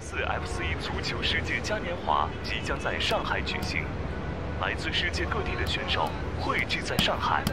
四 F C 足球世界嘉年华即将在上海举行，来自世界各地的选手汇聚在上海。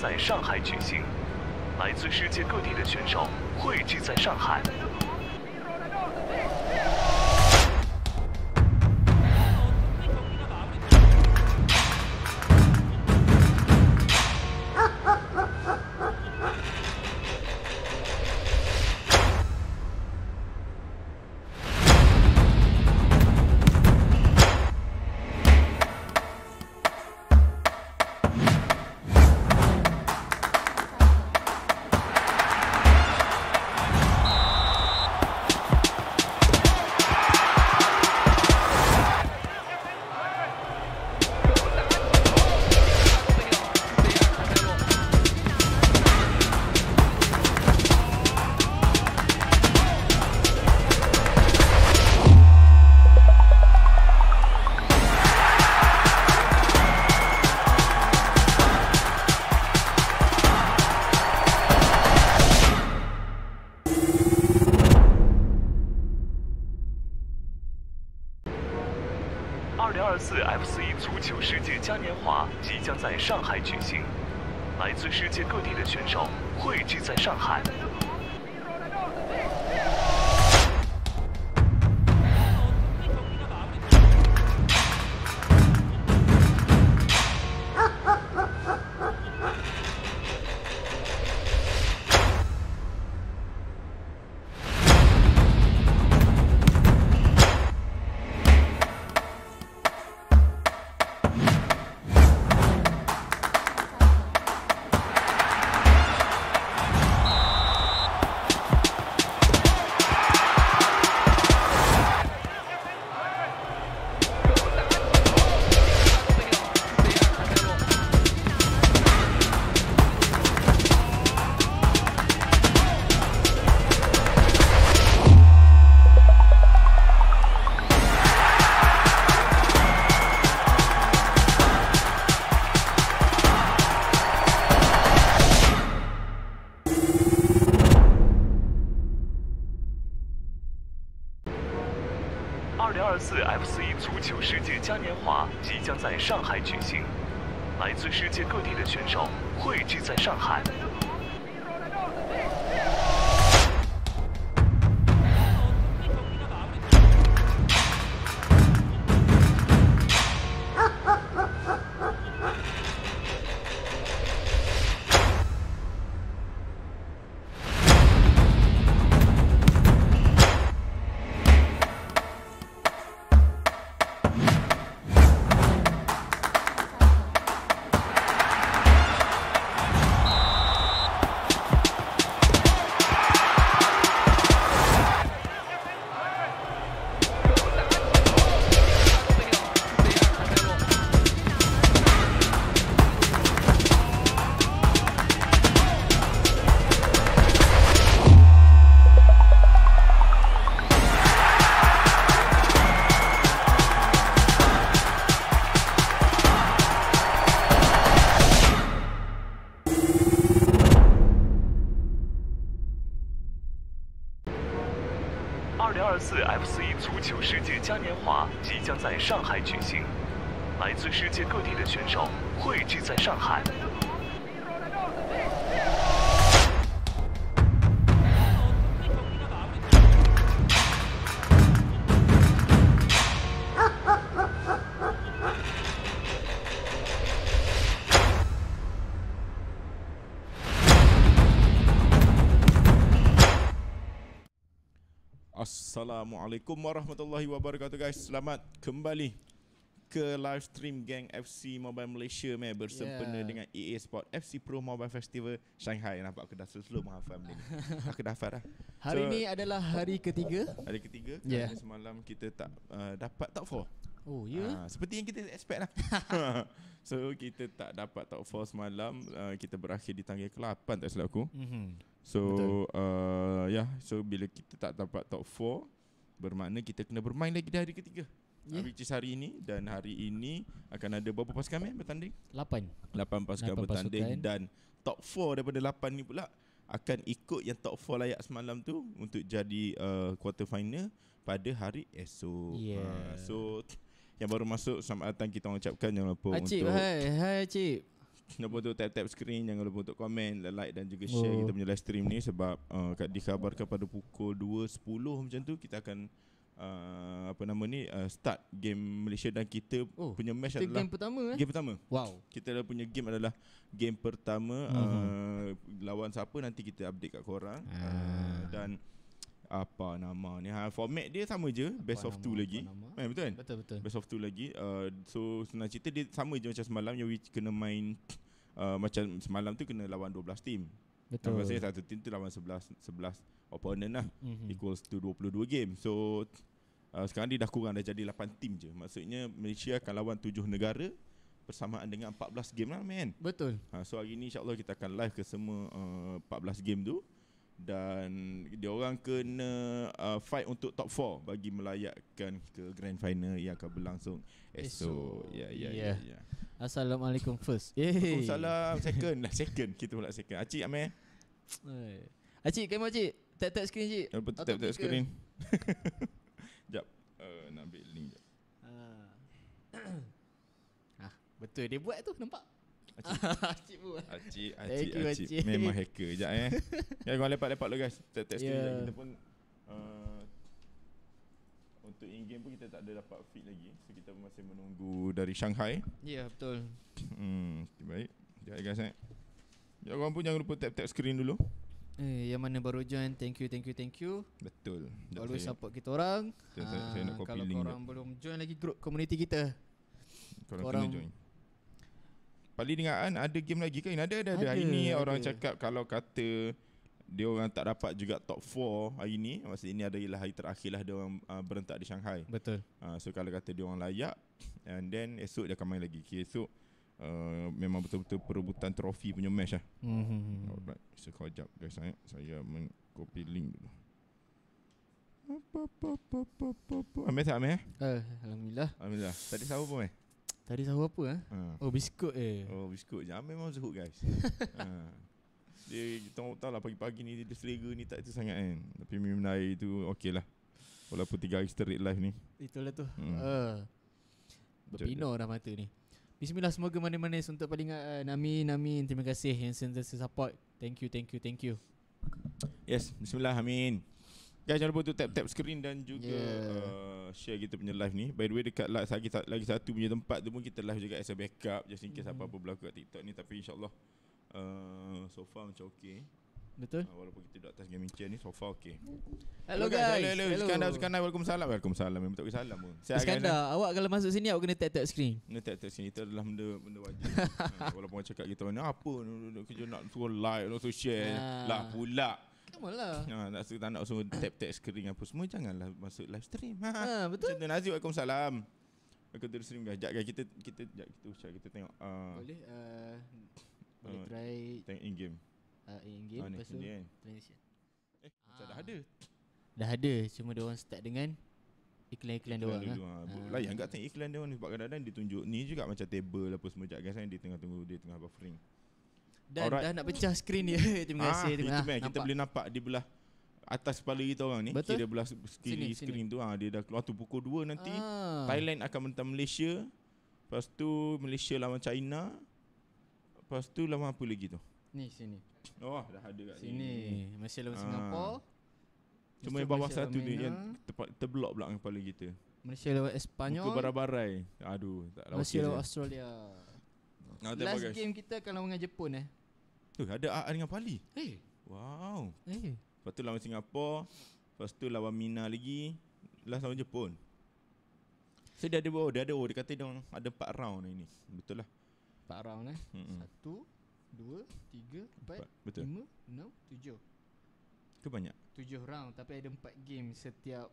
在上。在上海举行，来自世界各地的选手汇聚在上海。啊啊啊啊！a 萨拉穆 a 利克姆，a 哈卜塔拉伊 t u 尔卡图，各位，节日快乐！kembali ke live stream geng FC Mobile Malaysia meh bersempena yeah. dengan EA Sport FC Pro Mobile Festival Shanghai. Nampak aku dah slow menghafal ni. Aku dah hafal dah. Hari so, ni adalah hari ketiga. Hari ketiga. Yeah. Ya. Semalam kita tak uh, dapat top 4. Oh, ya. Yeah? Uh, seperti yang kita expect lah. so kita tak dapat top 4 semalam. Uh, kita berakhir di tangga ke-8 tak silap aku. Mm-hmm. So uh, ya, yeah. so bila kita tak dapat top 4 Bermakna kita kena bermain lagi dari hari ketiga yeah. Which is hari ini Dan hari ini Akan ada berapa pasukan eh, bertanding? 8 8 pasukan bertanding pasukan. Dan top 4 daripada 8 ni pula Akan ikut yang top 4 layak semalam tu Untuk jadi uh, quarter final Pada hari esok yeah. Ha, uh, So Yang baru masuk Selamat datang kita ucapkan Jangan lupa Acik, untuk Hai, hai Acik Jangan lupa untuk tap-tap screen Jangan lupa untuk komen Like dan juga share oh. Kita punya live stream ni Sebab uh, Dikhabarkan pada pukul 2.10 macam tu Kita akan uh, apa nama ni uh, start game Malaysia dan kita oh, punya match kita adalah game pertama eh? game pertama wow kita ada punya game adalah game pertama uh-huh. uh, lawan siapa nanti kita update kat korang uh. Uh, dan apa nama ni ha, format dia sama je apa best nama, of two lagi Eh, betul kan betul betul best of two lagi uh, so senang cerita dia sama je macam semalam yang we kena main uh, macam semalam tu kena lawan 12 team Betul. Kalau saya satu team tu lawan 11 11 opponent lah. Mm-hmm. Equals to 22 game. So uh, sekarang ni dah kurang dah jadi 8 tim je. Maksudnya Malaysia akan lawan 7 negara bersamaan dengan 14 game lah man. Betul. Ha, so hari ni insyaAllah kita akan live ke semua uh, ah, 14 game tu dan dia orang kena uh, fight untuk top 4 bagi melayakkan ke grand final yang akan berlangsung esok. Ya, ya ya ya ya. Assalamualaikum first. Yeay. Assalamualaikum oh, second lah second. Kita pula second. Acik Amir. Acik, kamu acik. Tap tap screen cik. Tap tap screen. Betul dia buat tu nampak. Acik buat. acik, acik, acik, acik, acik. Memang hacker jap eh. Ya kau lepak-lepak lu guys. Tak tak ya. kita pun uh, untuk in game pun kita tak ada dapat feed lagi. So kita pun masih menunggu dari Shanghai. Ya yeah, betul. Hmm, baik. Jap guys eh. Ya kau pun jangan lupa tap-tap screen dulu. Eh, yang mana baru join, thank you, thank you, thank you. Betul. Kalau support kita orang. Saya, ah, kalau link korang belum join lagi group community kita. Korang, korang kena join. Pali dengan An ada game lagi kan? Ada ada ada. ada hari ni ada. orang cakap kalau kata dia orang tak dapat juga top 4 hari ni, maksud ini adalah hari terakhir lah dia orang uh, ah, berhentak di Shanghai. Betul. Uh, so kalau kata dia orang layak and then esok dia akan main lagi. Okay, esok uh, memang betul-betul perebutan trofi punya match lah. Mm-hmm. Alright, so kau jap guys eh. saya, saya men copy link dulu. Apa tak ame? Eh, alhamdulillah. Alhamdulillah. Tadi sahur pun eh? Tadi sahur apa eh? Uh. Oh biskut eh. Oh biskut je. Amin memang zuhud guys. ha. Dia tahu tahu lah pagi-pagi ni dia selera ni tak itu sangat kan. Tapi minum air tu okey lah. Walaupun tiga hari straight live ni. Itulah tu. Hmm. Uh. Eh. Berpino dah mata ni. Bismillah semoga manis-manis untuk paling uh, eh, Nami Nami terima kasih yang sentiasa support. Thank you thank you thank you. Yes, bismillah amin. Ya jangan lupa untuk tap tap screen dan juga yeah. uh, share kita punya live ni. By the way dekat lagi lagi satu, lagi satu punya tempat tu pun kita live juga as a backup just in case mm. apa-apa berlaku kat TikTok ni tapi insyaallah uh, so far macam okey. Betul. Uh, walaupun kita duduk atas gaming chair ni so far okey. Hello, guys. Hello. Hello, hello. Iskandar, Waalaikumsalam. Waalaikumsalam. Memang tak kisah salam pun. Saya Iskandar, eh? awak kalau masuk sini awak kena tap tap screen. Kena tap tap screen. Itu adalah benda benda wajib. uh, walaupun cakap kita ni apa kerja nak suruh live, nak suruh share. Yeah. Lah pula normal lah. Ha, nak suka tak nak semua tap tap screen apa semua janganlah masuk live stream. Ha, ha betul. Cinta Nazib Waalaikumsalam. Aku terus stream dah. Jap kita kita jap kita usah kita tengok uh, boleh uh, boleh try tengok in game. Uh, in game ha, ni, lepas tu kan? transition. Eh, ha. dah ada. Dah ada cuma dia orang start dengan Iklan-iklan dia orang lah. Layan tengok iklan dia orang ni sebab kadang-kadang dia tunjuk ni juga macam table apa semua jap guys kan dia tengah tunggu dia tengah buffering dan Alright. dah nak pecah skrin dia. terima ah, kasih. Ah, terima kasih. Itu ah, kita boleh nampak di belah atas kepala kita orang ni. Betul? Kira belah skrin, sini, skrin sini. tu. Ah, dia dah keluar tu pukul 2 nanti. Ah. Thailand akan mentang Malaysia. Lepas tu Malaysia lawan China. Lepas tu lawan apa lagi tu? Ni sini. Oh, dah ada kat sini. Sini. Malaysia lawan ah. Singapura. Cuma yang bawah satu ni yang terblok pula dengan kepala kita. Malaysia lawan Espanyol. Muka barai-barai. Aduh. Tak Malaysia lawan Australia. Last game kita akan lawan dengan Jepun eh. Tuh, eh, ada AA dengan Pali. Eh. Hey. Wow. Eh. Hey. Lepas tu lawan Singapura. Lepas tu lawan Mina lagi. Last lawan Jepun. So dia ada oh, dia ada oh, dia kata dia ada empat round ni. Betul lah. 4 round eh. Mm-mm. Satu, dua, tiga, empat, empat. lima, enam, tujuh. Ke banyak? Tujuh round tapi ada empat game setiap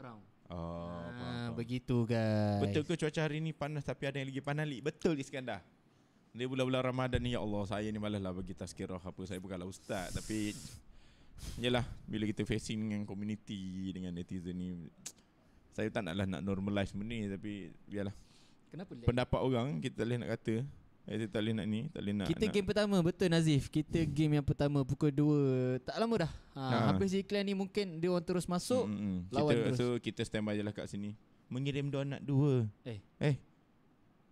round. Oh, ah, begitu guys. Betul ke cuaca hari ni panas tapi ada yang lagi panas lagi? Betul Iskandar. Di bulan-bulan Ramadan ni Ya Allah saya ni malas lah bagi tazkirah apa Saya bukanlah ustaz Tapi Yalah Bila kita facing dengan community Dengan netizen ni Saya tak naklah nak normalize benda ni Tapi biarlah Kenapa lah? Pendapat orang kita boleh nak kata Eh, tak boleh nak ni tak boleh nak, Kita nak. game pertama Betul Nazif Kita game yang pertama Pukul 2 Tak lama dah ha, ha. Habis iklan ni Mungkin dia orang terus masuk mm, mm, Lawan kita, terus So kita stand by lah kat sini Mengirim donat dua. Eh Eh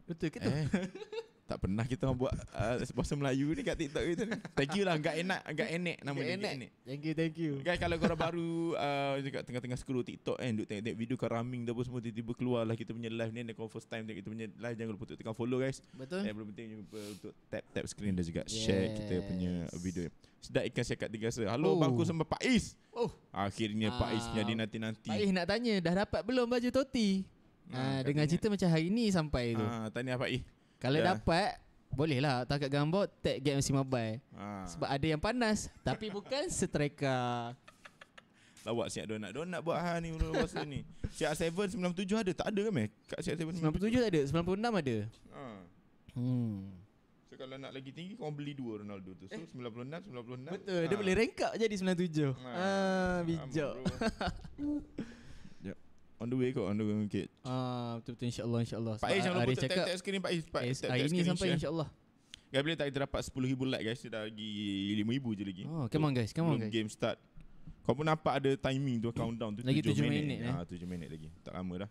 Betul ke tu? Eh. Tak pernah kita buat uh, bahasa Melayu ni kat TikTok kita ni. Thank you lah. agak enak. agak enek nama dia. ni. Thank you, thank you. Guys, kalau korang baru uh, dekat tengah-tengah scroll TikTok kan. Eh, duduk tengok-tengok video kau raming dah pun semua. Tiba-tiba keluar lah kita punya live ni. Dan kau first time tengok kita punya live. Jangan lupa untuk tekan follow guys. Betul. Dan eh, belum penting lupa untuk tap-tap screen dan juga yes. share kita punya video. Sedap ikan saya kat tiga Halo, oh. bangku sama Pak Is. Oh. Akhirnya Pak Is punya ah. dia nanti-nanti. Pak Is nak tanya. Dah dapat belum baju Toti? Ah, ha, dengar cerita macam hari ni sampai tu. ha, tanya Pak Is. Kalau yeah. dapat boleh lah tangkap gambar tag game si Mabai Ha. Sebab ada yang panas tapi bukan striker. Lawa siap donat donat buat ha ni bulu masa ni. Siap 7 97 ada tak ada ke meh? Kak siap 7 97 tak ada, 96 ada. Ha. Hmm. So kalau nak lagi tinggi kau beli dua Ronaldo tu. So eh. 96 96. Betul, ha. dia boleh rank up jadi 97. Ha, ha bijak. On the way kot On the way mungkin Ah Betul-betul insyaAllah InsyaAllah Pak Ais jangan lupa Tap-tap screen Pak Ais Hari ni sampai insyaAllah Gak boleh tak kita dapat 10,000 like guys Dia dah lagi 5,000 je lagi Oh come on guys Come on guys Game start Kau pun nampak ada timing tu Countdown tu Lagi 7 minit, minit ah, eh. 7 minit lagi Tak lama dah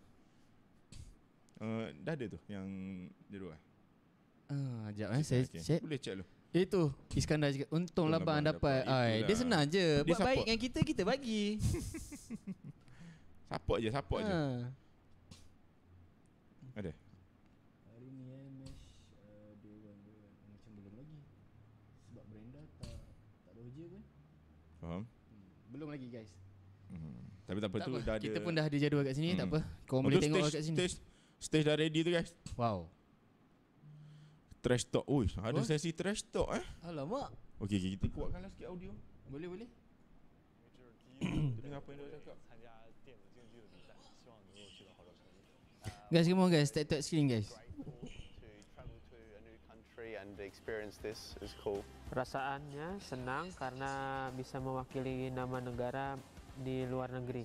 uh, Dah ada tu Yang Jeru lah Ah, uh, jap eh saya okay. check. Boleh check dulu. Itu Iskandar cakap untunglah bang dapat. dapat. Ay, ah, dia senang je. Buat baik dengan kita kita bagi. Support je, support ha. je. Ada. Hari ni eh, eh dia eh, macam belum lagi. Sebab Brenda tak tak ada pun. Faham? Hmm. Belum lagi guys. Hmm. Tapi tak apa tak tu apa. dah Kita ada... pun dah ada jadual kat sini, eh, hmm. tak apa. Kau oh, boleh stage, tengok kat sini. Stage, stage dah ready tu guys. Wow. Trash talk. Ui, ada oh? sesi trash talk eh. Alamak. Okey, okay, kita kuatkanlah sikit audio. Boleh, boleh. Dengar apa yang dia cakap. Guys, come on guys, take that screen guys. Rasaannya senang karena bisa mewakili nama negara di luar negeri.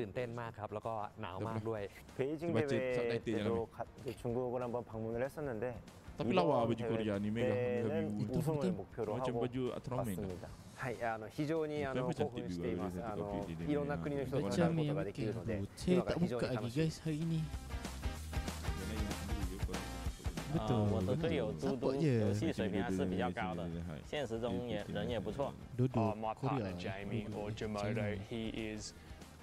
ตื่นเต้นมากครับแล้วก็หนาวมากด้วยเพจิงเดวิดจะดูจะชมกูก็ลองไปพักมุนเลสันนั่นเด้แต่พี่เราว่าไปดูเกาหลีอันนี้ไหมครับเราไปดูอัตราเมงครับはいあの非常にあの興奮していますあのいろんな国の人と語ることができるので今が非常に楽しみです。嗯，我的队友嘟嘟游戏水平还是比较高的，现实中也人也不错。Oh, my partner Jamie or Jamoro, he is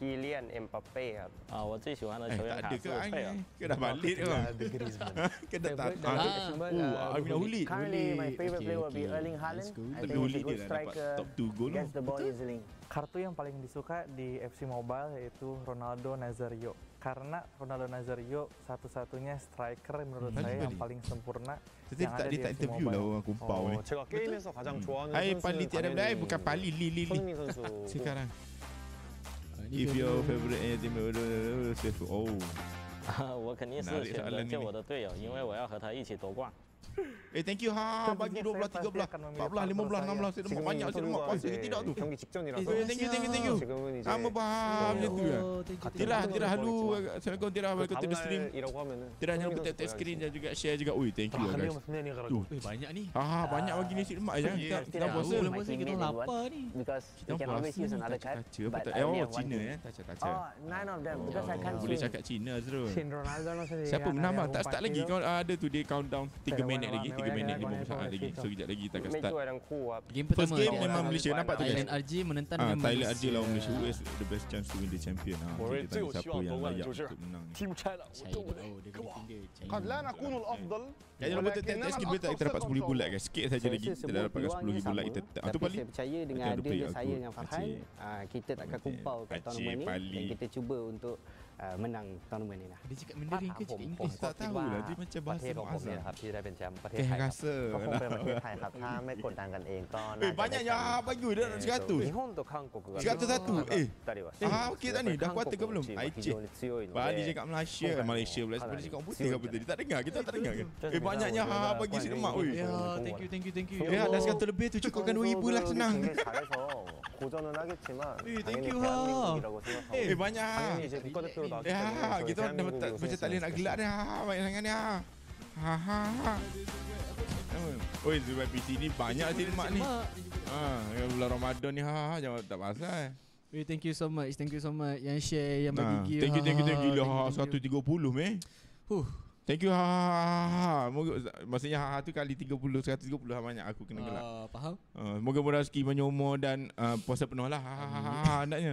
Kylian Mbappe ครับอ๋อว่าที่ชื่อว่าเราจะไปหาเซอร์เฟย์ก็ได้มาลิดก็ได้ก็ได้ตัดอ่าอู้อาร์มินาฮูลี่ kan? ah, ah. lah, lah. uh, currently my favorite player will be Erling Haaland I think he's against the ball easily kartu yang paling disuka di FC Mobile yaitu Ronaldo Nazario karena Ronaldo Nazario satu-satunya striker menurut hmm. saya paling sempurna Jadi tak ada tak interview lah orang kumpau Saya paling suka. if y o u favorite a n y m a l is a l i t t i t o h 我肯定是选择救我的队友，因为我要和他一起夺冠。Eh thank you ha bagi 12 13 14 15 16 saya nak banyak saya nak kuasa tidak tu. Kami직전이라서. Eh, thank you thank you thank you. Sama paham je tu ya. Tirah tirah lu Assalamualaikum tirah baik kita stream. Tirah jangan buat tap screen dan juga share juga. Oi thank you ah, guys. Tu eh, banyak ni. Ah, ha banyak bagi ni sikit mak je. Ya. Kita kita puasa kita lapar ni. Kita can always use another card. Kita eh, Cina ya. Oh nine of them because I can't. Boleh cakap Cina terus. Ronaldo Siapa lah nama tak start lagi kau ada tu dia countdown 3 minit minit lagi 3 minit 50 saat lagi So kejap lagi kita akan start Game First game memang Malaysia Nampak tu guys Thailand RG menentang ah, Malaysia. Thailand Malaysia. RG lawan Malaysia Who the best chance To win the champion ha, ah, Kita tanya siapa yang layak Untuk menang Team China Saya tahu Dia boleh tinggi Kalian aku nul afdal Jangan lupa Tekan sikit Kita dapat 10,000 like kan? Sikit saja lagi Kita dah dapatkan 10,000 like Kita ah, tak Itu paling Saya percaya dengan Adanya saya dengan Farhan Kita takkan kumpul Kat tahun ini Dan kita cuba untuk menang ทัวร์นาเมนต์นี้นะดิฉันก็ไม่ได้ยินคือจริงๆผมคิดว่าประเทศของผมเนี่ยครับที่ได้เป็นแชมป์ประเทศไทยก็คงเป็นประเทศไทยครับถ้าไม่กดดันกันเองก็น่าจะไปยาไปอยู่เดินชิคาตุญี่ปุ่นกับ韓国ชิคาตุญี่ปุ่นเอ๊ะอ้าวคิดอันนี้ดักว่าติดกับลุงไอจีบ้านดิฉันก็มาเลเซียมาเลเซียเลยสิดิฉันก็พูดติดกับดิฉันได้ไงก็ได้ได้ไงไปยาไปกินซีนมาอุ้ย thank you thank you thank you เฮ้ยดิฉันก็ตัวเล็กที่ชอบกันวิบูลักสนั่ง thank you ครับเอ๊ะไปยาไปกินซีนมาอุ้ย thank you ครับ ya, so kita orang dapat macam tak boleh nak gelak dah. Main sangat ni. Ha ha Oi, Zubai PT ni banyak silmak ni. Ha, bulan Ramadan ni ha ha jangan tak pasal. We thank you so much. Thank you so much yang share yang bagi nah, Thank you, thank you, thank you. Gila ha, 130 meh. Huh. Thank you ha ha. Moga maksudnya ha ha tu kali 30 130 lah banyak aku kena gelak. Ah, uh, faham? Ah, uh, moga murah rezeki banyak dan uh, puasa penuh lah. Ha ha ha, ha,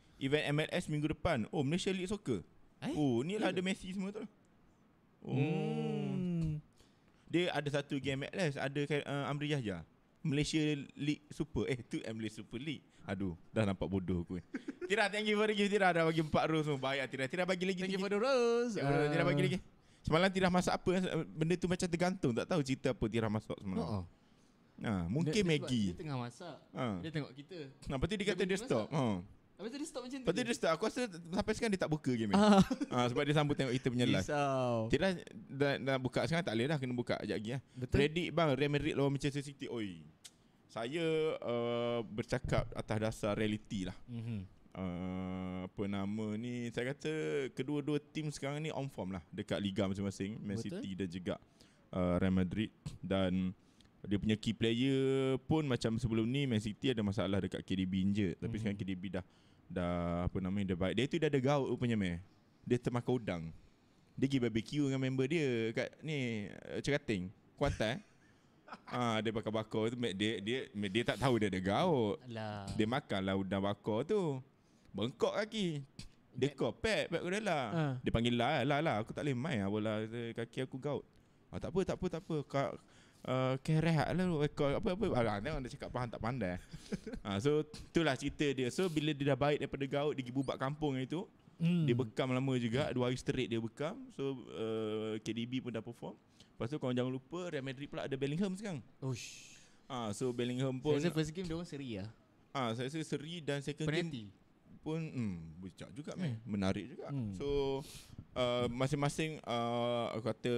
event MLS minggu depan. Oh, Malaysia League Soccer. Eh? Oh, ni lah ada Messi semua tu. Oh. Hmm. Dia ada satu game MLS, ada uh, Amri Yahya. Malaysia League Super. Eh, tu MLS Super League. Aduh, dah nampak bodoh aku. Tira, thank you for the gift. Tira, dah bagi empat rose semua. Baik, Tira. Tira bagi lagi. Thank you for the rose. Uh. Tira bagi lagi. Ah. Semalam Tira masak apa? Eh, benda tu macam tergantung. Tak tahu cerita apa Tira masak semalam. Oh. Ha, mungkin dia, dia Maggie. Dia tengah masak. Ha. Dia tengok kita. Nah, berarti dia kata dia, dia stop. Ha. Habis tu dia stop macam tu. Lepas tu dia stop. Aku rasa sampai sekarang dia tak buka game ni. ha, sebab dia sambut tengok kita punya live. Risau. Kira lah, dah, dah, buka sekarang tak boleh dah. Kena buka sekejap lagi lah. Betul. Predict bang. Real Madrid lawan Manchester City. Oi. Saya uh, bercakap atas dasar reality lah. Mm-hmm. Uh, apa nama ni. Saya kata kedua-dua team sekarang ni on form lah. Dekat Liga masing-masing. Man Betul. City dan juga uh, Real Madrid. Dan dia punya key player pun macam sebelum ni Man City ada masalah dekat KDB injured tapi mm-hmm. sekarang KDB dah dah apa namanya dia baik. Dia tu dia ada gaul punya meh. Dia termakan udang. Dia pergi barbecue dengan member dia kat ni Cerating Kuantan. Eh. Ah ha, dia pakai bakar tu dia, dia dia dia tak tahu dia ada gaul. Alah. Dia makan lah udang bakar tu. Bengkok kaki. Dia kau pet pet kau lah. Ah. Dia panggil lah lah lah aku tak boleh main lah bola kaki aku gaul. Ah tak apa tak apa tak apa. Kak Okay, uh, rehat lah record apa-apa Alah, tengok dia cakap faham tak pandai ha, So, itulah cerita dia So, bila dia dah baik daripada gaut Dia pergi bubak kampung itu hmm. Dia bekam lama juga Dua hari straight dia bekam So, uh, KDB pun dah perform Lepas tu korang jangan lupa Real Madrid pula ada Bellingham sekarang Ush. Ha, ah, so, Bellingham pun Saya rasa first game dia orang seri lah ha, Saya rasa seri dan second Penalty. game pun hmm, bercak juga meh hmm. menarik juga hmm. so uh, masing-masing uh, aku kata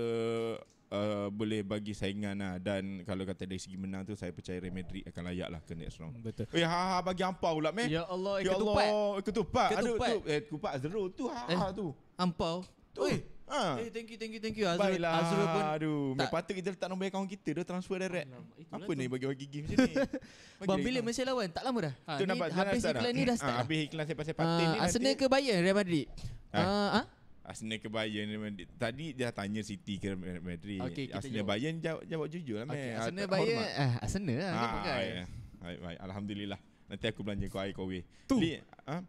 Uh, boleh bagi saingan lah Dan kalau kata dari segi menang tu Saya percaya Real Madrid akan layak lah ke next round Betul Eh ha ha bagi ampau pula meh Ya Allah eh, ya ketupat Allah, Ketupat Ketupat Aduh, tu, Eh ketupat zero tu ha ha eh, tu Ampau Tu Oi. Ha. Eh thank you thank you thank you Azrul Azrul pun Aduh tak. Patut kita letak nombor akaun kita Dia transfer direct Apa ni bagi-bagi game macam ni Bang bila Malaysia lawan Tak lama dah tu ha, ni, nampak, Habis iklan ni dah ha, start Habis iklan siapa-siapa ha, ah, Arsenal ke Bayern Real Madrid Ha? Ha? Arsenal ke Bayern Tadi dia tanya City ke Madrid okay, Arsenal jawab. Bayern jawab, jawab jujur lah okay, man. Arsenal ha, Bayern ah, Arsenal lah ah, ha, kan? yeah. baik, baik. Alhamdulillah Nanti aku belanja kau air kau weh Tu ha?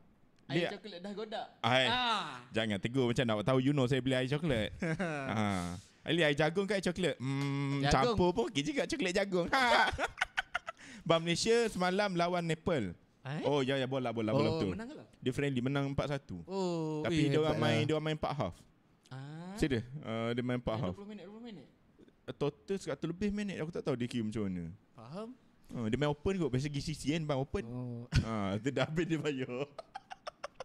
Air coklat dah godak air. Ah. Jangan tegur macam nak tahu You know saya beli air coklat ha. Ah. air jagung ke air coklat hmm, jagung. Campur pun Kita juga coklat jagung Bang Malaysia semalam lawan Nepal Ah, eh? Oh ya ya bola bola oh, bola tu. Menang lah? Dia friendly menang 4-1. Oh. Tapi eh, dia orang main lah. dia orang main 4 half. Ah. Sedih. Ah, uh, dia main 4 eh, half. 20 minit 20 minit. Eh, total sekatu lebih minit Aku tak tahu dia kira macam mana Faham uh, Dia main open kot Biasa GCC kan Bang open oh. uh, Dia dah habis dia bayar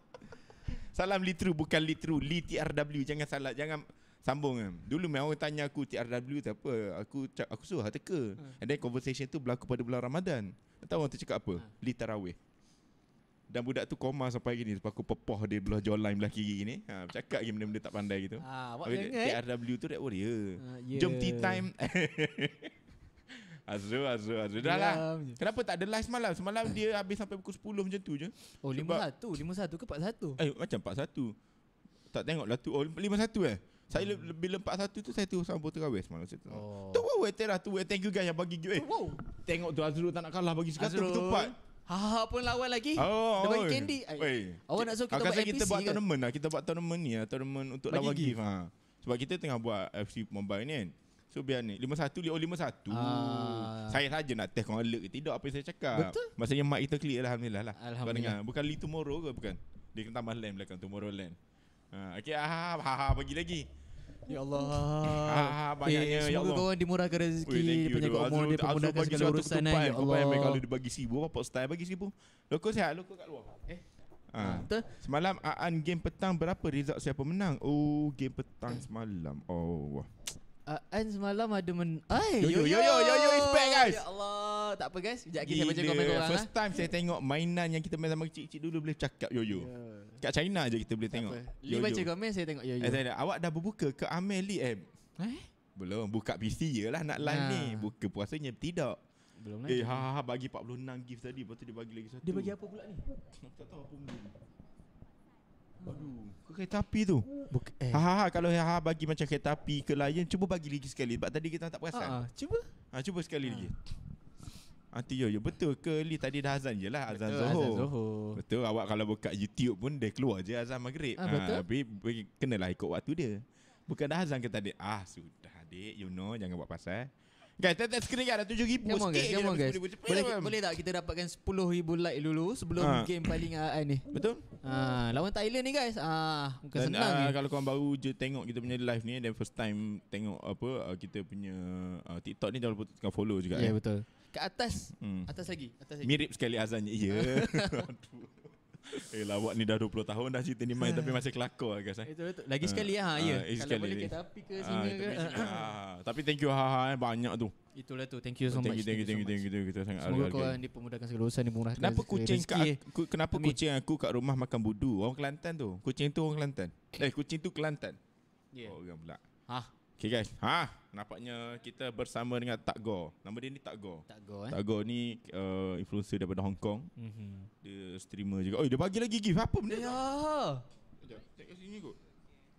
Salam Litru Bukan Litru LITRW Jangan salah Jangan sambung Dulu memang orang tanya aku TRW tak apa Aku aku suruh teka hmm. And conversation tu Berlaku pada bulan Ramadan Tahu orang tu cakap apa hmm. Litarawih dan budak tu koma sampai gini sebab aku pepoh dia belah jawline belah kiri gini. Ha cakap lagi benda-benda tak pandai gitu. Ha awak dengar eh? TRW tu Red Warrior. Oh, uh, ah, yeah. Jom tea time. Azru, Azru, Azru Dah lah Kenapa tak ada live semalam Semalam dia habis sampai pukul 10 macam tu je Oh lima satu 5-1 ke empat satu? Eh macam empat satu, Tak tengok lah tu Oh 5-1 eh saya hmm. lebih lempak satu tu saya tu sama botol kawes semalam saya tu. Oh. Tu wow, wow, eh, tu wow, eh. thank you guys yang bagi gue. Wow. Tengok tu Azrul tak nak kalah bagi sekali tu tempat. Ha ha pun lawan lagi. Oh, dia bagi candy. Oi. Awak nak suruh kita aku buat NPC kita buat tournament lah. Kita buat tournament ni lah. Tournament untuk lawan gift. Ha. Sebab kita tengah buat FC Mumbai ni kan. So biar ni 51 Oh 51 ah. Saya saja nak test Kalau alert ke tidak Apa yang saya cakap Betul Maksudnya mic kita clear Alhamdulillah lah Alhamdulillah Bukan Lee Tomorrow ke bukan Dia kena tambah lane belakang Tomorrow lane ha, Okay ah, ha, ha, Bagi lagi Ya Allah. Ah, ah, ah banyaknya eh, ya semoga ya Allah. Kau dimurahkan rezeki, Ui, you, banyak kau mohon dia pemudahkan segala urusan ya Allah. Kau kalau dibagi sibu, apa style bagi sibu? Loko sihat, loko kat luar. Eh. Ha. Ah. Semalam Aan game petang berapa result siapa menang? Oh, game petang semalam. Oh. Wah uh, An semalam ada men Ay, yo, yo, yo, yo, yo, yo, it's back guys Ya Allah Tak apa guys Sekejap lagi saya baca komen korang ah. First ha? time saya tengok mainan yang kita main sama kecil-kecil dulu Boleh cakap yo-yo yeah. Ya. Kat China je kita boleh tak tengok Li baca komen saya tengok yo-yo eh, Awak dah berbuka ke Amel Li eh? eh? Belum Buka PC je lah nak live nah. ni Buka puasanya Tidak Belum eh, lagi Eh ha ha ha bagi 46 gift tadi Lepas tu dia bagi lagi satu Dia bagi apa pula ni Tak tahu apa benda ni Aduh, kereta api tu. Buk- eh. Ha ha, ha kalau ha, ha bagi macam kereta api ke lain cuba bagi lagi sekali sebab tadi kita tak perasan. Ha, ha, cuba. Ha cuba sekali ha. lagi. Nanti yo yo betul ke Li tadi dah azan je lah azan, Zohor. zuhur. Betul awak kalau buka YouTube pun dia keluar je azan maghrib. Ha, betul. Ha, tapi kenalah ikut waktu dia. Bukan dah azan ke tadi. Ah sudah adik you know jangan buat pasal. Guys, tak tak sekali ada 7000 sikit. Come on guys, come on guys. Boleh, boleh tak kita dapatkan 10000 like dulu sebelum ha. game paling uh, ni? Betul? Ha, lawan Thailand ni guys. Ah, ha, bukan Dan, senang uh, Kalau kau baru je tengok kita punya live ni Then first time tengok apa uh, kita punya uh, TikTok ni jangan lupa tekan follow juga. Ya, yeah, eh. betul. Ke atas. Hmm. Atas lagi, atas lagi. Mirip sekali azannya. Ya. Yeah. eh lawak ni dah 20 tahun dah cerita ni main tapi masih kelakor guys eh. Itu betul. Lagi ah, sekali uh, ha ya. kalau sekali. boleh kita api ke uh, sini ke. Uh, tapi thank you ha ha eh, banyak tu. Itulah tu. Thank you so thank much. Thank you thank you thank you thank you. Thank you, thank you, thank you. Semoga kau dipermudahkan segala urusan ni murah. Kenapa kucing kat aku, kenapa Amin. kucing aku kat rumah makan budu? Orang Kelantan tu. Kucing tu orang Kelantan. Eh kucing tu Kelantan. Yeah. Oh, orang pula. Ha. Okay guys, ha, nampaknya kita bersama dengan Tak Go. Nama dia ni Tak Go. Tak Go eh. Tak Go ni uh, influencer daripada Hong Kong. Mm-hmm. Dia streamer juga. Oi, dia bagi lagi gift. Apa benda? Ya. Cek kat sini kot.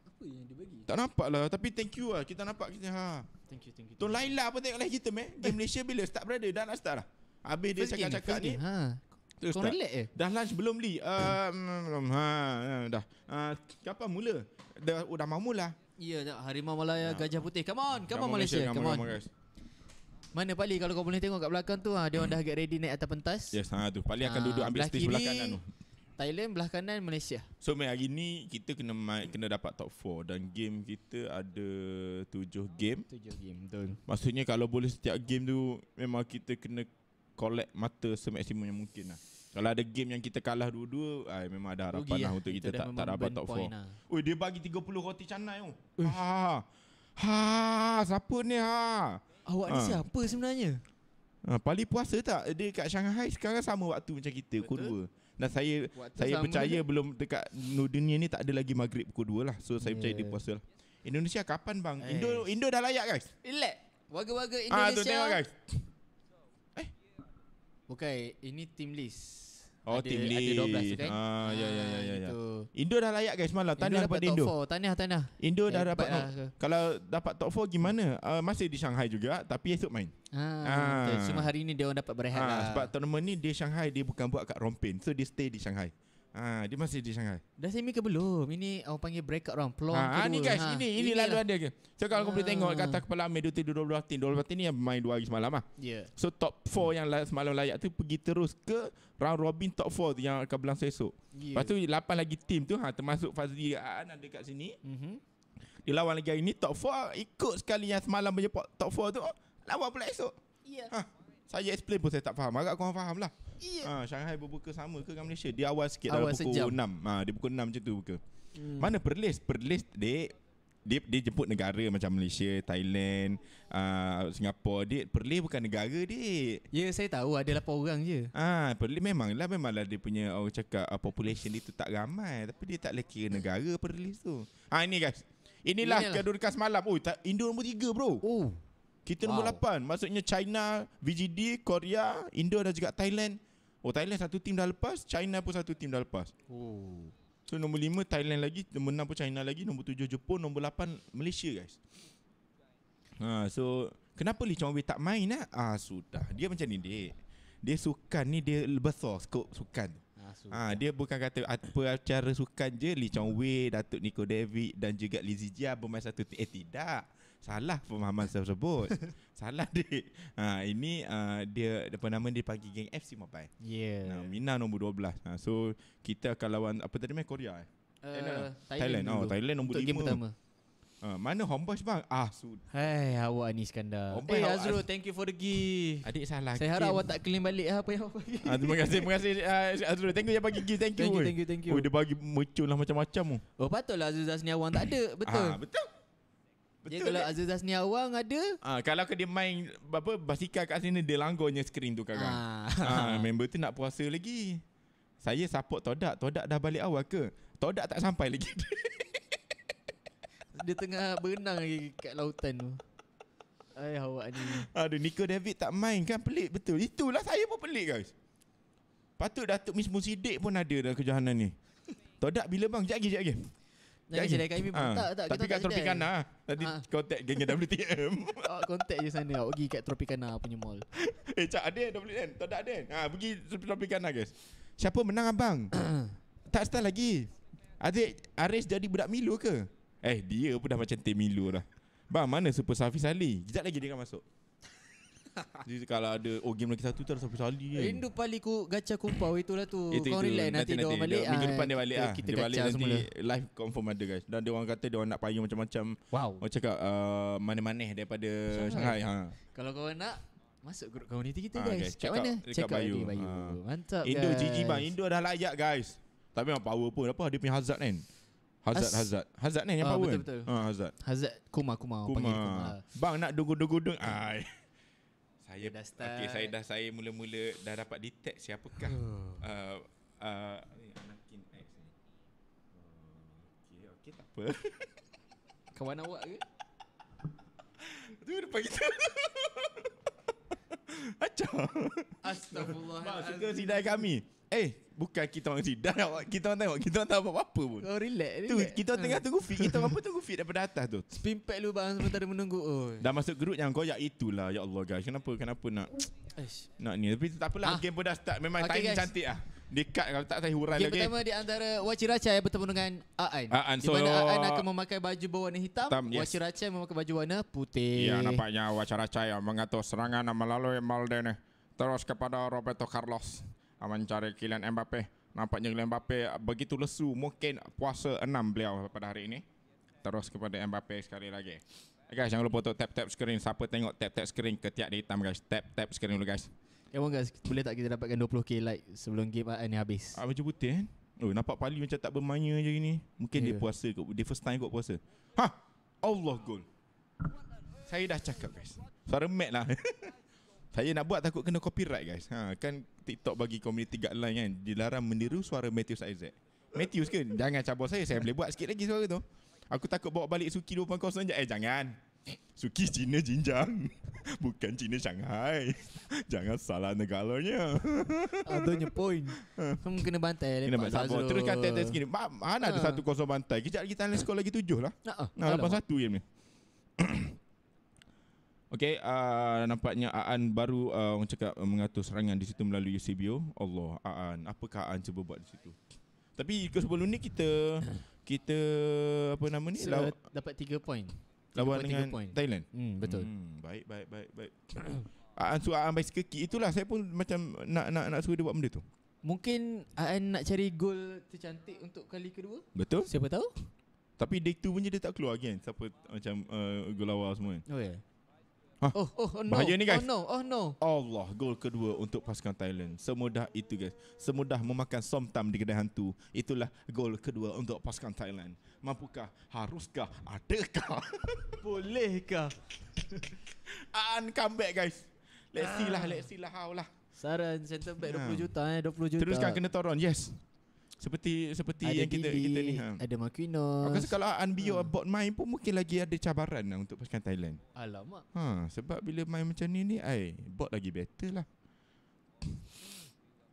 Apa yang dia bagi? Tak nampak lah. Tapi thank you lah. Kita nampak kita. Ha. Thank you, thank you. Thank Tuan Laila Apa tengok live lah kita, meh. Game eh. Malaysia bila? Start berada. Dah nak start lah. Habis dia cakap-cakap ni. Ha. Terus Kau relax eh? Dah lunch belum, Li? Uh, hmm. ha, dah. Uh, kapan mula? Dah, oh, dah mahu mula. Lah. Ya tak Harimau Malaya nah. Gajah Putih Come on Come on Malaysia, Malaysia. Come on mana Pali kalau kau boleh tengok kat belakang tu ha, Dia orang dah get ready naik atas pentas Yes ha, tu Pali akan ha, duduk ambil stage belah kanan tu Thailand belah kanan Malaysia So mai hari ni kita kena main, kena dapat top 4 Dan game kita ada 7 game 7 game betul Maksudnya kalau boleh setiap game tu Memang kita kena collect mata semaksimum yang mungkin lah kalau ada game yang kita kalah dua-dua ay, Memang ada harapan lah, lah Untuk kita, kita tak, tak dapat top 4 lah. Ui, Dia bagi 30 roti canai tu oh. ha, ha, ha, ha, Siapa ni ha Awak ha. ni siapa sebenarnya ha, Pali puasa tak Dia kat Shanghai Sekarang sama waktu macam kita Betul? Pukul 2 Dan saya waktu saya percaya dia. belum Dekat dunia ni Tak ada lagi maghrib pukul 2 lah So saya yeah. percaya dia ya. puasa lah Indonesia kapan bang eh. Indo, Indo dah layak guys Relax Warga-warga Indonesia ah, ha, tu, tengok, guys. Bukan ini team list. Oh ada, team list. Ada 12 kan? Ah ha, ya ya ya ya. ya. Indo dah layak guys malah tanya dapat Indo. Top 4. Tanya tanya. Indo dah dapat. Lah. Kalau dapat top 4 gimana? Uh, masih di Shanghai juga tapi esok main. Ha, ha. Okay. cuma hari ni dia orang dapat berehat ha, lah. Sebab tournament ni dia Shanghai dia bukan buat kat Rompin. So dia stay di Shanghai. Ha, dia masih di Shanghai. Dah semi ke belum? Ini orang panggil breakout round. Plong ha, kedua. ni guys, ha. ini, ini, lalu lah. ada ke. So kalau ha. kau boleh ah. tengok kata kepala Amir Duty 12 tin, 12 tin ni yang main 2 hari semalam ah. Yeah. So top 4 hmm. yang semalam layak tu pergi terus ke round robin top 4 tu yang akan berlangsung esok. Yeah. Lepas tu 8 lagi tim tu ha termasuk Fazli Aan ada kat sini. Mhm. Dia lawan lagi hari ni top 4 ikut sekali yang semalam punya top 4 tu lawan pula esok. Ya. Ha. Saya explain pun saya tak faham Agak korang faham lah yeah. ha, Shanghai berbuka sama ke dengan Malaysia Dia awal sikit lah, awal dalam pukul sejam. 6 ha, ah, Dia pukul 6 macam tu buka hmm. Mana Perlis Perlis dia dia, dia jemput negara macam Malaysia, Thailand, uh, ah, Singapura Dia Perlis bukan negara dia Ya saya tahu ada 8 orang je Ah, Perlis memang lah Memanglah dia punya orang oh, cakap uh, Population dia tu tak ramai Tapi dia tak boleh kira negara Perlis tu Ah ini guys Inilah, Inilah. kedudukan semalam Oh, Indo nombor 3 bro Oh kita wow. nombor 8 Maksudnya China VGD Korea Indo dan juga Thailand Oh Thailand satu tim dah lepas China pun satu tim dah lepas Oh So nombor 5 Thailand lagi Nombor 6 pun China lagi Nombor 7 Jepun Nombor 8 Malaysia guys ha, So Kenapa Lee Chong Wei tak main lah Ah sudah Dia macam ni dia Dia sukan ni dia besar skop sukan Ah, ha, dia bukan kata apa acara sukan je Lee Chong Wei, Datuk Nico David dan juga Lee Zijia bermain satu eh tidak. Salah pemahaman tersebut Salah dik ha, Ini uh, dia apa nama dia panggil geng FC Mopai yeah. Nah, ha, Mina nombor 12 ha, So kita akan lawan Apa tadi main Korea eh? Uh, eh, Thailand, Thailand. Oh, Thailand nombor Untuk 5 Untuk game pertama uh, Mana Hombash bang? Ah, sud. Hai, hey, awak ni Iskandar. Hombash eh, hey, Azro, az- thank you for the gift. Adik salah. Saya harap awak tak claim balik ah, apa yang awak bagi. Ah, terima kasih, terima kasih uh, ah, Azro. Thank you yang bagi gift. Thank you. Thank you, thank you, thank you. Oh, dia bagi mecun lah macam-macam. Oh, patutlah Azro Zazni awak tak ada. Betul. Ah, betul. Betul dia kalau Aziz Azni Awang ada ah, Kalau dia main apa, basikal kat sini Dia langgarnya skrin tu kakak ah. ah, Member tu nak puasa lagi Saya support Todak Todak dah balik awal ke Todak tak sampai lagi Dia tengah berenang lagi kat lautan tu Ay, awak ni Ada Nico David tak main kan pelik betul Itulah saya pun pelik guys Patut Datuk Miss Musidik pun ada dalam kejahanan ni Todak bila bang? Sekejap lagi, sekejap lagi Jangan cerai kat Amy ha. tak, tak, Tapi kita kat Tropicana ah. Nanti ha. contact geng WTM oh, Contact je sana Awak pergi kat Tropicana punya mall Eh Cak ada eh, WTM Tak ada ada ha, Pergi Tropicana guys Siapa menang abang Tak start lagi Adik Aris jadi budak Milo ke Eh dia pun dah macam Tim Milo dah Bang mana Super Safi Sali Sekejap lagi dia akan masuk Jadi kalau ada Oh game lagi satu tu Rasa pesali kan Rindu pali ku Gacha kumpau Itulah tu lah itu, Kau relax nanti, nanti, nanti, dia balik Minggu ah. depan dia balik lah Kita, ah. kita dia semula Live confirm ada guys Dan dia orang kata Dia orang nak payung macam-macam Wow Orang cakap uh, Manis-manis daripada Shanghai, Shanghai eh? ha. Kalau kau nak Masuk grup community kita ah, ha, guys okay. Check mana? Check out Bayu, Bayu. Mantap Indo guys GG bang Indo dah layak guys Tapi memang power pun Apa dia punya hazard kan Hazard, Hazard. Hazard ni yang oh, power. Betul, betul. Ha, Hazard. Hazard, Kuma, Kuma. Kuma. Kuma. Bang nak dugu-dugu-dugu. Ai saya dah start. Okay, saya dah saya mula-mula dah dapat detect siapakah. Ah uh, ah X oh, Okay, okay tak apa. Kawan awak ke? Tu depan kita. Acah. Astagfirullah. Mak suka sidai kami. Eh, Bukan kita orang sidar awak. Kita orang tengok. Kita orang tak apa-apa pun. Oh, relax. Tu, relax. kita tengah ha. tunggu fit. Kita orang pun tunggu fit daripada atas tu. Spin pack bang. Sementara menunggu. Oh. Dah masuk grup yang koyak itulah. Ya Allah guys. Kenapa? Kenapa nak? Aish. Nak ni. Tapi tak apalah. Ha? Game pun dah start. Memang okay, timing cantik ah Dekat kalau tak saya hurai lagi. Game pertama di antara Wachiracha yang bertemu dengan Aan. di mana Aan akan memakai baju berwarna hitam. Tam, yes. Wachiracha memakai baju warna putih. Ya nampaknya Wachiracha yang mengatur serangan melalui Malden. Terus kepada Roberto Carlos cari Kylian Mbappe. Nampaknya Kylian Mbappe begitu lesu mungkin puasa enam beliau pada hari ini. Terus kepada Mbappe sekali lagi. Guys, jangan lupa untuk tap-tap screen. Siapa tengok tap-tap screen ketiak di hitam guys. Tap-tap screen dulu guys. Emang ya, yeah, guys, boleh tak kita dapatkan 20k like sebelum game ah, ini habis? Ah, macam putih eh? Oh, nampak Pali macam tak bermaya je ni. Mungkin yeah. dia ya. puasa kot. Dia first time kot puasa. Ha! Allah gol. Saya dah cakap guys. Suara mat lah. Saya nak buat takut kena copyright guys. Ha kan TikTok bagi community guideline kan dilarang meniru suara Matthews Isaac. Matthews ke? Jangan cabar saya. Saya boleh buat sikit lagi suara tu. Aku takut bawa balik Suki 2.0 saja. Eh jangan. Suki Cina jinjang. Bukan Cina Shanghai. Jangan salah negaranya. Adanya point. Kamu kena bantai. Kena bantai. Sabo. Terus kata tes gini. Mana ada ha. satu kosong bantai. Kejap lagi tanya sekolah lagi tujuh lah. Ha, ha. Nah, lapan satu game ni. Okey, uh, nampaknya Aan baru uh, orang cakap uh, mengatur serangan di situ melalui UCBO. Allah, Aan, apakah Aan cuba buat di situ? Tapi sebelum ni kita kita apa nama ni? Law- dapat 3 point. Lawan dengan point. Thailand. Hmm, betul. Hmm, baik, baik, baik, baik. Aan suka Aan bicycle kick. Itulah saya pun macam nak nak nak suruh dia buat benda tu. Mungkin Aan nak cari gol tercantik untuk kali kedua? Betul. Siapa tahu? Tapi day tu punya dia tak keluar kan siapa macam uh, gol awal semua kan. Oh ya. Yeah. Oh, oh, oh, Bahaya no. ni guys. Oh no, oh no. Allah, gol kedua untuk pasukan Thailand. Semudah itu guys. Semudah memakan somtam di kedai hantu. Itulah gol kedua untuk pasukan Thailand. Mampukah? Haruskah? Adakah? Bolehkah? An comeback guys. Let's see lah, ah. let's see lah how lah. Saran center back 20 ya. juta eh, 20 juta. Teruskan kena toron, yes seperti seperti ada yang kita Billy, kita ni ha. Ada Makino. Aku rasa kalau Unbio hmm. about main pun mungkin lagi ada cabaran lah untuk pasukan Thailand. Alamak. Ha sebab bila main macam ni ni ai bot lagi better lah.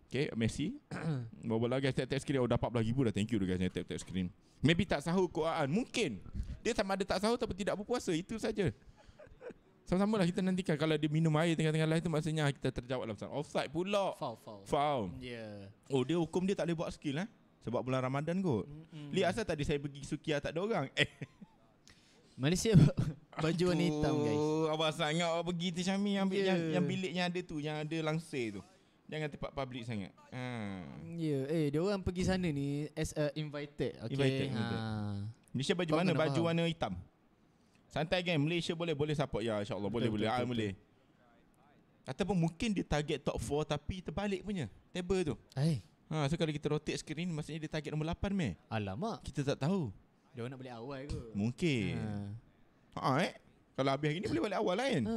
Okay Messi Bawa bola lagi Tap-tap screen Oh dapat lagi dah Thank you guys Tap-tap screen Maybe tak sahur Kuaan Mungkin Dia sama ada tak sahur Tapi tidak berpuasa Itu saja Sama-sama lah kita nantikan Kalau dia minum air Tengah-tengah live tu Maksudnya kita terjawab lah Offside pula Foul Foul, foul. Yeah. Oh dia hukum dia tak boleh buat skill eh? Sebab bulan Ramadan kot mm-hmm. Lihat asal tadi saya pergi Sukia tak ada orang Eh Malaysia baju warna hitam guys Abang sangat awak pergi tu Syami yang, yeah. yang, yang biliknya ada tu Yang ada langsir tu Jangan tempat public sangat ha. Ya yeah. eh dia orang pergi sana ni As a invited okay. Invited, ha. Malaysia baju Kau mana? Baju warna hitam Santai kan, Malaysia boleh boleh support Ya insyaAllah boleh boleh ah, Boleh boleh Ataupun mungkin dia target top 4 Tapi terbalik punya Table tu Eh Ha, so kalau kita rotate screen maksudnya dia target nombor 8 meh. Alamak. Kita tak tahu. Dia nak balik awal ke? Mungkin. Ha. ha eh. Kalau habis hari ni boleh balik awal lain. Ha.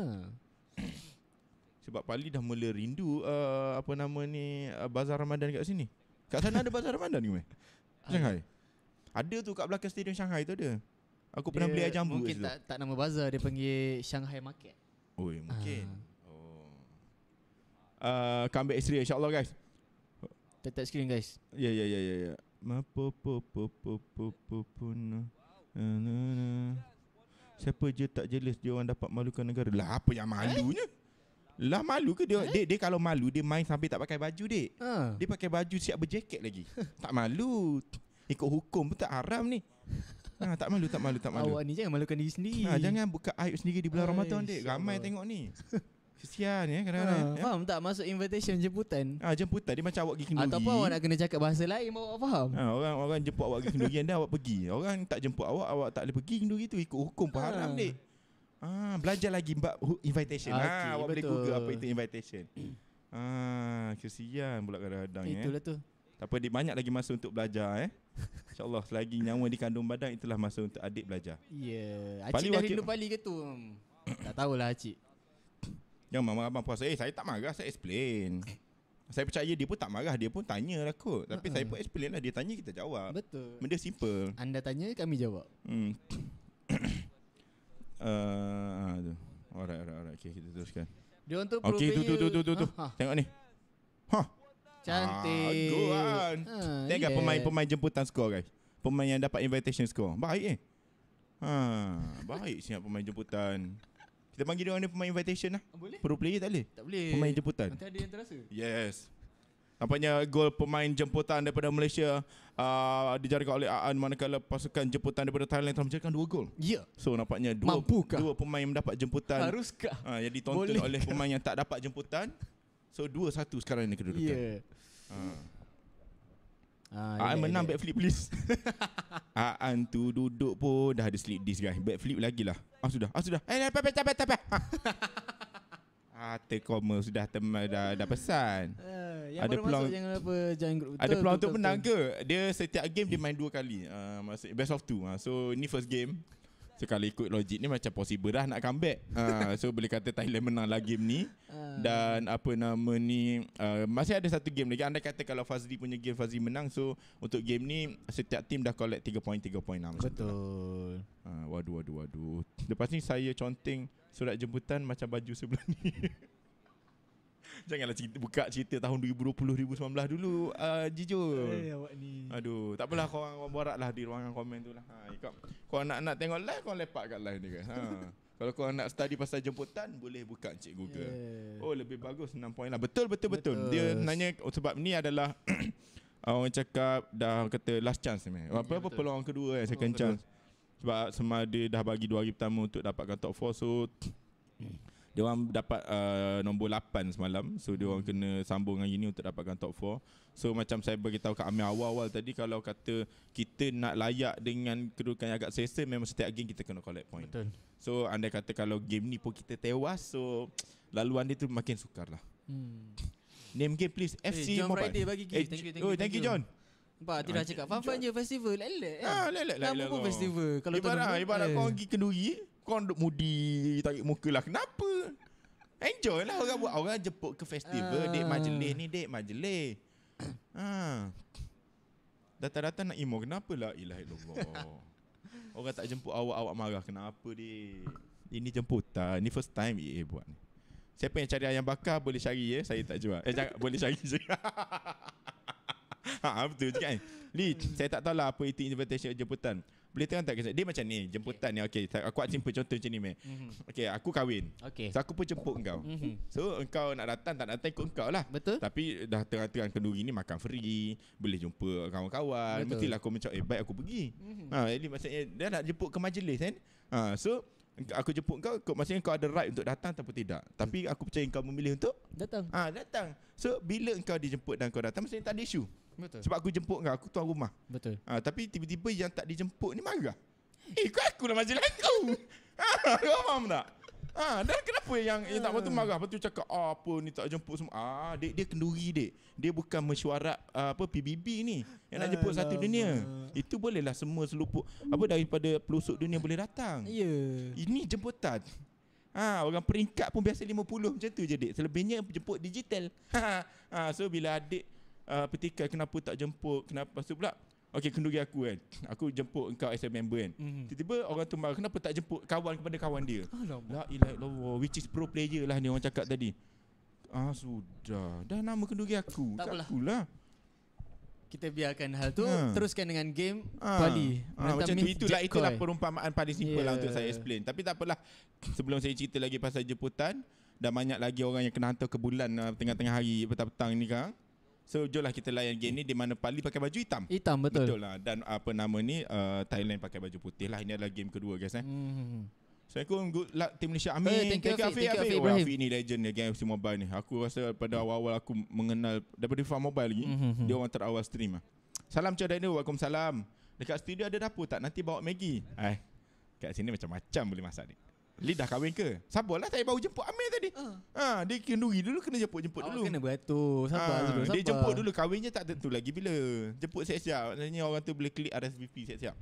Sebab Pali dah mula rindu uh, apa nama ni uh, bazar Ramadan kat sini. Kat sana ada bazar Ramadan ni meh. Shanghai. Ada tu kat belakang stadium Shanghai tu ada. Aku dia pernah beli ayam jambu Mungkin tak, tak nama bazar dia panggil Shanghai Market. Oi, mungkin. Ha. Oh. Uh, comeback istri insya-Allah guys. Tak tak screen guys. Ya ya ya ya ya. Ma po po po po po po puna. Siapa je tak jelas dia orang dapat malukan negara. Lah apa yang malunya? Lah malu ke dia, eh? Dek kalau malu dia main sampai tak pakai baju dek. Ha. Dia pakai baju siap berjaket lagi. tak malu. Ikut hukum pun tak haram ni. Ha, tak malu, tak malu, tak malu. Awak ni jangan malukan diri sendiri. Ha, jangan buka aib sendiri di bulan Ramadan, dek. Ramai tengok ni. Kesian ya kadang-kadang ha, Faham tak Masuk invitation jemputan Ah ha, Jemputan dia macam awak pergi kenduri Ataupun awak nak kena cakap bahasa lain Awak faham ha, orang, orang jemput awak pergi kenduri Anda awak pergi Orang tak jemput awak Awak tak boleh pergi kenduri tu Ikut hukum pun ha. haram ni ah. ha, Belajar lagi mbak invitation okay, ha, Awak betul. boleh google apa itu invitation Ah, kesian pula kadang-kadang eh. Itulah ya. tu Tak apa, dia banyak lagi masa untuk belajar eh. InsyaAllah, selagi nyawa di kandung badan Itulah masa untuk adik belajar Ya, yeah. acik dah rindu Pali ke tu? Hmm. tak tahulah acik yang mama abang puasa Eh saya tak marah Saya explain Saya percaya dia pun tak marah Dia pun tanya lah kot Tapi uh-uh. saya pun explain lah Dia tanya kita jawab Betul Benda simple Anda tanya kami jawab hmm. uh, Alright alright alright Okay kita teruskan Dia orang tu Okay tu tu tu tu, tu, tu. Huh? Ha, ha. Tengok ni huh. Cantik ah, Go on huh, ha, Tengok kan yeah. pemain-pemain jemputan skor guys Pemain yang dapat invitation skor Baik eh ah, baik siap pemain jemputan kita panggil dia orang ni pemain invitation lah. Boleh. Pro player tak boleh. Tak boleh. Pemain jemputan. Nanti ada yang terasa. Yes. Nampaknya gol pemain jemputan daripada Malaysia uh, dijaga oleh Aan manakala pasukan jemputan daripada Thailand telah mencetakkan dua gol. Ya. Yeah. So nampaknya dua dua pemain mendapat jemputan. Haruskah? Uh, yang ditonton Bolehkah? oleh pemain yang tak dapat jemputan. So dua satu sekarang ini kedudukan. Ya. Yeah. Uh. Ah, ah, menang backflip please. ah, antu duduk pun dah ada slip this guy. Backflip lagi lah. Ah, sudah. Ah, sudah. Eh, apa, apa, apa, Ah, koma sudah tem dah, dah pesan. Uh, ada peluang, masuk jangan apa join group Ada peluang untuk menang ke? Dia setiap game dia main dua kali. Uh, maksud, best of two. Uh, so ini first game. So kalau ikut logik ni macam possible dah nak comeback. Ha, so boleh kata Thailand menang lah game ni. Ah. Dan apa nama ni uh, masih ada satu game lagi. Anda kata kalau Fazli punya game Fazli menang. So untuk game ni setiap team dah collect 3 point 3 point 6. Betul. Ha, waduh waduh waduh. Lepas ni saya conteng surat jemputan macam baju sebelum ni. Janganlah cerita, buka cerita tahun 2020-2019 dulu uh, Jijo Eh awak ni Aduh tak apalah korang, korang borak lah di ruangan komen tu lah ha, ikut. Korang nak, nak tengok live korang lepak kat live ni ke ha. Kalau korang nak study pasal jemputan Boleh buka cik Google yeah. Oh lebih bagus 6 poin lah Betul betul betul, betul. Dia nanya oh, sebab ni adalah Orang cakap dah kata last chance ni Apa, ya, -apa yeah, peluang kedua eh second oh, chance betul. Sebab semua dia dah bagi dua hari pertama untuk dapatkan top 4 So hmm dia orang dapat uh, nombor 8 semalam so dia orang kena sambung dengan ini untuk dapatkan top 4 so macam saya beritahu kat Amir awal-awal tadi kalau kata kita nak layak dengan kedudukan yang agak selesa memang setiap game kita kena collect point betul so anda kata kalau game ni pun kita tewas so laluan dia tu makin sukar lah hmm. name game please eh, FC John Mobile Friday bagi hey, eh, thank oh, you thank, thank you John Pak tu ah, dah cakap apa-apa je festival Lelek Ah lelek lah, Nama pun lah. festival Kalau Ibarat, lah, ibarat eh. kau pergi kenduri korang duduk mudi Tarik muka lah Kenapa Enjoy lah orang buat Orang jemput ke festival Dek ah. majlis ni Dek majlis ha. Datang-datang nak imo Kenapa lah Ilah Allah Orang tak jemput awak Awak marah Kenapa dek Ini jemputan Ini first time EA buat ni Siapa yang cari ayam bakar Boleh cari ya Saya tak jual Eh jangan Boleh cari je ha, Betul je kan Lee Saya tak tahu lah Apa itu invitation jemputan boleh tengok tak Dia macam ni Jemputan okay. ni okay, Aku nak simple contoh macam ni man. Mm-hmm. Okay aku kahwin okay. So aku pun jemput kau mm-hmm. So engkau nak datang Tak datang ikut engkau lah Betul Tapi dah tengah-tengah kenduri ni Makan free Boleh jumpa kawan-kawan Betul. Mestilah aku macam Eh baik aku pergi mm-hmm. ha, Jadi maksudnya Dia nak jemput ke majlis kan ha, So Aku jemput kau Maksudnya kau ada right Untuk datang atau tidak Tapi aku percaya Kau memilih untuk Datang Ah ha, Datang So bila kau dijemput Dan kau datang Maksudnya tak ada isu. Betul. Sebab aku jemput kau, aku tuan rumah. Betul. Ha, tapi tiba-tiba yang tak dijemput ni marah. Eh, eh kau aku dah majlis aku. ha, kau faham tak? Ha, dan kenapa yang yang tak ah. patut marah? Patut cakap oh, apa ni tak jemput semua. Ah, dia dia kenduri dia. Dia bukan mesyuarat uh, apa PBB ni. Yang nak jemput Alamak. satu dunia. Itu bolehlah semua selupuk apa daripada pelosok dunia boleh datang. Ya. Yeah. Ini jemputan. Ha, orang peringkat pun biasa 50 macam tu je dik. Selebihnya jemput digital. Ha, ha. ha, so bila adik uh, ah, petikai kenapa tak jemput kenapa pasal pula okey kenduri aku kan aku jemput engkau as a member kan mm-hmm. tiba orang tu marah kenapa tak jemput kawan kepada kawan dia la ilaha illallah which is pro player lah ni orang cakap tadi ah sudah dah nama kenduri aku tak, tak akulah lah? kita biarkan hal tu ha. teruskan dengan game ha. Pali ha. Ha. macam tu itulah itulah perumpamaan paling simple lah yeah. lah untuk saya explain tapi tak apalah sebelum saya cerita lagi pasal jemputan dah banyak lagi orang yang kena hantar ke bulan ah, tengah-tengah hari petang-petang ni kan So jomlah kita layan game ni Di mana Pali pakai baju hitam Hitam betul Betul lah Dan apa nama ni uh, Thailand pakai baju putih lah Ini adalah game kedua guys eh hmm. Assalamualaikum Good luck Team Malaysia eh, Amin hey, Thank you Afiq Afiq Afi. Afi. ni legend dia Game FC Mobile ni Aku rasa pada hmm. awal-awal aku mengenal Daripada FIFA Mobile lagi hmm, hmm, hmm Dia orang terawal stream lah Salam Cik Daniel Waalaikumsalam Dekat studio ada dapur tak? Nanti bawa Maggie. Eh Kat sini macam-macam boleh masak ni Lidah dah kahwin ke? lah? saya baru jemput Amir tadi. Uh. Ha, dia kenduri dulu kena jemput jemput oh, dulu. Kena beratur. Sabar, ha, sabar, sabar. Dia jemput dulu kahwinnya tak tentu lagi bila. Jemput siap-siap. Nanya orang tu boleh klik RSVP siap-siap.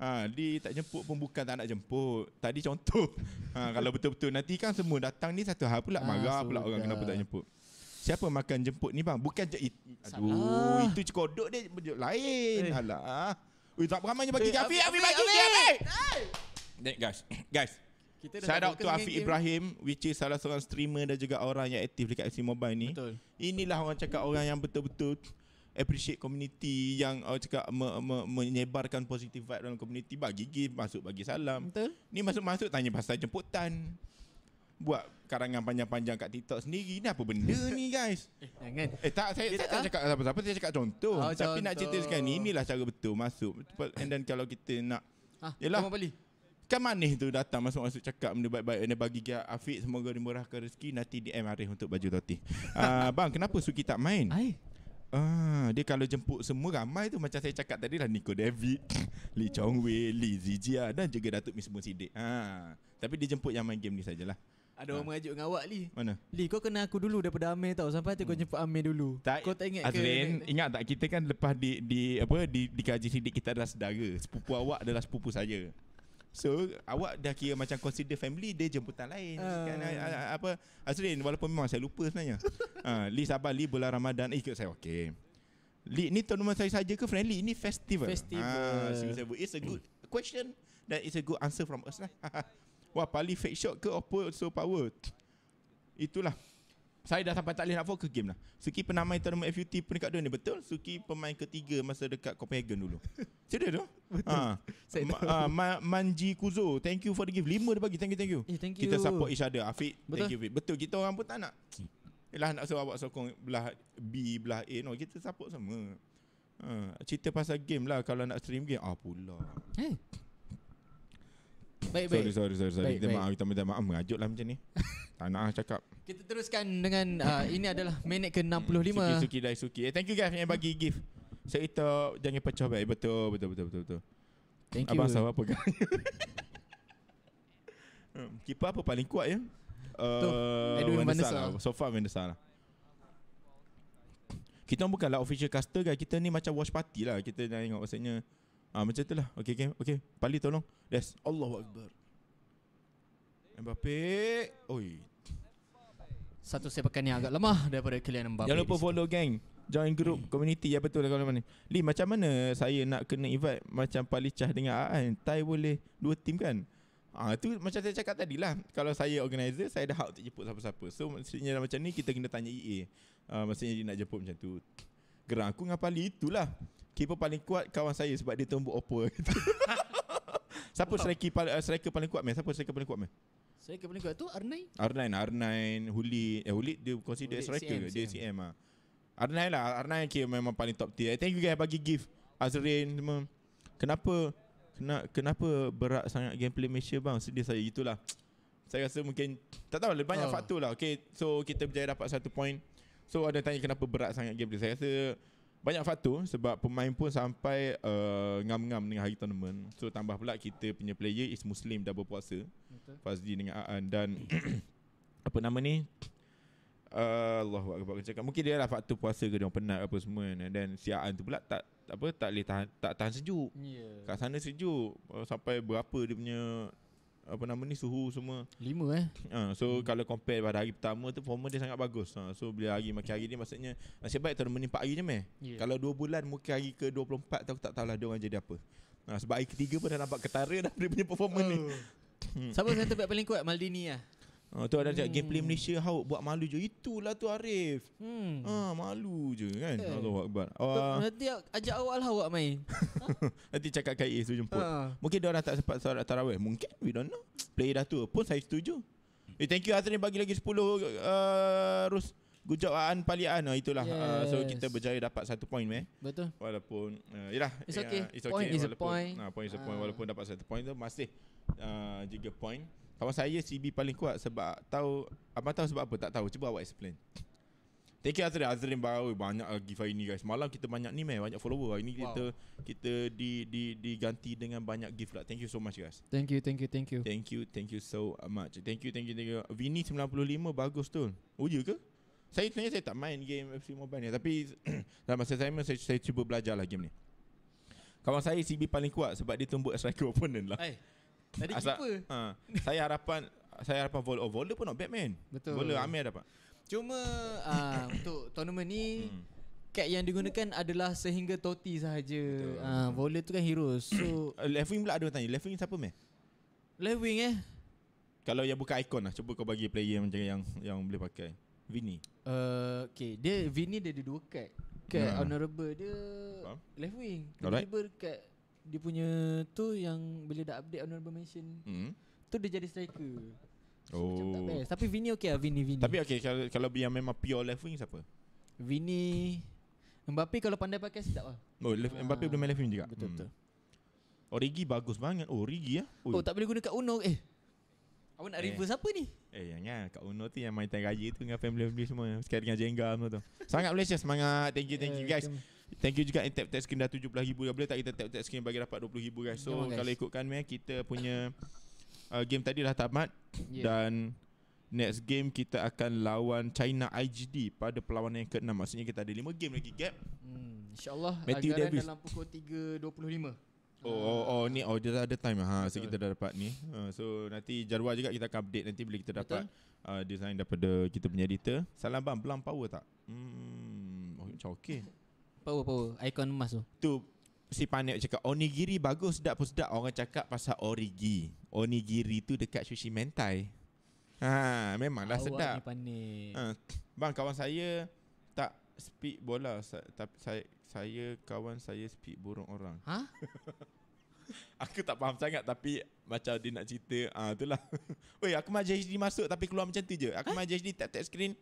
Ha, dia tak jemput pun bukan tak nak jemput Tadi contoh ha, Kalau betul-betul nanti kan semua datang ni Satu hal pula ha, marah pula orang kenapa tak jemput Siapa makan jemput ni bang? Bukan je, Aduh Itu cekodok dia Lain eh. Alah Ui, Tak ramai bagi eh, Afi Kami bagi Afi eh. Guys Guys kita Shout out to Afiq Ibrahim Which is salah seorang streamer Dan juga orang yang aktif Dekat FC Mobile ni Betul Inilah orang cakap Orang yang betul-betul Appreciate community Yang orang cakap me, me, Menyebarkan positive vibe Dalam community Bagi gift Masuk bagi salam Betul Ni masuk-masuk Tanya pasal jemputan Buat karangan panjang-panjang Kat TikTok sendiri Ni apa benda ni guys Eh Eh tak Saya, saya tak cakap apa-apa Saya cakap contoh oh, Tapi contoh. nak cerita sekarang ni Inilah cara betul Masuk And then kalau kita nak ah, Yelah Kan manis tu datang masuk-masuk cakap benda baik-baik Dia bagi dia Afiq semoga dimurahkan rezeki Nanti DM Arif untuk baju roti uh, Bang kenapa Suki tak main? Hai Ah, dia kalau jemput semua ramai tu macam saya cakap tadi lah Nico David, Li Chong Wei, Li Zijia dan juga Datuk Miss Mun Sidik. Ah, tapi dia jemput yang main game ni sajalah. Ada orang ha. Ah. mengajuk dengan awak Lee Mana? Li kau kenal aku dulu daripada Amir tau Sampai tu hmm. kau jemput Amir dulu tak, Kau tak ingat Azrin, ke Azrin ingat tak kita kan lepas di di apa di, di kaji sidik kita adalah sedara Sepupu awak adalah sepupu saya So awak dah kira macam consider family dia jemputan lain uh. kan, a, ah, a, ah, apa Azrin walaupun memang saya lupa sebenarnya. ha Li sabar Li bulan Ramadan eh, ikut saya okey. Li ni tournament saya saja ke friendly ini festival. Festival. Ha, it's a good question that is a good answer from us lah. Wah Pali fake shot ke Oppo so power. Itulah saya dah sampai tak boleh nak fokus game lah Suki pernah main tournament FUT pun dekat ni Betul Suki pemain ketiga masa dekat Copenhagen dulu Serius tu? Betul ha. Ma, Manji Kuzo Thank you for the gift Lima dia bagi Thank you thank you, yeah, thank you. Kita support each other Afiq Betul. Thank you Afiq Betul kita orang pun tak nak Yelah nak suruh awak sokong Belah B Belah A no, Kita support sama ha. Ah, cerita pasal game lah Kalau nak stream game Ah pula Eh Baik, sorry, baik. sorry, sorry, sorry. Baik, maaf, kita minta maaf. Mengajuk lah macam ni. tak nak lah cakap. Kita teruskan dengan uh, ini adalah minit ke-65. Suki-suki, dai suki. Eh, thank you guys yang bagi gift. So, itu jangan pecah baik. Betul, betul, betul, betul, betul. Thank Abang you. Abang apa kan? apa paling kuat ya? Uh, Edwin Van Der lah. So far Van Der lah. Kita bukanlah official caster kan. Kita ni macam watch party lah. Kita dah ingat maksudnya. Ah macam itulah. Okey okey. Okey. Pali tolong. Yes. Allahu Akbar. Mbappe. Oi. Satu sepakan yang agak lemah daripada Kylian Mbappe. Jangan lupa follow gang. Join group hmm. community ya betul lah kalau mana. Li macam mana saya nak kena invite macam Pali Cah dengan Aan? Tai boleh dua team kan? Ah tu macam saya cakap tadi lah. Kalau saya organizer, saya dah hak untuk jemput siapa-siapa. So maksudnya macam ni kita kena tanya EA. Uh, ah, maksudnya dia nak jemput macam tu. Gerak aku dengan Pali itulah. Keeper paling kuat kawan saya sebab dia tumbuk oper. siapa wow. striker paling uh, eh, striker paling kuat meh? Siapa striker paling kuat meh? Striker paling kuat tu Arnai. Arnai, Arnai, Huli, eh Huli dia consider striker ke? Dia CM, CM ah. Arnai lah, Arnai kira okay, memang paling top tier. Thank you guys bagi gift Azrin semua. Kenapa kena, kenapa berat sangat gameplay Malaysia bang? Sedih saya itulah. Saya rasa mungkin tak tahu lebih banyak oh. faktor lah. Okay, so kita berjaya dapat satu point. So ada tanya kenapa berat sangat gameplay. Saya rasa banyak faktor sebab pemain pun sampai uh, ngam-ngam dengan hari tournament. So tambah pula kita punya player is muslim dah berpuasa. Betul. Fazli dengan Aan dan apa nama ni? Uh, Allahu akbar cakap mungkin dia lah faktor puasa ke dia penat apa semua dan si Aan tu pula tak apa tak boleh tahan, tak tahan sejuk. Yeah. Kat sana sejuk uh, sampai berapa dia punya apa nama ni suhu semua. lima eh. Ha, so hmm. kalau compare pada hari pertama tu form dia sangat bagus. Ha, so bila hari makin hari ni maksudnya nasib baik tournament ni hari je meh. Yeah. Kalau dua bulan mungkin hari ke 24 tu aku tak tahulah dia orang jadi apa. Ha, sebab hari ketiga pun dah nampak ketara dah dia punya performance oh. ni. Hmm. Siapa center back paling kuat Maldini ah? Ha, tu ada hmm. gameplay Malaysia how buat malu je. Itulah tu Arif. Hmm. Ha, malu je kan. Eh. Allahu akbar. Uh, nanti ajak awak lah awak main. nanti cakap kat Ais tu jemput. Uh. Mungkin dia orang tak sempat solat tarawih. Mungkin we don't know. Player dah tu pun saya setuju. Eh, thank you Azrin bagi lagi 10 uh, Rus. Good job Palian. Uh, itulah. Yes. Uh, so kita berjaya dapat satu point meh. Betul. Walaupun uh, yalah, it's, ya, okay. Uh, it's okay. Point walaupun, is a point. Uh, point is a point uh. walaupun dapat satu point tu masih uh, juga point. Kawan saya CB paling kuat sebab tahu apa tahu sebab apa tak tahu cuba awak explain. Thank you Azri Azri baru banyak lagi file ni guys. Malam kita banyak ni meh banyak follower. Ini wow. kita kita di di diganti dengan banyak gift lah. Thank you so much guys. Thank you thank you thank you. Thank you thank you so much. Thank you thank you thank you. Vini 95 bagus tu. Oh ya ke? Saya sebenarnya saya tak main game FC Mobile ni tapi dalam masa saya saya, saya cuba belajar lah game ni. Kawan saya CB paling kuat sebab dia tumbuk striker opponent lah. Hey. Tadi Asal, keeper. Ha, saya harapan saya harapan vol oh, volley pun not Batman. man. Betul. Volley Amir dapat. Cuma uh, untuk tournament ni hmm. cat hmm. yang digunakan adalah sehingga Toti sahaja. Ah uh, volley tu kan hero. So eh, left wing pula ada tanya. Left wing siapa meh? Left wing eh? Kalau yang buka ikon lah cuba kau bagi player macam yang yang boleh pakai. Vini. Uh, eh, okay dia Vini dia ada dua card. Card nah. Hmm. honorable dia huh? left wing. Tiba-tiba dia punya tu yang bila dah update honorable mention hmm. tu dia jadi striker. So oh. tak Tapi Vini okey lah Vini Vini. Tapi okey kalau kalau yang memang pure left wing siapa? Vini Mbappe kalau pandai pakai sedap lah. Oh, left, ha. Mbappe boleh main left wing juga. Betul hmm. betul. Origi bagus banget. Oh, Origi ya. Oh, oh tak boleh guna kat Uno eh. Awak nak eh. reverse apa ni? Eh jangan Kak Uno tu yang main tengah raya tu Dengan family-family semua Sekarang dengan Jenga semua tu Sangat Malaysia Semangat Thank you thank you eh, guys eh, Thank you juga eh, yang tap-tap screen dah RM70,000 Kalau boleh tak kita tap-tap screen bagi dapat RM20,000 guys So on, kalau ikutkan meh kita punya uh, game tadi dah tamat yeah. Dan next game kita akan lawan China IGD pada perlawanan yang ke-6 Maksudnya kita ada 5 game lagi gap hmm, InsyaAllah Matthew agaran Davis. dalam pukul 3.25 Oh, oh, oh ni oh dia dah ada time ha so kita dah dapat ni. Uh, so nanti jadual juga kita akan update nanti bila kita dapat uh, design daripada kita punya editor. Salam bang, belang power tak? Hmm, oh, macam okey power power icon emas tu. Tu si panik cakap onigiri bagus sedap pun sedap orang cakap pasal origi. Onigiri tu dekat sushi mentai. Ha, memang Awak sedap. Ha, bang kawan saya tak speak bola tapi saya saya kawan saya speak burung orang. Ha? aku tak faham sangat tapi macam dia nak cerita ah itulah. Weh aku mai HD masuk tapi keluar macam tu je. Aku mai HD tap tap screen.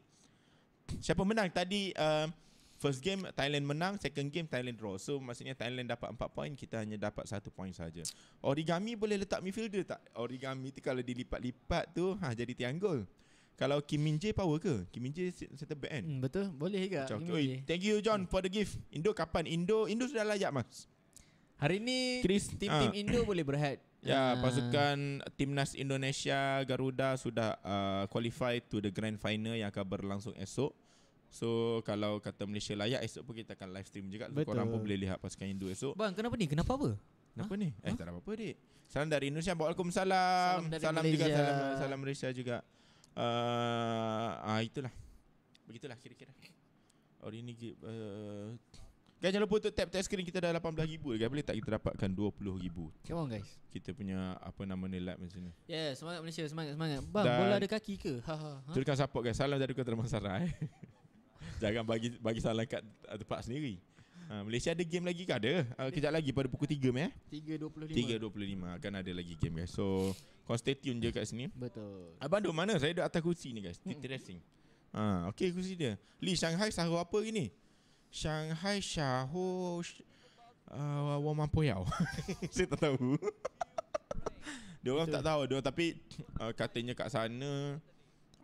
Siapa menang tadi uh, First game Thailand menang, second game Thailand draw. So maksudnya Thailand dapat 4 poin, kita hanya dapat 1 poin saja. Origami boleh letak midfielder tak? Origami tu kalau dilipat-lipat tu ha jadi tiang gol. Kalau Kim Min Jae power ke? Kim Min Jae center back kan? Hmm, betul, boleh ke? Okay. thank you John for the gift. Indo kapan? Indo Indo sudah layak mas. Hari ni Chris, tim-tim uh, Indo boleh berhad. Ya, uh. pasukan timnas Indonesia Garuda sudah uh, qualify to the grand final yang akan berlangsung esok. So kalau kata Malaysia layak esok pun kita akan live stream juga. Betul. Korang pun boleh lihat pasukan Indo esok. Bang, kenapa ni? Kenapa apa? Kenapa ha? ni? Eh, ha? tak ada apa-apa, Dik. Salam dari Indonesia. Waalaikumsalam. Salam, dari salam Malaysia. juga salam salam Malaysia juga. Uh, ah itulah. Begitulah kira-kira. Hari oh, ini uh, Guys jangan lupa untuk tap tap screen kita dah ribu. guys Boleh tak kita dapatkan 20,000 Come on guys Kita punya apa nama ni lab macam ni Yeah semangat Malaysia semangat semangat Bang Dan bola ada kaki ke? Ha, ha, ha? Turunkan support guys Salam dari Kota Lemang eh. Jangan bagi bagi salah kat tempat sendiri. Ha, Malaysia ada game lagi ke? Ada. Ha, ada. Kejap lagi pada pukul 3 meh. 3.25. 3.25 Kan ada lagi game guys. So, kau stay tune je kat sini. Betul. Abang duduk mana? Saya duduk atas kursi ni guys. Hmm. Dressing. Ha, okay kursi dia. Li Shanghai Sahu apa ni? Shanghai Sahu uh, Wa Mampu Yao. Saya tak tahu. dia orang tak tahu. Dia tapi uh, katanya kat sana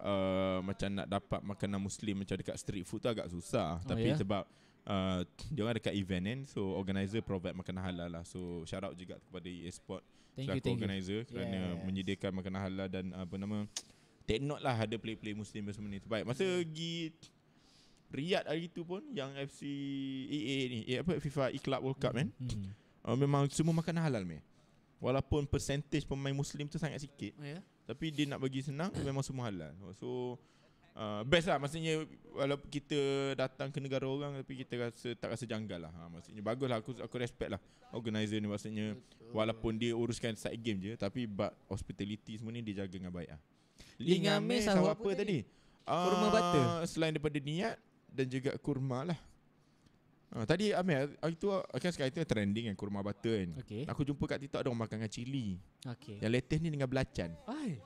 uh, macam nak dapat makanan muslim macam dekat street food tu agak susah oh, tapi yeah? sebab uh, dia dekat event kan so organizer provide makanan halal lah so shout out juga kepada e-sport selaku organizer you. kerana yes. menyediakan makanan halal dan uh, apa nama take note lah ada play-play muslim macam ni terbaik masa hmm. pergi riyad hari tu pun yang FC EA ni EA eh, apa FIFA E-Club World Cup kan mm. mm. uh, memang semua makanan halal meh walaupun percentage pemain muslim tu sangat sikit yeah? Oh, ya? Tapi dia nak bagi senang Memang semua halal So uh, Best lah Maksudnya Walaupun kita Datang ke negara orang Tapi kita rasa Tak rasa janggal lah ha, Maksudnya bagus lah aku, aku respect lah Organizer ni maksudnya Walaupun dia uruskan Side game je Tapi but Hospitality semua ni Dia jaga dengan baik lah Lingamis Apa tadi? Kurma ah, butter Selain daripada niat Dan juga kurma lah Ah, tadi Amir itu akan sekarang itu trending kan kurma butter kan. Okay. Aku jumpa kat TikTok dong makan dengan cili. Okay. Yang latest ni dengan belacan. Ai.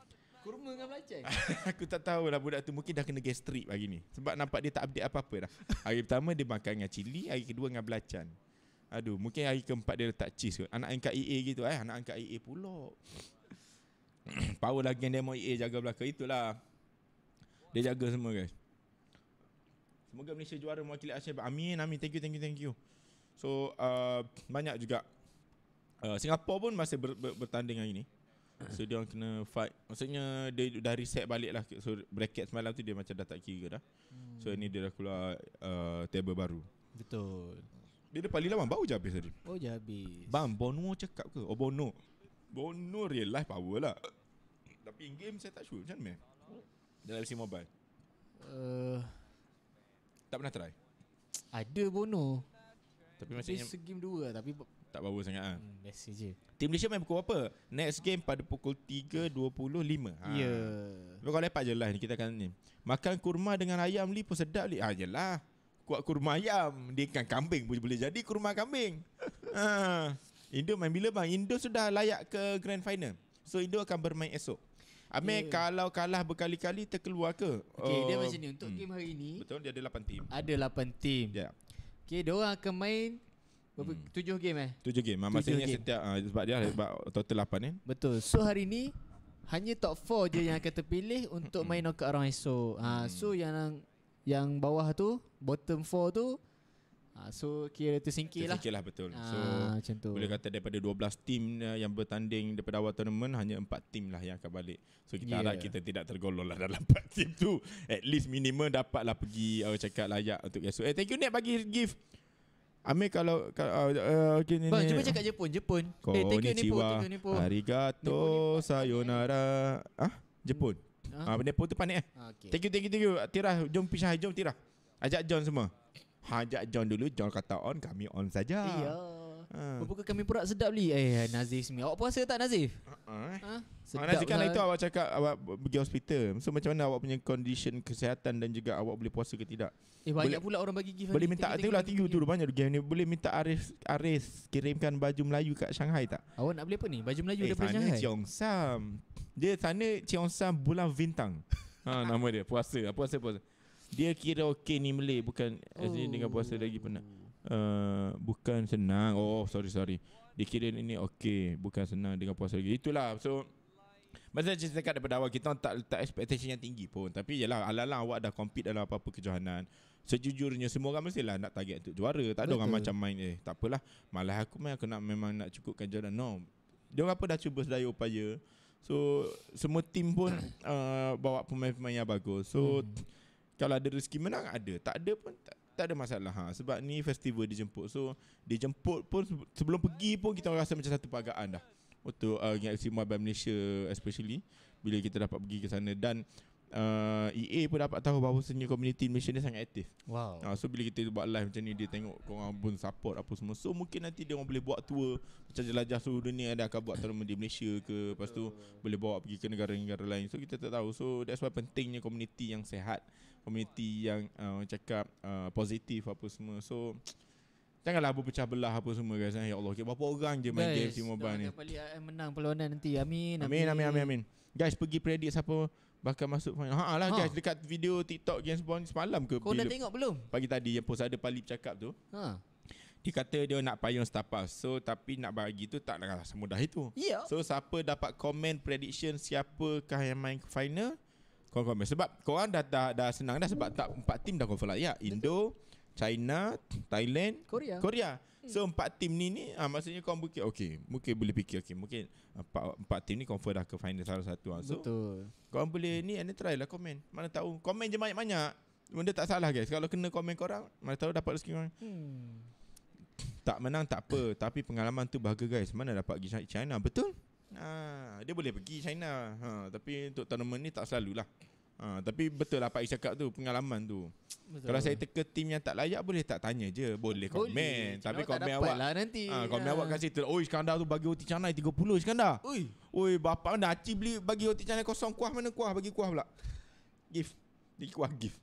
Kurma dengan belacan. aku tak tahu lah budak tu mungkin dah kena gastrik pagi ni. Sebab nampak dia tak update apa-apa dah. hari pertama dia makan dengan cili, hari kedua dengan belacan. Aduh, mungkin hari keempat dia letak cheese kot. Anak angkat EA gitu eh, anak angkat EA pula. Power lagi dia mau EA jaga belaka itulah. Dia jaga semua guys. Semoga Malaysia juara mewakili Asia. Amin, amin. Thank you, thank you, thank you. So, uh, banyak juga. Uh, Singapura pun masih ber, ber, bertanding hari ini. So, dia orang kena fight. Maksudnya, dia dah reset balik lah. So, bracket semalam tu dia macam dah tak kira dah. Hmm. So, ini dia dah keluar uh, table baru. Betul. Dia dah paling lama. Baru je habis tadi. Baru je habis. Bang, Bono cakap ke? Oh, Bono. Bono real life power lah. Tapi in game saya tak sure. Macam mana? Dalam si mobile. Uh, tak pernah try Ada Bono Tapi macam Tapi segi dua Tapi Tak bau sangat lah hmm, Biasa je Team Malaysia main pukul apa Next game pada pukul 3.25 ah. Ya ha. Yeah. Tapi kalau lepak je lah Kita akan ni Makan kurma dengan ayam li pun sedap ni. Ah ha, jelah Kuat kurma ayam Dia kan kambing Boleh, boleh jadi kurma kambing ha. Indo main bila bang Indo sudah layak ke Grand Final So Indo akan bermain esok Ame yeah. kalau kalah berkali-kali terkeluar ke? Okey, uh, dia macam ni. Oh. Untuk hmm. game hari ni. Betul, dia ada 8 team. Ada 8 team. Ya. Yeah. Okey, dia orang akan main berapa hmm. 7 game eh? Tujuh game. Ah, Mama setiap uh, sebab dia sebab total 8 kan. Eh? Betul. So hari ni hanya top 4 je yang akan terpilih untuk hmm. main knockout round esok. Ha, so hmm. yang yang bawah tu, bottom 4 tu Ah, so kira tersingkir lah Tersingkir lah betul ah, So macam tu. boleh kata daripada 12 tim yang bertanding daripada awal tournament Hanya 4 tim lah yang akan balik So kita yeah. harap kita tidak tergolong lah dalam 4 tim tu At least minimum dapat lah pergi uh, cakap layak untuk Yasuo Eh thank you Nek bagi gift Amir kalau, kalau uh, okay, ni, Bang, cuba cakap Jepun Jepun Eh thank you Nipo Arigato sayonara Ah, Jepun Ah, Nipo tu panik eh okay. Thank you thank you thank you Tira. jom pisah jom tira. Ajak John semua Hajak John dulu John kata on Kami on saja Iya ha. Berbuka kami pura sedap li Eh Nazif semua Awak puasa tak Nazif? Uh-uh. Ha? ha, eh. ha? Ah, sedap ha, lah itu awak cakap Awak pergi hospital So macam mana awak punya Condition kesihatan Dan juga awak boleh puasa ke tidak Eh banyak boleh, pula orang bagi gift Boleh minta Tengok lah tinggi tu Banyak game ni Boleh minta Aris Aris Kirimkan baju Melayu kat Shanghai tak? Awak nak beli apa ni? Baju Melayu eh, daripada Shanghai? Eh sana Cheong Sam Dia sana Cheong Sam Bulan Vintang Ha nama dia Puasa Puasa puasa dia kira okey ni Malay bukan oh. dengan puasa lagi penat. Uh, bukan senang. Oh sorry sorry. Dia kira ni okey bukan senang dengan puasa lagi. Itulah so Masa saya cakap daripada awal Kita tak letak expectation yang tinggi pun Tapi yalah Alang-alang awak dah compete Dalam apa-apa kejohanan Sejujurnya Semua orang lah Nak target untuk juara Tak ada orang macam main Eh tak apalah Malah aku main Aku nak, memang nak cukupkan jalan No Dia orang pun dah cuba Sedaya upaya So Semua tim pun uh, Bawa pemain-pemain yang bagus So hmm kalau ada rezeki menang ada tak ada pun tak, tak ada masalah ha sebab ni festival dijemput so dijemput pun sebelum pergi pun kita rasa macam satu pagaan dah untuk uh, FC Mobile Malaysia especially bila kita dapat pergi ke sana dan uh, EA pun dapat tahu bahawa senior community Malaysia ni sangat aktif. Wow. Uh, so bila kita buat live macam ni dia tengok kau orang pun support apa semua. So mungkin nanti dia orang boleh buat tour macam jelajah seluruh dunia dia akan buat tournament di Malaysia ke lepas tu boleh bawa pergi ke negara-negara lain. So kita tak tahu. So that's why pentingnya community yang sehat community yang uh, cakap uh, positif apa semua. So janganlah berpecah belah apa semua guys. Eh. Ya Allah, berapa orang je main game Timo Ban ni. Kita eh, menang perlawanan nanti. Amin. Amin amin amin amin. Guys pergi predict siapa bakal masuk final. Ha lah ha. guys dekat video TikTok Games Bond semalam ke? Kau dah tengok belum? Pagi tadi yang post ada Palip cakap tu. Ha. Dia kata dia nak payung setapas So tapi nak bagi tu tak lah. semudah itu yeah. So siapa dapat komen prediction siapakah yang main final confirmation sebab korang dah dah, dah senang dah sebab tak empat tim dah confirm lah ya Indo China Thailand Korea Korea hmm. so empat tim ni ni ah, maksudnya kau mungkin okay, mungkin boleh fikir okay, mungkin empat empat tim ni confirm dah ke final salah satu ah. so betul kau boleh ni and try lah komen mana tahu komen je banyak-banyak benda tak salah guys kalau kena komen korang mana tahu dapat rezeki orang hmm. tak menang tak apa tapi pengalaman tu bahagia guys mana dapat pergi China betul Ah, dia boleh pergi China. Ha, tapi untuk tournament ni tak selalulah. Ha, tapi betul lah Pak Ish cakap tu, pengalaman tu. Betul. Kalau saya teka tim yang tak layak boleh tak tanya je. Boleh komen. Boleh. Tapi komen awak. Lah nanti. Ha, komen ha. awak kasi tu. Oi, Iskandar tu bagi roti canai 30 Iskandar. Oi. Oi, bapak nak aci beli bagi roti canai kosong kuah mana kuah bagi kuah pula. Give. Ni kuah give.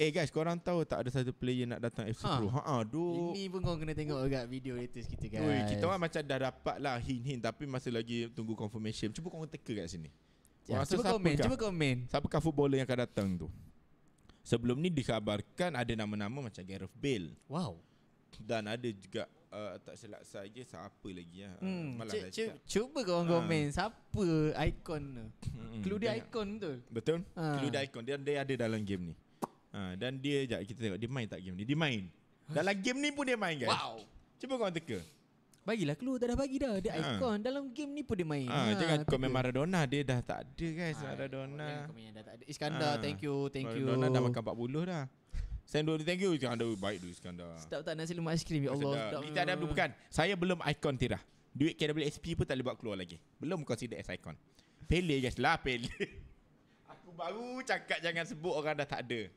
Eh guys, korang tahu tak ada satu player nak datang FC ha. Pro? Ha ah, Ini pun kau kena tengok juga video itu kita guys. Oi, kita orang macam dah dapat lah hint-hint tapi masih lagi tunggu confirmation. Cuba kau teka kat sini. Ya, Masa cuba komen, cuba komen. Siapakah footballer yang akan datang tu? Sebelum ni dikhabarkan ada nama-nama macam Gareth Bale. Wow. Dan ada juga uh, tak silap saja siapa lagi ya. Uh, hmm. Malah c- c- cuba kau ah. komen siapa ikon tu. Hmm, hmm. Clue dia ikon betul. Betul. Ha. Clue dia ikon dia, dia ada dalam game ni. Ha, dan dia jap kita tengok dia main tak game ni. Dia main. Dalam game ni pun dia main guys. Wow. Cuba kau teka. Bagilah clue tak ada bagi dah. Dia ha. icon dalam game ni pun dia main. Ha, ha jangan komen Maradona dia dah tak ada guys ha, Maradona. Komen dah tak ada. Iskandar ha. thank you, thank you. Maradona dah makan 40 dah. Send dulu thank you Iskandar baik dulu Iskandar. Stop tak nasi lemak aiskrim ya Allah. Kita ada bukan. Saya belum icon tirah. Duit KWSP pun tak boleh buat keluar lagi. Belum consider as icon. Pele guys lah pele. Aku baru cakap jangan sebut orang dah tak ada.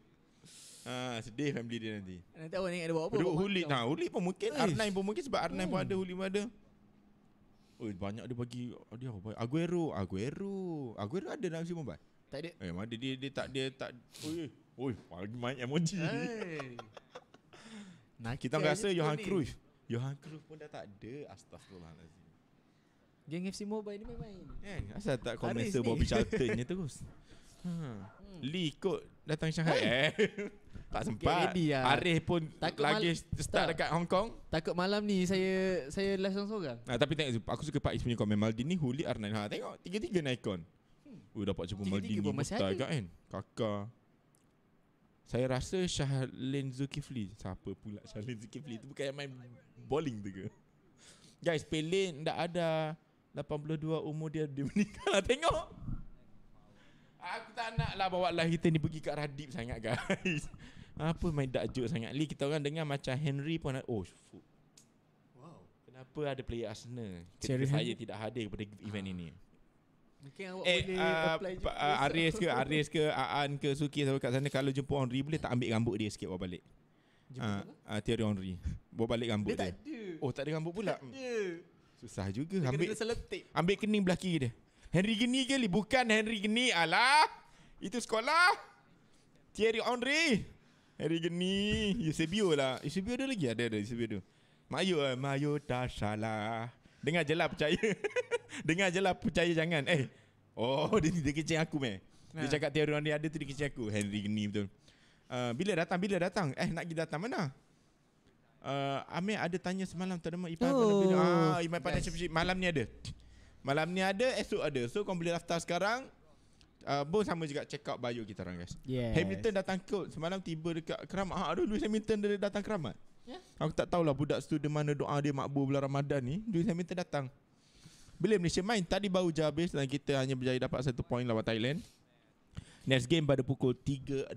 Ah, sedih family dia nanti. Nanti awak ingat dia buat apa? Duduk huli. nah, ha, huli pun mungkin. r pun mungkin sebab r hmm. pun ada, huli mana? Oh, banyak dia bagi dia apa? Aguero, Aguero. Aguero ada dalam si Mumbai. Tak ada. Eh, mana dia dia tak dia tak. Oi, oi, bagi main emoji. nah, kita rasa Johan Cruyff. Johan Cruyff pun dah tak ada. Astagfirullahalazim. Geng FC Mobile ni main-main. eh, asal tak komen Bobby Charlton terus. Hmm. Lee ikut datang Shanghai hey. eh. Tak sempat. Ready, ah. Arif pun takut lagi start tak. dekat Hong Kong. Takut malam ni saya saya last song seorang. Ah, tapi tengok aku suka Pak Is punya komen Maldini ni Huli arnai. Ha tengok tiga-tiga naik kon. Hmm. Uh, dapat jumpa Maldini betul agak kan. Kakak. Saya rasa Shahlin Zulkifli Siapa pula Shahlin Zulkifli Itu bukan yang main bowling tu ke Guys Pelin tak ada 82 umur dia Dia meninggal Tengok Aku tak nak lah bawa lah kita ni pergi kat Radip sangat guys. Apa main dark joke sangat. Lee kita orang dengar macam Henry pun ada. Oh, fuk. Wow. Kenapa ada player Arsenal? Ketika Cherry saya Henry. tidak hadir kepada event ini. Mungkin awak eh, boleh uh, apply juga. Uh, ah, Aris ke, Aris ke, Aan ke, Suki sampai kat sana. Kalau jumpa Henry boleh tak ambil rambut dia sikit bawa balik. Jumpa uh, uh, Thierry Henry. Bawa balik rambut dia. Dia tak ada. Oh, tak ada rambut pula? Tak ada. Susah juga. Dia ambil, Ambil kening belah kiri dia. Henry Geni ke? Bukan Henry Geni. Alah. Itu sekolah. Thierry Henry. Henry Geni. Eusebio lah. Eusebio ada lagi? Ada, ada. Eusebio ada. Mayu, eh, Mayu tak salah. Dengar je lah percaya. Dengar je lah percaya jangan. Eh. Oh, dia, dia kecing aku meh. Dia ha. cakap Thierry Henry ada tu dia kecing aku. Henry Geni betul. Uh, bila datang? Bila datang? Eh, nak pergi datang mana? Uh, Amir ada tanya semalam terima nama Ipan oh. Ah, Ipan Panas Malam ni ada. Malam ni ada, esok ada. So kau boleh daftar sekarang. Uh, pun sama juga check out bio kita orang guys. Yes. Hamilton datang kot. Semalam tiba dekat keramat. Ha, aduh, Lewis Hamilton dia datang keramat. Yeah. Aku tak tahulah budak tu mana doa dia makbul bulan Ramadan ni. Lewis Hamilton datang. Bila Malaysia main tadi baru je habis dan kita hanya berjaya dapat satu poin lawan Thailand. Next game pada pukul 3.25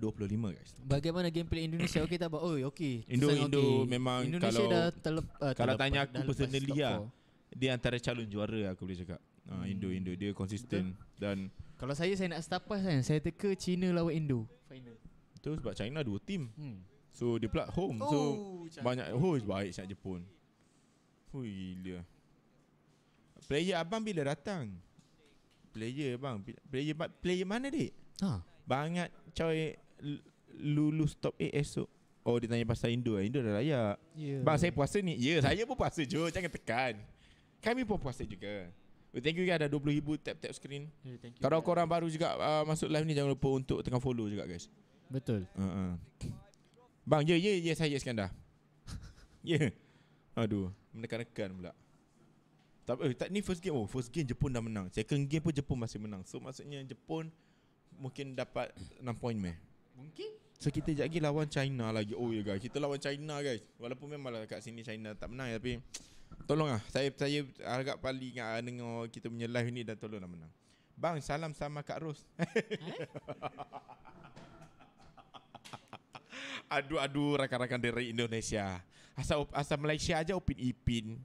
guys Bagaimana gameplay Indonesia okey tak Oh okey Indo, Indo okay. memang Indonesia kalau dah terlep, uh, Kalau terlepas, tanya aku personally lah dia antara calon juara aku boleh cakap. Ha, hmm. Indo Indo dia konsisten Betul. dan kalau saya saya nak setapas kan saya teka China lawan Indo final. Tu sebab China dua tim. Hmm. So dia pula home. Oh, so China. banyak host oh, baik sangat Jepun. Hui dia. Player abang bila datang? Player abang player player mana dik? Ha. Banyak coy lulus top 8 esok. Oh dia tanya pasal Indo Indo dah layak. Yeah. Bang saya puasa ni. Ya yeah, saya pun puasa je jangan tekan kami pun puasa juga. Thank you guys ada 20,000 tap-tap screen. Yeah, Kalau korang baru juga uh, masuk live ni jangan lupa untuk tengah follow juga guys. Betul. Uh-uh. Bang, ye ye ye saya sekian dah. ye. Aduh, menekan-nekan pula. Tak eh tak ni first game. Oh, first game Jepun dah menang. Second game pun Jepun masih menang. So maksudnya Jepun mungkin dapat 6 point meh. Mungkin. So kita jap lagi lawan China lagi. Oh ya yeah, guys, kita lawan China guys. Walaupun memanglah kat sini China tak menang tapi Tolong Tolonglah saya saya agak pali dengan ah, dengar kita punya live ni dan tolonglah menang. Bang salam sama Kak Ros. Eh? aduh aduh rakan-rakan dari Indonesia. Asal asal Malaysia aja Upin Ipin.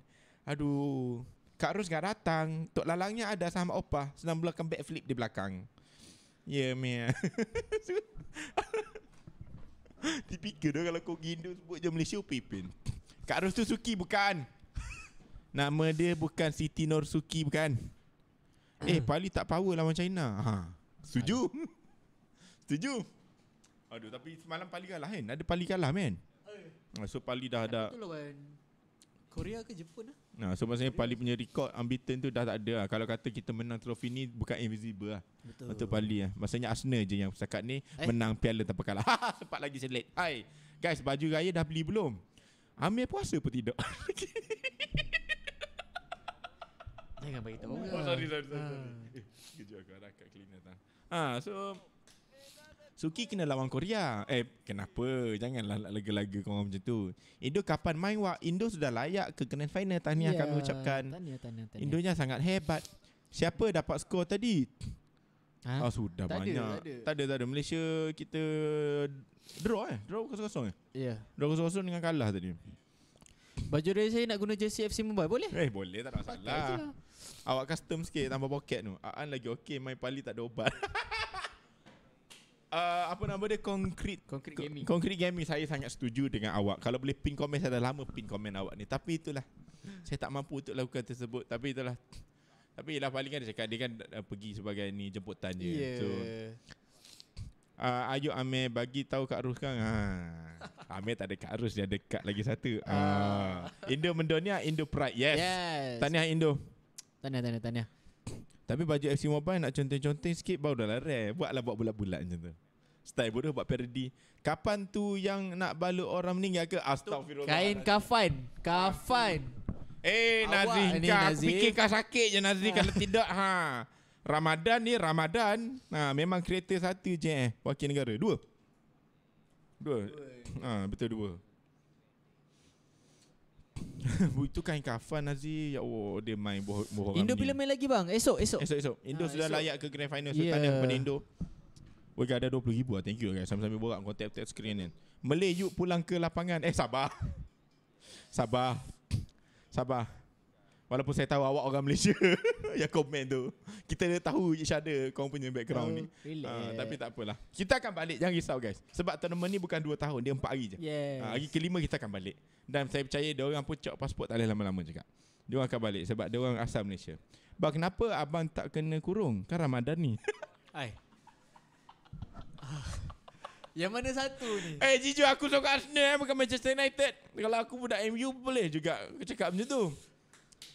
Aduh. Kak Ros enggak datang. Tok lalangnya ada sama Opa sedang melakukan backflip di belakang. Ya yeah, meh. Tipikal dah kalau kau gindu sebut je Malaysia Upin Ipin. Kak Ros tu suki bukan? Nama dia bukan Siti Nur Suki bukan. eh, hmm. Pali tak power lawan China. Ha. Setuju. Setuju. Aduh, tapi semalam Pali kalah kan? Ada Pali kalah kan? Eh. Ah, so Pali dah ada. Lah, kan? Korea ke Jepun lah? Nah, so maksudnya Pali punya record unbeaten tu dah tak ada lah. Kalau kata kita menang trofi ni bukan invisible lah. Betul. Untuk Pali lah. Maksudnya Asna je yang cakap ni eh? menang piala tanpa kalah. Sempat lagi saya late. Hai. Guys, baju raya dah beli belum? Amir puasa pun tidak. Jangan bagi tahu. Oh, sorry, sorry, sorry. Ha. Ah. Eh, Kejap aku harap kat cleaner tu. Ha, ah, so Suki kena lawan Korea. Eh, kenapa? Janganlah lega-lega kau macam tu. Indo kapan main wak? Indo sudah layak ke grand final tahniah yeah, kami ucapkan. Tahniah, tahniah, tahniah. Indonya sangat hebat. Siapa dapat skor tadi? Ha? Ah, sudah tak banyak. Ada, tak, ada. tak ada, tak ada. Malaysia kita draw eh. Draw kosong-kosong eh. Ya. Yeah. Draw kosong-kosong dengan kalah tadi. Baju raya saya nak guna jersey FC Mumbai boleh? Eh boleh tak ada masalah. Pakai Awak custom sikit tambah poket tu Aan lagi okay main pali tak ada obat Uh, ah, apa nama dia Concrete Concrete Gaming Concrete Gaming Saya sangat setuju dengan awak Kalau boleh pin komen Saya dah lama pin komen awak ni Tapi itulah Saya tak mampu untuk lakukan tersebut Tapi itulah Tapi lah paling kan dia cakap Dia kan uh, pergi sebagai ni Jemputan je yeah. So uh, Ayo Amir Bagi tahu Kak Rus kan ha. Ah. Amir tak ada Kak Rus Dia ada Kak lagi satu uh. Indo Mendonia Indo Pride Yes, yes. Tahniah Indo Tanya-tanya. tahniah. Tapi baju FC Mobile nak conteng-conteng sikit baru dah lah rare. Buatlah buat bulat-bulat macam tu. Style bodoh buat parody. Kapan tu yang nak balut orang meninggal ke? Astagfirullah. Kain kafan. Kafan. Eh hey, Nazif, ni, Fikir kau sakit je Nazif ah. kalau tidak. Ha. Ramadan ni Ramadan. Ha, memang kereta satu je eh. Wakil negara. Dua. Dua. Ha, betul dua. Itu kain kafan Nazi Ya Allah oh, Dia main bohong boh Indo bila main lagi bang Esok esok Esok esok Indo ha, sudah esok. layak ke grand final So yeah. tanya kepada Indo Weh ada RM20,000 lah Thank you guys Sambil-sambil borak Kau tap-tap screen kan Malay pulang ke lapangan Eh sabar Sabar Sabar Walaupun saya tahu awak orang Malaysia yang komen tu. Kita dah tahu each other kau punya background oh, ni. Uh, tapi tak apalah. Kita akan balik. Jangan risau guys. Sebab tournament ni bukan 2 tahun. Dia 4 hari je. Yes. Uh, hari kelima kita akan balik. Dan saya percaya dia orang pun cok pasport tak boleh lama-lama juga. Dia orang akan balik sebab dia orang asal Malaysia. Bah, kenapa abang tak kena kurung? Kan Ramadan ni. Hai. Ah. Yang mana satu ni? Eh, hey, jujur aku sokong Arsenal eh, bukan Manchester United. Kalau aku budak MU boleh juga cakap macam tu.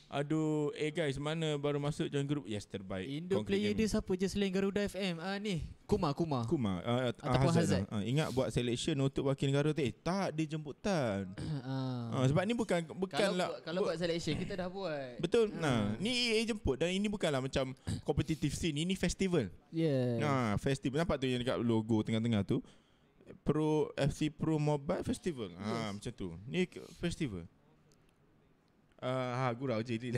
Aduh, eh guys, mana baru masuk join group? Yes, terbaik. Indo player gaming. dia siapa je selain Garuda FM? Ah uh, ni, Kuma Kuma. Kuma. Uh, Ataupun Hazard. Hazard. Uh, ingat buat selection untuk wakil negara tu. Eh, tak dia jemputan. Ah. uh, sebab ni bukan bukan kalau, lah, kalau bu- buat selection kita dah buat. Betul. nah, ni EA jemput dan ini bukanlah macam competitive scene. Ini festival. Yeah. Nah, festival. Nampak tu yang dekat logo tengah-tengah tu. Pro FC Pro Mobile Festival. Ah, yes. ha, macam tu. Ni festival. Uh, ha, gurau je ni.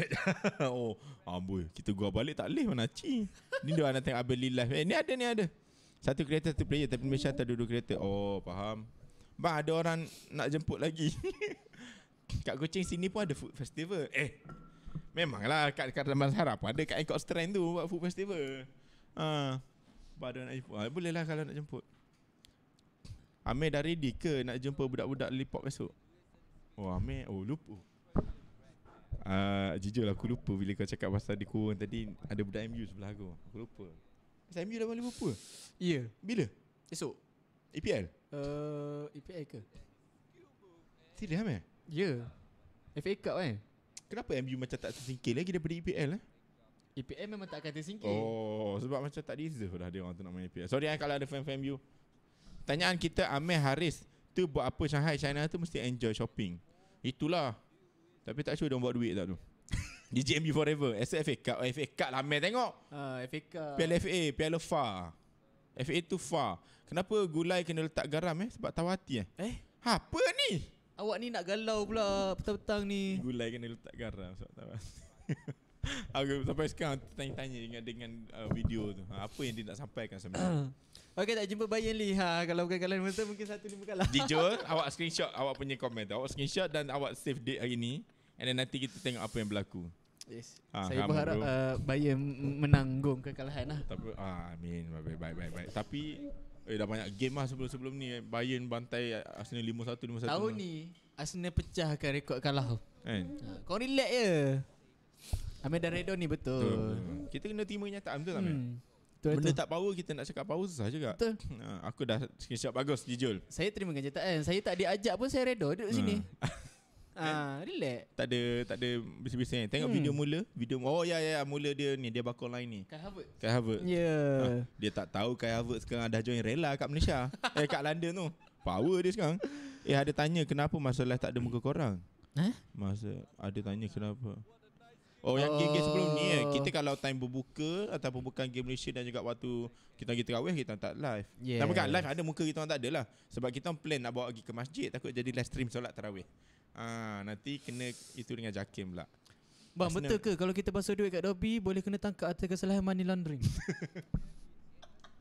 oh, amboi. Kita gua balik tak leh mana ci. ni dia nak tengok abang live. Eh, ni ada ni ada. Satu kereta satu player tapi Malaysia tak duduk kereta. Oh, faham. Bang ada orang nak jemput lagi. kat Kuching sini pun ada food festival. Eh. Memanglah kat dekat Taman Harap ada kat Ekor Strand tu buat food festival. Ha. Badan nak jemput. Ha, boleh lah kalau nak jemput. Amir dari ready nak jumpa budak-budak Lipop esok? Oh, Amir. Oh, lupa uh, Jujur lah aku lupa bila kau cakap pasal dia kurung tadi Ada budak MU sebelah aku Aku lupa Pasal MU lawan Liverpool? Ya yeah. Bila? Esok EPL? Uh, eh, EPL ke? Serius meh? Ya FA Cup kan? Kenapa MU macam tak tersingkir lagi daripada EPL eh? EPL memang tak akan tersingkir Oh sebab macam tak deserve lah dia orang tu nak main EPL Sorry eh, kalau ada fan-fan MU Tanyaan kita Amir Haris Tu buat apa Shanghai China tu mesti enjoy shopping Itulah tapi tak sure dia buat duit tak tu. Di GMB forever. SFA Cup, FA Cup lah main tengok. Ha, FA Cup. Piala FA, Piala FA. FA tu FA. Kenapa gulai kena letak garam eh? Sebab tawati eh. Eh? Ha, apa ni? Awak ni nak galau pula petang-petang ni. Gulai kena letak garam sebab tawati. Aku sampai sekarang tanya-tanya dengan, dengan uh, video tu ha, Apa yang dia nak sampaikan sebenarnya Okay tak jumpa Bayan Lee ha, Kalau bukan kalian mesti mungkin satu lima kalah Dijul awak screenshot awak punya komen tu Awak screenshot dan awak save date hari ni And then nanti kita tengok apa yang berlaku. Yes. Ha, saya berharap uh, Bayern menanggung kekalahan lah. Tapi ah, amin. Baik baik baik baik. Tapi eh dah banyak game lah sebelum-sebelum ni Bayern bantai Arsenal 5-1 5-1. Tahun lah. ni Arsenal pecahkan rekod kalah. Eh, Ha, kau relax je. Amir dan Redon ni betul. betul. Kita kena terima kenyataan betul tak hmm. Betul, Benda betul. tak power kita nak cakap power susah juga. Betul. Ha, aku dah screenshot bagus jujur. Saya terima kenyataan. Saya tak diajak pun saya redo duduk ha. sini. Hmm. Ah, kan? relax. Tak ada tak ada bising-bising. Tengok hmm. video mula, video oh ya ya ya mula dia ni dia bakal line ni. Kai Harvard. Kai Harvard. Ya. Yeah. Ah, dia tak tahu Kai Harvard sekarang dah join Rela kat Malaysia. eh kat London tu. Power dia sekarang. Eh ada tanya kenapa masa live tak ada muka korang? Eh? Masa ada tanya kenapa? Oh, oh. yang game-game sebelum ni eh. Kita kalau time berbuka Ataupun bukan game Malaysia Dan juga waktu Kita pergi terawih Kita tak live kan yes. Nama kan live ada muka kita tak ada lah Sebab kita plan nak bawa pergi ke masjid Takut jadi live stream solat terawih Ah, nanti kena itu dengan Jakim pula. Bang, Asana, betul ke kalau kita basuh duit kat Dobby boleh kena tangkap atas kesalahan money laundering?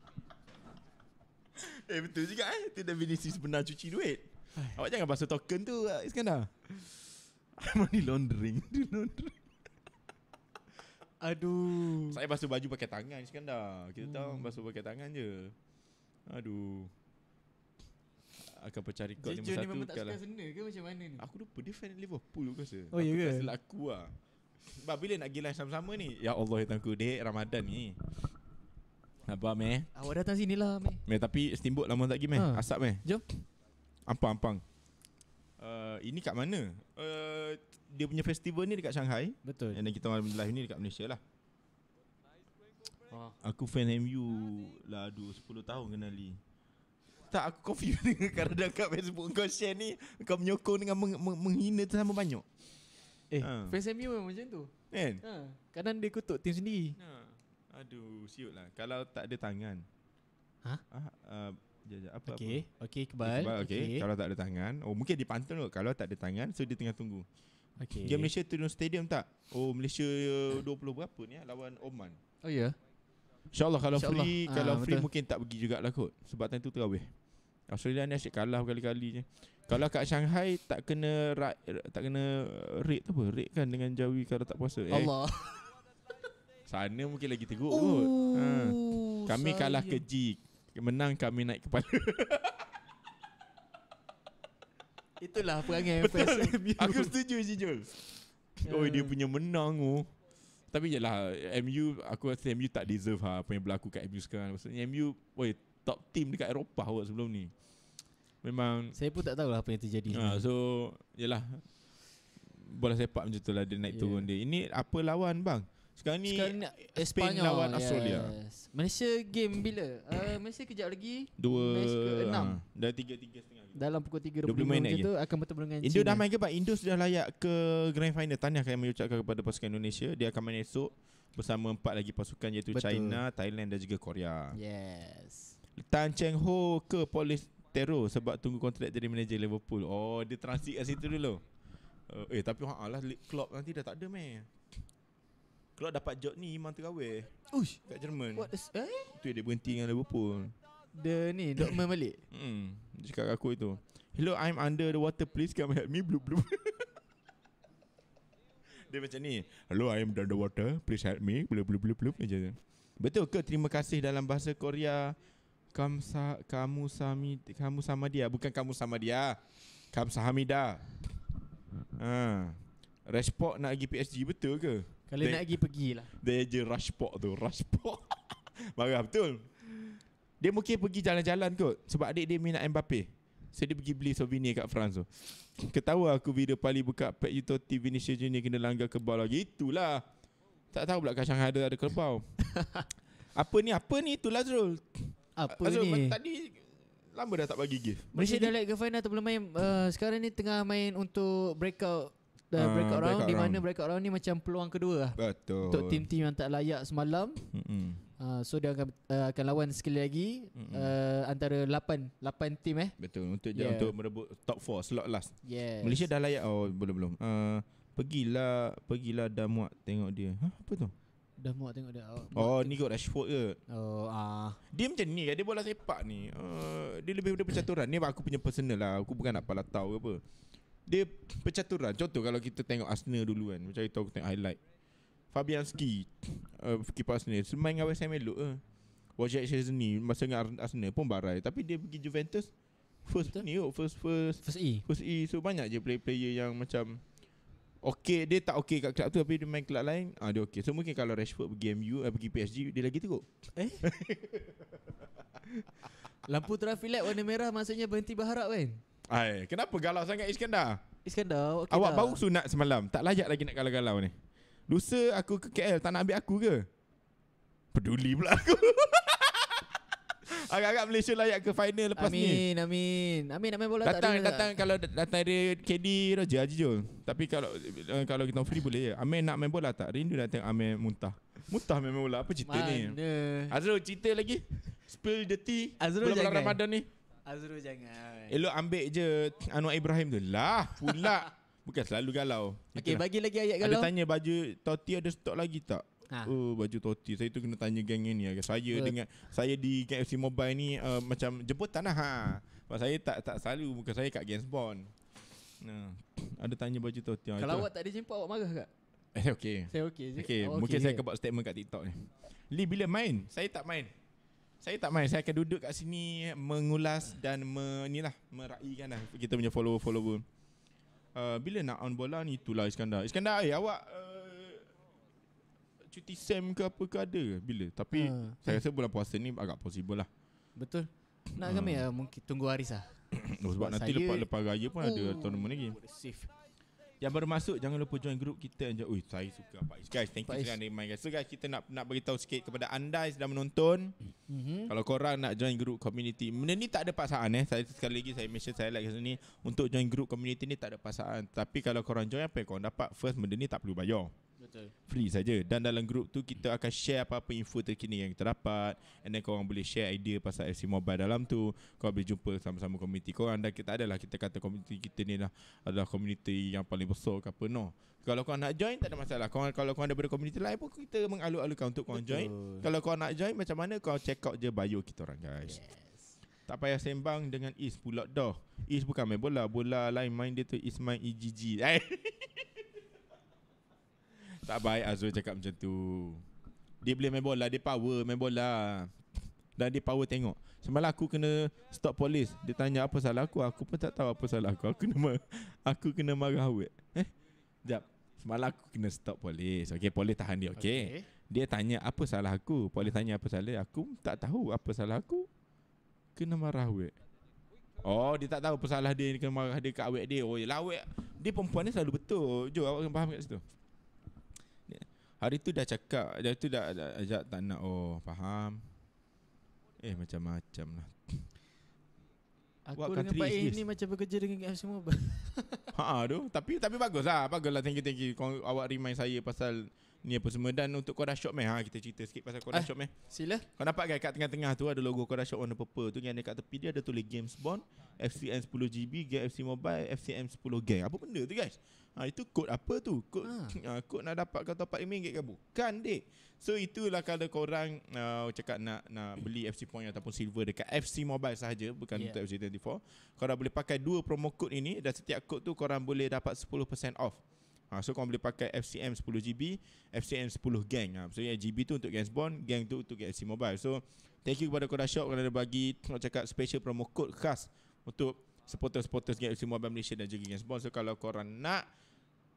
eh, betul juga eh. Itu definisi sebenar cuci duit. Hai. Awak jangan basuh token tu, Iskandar. money laundering. Money laundering. Aduh. Saya basuh baju pakai tangan Iskandar. Kita hmm. tahu basuh pakai tangan je. Aduh akan pencari kod 51 Jejo ni memang tak suka lah. sana ke macam mana ni Aku lupa dia fan Liverpool aku rasa Oh iya ke lah Aku rasa laku lah Sebab bila nak pergi live sama-sama ni Ya Allah ya tangku dek Ramadan ni Apa meh Awak datang sini lah meh Meh tapi steamboat lama tak pergi meh ha. Asap meh Jom Ampang ampang uh, Ini kat mana uh, Dia punya festival ni dekat Shanghai Betul Dan kita orang live ni dekat Malaysia lah ah. Aku fan MU lah 10 tahun kenali tak aku confuse dengan kau dekat Facebook kau share ni kau menyokong dengan meng- meng- menghina sama banyak. Eh, ha. fans memang macam tu. Kan? Ha. Kadang dia kutuk tim sendiri. Ha. Aduh, siut lah. Kalau tak ada tangan. Ha? Ah, uh, apa, okay. apa? Okay, kebal. Okay, okay. okay. Kalau tak ada tangan. Oh, mungkin di pantun kot. Kalau tak ada tangan, so dia tengah tunggu. Okay. Game Malaysia turun stadium tak? Oh, Malaysia 20 berapa ni eh, lawan Oman. Oh, ya? Yeah. InsyaAllah kalau InsyaAllah. free, ha, kalau betul. free mungkin tak pergi jugalah kot. Sebab tentu tu terawih. Australia ni asyik kalah berkali-kali je. Kalau kat Shanghai tak kena ra- tak kena rate apa? Rate kan dengan Jawi kalau tak puasa. Eh. Allah. Sana mungkin lagi teruk Ooh, kot. Ha. Kami sayang. kalah ke G. Menang kami naik kepala. Itulah perangai Betul. Aku setuju je je. Oh dia ya. punya menang oh. Tapi jelah MU aku rasa MU tak deserve ha apa yang berlaku kat MU sekarang. Maksudnya MU Oh top team dekat Eropah kot sebelum ni. Memang Saya pun tak tahulah apa yang terjadi uh, So Yelah Bola sepak macam tu lah Dia naik yeah. turun dia Ini apa lawan bang Sekarang ni Sekarang ni Spain Espanol, lawan Australia yes. Malaysia game bila uh, Malaysia kejap lagi Dua Malaysia ke ah, enam uh, Dah 3 3 dalam pukul 3.25 macam tu akan bertemu dengan Indo dah main ke Pak? Indo sudah layak ke Grand Final Tahniah kami ucapkan kepada pasukan Indonesia Dia akan main esok Bersama empat lagi pasukan iaitu Betul. China, Thailand dan juga Korea Yes Tan Cheng Ho ke Polis teror sebab tunggu kontrak jadi manager Liverpool. Oh, dia transit kat situ dulu. Uh, eh tapi orang Allah, Klopp nanti dah tak ada meh. Klopp dapat job ni memang terkawal. Ush, kat Jerman. What is eh? Tu dia berhenti dengan Liverpool. Dia ni Dortmund balik. Hmm. Cakap aku itu. Hello, I'm under the water please come help me blue blue. dia macam ni. Hello, I'm under the water please help me blue blue blue blue macam tu. Betul ke terima kasih dalam bahasa Korea? kamu sa kamu sami kamu sama dia bukan kamu sama dia kamu sahamida ha rashport nak pergi PSG betul ke kalau They, nak pergi pergilah dia je rashport tu rashport marah betul dia mungkin pergi jalan-jalan kot sebab adik dia minat Mbappe so dia pergi beli souvenir kat France tu ketawa aku video paling buka Pak Yuto TV Vinicius Junior kena langgar kebal lagi itulah tak tahu pula kacang ada ada kerbau apa ni apa ni itulah Zul apa Azul, ni? Tadi lama dah tak bagi gift. Malaysia dah like girlfriend atau belum main? Uh, sekarang ni tengah main untuk breakout Uh, breakout, ah, breakout round, Di mana breakout round ni Macam peluang kedua lah Betul Untuk tim-tim yang tak layak semalam uh, So dia akan uh, Akan lawan sekali lagi uh, Antara 8 8 tim eh Betul Untuk yeah. dia untuk merebut top 4 Slot last yes. Malaysia dah layak Oh belum-belum uh, ah, Pergilah Pergilah muat Tengok dia huh, Apa tu Dah muak tengok dia awak Oh ni kot Rashford ke Oh ah Dia macam ni Dia bola sepak ni uh, Dia lebih pada percaturan Ni aku punya personal lah Aku bukan nak palatau ke apa Dia percaturan Contoh kalau kita tengok Arsenal dulu kan Macam itu aku tengok highlight Fabianski uh, Keeper Arsenal Semain dengan WSM elok ke eh. Wajak Chesney Masa dengan Arsenal pun barai Tapi dia pergi Juventus First ni oh, First first First E First E So banyak je player-player yang macam Okay dia tak okay kat kelab tu tapi dia main kelab lain ah dia okay. So mungkin kalau Rashford pergi MU eh, pergi PSG dia lagi teruk. Eh. Lampu traffic light warna merah maksudnya berhenti berharap kan? Ai, kenapa galau sangat Iskandar? Iskandar, okay Awak baru sunat semalam. Tak layak lagi nak galau-galau ni. Lusa aku ke KL tak nak ambil aku ke? Peduli pula aku. Agak-agak Malaysia layak ke final lepas amin, ni. Amin, amin. Amin nak main bola datang, tak ada. Datang kalau datang dia KD Raja Haji Jol. Tapi kalau eh, kalau kita free boleh ya. Amin nak main bola tak? Rindu nak tengok Amin muntah. Muntah main bola apa cerita Mana? ni? Azrul cerita lagi. Spill the tea. Azrul jangan. Ramadan ni. Azrul jangan. Elok ambil je Anwar Ibrahim tu. Lah, pula. Bukan selalu galau. Okey, bagi lagi ayat galau. Ada tanya baju Toti ada stok lagi tak? ha. oh baju toti saya tu kena tanya geng ni ya ah, saya Good. dengan saya di KFC Mobile ni uh, macam jemput tanah. ha sebab saya tak tak selalu muka saya kat games bond nah ada tanya baju toti ah, kalau awak tak ada jemput awak marah ke Eh okey. Saya okey je. Okey, okay, oh, mungkin saya akan buat statement kat TikTok ni. Li bila main? Saya tak main. Saya tak main. Saya akan duduk kat sini mengulas dan menilah meraikan lah kita punya follower-follower. Uh, bila nak on bola ni itulah Iskandar. Iskandar, eh awak uh, cuti sem ke apa ke ada bila tapi uh, saya okay. rasa bulan puasa ni agak possible lah betul nak ha. kami uh. mungkin tunggu hari sah oh, sebab, sebab nanti lepas lepas raya pun ada uh, tournament lagi safe. yang baru masuk jangan lupa join grup kita aja oi saya suka Pak guys thank Pak you kerana main guys so guys kita nak nak beritahu sikit kepada anda yang sedang menonton mm-hmm. kalau korang nak join grup community benda ni tak ada paksaan eh saya sekali lagi saya mention saya like sini untuk join grup community ni tak ada paksaan tapi kalau korang join apa yang korang dapat first benda ni tak perlu bayar Free saja dan dalam grup tu kita akan share apa-apa info terkini yang kita dapat and then korang boleh share idea pasal FC Mobile dalam tu. Korang boleh jumpa sama-sama komuniti korang dan kita adalah kita kata komuniti kita ni lah adalah komuniti yang paling besar ke apa no. Kalau kau nak join tak ada masalah. Korang, kalau korang daripada komuniti lain pun kita mengalu-alukan untuk kau join. Kalau kau nak join macam mana Kau check out je bio kita orang guys. Yeah. Tak payah sembang dengan is pula dah. Is bukan main bola. Bola lain main dia tu is main EGG. Tak baik Azrul cakap macam tu Dia boleh main bola Dia power main bola Dan dia power tengok Semalam aku kena stop polis Dia tanya apa salah aku Aku pun tak tahu apa salah aku Aku kena, aku kena marah awet Eh Sekejap Semalam aku kena stop polis Okay polis tahan dia okay. okay Dia tanya apa salah aku Polis tanya apa salah Aku tak tahu apa salah aku Kena marah awet Oh dia tak tahu apa salah dia Dia kena marah dia kat awet dia Oh yelah awet Dia perempuan ni selalu betul Jo awak kena faham kat situ Hari tu dah cakap Hari tu dah ajak tak nak Oh faham Eh macam-macam lah Aku What dengan Pak A ni macam bekerja dengan game semua Haa tu Tapi tapi bagus lah Bagus lah thank you thank you Kau, Awak remind saya pasal Ni apa semua Dan untuk Kodah Shop meh ha, Kita cerita sikit pasal Kodah eh, ah, Shop meh Sila Kau nampak kan kat tengah-tengah tu Ada logo Kodah Shop warna purple tu Yang kat tepi dia ada tulis Games Bond FCM 10GB Game FC Mobile FCM 10 Gang Apa benda tu guys Ha, itu kod apa tu? Kod, ha. Ha, kod nak dapat top up RM5 ke? Bukan, dek. So, itulah kalau korang uh, cakap nak nak beli FC Point ataupun Silver dekat FC Mobile sahaja, bukan yeah. untuk FC24. Korang boleh pakai dua promo kod ini dan setiap kod tu korang boleh dapat 10% off. Ha, so, korang boleh pakai FCM 10GB, FCM 10GANG. Ha, so, yeah, GB tu untuk Gans Bond, GANG tu untuk FC Mobile. So, thank you kepada korang shop kerana dia bagi, nak cakap special promo kod khas untuk supporter-supporter yang FC Mobile Malaysia dan juga yang sponsor kalau korang nak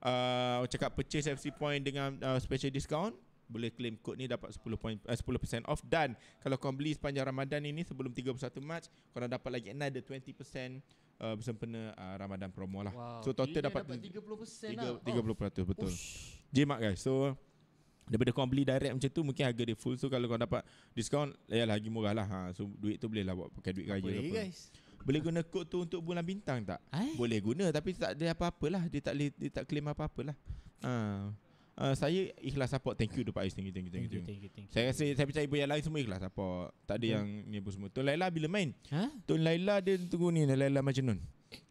uh, cakap purchase FC point dengan uh, special discount boleh claim kod ni dapat 10 point uh, 10% off dan kalau korang beli sepanjang Ramadan ini sebelum 31 Mac korang dapat lagi another 20% uh, bersempena uh, Ramadan promo lah. Wow. So total dapat, dapat 30% 30, lah. 30% oh. betul. Jimat guys. So daripada kau beli direct macam tu mungkin harga dia full. So kalau kau dapat discount ya lagi murah lah. Ha. So duit tu boleh lah buat pakai duit raya. Boleh guys boleh guna kod tu untuk bulan bintang tak? Ay? Boleh guna tapi tak ada apa-apalah. Dia tak dia tak claim apa-apalah. Ha. Uh, saya ikhlas support. Thank you dekat Ais. Thank you, thank you, thank you. Thank you, thank you. Saya rasa saya percaya ibu lain semua ikhlas support. Tak ada hmm. yang ni pun semua. Tun Laila bila main? Ha? Tun Laila dia tunggu ni Laila Majnun.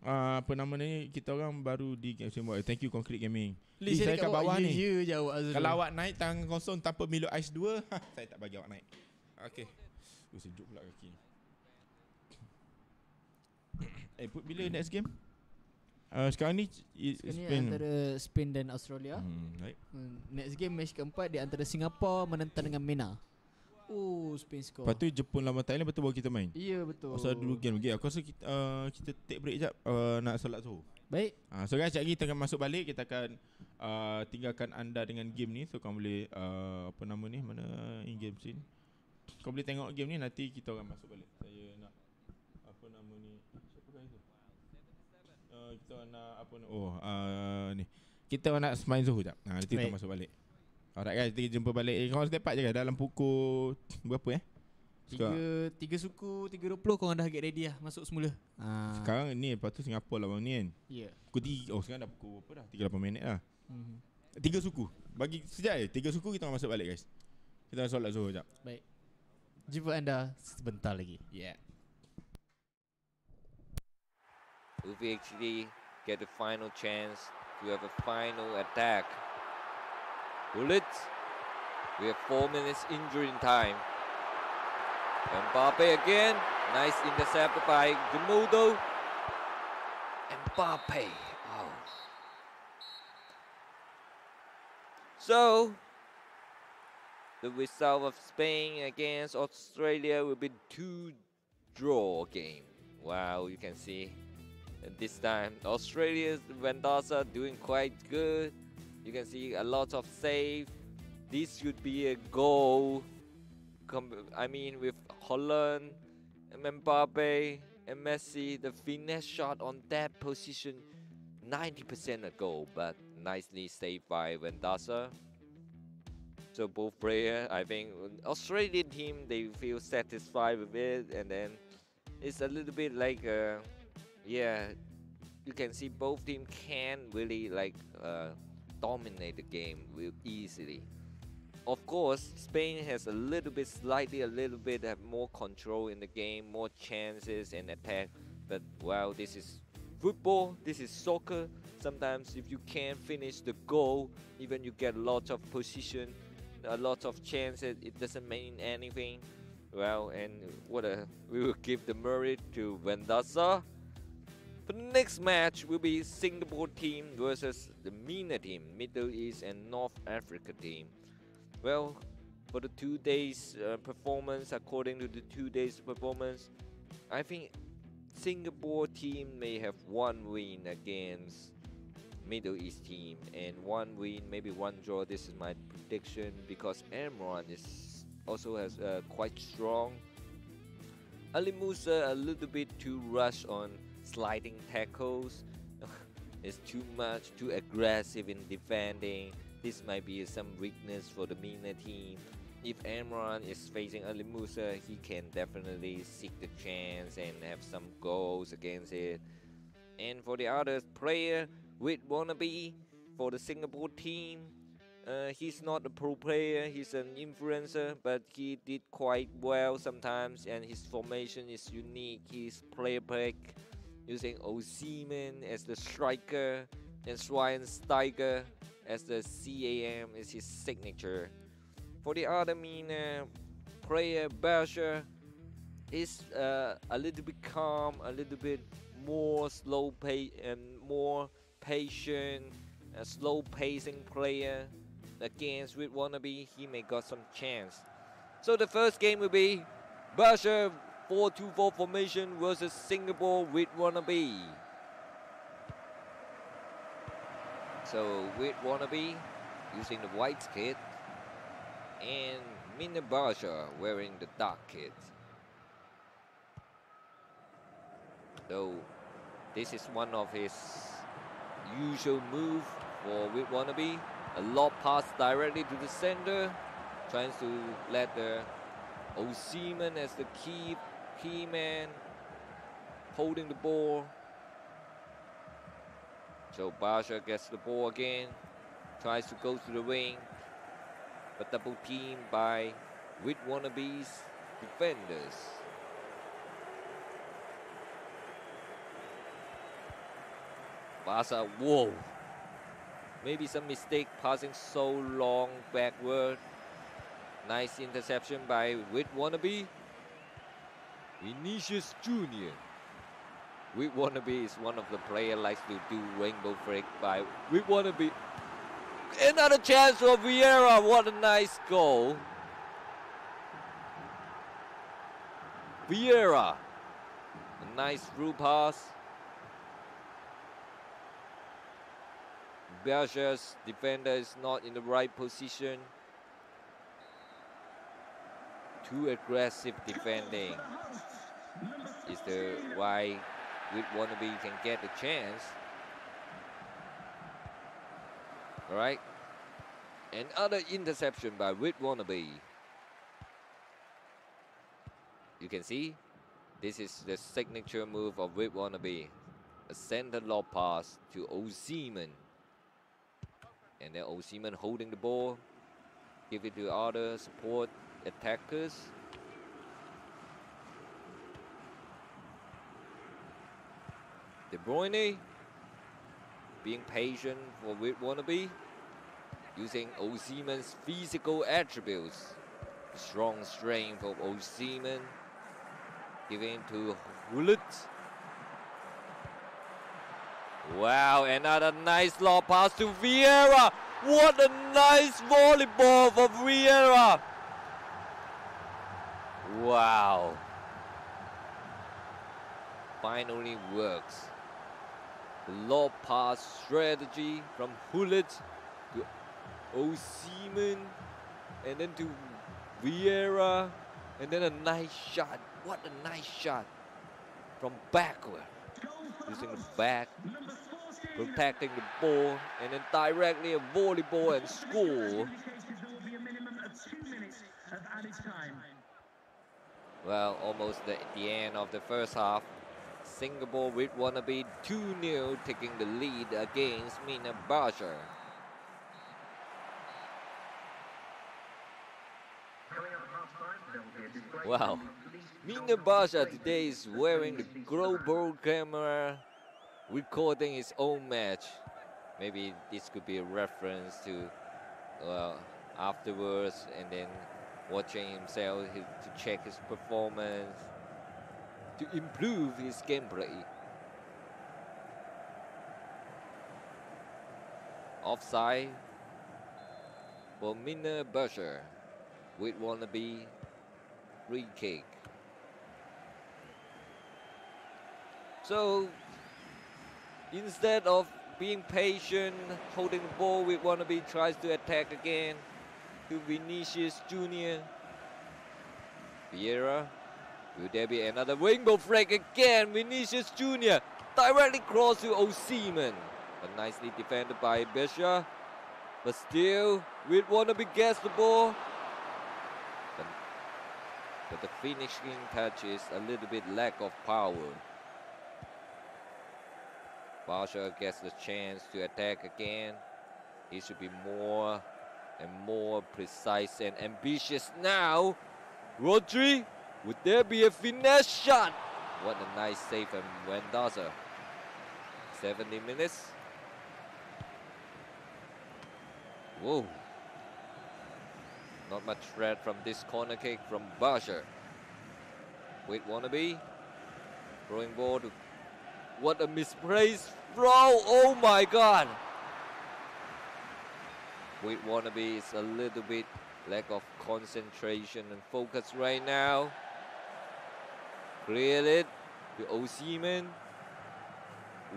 Uh, ha, apa nama ni kita orang baru di Game Thank you Concrete Gaming. Lee, saya, saya bawah ni. You, you, jawab, Kalau awak naik tangan kosong tanpa Milo Ice 2, saya tak bagi awak naik. Okey. Oh, sejuk pula kaki ni. Eh put bila next game? Uh, sekarang ni sekarang Spain ni antara Spain dan Australia. Hmm, right. Hmm, next game match keempat di antara Singapura menentang dengan MENA. Oh, Spain score. Lepas tu Jepun lama Thailand lepas tu baru kita main. Ya, yeah, betul. Pasal dulu game lagi. Aku rasa kita, uh, kita take break jap uh, nak solat tu. Baik. Uh, so guys, sekejap lagi kita akan masuk balik. Kita akan uh, tinggalkan anda dengan game ni. So kau boleh uh, apa nama ni? Mana in game scene? Kau boleh tengok game ni nanti kita akan masuk balik. Saya kita nak apa ni? Oh, uh, ni. Kita nak main Zuhur jap. Ha, ah, nanti kita masuk balik. Alright guys, kita jumpa balik. Eh, kau sempat je dalam pukul berapa eh? Tiga, suku, tiga puluh korang dah get ready lah masuk semula ah. Sekarang ni, patut tu Singapura lah bang ni kan ya. Pukul yeah. oh sekarang dah pukul berapa dah? Tiga lapan minit lah mm-hmm. Tiga suku, bagi sejak je, tiga suku kita masuk balik guys Kita nak solat zuhur sekejap Baik Jumpa anda sebentar lagi Yeah actually get the final chance to have a final attack. Bullet. We have four minutes injury in time. And Mbappe again. Nice intercept by And Mbappe. Oh. So, the result of Spain against Australia will be two draw game. Wow, you can see this time. Australia's Mendoza doing quite good. You can see a lot of save. This should be a goal. I mean, with Holland, Mbappe, and Messi, the finesse shot on that position, 90% a goal, but nicely saved by Mendoza. So both player, I think Australian team, they feel satisfied with it, and then it's a little bit like. A, uh, yeah, you can see both team can really like uh, dominate the game real easily. Of course, Spain has a little bit, slightly a little bit have more control in the game, more chances and attack. But well, this is football, this is soccer. Sometimes if you can't finish the goal, even you get lots of position, a lot of chances, it doesn't mean anything. Well, and what a, we will give the merit to Vendasa the next match will be Singapore team versus the MENA team, Middle East and North Africa team. Well, for the two days uh, performance, according to the two days performance, I think Singapore team may have one win against Middle East team and one win, maybe one draw. This is my prediction because Emron is also has uh, quite strong. Ali Musa a little bit too rush on sliding tackles is too much, too aggressive in defending. This might be some weakness for the Mina team. If Amron is facing Ali Musa, he can definitely seek the chance and have some goals against it. And for the other player, with Wannabe, for the Singapore team, uh, he's not a pro player, he's an influencer, but he did quite well sometimes and his formation is unique, he's play back using Ozeman as the striker and Schweinsteiger as the CAM is his signature. For the other meaner, player Berger is uh, a little bit calm, a little bit more slow pace and more patient, a slow pacing player. Against with Wannabe, he may got some chance. So the first game will be Berger 4-2-4 formation versus Singapore with Wannabe. So with Wannabe using the white kit and Minabaja wearing the dark kit. So this is one of his usual move for with Wannabe. A lob pass directly to the center, trying to let the Oseman as the key key man holding the ball. Joe Baja gets the ball again, tries to go to the ring, but double team by with Wannabe's defenders. Baza, whoa! Maybe some mistake passing so long backward. Nice interception by with Wannabe. Vinicius Junior. We wanna be is one of the player likes to do rainbow flick by We wanna be Another chance for Vieira. What a nice goal. Vieira. A nice through pass. Belgia's defender is not in the right position. Too aggressive defending. is the why with Wannabe can get the chance. All right. Another interception by Whit Wannabe. You can see this is the signature move of Whit Wannabe. A center lob pass to Oseman. And then Oseman holding the ball. Give it to other support attackers. De Bruyne being patient for wanna be using Osimhen's physical attributes. Strong strength of Osimhen, giving to Hullet. Wow, another nice long pass to Vieira. What a nice volleyball for Vieira. Wow. Finally works. Low pass strategy from Hullet to Osimhen and then to Vieira and then a nice shot. What a nice shot from backward. Using the back, protecting the ball and then directly a volleyball and score. Well, almost the, the end of the first half. Singapore with Wannabe 2-0 taking the lead against Mina Bajar. Wow, Mina Baja today is wearing the global camera recording his own match. Maybe this could be a reference to well afterwards and then watching himself to check his performance to improve his gameplay. Offside for Minna Berger to Be, free kick. So instead of being patient, holding the ball with wannabe tries to attack again to Vinicius Jr. Vieira Will there be another rainbow flag again? Vinicius Jr. directly cross to Osimhen. But nicely defended by Besha. But still, we'd want to be gets the ball. But, but the finishing touch is a little bit lack of power. Basha gets the chance to attack again. He should be more and more precise and ambitious now. Rodri would there be a finesse shot? What a nice save from Wendaza. 70 minutes. Whoa. Not much threat from this corner kick from Basher. Wait, wannabe. Throwing ball to... What a misplaced throw! Oh my god! Wait, wannabe is a little bit lack of concentration and focus right now. Cleared it O C man.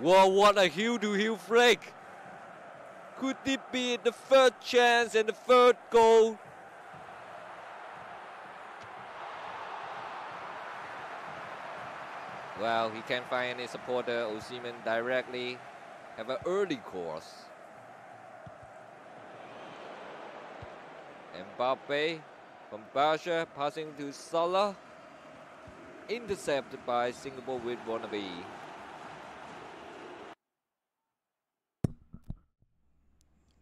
Wow, what a heel-to-heel -heel flick! Could it be the third chance and the third goal? Well, he can't find any supporter. Oseman directly have an early course. Mbappe from Basha passing to Salah. intercepted by Singapore with Wannabe.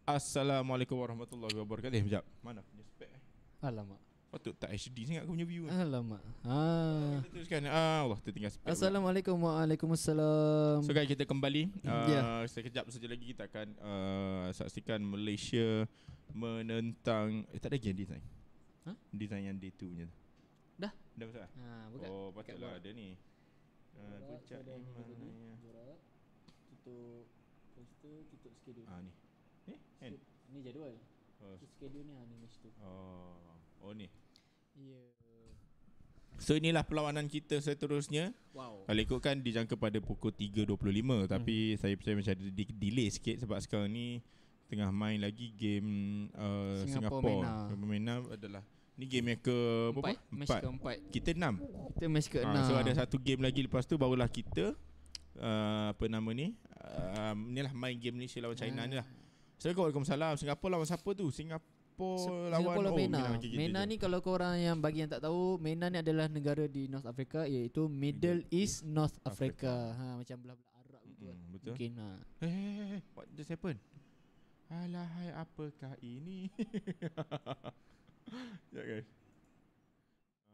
Assalamualaikum warahmatullahi wabarakatuh. Eh, sekejap. Mana punya spek? Eh? Alamak. Patut tak HD sangat aku punya view. Alamak. Ha. Kita Ah, Allah tertinggal spek. Assalamualaikum pula. waalaikumsalam. So guys, kita kembali. Yeah. Ya. sekejap saja lagi kita akan uh, saksikan Malaysia menentang eh, tak ada game design. Ha? Huh? Design yang day 2 punya. Tu. Dah? Dah masuk lah? Ha, buka. Oh, patutlah ada ni. Puncak ah, ni mana ya? Tutup poster, tutup schedule. Ah ha, ni. Ni? Eh, kan? Ni jadual. Oh. So, ni ha, ni mesti tu. Oh, oh ni. Ya. Yeah. So inilah perlawanan kita seterusnya wow. Kalau ikutkan dijangka pada pukul 3.25 hmm. Tapi hmm. saya percaya macam ada delay sikit Sebab sekarang ni tengah main lagi game uh, Singapore, Singapore. Mena. adalah Ni game yang ke Empat, empat. Match ke empat Kita enam Kita match ke ah, enam So ada satu game lagi Lepas tu barulah kita uh, Apa nama ni uh, Ni lah main game Malaysia lawan China ha. ni lah Assalamualaikum salam Singapura lawan siapa tu Singapura lawan Singapura Mena oh, Mena, Mena ni kalau kau orang yang bagi yang tak tahu Mena ni adalah negara di North Africa Iaitu Middle, Middle East North Africa, Africa. Ha, Macam belah-belah Arab gitu mm, Betul Mungkin ha. Hey, eh, eh, hey, eh, hey, What just happened? Alahai apakah ini? Ya guys. Kan?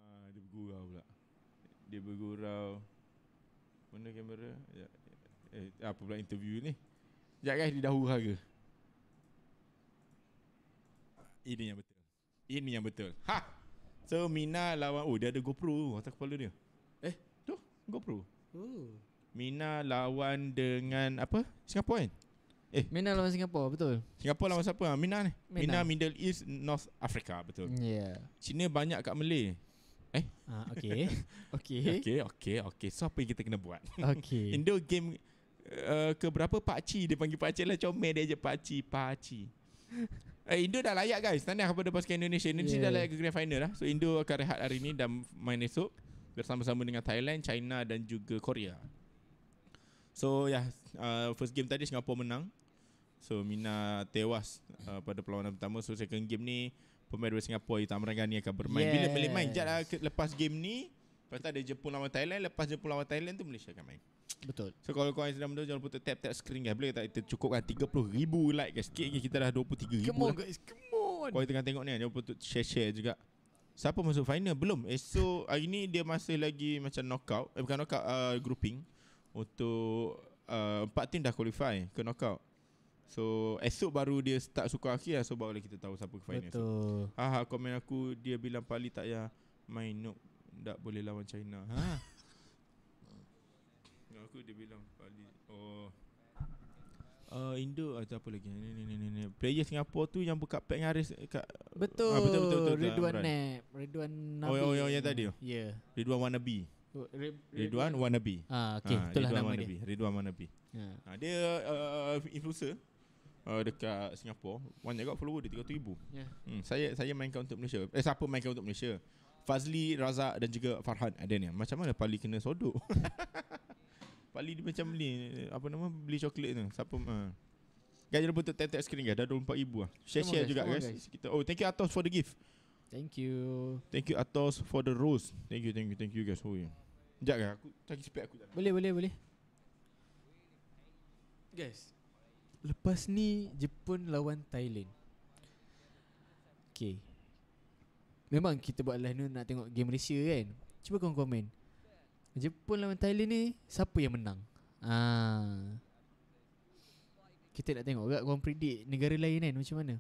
Ah, dia bergurau pula. Dia bergurau. Mana kamera? Ya, eh, apa pula interview ni? Ya guys, dia dah ke? Ini yang betul. Ini yang betul. Ha. So Mina lawan oh dia ada GoPro atas kepala dia. Eh, tu GoPro. Oh. Mina lawan dengan apa? Singapore kan? Eh, Mina lawan Singapura betul. Singapura lawan siapa? Ah, Mina ni. Mina. Middle East North Africa betul. Yeah. China banyak kat Malay. Eh? Ah, uh, okey. okey. Okey, okey, okey. So apa yang kita kena buat? Okey. Indo game uh, ke berapa Pak Ci dia panggil Pak Ci lah comel dia je Pak Ci, Pak Ci. Eh, Indo dah layak guys. Tanya apa dia pasukan Indonesia. Indonesia yeah. dah layak ke grand final lah. So Indo akan rehat hari ni dan main esok bersama-sama dengan Thailand, China dan juga Korea. So ya, yeah, uh, first game tadi Singapura menang. So Mina tewas uh, pada perlawanan pertama. So second game ni pemain dari Singapura amran Amrangani akan bermain. Yes. Bila boleh main jap lah, lepas game ni. Lepas tu ada Jepun lawan Thailand. Lepas Jepun lawan Thailand tu Malaysia akan main. Betul. So kalau kau korang sedang menonton jangan lupa tap tap screen guys. Boleh tak kita cukupkan 30,000 like guys. Sikit lagi kita dah 23,000. Come on lah. guys, come on. Kau tengah tengok ni jangan lupa share-share juga. Siapa masuk final? Belum. Esok eh, hari ni dia masih lagi macam knockout. Eh bukan knockout, uh, grouping untuk Uh, empat uh, team dah qualify ke knockout. So esok baru dia start suka akhir lah. So barulah kita tahu siapa ke final. Betul. Ha, ha, komen aku dia bilang Pali tak ya main noob. Tak boleh lawan China. Ha. aku dia bilang Pali. Oh. Uh, Indo atau apa lagi ni ni ni ni ni player Singapura tu yang buka pack dengan Aris kat betul. Ah, betul betul betul, betul, betul Ridwan Nap Ridwan Nabi oh, oh, oh, yang tadi ya yeah. Ridwan Wannabe Oh, Ridwan Wanabi. Ah okey, ha, itulah Ridwan nama Wannabe. dia. Ridwan Wanabi. Ha. Ya. ha ah, dia uh, influencer uh, dekat Singapura. Banyak juga follower dia 300,000. Ya. Yeah. Hmm, saya saya mainkan untuk Malaysia. Eh siapa mainkan untuk Malaysia? Fazli, Razak dan juga Farhan ada ni. Macam mana Pali kena sodok? Pali dia macam beli apa nama beli coklat tu. Siapa uh. Guys jangan lupa untuk tap-tap screen guys Dah 24,000 lah Share-share juga guys. guys. Oh thank you Atos for the gift Thank you. Thank you Atos for the rose. Thank you, thank you, thank you guys. Oh, yeah. Sekejap aku Tak speak aku jatuh. Boleh boleh boleh Guys Lepas ni Jepun lawan Thailand Okay Memang kita buat live ni Nak tengok game Malaysia kan Cuba korang komen Jepun lawan Thailand ni Siapa yang menang Ah, Kita nak tengok Korang predict negara lain kan Macam mana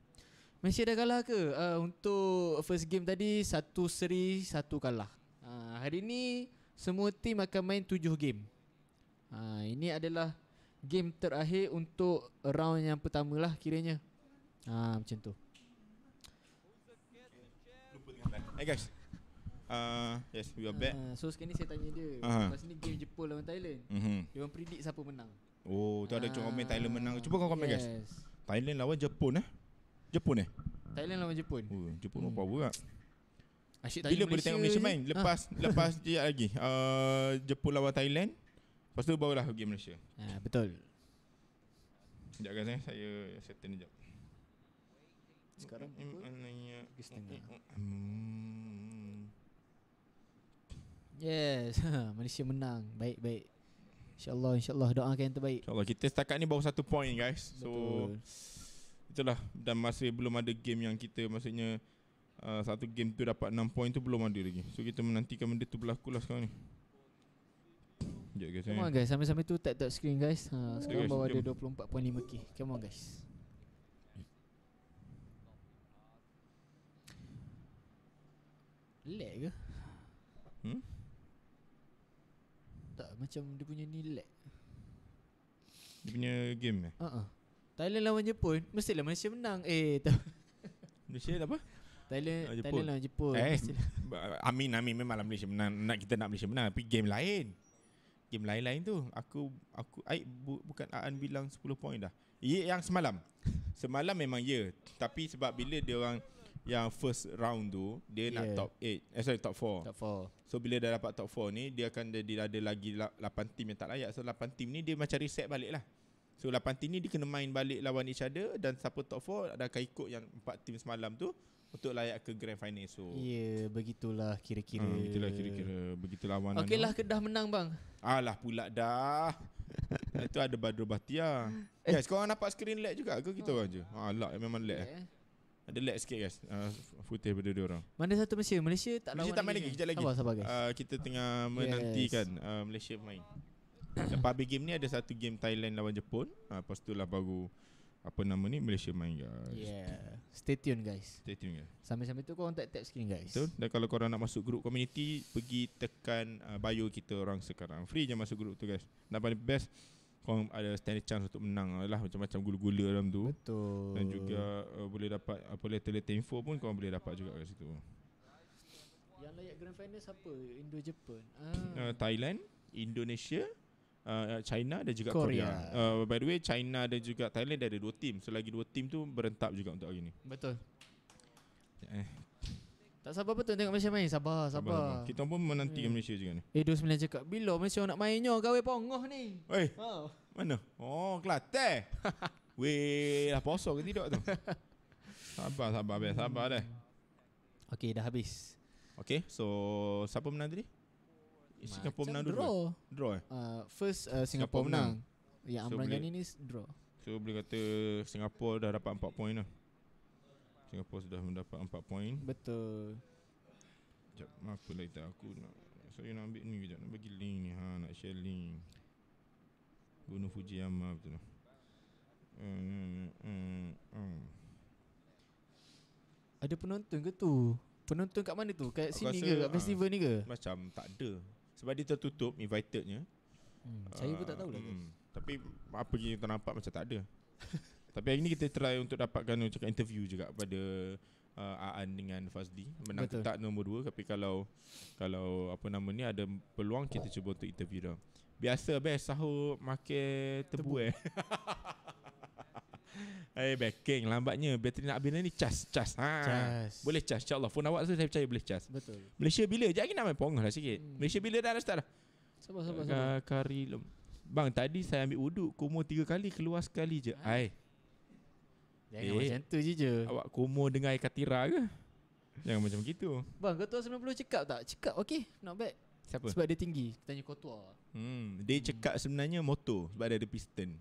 Malaysia dah kalah ke? Uh, untuk first game tadi satu seri satu kalah. Uh, hari ini semua tim akan main tujuh game. Uh, ini adalah game terakhir untuk round yang pertama lah kiranya. Uh, macam tu. Hey guys. Uh, yes, we are uh, back. So sekarang ni saya tanya dia. Uh-huh. Lepas ni game Jepun lawan Thailand. Mm-hmm. Dia orang predict siapa menang. Oh, tu ada uh, ah. comment Thailand menang. Cuba kau komen yes. guys. Thailand lawan Jepun eh. Jepun eh? Thailand lawan Jepun. Oh, Jepun hmm. power ah. Asyik Thailand boleh tengok Malaysia main? Ah. Lepas ha. lepas dia lagi. Uh, Jepun lawan Thailand. Lepas tu barulah game Malaysia. Ha, betul. Sekejap kan saya, eh. saya settle ni jap. Sekarang pukul okay, mananya, okay. Yes, Malaysia menang. Baik, baik. Insya Allah Insya Allah doakan yang terbaik. Allah kita setakat ni baru satu point guys. So, betul itulah dan masih belum ada game yang kita maksudnya uh, satu game tu dapat 6 point tu belum ada lagi. So kita menantikan benda tu berlaku lah sekarang ni. Jom guys. Come on eh. guys, sambil-sambil tu tap tap screen guys. Ha, sekarang okay, guys, ada 24.5k. Come on guys. Lag ke? Hmm? Tak, macam dia punya ni lag. Dia punya game eh? Uh-uh. Thailand lawan Jepun Mestilah Malaysia menang Eh tak Malaysia apa? Thailand uh, Thailand lawan Jepun eh, Amin amin Memanglah Malaysia menang Nak kita nak Malaysia menang Tapi game lain Game lain-lain tu Aku aku Aik bu, bukan Aan bilang 10 poin dah Ye yang semalam Semalam memang ye Tapi sebab bila dia orang Yang first round tu Dia yeah. nak top 8 Eh sorry top 4 Top 4 So bila dah dapat top 4 ni Dia akan jadi ada lagi 8 team yang tak layak So 8 team ni dia macam reset balik lah So 8 team ni dia kena main balik lawan each other dan siapa top 4 ada akan ikut yang empat tim semalam tu untuk layak ke grand final. So Ya, yeah, begitulah kira-kira. Ha, begitulah kira-kira. Begitulah lawan. lah, Kedah menang bang. Alah pula dah. Itu ada Badru Bahtia. Eh. Guys, kau nampak screen lag juga ke kita oh. orang je? Ha, lag memang lag. Yeah. Ada lag sikit guys. Uh, Footage pada dia orang. Mana satu Malaysia? Malaysia tak Malaysia lawan tak main lagi. lagi. lagi. Sabar, Uh, kita tengah menantikan yes. uh, Malaysia main. Lepas habis hmm. game ni ada satu game Thailand lawan Jepun. Ha, lepas tu lah baru apa nama ni Malaysia main guys. Yeah. Stay tune guys. Stay tune guys. Sambil-sambil tu korang tap tap screen guys. Betul. Dan kalau korang nak masuk grup community pergi tekan uh, bio kita orang sekarang. Free je masuk grup tu guys. Dan paling best korang ada standard chance untuk menang lah macam-macam gula-gula dalam tu. Betul. Dan juga uh, boleh dapat apa uh, letter letter info pun korang boleh dapat juga kat situ. Yang layak grand final siapa? Indo Jepun. Ah. Uh, Thailand, Indonesia, uh, China dan juga Korea. Korea. Uh, by the way, China dan juga Thailand ada dua tim. Selagi dua tim tu berentap juga untuk hari ni. Betul. Eh. Tak sabar betul tengok Malaysia main. Sabar, sabar. sabar, sabar. Kita pun menanti yeah. Hmm. Malaysia juga ni. Eh, dua sembilan cakap. Bila Malaysia nak mainnya? Gawai pongoh ni. Oi. Oh. Mana? Oh, Kelantan. Weh, dah poso ke tidak tu? sabar, sabar. Biar sabar hmm. dah. Okay, dah habis. Okay, so siapa menang tadi? Singapura menang dulu. Draw. Draw eh? Uh, first uh, Singapura menang. menang. Yang so Jani ni draw. So boleh kata Singapore dah dapat 4 point lah. Singapore sudah mendapat 4 point. Betul. Sekejap, apa lagi tak aku nak. Saya nak ambil ni sekejap. Nak bagi link ni. Ha, nak share link. Gunung Fujiyama betul. Hmm, hmm, Ada penonton ke tu? Penonton kat mana tu? Kat sini ke? Kat festival ha. ni ke? Macam tak ada. Sebab dia tertutup invitednya. Hmm, saya pun tak ah, tahu lah. Hmm. Tapi apa yang kita nampak macam tak ada. tapi hari ni kita try untuk dapatkan untuk interview juga pada uh, Aan dengan Fazli menang Betul. ketat nombor 2 tapi kalau kalau apa nama ni ada peluang kita cuba untuk interview dia. Biasa best sahur makan tebu, tebu. eh. Eh backing lambatnya bateri nak habis ni cas cas ha. Cas. Boleh cas insyaallah. Phone awak tu saya percaya boleh cas. Betul. Malaysia bila? Jap lagi nak main pong lah sikit. Hmm. Malaysia bila dah start dah? Sabar sabar sabar. Kari lem. Bang tadi saya ambil wuduk kumur tiga kali keluar sekali je. Ha? Ai. Jangan eh. macam tu je je. Awak kumur dengan air katira ke? Jangan macam gitu. Bang kau ketua 90 cekap tak? Cekap okey. Not bad. Siapa? Sebab dia tinggi. Tanya ketua. Hmm, dia cekap hmm. sebenarnya motor sebab dia ada piston.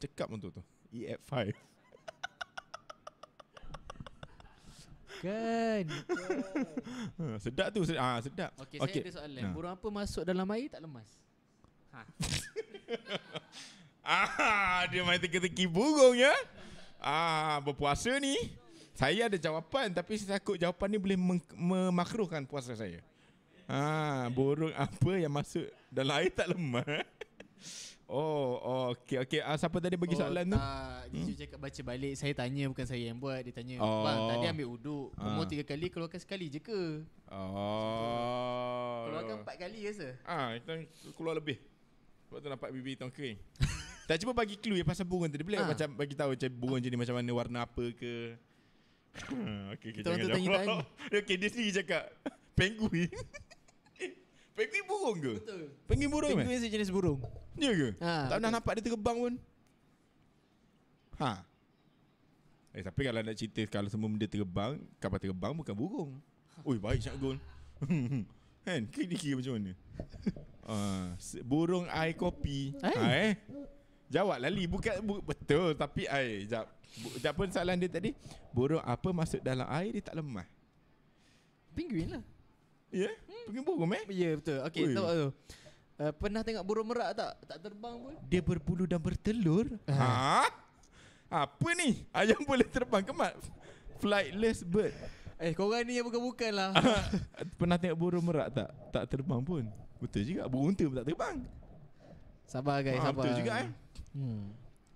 Cekap motor tu. EF5. Bukan. Bukan. sedap tu sedap. Ah ha, sedap. Okey, okay. saya ada soalan. Ha. Burung apa masuk dalam air tak lemas? Ha. ah, dia main teka-teki burung ya. Ah, berpuasa ni. Saya ada jawapan tapi saya takut jawapan ni boleh memakruhkan puasa saya. Ah, burung apa yang masuk dalam air tak lemas? Oh, okey okey. Ah, siapa tadi bagi oh, soalan tu? Ah, uh, hmm? cakap baca balik. Saya tanya bukan saya yang buat. Dia tanya, oh. "Bang, tadi ambil wuduk. Ah. Umur uh. tiga kali keluarkan sekali je ke?" Oh. Keluarkan empat kali ke se? Ah, itu keluar lebih. Sebab tu nampak bibi tong kering. tak cuba bagi clue ya pasal bunga tadi. Boleh uh. macam bagi tahu macam bunga uh. jenis macam mana, warna apa ke? okey, okay, jangan jawab. Tanya okey, dia sendiri cakap. Penguin. Penguin burung ke? Betul. Penguin burung Penguin kan? sejenis burung. Ya ke? Ha. Tak pernah nampak dia terbang pun. Ha. Eh tapi kalau nak cerita kalau semua benda terbang, kapal terbang bukan burung. Ui baik Syak Gun. kan? Kini kira macam mana? Ha. uh, burung air kopi. Ay. Eh? Ha eh? Jawab Lali bukan bu- betul tapi air. Jap. Jap pun soalan dia tadi. Burung apa masuk dalam air dia tak lemah? Penguin lah. Ya? Yeah? Hmm. Pergi burung eh? Ya yeah, betul. Okey, tahu tu. Uh, pernah tengok burung merak tak? Tak terbang pun. Dia berbulu dan bertelur. Ha? ha. Apa ni? Ayam boleh terbang ke mat? Flightless bird. Eh, korang ni yang bukan-bukan lah. pernah tengok burung merak tak? Tak terbang pun. Betul juga. Burung tu pun tak terbang. Sabar guys, ha, sabar. Betul juga eh. Hmm.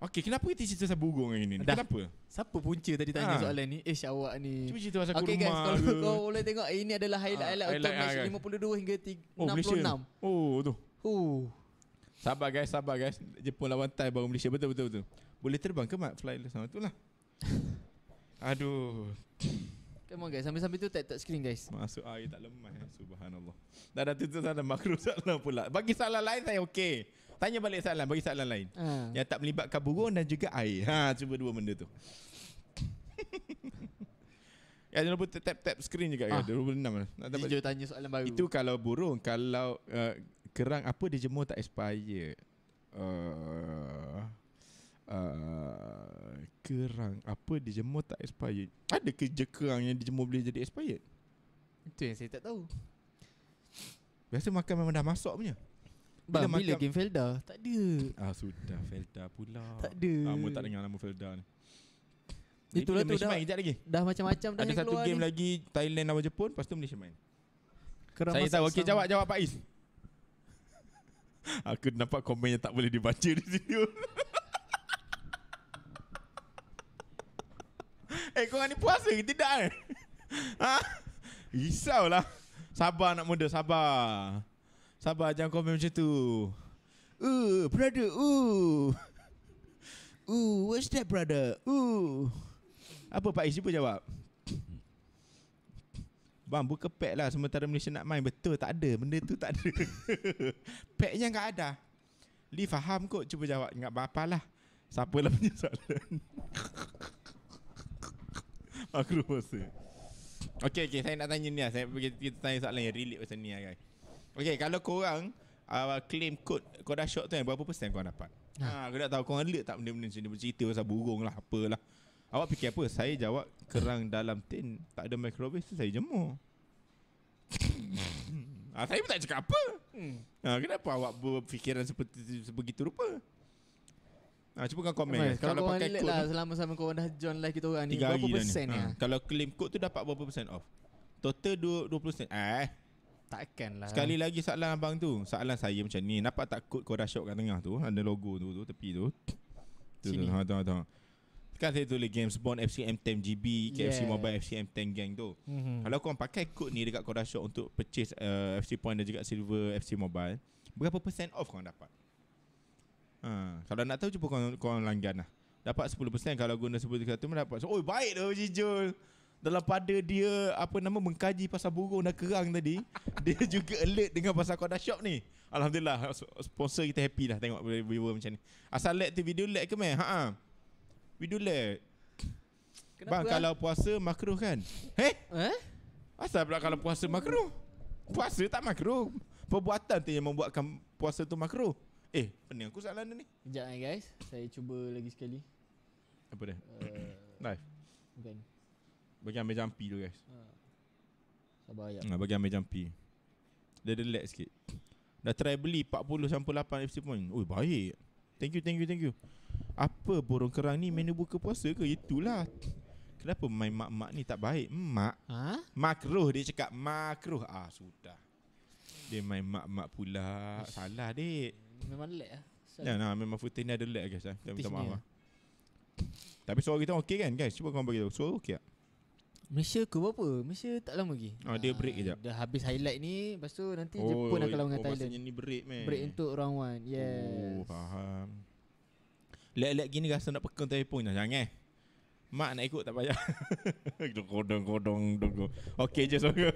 Okey, kenapa kita cerita pasal burung hari ni? Dah. Kenapa? Siapa punca tadi tanya ha. soalan ni? Eh, awak ni. Cuba cerita pasal okay, kurma. Okey guys, kalau kau boleh tengok eh, ini adalah highlight-highlight ha, ah, highlight untuk highlight ah, match kan. 52 hingga 66. Oh, Malaysia. oh tu. Oh, Sabar guys, sabar guys. Jepun lawan Thai baru Malaysia. Betul, betul, betul. Boleh terbang ke Mike Fly lah, sama tu lah. Aduh. Come on guys, sambil-sambil tu tap-tap screen guys. Masuk air tak lemah ya, subhanallah. Dah dah tutup sana makro salah pula. Bagi salah lain saya okey. Tanya balik soalan Bagi soalan lain ha. Yang tak melibatkan burung Dan juga air ha, Cuba dua benda tu Ya, jangan lupa tap-tap screen juga ah. Ya, 26 Nak dapat tanya soalan baru Itu kalau burung Kalau uh, kerang apa dia jemur tak expire uh, uh, Kerang apa dia jemur tak expire Ada kerja kerang yang dia jemur boleh jadi expired? Itu yang saya tak tahu Biasa makan memang dah masuk punya bila, bila makan game Felda tak ada ah sudah Felda pula tak ada lama tak dengar nama Felda ni Itulah Jadi, tu dah main, lagi. Dah macam-macam Ada satu game ni. lagi Thailand lawan Jepun Lepas tu Malaysia main Kerama Saya tahu Okey jawab jawab Pak Is Aku nampak komen yang tak boleh dibaca di sini Eh korang ni puasa ke tidak eh Ha lah Sabar nak muda sabar Sabar jangan komen macam tu. Uh, brother. Uh. Uh, what's that brother? Uh. Apa Pak Is cuba jawab? Bang buka pack lah sementara Malaysia nak main betul tak ada benda tu tak ada. Packnya enggak ada. Li faham kok cuba jawab enggak apa-apa lah. Siapa lah punya soalan. Aku rasa. Okey okey saya nak tanya ni lah saya kita tanya soalan yang relate pasal ni lah guys. Okay kalau korang uh, Claim kod Kodak Shot tu kan Berapa persen kau dapat ha. ha. Aku nak tahu korang alert tak Benda-benda macam ni Bercerita pasal burung lah Apalah Awak fikir apa Saya jawab Kerang dalam tin Tak ada microwave tu Saya jemur ha, hmm. ah, Saya pun tak cakap apa ha, Kenapa awak berfikiran Seperti sebegitu rupa Ha, cuba kan komen Mas, Kalau, kalau pakai kod lah, Selama sama kau dah join live kita orang ni Berapa persen ni ha. Kalau claim kod tu dapat berapa persen off Total 20% Eh takkan lah Sekali lagi soalan abang tu Soalan saya macam ni Nampak tak kod kau dah kat tengah tu Ada logo tu tu Tepi tu tu, tu, ha, tu, ha, tu. Kan saya tulis Games Bond FCM 10 GB KFC yeah. Mobile FCM 10 Gang tu mm-hmm. Kalau korang pakai kod ni Dekat Koda Shop Untuk purchase uh, FC Point dan juga Silver FC Mobile Berapa persen off korang dapat? Ha, kalau nak tahu Cuba korang, korang langgan lah Dapat 10% Kalau guna 10% tu Dapat Oh baik tu Jijul dalam pada dia apa nama mengkaji pasal burung dan kerang tadi dia juga alert dengan pasal Koda Shop ni Alhamdulillah sponsor kita happy lah tengok video macam ni asal lag tu video lag ke mai? ha -ha. video lag Kenapa Bang eh? kalau puasa makruh kan? Heh? Eh? Asal pula kalau puasa makruh? Puasa tak makruh. Perbuatan tu yang membuatkan puasa tu makruh. Eh, pening aku soalan ni. Kejap eh guys, saya cuba lagi sekali. Apa dia? Uh, Live. Bukan. Okay. Bagi ambil jampi tu guys ha. Sabar ayat ha, Bagi ambil jampi Dia relax sikit Dah try beli 40-48 FC point Ui baik Thank you thank you thank you Apa borong kerang ni menu buka puasa ke Itulah Kenapa main mak-mak ni tak baik Mak ha? Makruh dia cakap Makruh Ah sudah Dia main mak-mak pula Ish. Salah dek Memang lag lah Ya, nah, memang footage ni ada lag guys. Saya ah. minta maaf. Ah. Ah. Tapi suara kita okey kan guys? Cuba kau bagi tahu. Suara okey tak? Malaysia ke apa? Malaysia tak lama lagi. Ah dia break ah, kejap. Dah habis highlight ni, lepas tu nanti oh, Jepun akan lawan oh, Thailand. Oh, maksudnya ni break meh. Break untuk round one. Oh, yes. Oh, faham. Lek-lek gini rasa nak pekan telefon dah. Jangan eh. Mak nak ikut tak payah. Kodong, kodong, kodong. Okay je suara.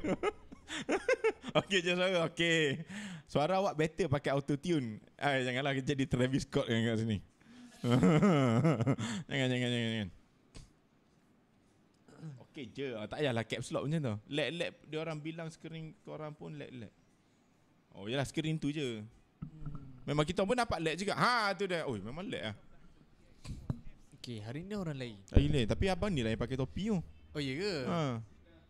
okay je suara, okay. Suara awak better pakai auto-tune. Ay, janganlah jadi Travis Scott kan kat sini. jangan, jangan, jangan, jangan sikit je ah, Tak payahlah caps lock macam tu Lap-lap Dia orang bilang screen korang pun lap-lap Oh yalah screen tu je Memang kita pun dapat lag juga Ha tu dah. Oh memang lag lah Okay hari ni orang lain Hari ni Tapi abang ni lah yang pakai topi tu Oh iya ke ha.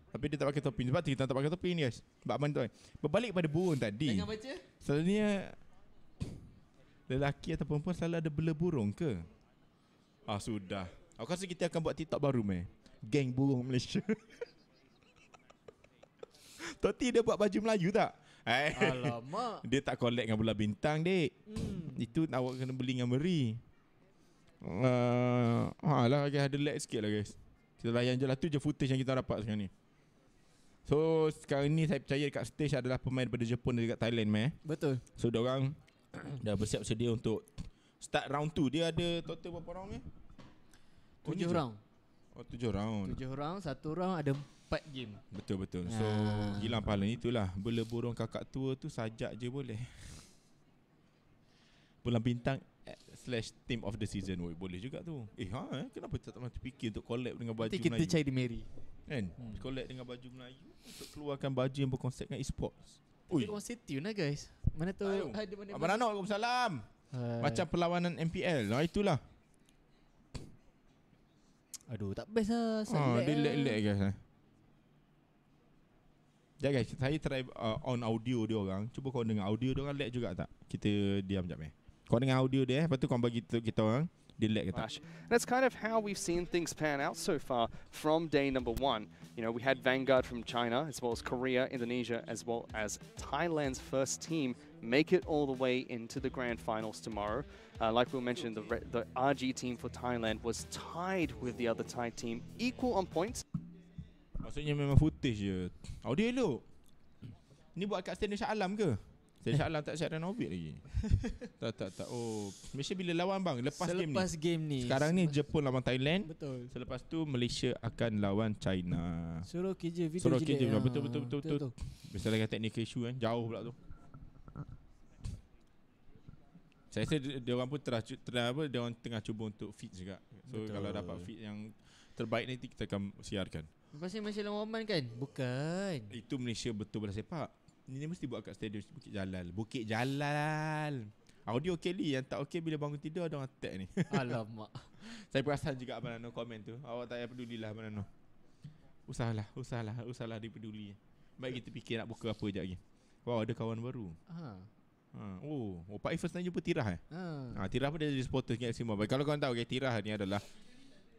Tapi dia tak pakai topi Sebab kita tak pakai topi ni guys Sebab abang tu eh. Berbalik pada burung tadi Jangan baca Selalunya Lelaki ataupun perempuan selalu ada bela burung ke Ah sudah Aku rasa kita akan buat TikTok baru meh geng burung Malaysia. Toti dia buat baju Melayu tak? Eh. Alamak. Dia tak collect dengan bola bintang, dek. Hmm. Itu awak kena beli dengan Meri. Uh, eh, alah, guys, ada lag sikit lah, guys. Kita layan je lah. Itu je footage yang kita dapat sekarang ni. So, sekarang ni saya percaya dekat stage adalah pemain daripada Jepun dan dekat Thailand, meh. Betul. So, diorang dah bersiap sedia untuk start round 2. Dia ada total berapa round ni? Tujuh round. Oh tujuh round Tujuh round Satu round ada empat game Betul-betul So ha. hilang pahala itulah Bela burung kakak tua tu Sajak je boleh Bulan bintang eh, Slash team of the season Woy, Boleh juga tu Eh ha eh? Kenapa tak pernah terfikir Untuk collab dengan baju Nanti kita Melayu Kita cari di Mary Kan hmm. Collab dengan baju Melayu Untuk keluarkan baju Yang berkonsep dengan esports Ui. Kita konsep tune lah guys Mana tu Abang Rano Assalamualaikum Macam perlawanan MPL ha, Itulah Aduh tak best lah ah, Sunlight oh, lah Dia guys eh. Sekejap guys Saya try uh, on audio dia orang Cuba kau dengar audio dia orang lag juga tak Kita diam sekejap eh Kau dengar audio dia eh Lepas tu kau bagi tu kita orang Dia lag ke tak That's kind of how we've seen things pan out so far From day number one You know we had Vanguard from China As well as Korea, Indonesia As well as Thailand's first team make it all the way into the grand finals tomorrow. Uh, like we mentioned, the, the RG team for Thailand was tied with the other Thai team, equal on points. Maksudnya memang footage je. Audio dia elok. Ni buat kat Stadium Alam ke? Stadium Alam tak siap renovate lagi. tak, tak, tak. Oh, Malaysia bila lawan bang? Lepas, Selepas game ni. game ni. Sekarang ni Jepun lawan Thailand. Betul. Selepas tu Malaysia akan lawan China. Suruh kerja video Suruh kerja. Ah, betul, betul, betul. betul, betul. betul. betul. Misalnya kata technical issue kan. Jauh pula tu. Saya rasa dia, dia orang pun telah telah apa dia orang tengah cuba untuk fit juga. So Betul. kalau dapat fit yang terbaik nanti kita akan siarkan. Lepas ni Malaysia lawan Oman kan? Bukan. Itu Malaysia betul bola Pak. Ini mesti buat kat stadium Bukit Jalal. Bukit Jalal. Audio Kelly yang tak okey bila bangun tidur ada orang tag ni. Alamak. Saya perasan juga Abang Nano komen tu. Awak tak payah lah Abang Nano. Usahlah, usahlah, usahlah dipeduli. Baik kita fikir nak buka apa je lagi. Wow, ada kawan baru. Ha. Ha, oh, oh Pak Ifan jumpa Tirah eh? Ha. ha tirah pun dia jadi supporter dengan FC Mobile. Kalau kau tahu okay, Tirah ni adalah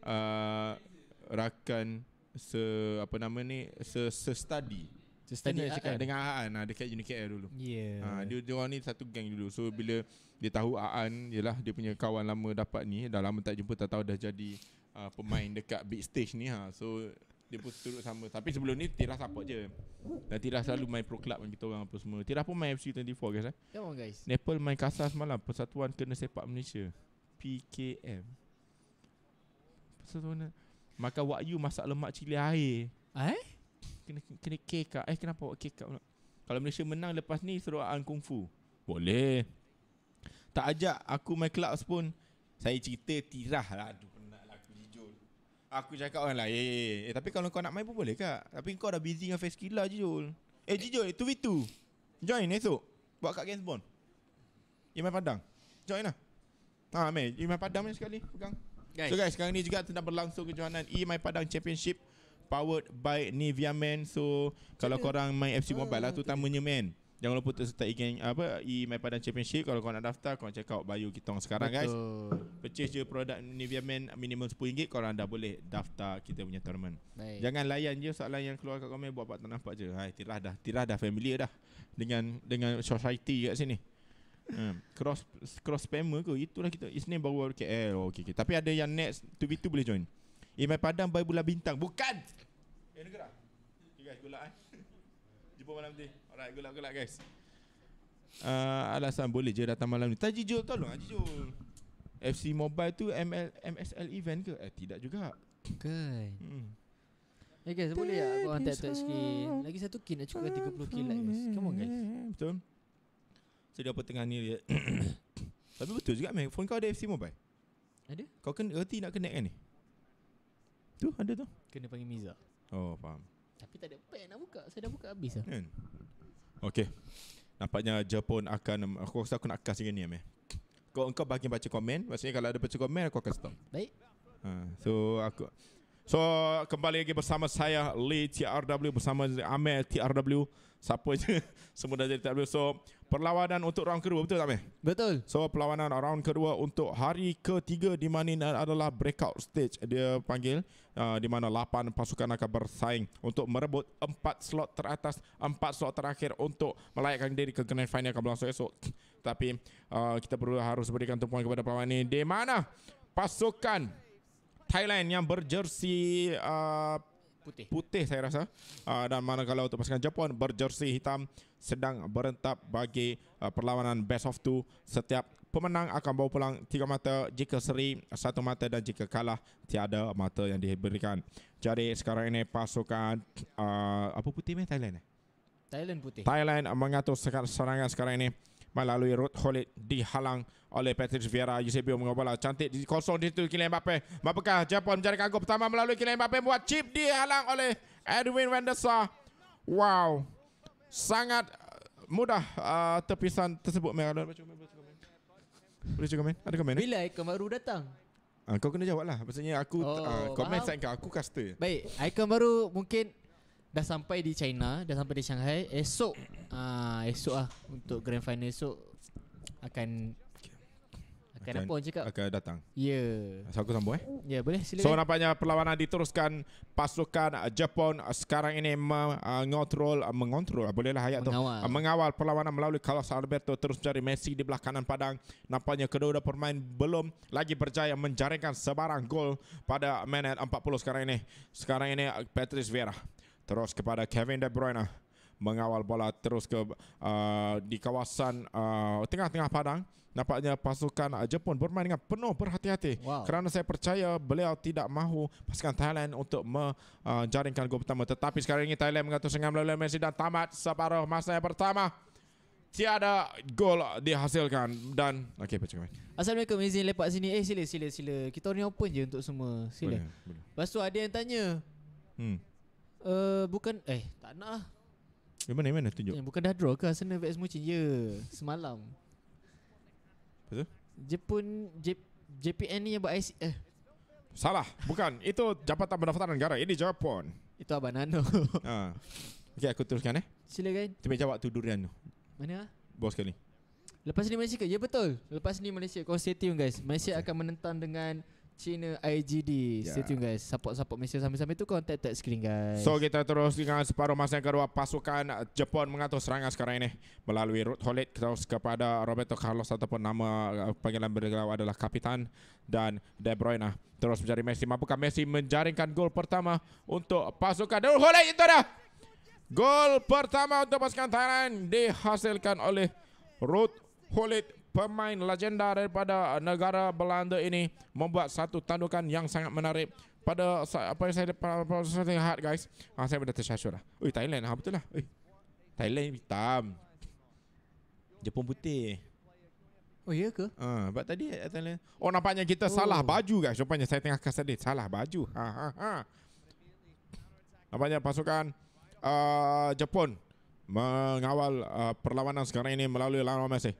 uh, rakan se apa nama ni se se study. Se study dia cakap dengan Aan eh, ha, dekat Uni KL dulu. Yeah. Ha, dia dia orang ni satu geng dulu. So bila dia tahu Aan jelah dia punya kawan lama dapat ni dah lama tak jumpa tak tahu dah jadi uh, pemain dekat big stage ni ha. So dia pun turut sama tapi sebelum ni Tira support je dan Tira selalu main pro club dengan kita orang apa semua Tira pun main FC 24 guys eh. come on guys Nepal main kasar semalam persatuan kena sepak Malaysia PKM persatuan makan wak you masak lemak cili air eh kena kena kek eh kenapa wak kek kalau Malaysia menang lepas ni suruh an kung fu boleh tak ajak aku main club pun saya cerita tirah lah aduh Aku cakap orang lain eh, eh, eh, Tapi kalau kau nak main pun boleh kak Tapi kau dah busy dengan face killer je Jol Eh Jol eh. 2v2 Join esok Buat kat games bond You main padang Join lah Ha main You main padang main sekali Pegang guys. So guys sekarang ni juga Tentang berlangsung kejohanan E main padang championship Powered by Nivea Man So Kalau korang main FC Mobile lah Terutamanya ah, man Jangan lupa untuk sertai geng apa e My Padang Championship. Kalau kau nak daftar, kau check out bio kita sekarang Betul. guys. Purchase je produk Nivea Men minimum RM10 kau orang dah boleh daftar kita punya tournament. Baik. Jangan layan je soalan yang keluar kat komen buat apa tak nampak je. Hai, tirah dah, tirah dah familiar dah dengan dengan society kat sini. Hmm. Cross cross spammer ke itulah kita. Isnin baru KL. Oh, okey okey. Tapi ada yang next to be boleh join. E My Padang Bayi Bulan Bintang. Bukan. Eh negara. Okay guys, gula eh. Jumpa malam nanti. Alright, good luck, good luck guys. Uh, alasan boleh je datang malam ni. Taji Jul tolong Haji ah, Jul. FC Mobile tu ML MSL event ke? Eh tidak juga. Kan. Hmm. Hey eh, guys, boleh tak kau hantar tak sikit? Lagi satu kin nak cukup 30 kin lah guys. Come on guys. Eh, betul. So dia apa tengah ni dia. Tapi betul juga man. Phone kau ada FC Mobile? Ada. Kau kan erti nak connect kan ni? Tu ada tu. Kena panggil Miza. Oh, faham. Tapi tak ada pen nak buka. Saya dah buka habis lah. Kan. Okey, Nampaknya Jepun akan Aku rasa aku nak kas dengan ni Amir Kau, engkau bagi baca komen Maksudnya kalau ada baca komen Aku akan stop Baik ha, So aku So kembali lagi bersama saya Lee TRW bersama Amel TRW siapa je semua dah jadi TRW. So perlawanan untuk round kedua betul tak Amel? Betul. So perlawanan round kedua untuk hari ketiga di mana adalah breakout stage dia panggil uh, di mana 8 pasukan akan bersaing untuk merebut 4 slot teratas, 4 slot terakhir untuk melayakkan diri ke grand final akan berlangsung esok. Tapi uh, kita perlu harus berikan tumpuan kepada perlawanan ini di mana pasukan Thailand yang berjersi uh, putih. Putih saya rasa. Uh, dan kalau untuk pasukan Jepun berjersi hitam sedang berentap bagi uh, perlawanan best of two. Setiap pemenang akan bawa pulang tiga mata jika seri satu mata dan jika kalah tiada mata yang diberikan. Jadi sekarang ini pasukan uh, apa putih meh Thailand eh? Thailand putih. Thailand mengatur serangan sekarang ini melalui Ruth Khalid dihalang oleh Patrick Vieira. Eusebio mengobala cantik di kosong di situ Kylian Mbappe. Apakah Jepun mencari kagum pertama melalui Kylian Mbappe buat chip dihalang oleh Edwin Wendersaw. Wow. Sangat uh, mudah uh, tepisan tersebut. mereka. cakap komen? komen? Ada komen? Eh? Bila Aikon baru datang? Uh, kau kena jawab lah. Maksudnya aku oh, uh, komen saya kau. Aku caster. Baik. Aikon baru mungkin dah sampai di China, dah sampai di Shanghai. Esok ah esok ah untuk grand final esok akan akan, akan apa orang cakap? Akan datang. Ya. Yeah. Asal aku sambung eh? Ya, yeah, boleh silakan. So nampaknya perlawanan diteruskan pasukan ah, Jepun ah, sekarang ini ah, mengontrol mengontrol bolehlah ayat mengawal. tu mengawal perlawanan melalui Carlos Alberto terus mencari Messi di belah kanan padang nampaknya kedua-dua pemain belum lagi berjaya menjaringkan sebarang gol pada menit 40 sekarang ini sekarang ini Patrice Vieira terus kepada Kevin De Bruyne mengawal bola terus ke uh, di kawasan uh, tengah-tengah padang nampaknya pasukan uh, Jepun bermain dengan penuh berhati-hati wow. kerana saya percaya beliau tidak mahu pasukan Thailand untuk menjaringkan uh, gol pertama tetapi sekarang ini Thailand mengatur dengan melalui Messi dan tamat separuh masa yang pertama tiada gol dihasilkan dan okey pecah kami. Assalamualaikum izin lepak sini. Eh sila sila sila. Kita ni open je untuk semua. Sila. Boleh, boleh. Lepas tu ada yang tanya. Hmm. Eh, bukan eh tak nak ah. Yang mana mana tunjuk? Yang eh, bukan dah draw ke Arsenal vs Mucin? Ya, semalam. Betul. Jepun J, JPN ni yang buat IC eh. Salah, bukan. Itu Jabatan Pendaftaran Negara. Ini Jepun. Itu Abang Nano. ha. Okey, aku teruskan eh. Silakan. Cuba jawab tu durian tu. Mana? Ah? Bos kali. Lepas ni Malaysia ke? Ya betul. Lepas ni Malaysia. Kau stay tune guys. Malaysia okay. akan menentang dengan China IGD yeah. Stay ya. tune guys Support-support Malaysia sambil-sambil tu Contact tak screen guys So kita terus dengan separuh masa yang kedua Pasukan Jepun mengatur serangan sekarang ini Melalui Ruth Holit Terus kepada Roberto Carlos Ataupun nama uh, panggilan bergelau adalah Kapitan Dan De Bruyne Terus mencari Messi Mampukah Messi menjaringkan gol pertama Untuk pasukan Ruth Holit itu dah Gol pertama untuk pasukan Thailand Dihasilkan oleh Ruth Holit pemain legenda daripada uh, negara Belanda ini membuat satu tandukan yang sangat menarik pada apa yang saya dapat lihat guys. Ah saya benda tersyasyur lah. Oi Thailand ha betul lah. Oi. Thailand hitam. Jepun putih. Oh iya ke? Ah uh, sebab tadi eh, Thailand. Oh nampaknya kita oh. salah baju guys. Rupanya saya tengah kasar dia salah baju. Ha ha ha. Nampaknya pasukan uh, Jepun mengawal uh, perlawanan sekarang ini melalui lawan Messi.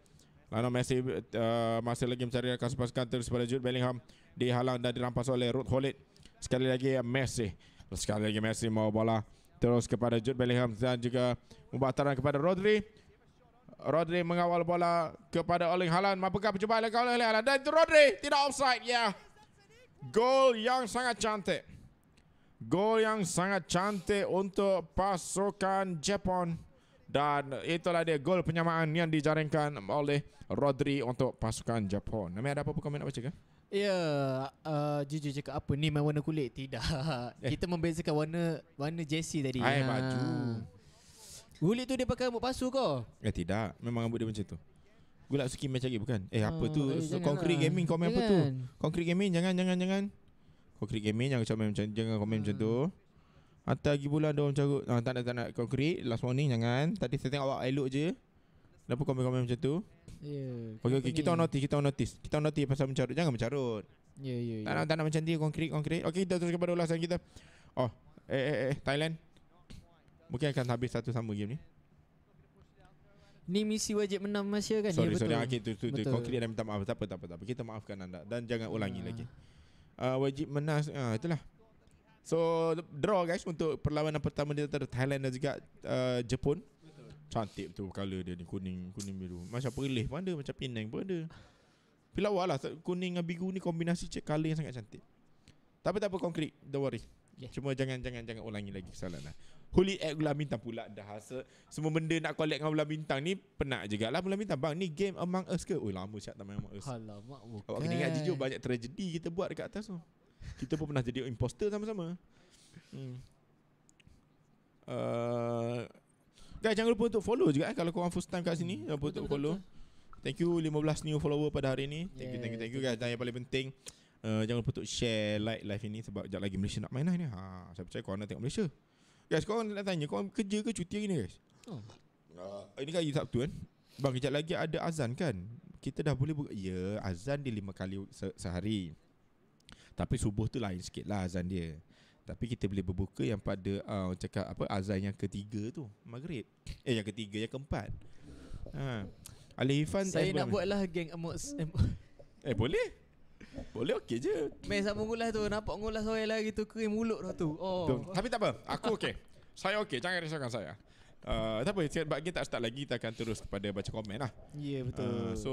Lano Messi uh, masih lagi mencari rakan pasukan terus kepada Jude Bellingham dihalang dan dirampas oleh Ruth Hollett. Sekali lagi Messi. Sekali lagi Messi mahu bola terus kepada Jude Bellingham dan juga membataran kepada Rodri. Rodri mengawal bola kepada Erling Haaland. Mampukah percubaan lekau oleh Haaland dan itu Rodri tidak offside. Ya. Gol yang sangat cantik. Gol yang sangat cantik untuk pasukan Jepun dan itulah dia gol penyamaan yang dijaringkan oleh Rodri untuk pasukan Jepun. Nama ada apa-apa komen nak baca Ya, yeah, uh, jujur cakap apa ni main warna kulit? Tidak. Eh. Kita membezakan warna warna jersey tadi. Hai, baju. Kulit tu dia pakai rambut pasu ke? Eh, tidak. Memang rambut dia macam tu. Gulak suki macam ni bukan? Eh, apa oh, tu? Ah, eh, Concrete lah. Gaming komen jangan. apa tu? Concrete Gaming, jangan, jangan, jangan. Concrete Gaming, jangan, jangan, jangan komen macam tu. Hantar lagi bulan dia orang carut. Ha, ah, tak nak tak nak konkrit last morning jangan. Tadi saya tengok awak elok je. Kenapa komen-komen macam tu? Ya. Yeah, okay, okay. kita notice, kita notice. Kita notice pasal mencarut. Jangan mencarut. Ya, yeah, ya, yeah, ya. Yeah. Tak nak macam dia konkrit, konkrit. Okey, kita terus kepada ulasan kita. Oh, eh, eh, eh, Thailand. Mungkin akan habis satu sama game ni. Ni misi wajib menang Malaysia kan? Sorry, ya, sorry. Ah, okey, tu, tu, tu. Konkrit dan minta maaf. Tak apa, tak apa, tak apa. Kita maafkan anda. Dan jangan ulangi ha. lagi. Uh, wajib menang, uh, itulah. So draw guys untuk perlawanan pertama dia antara Thailand dan juga uh, Jepun. Betul. Cantik betul color dia ni kuning kuning biru. Macam perlis pun ada, macam Penang pun ada. Pilawa lah kuning dengan biru ni kombinasi cek color yang sangat cantik. Tapi tak apa konkrit, don't worry. Yeah. Cuma jangan jangan jangan ulangi lagi kesalahan lah. Huli Egg Gula Bintang pula dah hasa. Semua benda nak collect dengan Gula Bintang ni penat juga lah Gula Bintang. Bang, ni game Among Us ke? Oh, lama siap tak main Among Us. Alamak, bukan. Awak kena ingat jujur banyak tragedi kita buat dekat atas tu. Kita pun pernah jadi imposter sama-sama. Hmm. Uh, guys jangan lupa untuk follow juga eh kalau korang first time kat sini, jangan lupa untuk follow. Thank you 15 new follower pada hari ini. Thank yeah, you thank you thank you guys. Dan yang paling penting uh, jangan lupa untuk share like live ini sebab jap lagi Malaysia nak main lah ni. Ha, saya percaya korang nak tengok Malaysia. Guys, korang nak tanya, korang kerja ke cuti hari ni guys? Oh. Uh, ini kan hari Sabtu kan? Bang, kejap lagi ada azan kan? Kita dah boleh buka. Ya, azan dia lima kali se- sehari. Tapi subuh tu lain sikit lah azan dia Tapi kita boleh berbuka yang pada uh, Cakap apa azan yang ketiga tu Maghrib Eh yang ketiga yang keempat ha. Ali Ifan Saya nak buat lah geng emos Eh boleh boleh okey je Main sama ngulas tu Nampak ngulas orang lagi tu Kering mulut lah tu oh. Tapi tak apa Aku okey Saya okey Jangan risaukan saya uh, Tak apa Sebab kita tak start lagi Kita akan terus kepada Baca komen lah Ya yeah, betul uh, So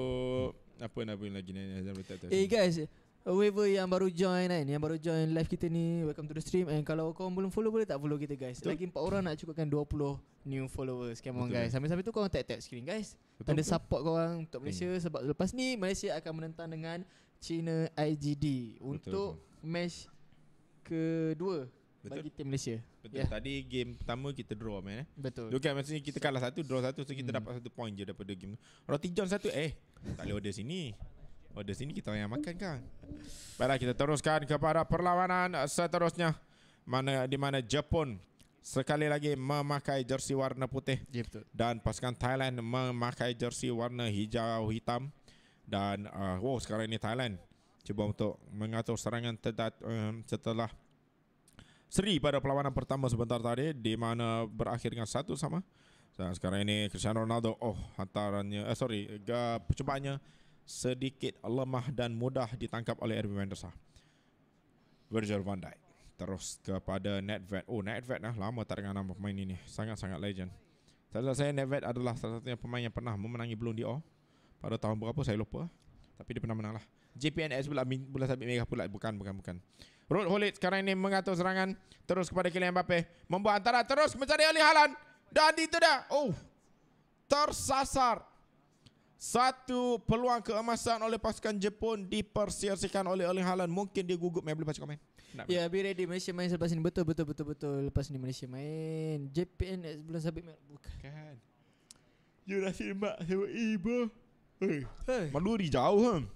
Apa nak buat lagi ni Eh hey, guys Whoever yang baru join kan Yang baru join live kita ni Welcome to the stream And kalau korang belum follow Boleh tak follow kita guys Lagi 4 orang nak cukupkan 20 new followers Come on guys Sambil-sambil tu korang tap-tap screen guys Betul. support korang untuk Malaysia Sebab lepas ni Malaysia akan menentang dengan China IGD Untuk match kedua Bagi tim Malaysia Betul ya. Tadi game pertama kita draw man eh. Betul Okay maksudnya kita kalah satu Draw satu So kita hmm. dapat satu point je daripada game Roti John satu Eh tak boleh order sini Oh di sini kita yang makan kan Baiklah kita teruskan kepada perlawanan seterusnya mana Di mana Jepun sekali lagi memakai jersi warna putih ya, betul. Dan pasukan Thailand memakai jersi warna hijau hitam Dan uh, wow sekarang ini Thailand Cuba untuk mengatur serangan tetap, um, setelah Seri pada perlawanan pertama sebentar tadi Di mana berakhir dengan satu sama dan sekarang ini Cristiano Ronaldo oh hantarannya eh, sorry percobaannya sedikit lemah dan mudah ditangkap oleh Erwin Mendesah. Virgil van Dijk. Terus kepada Nedved. Oh, Nedved lah. Lama tak dengar nama pemain ini. Sangat-sangat legend. Saya saya Nedved adalah salah satu pemain yang pernah memenangi Belum di Pada tahun berapa saya lupa. Tapi dia pernah menang lah. JPNS pula bola sabit mega pula bukan bukan bukan. Rod Holit sekarang ini mengatur serangan terus kepada Kylian Mbappe. Membuat antara terus mencari Ali Haaland dan itu dah. Oh. Tersasar. Satu peluang keemasan oleh pasukan Jepun dipersiarsikan oleh Erling Haaland. Mungkin dia gugup main boleh baca komen. Ya, yeah, be ready Malaysia main selepas ini. Betul betul betul betul lepas ni Malaysia main. JPN belum sabit main. Bukan. Kan. You dah sembak sewa ibu. E, hey. hey. Maluri jauh. Hein? Hmm.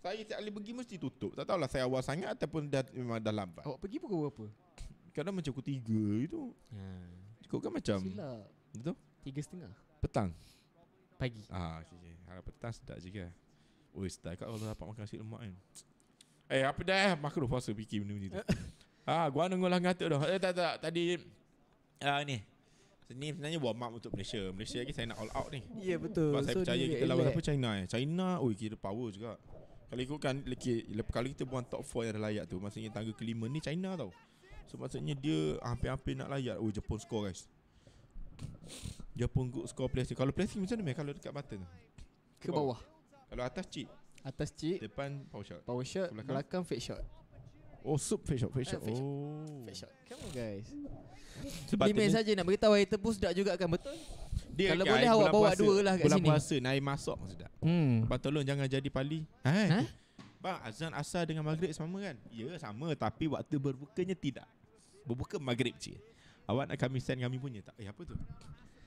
Saya tak boleh pergi mesti tutup. Tak tahulah saya awal sangat ataupun dah, memang dah lambat. Awak pergi pukul berapa? Kadang macam pukul tiga itu. Hmm. Ha. Kau kan macam. Silap. Betul? Tiga setengah. Petang. Pagi Ah, okay, okay. Harap petang sedap kan? juga. kan Oi, sedap kat kalau dapat makan nasi lemak kan Eh apa dah eh? Makro puasa fikir benda-benda tu Ah, gua nunggu lah ngata dah Eh tak tak Tadi Ah ni Ni sebenarnya warm up untuk Malaysia Malaysia lagi saya nak all out ni Ya yeah, betul Sebab so, saya percaya kita lawan apa China eh China Oi kira power juga Kalau ikutkan Kalau kita buat top 4 yang dah layak tu Maksudnya tangga kelima ni China tau So maksudnya dia Hampir-hampir nak layak Oh Jepun score guys dia pun good score placing Kalau placing macam mana Kalau dekat mata Ke, bawah. bawah Kalau atas cheat Atas cheat Depan power shot Power shot Belakang, belakang fake shot Oh sup fake shot Fake eh, shot, uh, fake, oh. shot. Come on guys Sebab saja nak beritahu Air tebus sedap juga kan Betul dia Kalau boleh awak bawa dua lah kat bulan sini Bulan puasa Air masuk pun sedap hmm. Abang tolong jangan jadi pali Ha? ha? Bang azan asal dengan maghrib sama kan Ya sama Tapi waktu berbukanya tidak Berbuka maghrib je Awak nak kami send kami punya tak? Eh apa tu?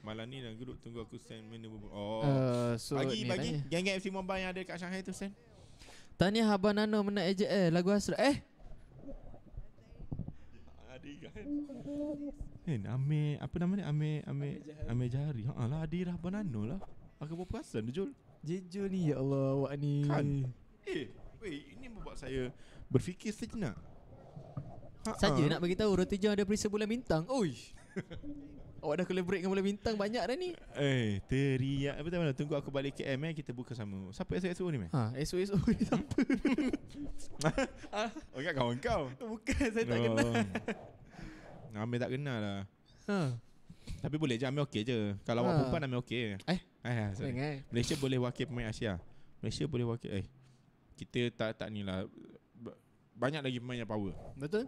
Malam ni dah duduk tunggu aku send mana Oh. Uh, so bagi bagi tanya. geng-geng FC Mumbai yang ada kat Shanghai tu send. Tanya Haba Nano menang AJL eh, lagu Hasrat eh. Adi kan. Eh nama apa nama ni? Ame Ame Ame Jari. Ha lah Adi Haba lah, Nano lah. Aku buat perasan tu Jul. Jejo ni ya Allah awak ni. Kan. Eh, weh ini membuat saya berfikir sejenak. Saja nak bagi tahu roti john ada perisa bulan bintang. Oi. Awak dah collaborate dengan bulan bintang banyak dah ni. Eh, teriak. Apa tahu tunggu aku balik ke KM eh kita buka sama. Siapa esok esok ni? Meh? Ha, esok esok ni siapa? ah, oh, kawan kau. Bukan saya tak oh. kenal. Ngamil tak kenal lah. Ha. Tapi boleh je ambil okey je. Kalau awak ha. perempuan ambil okey. Eh. Eh, eh, eh, Malaysia boleh wakil pemain Asia. Malaysia boleh wakil eh. Kita tak tak nilah banyak lagi pemain yang power. Betul?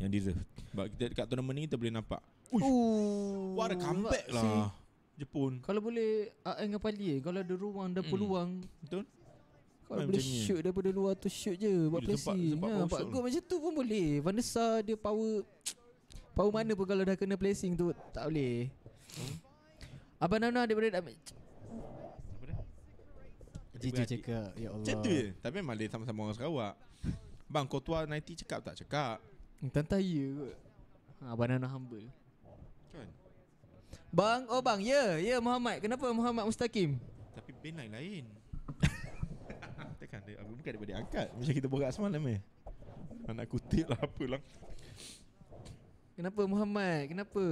Yang deserve Sebab kita dekat tournament ni Kita boleh nampak Uish Ooh. What a comeback lah see, Jepun Kalau boleh Aang ah, dengan Pali eh Kalau ada ruang Ada mm. peluang Betul kalau Man, boleh shoot ni. daripada luar tu shoot je Buat placing Nampak ha, good lah. macam tu pun boleh Vanessa dia power Power hmm. mana pun kalau dah kena placing tu Tak boleh hmm? Abang Nana dia boleh damage Jiji cakap Ya Allah Macam tu je Tapi memang dia sama-sama orang Sarawak Bang kau 90 cakap tak cakap tentang tayar kot ha, Banana humble Kan Bang, oh bang, ya, yeah, ya yeah, Muhammad. Kenapa Muhammad Mustaqim? Tapi band lain-lain. Takkan dia aku bukan daripada angkat macam kita borak semalam eh. Anak kutip lah apalah. Kenapa Muhammad? Kenapa?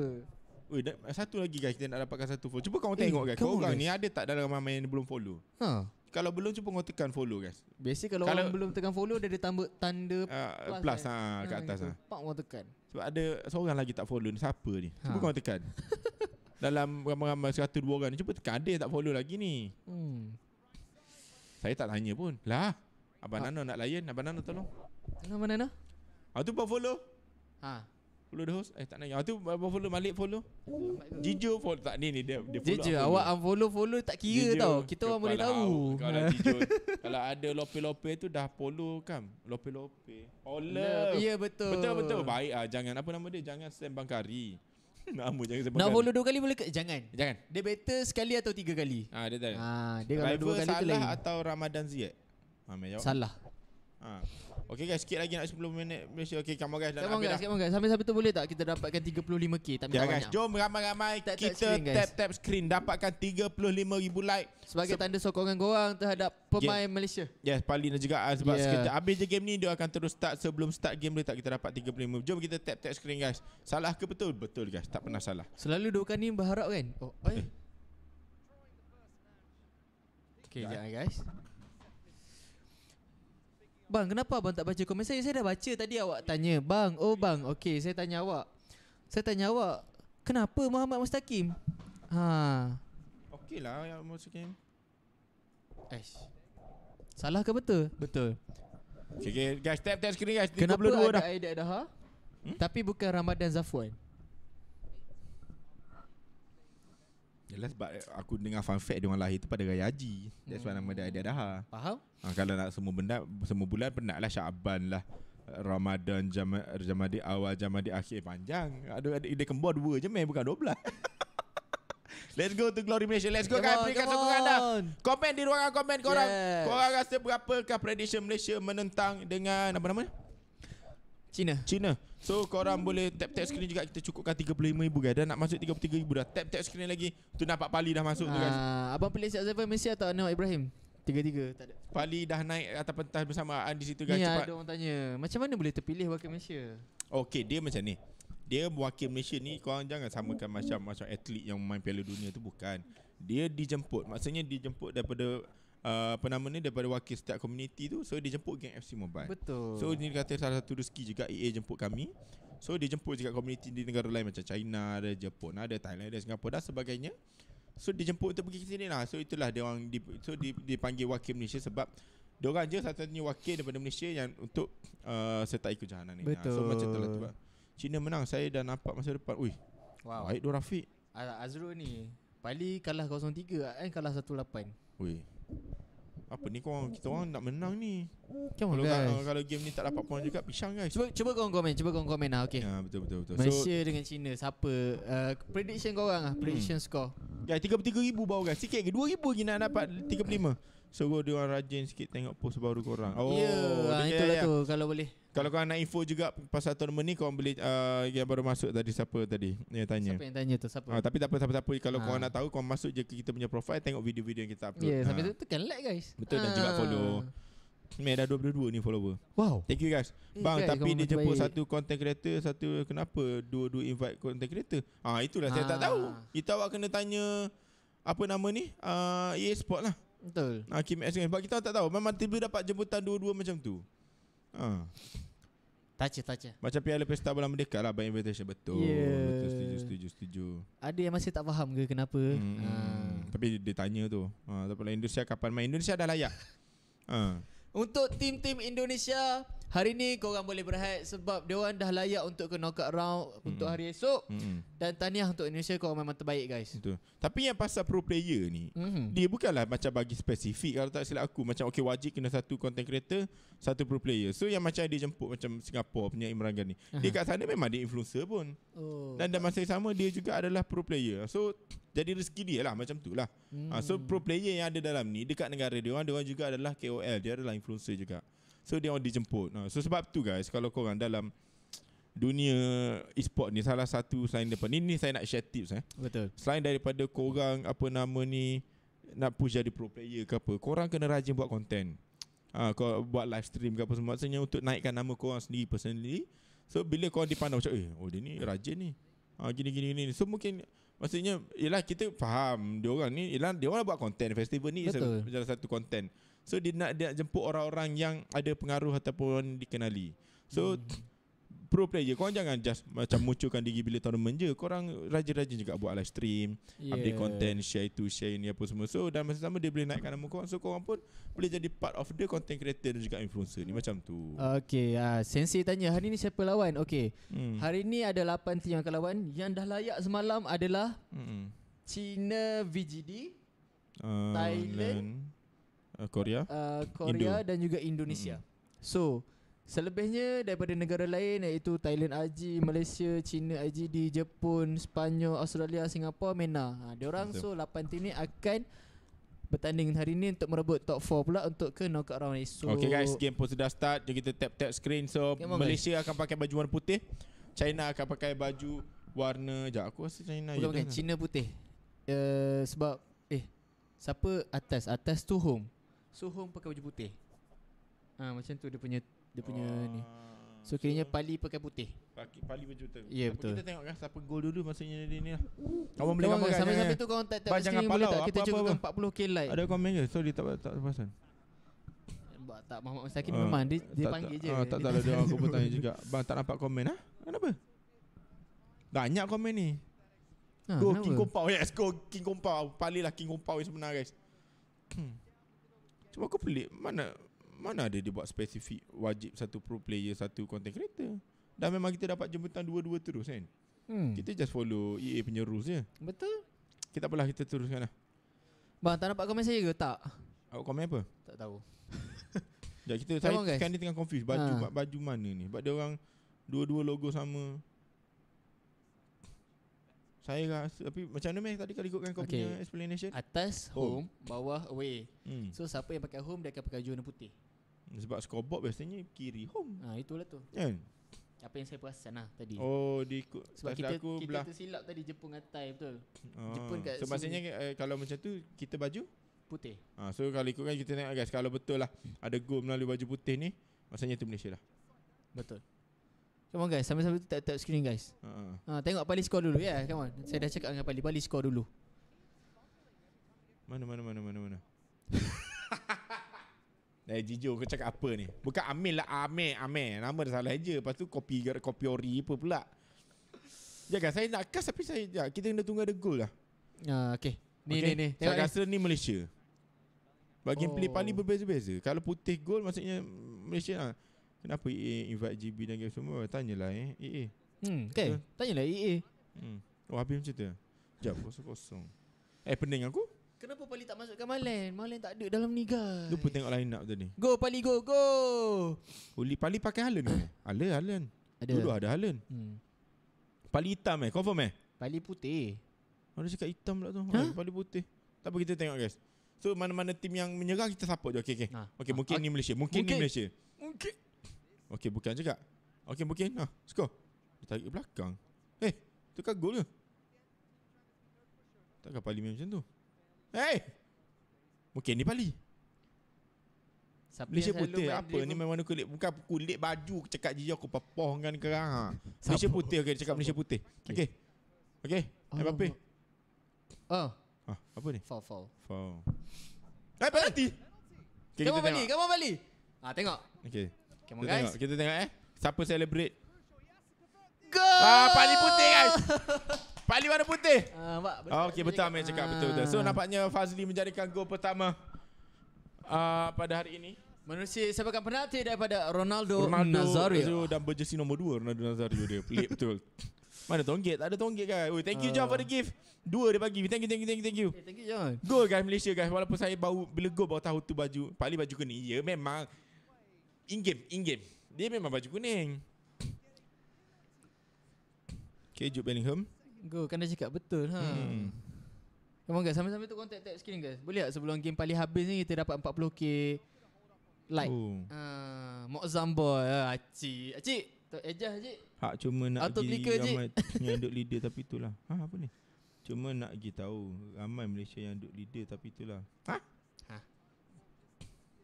Oi, satu lagi guys, kita nak dapatkan satu follow. Cuba kau eh, tengok guys. Kau orang ni ada tak dalam ramai yang belum follow? Ha kalau belum cuba ngotekan follow guys. Biasa kalau, kalau orang belum tekan follow dia ada tanda tanda uh, plus, plus eh. ha kat ah, atas ha. ha. Pak ngotekan. Sebab ada seorang lagi tak follow ni siapa ni? Ha. Cuba ha. kau tekan. Dalam ramai-ramai 102 orang ni cuba tekan ada yang tak follow lagi ni. Hmm. Saya tak tanya pun. Lah. Abang ha. Nana nak layan, Abang Nana tolong. Tolong mana? Nana. Ha tu follow. Ha. Follow the host Eh tak nanya tu apa follow Malik follow Jijo follow Tak ni ni dia, dia Jijo awak am follow follow Tak kira Jijo. tau Kita orang boleh tahu Kalau Jijo Kalau ada lope-lope tu Dah follow kan Lope-lope Oh Ya betul Betul-betul Baik ah Jangan apa nama dia Jangan Sam Bangkari Nama jangan sebab Nak follow dua kali boleh ke? Jangan Jangan Dia better sekali atau tiga kali Ha dia tak ah, ha, Dia kalau dua kali tu lain Salah atau Ramadan Ziyad ha, Salah Ha Okay guys, sikit lagi nak 10 minit Malaysia. Okay, come on guys. Come on guys, come on guys. Sampai-sampai tu boleh tak kita dapatkan 35k? Tak minta ya, guys. Jom ramai-ramai tap, kita tap-tap screen, Dapatkan 35,000 like. Sebagai Se- tanda sokongan korang terhadap pemain game. Malaysia. Yes, Palina juga. Ah, sebab yeah. sekejap habis je game ni, dia akan terus start. Sebelum start game boleh tak kita dapat 35 Jom kita tap-tap screen guys. Salah ke betul? Betul guys. Tak pernah salah. Selalu dua ni berharap kan? Oh, okay, eh. Okay, jangan guys. Bang kenapa abang tak baca komen saya Saya dah baca tadi awak tanya Bang oh bang Okay saya tanya awak Saya tanya awak Kenapa Muhammad Mustaqim ha. Okay lah ya, Mustaqim Eish Salah ke betul Betul Okay, okay. guys tap tap screen guys Kenapa 22 dah. ada Aida Adha hmm? Tapi bukan Ramadan Zafuan Jelas but aku dengar fun fact dia orang lahir tu pada gaya haji. That's hmm. why nama dia Aidil Adha. Faham? Ha, kalau nak semua benda semua bulan penat lah Syaban lah. Ramadan Jamadi jama awal Jamadi akhir panjang. Ada ada ide kembar dua je meh bukan 12. Let's go to Glory Malaysia. Let's go guys. Berikan sokongan anda. Komen di ruangan komen korang. Yes. Korang rasa berapakah prediction Malaysia menentang dengan apa namanya? Cina. Cina. So korang hmm. boleh tap tap screen juga kita cukupkan 35000 guys. Dah nak masuk 33000 dah. Tap tap screen lagi tu dapat pali dah masuk uh, tu guys. Ah, abang pilih siap Zeven Messi atau Anwar Ibrahim? Tiga-tiga tak ada. Pali dah naik atas pentas bersama Aan di situ guys ya, ada orang tanya. Macam mana boleh terpilih wakil Malaysia? Okey, dia macam ni. Dia wakil Malaysia ni korang jangan samakan macam macam atlet yang main Piala Dunia tu bukan. Dia dijemput. Maksudnya dijemput daripada Uh, apa nama ni daripada wakil setiap community tu so dia jemput geng FC Mobile. Betul. So ni kata salah satu rezeki juga EA jemput kami. So dia jemput juga community di negara lain macam China, ada Jepun, ada Thailand, ada Singapura dan sebagainya. So dia jemput untuk pergi ke sini lah. So itulah dia orang di, so dipanggil wakil Malaysia sebab dia orang je satu-satunya wakil daripada Malaysia yang untuk uh, serta ikut jahana ni. Betul. Lah. So macam tu lah tu. China menang saya dah nampak masa depan. Ui. Wow. Baik dia Rafiq. Azrul ni Pali kalah 0-3 kan eh, kalah 1-8. Wih apa ni korang Kita orang nak menang ni Come on kalau kalau, kalau game ni tak dapat poin juga Pisang guys Cuba, cuba korang komen Cuba korang komen lah okay. Ya, betul, betul, betul. Malaysia so, dengan China Siapa uh, Prediction korang lah Prediction hmm. score Ya 33,000 bawah guys Sikit ke 2,000 lagi nak dapat 35 Suruh dia diorang rajin sikit tengok post baru korang. Oh, yeah, ya, ha, itulah ya, tu ya. kalau boleh. Kalau kau nak info juga pasal tournament ni korang boleh uh, yang baru masuk tadi siapa tadi? Ya tanya. Siapa yang tanya tu? Siapa? Uh, tapi tak apa siapa siapa kalau ha. korang ah. nak tahu korang masuk je ke kita punya profile tengok video-video yang kita upload. Ya, yeah, sampai ha. tu tekan like guys. Betul ha. dan juga follow. Mereka dah 22 ni follower Wow Thank you guys eh, Bang guys, tapi dia jemput satu content creator Satu kenapa Dua-dua invite content creator Ah ha, itulah ha. saya tak tahu Itu awak kena tanya Apa nama ni uh, EA Sport lah Betul. Hakim X kan sebab kita tak tahu memang tiba dapat jemputan dua-dua macam tu. Ha. Taca, taca. Macam Piala Pesta Bola Merdeka lah by invitation betul. Yeah. Betul setuju setuju setuju. Ada yang masih tak faham ke kenapa? Hmm. Ha. Hmm. Tapi dia, dia tanya tu. Ha, tapi Indonesia kapan main Indonesia dah layak. ha. Untuk tim-tim Indonesia Hari ni korang boleh berehat sebab dia orang dah layak untuk ke knockout round mm. untuk hari esok. Mm. Dan tahniah untuk Indonesia korang memang terbaik guys. Betul. Tapi yang pasal pro player ni, mm-hmm. dia bukanlah macam bagi spesifik kalau tak silap aku macam okey wajib kena satu content creator, satu pro player. So yang macam dia jemput macam Singapura punya Imran Gan ni. Uh-huh. Dia kat sana memang dia influencer pun. Oh. Dan dalam masa yang sama dia juga adalah pro player. So jadi rezeki dia lah macam tu lah. Mm. so hmm. pro player yang ada dalam ni dekat negara dia orang, dia orang juga adalah KOL, dia adalah influencer juga. So dia orang dijemput. So sebab tu guys, kalau korang dalam dunia e-sport ni salah satu selain daripada ni, ni saya nak share tips eh. Betul. Selain daripada korang apa nama ni nak push jadi pro player ke apa, korang kena rajin buat konten. Ah ha, kau buat live stream ke apa semua maksudnya untuk naikkan nama korang sendiri personally. So bila korang dipandang macam eh oh dia ni rajin ni. Ah ha, gini gini gini. So mungkin maksudnya ialah kita faham dia orang ni ialah dia orang buat konten festival ni Betul. salah satu konten. So dia nak dia nak jemput orang-orang yang ada pengaruh ataupun dikenali. So hmm. pro player kau jangan just macam munculkan diri bila tournament je. Kau orang rajin-rajin juga buat live stream, yeah. update content, share itu, share ini apa semua. So dan masa sama dia boleh naikkan nama kau. So kau orang pun boleh jadi part of the content creator dan juga influencer ni macam tu. Okay uh, sensei tanya hari ni siapa lawan? Okay hmm. Hari ni ada 8 team yang akan lawan. Yang dah layak semalam adalah hmm. China VGD, uh, Thailand, Thailand. Eh, Korea, uh, Korea Indo. dan juga Indonesia. Hmm. So, selebihnya daripada negara lain iaitu Thailand, IG, Malaysia, China, IG, di Jepun, Sepanyol, Australia, Singapura, MENA. Ha, diorang so 8 tim ni akan bertanding hari ni untuk merebut top 4 pula untuk ke knockout round ni. So, okay guys, game pun sudah start. Jom kita tap tap screen. So, on, Malaysia guys. akan pakai baju warna putih. China akan pakai baju warna jap aku rasa China je. China putih. Uh, sebab eh siapa atas atas tu home. So pakai baju putih ha, Macam tu dia punya Dia punya ah, ni So, so Pali pakai putih Pali, Pali baju putih Ya betul Kita tengok kan siapa gol dulu Maksudnya dia ni lah Kawan boleh gambarkan kan, Sampai-sampai tu korang tak tak boleh tak Kita cuba 40k like Ada komen ke sorry tak tak terpasan tak Muhammad Mustaqim uh, ah, memang dia, dia tak, panggil ah, tak, je. Uh, tak tahu dia, aku pun tanya juga. Bang tak nampak komen ah? Ha? Kenapa? Banyak komen ni. Ha, go kenapa? King Kompau. Yes, go King Kompau. Palilah King Kompau sebenar guys. Cuma aku pelik Mana Mana ada dia buat spesifik Wajib satu pro player Satu content creator Dah memang kita dapat jemputan Dua-dua terus kan hmm. Kita just follow EA punya rules je Betul Kita apalah kita teruskan lah Bang tak nampak komen saya ke tak? Aku komen apa? Tak tahu Sekejap kita Come Saya sekarang ni tengah confuse Baju ha. baju mana ni Sebab dia orang Dua-dua logo sama saya rasa Tapi macam mana meh Tadi kau ikutkan kau okay. punya explanation Atas home oh. Bawah away hmm. So siapa yang pakai home Dia akan pakai warna putih Sebab skobok biasanya Kiri home ha, Itulah tu Kan yeah. Apa yang saya perasan lah tadi Oh di ikut Sebab kita, aku kita belah. tersilap tadi Jepun dengan Thai betul oh. Jepun kat So maksudnya sini. Eh, kalau macam tu Kita baju Putih ha, So kalau ikutkan kita tengok guys Kalau betul lah Ada go melalui baju putih ni Maksudnya tu Malaysia lah Betul Come on guys, sambil-sambil tu tap-tap screen guys. Uh-huh. tengok Pali score dulu ya. Yeah, come on. Saya dah cakap dengan Pali, Pali score dulu. Mana mana mana mana mana. Dah eh, kau cakap apa ni? Bukan Amin lah ame, ame. Nama dah salah je. Lepas tu kopi kopi ori apa pula. Jaga ya, saya nak kas tapi saya ya, kita kena tunggu ada gol lah. Ha, uh, okey. Ni, okay. ni ni ni. Saya rasa ni Malaysia. Bagi oh. Pali berbeza-beza. Kalau putih gol maksudnya Malaysia lah. Kenapa EA invite GB dan game semua? Tanyalah eh, EA. Hmm, okay. tanya lah EA. Hmm. Oh, habis macam tu. Jap, kosong-kosong. Eh, pening aku. Kenapa Pali tak masukkan Malen? Malen tak ada dalam ni, guys. Lupa tengok line up tadi. ni. Go, Pali, go, go! Uli Pali pakai halen ni. Halen, halen. Ada. Dulu ada halen. Hmm. Pali hitam eh, confirm eh? Pali putih. Ada cakap hitam pula tu. Ha? Ay, pali putih. Tak apa, kita tengok, guys. So, mana-mana tim yang menyerah, kita support je. Okay, okay. Ha. Okay, mungkin ha. ni Malaysia. Mungkin, mungkin. ni Malaysia. Mungkin. Okey bukan juga Okey mungkin lah Skor Dia tarik ke belakang Eh hey, Itu kan gol ke Takkan Pali main macam tu Eh hey! Mungkin ni Pali Malaysia putih apa ni memang warna kulit Bukan kulit baju aku cakap je aku papoh kan kerang ha. Malaysia putih okey cakap Malaysia putih Okey Okey okay. okay. okay. Oh, Ah, uh. ha, apa ni? Foul, foul. Foul. Eh, penalty. Kamu balik, kamu balik. Ah, tengok. Okey. Come on kita guys. Tengok. Kita tengok eh. Siapa celebrate? Goal! Ah, Pali putih guys. Pali warna putih. Ah, uh, Okey, betul Amir cakap betul-betul. Ah. So, nampaknya Fazli menjadikan gol pertama uh, pada hari ini. Menurut saya, Menerusi sepakan penalti daripada Ronaldo, Ronaldo Nazario. Ronaldo dan berjersi nombor dua Ronaldo Nazario dia. Pelik betul. Mana tonggit? ada tonggit kan? Oh, thank you John for the gift. Dua dia bagi. Thank you, thank you, thank you, thank you. Eh, thank you John. Goal guys Malaysia guys. Walaupun saya bau bila goal bau tahu tu baju. Pakli baju kena. Ya memang. In game, in game. Dia memang baju kuning. Okay, Jude Bellingham. Go, kan dah cakap betul. Ha. Hmm. Come on guys, sambil-sambil tu korang tap-tap sikit guys. Boleh tak sebelum game paling habis ni kita dapat 40k like. Ha, oh. uh, Mok Zambo, uh, ah, Acik. Acik, tak ejah Acik. Hak cuma nak Auto pergi clicker, ramai yang duduk leader tapi itulah. Ha, apa ni? Cuma nak pergi tahu ramai Malaysia yang duduk leader tapi itulah. Ha? Ha.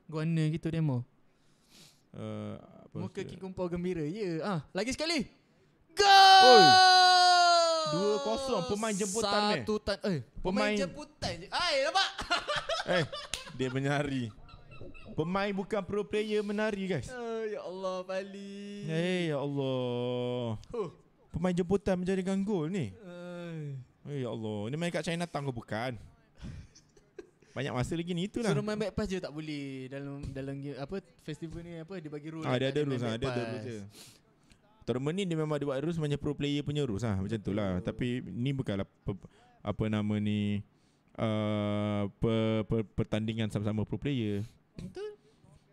Gua kita demo? Eh, apa Muka King Kumpul gembira Ya ah, Lagi sekali Goal Dua kosong Pemain jemputan Satu ta- eh. Pemain, jemputan je. Ay, nampak Eh Dia menari Pemain bukan pro player menari guys. Oh, ya Allah Fali. Hey, eh, ya Allah. Huh. Pemain jemputan menjadi gol ni. Uh. Hey, ya Allah. Ini main kat China tang ke bukan? banyak masa lagi ni itulah. Suruh main backpass je tak boleh dalam dalam apa festival ni apa dia bagi rule. Ah, dia ada rules ah, ada rules je. Tournament ni dia memang dia buat rules macam pro player punya rules ah macam tu lah. Tapi ni bukanlah apa, apa nama ni uh, per, per, pertandingan sama-sama pro player. Betul.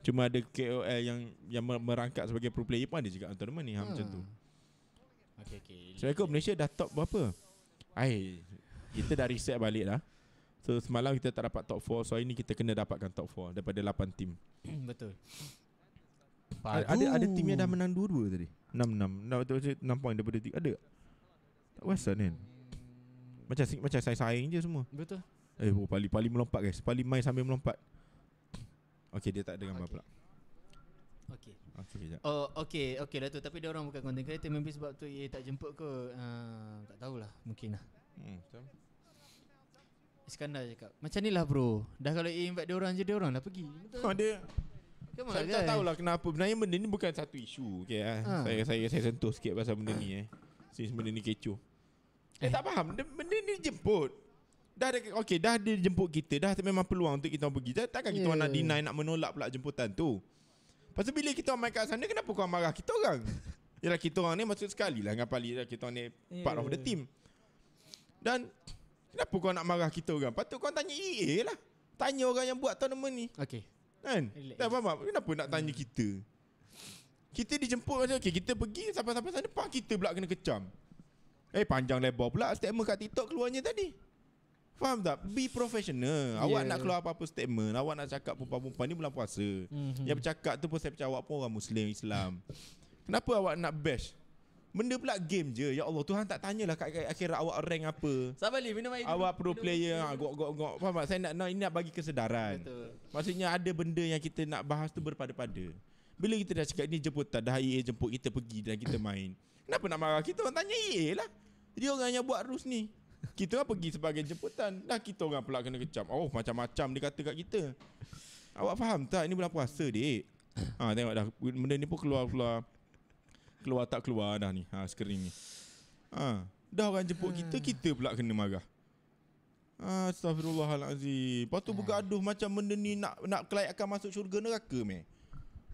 Cuma ada KOL yang yang merangkak sebagai pro player pun ada juga tournament ni ha. Hmm. macam tu. Okey okey. Sebab Malaysia dah top berapa? Ai kita dah reset balik dah. So semalam kita tak dapat top 4 So hari ni kita kena dapatkan top 4 Daripada 8 tim Betul Padu. Ada ada tim yang dah menang 2-2 tadi 6-6 no, 6 point daripada 3 Ada Tak rasa ni kan? Macam macam saing-saing je semua Betul Eh oh, pali, pali melompat guys Pali main sambil melompat Okay dia tak dengan okay. pula Okay Okay sekejap Oh okay Okay Dato' lah Tapi dia orang bukan content creator Mungkin sebab tu Ia e tak jemput ke uh, Tak tahulah Mungkin lah Hmm Iskandar cakap Macam ni lah bro Dah kalau invite dia orang je Dia orang lah pergi Betul oh, dia Come on, saya guys. tak tahulah kenapa Sebenarnya benda ni bukan satu isu okay, ha. saya, saya saya sentuh sikit pasal benda ni ah. eh. Sis benda ni kecoh eh. eh. tak faham Benda ni jemput Dah ada Okay dah dia jemput kita Dah memang peluang untuk kita pergi Takkan kita yeah. nak deny Nak menolak pula jemputan tu Pasal bila kita main kat sana Kenapa kau marah kita orang Yelah kita orang ni Maksud sekali lah Dengan Pali Kita orang ni Part of the team Dan Kenapa kau nak marah kita orang? Patut kau tanya EA lah. Tanya orang yang buat tournament ni. Okey. Kan? Tak faham apa? Kenapa nak tanya hmm. kita? Kita dijemput macam okey, kita pergi sampai-sampai sana Pak kita pula kena kecam. Eh panjang lebar pula statement kat TikTok keluarnya tadi. Faham tak? Be professional. Yeah. Awak ya, nak ya. keluar apa-apa statement, awak nak cakap perempuan-perempuan ni bulan puasa. Mm-hmm. Yang bercakap tu pun saya percaya awak pun orang Muslim, Islam. Kenapa awak nak bash Benda pula game je. Ya Allah, Tuhan tak tanyalah kat, kat awak rank apa. Sabar Lee, minum air Awak pro player. Ha, gok, gok, gok. Faham tak? Saya nak, nak, ini nak bagi kesedaran. Betul. Maksudnya ada benda yang kita nak bahas tu berpada-pada. Bila kita dah cakap ni jemputan, dah EA jemput kita pergi dan kita main. Kenapa nak marah kita? Orang tanya EA lah. Dia orang yang buat rules ni. Kita orang pergi sebagai jemputan. Dah kita orang pula kena kecam. Oh, macam-macam dia kata kat kita. Awak faham tak? Ini bulan puasa, dek. Ha, tengok dah. Benda ni pun keluar-keluar keluar tak keluar dah ni ha skrin ni ha dah orang jemput hmm. kita kita pula kena marah Astagfirullahalazim. Patu ha. bergaduh hmm. macam benda ni nak nak kelayakan masuk syurga neraka meh.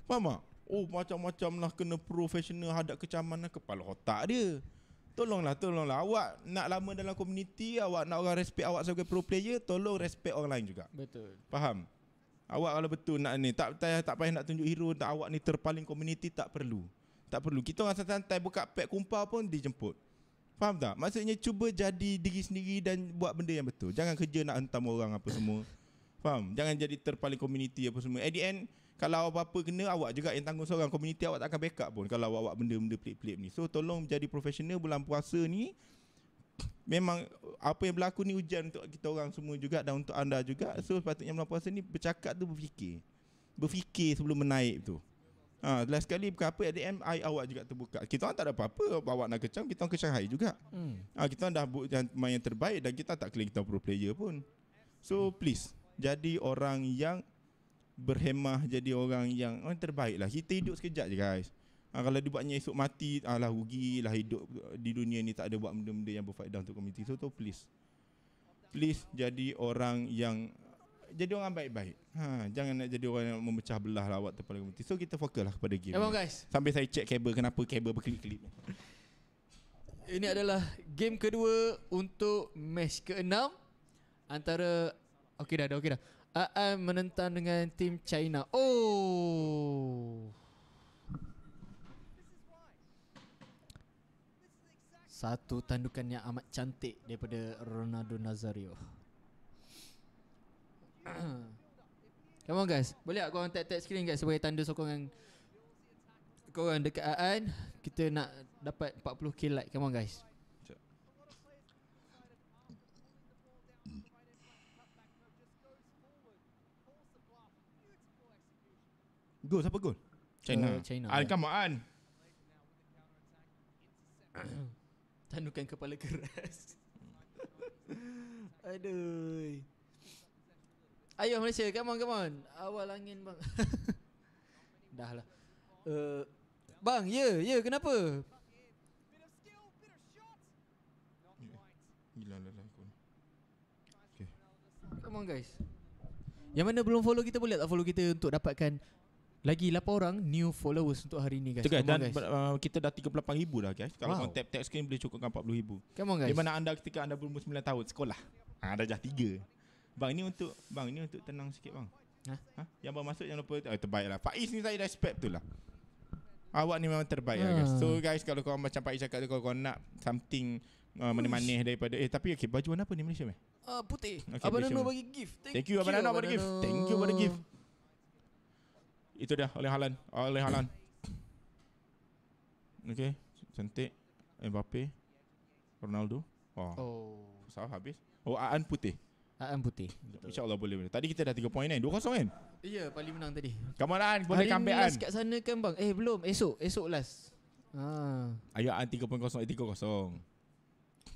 Faham tak? Oh macam-macam lah kena profesional hadap kecaman lah kepala otak dia. Tolonglah, tolonglah. Awak nak lama dalam komuniti, awak nak orang respect awak sebagai pro player, tolong respect orang lain juga. Betul. Faham? Awak kalau betul nak ni, tak tak payah nak tunjuk hero, tak awak ni terpaling komuniti tak perlu. Tak perlu Kita orang santai-santai Buka pek kumpar pun Dia jemput Faham tak? Maksudnya cuba jadi diri sendiri Dan buat benda yang betul Jangan kerja nak hentam orang Apa semua Faham? Jangan jadi terpaling community Apa semua At the end Kalau apa-apa kena Awak juga yang tanggung seorang Community awak takkan backup pun Kalau awak buat benda-benda pelik-pelik ni So tolong jadi profesional Bulan puasa ni Memang apa yang berlaku ni ujian untuk kita orang semua juga dan untuk anda juga. So sepatutnya bulan puasa ni bercakap tu berfikir. Berfikir sebelum menaik tu. Ah, ha, last kali bukan apa ADM ai awak juga terbuka. Kita orang tak ada apa-apa bawa nak kecam, kita orang kecam hai juga. Hmm. ha, kita orang dah buat yang main yang terbaik dan kita tak claim kita pro player pun. So hmm. please, jadi orang yang berhemah jadi orang yang orang terbaik lah. Kita hidup sekejap je guys. Ha, kalau dibuatnya esok mati, alah lah hidup di dunia ni tak ada buat benda-benda yang berfaedah untuk komuniti. So tu please. Please jadi orang yang jadi orang baik-baik. Ha, jangan nak jadi orang yang memecah belah lah awak terpaling komuniti. So kita fokus lah kepada game. Abang guys. Sambil saya check kabel kenapa kabel berkelip-kelip. Ini adalah game kedua untuk match ke-6 antara Okey dah, dah okey dah. AM menentang dengan tim China. Oh. Satu tandukan yang amat cantik daripada Ronaldo Nazario. Come on guys Boleh tak korang tap tap screen guys Sebagai tanda sokongan Korang dekat Aan Kita nak dapat 40k like Come on guys Go siapa go? China. Uh, China. Al come on. Tandukan kepala keras. Aduh. Ayo Malaysia, come on, come on. Awal angin bang. Dah lah. Uh, bang, ya, yeah, ya, yeah, kenapa? Gila aku lah, lah, okay. Come on guys. Yang mana belum follow kita boleh tak follow kita untuk dapatkan lagi 8 orang new followers untuk hari ni guys. Tengah, dan guys. Uh, kita dah 38,000 dah guys. Kalau wow. tap tap screen boleh cukupkan 40,000. Come on guys. Di mana anda ketika anda berumur 9 tahun sekolah. Ha, dah jah 3. Bang ini untuk Bang ini untuk tenang sikit bang Ha? ha? Yang bang masuk jangan lupa oh, Terbaik lah Faiz ni saya respect tu lah Awak ni memang terbaik hmm. lah guys So hmm. guys kalau kau macam Faiz cakap tu Kalau korang nak something uh, Manis-manis daripada Eh tapi okay Baju warna apa ni Malaysia meh? Uh, putih okay, Abang Nano bagi gift Thank, Thank you, Abang Nano bagi gift Thank you bagi gift Itu dah oleh Halan Oleh Halan Okay Cantik Mbappe Ronaldo Oh, oh. Salah habis Oh Aan putih Aan Putih. Allah boleh. Tadi kita dah 3 poin kan? 2-0 kan? Ya, paling menang tadi. Come Boleh comeback, Aan. Hari ni kat sana kan, bang? Eh, belum. Esok. Esok last. Ah. Ayo, Aan 3 poin kosong. Eh, 3 kosong.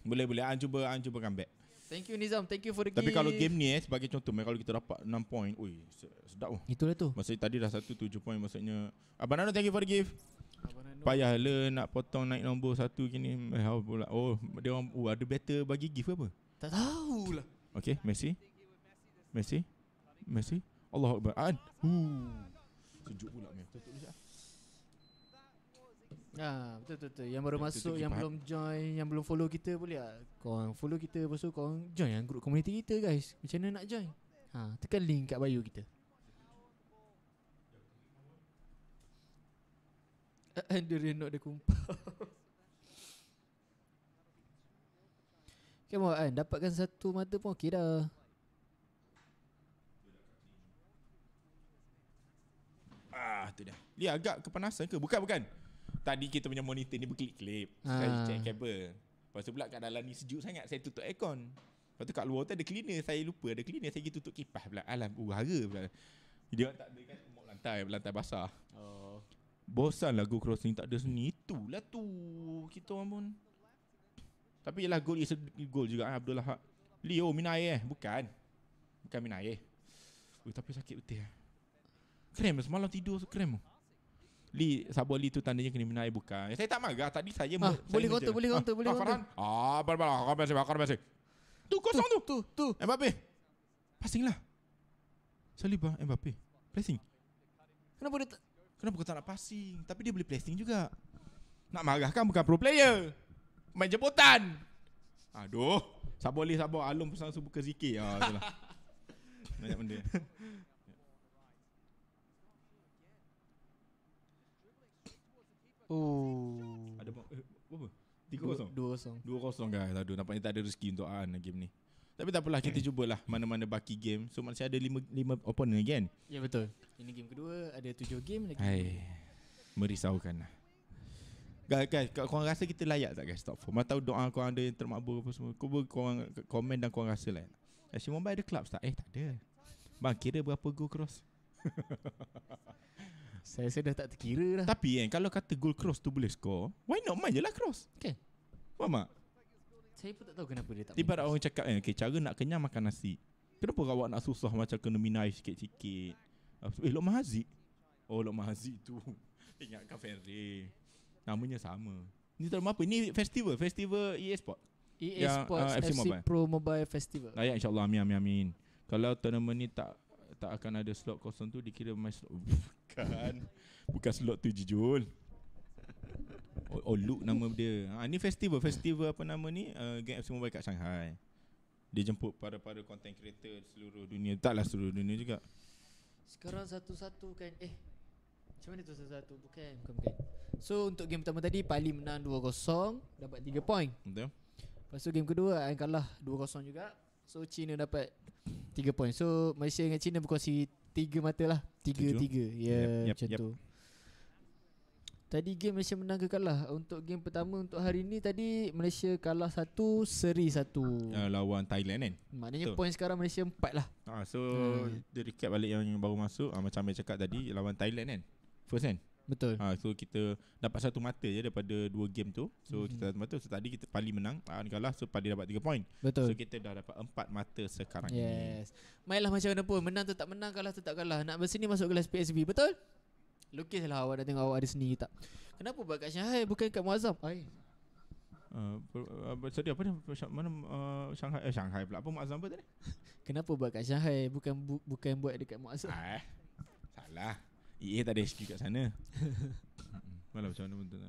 Boleh, boleh. Aan cuba, Aan cuba comeback. Thank you Nizam, thank you for the Tapi gift. kalau game ni eh, sebagai contoh, kalau kita dapat 6 poin, ui, sedap oh. Itulah tu. Maksudnya tadi dah satu 7 poin, maksudnya. Abang ah, Nano, thank you for the gift. Ah, Payah le nak potong naik nombor satu gini. Eh, how Oh, dia orang, oh, ada better bagi gift ke apa? Tak tahulah. Okay, Messi. Messi. Messi. Allah Akbar. Aan. Sejuk pula. Tutup dulu Ya, ah, betul betul. betul. Yang baru masuk, betul, betul, yang belum join, yang belum follow kita boleh lah. Korang follow kita, lepas tu korang join yang group community kita guys. Macam mana nak join? Ha, tekan link kat bio kita. Durian nak ada Come on kan Dapatkan satu mata pun okey dah Ah tu dah Lee agak kepanasan ke Bukan bukan Tadi kita punya monitor ni berkelip-kelip ah. Saya check cable. Lepas tu pula kat dalam ni sejuk sangat Saya tutup aircon Lepas tu kat luar tu ada cleaner Saya lupa ada cleaner Saya pergi tutup kipas pula Alam uh, hara pula Dia tak ada kan lantai Lantai basah oh. Bosan lah go crossing Tak ada seni Itulah tu Kita orang pun tapi ialah goal is a goal juga eh, ah, Abdullah Hak. Leo oh, Minai eh, bukan. Bukan Minai eh. Ui, tapi sakit betul eh. Krem semalam tidur krem. Li sabo li tu tandanya kena Minai bukan. Saya tak marah tadi saya, ah, boleh kontol boleh kontol ah, boleh ah, kontol. Ah, bar bar kau mesti bakar mesti. Tu kosong tu. Tu tu. Mbappe. Passing lah. Saliba ah, Mbappe. Placing. Kenapa dia kenapa kau tak nak passing tapi dia boleh placing juga. Nak marah kan bukan pro player main jemputan. Aduh. sabo li sabo Alum pun subuh buka zikir ha, ah, itulah. Banyak benda. Oh. Ada apa? Eh, Tiga kosong? Dua kosong. Dua kosong guys. Aduh, nampaknya tak ada rezeki untuk Aan game ni. Tapi tak apalah, kita cubalah hmm. mana-mana baki game. So, masih ada lima, lima opponent lagi kan? Ya, betul. Ini game kedua, ada tujuh game lagi. Hai, merisaukan Guys, kau korang rasa kita layak tak guys top 4? tahu doa kau ada yang termakbul apa semua. Kau Cuba korang komen dan korang rasa layak. Asyik Mumbai ada club tak? Eh, tak ada. Bang, kira berapa goal cross? saya, saya dah tak terkira dah. Tapi kan, kalau kata goal cross tu boleh score, why not main je lah cross? Okay. Faham tak? Saya pun tak tahu kenapa dia tak Tiba Tiba orang cakap, eh, okay, cara nak kenyang makan nasi. Kenapa kau nak susah macam kena minai sikit-sikit? Eh, Lok Mahazik. Oh, Lok Mahazik tu. Ingat Ingatkan Ferry. Namanya sama Ni tak apa Ni festival Festival EA Sport EA ya, uh, FC, Pro Mobile Festival ah, Ya insyaAllah Amin amin amin Kalau tournament ni tak Tak akan ada slot kosong tu Dikira main slot Bukan Bukan slot tu jujur Oh, oh look nama dia ah, Ni festival Festival apa nama ni uh, Game FC Mobile kat Shanghai Dia jemput para-para content creator Seluruh dunia Taklah seluruh dunia juga Sekarang satu-satu kan Eh macam mana tu satu-satu? Bukan, bukan, bukan. So untuk game pertama tadi Pali menang 2-0 Dapat 3 point Betul Lepas tu game kedua Ayan kalah 2-0 juga So China dapat 3 point So Malaysia dengan China berkongsi 3 mata lah 3-3 Ya yeah, yep, yep, macam yep. tu Tadi game Malaysia menang ke kalah Untuk game pertama untuk hari ni Tadi Malaysia kalah satu Seri satu. uh, Lawan Thailand kan Maknanya so. point sekarang Malaysia empat lah uh, So hmm. Dia recap balik yang baru masuk uh, Macam saya cakap tadi Lawan Thailand kan First kan Betul. Ha, so kita dapat satu mata je daripada dua game tu. So mm-hmm. kita satu mata. So tadi kita Pali menang. Ha, kalah. So Pali dapat tiga poin. Betul. So kita dah dapat empat mata sekarang yes. ini. Yes. Mainlah macam mana pun. Menang tetap menang. Kalah tetap kalah. Nak bersini masuk kelas PSB Betul? Lukislah awak dah tengok awak ada sini tak. Kenapa buat kat Shanghai? Bukan kat Muazzam. Hai. Uh, sorry apa ni mana uh, Shanghai eh, Shanghai pula apa Muazzam apa tadi? Kenapa buat kat Shanghai bukan bu, bukan buat dekat Muazzam? Ah, eh. salah. EA tak ada HQ kat sana Malah macam mana pun tu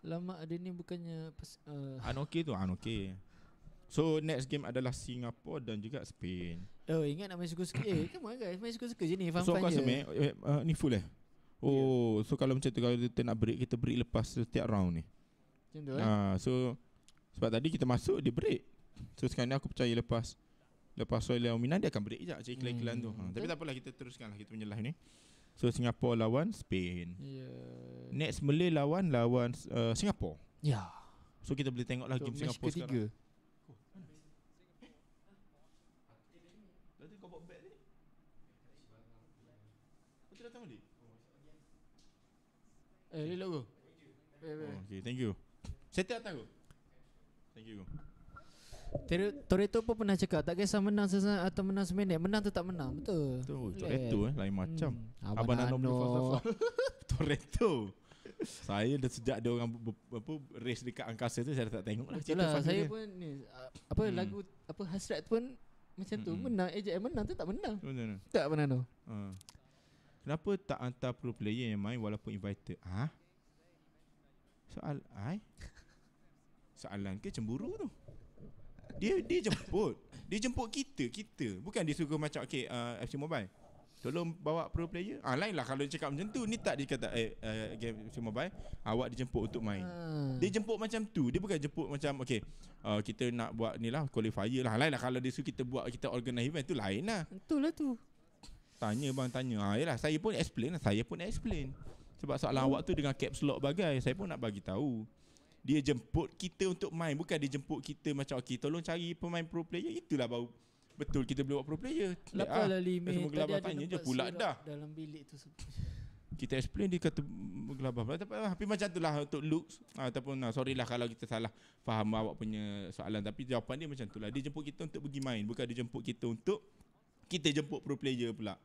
Lama ada ni bukannya pas, uh, Anoke tu Anoke So next game adalah Singapore dan juga Spain Oh ingat nak main suka-suka Eh come on guys Main suka-suka je ni fun So aku rasa me, uh, Ni full eh Oh yeah. So kalau macam tu Kalau kita nak break Kita break lepas setiap round ni Macam tu eh ah, So Sebab tadi kita masuk Dia break So sekarang ni aku percaya lepas Lepas soal Umina dia akan break sekejap Macam iklan-iklan hmm. tu ha, Tapi tak apalah kita teruskan lah kita punya live ni So Singapore lawan Spain yeah. Next Malay lawan lawan uh, Singapore Ya yeah. So kita boleh tengok lah so, game Singapore sekarang ketiga Eh, ni logo. Oh, okay, thank you. Setiap tahu. Thank you. Ter- Toretto pun pernah cakap tak kisah menang sesa atau menang seminit, menang tu tak menang. Betul. Betul. Toretto eh lain macam. Hmm. Abang, Abang Nano. Toretto. saya dah sejak dia orang apa race dekat angkasa tu saya dah tak tengok lah, lah. saya pun ni apa hmm. lagu apa hasrat pun macam tu hmm. menang eh, AJM menang tu lah. tak menang. Tak pernah ha. tu. Kenapa tak hantar pro player yang main walaupun invited? Ha? Soal ai? Soalan ke cemburu tu? Dia dia jemput. dia jemput kita, kita. Bukan dia suruh macam okey uh, FC Mobile. Tolong bawa pro player. Ah lain lah kalau dia cakap macam tu. Ni tak dikata eh uh, eh, game FC Mobile awak dijemput untuk main. Ah. Dia jemput macam tu. Dia bukan jemput macam okey uh, kita nak buat ni lah qualifier lah. Lain lah kalau dia suruh kita buat kita organize event tu lain lah. lah tu. Tanya bang tanya. Ah yalah saya pun explain lah. Saya pun explain. Sebab soalan hmm. awak tu dengan caps lock bagai, saya pun nak bagi tahu dia jemput kita untuk main bukan dia jemput kita macam okey tolong cari pemain pro player itulah baru betul kita boleh buat pro player lepas ah, lah lima semua gelabah tanya je pula dah dalam bilik tu kita explain dia kata gelabah pula tapi, ah, tapi macam itulah untuk looks ah, ataupun nah, sorry lah kalau kita salah faham awak punya soalan tapi jawapan dia macam itulah dia jemput kita untuk pergi main bukan dia jemput kita untuk kita jemput pro player pula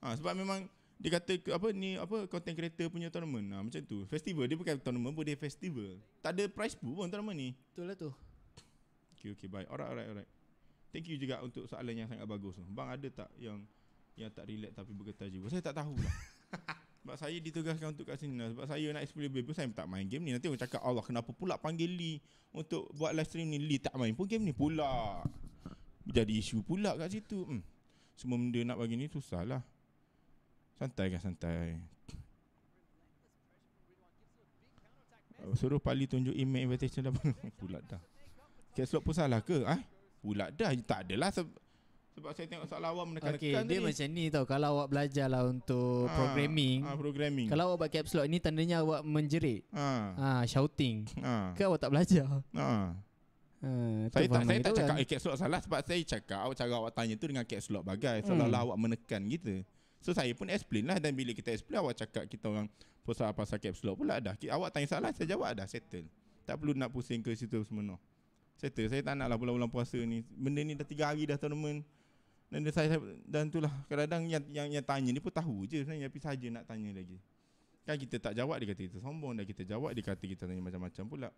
ha, sebab memang dia kata apa ni apa content creator punya tournament ha, macam tu festival dia bukan tournament pun dia festival tak ada prize pool pun tournament ni betul lah tu okey okey bye alright alright alright thank you juga untuk soalan yang sangat bagus tu bang ada tak yang yang tak relax tapi bergetar jiwa saya tak tahu lah sebab saya ditugaskan untuk kat sini lah. sebab saya nak explain lebih pun saya tak main game ni nanti orang cakap Allah kenapa pula panggil Lee untuk buat live stream ni Lee tak main pun game ni pula jadi isu pula kat situ hmm. semua benda nak bagi ni susah lah Santai kan santai Suruh Pali tunjuk email invitation dah Pulak dah Keslop pun salah ke? Ha? Pulak dah Tak adalah se- sebab saya tengok soalan awak menekan-nekan okay, dia ni. macam ni tau Kalau awak belajar lah untuk ha, programming, ha, programming Kalau awak buat caps lock ni Tandanya awak menjerit ha. Ha, Shouting ha. Ke awak tak belajar ha. Ha, saya tak, saya tak kan? cakap kan. eh, caps lock salah Sebab saya cakap awak Cara awak tanya tu dengan caps lock bagai Seolah-olah hmm. awak menekan gitu So saya pun explain lah Dan bila kita explain Awak cakap kita orang Pasal apa pasal caps lock pula dah Awak tanya salah Saya jawab dah Settle Tak perlu nak pusing ke situ semua Settle Saya tak nak lah bulan-bulan puasa ni Benda ni dah tiga hari dah tournament dan dia saya dan itulah kadang-kadang yang, yang yang tanya ni pun tahu je sebenarnya tapi saja nak tanya lagi. Kan kita tak jawab dia kata kita sombong dan kita jawab dia kata kita tanya macam-macam pula.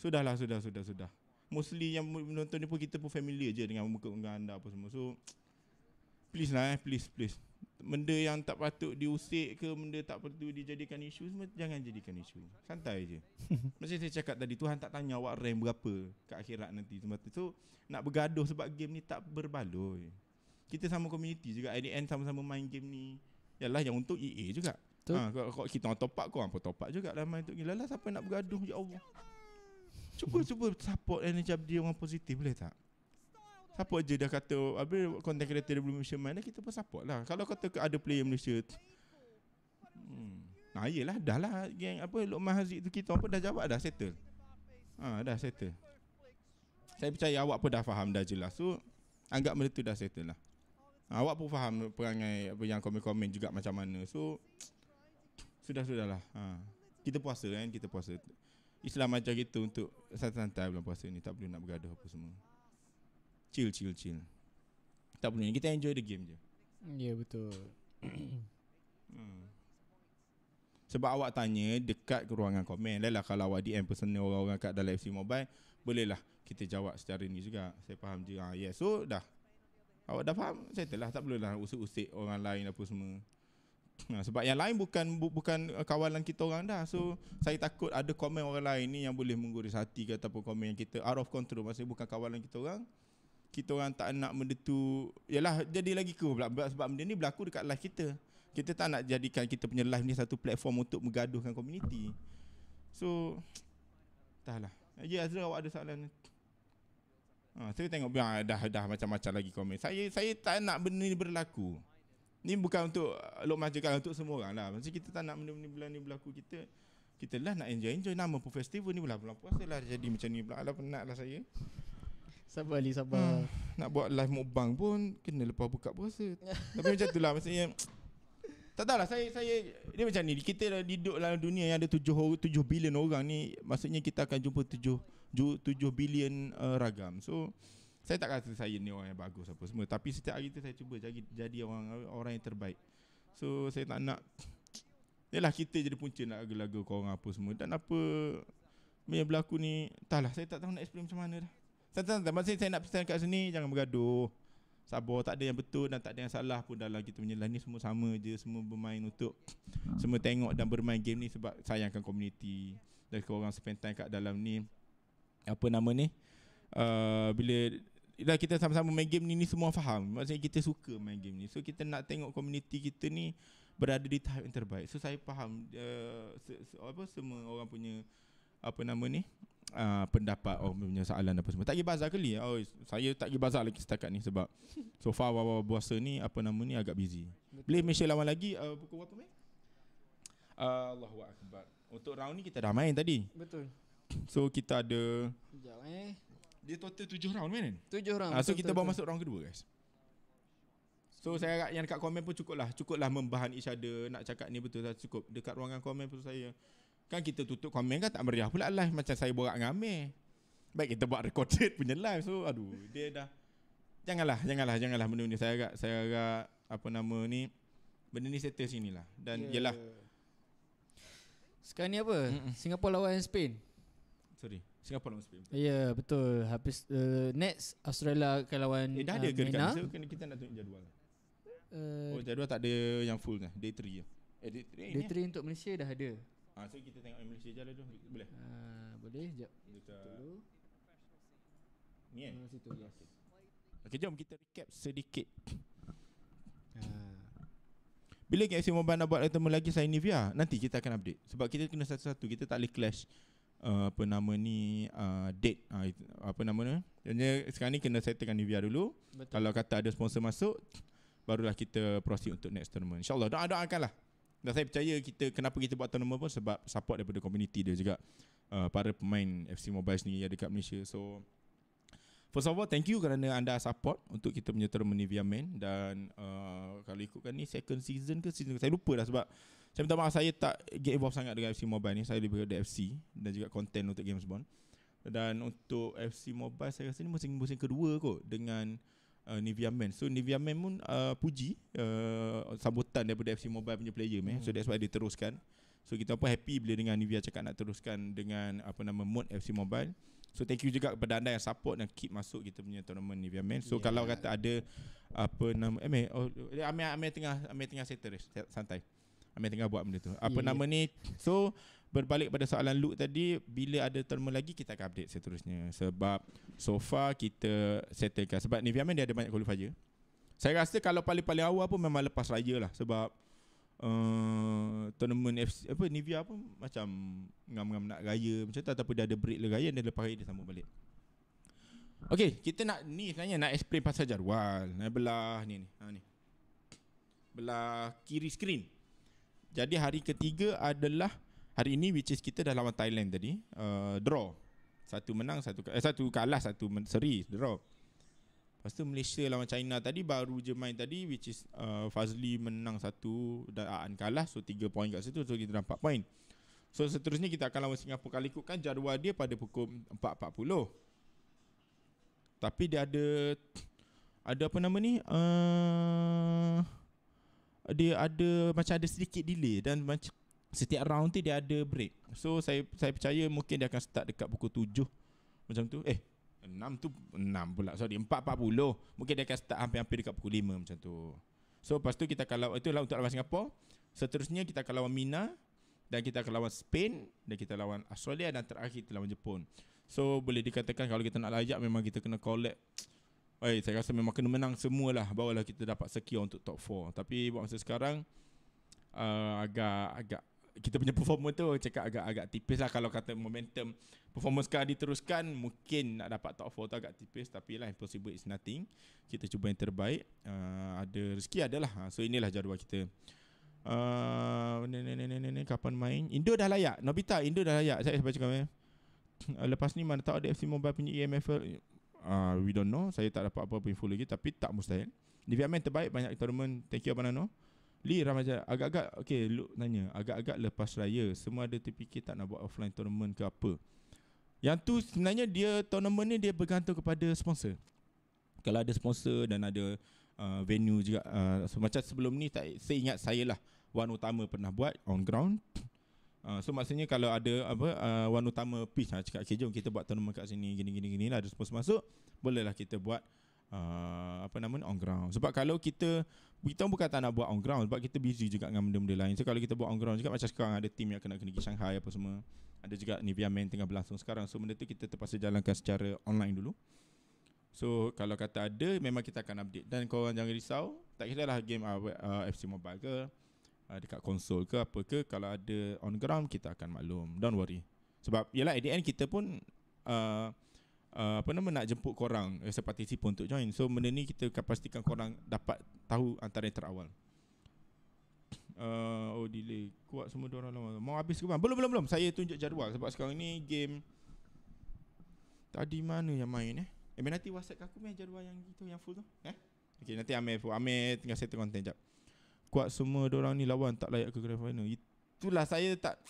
Sudahlah sudah sudah sudah. Mostly yang menonton ni pun kita pun familiar je dengan muka-muka anda apa semua. So please lah eh please please benda yang tak patut diusik ke benda tak perlu dijadikan isu semua jangan jadikan isu santai je macam saya cakap tadi Tuhan tak tanya awak rem berapa ke akhirat nanti semua tu so nak bergaduh sebab game ni tak berbaloi kita sama community juga at sama-sama main game ni ialah yang untuk EA juga Tuh. ha, kalau, kita nak top up korang pun top up juga lah main untuk gila lah siapa nak bergaduh ya Allah cuba-cuba support energy dia orang positif boleh tak Siapa je dah kata Habis content creator belum Malaysia main Kita pun support lah Kalau kata ada player Malaysia tu hmm. Nah iyalah dah lah Geng apa Lokman Haziq tu kita pun dah jawab dah settle Ha dah settle Saya percaya awak pun dah faham dah jelas So Anggap benda tu dah settle lah ha, Awak pun faham perangai apa Yang komen-komen juga macam mana So Sudah-sudah lah ha. Kita puasa kan Kita puasa Islam macam kita untuk Santai-santai bulan puasa ni Tak perlu nak bergaduh apa semua chill chill chill. Tak perlu kita enjoy the game je. Ya yeah, betul. hmm. Sebab awak tanya dekat ke ruangan komen lah kalau awak DM pesan orang-orang kat dalam FC Mobile bolehlah kita jawab secara ni juga. Saya faham je. Ah, yes. So dah. Awak dah faham? Saya telah tak perlulah usik-usik orang lain apa semua. Ah, sebab yang lain bukan bu- bukan kawalan kita orang dah. So saya takut ada komen orang lain ni yang boleh mengguris hati ke ataupun komen yang kita out of control masa bukan kawalan kita orang kita orang tak nak benda tu yalah jadi lagi ke pula sebab benda ni berlaku dekat live kita kita tak nak jadikan kita punya live ni satu platform untuk menggaduhkan community so entahlah ya Azra awak ada soalan ni ha, saya tengok biar ah, dah dah macam-macam lagi komen saya saya tak nak benda ni berlaku ni bukan untuk uh, lokmah jekal untuk semua orang lah maksud kita tak nak benda ni bulan ni berlaku kita kita lah nak enjoy enjoy nama pun festival ni pula bulan puasa lah jadi macam ni pula lah penat lah saya Sabar Ali sabar hmm, Nak buat live mukbang pun Kena lepas buka puasa Tapi macam itulah Maksudnya Tak tahulah saya, saya ini macam ni Kita dah duduk dalam dunia Yang ada 7, 7 bilion orang ni Maksudnya kita akan jumpa 7 7 bilion uh, ragam So Saya tak kata saya ni orang yang bagus apa semua Tapi setiap hari tu saya cuba Jadi, jadi orang orang yang terbaik So saya tak nak Yalah kita jadi punca nak lagu-lagu korang apa semua Dan apa Yang berlaku ni Entahlah saya tak tahu nak explain macam mana dah tentang tentang masih saya nak pesan kat sini jangan bergaduh. Sabar tak ada yang betul dan tak ada yang salah pun dalam kita punya lah ni semua sama je semua bermain untuk hmm. semua tengok dan bermain game ni sebab sayangkan community dan orang spend time kat dalam ni apa nama ni uh, bila dah kita sama-sama main game ni ni semua faham maksudnya kita suka main game ni so kita nak tengok community kita ni berada di tahap yang terbaik so saya faham uh, se- se- apa semua orang punya apa nama ni uh, pendapat oh punya soalan apa semua. Tak pergi bazar kali. Oh saya tak pergi bazar lagi setakat ni sebab so far bawa puasa ni apa nama ni agak busy. Boleh Michelle lama lagi uh, pukul berapa main? Uh, Allahu akbar. Untuk round ni kita dah main tadi. Betul. So kita ada Sekejap eh. Dia total tujuh round kan? Tujuh round. Uh, so kita bawa masuk round kedua guys. So saya agak yang dekat komen pun cukup lah Cukup lah membahan each other Nak cakap ni betul tak cukup Dekat ruangan komen pun saya Kan kita tutup komen kan tak meriah pula live macam saya borak dengan Amir. Baik kita buat recorded punya live. So aduh dia dah. Janganlah, janganlah, janganlah benda ni. Saya agak, saya agak apa nama ni. Benda ni settle sini lah. Dan yeah. yelah. Sekarang ni apa? Mm-mm. Singapore lawan Spain. Sorry. Singapore lawan Spain. Ya yeah, betul. Habis uh, next Australia akan lawan Eh dah eh, ada uh, ke dekat Mena? Kita, nak tunjuk jadual. Uh, oh jadual tak ada yang full kan? Day 3 ya? Eh, day 3 Day 3 untuk Malaysia dah ada ha, so kita tengok yang Malaysia jalan tu boleh. Ha, boleh jap. Kita Ni kan? Ha, situ yes. Okay. jom kita recap sedikit. Ha. Bila KFC Mobile nak buat ketemu lagi saya Nivia, nanti kita akan update. Sebab kita kena satu-satu, kita tak boleh clash uh, apa nama ni uh, date uh, apa nama ni. Jadi sekarang ni kena settlekan Nivia dulu. Betul. Kalau kata ada sponsor masuk barulah kita proceed untuk next tournament. Insya-Allah doa-doakanlah dan saya percaya kita kenapa kita buat tournament pun sebab support daripada community dia juga uh, para pemain FC Mobile sendiri ada dekat Malaysia so First of all, thank you kerana anda support untuk kita punya tournament ni via main Dan uh, kalau ikutkan ni second season ke season ke? Saya lupa dah sebab saya minta maaf saya tak get involved sangat dengan FC Mobile ni Saya lebih kepada FC dan juga content untuk Gamesbond Dan untuk FC Mobile saya rasa ni musim-musim kedua kot Dengan uh, Nivea Men So Nivea Men pun uh, puji uh, Sambutan daripada FC Mobile punya player hmm. So that's why dia teruskan So kita pun happy bila dengan Nivea cakap nak teruskan Dengan apa nama mode FC Mobile So thank you juga kepada anda yang support dan keep masuk kita punya tournament Nivea Men. So yeah. kalau kata ada apa nama eh, oh, eh Amir oh, Amir tengah Amir tengah settle eh, santai. Amir tengah buat benda tu. Apa yeah. nama ni? So berbalik pada soalan Luke tadi, bila ada term lagi kita akan update seterusnya. Sebab so far kita settlekan. Sebab Nivea Man dia ada banyak qualifier. Saya rasa kalau paling-paling awal pun memang lepas raya lah. Sebab Uh, tournament FC apa Nivea pun macam ngam-ngam nak raya macam tu ataupun dia ada break le raya dan lepas raya dia sambung balik. Okay, kita nak ni sebenarnya nak explain pasal jadual. Nak belah ni ni. Ha ni. Belah kiri screen. Jadi hari ketiga adalah hari ini which is kita dah lawan Thailand tadi uh, draw. Satu menang, satu eh satu kalah, satu seri, draw. Lepas tu Malaysia lawan China tadi baru je main tadi which is uh, Fazli menang satu dan Aan kalah so 3 poin kat situ so kita dapat poin. So seterusnya kita akan lawan Singapura kali kan jadual dia pada pukul 4.40. Tapi dia ada ada apa nama ni? Uh, dia ada macam ada sedikit delay dan macam setiap round tu dia ada break. So saya saya percaya mungkin dia akan start dekat pukul 7 macam tu. Eh 6 tu 6 pula. Sorry 4.40. Mungkin dia akan start hampir-hampir dekat pukul 5 macam tu. So lepas tu kita akan lawan lah untuk lawan Singapore. Seterusnya kita akan lawan Mina dan kita akan lawan Spain dan kita lawan Australia dan terakhir kita lawan Jepun. So boleh dikatakan kalau kita nak layak memang kita kena collect Baik, saya rasa memang kena menang semualah barulah kita dapat secure untuk top 4. Tapi buat masa sekarang uh, agak agak kita punya performa tu cakap agak agak tipis lah kalau kata momentum performa sekarang diteruskan mungkin nak dapat top 4 tu agak tipis tapi lah impossible is nothing. Kita cuba yang terbaik. Uh, ada rezeki adalah. Uh, so inilah jadual kita. Uh, ne, ne, ne, kapan main Indo dah layak Nobita Indo dah layak Saya sebab cakap eh. Lepas ni mana tahu Ada FC Mobile punya EMFL uh, we don't know saya tak dapat apa-apa info lagi tapi tak mustahil development terbaik banyak tournament thank you Abang Nano Lee Ramajan agak-agak okay lu nanya. agak-agak lepas raya semua ada TPK tak nak buat offline tournament ke apa yang tu sebenarnya dia tournament ni dia bergantung kepada sponsor kalau ada sponsor dan ada uh, venue juga uh, ah, so, macam sebelum ni tak, saya ingat saya lah one utama pernah buat on ground Uh, so maksudnya kalau ada apa uh, ah, wan utama pitch ha, ah, cakap okay, jom kita buat tournament kat sini gini gini gini lah ada sponsor masuk bolehlah kita buat uh, apa nama on ground sebab kalau kita kita bukan tak nak buat on ground sebab kita busy juga dengan benda-benda lain so kalau kita buat on ground juga macam sekarang ada team yang kena kena pergi Shanghai apa semua ada juga Nivea Man tengah berlangsung sekarang so benda tu kita terpaksa jalankan secara online dulu so kalau kata ada memang kita akan update dan korang jangan risau tak kira lah game uh, uh, FC Mobile ke uh, dekat konsol ke apa ke kalau ada on ground kita akan maklum don't worry sebab yalah at the end kita pun uh, uh, apa nama nak jemput korang as a participant untuk join so benda ni kita akan pastikan korang dapat tahu antara yang terawal uh, oh delay kuat semua dua orang lama mau habis ke bang belum belum belum saya tunjuk jadual sebab sekarang ni game tadi mana yang main eh Eh, nanti WhatsApp aku main jadual yang itu yang full tu, eh? Okay nanti Amir Amir tengah settle konten jap squad semua orang ni lawan tak layak ke grand final. Itulah saya tak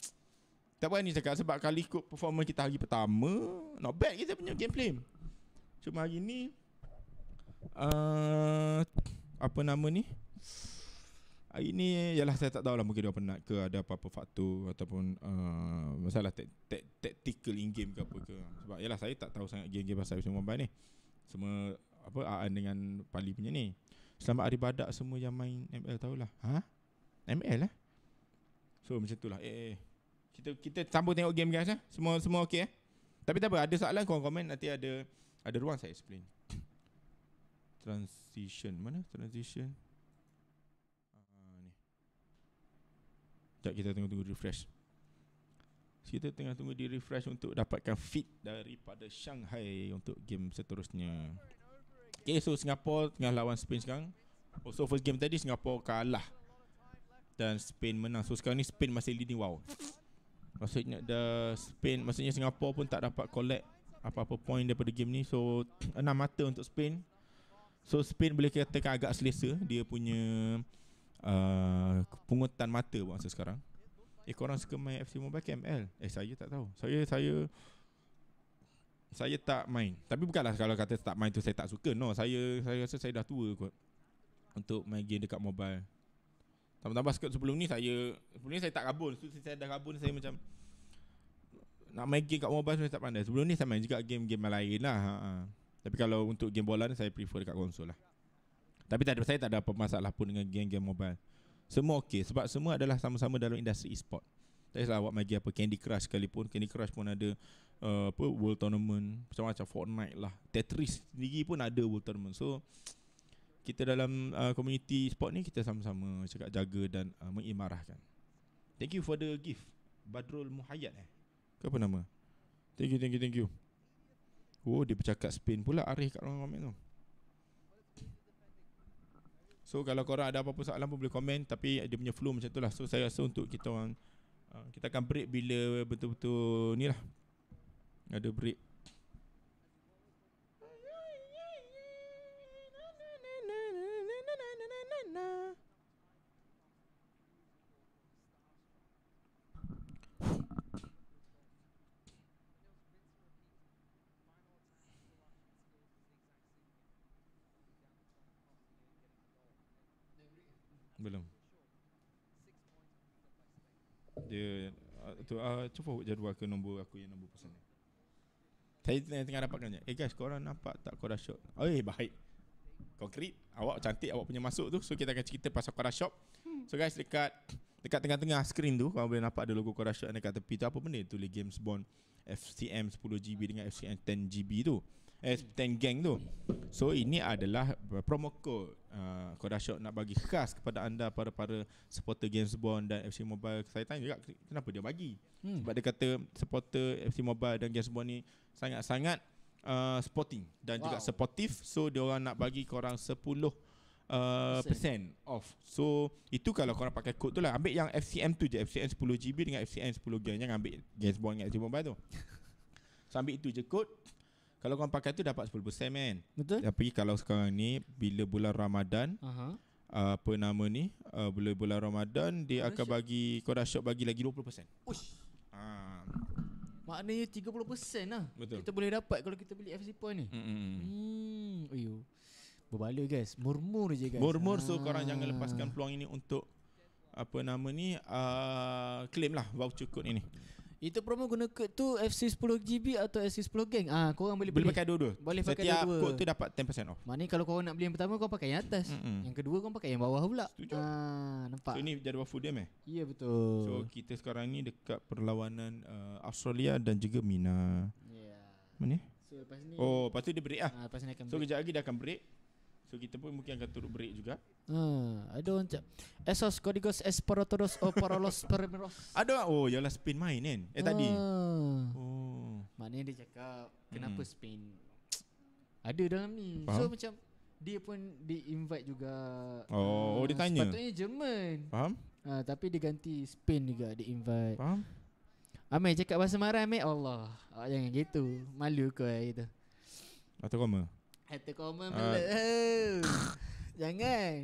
tak berani cakap sebab kali ikut performa kita hari pertama, not bad kita punya gameplay. Cuma hari ni uh, apa nama ni? Hari ni ialah saya tak tahu lah mungkin dia penat ke ada apa-apa faktor ataupun uh, masalah t- t- tactical in game ke apa ke. Sebab ialah saya tak tahu sangat game-game pasal macam Mumbai ni. Semua apa Aan dengan Pali punya ni. Selamat hari badak semua yang main ML lah, Ha? ML lah. Eh? So macam itulah. Eh eh. Kita kita sambung tengok game guys eh. Semua semua okey eh. Tapi tak apa, ada soalan korang komen nanti ada ada ruang saya explain. Transition mana? Transition. Ah ni. Sekejap kita tunggu tunggu refresh. Kita tengah tunggu di refresh untuk dapatkan feed daripada Shanghai untuk game seterusnya. Okay so Singapore tengah lawan Spain sekarang So first game tadi Singapore kalah Dan Spain menang So sekarang ni Spain masih leading wow Maksudnya the Spain Maksudnya Singapore pun tak dapat collect Apa-apa point daripada game ni So enam mata untuk Spain So Spain boleh katakan agak selesa Dia punya uh, Pungutan mata buat masa sekarang Eh korang suka main FC Mobile ML. Eh saya tak tahu Saya saya saya tak main. Tapi bukanlah kalau kata tak main tu saya tak suka. No, saya saya rasa saya dah tua kot untuk main game dekat mobile. Tambah-tambah sekejap sebelum ni saya Sebelum ni saya tak kabun so, saya dah kabun saya macam Nak main game kat mobile saya tak pandai Sebelum ni saya main juga game-game lain lah ha, ha. Tapi kalau untuk game bola ni saya prefer dekat konsol lah Tapi tak ada, saya tak ada apa masalah pun dengan game-game mobile Semua okey sebab semua adalah sama-sama dalam industri e-sport Tak kisahlah buat main game apa Candy Crush sekalipun Candy Crush pun ada uh, apa world tournament macam macam Fortnite lah Tetris sendiri pun ada world tournament so kita dalam uh, community sport ni kita sama-sama cakap jaga dan uh, mengimarahkan thank you for the gift Badrul Muhayyad eh ke apa nama thank you thank you thank you oh dia bercakap spin pula Arif kat ruang komen tu So kalau korang ada apa-apa soalan pun boleh komen Tapi dia punya flow macam tu lah So saya rasa untuk kita orang uh, Kita akan break bila betul-betul ni lah ada break Belum Dia uh, tu, uh, Cuba jadual ke nombor aku yang nombor pasal ni saya tengah, tengah dapatkan je Eh guys korang nampak tak Korang shop Eh baik Konkret Awak cantik Awak punya masuk tu So kita akan cerita pasal Korang shop So guys dekat Dekat tengah-tengah screen tu Korang boleh nampak ada logo Korang shop Dekat tepi tu apa benda Tulis Games Bond FCM 10GB dengan FCM 10GB tu eh, 10 gang tu So ini adalah promo code uh, Kau Dahsyat nak bagi khas kepada anda Para-para supporter Games Bond dan FC Mobile Saya tanya juga kenapa dia bagi hmm. Sebab dia kata supporter FC Mobile dan Games Bond ni Sangat-sangat uh, sporting dan wow. juga sportif So dia orang nak bagi korang 10% uh, percent off So itu kalau korang pakai kod tu lah Ambil yang FCM tu je FCM 10GB dengan FCM 10GB Jangan ambil Games dengan FCM tu So ambil itu je kod kalau kau pakai tu dapat 10% kan. Betul. Tapi kalau sekarang ni bila bulan Ramadan, uh-huh. apa nama ni? Uh, bila bulan Ramadan dia kau akan dah bagi kau dah shop bagi lagi 20%. Ush. Ha. Maknanya 30% lah Betul. Kita boleh dapat kalau kita beli FC point ni mm, mm, mm. Hmm Hmm Ayuh. Berbaloi guys Murmur je guys Murmur so ah. korang jangan lepaskan peluang ini untuk Apa nama ni uh, Claim lah voucher code ini itu promo guna code tu FC 10GB atau FC 10 gang. Ah, kau orang boleh beli. pakai dua-dua. Boleh pakai dua-dua. Setiap tu dapat 10% off. Maknanya kalau kau nak beli yang pertama kau pakai yang atas. Mm-hmm. Yang kedua kau pakai yang bawah pula. Setuju. Ah, nampak. So ini jadual full game eh? Ya betul. So kita sekarang ni dekat perlawanan uh, Australia dan juga Mina. Ya. Yeah. Mana? So lepas ni Oh, lepas tu dia break lah. Ah, lepas ni akan break. So kejap lagi dia akan break. So kita pun mungkin akan turut break juga. Ha, ada orang cakap Esos kodigos Esperotodos O oh, Parolos Permeros Ada Oh ialah Spain main kan Eh tadi ha. oh. Maknanya dia cakap Kenapa hmm. Spain Ada dalam ni So macam Dia pun Di invite juga Oh, uh, oh dia ah, tanya Sepatutnya Jerman Faham ha, Tapi dia ganti Spain juga Di invite Faham Amir cakap bahasa marah Amir Allah oh, Jangan gitu Malu kau eh, gitu Atau koma Harta common ah. pula uh. Jangan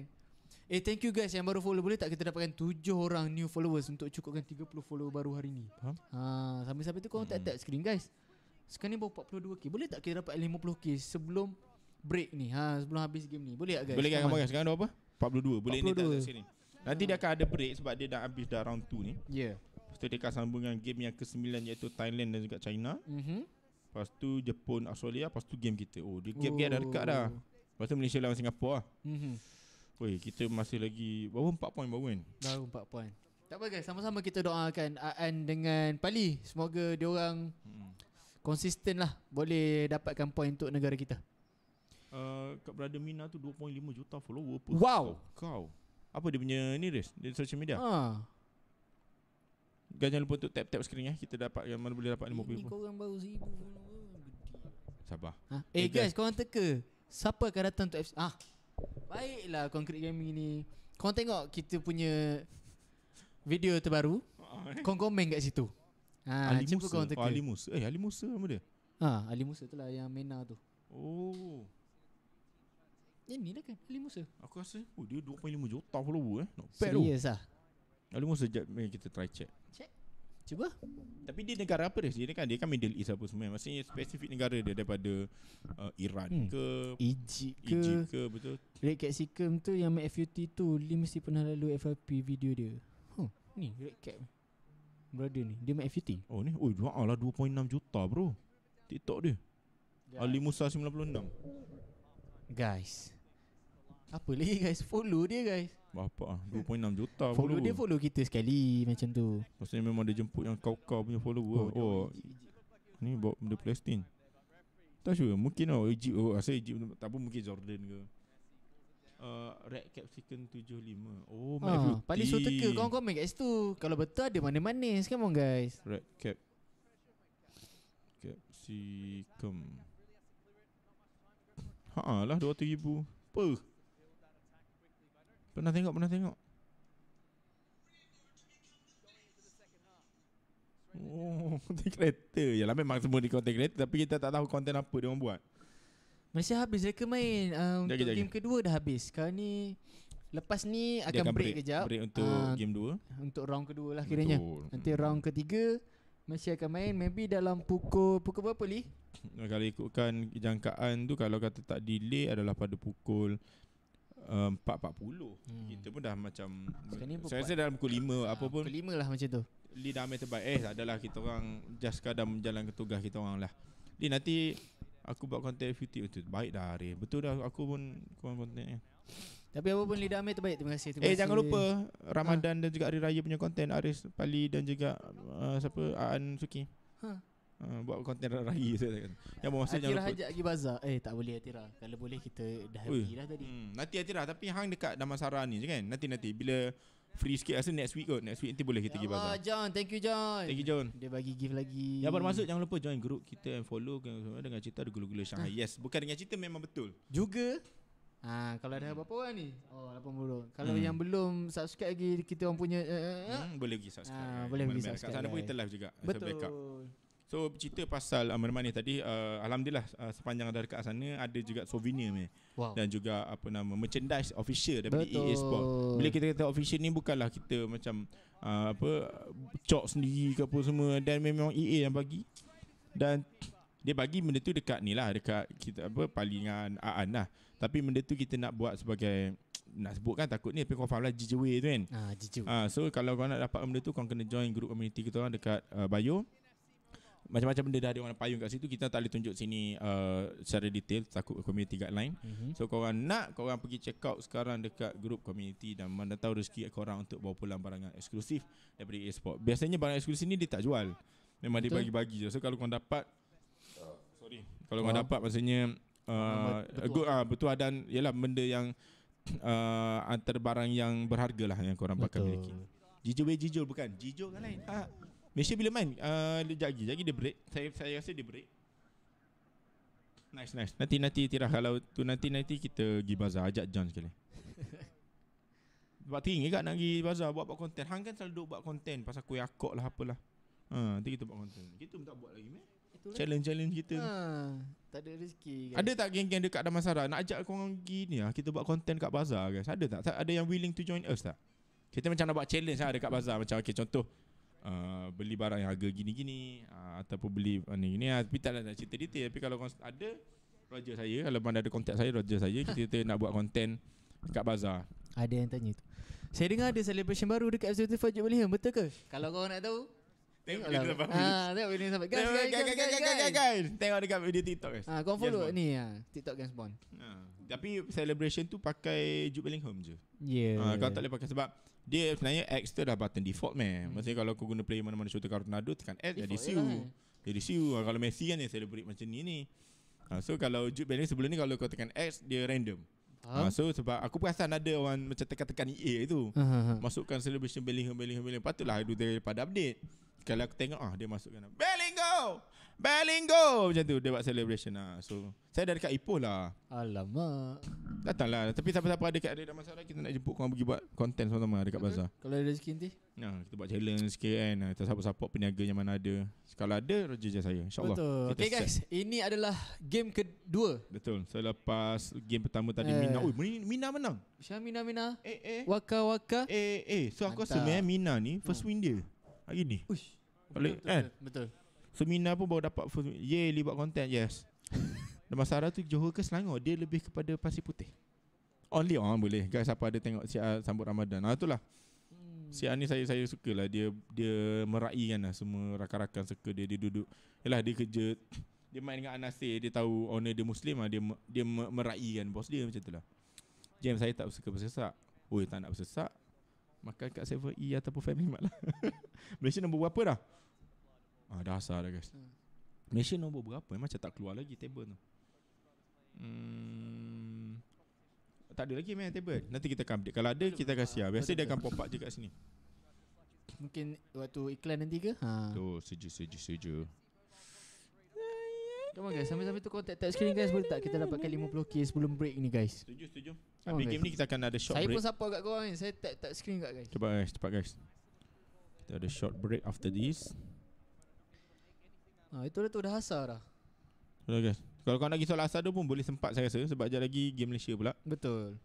Eh thank you guys yang baru follow boleh tak kita dapatkan 7 orang new followers untuk cukupkan 30 follow baru hari ni. Faham? Ha, sampai-sampai tu korang hmm. tak tap screen guys. Sekarang ni baru 42k. Boleh tak kita dapat 50k sebelum break ni? Ha, sebelum habis game ni. Boleh tak guys? Boleh kan kawan-kawan? Sekarang dah apa? 42. Boleh 42. ni tak sini. Nanti dia akan ada break sebab dia dah habis dah round 2 ni. Ya. Yeah. Lepas tu dia game yang ke-9 iaitu Thailand dan juga China. Mhm. Lepas tu Jepun Australia Lepas tu game kita Oh dia game gap dah dekat dah oh. Lepas tu Malaysia lawan Singapura lah mm-hmm. Oi, kita masih lagi Baru 4 poin baru kan Baru 4 poin Tak apa guys Sama-sama kita doakan Aan dengan Pali Semoga diorang hmm. Konsisten lah Boleh dapatkan poin Untuk negara kita uh, Kat brother Mina tu 2.5 juta follower apa? Wow Kau Apa dia punya ni Riz Dia social media Haa Jangan lupa untuk tap-tap screen ya. Kita dapat yang mana boleh dapat ni mobil. Ni korang baru 1000 Sabah. Ha? Eh, guys, guys, korang teka. Siapa akan datang untuk FC? Ah. Baiklah Concrete Gaming ni. Korang tengok kita punya video terbaru. Ah, eh. Korang komen kat situ. Ha, Ali Musa. Korang teka. Ali Musa. Eh, Ali Musa nama dia. Ha, Ali Musa itulah yang Mena tu. Oh. Ini eh, ni lah kan Ali Musa Aku rasa oh, Dia 2.5 juta follower eh Not bad Serius lah oh. Ali Musa Sekejap kita try check Check Cuba. Tapi dia negara apa dia? Dia kan dia kan Middle East apa semua. Maksudnya spesifik negara dia daripada uh, Iran hmm. ke Egypt ke ke betul. Red Capsicum tu yang Mac FUT tu Lim mesti pernah lalu FIP video dia. Huh, ni Red Cap. Brother ni, dia Mac FUT. Oh ni, oi lah dua lah 2.6 juta bro. TikTok dia. Yeah. Ali Musa 96. Guys. Apa lagi guys? Follow dia guys. Bapak lah 2.6 juta follow dia follow kita sekali Macam tu Maksudnya memang dia jemput Yang kau-kau punya follower Oh, oh. oh. Ni bawa benda Palestine Tak sure Mungkin lah oh, Egypt oh, Asal Egypt Tak pun mungkin Jordan ke Uh, Red Capsicum 75 Oh ha, ah, Paling suruh teka Korang komen kat situ Kalau betul ada manis-manis Come on guys Red Cap Capsicum Haa lah 200 ribu Apa Pernah tengok, pernah tengok. Oh, konten kereta je lah. Memang semua ni konten kereta. Tapi kita tak tahu konten apa dia orang buat. Malaysia habis mereka main uh, Untuk jaga, game kedua dah habis Sekarang ni Lepas ni akan, akan break, break kejap Break untuk uh, game dua Untuk round kedua lah kiranya Betul. Nanti hmm. round ketiga Malaysia akan main Maybe dalam pukul Pukul berapa Lee? Kalau ikutkan jangkaan tu Kalau kata tak delay adalah pada pukul uh, 4.40 hmm. Kita pun dah macam Saya rasa dalam pukul 5 uh, ah, apa pun Pukul 5 lah macam tu Lee dah ambil terbaik Eh adalah kita orang Just kadang menjalankan tugas kita orang lah Lee nanti Aku buat konten FUT itu Baik dah hari Betul dah aku pun Kuang konten eh. Tapi apa pun Lidah Amir terbaik Terima kasih terima Eh kasih. jangan lupa Ramadan ha. dan juga Hari Raya punya konten Aris Pali dan juga uh, Siapa Aan Suki ha uh, buat konten rahi saya kata. Yang maksud jangan lupa. Atira pergi bazar. Eh tak boleh Atira. Kalau boleh kita dah pergi lah tadi. Hmm, nanti Atira tapi hang dekat Damansara ni je kan. Nanti nanti bila free sikit rasa next week kot. Next week nanti boleh kita pergi ya bazar. John, thank you John. Thank you John. Dia bagi gift lagi. Ya bermaksud jangan lupa join group kita and follow dengan cerita gula-gula Shanghai. Ha. Yes, bukan dengan cerita memang betul. Juga Ha, kalau ada apa orang ni? Oh, 80. Kalau hmm. yang belum subscribe lagi, kita orang punya... Uh, hmm, boleh pergi subscribe. Ha, boleh pergi subscribe. Kat sana pun kita live juga. Betul. So cerita pasal uh, mana tadi uh, alhamdulillah uh, sepanjang ada dekat sana ada juga souvenir ni. Wow. Dan juga apa nama merchandise official daripada e Betul. EA Sport. Bila kita kata official ni bukanlah kita macam uh, apa cok sendiri ke apa semua dan memang EA yang bagi. Dan dia bagi benda tu dekat ni lah dekat kita apa palingan Aan lah. Tapi benda tu kita nak buat sebagai nak sebut kan takut ni tapi kau faham lah jijui tu kan. Ah, jijui. Ah, so kalau kau nak dapat benda tu kau kena join group community kita orang dekat uh, bio macam-macam benda dah ada orang payung kat situ kita tak boleh tunjuk sini uh, secara detail takut community guideline mm-hmm. so korang nak korang pergi check out sekarang dekat group community dan mana tahu rezeki korang untuk bawa pulang barang yang eksklusif daripada e-sport biasanya barang eksklusif ni dia tak jual memang Betul. dia bagi-bagi je so kalau korang dapat sorry kalau korang ah. dapat maksudnya uh, betul. Good, uh, ah, betul dan ialah benda yang uh, antara barang yang berharga lah yang korang bakal miliki jijul weh jijul bukan jijul kan lain ha. Malaysia bila main? Uh, dia jap lagi, jap dia break. Saya saya rasa dia break. Nice, nice. Nanti nanti tirah kalau tu nanti nanti kita pergi bazar ajak John sekali. Sebab tinggi kat nak pergi bazar buat buat konten. Hang kan selalu buat konten pasal kuih akok lah apalah. Ha, uh, nanti kita buat konten. Kita tak buat lagi meh. Challenge-challenge kita ha, Tak ada rezeki guys. Ada tak geng-geng dekat Damansara Nak ajak korang pergi ni lah Kita buat konten kat bazar guys Ada tak? Ada yang willing to join us tak? Kita macam nak buat challenge lah dekat bazar Macam okay contoh uh, beli barang yang harga gini-gini uh, ataupun beli uh, ni ni ah, tapi tak lah nak cerita detail tapi kalau ada Roger saya kalau anda ada kontak saya Roger saya kita nak buat konten dekat bazar ada yang tanya tu saya dengar ada celebration baru dekat Absolute Fajr Malaysia betul ke kalau kau nak tahu Tengok dia sampai habis. Ah, tengok video sampai. Guys, guys, guys, guys, guys, guys, guys, guys. Tengok dekat video TikTok guys. Ah, kau follow ni ah, TikTok Gans Bond. Ah. Tapi celebration tu pakai Jubilee Home je. Ya. Yeah. Ah, kau tak boleh pakai sebab dia sebenarnya X tu dah button default meh. Hmm. Maksudnya kalau aku guna player mana-mana shooter Ronaldo tekan X jadi siu. Lah. Jadi siu. Ah, kalau Messi kan yang celebrate macam ni ni. Uh, so kalau Jude Bellingham sebelum ni kalau kau tekan X dia random. Huh? Ah, so sebab aku perasan ada orang macam tekan-tekan EA tu. Uh, uh, uh. Masukkan celebration Bellingham Bellingham Bellingham patutlah ada daripada update. Kalau aku tengok ah dia masukkan Bellingham. Belingo Macam tu Dia buat celebration lah So Saya dah dekat Ipoh lah Alamak Datanglah Tapi siapa-siapa ada dekat Ada masalah Kita nak jemput kau pergi buat Content sama-sama lah dekat okay. bazar Kalau ada rezeki nanti nah, ya, Kita buat challenge sikit kan Kita support-support peniaga yang mana ada Kalau ada Roger je saya InsyaAllah Betul kita Okay set. guys Ini adalah game kedua Betul Selepas so, game pertama tadi eh. Mina Ui, Mina menang Syah Mina Mina Eh eh Waka Waka Eh eh So aku Hantar. Mina ni First hmm. win dia Hari ni Ush. Balik, betul, betul, kan? betul, betul. Seminar pun baru dapat first meeting. Yeay, Lee buat content. Yes. Dan masalah tu Johor ke Selangor? Dia lebih kepada Pasir Putih. Only on boleh. Guys, siapa ada tengok si sambut Ramadan. Ah, itulah. Hmm. Si Ani saya saya sukalah dia dia meraikan lah semua rakan-rakan suka dia dia duduk. Yalah dia kerja dia main dengan Anasi dia tahu owner dia muslim lah dia dia meraikan bos dia macam itulah. Jam saya tak suka bersesak. Oi tak nak bersesak. Makan kat 7E ataupun Family Mart lah. Malaysia nombor berapa dah? Ah ha, dah asal dah guys. Hmm. Malaysia nombor berapa? Memang macam tak keluar lagi table tu. Hmm. Tak ada lagi main table. Nanti kita akan update. Kalau ada Belum kita kasih. ah. Biasa ada dia akan pop up je kat sini. Mungkin waktu iklan nanti ke? Ha. Tu, suju suju suju. Come on guys, sampai-sampai tu contact tap screen guys Boleh tak kita dapatkan 50k sebelum break ni guys Setuju, setuju Habis oh, game guys. ni kita akan ada short saya break Saya pun support kat korang ni, saya tap tap screen kat guys Cepat guys, cepat guys Kita ada short break after this Ha, itu dah tu dah asar dah. Okay guys. Kalau kau nak pergi solat asar tu pun boleh sempat saya rasa sebab ada lagi game Malaysia pula. Betul.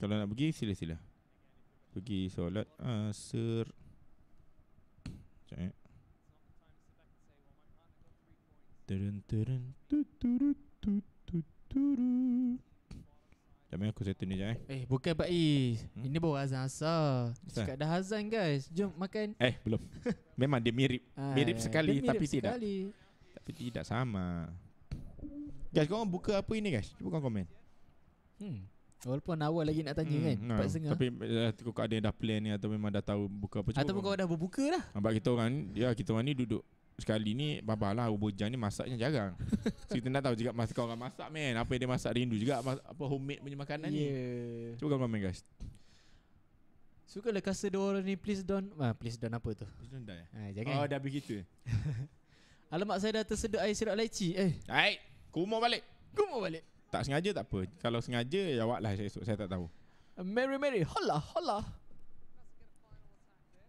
Kalau nak pergi sila-sila. Pergi solat asar. Cek. Eh. Turun turun tu tu tu tu tu. Jom aku settle ni je. eh. Eh, bukan Pak Is. Hmm? Ini bawa azan asar. Cakap dah azan guys. Jom makan. Eh, belum. Memang dia mirip. Ah, mirip sekali mirip tapi sekali. tidak. Tapi tidak sama. Guys, kau orang buka apa ini guys? Cuba kau komen. Hmm. Walaupun awal lagi nak tanya hmm, kan nah, Tapi eh, kau ada yang dah plan ni Atau memang dah tahu buka apa Atau kau dah berbuka dah Nampak ah, kita orang Ya kita orang ni duduk sekali ni babalah ubojang ni masaknya jarang. so kita nak tahu juga masak kau orang masak men. Apa yang dia masak rindu juga apa homemade punya makanan yeah. ni. Cuba kau komen guys. Suka lah kasa dua orang ni please don ah, please don apa tu? Please don dah. Ha, jangan. Oh dah begitu. Alamak saya dah tersedut air sirap leci. Eh. Hai, kumo balik. Kumo balik. Tak sengaja tak apa. Kalau sengaja ya awaklah saya esok saya tak tahu. Uh, merry merry. Hola hola.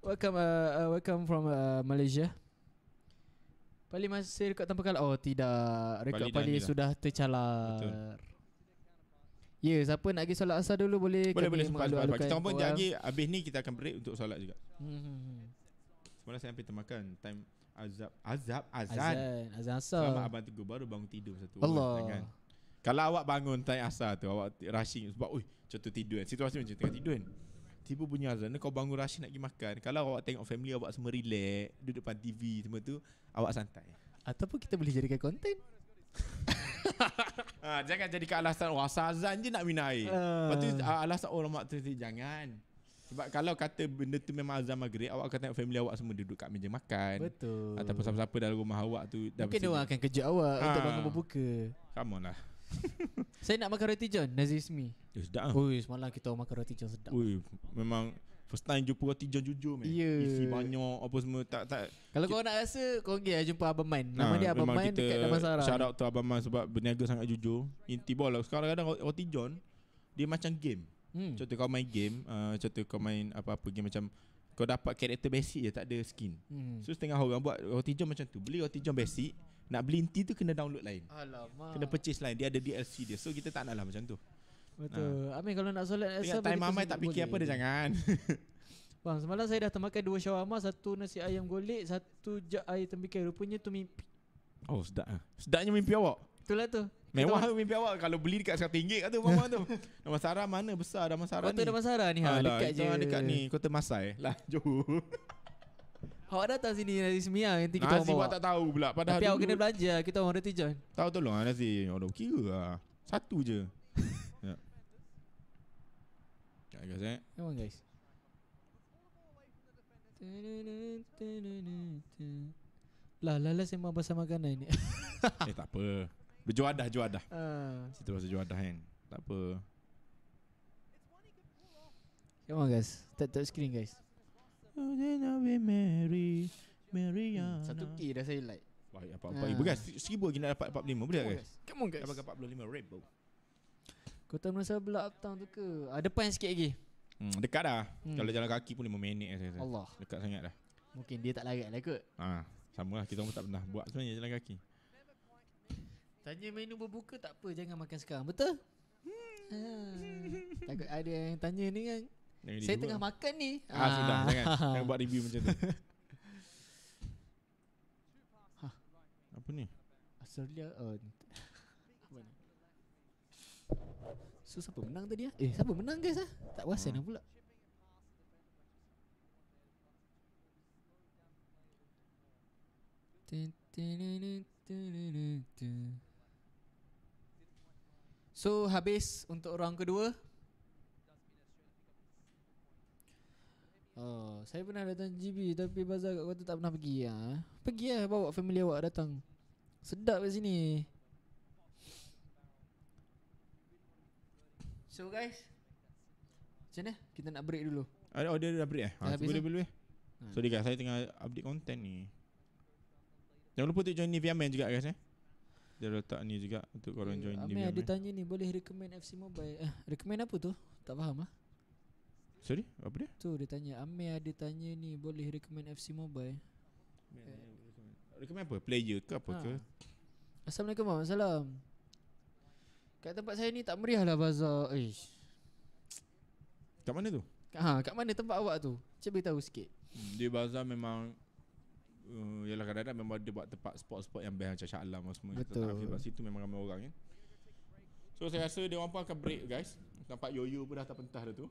Welcome uh, uh welcome from uh, Malaysia. Pali masih rekod tanpa kalah. Oh tidak. Rekod Pali, Pali lah. sudah tercalar. Betul. Ya, siapa nak pergi solat asar dulu boleh Boleh boleh sempat sempat. Kita pun jangan pergi habis ni kita akan break untuk solat juga. Hmm, hmm, hmm. Semalam saya hampir termakan time azab azab azan. Azan, azan asar. abang tunggu baru bangun tidur satu. Allah. Kan? Kalau awak bangun time asar tu awak rushing sebab oi, macam tidur kan. Situasi macam tengah tidur kan? tiba bunyi azan kau bangun rush nak pergi makan kalau awak tengok family awak semua relax duduk depan TV semua tu awak santai ataupun kita boleh jadikan konten ha, ah, jangan jadi alasan Wah azan je nak minum air uh. Lepas tu ah, alasan orang mak tu Jangan Sebab kalau kata benda tu memang azan maghrib Awak akan tengok family awak semua duduk kat meja makan Betul Ataupun siapa-siapa dalam rumah awak tu Mungkin dia orang akan kejut awak ha. Untuk bangun berbuka Come on lah Saya nak makan roti john Nazismi Eh sedap lah Ui semalam kita makan roti john sedap Ui memang First time jumpa roti john jujur man. Yeah. Isi banyak apa semua tak tak. Kalau kau nak rasa kau pergi lah jumpa Abang Man. Nama nah, dia Abang Man kita dekat Damansara. Memang kita shout out to Abang Man sebab berniaga sangat jujur. Inti bola sekarang kadang roti john dia macam game. Hmm. Contoh kau main game, uh, contoh kau main apa-apa game macam kau dapat karakter basic je tak ada skin. Hmm. So setengah orang buat roti john macam tu. Beli roti john basic, nak beli inti tu kena download lain Alamak Kena purchase lain Dia ada DLC dia So kita tak nak lah macam tu Betul ha. Amin kalau nak solat Ingat time mamai tak fikir boleh. apa dia jangan Bang semalam saya dah termakan dua shawarma Satu nasi ayam golek Satu jak air tembikai Rupanya tu mimpi Oh sedap lah. Sedapnya mimpi awak Itulah tu Memang tu mimpi awak Kalau beli dekat RM100 kat tu Mama tu Nama mana besar Nama Sarah ni Kota Nama Sarah ni ha, Alah, Dekat je Dekat ni Kota Masai Lah Johor Awak datang sini Nazi Mia nanti kita Nazi buat tak tahu pula padahal Tapi awak kena belajar kita orang reti join. Tahu tolong lah Nazi. Orang kira lah. Satu je. Ya. ya. guys, eh. Come on guys. Lah lah lah sembang pasal makanan ni Eh tak apa Berjuadah juadah uh. Cerita pasal juadah kan Tak apa Come on guys Tap tap screen guys Hmm, satu key dah saya like Baik, apa apa ibu guys Seribu lagi nak dapat 45 boleh tak guys? Come on guys Dapat 45 rib Kota Merasa belak petang tu ke? Ah, depan sikit lagi hmm, Dekat dah hmm. Kalau jalan kaki pun 5 minit eh, saya rasa. Allah Dekat sangat dah Mungkin dia tak larat lah kot ah, Sama lah kita pun tak pernah buat sebenarnya jalan kaki Tanya menu berbuka tak apa jangan makan sekarang Betul? Hmm. Ah, takut ada yang tanya ni kan Negeri Saya juga. tengah makan ni. Ah, ah. sudah jangan. jangan buat review macam tu. ha. Apa ni? Asalnya uh, So siapa menang tadi ah? Eh siapa menang guys ah? Tak puas hmm. pula. So habis untuk orang kedua Oh, saya pernah datang GB tapi bazar kat kota tak pernah pergi ha. Pergi lah bawa family awak datang. Sedap kat sini. So guys. Macam mana? Kita nak break dulu. Ada oh, order dah break eh? Ha, lah. boleh dulu eh? ha. So guys, saya tengah update konten ni. Jangan lupa untuk join ni via juga guys eh. Dia letak ni juga untuk korang join ni. Amir ada tanya ni, boleh recommend FC Mobile? Eh, recommend apa tu? Tak faham ah. Sorry, apa dia? Tu dia tanya, Amir ada tanya ni boleh recommend FC Mobile? Eh. Recommend apa? Player ke apa ha. ke? Assalamualaikum Waalaikumsalam Kat tempat saya ni tak meriah lah bazar Eish. Kat mana tu? Ha, kat mana tempat awak tu? Cuba tahu sikit hmm, Dia bazar memang uh, Yalah kadang-kadang memang dia buat tempat spot-spot yang best macam Syak Alam semua Betul Sebab situ memang ramai orang ya. So saya rasa dia orang pun akan break guys Nampak yo-yo pun dah tak pentah dah tu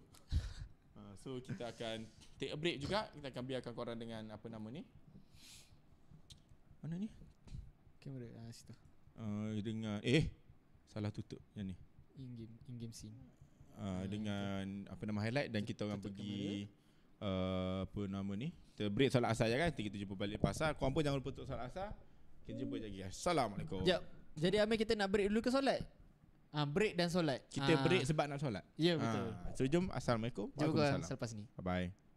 Ah, so kita akan take a break juga. Kita akan biarkan korang dengan apa nama ni. Mana ni? Kamera ah uh, situ. Uh, dengan eh salah tutup yang ni. In game in game scene. Uh, uh, dengan okay. apa nama highlight dan kita orang pergi uh, apa nama ni? Kita break solat asar ya kan? Nanti kita jumpa balik pasar. Kau pun jangan lupa tutup solat asar. Kita jumpa lagi. Assalamualaikum. Jap. Jadi Amir kita nak break dulu ke solat? Ah break dan solat. Kita ah. break sebab nak solat. Ya yeah, betul. Ah. So jom assalamualaikum. Jom selepas ni. Bye bye.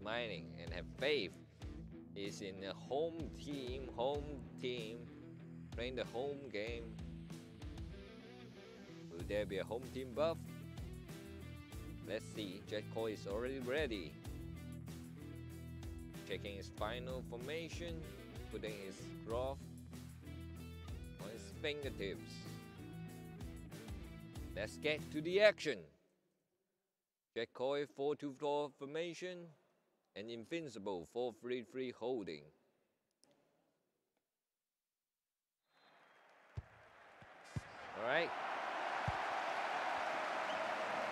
smiling and have faith. is in the home team, home team, playing the home game. Will there be a home team buff? Let's see, Jet Cole is already ready. Checking his final formation, putting his glove on his fingertips. Let's get to the action. Jet Cole 4-2-4 formation and Invincible 433 holding. All right.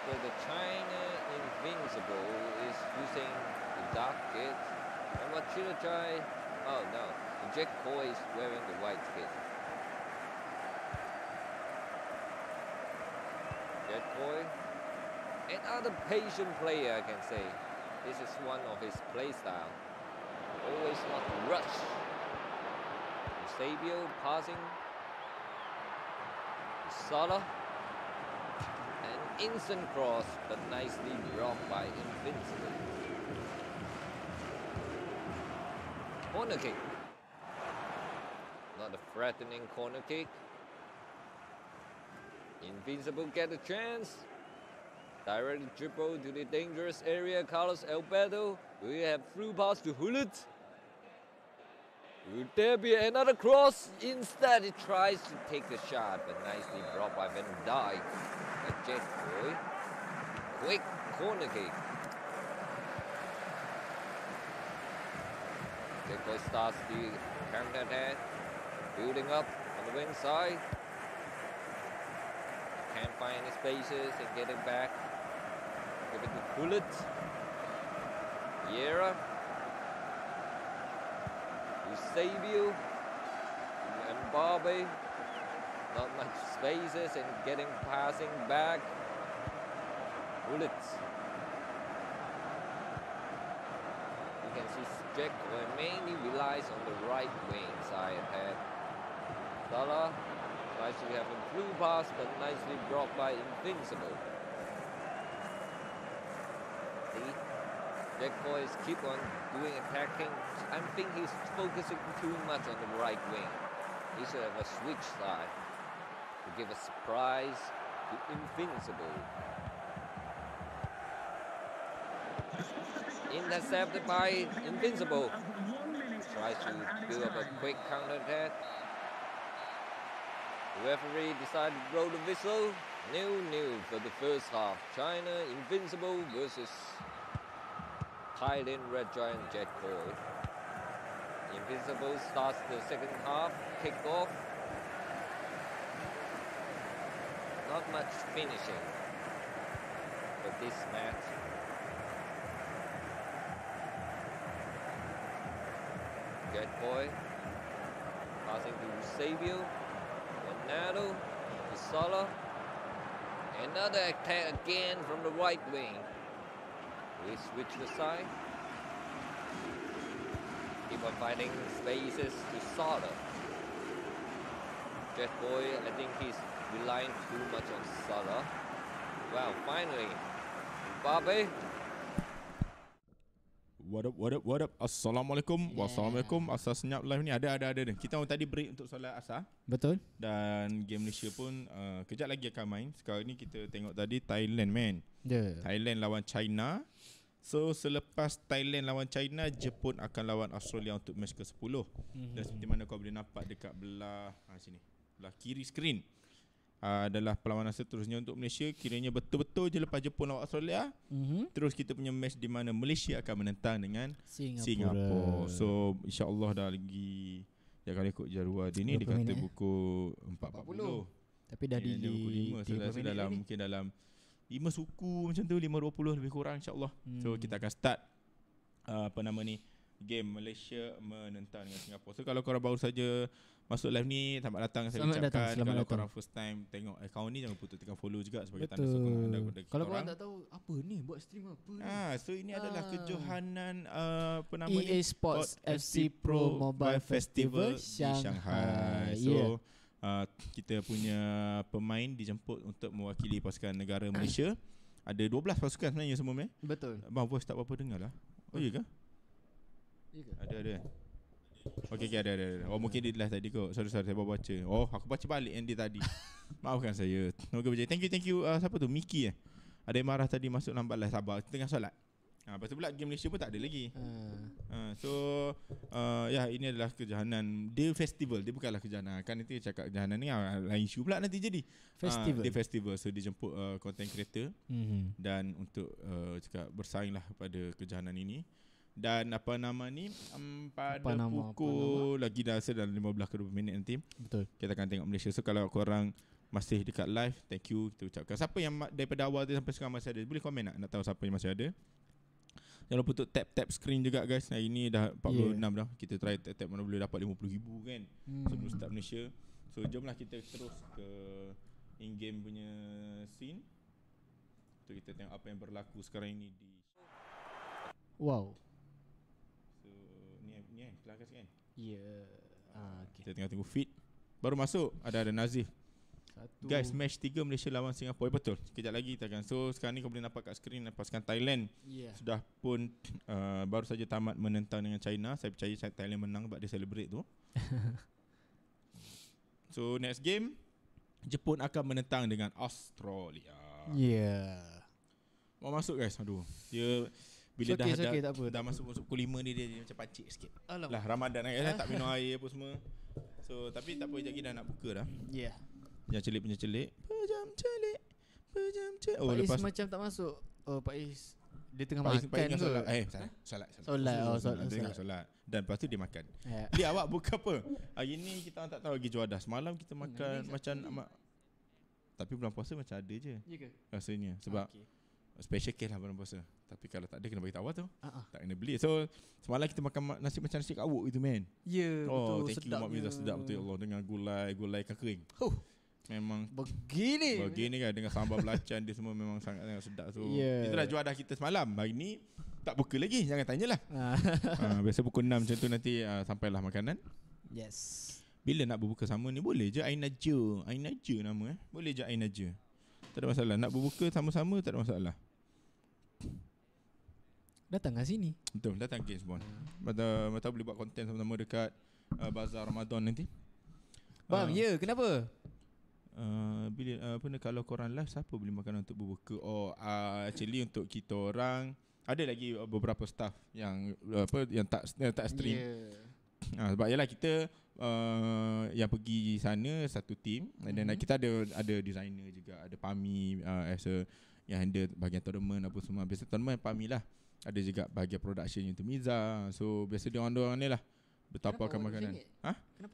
So the China Invincible is using the dark kit. And what try? oh no, the Jack Koi is wearing the white kit. Jack Koi, another patient player I can say. This is one of his play style. Always not to rush. Eusebio passing. Salah. An instant cross, but nicely blocked by Invincible. Corner kick. Not a threatening corner kick. Invincible get a chance. Direct dribble to the dangerous area. Carlos Alberto. We have through pass to Hulit? Would there be another cross? Instead, he tries to take the shot, but nicely blocked by Van Dijk. A jet boy. Quick corner kick. Boy starts the counter attack, building up on the wing side. Can't find any spaces and get it back. Hullet. Yera. Eusebio. Mbappe. Not much spaces in getting passing back. Hullet. You can see Jack mainly relies on the right wing side ahead. Salah Nicely to have a through pass but nicely brought by Invincible. Big boys keep on doing attacking. I think he's focusing too much on the right wing. He should have a switch side to give a surprise to Invincible. Intercepted by Invincible. Tries to do up a quick counter attack. The referee decided to roll the whistle. New new for the first half. China Invincible versus Thailand Red Giant Jet Boy. Invisible starts the second half, kick off. Not much finishing for this match. Jet Boy passing to Eusebio, Ronaldo, Isola. Another attack again from the right wing. They switch the side. Keep on finding spaces to solder. Jet Boy, I think he's relying too much on solder. Well, finally, Mbappe. What up, what up, what up Assalamualaikum yeah. Wassalamualaikum Asal senyap live ni Ada, ada, ada Kita orang tadi break untuk solat Asa. Betul Dan game Malaysia pun uh, Kejap lagi akan main Sekarang ni kita tengok tadi Thailand man yeah. Thailand lawan China So selepas Thailand lawan China, Jepun akan lawan Australia untuk match ke-10. Mm-hmm. Dan seperti mana kau boleh nampak dekat belah ha, sini, belah kiri skrin ah, adalah perlawanan seterusnya untuk Malaysia kiranya betul-betul je lepas Jepun lawan Australia mm-hmm. terus kita punya match di mana Malaysia akan menentang dengan Singapura. So insya-Allah dah lagi ya kalau ikut jadual dia ni dikata eh? pukul 4.40. Tapi dah di, di, lah, dalam mungkin dalam lima suku macam tu lima dua puluh lebih kurang insyaallah hmm. so kita akan start uh, apa nama ni game Malaysia menentang dengan Singapura. So kalau korang baru saja masuk live ni, selamat datang saya selamat ucapkan. Datang, selamat kalau datang. korang first time tengok account ni jangan putus tekan follow juga sebagai Betul. tanda sokongan anda kepada kalau korang. Kalau korang tak tahu apa ni buat stream apa ni. Ah, so ini ah. adalah kejohanan uh, apa nama EA ni? EA Sports FC Pro, Mobile Festival, Festival di Shanghai. Shanghai. So yeah. Ah, kita punya pemain dijemput untuk mewakili pasukan negara Malaysia. Ada 12 pasukan sebenarnya semua meh. Betul. Abang voice tak apa-apa dengarlah. Oh iya ke? Iya Ada ada. Okey okey ada ada. Oh mungkin dia last tadi kot. Sorry sorry saya baru baca. Oh aku baca balik yang dia tadi. Maafkan saya. Okay, thank you thank you uh, siapa tu? Mickey eh. Ada marah tadi masuk lambat lah sabar tengah solat. Ha, lepas tu pula game Malaysia pun tak ada lagi. Ha. ha so uh, ya ini adalah kejahanan dia festival dia bukanlah kejahanan. Ha, kan nanti cakap kejahanan ni ha, lain issue pula nanti jadi. Festival. Ha, dia festival so dia jemput uh, content creator. hmm Dan untuk uh, cakap bersainglah pada kejahanan ini. Dan apa nama ni um, Pada apa nama, pukul apa nama? Lagi dah Saya dalam 15 ke 20 minit nanti Betul Kita akan tengok Malaysia So kalau korang Masih dekat live Thank you Kita ucapkan Siapa yang Daripada awal tu Sampai sekarang masih ada Boleh komen tak Nak tahu siapa yang masih ada Jangan lupa untuk tap-tap screen juga guys Hari ini dah 46 yeah. dah Kita try tap-tap mana boleh dapat rm ribu kan hmm. Sebelum start Malaysia So jomlah kita terus ke in-game punya scene So kita tengok apa yang berlaku sekarang ini di Wow So ni, ni kan kelakas kan Ya yeah. ah, okay. Kita tengah tunggu feed Baru masuk ada ada Nazif satu Guys match 3 Malaysia lawan Singapura eh, Betul Sekejap lagi kita akan So sekarang ni kau boleh nampak kat skrin Lepaskan Thailand yeah. Sudah pun uh, Baru saja tamat menentang dengan China Saya percaya Thailand menang Sebab dia celebrate tu So next game Jepun akan menentang dengan Australia Yeah Mau masuk guys Aduh Dia bila okay, dah okay, dah, okay, tak apa. dah masuk masuk pukul 5 ni dia, dia macam pacik sikit. Alam. Lah Ramadan kan tak minum air apa semua. So tapi tak boleh jadi dah nak buka dah. Yeah. Punya celik punya celik Pejam celik Pejam celik Oh lepas macam tak masuk Oh Pak Is Dia tengah Pak makan Pak Is tengah solat Eh solat oh, Solat Solat, solat. solat, solat, solat Dan lepas tu dia makan yeah. awak buka apa Hari ni kita tak tahu lagi juadah Semalam kita makan nah, Macam ma- Tapi bulan puasa macam ada je Ya Rasanya ah, Sebab okay. Special case lah bulan puasa Tapi kalau tak ada Kena beritahu awak tu uh-huh. Tak kena beli So Semalam kita makan nasi macam nasi kawuk gitu man Ya yeah, oh, betul Sedap thank you Mak Sedap betul ya Allah Dengan gulai Gulai kering Huh Memang Begini Begini kan Dengan sambal belacan dia semua Memang sangat sangat sedap so, yeah. Itu dah jual dah kita semalam Hari ni Tak buka lagi Jangan tanyalah uh, ah. ah, Biasa buku 6 macam tu Nanti uh, sampailah makanan Yes Bila nak berbuka sama ni Boleh je Aina Je Aina Je nama eh Boleh je Aina Je Tak ada masalah Nak berbuka sama-sama Tak ada masalah Datang kat sini Betul Datang ke Gamesbon Mata, mata boleh buat konten sama-sama Dekat uh, Bazar Ramadan nanti Bang uh, ya yeah, Kenapa Eh, bila uh, apa ni kalau korang live siapa beli makanan untuk berbuka oh uh, actually untuk kita orang ada lagi beberapa staff yang apa yang tak uh, tak stream yeah. Ya. uh, sebab ialah kita uh, yang pergi sana satu team mm-hmm. dan kita ada ada designer juga ada pami uh, as a yang handle bahagian tournament apa semua biasa tournament pami lah ada juga bahagian production untuk Miza so biasa dia orang-orang ni lah Betapa kenapa akan makanan ha?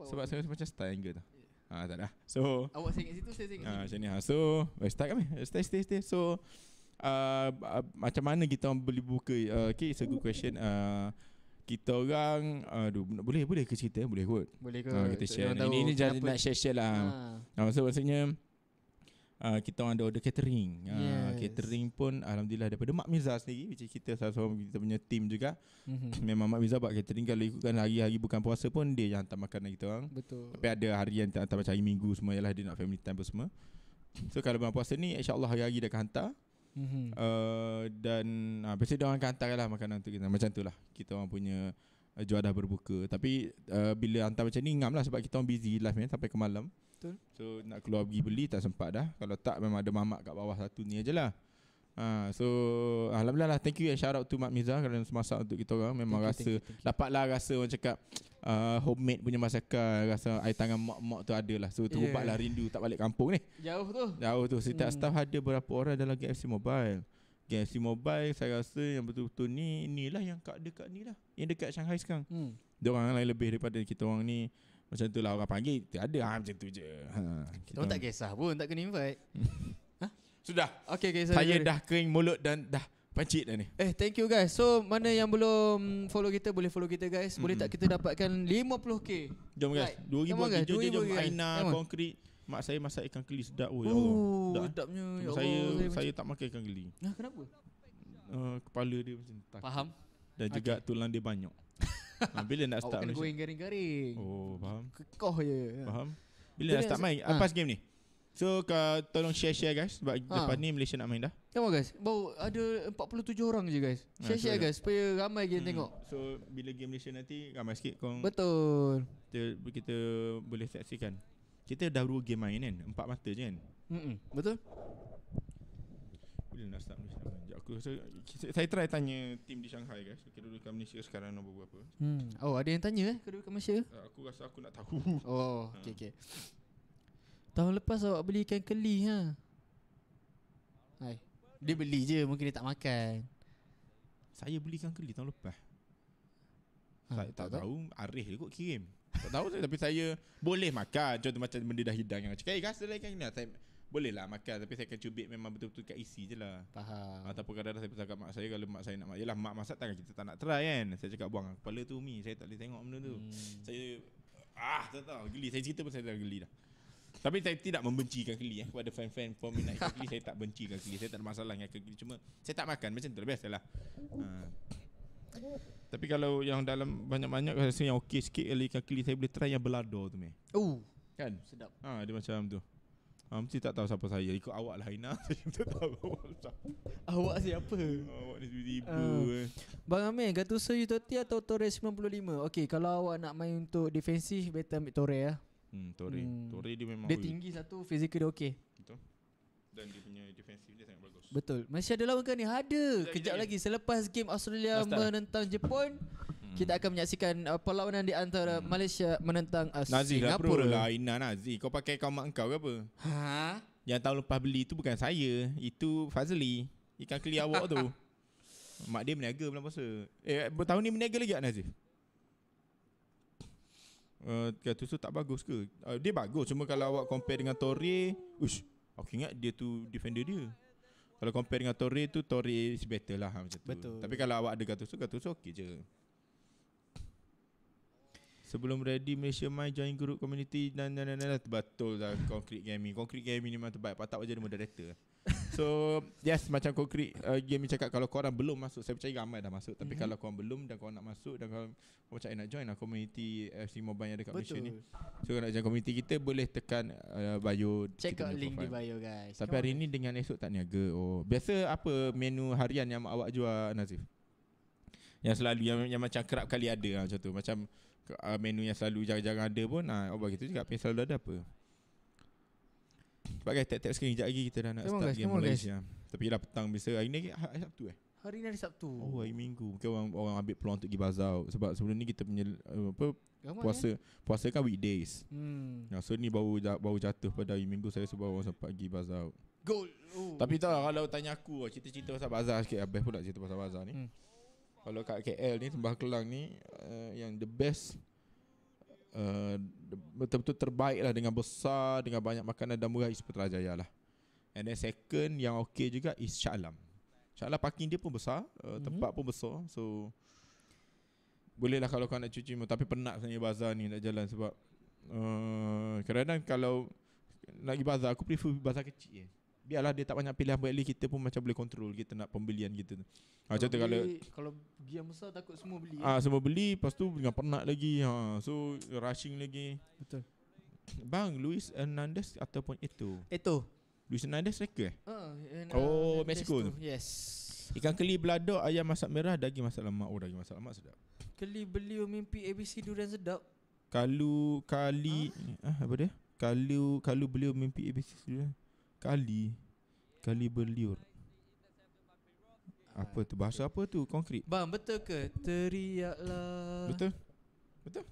Sebab saya macam style angle tu Ah, tak ada. So Awak saya situ, saya ingat ah, ha, situ. Sini, ni. Ha. So, eh, start kami. Eh, stay, stay, stay. So, uh, uh, macam mana kita boleh buka? Uh, okay, it's a good question. Uh, kita orang aduh boleh boleh ke cerita boleh kot boleh ke uh, ah, kita share ini ini jadi nak share share lah ha. Uh, so maksudnya uh, kita orang ada order catering. Uh, yes. Catering pun alhamdulillah daripada Mak Mirza sendiri which kita salah seorang kita punya team juga. Mm-hmm. Memang Mak Mirza buat catering kalau ikutkan hari-hari bukan puasa pun dia yang hantar makanan kita orang. Betul. Tapi ada hari yang hantar macam hari Minggu semua ialah dia nak family time pun semua. So kalau bukan puasa ni insya-Allah hari-hari dia akan hantar. Mm-hmm. Uh, dan uh, Biasanya dia orang akan hantar lah Makanan untuk kita Macam tu lah Kita orang punya uh, Juadah berbuka Tapi uh, Bila hantar macam ni Ngam lah Sebab kita orang busy live ni Sampai ke malam Betul. So nak keluar pergi beli tak sempat dah. Kalau tak memang ada mamak kat bawah satu ni lah. Ha, so alhamdulillah lah thank you and shout out to Mak Mizah kerana semasa untuk kita orang memang thank rasa dapatlah rasa orang cakap uh, homemade punya masakan rasa air tangan mak-mak tu ada lah so terubatlah yeah. Lah rindu tak balik kampung ni jauh tu jauh tu setiap hmm. staff ada berapa orang dalam GFC Mobile GFC Mobile saya rasa yang betul-betul ni inilah yang kat dekat ni lah yang dekat Shanghai sekarang hmm. diorang lain lebih daripada kita orang ni macam itulah orang panggil Tak ada ha, Macam tu je ha, Orang tak kisah pun Tak kena invite ha? Sudah okay, okay, Saya dah kering mulut Dan dah pancit dah ni Eh thank you guys So mana yang belum Follow kita Boleh follow kita guys Boleh mm-hmm. tak kita dapatkan 50k Jom guys right. 2000 je Jom Aina Konkrit Mak saya masak ikan keli sedap oh, ya Oh, sedapnya. Ya Saya tak makan ikan keli. kenapa? Uh, kepala dia macam tak. Faham. Dan okay. juga tulang dia banyak. ha, bila nak start Awak kena goyang garing-garing Oh faham Kekoh je Faham Bila nak start main ha. Lepas game ni So uh, tolong share-share guys Sebab ha. lepas ni Malaysia nak main dah Come guys Baru ada 47 orang je guys Share-share ha, so guys Supaya ramai hmm. tengok So bila game Malaysia nanti Ramai sikit kong Betul kita, kita boleh saksikan Kita dah 2 game main kan Empat mata je kan Mm-mm. Betul Bila nak start suka so, saya, saya try tanya team di Shanghai guys okay, dulu kat Malaysia sekarang nombor berapa hmm. Oh ada yang tanya eh Kedua kat Malaysia uh, Aku rasa aku nak tahu Oh ok ok Tahun lepas awak beli ikan keli ha Hai Dia beli je mungkin dia tak makan Saya beli ikan keli tahun lepas ha, Saya tak, tak tahu Arif je kot kirim Tak tahu saya tapi saya Boleh makan Contoh macam benda dah hidang yang cakap Eh hey, rasa lah ikan keli saya, boleh lah makan Tapi saya akan cubit Memang betul-betul kat isi je lah Faham Ataupun kadang-kadang saya bercakap mak saya Kalau mak saya nak mak, Yelah mak masak tangan kita tak nak try kan Saya cakap buang Kepala tu umi Saya tak boleh tengok benda tu hmm. Saya Ah tak tahu Geli Saya cerita pun saya dah geli dah tapi saya tidak membencikan keli eh. Kepada fan-fan For me naik keli Saya tak bencikan keli Saya tak ada masalah dengan keli Cuma saya tak makan Macam tu lah, biasalah lah Tapi kalau yang dalam Banyak-banyak Saya rasa yang okey sikit Kalau ikan Saya boleh try yang belado tu meh. Oh Kan Sedap Ah, ha, Dia macam tu Ha, mesti tak tahu siapa saya Ikut awak lah Aina Saya tak tahu awak siapa Awak ni tiba ibu uh, ah. eh. Bang Amir Gatu so you 30 atau Torres 95 Okey, kalau awak nak main untuk defensif Better ambil Torre lah hmm, Torre hmm. Torre dia memang Dia hui. tinggi satu Fizikal dia okay dan dia punya defensif dia sangat bagus Betul Masih ada lawan kan ni Ada Kejap lagi Selepas game Australia Menentang Jepun kita akan menyaksikan uh, perlawanan di antara hmm. Malaysia menentang uh, Nazi Singapura. Nazi lah bro. Lah, Inna Nazi. Kau pakai kau mak kau ke apa? Ha? Yang tahun lepas beli itu bukan saya. Itu Fazli. Ikan keli awak tu. Mak dia berniaga bulan puasa. Eh, tahun ni berniaga lagi tak Nazif? Uh, eh, kata tu tak bagus ke? Uh, dia bagus. Cuma kalau awak compare dengan Torre. Ush. Aku ingat dia tu defender dia. Kalau compare dengan Torre tu, Torre is better lah macam tu. Betul. Tapi kalau awak ada Gattuso, Gattuso okey je. Sebelum ready Malaysia main join group community dan dan dan, dan. betul lah concrete gaming. Concrete gaming ni memang terbaik. Patut aja dia moderator. So yes macam concrete uh, gaming cakap kalau korang belum masuk saya percaya ramai dah masuk tapi mm-hmm. kalau korang belum dan korang nak masuk dan korang, korang macam eh, nak join lah community FC Mobile yang dekat betul. Malaysia ni. So korang nak join community kita boleh tekan uh, bio check out link di bio guys. Tapi Come hari ni dengan esok tak niaga. Oh biasa apa menu harian yang awak jual Nazif? Yang selalu yang, yang macam kerap kali ada lah macam tu. Macam uh, menu yang selalu jarang-jarang ada pun ah uh, obat gitu juga pin selalu ada apa Cepat guys, tap-tap screen lagi kita dah nak Demang start guys, game Malaysia guys. Tapi dah petang biasa Hari ni hari, hari Sabtu eh? Hari ni hari Sabtu Oh hari Minggu Mungkin orang, orang ambil peluang untuk pergi bazar Sebab sebelum ni kita punya uh, apa Ramai puasa eh? Puasa kan weekdays hmm. Nah, so ni baru baru jatuh pada hari Minggu Saya sebab orang sempat pergi bazar Gold oh. Tapi tak lah, kalau tanya aku Cerita-cerita pasal bazar sikit Habis pun cerita pasal bazar ni hmm. Kalau kat KL ni Sembah Kelang ni uh, Yang the best uh, Betul-betul terbaik lah Dengan besar Dengan banyak makanan Dan murah Is Putra lah And then second Yang okay juga Is Shah Alam Shah Alam parking dia pun besar uh, mm-hmm. Tempat pun besar So Boleh lah kalau kau nak cuci Tapi penat sebenarnya Bazaar ni nak jalan Sebab uh, Kadang-kadang kalau Nak pergi bazaar Aku prefer bazaar kecil je biarlah dia tak banyak pilihan beli kita pun macam boleh kontrol kita nak pembelian kita tu. Ha okay, kalau kalau pergi yang besar takut semua beli. Ah ha, semua beli lepas tu dengan penat lagi. Ha so rushing lagi. Betul. Bang Luis Hernandez ataupun itu. Itu. Luis Hernandez striker ah, eh? oh, Mexico. Tu. Yes. Ikan keli belado ayam masak merah daging masak lemak. Oh, daging masak lemak sedap. Keli beli mimpi ABC durian sedap. Kalu kali ah huh? eh, apa dia? Kalu kalu beli mimpi ABC durian kali kali berliur apa tu bahasa apa tu konkrit bang betul ke teriaklah betul betul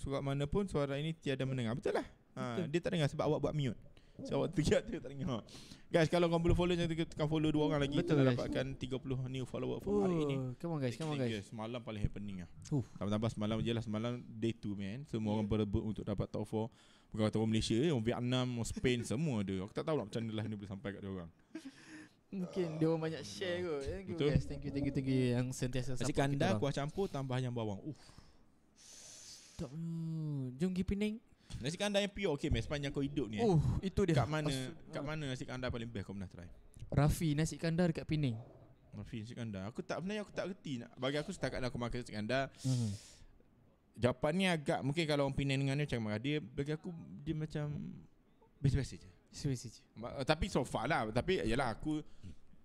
suka mana pun suara ini tiada mendengar betul lah ha, betul. dia tak dengar sebab awak buat mute sebab awak teriak tak dengar guys kalau kau belum follow jangan tekan follow dua orang lagi betul kita guys. dapatkan 30 new follower for hari ini oh, come on guys come on guys semalam paling happening ah tambah-tambah semalam jelah semalam day two man semua yeah. orang berebut untuk dapat top 4 Bukan kata orang Malaysia eh, Orang Vietnam Orang Spain Semua ada Aku tak tahu lah Macam mana lah ni boleh sampai kat dia orang Mungkin uh, dia orang banyak share uh, kot thank you, guys. thank you Thank you Thank you Yang sentiasa Masih support kanda, kita kuah campur Tambah yang bawang Uff uh. tak, Jom pergi Penang Nasi kandar yang pure okey mes panjang kau hidup ni. Oh, uh, itu dia. Kat mana Asu, kat mana nasi kandar paling best kau pernah try? Rafi nasi kandar dekat Pening. Rafi nasi kandar. Aku tak pernah aku tak reti nak. Bagi aku setakat aku makan nasi kandar. Hmm. Jawapan ni agak Mungkin kalau orang Penang dengar ni Macam mana Dia bagi aku Dia macam Biasa-biasa je Biasa-biasa je Ma, eh, Tapi so far lah Tapi yelah aku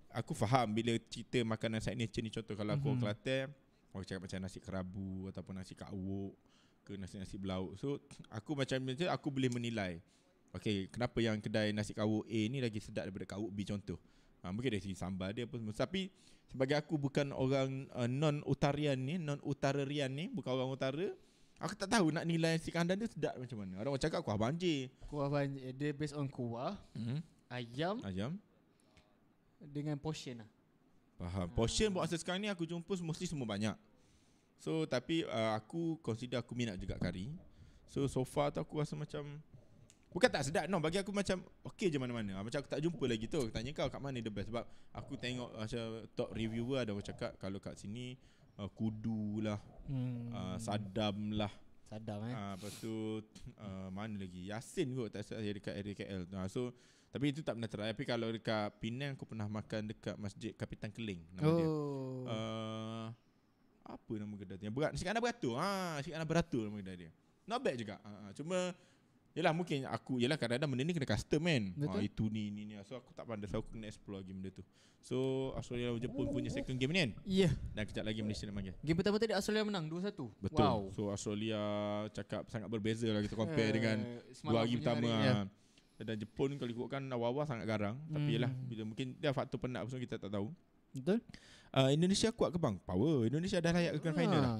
Aku faham Bila cerita makanan signature ni Contoh kalau aku mm-hmm. orang mhm. Kelantan Orang cakap macam nasi kerabu Ataupun nasi kawuk Ke nasi-nasi belauk So aku macam Aku boleh menilai Okay kenapa yang kedai nasi kawuk A ni Lagi sedap daripada kawuk B contoh Ha, mungkin dari segi sambal dia apa semua. Tapi sebagai aku bukan orang uh, non-utarian ni, non-utararian ni, bukan orang utara. Aku tak tahu nak nilai si kandang dia sedap macam mana. Ada orang cakap kuah banjir. Kuah banjir, dia based on kuah, hmm. ayam, ayam, dengan portion lah. Faham. Ah. Portion ha. buat masa sekarang ni aku jumpa mostly semua banyak. So tapi uh, aku consider aku minat juga kari. So so far tu aku rasa macam Bukan tak sedap no Bagi aku macam okey je mana-mana ah, Macam aku tak jumpa lagi tu Aku tanya kau kat mana the best Sebab aku tengok ah, macam Top reviewer ada orang cakap Kalau kat sini uh, Kudu lah hmm. Uh, sadam lah Sadam eh uh, Lepas tu uh, Mana lagi Yasin kot tak sedap Dekat area KL uh, So Tapi itu tak pernah try Tapi kalau dekat Penang Aku pernah makan dekat Masjid Kapitan Keling Nama oh. dia uh, Apa nama kedai dia Berat Nasi kanan beratur ha, Nasi kanan beratur Nama kedai dia Not bad juga uh, Cuma Yelah mungkin aku Yelah kadang-kadang benda ni kena custom kan ah, Betul? Ha, itu ni ni ni So aku tak pandai So aku kena explore lagi benda tu So Australia lawan Jepun oh, punya second game ni kan Ya yeah. Dan kejap lagi Malaysia nak main Game pertama tadi Australia menang 2-1 Betul wow. So Australia cakap sangat berbeza lah Kita compare uh, dengan Dua hari pertama hari, ha. Ya. Dan Jepun kalau ikutkan awal-awal sangat garang hmm. Tapi yelah bila Mungkin dia faktor penat pun kita tak tahu Betul uh, Indonesia kuat ke bang? Power Indonesia dah layak ke grand ah. final lah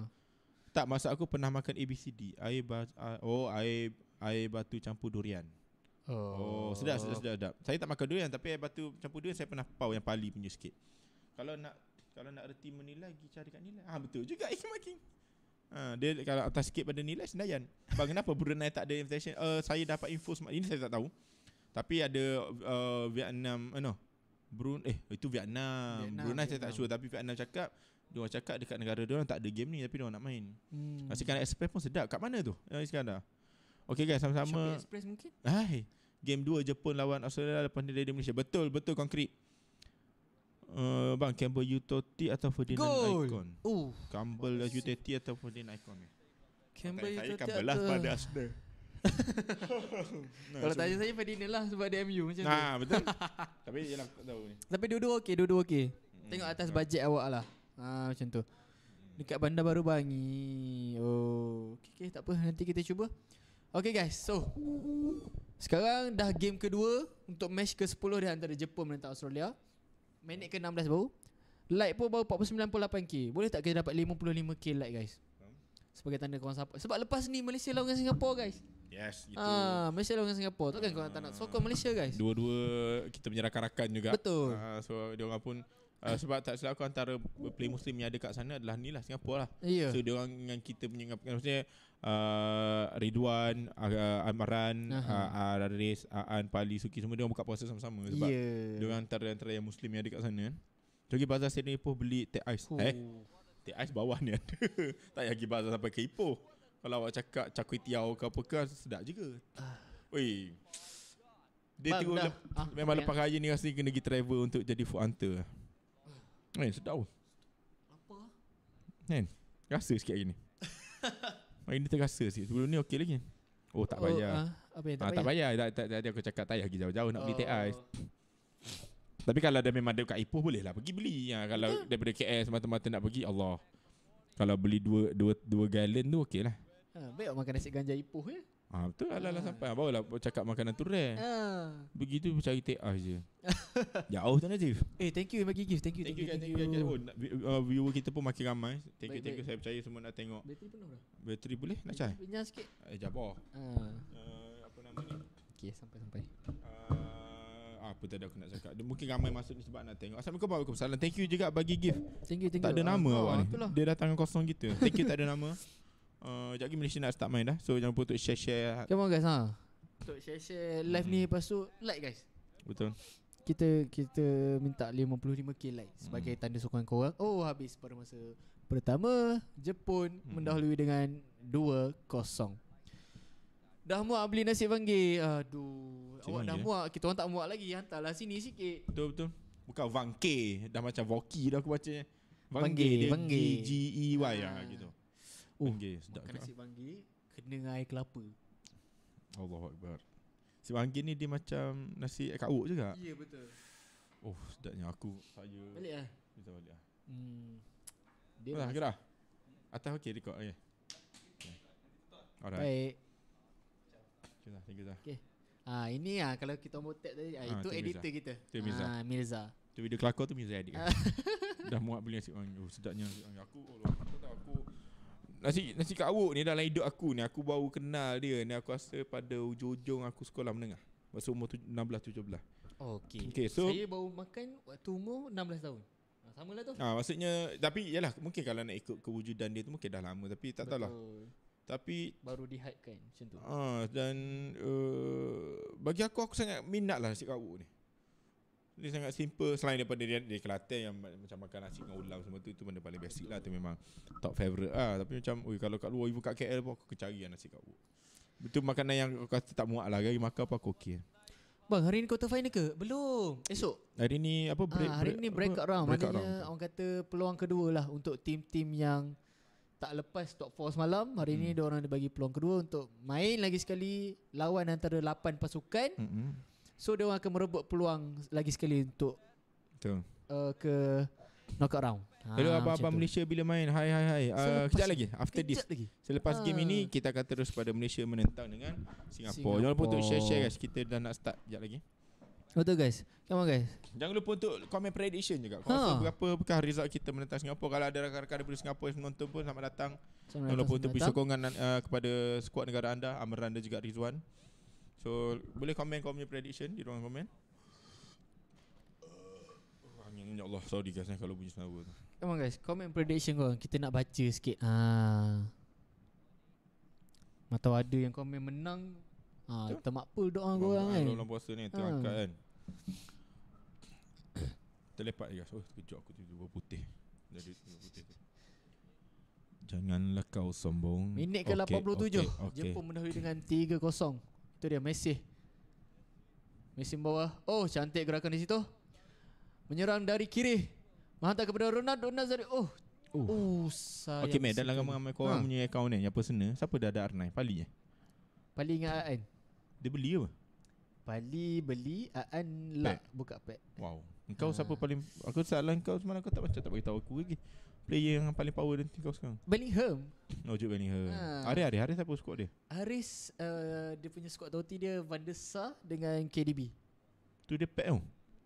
tak masa aku pernah makan ABCD air uh, oh air air batu campur durian. Oh. oh, sedap sedap sedap sedap. Saya tak makan durian tapi air batu campur durian saya pernah pau yang pali punya sikit. Kalau nak kalau nak reti menilai pergi cari kat nilai. Ah betul juga ikh making. Ha, dia kalau atas sikit pada nilai sendayan. Bang kenapa Brunei tak ada invitation? Uh, saya dapat info semak ini saya tak tahu. Tapi ada uh, Vietnam, uh, no. Brunei. eh itu Vietnam. Vietnam Brunei saya tak sure tapi Vietnam cakap dia cakap dekat negara dia orang tak ada game ni tapi dia nak main. Hmm. Asyik kan pun sedap. Kat mana tu? Ya Iskandar. Okay guys sama-sama Shopee Express mungkin Hai Game 2 Jepun lawan Australia Lepas ni dari Malaysia Betul betul konkrit. Uh, eh, bang Campbell Utoti atau Ferdinand Goal. Icon? Oh, Campbell oh, Utoti atau Ferdinand Icon? Campbell Utoti. Saya Campbell lah pada Asda. nah, Kalau tanya saya Ferdinand lah sebab dia MU macam nah, tu. Nah, betul. Tapi dia nak tahu ni. Tapi dua-dua okey, dua-dua okey. Hmm. Tengok atas bajet awak lah. Ah macam tu. Dekat bandar baru Bangi. Oh, okey okay, tak apa nanti kita cuba. Okay guys, so sekarang dah game kedua untuk match ke-10 di antara Jepun dan Australia. Minit ke-16 baru. Like pun baru 49.8k. Boleh tak kita dapat 55k like guys? Sebagai tanda korang support. Sebab lepas ni Malaysia lawan Singapura guys. Yes, ah, itu. Ah, Malaysia lawan Singapura. Takkan kau uh, tak nak sokong Malaysia guys? Dua-dua kita menyerah rakan juga. Betul. Uh, so dia orang pun Uh, sebab tak silap antara play muslim yang ada kat sana adalah ni lah Singapura lah. Yeah. So dia dengan kita punya maksudnya uh, Ridwan uh, uh Amaran uh-huh. uh, Raris Aan uh, Pali Suki Semua dia buka puasa sama-sama Sebab yeah. Dia orang antara Antara yang Muslim yang ada kat sana Jogi kan. Bazar Sydney ipoh beli Teh ais oh. eh? Teh ais bawah ni ada Tak payah pergi bazar Sampai ke Ipoh Kalau awak cakap Cakui tiaw ke apa ke Sedap juga Ui ah. Dia tengok lep- ah, Memang lepas ya. raya ni Rasanya kena pergi travel Untuk jadi food hunter Eh sedap Apa Kan Rasa sikit hari ni Hari ni terasa sikit Sebelum ni okey lagi Oh tak payah. oh, uh, Apa yang tak bayar? Ah, tak bayar Tadi tak, tak, tak, aku cakap tak payah pergi jauh-jauh Nak oh. beli teh ais Tapi kalau ada memang ada kat Ipoh Boleh lah pergi beli ya, Kalau yeah. daripada KS Mata-mata nak pergi Allah Kalau beli dua dua dua galon tu okey lah ha, Baik makan nasi ganja Ipoh ya Ah ha, betul lah lah, lah ah. sampai. Baru lah cakap makanan tu rare. Uh. Begitu cari ta ah je. Jauh tu Najif. Eh thank you bagi gift. Thank you. Thank, thank you. Thank you. Thank you. Oh, uh, viewer kita pun makin ramai. Thank you. Thank you. Saya percaya semua nak tengok. Bateri penuh dah. Bateri boleh nak cari? Pinjam sikit. Eh jap oh. Ah. Uh. Eh, apa nama ni? Okey sampai sampai. Uh, eh, apa tadi aku nak cakap Mungkin ramai masuk ni sebab nak tengok Assalamualaikum Waalaikumsalam Thank you juga bagi gift Thank you thank you Tak ada nama uh, awak ni Dia datang kosong kita Thank you tak ada nama Uh, sekejap lagi Malaysia nak start main dah So jangan lupa untuk share-share lah. Come on guys ha? Untuk share-share live hmm. ni Lepas tu like guys Betul kita kita minta 55k like sebagai hmm. tanda sokongan korang. Oh habis pada masa pertama Jepun hmm. mendahului dengan 2-0. Dah muak beli nasi panggil. Aduh, awak dah eh? muak. Kita orang tak muak lagi. Hantarlah sini sikit. Betul betul. Bukan Vangke, dah macam Voki dah aku baca. Vangke, Vangke. G E Y lah, ah. gitu. Oh, banggir, sedap makan nasi banggir kena dengan air kelapa. Allahuakbar. Nasi banggir ni dia macam nasi air kauk juga. Ya, yeah, betul. Oh, sedapnya aku saya. Baliklah. Kita baliklah. Hmm. Dia dah gerah. Atas okey rekod okey. Okay. Baik. Kita tinggal dah. Okey. Ah ini ah kalau kita mau tag tadi ah, ah itu editor Mirza. kita. Itu Mirza. Ah Mirza. Itu video kelakar tu Mirza edit kan. dah muak beli nasi orang. Oh sedapnya nasi orang. Aku oh, aku aku nasi nasi kak Awuk ni dalam hidup aku ni aku baru kenal dia ni aku rasa pada ujung aku sekolah menengah masa umur tu, 16 17 belas. okey. Okay, so saya baru makan waktu umur 16 tahun. Ha, ah, sama lah tu. Ah ha, maksudnya tapi yalah mungkin kalau nak ikut kewujudan dia tu mungkin dah lama tapi tak tahulah. Tapi baru dihadkan macam tu. Ah ha, dan uh, bagi aku aku sangat minatlah nasi kak Awuk ni dia sangat simple selain daripada dia dari Kelantan yang macam makan nasi dengan ulam semua tu tu benda paling basic lah tu memang top favourite ah tapi macam oi kalau kat luar ibu kat KL pun aku kecari lah nasi kat luar. Betul makanan yang aku kata tak muak lah Hari makan apa aku okey Bang hari ni quarter final ke? Belum Esok Hari ni apa break, ha, Hari ni break up round break Maknanya round. orang kata peluang kedua lah Untuk tim-tim yang Tak lepas top 4 semalam Hari hmm. ni dia orang dia bagi peluang kedua Untuk main lagi sekali Lawan antara 8 pasukan -hmm. So dia akan merebut peluang lagi sekali untuk Betul. Uh, ke knockout round. Hello ha, apa abang Malaysia bila main? Hai hai hai. Uh, kejap lagi after this. Lagi. Selepas uh. game ini kita akan terus pada Malaysia menentang dengan Singapura. Jangan lupa untuk share-share guys. Kita dah nak start kejap lagi. Betul guys. Come on guys. Jangan lupa untuk komen prediction juga. Ha. Berapa bekas result kita menentang Singapura. Kalau ada rakan-rakan daripada Singapura yang menonton pun selamat datang. Selamat Jangan lupa untuk beri sokongan uh, kepada skuad negara anda Amran dan juga Rizwan. So boleh komen kau punya prediction di ruang komen. Uh, Angin ya Allah Sorry guys Kalau bunyi senawa tu Come on guys Comment prediction kau Kita nak baca sikit ha. Atau ada yang komen menang ha, Tak makpul doa korang ah, kan Kalau orang puasa ni Terangkat ha. kan Terlepat guys Oh terkejut aku tiba-tiba putih Jadi putih tu Janganlah kau sombong Minit ke okay, 87 okay, okay. Jepun mendahului dengan 3-0 itu dia Messi. Messi bawa. Oh, cantik gerakan di situ. Menyerang dari kiri. Menghantar kepada Ronaldo Nazari. Oh. Oh, oh sayang. Okey, meh dalam ramai-ramai kau orang ha. punya akaun ni, yang personal, siapa dah ada arnai? 9 Pali eh. Pali dengan Aan. Dia beli apa? Pali beli Aan lah buka pack. Wow. Kau siapa ah. paling Aku salah kau semalam kau tak baca tak bagi tahu aku lagi player yang paling power dan tingkau sekarang? Bellingham. No oh, Jude Bellingham. Ha. Aris, Aris, Aris siapa squad dia? Aris, uh, dia punya squad totally dia Van der Sar dengan KDB. Tu dia pack tau? Oh.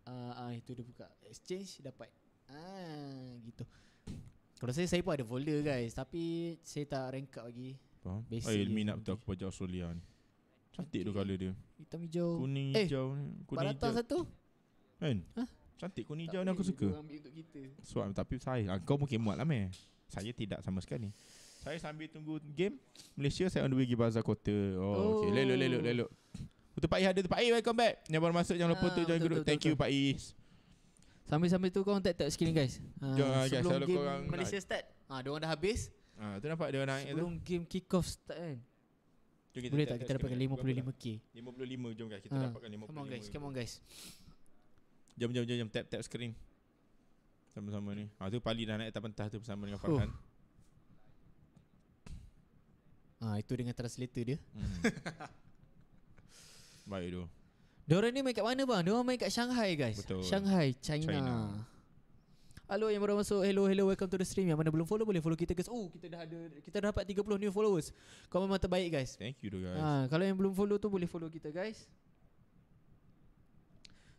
Uh, uh, itu dia buka exchange dapat. Ah, uh, gitu. Kalau saya, saya pun ada folder guys Tapi saya tak rank up lagi Faham? Oh, Ilmi nak betul aku pajak Solia ni Cantik tu colour dia Hitam hijau Kuning eh, hijau ni Kuning hijau satu Kan? Hah? Cantik kuning hijau ni aku suka. So, tapi saya, ah, kau mungkin muat lah meh. Saya tidak sama sekali. Saya sambil tunggu game Malaysia saya on the way pergi bazar kota. Oh, oh. okey. Lelok lelok lelok. Untuk Pak I ada Pak I welcome back. Yang baru masuk jangan lupa ah, tu join betul, group. Thank betul. you Pak I. Sambil-sambil tu kau tak tak sikit guys. Ha, Jom, ah, sebelum guys, game Malaysia nak... start. Ah, ha, dia dah habis. Ah, ha, tu nampak dia orang naik sebelum tu. Sebelum game kick off start kan. Jom kita Boleh tak kita dapatkan 55k? 55 jom guys kita ha. dapatkan 55k. Come on guys, come on guys. Jom jom jom jom tap tap screen. Sama-sama ni. Ah tu Pali dah naik atas pentas tu bersama dengan Farhan. Uh. Ah itu dengan translator dia. Hmm. Baik tu. Diorang ni main kat mana bang? Diorang main kat Shanghai guys. Betul. Shanghai, China. China. Hello yang baru masuk. Hello hello welcome to the stream. Yang mana belum follow boleh follow kita guys. Oh, kita dah ada kita dah dapat 30 new followers. Kau memang terbaik guys. Thank you tu guys. Ha, kalau yang belum follow tu boleh follow kita guys.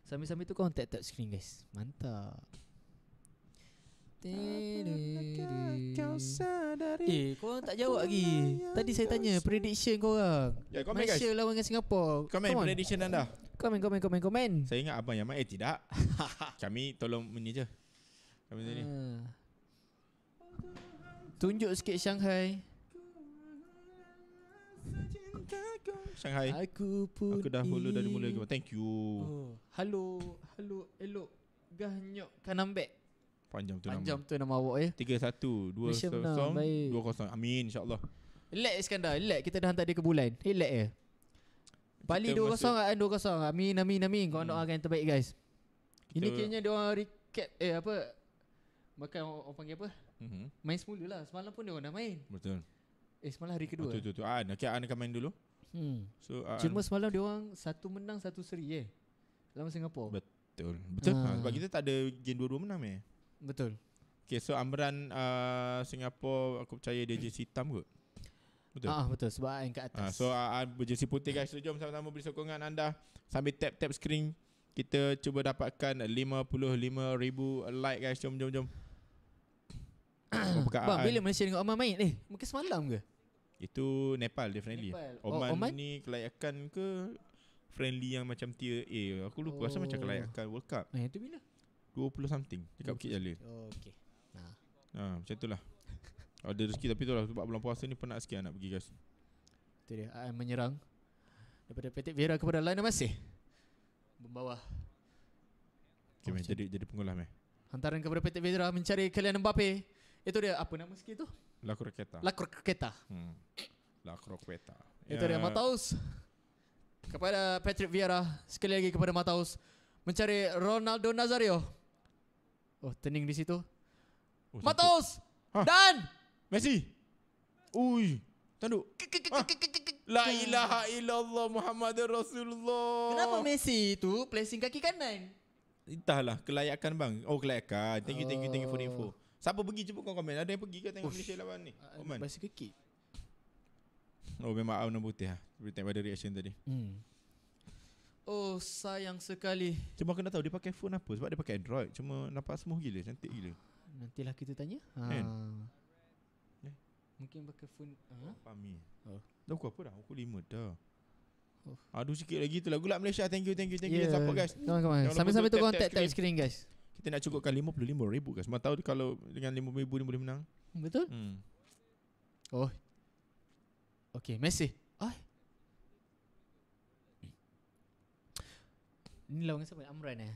Sambil-sambil tu kau tap tap screen guys. Mantap. Kau sadari Eh korang tak jawab lagi Tadi saya tanya Prediction korang yeah, komen, Malaysia guys. lawan dengan Singapore Comment Come prediction anda Comment comment comment comment Saya ingat abang yang main Eh tidak Kami tolong ini je Kami uh. Ah. sini Tunjuk sikit Shanghai Shanghai. Aku pun Aku dah hulu dari mula lagi. Thank you. Oh, hello, hello, hello. Gahnyok kanambek. Panjang tu Panjang nama. Panjang tu nama awak ya. Tiga satu, dua kosong, dua kosong. Amin, insyaAllah. Relax Iskandar, relax. Kita dah hantar dia ke bulan. Relax ya. Eh. Bali dua kosong, kan dua kosong. Amin, amin, amin. Kau nak hmm. doakan terbaik guys. Kita Ini kayaknya dia orang recap, eh apa. Makan orang, orang panggil apa. Mm-hmm. Main semula lah. Semalam pun dia orang dah main. Betul. Eh semalam hari kedua. Betul, betul, betul. An, okay, An akan main dulu. Hmm. So uh, cuma semalam dia orang satu menang satu seri eh. Lawan Singapura. Betul. Betul. Ha. Sebab kita tak ada game dua-dua menang eh. Betul. Okay so Amran uh, Singapura aku percaya dia jersey hitam kot. Betul. Ah betul sebab Aan kat atas. Ah, so Aan ah, ah, berjersey putih guys. So, jom sama-sama beri sokongan anda sambil tap tap screen. Kita cuba dapatkan 55,000 like guys. Jom jom jom. Bang, bila eh. Malaysia dengan Oman main ni? Eh, mungkin semalam ke? Itu Nepal definitely Nepal. Oh, Oman, oh, Oman ni kelayakan ke Friendly yang macam tier A Aku lupa oh. rasa macam oh. kelayakan World Cup eh, Itu bila? 20 something Dekat Bukit Jalil Oh okay nah. Ha, macam lah. Ada rezeki tapi tu lah. Sebab bulan puasa ni penat sikit nak pergi guys Itu dia I menyerang Daripada Petit Vera kepada Lionel Messi Membawah Okay oh, jadi, jadi pengulah meh Hantaran kepada Petit Vera mencari Kalian Mbappe Itu dia apa nama sikit tu La croqueta. La croqueta. Hmm. La croqueta. Itu yeah. dia ya. Mataus. Kepada Patrick Vieira. Sekali lagi kepada Mataus. Mencari Ronaldo Nazario. Oh, tening di situ. Oh, Mataus! Huh. Dan! Messi! Ui! Tanduk. Ah. La ilaha illallah Muhammad Rasulullah. Kenapa Messi itu placing kaki kanan? Entahlah, kelayakan bang. Oh, kelayakan. Thank you, thank you, thank you for info. Oh. Siapa pergi cepat kau komen. Ada yang pergi ke tengok Malaysia lawan ni? Ah, Oman. Masih kekik. Oh memang awam nombor putih lah Boleh tengok pada reaction tadi hmm. Oh sayang sekali Cuma kena tahu dia pakai phone apa Sebab dia pakai Android Cuma nampak semua gila Cantik gila lah kita tanya ha. Kan? Eh, mungkin pakai phone ha? Oh, Pami oh. Dah pukul dah Pukul lima dah Oh. Aduh sikit lagi tu Lagu lah Malaysia Thank you Thank you Thank you yeah. Support guys Sampai-sampai tu korang Tap-tap screen guys kita nak cukupkan RM55,000 kan Semua tahu kalau dengan RM55,000 ni boleh menang Betul hmm. Oh Okay, Messi Oh Ini lawan siapa? Amran eh?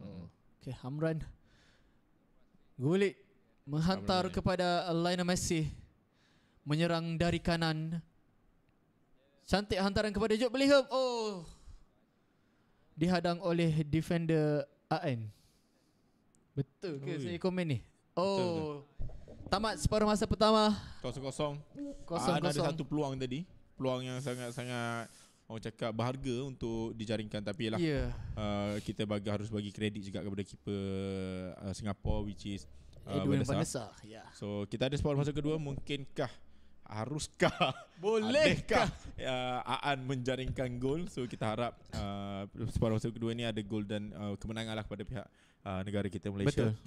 Hmm. Oh. Okay, Amran Gulit Menghantar Amran. Eh. kepada Lionel Messi Menyerang dari kanan Cantik hantaran kepada Jude Bellingham Oh Dihadang oleh defender AN Betul ke Ui. saya komen ni? Oh. Tamat separuh masa pertama. 0 kosong kosong 0 ah, Ada satu peluang tadi. Peluang yang sangat-sangat orang cakap berharga untuk dijaringkan tapi lah yeah. uh, kita bagi, harus bagi kredit juga kepada keeper uh, Singapore which is uh, Edwin Vanessa. Vanessa. Yeah. So kita ada separuh masa kedua mungkinkah haruskah bolehkah uh, Aan menjaringkan gol so kita harap uh, separuh masa kedua ni ada gol dan uh, kemenangan lah kepada pihak uh, negara kita Malaysia betul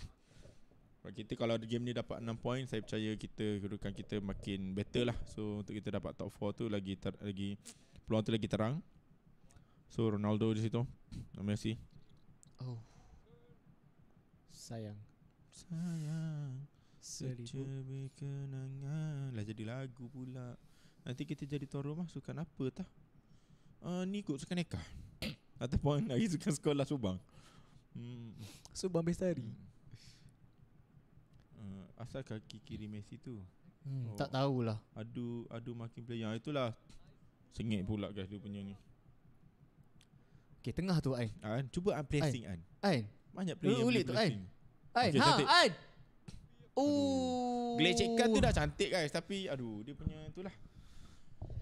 kita kalau game ni dapat 6 poin saya percaya kita kedudukan kita makin better lah so untuk kita dapat top 4 tu lagi ter, lagi peluang tu lagi terang so Ronaldo di situ Messi oh sayang sayang kenangan Lah jadi lagu pula Nanti kita jadi tuan rumah Sukan apa tah uh, Ni kot sukan neka Ataupun hari sukan sekolah subang hmm. Subang bestari uh, Asal kaki kiri Messi tu hmm, oh. Tak tahulah Adu adu makin player ah, Itulah Sengit pula guys dia punya ni Okay tengah tu Ain cuba Ain pressing Ain Ain Banyak player Ulit tu Ain Ain okay, ha Ain Oh. Glecekan tu dah cantik guys, tapi aduh dia punya itulah.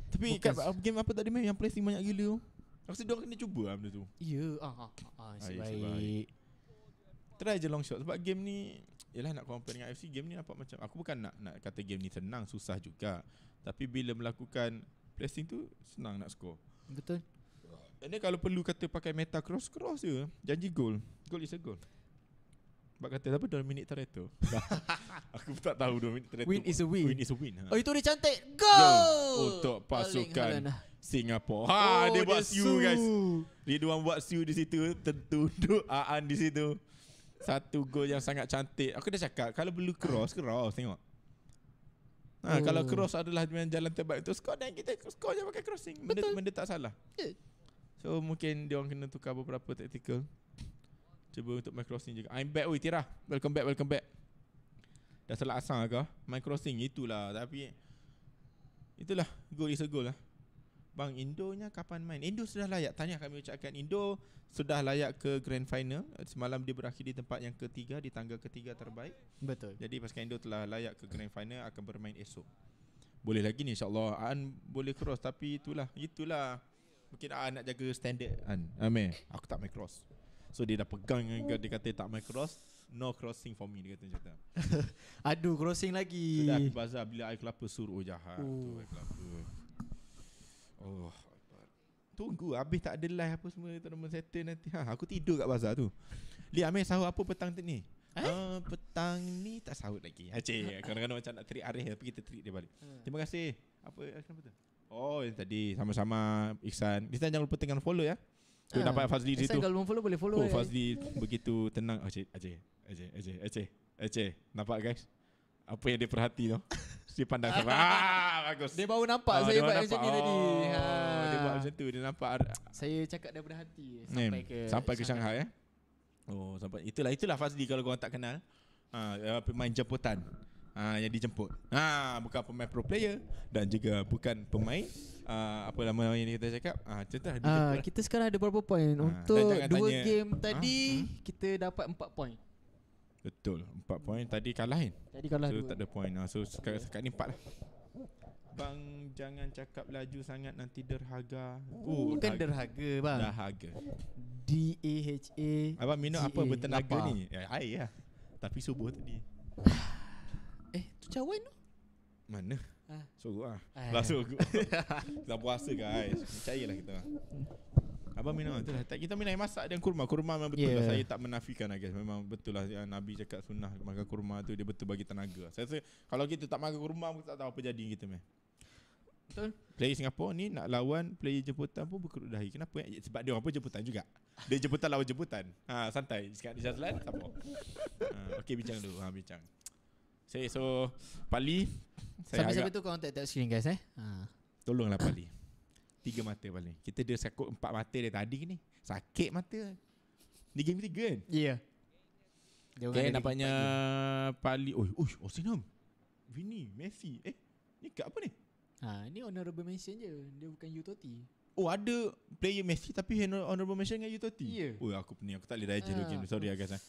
Tapi kat game apa tadi main yang placing banyak gila tu? Aku rasa dia kena cuba lah benda tu. Ya, ah ah ah, ah baik. Try je long shot sebab game ni ialah nak compare dengan FC Game ni nampak macam Aku bukan nak nak kata game ni senang Susah juga Tapi bila melakukan Placing tu Senang nak score Betul And then kalau perlu kata pakai meta cross-cross je Janji gol, Goal is a goal sebab kata apa Dominic Toretto Aku tak tahu Dominic Toretto Win is a win Win is a win ha. Oh itu dia cantik Go Untuk pasukan Singapura ha, oh, Dia buat siu guys Dia doang buat siu di situ tentu Aan di situ Satu gol yang sangat cantik Aku dah cakap Kalau blue cross Cross tengok Ha, oh. Kalau cross adalah jalan terbaik untuk skor dan kita skor je pakai crossing. Benda, Betul. benda tak salah. Yeah. So mungkin dia orang kena tukar beberapa taktikal. Cuba untuk microcrossing juga. I'm back oi Tira. Welcome back, welcome back. Dah salah asang ke? Microcrossing itulah tapi itulah goal is a goal lah. Bang Indo nya kapan main? Indo sudah layak. Tanya kami ucapkan Indo sudah layak ke grand final. Semalam dia berakhir di tempat yang ketiga di tangga ketiga terbaik. Betul. Jadi pasukan Indo telah layak ke grand final akan bermain esok. Boleh lagi ni insya-Allah. An boleh cross tapi itulah. Itulah. Mungkin An nak jaga standard An. Amin. Aku tak main cross. So dia dah pegang Dia kata tak main cross No crossing for me Dia kata macam tu Aduh crossing lagi Sudah bazar Bila air kelapa suruh Oh jahat Tuh, Air kelapa Oh Tunggu Habis tak ada live Apa semua Tournament settle nanti ha, Aku tidur kat bazar tu Lihat Amir sahur apa petang ni Eh? Uh, petang ni tak sahut lagi Haceh Kadang-kadang macam nak treat Arif Tapi kita treat dia balik hmm. Terima kasih Apa Kenapa tu Oh tadi Sama-sama Iksan Iksan jangan lupa tinggal follow ya Tu ha. Ah. nampak Fazli di situ. Kalau belum follow boleh follow. Oh, eh. Fazli eh. begitu tenang. Oh, Aceh, Aceh, Aceh, Aceh, Aceh, Aceh. Nampak guys? Apa yang dia perhati tu? Dia pandang sama. ah, bagus. Dia baru nampak oh, saya buat macam ni oh, tadi. Ha. Dia buat ah. macam tu. Dia nampak. Saya cakap dia hati. Eh, sampai hmm. ke sampai ke Shanghai. Shanghai. Eh? Oh, sampai. Itulah itulah Fazli kalau korang tak kenal. Ha, pemain jemputan uh, yang dijemput. Ha bukan pemain pro player dan juga bukan pemain uh, apa nama yang kita cakap? Ah uh, cerita uh, kita sekarang ada berapa poin uh, untuk dua tanya, game tadi uh, kita dapat empat poin. Betul, empat poin. tadi kalah kan? Tadi kalah so, tak ada poin. Uh, so sekarang sekat ni 4 lah. Bang jangan cakap laju sangat nanti derhaga. Oh, bukan dah, derhaga bang. Derhaga. D A H A. Abang minum apa bertenaga ni? Ya, air lah. Tapi subuh tadi. cawan tu? Mana? Ha. Sorok ah. Eh. Lah sorok. Dah puasa guys. Percayalah kita. Abang minum tu lah. Kita minum masak dan kurma. Kurma memang betul lah. yeah. lah. Saya tak menafikan lah guys. Memang betul lah. Nabi cakap sunnah makan kurma tu. Dia betul bagi tenaga. Saya rasa kalau kita tak makan kurma, kita tak tahu apa jadi kita. Man. Betul. Player Singapura ni nak lawan player jemputan pun berkerut dahi. Kenapa? Ya? Sebab dia orang pun jemputan juga. Dia jemputan lawan jemputan. Ha, santai. Sekarang di Jazlan, siapa? ha, okay, bincang dulu. Ha, bincang. Saya so Pali saya Sampai tu kau tak tak screen guys eh ha. Tolonglah Pali Tiga mata Pali Kita dia sakut empat mata dari tadi ni Sakit mata Ni game tiga kan Ya yeah. Dia okay, nampaknya Pali Oh, oh, oh Sinam Vini, Messi Eh, ni kat apa ni? Ha, ni honorable mention je Dia bukan U30 Oh, ada player Messi Tapi honorable mention dengan U30 yeah. Oh, aku punya Aku tak boleh digest uh. game Sorry lah, guys eh.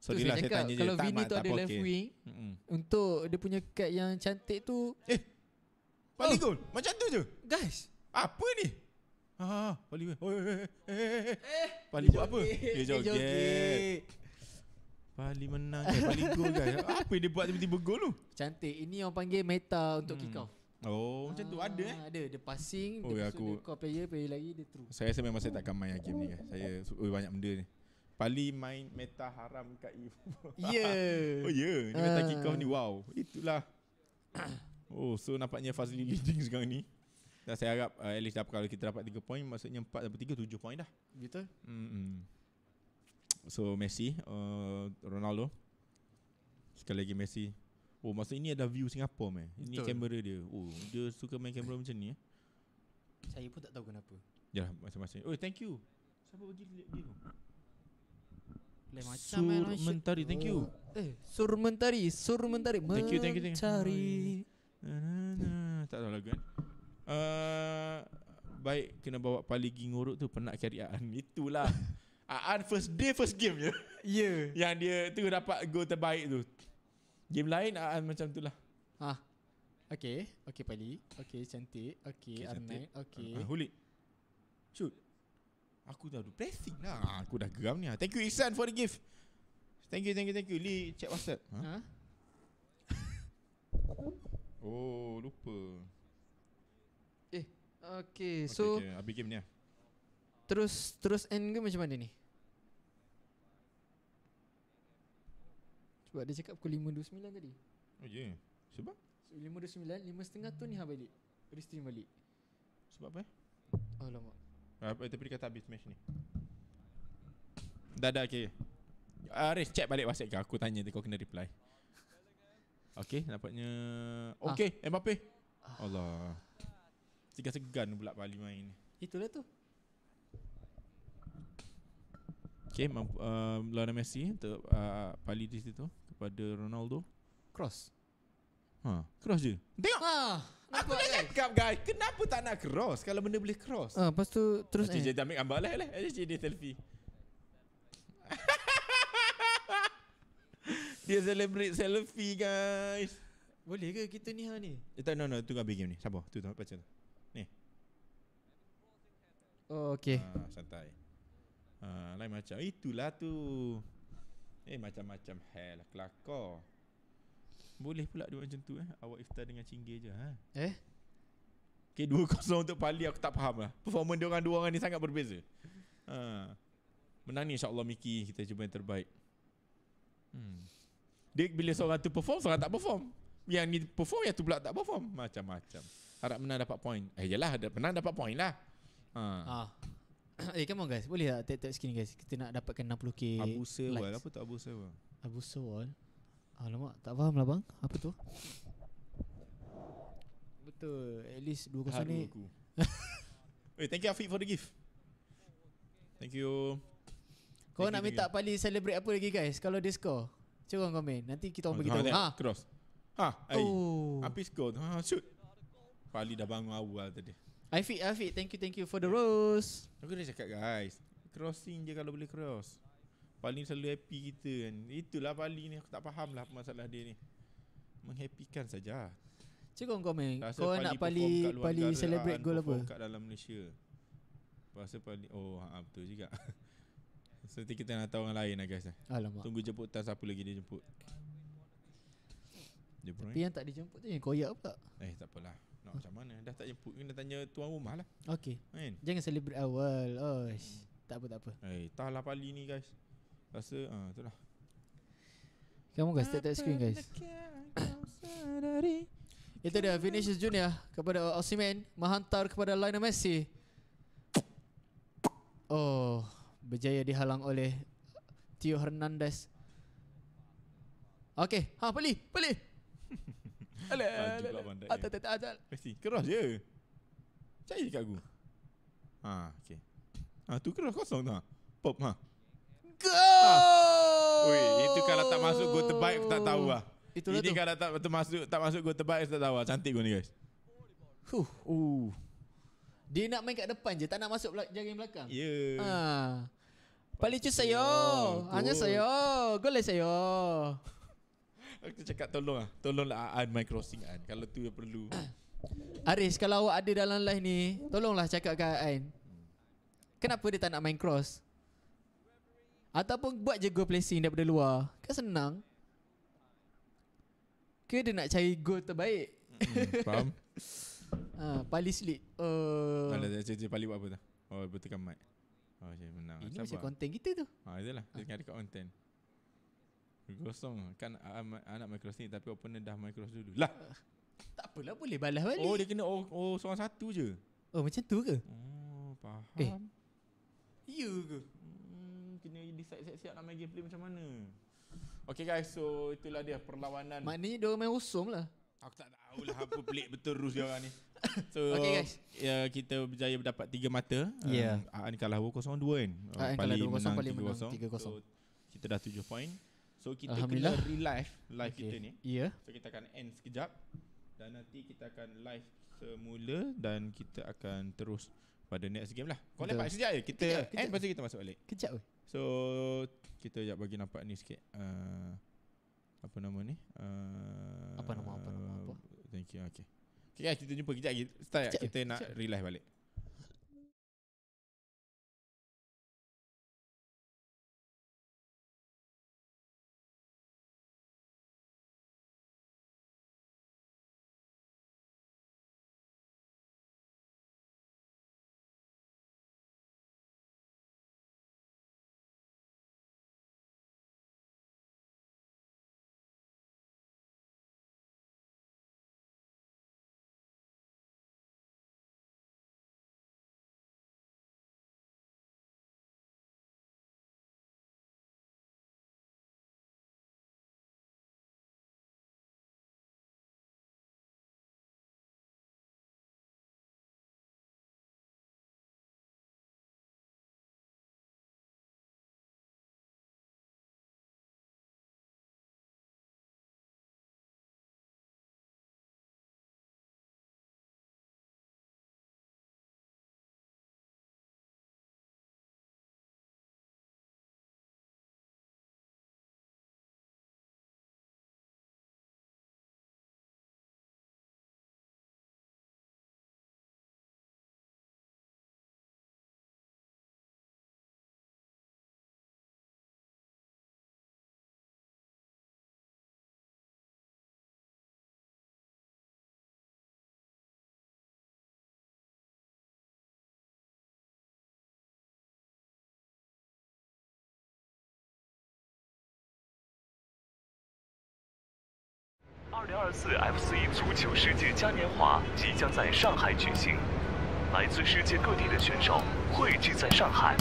So dia lah, saya, saya tanya je Kalau tak Vini tu ada left okay. wing mm-hmm. Untuk dia punya card yang cantik tu Eh Pali oh. gol Macam tu je Guys Apa ni Ha ah, Pali gol oh, eh, eh, eh, eh. Pali buat apa Dia joget Pali menang eh, Pali gol guys Apa dia buat tiba-tiba gol tu Cantik Ini orang panggil meta untuk hmm. kick off Oh macam ah, tu ada eh ah, Ada dia passing oh, Dia aku, dia player Player lagi dia true Saya rasa memang saya takkan main game ni Saya oh, Banyak benda ni Pali main meta haram kat Eve. yeah. Oh yeah, ni meta uh. kick off ni wow. Itulah. oh, so nampaknya Fazli leading sekarang ni. Dah saya harap uh, at least dah, kalau kita dapat 3 poin maksudnya 4 dapat 3 7 poin dah. Betul? Hmm. So Messi, uh, Ronaldo. Sekali lagi Messi. Oh, masa ini ada view Singapore meh. Ini Betul. kamera dia. Oh, dia suka main kamera macam ni eh. Saya pun tak tahu kenapa. Ya, masa-masa. Oh, thank you. Siapa bagi dia tu? Lain macam Sur eh, Mentari Thank you oh. Eh Sur Mentari Sur Mentari Thank you thank you thank you Mentari Tak tahu lagu kan uh, Baik kena bawa pali gingoruk tu Penat cari Aan Itulah Aan first day first game je Ya yeah. Yang dia tu dapat go terbaik tu Game lain Aan macam tu lah Ha ah. Okay Okay pali Okay cantik Okay, okay Arnett Okay uh, ah, Hulik Shoot Aku dah ada blessing lah ah, Aku dah geram ni Thank you Ihsan for the gift Thank you, thank you, thank you Lee, check WhatsApp Ha? ha? oh, lupa Eh, okay, okay so okay, Habis game ni lah Terus, terus end ke macam mana ni? Sebab dia cakap pukul 5.29 tadi Oh, ya Sebab? So, 5.29, 5.30 tu ni ha balik Restream balik Sebab apa Alamak Uh, tapi kata habis match ni Dah dah okay Aris uh, check balik WhatsApp kau Aku tanya dia kau kena reply Okay nampaknya ah. Okay ah. Mbappe Allah Segan-segan pula Bali main Itulah tu Okay mampu, um, uh, Lana Messi Untuk uh, Bali di situ Kepada Ronaldo Cross Ha, cross je Tengok ah. Aku nak kan? cakap guys Kenapa tak nak cross Kalau benda boleh cross Ah, Lepas tu terus Encik eh. Jay ambil gambar lah Encik eh. Jay selfie Dia celebrate selfie guys Boleh ke kita ni ha ni Eh tak no no Tunggu habis game ni Sabar tu tak macam Ni Oh okay ah, Santai ah, Lain macam Itulah tu Eh macam-macam Hell lah. kelakor boleh pula dia macam tu eh. Awak iftar dengan cinggir je. Ha? Eh? K20 okay, untuk Pali aku tak faham lah. Performa dia orang dua orang ni sangat berbeza. Ha. Menang ni insyaAllah Miki kita cuba yang terbaik. Hmm. Dia bila seorang tu perform, seorang tak perform. Yang ni perform, yang tu pula tak perform. Macam-macam. Harap menang dapat point. Eh jelah, menang dapat point lah. Ha. ha. Eh come on guys Boleh tak tap-tap sekini guys Kita nak dapatkan 60k Abu Sewol Apa tu Abu Sewol Abu Sewol Alamak, tak faham lah bang. Apa tu? Betul. At least dua kosong ni. Wait, eh, thank you Afiq for the gift. Thank you. Kau thank nak you minta Pali celebrate apa lagi guys? Kalau dia score. Cuba komen. Nanti kita orang beritahu. Ha, ha. Cross. Ha. Ay. Eh. Oh. Api score. Ha, shoot. Pali dah bangun awal tadi. Afiq, Afiq. Thank you, thank you for the rose. Aku dah cakap guys. Crossing je kalau boleh cross. Paling selalu happy kita kan Itulah Bali ni Aku tak faham lah masalah dia ni Menghappikan saja. Cikgu kau main Kau Pali nak Pali Pali celebrate gol apa? Kat dalam Malaysia Rasa Pali Oh ha, betul juga Nanti kita nak tahu orang lain lah guys eh. Alamak Tunggu jemputan siapa lagi dia jemput dia Tapi main. yang tak dijemput tu yang koyak pula Eh tak apalah Nak macam mana Dah tak jemput Kena tanya tuan rumah lah Okay main. Jangan celebrate awal Oh, hmm. Tak apa apa Eh tahlah Pali ni guys Rasa ha, uh, Itulah Kamu guys Tap tap screen guys Itu dia Vinicius Junior Kepada Osimen Menghantar kepada Lionel Messi Oh Berjaya dihalang oleh Tio Hernandez Okay Ha beli, beli. Alah ah, Alah Alah Alah Alah Keras je Cari dekat aku Ha okay Ha tu keras kosong tak Pop ha go. Ui, itu kalau tak masuk go terbaik aku tak tahu lah. Itulah Ini tu. kalau tak masuk, tak masuk go terbaik aku tak tahu lah. Cantik gua ni guys. Huh, uh. Dia nak main kat depan je, tak nak masuk belak jaring belakang. Ya. Yeah. Ha. Paling cu saya. Hanya saya. Goleh saya. aku cakap tolong lah. Tolonglah Aan my crossing Aan. Kalau tu dia perlu. Aris, kalau awak ada dalam live ni, tolonglah cakap kat Ain. Kenapa dia tak nak main cross? Ataupun buat je goal placing daripada luar Kan senang Ke dia nak cari goal terbaik hmm, Faham ha, Pali slip uh... Alah, cik, cik, Pali buat apa tu Oh betul kan mic Oh cik, menang Ini Sabar. konten content kita tu Ha itulah Dia ha. Ah. ada content Gosong Kan anak Microsoft ni Tapi opener dah Microsoft dulu Lah Tak apalah boleh balas balik Oh dia kena oh, oh seorang satu je Oh macam tu ke Oh faham Eh Ya ke decide siap-siap nak main gameplay macam mana. Okay guys, so itulah dia perlawanan. Maknanya dia main usum lah. Aku tak tahu lah apa pelik betul rus dia orang ni. So okay guys. Ya, kita berjaya dapat tiga mata. Ya. Yeah. Uh, um, Aan kalah 2-0 2 kan. Aan kalah 2-0 menang, 3-0. So, kita dah 7 point. So kita kena relive live okay. kita ni. Ya. Yeah. So kita akan end sekejap. Dan nanti kita akan live semula dan kita akan terus pada next game lah. Kau lepas sekejap je. Kita kejap, end pasal kita masuk balik. Kejap So kita jap bagi nampak ni sikit. Uh, apa nama ni? Uh, apa nama apa nama apa? Thank you. Okay. Okay, kita jumpa kejap lagi. Start kejap, kita kejap. nak relive balik. 二零二四 F C 足球世界嘉年华即将在上海举行，来自世界各地的选手汇聚在上海。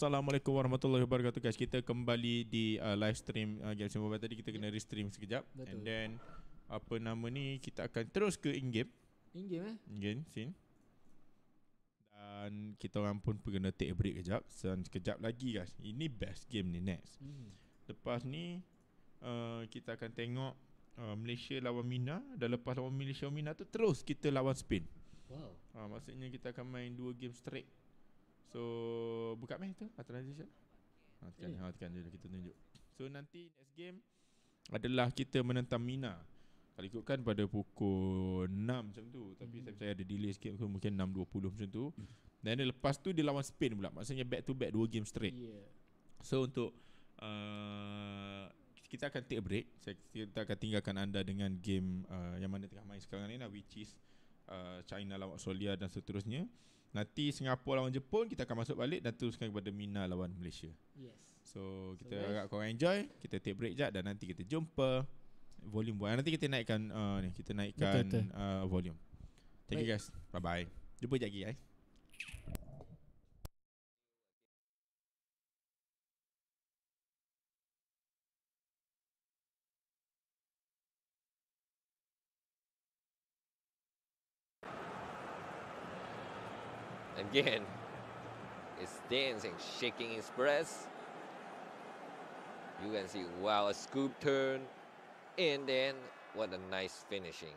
Assalamualaikum warahmatullahi wabarakatuh guys. Kita kembali di uh, live stream uh, Game Simbol tadi kita kena restream sekejap. Betul. And then apa nama ni kita akan terus ke in game. In game eh? In game scene. Dan kita orang pun kena take break kejap. Dan sekejap lagi guys. Ini best game ni next. Hmm. Lepas ni uh, kita akan tengok uh, Malaysia lawan Mina dan lepas lawan Malaysia Mina tu terus kita lawan Spain. Wow. Uh, maksudnya kita akan main dua game straight So buka meh tu authorization. Ah, ha ah, tekan eh. ha tekan dulu kita tunjuk. So nanti next game adalah kita menentang Mina. Kalau ikutkan pada pukul 6 macam tu tapi hmm. saya ada delay sikit mungkin 6.20 macam tu. Hmm. Dan hmm. lepas tu dia lawan Spain pula. Maksudnya back to back 2 game straight. Yeah. So untuk uh, kita akan take a break. kita akan tinggalkan anda dengan game uh, yang mana tengah main sekarang ni lah which is uh, China lawan Solia dan seterusnya. Nanti Singapura lawan Jepun Kita akan masuk balik Dan teruskan kepada Mina lawan Malaysia Yes So kita so, agak kau enjoy Kita take break sekejap Dan nanti kita jumpa Volume buat Nanti kita naikkan uh, ni, Kita naikkan betul, betul. Uh, volume Thank baik. you guys Bye bye Jumpa lagi eh. Again, it's dancing, shaking his breast. You can see, wow, a scoop turn. And then, what a nice finishing.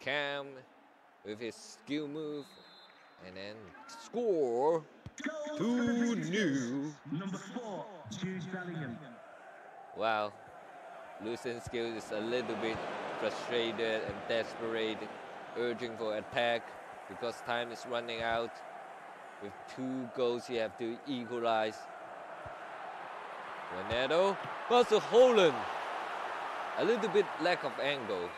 Cam with his skill move. And then score. two new. Number four, Jude Bellingham. Wow. Lucent skill is a little bit frustrated and desperate, urging for attack because time is running out. With two goals, you have to equalize. Renato, versus Holland. A little bit lack of angle.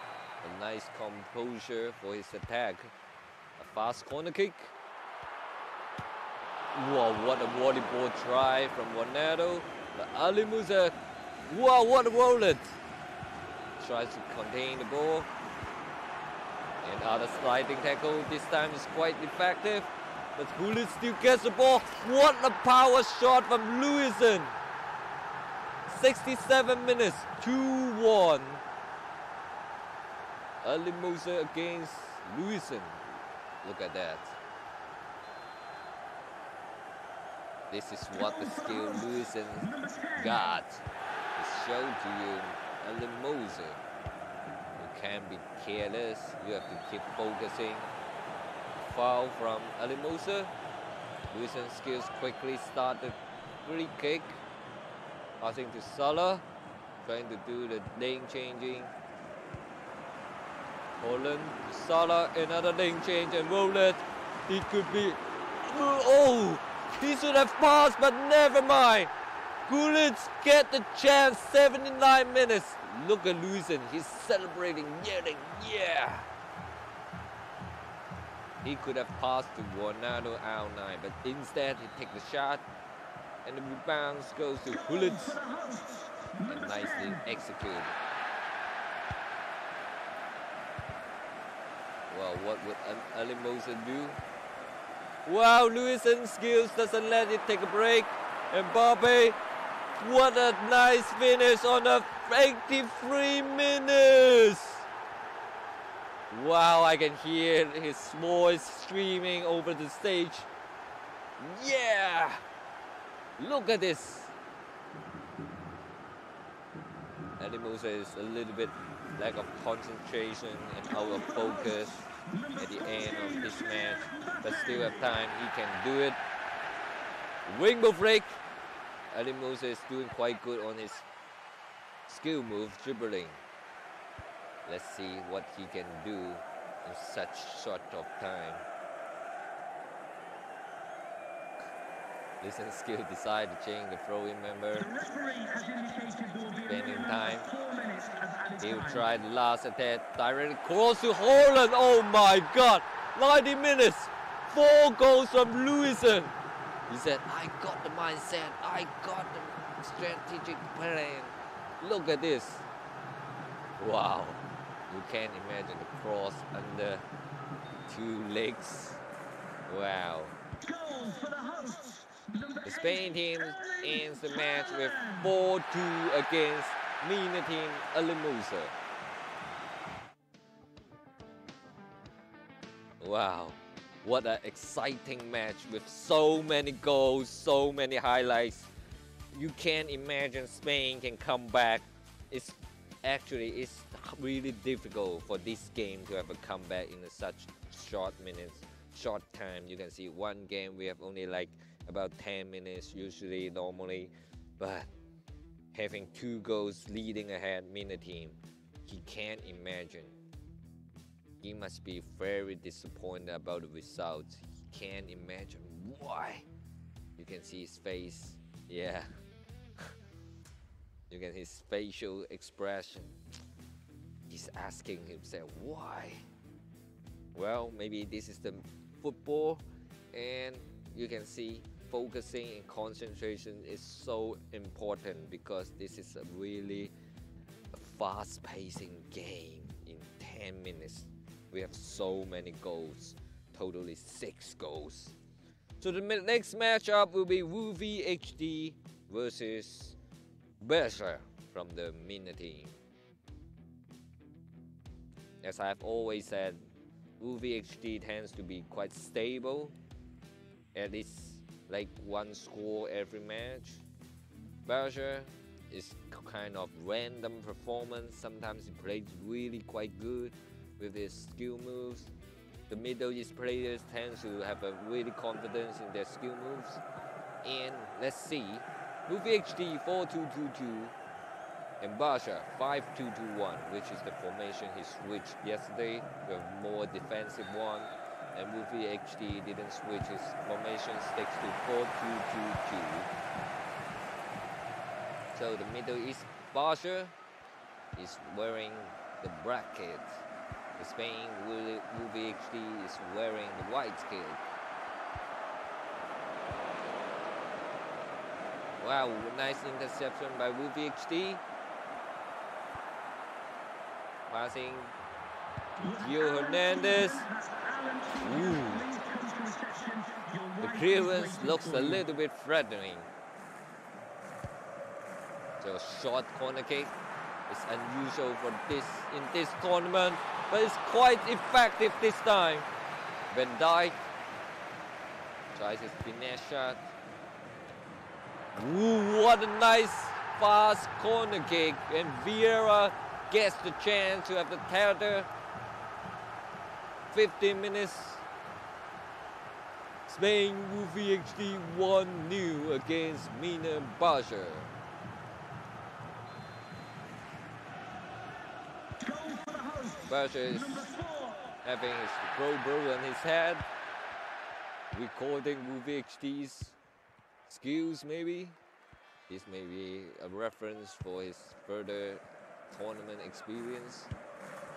A nice composure for his attack. A fast corner kick. Wow, what a volleyball try from Ronaldo. But Ali Musa, wow, what a wallet. Tries to contain the ball. And other sliding tackle this time is quite effective. But Hulis still gets the ball. What a power shot from Lewison. 67 minutes, 2-1. Early Moser against Lewison. Look at that. This is what the skill Lewison got. It showed to you Early Moser can't be careless. You have to keep focusing. Foul from Alimosa. Wilson skills quickly start the free kick. Passing to Salah. Trying to do the lane changing. Holland to Salah. Another lane change and Rowland. It could be. Oh! He should have passed, but never mind. Gullit get the chance. 79 minutes. Look at Lewison, he's celebrating, yelling, yeah! He could have passed to Ronaldo out 9, but instead he takes the shot and the rebound goes to Hulitz, and nicely executed. Well, what would Ali Mosen do? Wow, Lewison's skills doesn't let it take a break. And Mbappe, what a nice finish on a 83 minutes! Wow, I can hear his voice streaming over the stage. Yeah! Look at this! Animosa is a little bit lack of concentration and out of focus at the end of this match, but still have time, he can do it. Wing break! Animosa is doing quite good on his skill move dribbling. Let's see what he can do in such short of time. Listen skill decide to change the throwing member. Spending time. He'll try the last attack directly cross to Holland. Oh my god! 90 minutes! Four goals from Lewison. He said, I got the mindset, I got the strategic plan. Look at this. Wow. You can not imagine the cross under two legs. Wow. The Spain team ends the match with 4-2 against Mina team Alamusa. Wow, what an exciting match with so many goals, so many highlights you can't imagine Spain can come back. It's actually it's really difficult for this game to have a comeback in such short minutes, short time. You can see one game we have only like about 10 minutes usually normally, but having two goals leading ahead mean the team. He can't imagine. He must be very disappointed about the results. He can't imagine why. You can see his face. Yeah. You can his facial expression. He's asking himself why. Well, maybe this is the football, and you can see focusing and concentration is so important because this is a really fast-pacing game in 10 minutes. We have so many goals, totally six goals. So the next matchup will be Wu VHD versus better from the MENA team. As I've always said, UVHD tends to be quite stable, at least like one score every match. Berger is kind of random performance, sometimes he plays really quite good with his skill moves. The Middle East players tend to have a really confidence in their skill moves. And let's see Nuvi 4222 and Basha 5221, which is the formation he switched yesterday, the more defensive one. And Movhd didn't switch his formation, sticks to 4222. So the Middle East Basha is wearing the black kit. The Spain Movhd is wearing the white kit. Wow, nice interception by Wufi Passing Gio Hernandez. Ooh. The clearance looks a little bit threatening. So short corner kick It's unusual for this in this tournament, but it's quite effective this time. Van Dijk tries his finesse shot. Ooh, what a nice fast corner kick. And Vieira gets the chance to have the tether. 15 minutes. Spain will VHD 1 new against Mina Bajer. Bajer is having his Pro bro on his head. Recording with VHD's skills maybe. This may be a reference for his further tournament experience.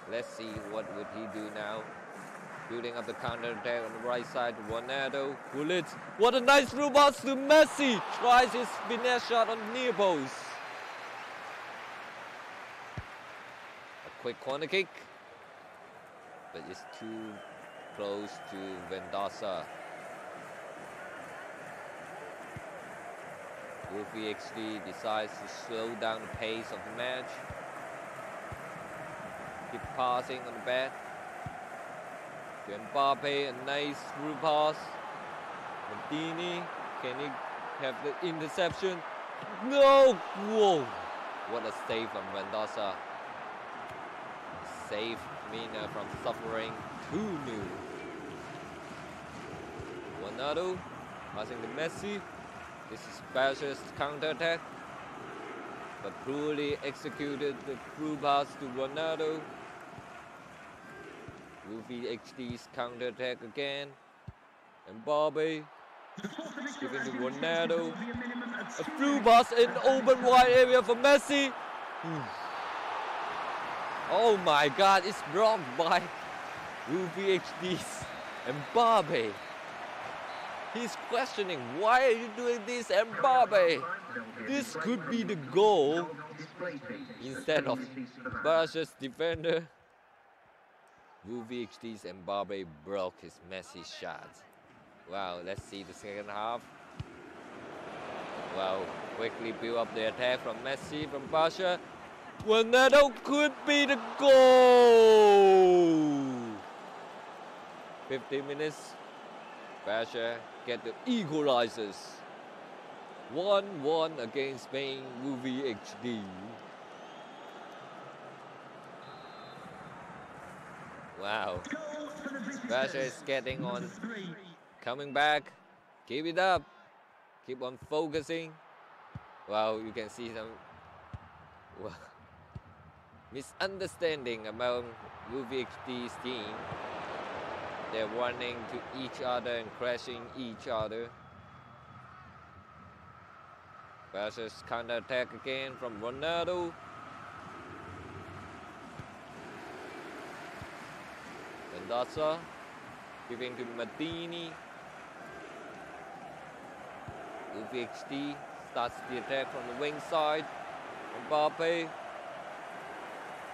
Let's see what would he do now. Building up the counter attack on the right side, Ronaldo, Bullet. What a nice through pass to Messi! Tries his finesse shot on near post. A quick corner kick, but it's too close to Vendasa. If he actually decides to slow down the pace of the match, keep passing on the back to Mbappe, a nice through pass. Martini can he have the interception? No! Whoa! What a save from Mendoza. Save Mina from suffering 2 new. Ronaldo passing to Messi. This is specialist counterattack, but poorly executed the through pass to Ronaldo. Luffy HD's counterattack again. And Bobby giving to Ronaldo. A through pass in open wide area for Messi. oh my god, it's blocked by Luffy HD's and Bobby. He's questioning, why are you doing this, Mbappe? This could be the goal instead of Barca's defender. VHD's Mbappe broke his messy shot. Wow, let's see the second half. Wow, quickly build up the attack from Messi, from Barca. Ronaldo could be the goal! 15 minutes Basha get the equalizers. 1-1 against Spain Movie HD. Wow. Basha is getting on. Coming back. Keep it up. Keep on focusing. Wow, you can see some misunderstanding among Movie HD's team. They're running to each other and crashing each other. Versus counter attack again from Ronaldo. Mendonça giving to Mattini. UVXD starts the attack from the wing side. Mbappe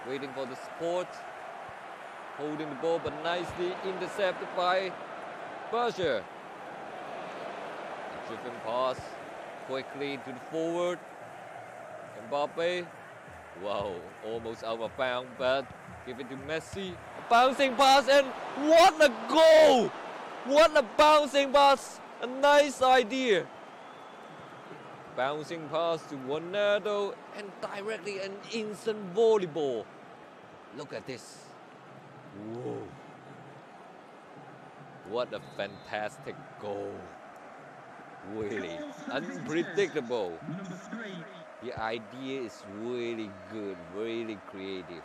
waiting for the support holding the ball but nicely intercepted by Berger. A driven pass quickly to the forward. Mbappe, wow, almost out of bounds but give it to Messi. A bouncing pass and what a goal! What a bouncing pass! A nice idea! Bouncing pass to Ronaldo and directly an instant volleyball. Look at this. Whoa. What a fantastic goal. Really unpredictable. The idea is really good, really creative.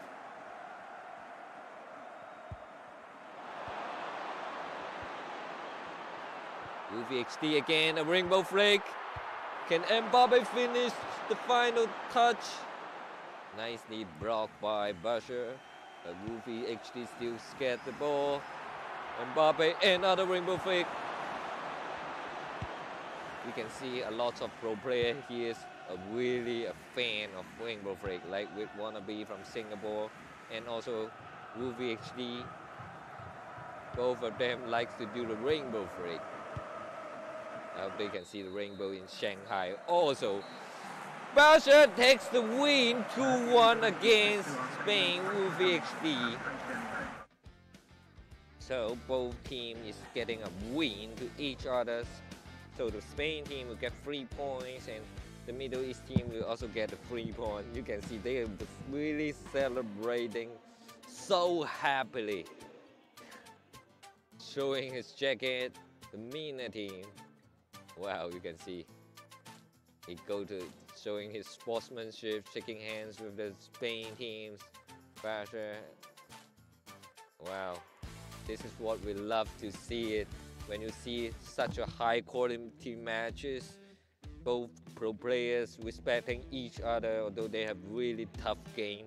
UVXD again, a rainbow flake. Can Mbappe finish the final touch? Nicely blocked by Basher. Wufi HD still scared the ball. Mbappe, another rainbow fake. You can see a lot of pro player. He is a really a fan of rainbow fake, like with Wannabe from Singapore and also Wufi HD. Both of them likes to do the rainbow fake. I hope they can see the rainbow in Shanghai also. Russia takes the win 2-1 against Spain with VXD. So both team is getting a win to each other. So the Spain team will get 3 points and the Middle East team will also get a 3 points. You can see they are really celebrating so happily. Showing his jacket, the MENA team. Wow, you can see it go to showing his sportsmanship, shaking hands with the Spain teams, Wow, this is what we love to see it. When you see such a high quality matches, both pro players respecting each other, although they have really tough game,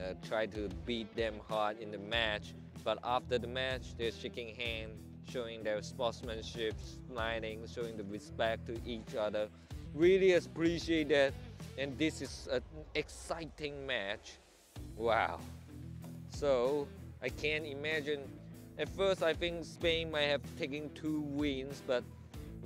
uh, try to beat them hard in the match. But after the match, they're shaking hands, showing their sportsmanship, smiling, showing the respect to each other. Really appreciate that. And this is an exciting match. Wow. So I can't imagine. At first, I think Spain might have taken two wins, but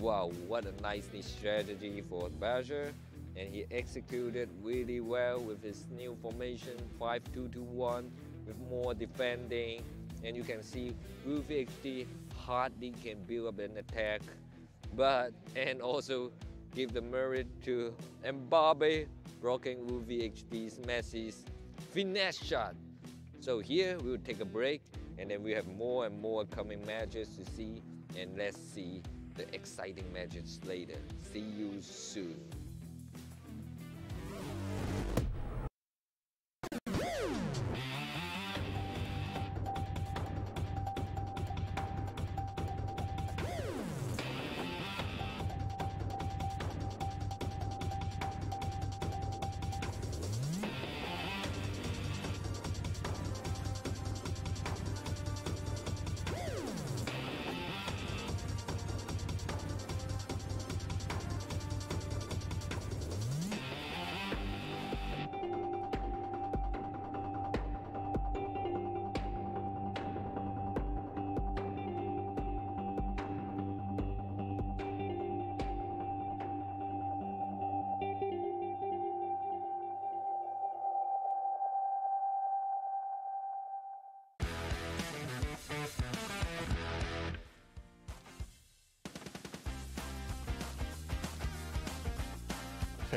wow, what a nice strategy for Berger. And he executed really well with his new formation 5-2-2-1 with more defending. And you can see Wolfie XD hardly can build up an attack, but and also give the merit to Mbappe blocking with VHD's Messi's finesse shot. So here we will take a break and then we have more and more coming matches to see and let's see the exciting matches later. See you soon.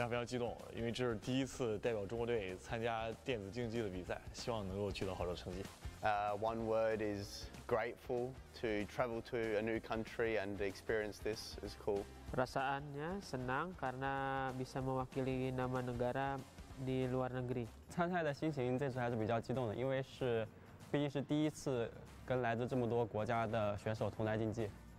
常非常激动，因为这是第一次代表中国队参加电子竞技的比赛，希望能够取得好的成绩。呃，One word is grateful to travel to a new country and experience this is cool。Rasaannya senang karena bisa mewakili nama negara di luar negeri。参赛的心情这次还是比较激动的，因为是，毕竟是第一次跟来自这么多国家的选手同台竞技。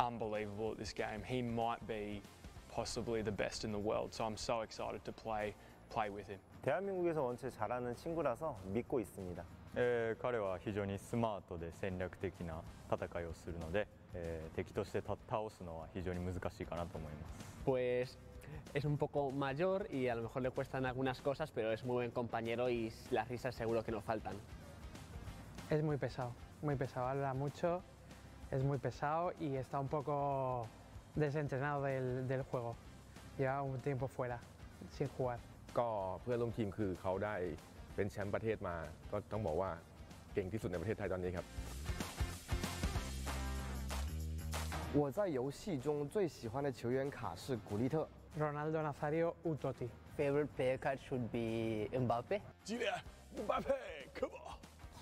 unbelievable at this game. He might be possibly the best in the world. So I'm so excited to play play with him. 대한민국에서 원체 잘하는 친구라서 믿고 있습니다. 에, 에, Pues es un poco mayor y a lo mejor le cuestan algunas cosas, pero es muy buen compañero y las risas seguro que no faltan. Es muy pesado, muy pesado, habla mucho es muy pesado y está un poco desentrenado del, del juego. Lleva un tiempo fuera, sin jugar. ก็เพื่อนร่วมทีมคือเขาได้เป็นแชมป์ประเทศมาก็ต้องบอกว่าเก่งที่สุดในประเทศไทยตอนนี้ครับ我在游戏中最喜欢的球员卡是古利特。Ronaldo Nazario Utotti. Favorite player card should be Mbappe. Gila, Mbappe, come on.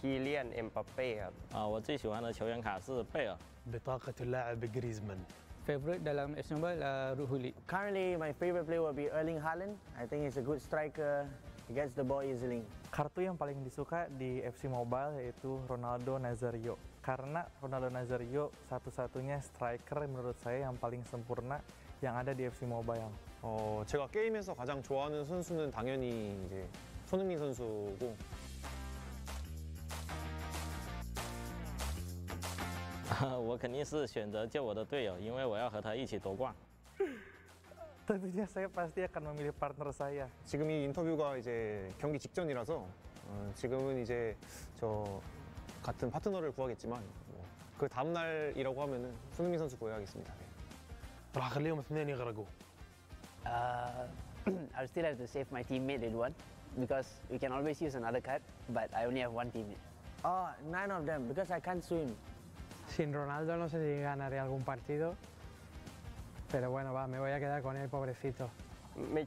كي ليان امبابي ها اه وتي شو انا شو ينكا بير بطاقه اللاعب جريزمان favorite dalam FC Mobile uh, Ruhuli. Currently my favorite player will be Erling Haaland. I think he's a good striker. He gets the ball easily. Kartu yang paling disuka di FC Mobile yaitu Ronaldo Nazario. Karena Ronaldo Nazario satu-satunya striker menurut saya yang paling sempurna yang ada di FC Mobile. Oh, 제가 게임에서 가장 좋아하는 선수는 당연히 이제 손흥민 선수고. 我肯定是选择救我的队友，因为我要和他一起夺冠。Tentunya saya pasti akan memilih partner saya. 지금 이 인터뷰가 이제 경기 직전이라서 어, 지금은 이제 저 같은 파트너를 구하겠지만 뭐, 그 다음 날이라고 하면은 손흥민 선수 구해야겠습니다. 네. راح اخليهم اثنين يغرقوا. Uh, I'll still have to save my teammate Ridwan because we can always use another card, but I only have one teammate. Oh, nine of them because I can't swim. Sin Ronaldo no sé si ganaré algún partido, pero bueno, va, me voy a quedar con él, pobrecito. Me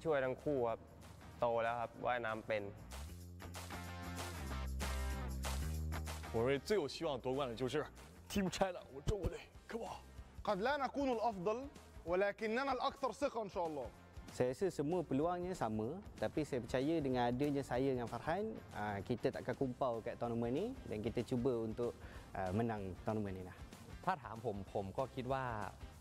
Team China Come on. قد لا نكون الأفضل ولكننا الأكثر ثقة إن شاء الله. Saya rasa semua peluangnya sama tapi saya percaya dengan adanya saya dengan Farhan ah, kita takkan kumpau kat tournament ni dan kita cuba untuk menang t o u r n a m e นี้นะถ้าถามผมผมก็คิดว่า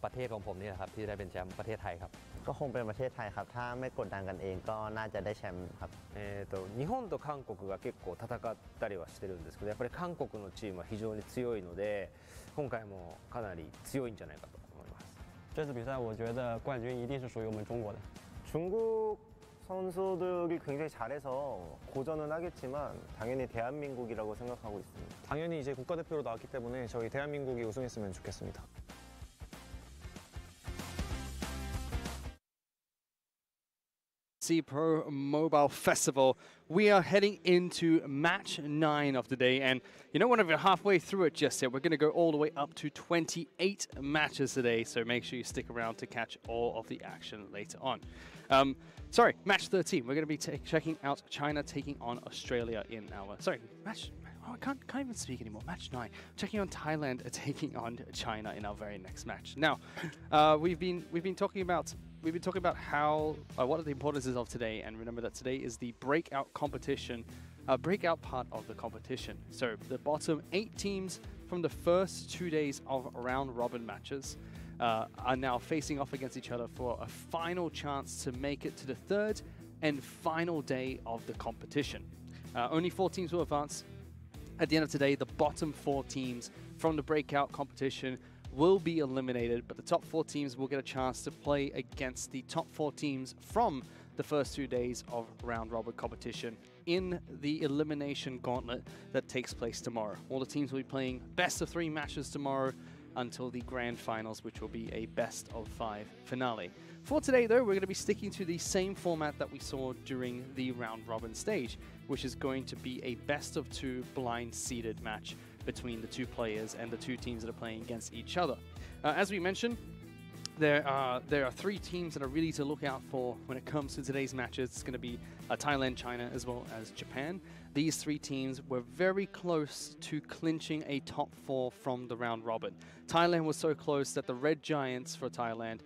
ประเทศของผมนี่แหละครับที่ได้เป็นแชมป์ประเทศไทยครับ ก็คงเป็นประเทศไทยครับ ถ้าไม่กดดันกันเองก็น่าจะได้แชมป์ครับัえっと日本と韓国が結構戦ったりはしてるんですけどやっぱり韓国のチームは非常に強いので今回もかなり強いんじゃないかと思います。这次比赛我觉得冠军一定是属于我们中国的。中国 선수들이 굉장히 잘해서 고전은 하겠지만 당연히 대한민국이라고 생각하고 있습니다. 당연히 이제 국가대표로 나왔기 때문에 저희 대한민국이 우승했으면 좋겠습니다. Pro Mobile Festival. We are heading into match nine of the day, and you know, when we're halfway through it just yet, we're going to go all the way up to 28 matches today, so make sure you stick around to catch all of the action later on. Um, Sorry, match 13. We're going to be checking out China taking on Australia in our... Sorry, match... Oh, I can't, can't even speak anymore. Match 9. Checking on Thailand taking on China in our very next match. Now, uh, we've been we've been talking about... We've been talking about how... Uh, what are the importances of today? And remember that today is the breakout competition uh, breakout part of the competition. So the bottom eight teams from the first two days of round robin matches uh, are now facing off against each other for a final chance to make it to the third and final day of the competition. Uh, only four teams will advance. At the end of today, the bottom four teams from the breakout competition will be eliminated, but the top four teams will get a chance to play against the top four teams from the first two days of round robin competition in the elimination gauntlet that takes place tomorrow. All the teams will be playing best of three matches tomorrow until the grand finals, which will be a best of five finale. For today, though, we're going to be sticking to the same format that we saw during the round robin stage, which is going to be a best of two blind seeded match between the two players and the two teams that are playing against each other. Uh, as we mentioned, there are there are three teams that are really to look out for when it comes to today's matches. It's going to be uh, Thailand, China, as well as Japan. These three teams were very close to clinching a top four from the round robin. Thailand was so close that the Red Giants for Thailand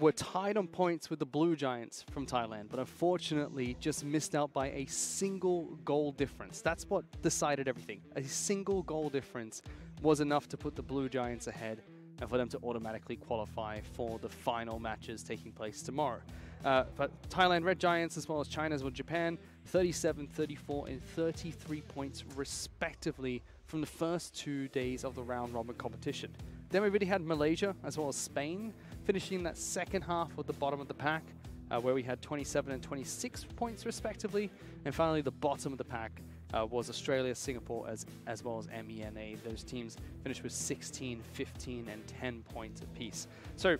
were tied on points with the Blue Giants from Thailand, but unfortunately just missed out by a single goal difference. That's what decided everything. A single goal difference was enough to put the Blue Giants ahead and for them to automatically qualify for the final matches taking place tomorrow. Uh, but Thailand Red Giants as well as China's with Japan, 37, 34, and 33 points respectively from the first two days of the round robin competition. Then we really had Malaysia as well as Spain finishing that second half with the bottom of the pack. Uh, where we had 27 and 26 points respectively. And finally, the bottom of the pack uh, was Australia, Singapore, as, as well as MENA. Those teams finished with 16, 15, and 10 points apiece. So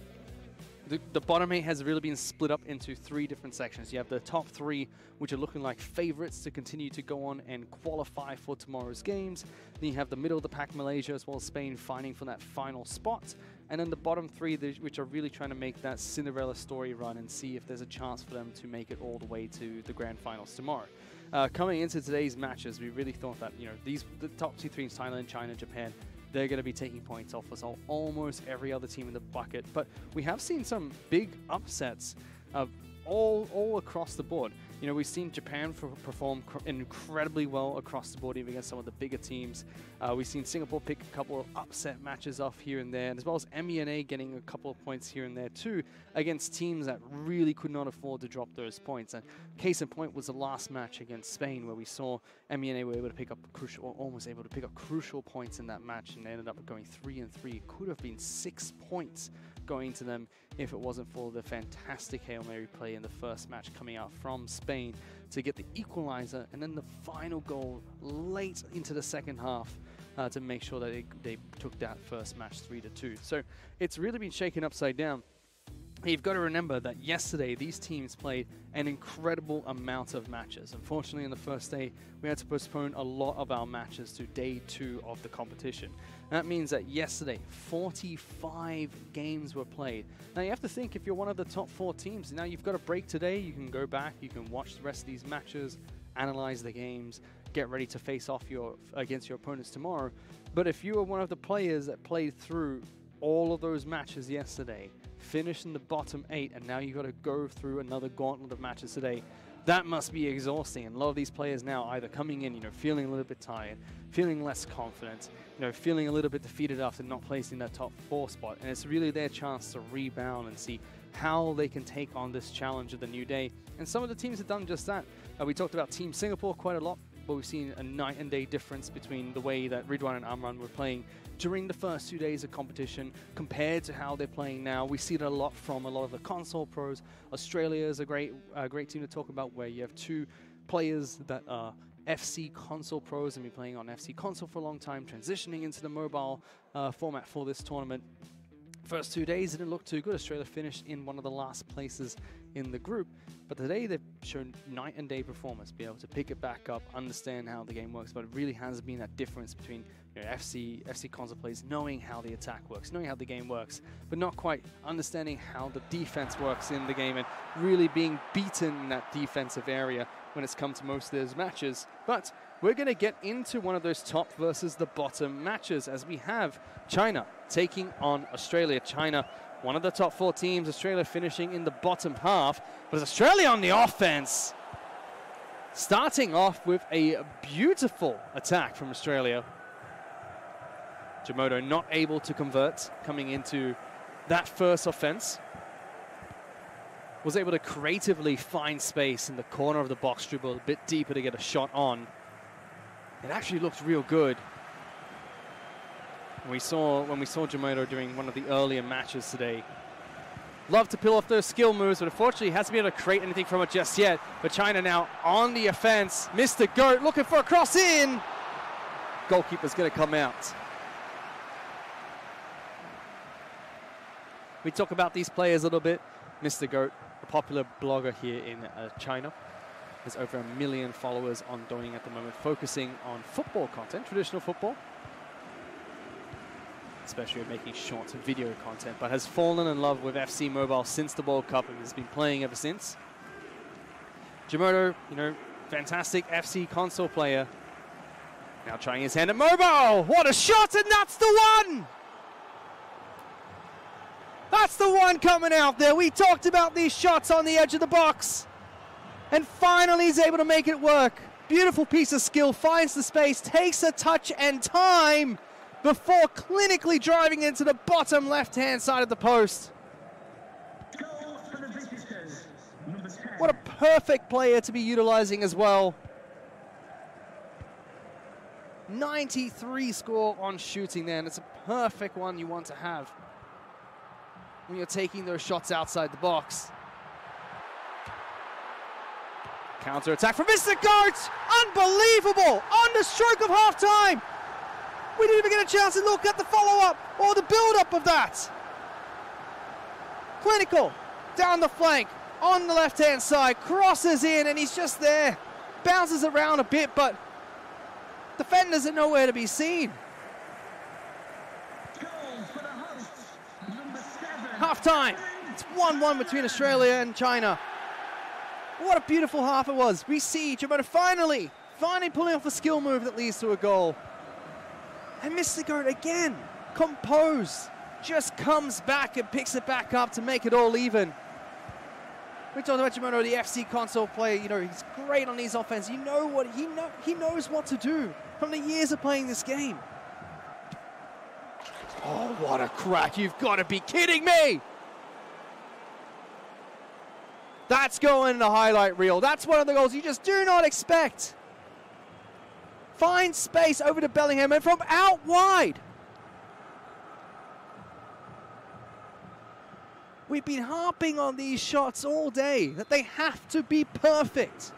the, the, bottom eight has really been split up into three different sections. You have the top three, which are looking like favorites to continue to go on and qualify for tomorrow's games. Then you have the middle of the pack, Malaysia as well as Spain, fighting for that final spot. And then the bottom three, which are really trying to make that Cinderella story run and see if there's a chance for them to make it all the way to the grand finals tomorrow. Uh, coming into today's matches, we really thought that you know these the top two in Thailand, China, Japan, they're going to be taking points off us all, almost every other team in the bucket. But we have seen some big upsets of all, all across the board. You know, we've seen Japan perform incredibly well across the board, even against some of the bigger teams. Uh, we've seen Singapore pick a couple of upset matches off here and there, and as well as MENA getting a couple of points here and there too, against teams that really could not afford to drop those points. And case in point was the last match against Spain, where we saw MENA were able to pick up crucial, almost able to pick up crucial points in that match, and they ended up going three and three. It could have been six points going to them if it wasn't for the fantastic Hail Mary play in the first match coming out from Spain to get the equalizer and then the final goal late into the second half uh, to make sure that they took that first match 3 to 2. So it's really been shaken upside down you've got to remember that yesterday these teams played an incredible amount of matches. Unfortunately, in the first day, we had to postpone a lot of our matches to day two of the competition. That means that yesterday, 45 games were played. Now, you have to think if you're one of the top four teams, now you've got a break today, you can go back, you can watch the rest of these matches, analyze the games, get ready to face off your against your opponents tomorrow. But if you were one of the players that played through all of those matches yesterday, finish in the bottom eight, and now you've got to go through another gauntlet of matches today. That must be exhausting. And a lot of these players now either coming in, you know, feeling a little bit tired, feeling less confident, you know, feeling a little bit defeated after not placing that top four spot. And it's really their chance to rebound and see how they can take on this challenge of the new day. And some of the teams have done just that. Uh, we talked about Team Singapore quite a lot, but we've seen a night and day difference between the way that Ridwan and Amran were playing during the first two days of competition compared to how they're playing now. We see that a lot from a lot of the console pros. Australia is a great, uh, great team to talk about where you have two players that are FC console pros and been playing on FC console for a long time, transitioning into the mobile uh, format for this tournament. First two days didn't look too good. Australia finished in one of the last places in the group. But today they've shown night and day performance, be able to pick it back up, understand how the game works. But it really has been that difference between you know, FC FC console players knowing how the attack works, knowing how the game works, but not quite understanding how the defense works in the game and really being beaten in that defensive area when it's come to most of those matches. But we're going to get into one of those top versus the bottom matches as we have China taking on Australia. China one of the top four teams, Australia finishing in the bottom half. But Australia on the offense. Starting off with a beautiful attack from Australia. Jamodo not able to convert coming into that first offense. Was able to creatively find space in the corner of the box dribble, a bit deeper to get a shot on. It actually looked real good. We saw when we saw Jamoto doing one of the earlier matches today. Love to peel off those skill moves, but unfortunately hasn't been able to create anything from it just yet. But China now on the offense. Mr. Goat looking for a cross in. Goalkeeper's going to come out. We talk about these players a little bit. Mr. Goat, a popular blogger here in uh, China. There's over a million followers on Douyin at the moment, focusing on football content, traditional football, especially making short video content, but has fallen in love with FC Mobile since the World Cup and has been playing ever since. Jemoto, you know, fantastic FC console player. Now trying his hand at Mobile! What a shot, and that's the one! That's the one coming out there. We talked about these shots on the edge of the box. And finally he's able to make it work. Beautiful piece of skill, finds the space, takes a touch and time before clinically driving into the bottom left-hand side of the post. What a perfect player to be utilising as well. 93 score on shooting there, and it's a perfect one you want to have when you're taking those shots outside the box. Counter attack from Mr. Gartz! Unbelievable! On the stroke of half time! We didn't even get a chance to look at the follow-up or the build-up of that. Clinical, down the flank, on the left-hand side, crosses in, and he's just there. Bounces around a bit, but defenders are nowhere to be seen. Half time. It's 1 1 between Australia and China. What a beautiful half it was. We see Jamaica finally, finally pulling off a skill move that leads to a goal. And Mister Mystigard again, composed, just comes back and picks it back up to make it all even. We talked about Jimono, the FC console player. You know, he's great on his offense. You know what he know he knows what to do from the years of playing this game. Oh, what a crack! You've got to be kidding me! That's going in the highlight reel. That's one of the goals you just do not expect finds space over to Bellingham and from out wide. We've been harping on these shots all day, that they have to be perfect.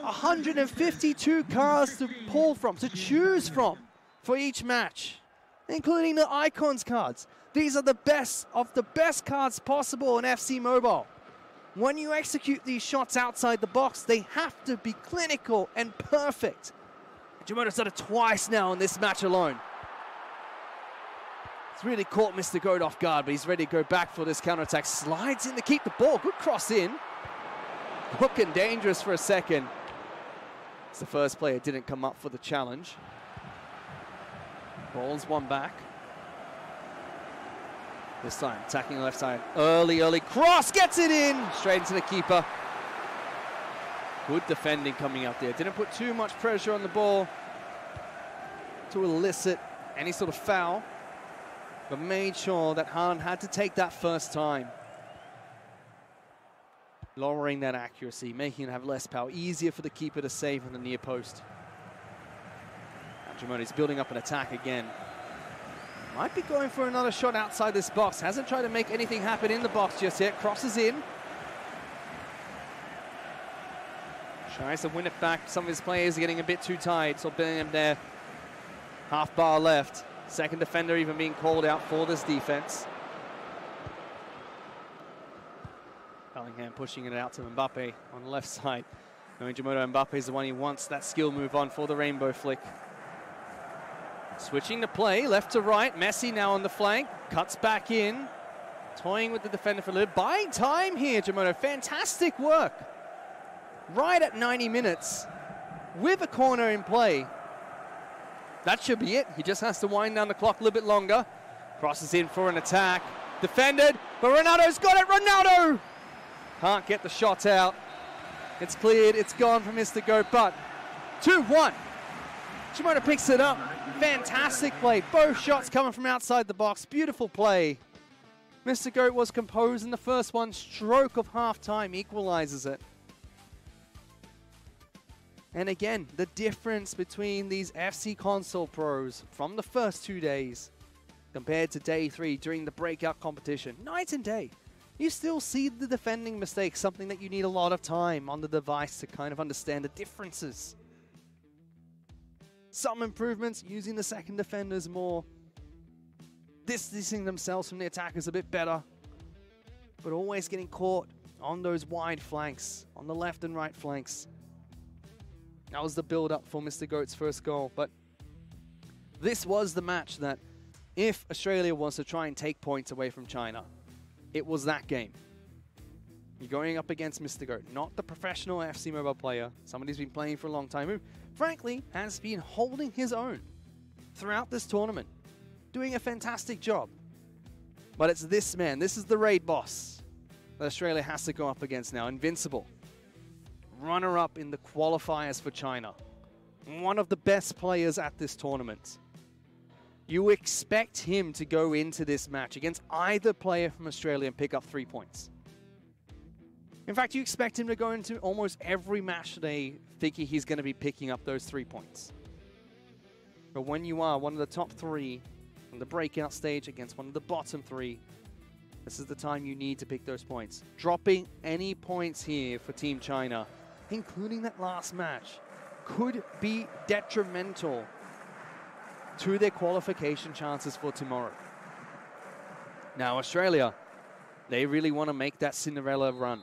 152 cars to pull from, to choose from for each match, including the Icons cards. These are the best of the best cards possible in FC Mobile. When you execute these shots outside the box, they have to be clinical and perfect done started twice now in this match alone. It's really caught Mr. Goat off guard, but he's ready to go back for this counter attack. Slides in to keep the ball. Good cross in. Looking dangerous for a second. It's the first player didn't come up for the challenge. Ball's one back. This time, attacking the left side. Early, early cross, gets it in. Straight into the keeper. Good defending coming out there. Didn't put too much pressure on the ball to elicit any sort of foul, but made sure that Hahn had to take that first time. Lowering that accuracy, making it have less power, easier for the keeper to save on the near post. Andromone is building up an attack again. Might be going for another shot outside this box. Hasn't tried to make anything happen in the box just yet. Crosses in. Tries to win it back. Some of his players are getting a bit too tight. So Bellingham there, half bar left. Second defender even being called out for this defense. Bellingham pushing it out to Mbappe on the left side. Knowing Jamoto Mbappe is the one he wants, that skill move on for the rainbow flick. Switching the play, left to right. Messi now on the flank, cuts back in. Toying with the defender for a little. Buying time here, Jamoto. Fantastic work right at 90 minutes with a corner in play. That should be it. He just has to wind down the clock a little bit longer. Crosses in for an attack. Defended, but Ronaldo's got it. Ronaldo can't get the shot out. It's cleared. It's gone from Mr. Go, but 2-1. Shimoda picks it up. Fantastic play. Both shots coming from outside the box. Beautiful play. Mr. Goat was composed in the first one. Stroke of half time equalizes it. And again, the difference between these FC console pros from the first two days compared to day three during the breakout competition, night and day. You still see the defending mistakes, something that you need a lot of time on the device to kind of understand the differences. Some improvements using the second defenders more, distancing themselves from the attackers a bit better, but always getting caught on those wide flanks, on the left and right flanks. That was the build-up for Mr. Goat's first goal. But this was the match that if Australia was to try and take points away from China, it was that game. You're going up against Mr. Goat, not the professional FC Mobile player, somebody who's been playing for a long time, who, frankly, has been holding his own throughout this tournament, doing a fantastic job. But it's this man, this is the raid boss that Australia has to go up against now, Invincible runner-up in the qualifiers for China. One of the best players at this tournament. You expect him to go into this match against either player from Australia and pick up three points. In fact, you expect him to go into almost every match today thinking he's going to be picking up those three points. But when you are one of the top three on the breakout stage against one of the bottom three, this is the time you need to pick those points. Dropping any points here for Team China including that last match, could be detrimental to their qualification chances for tomorrow. Now, Australia, they really want to make that Cinderella run.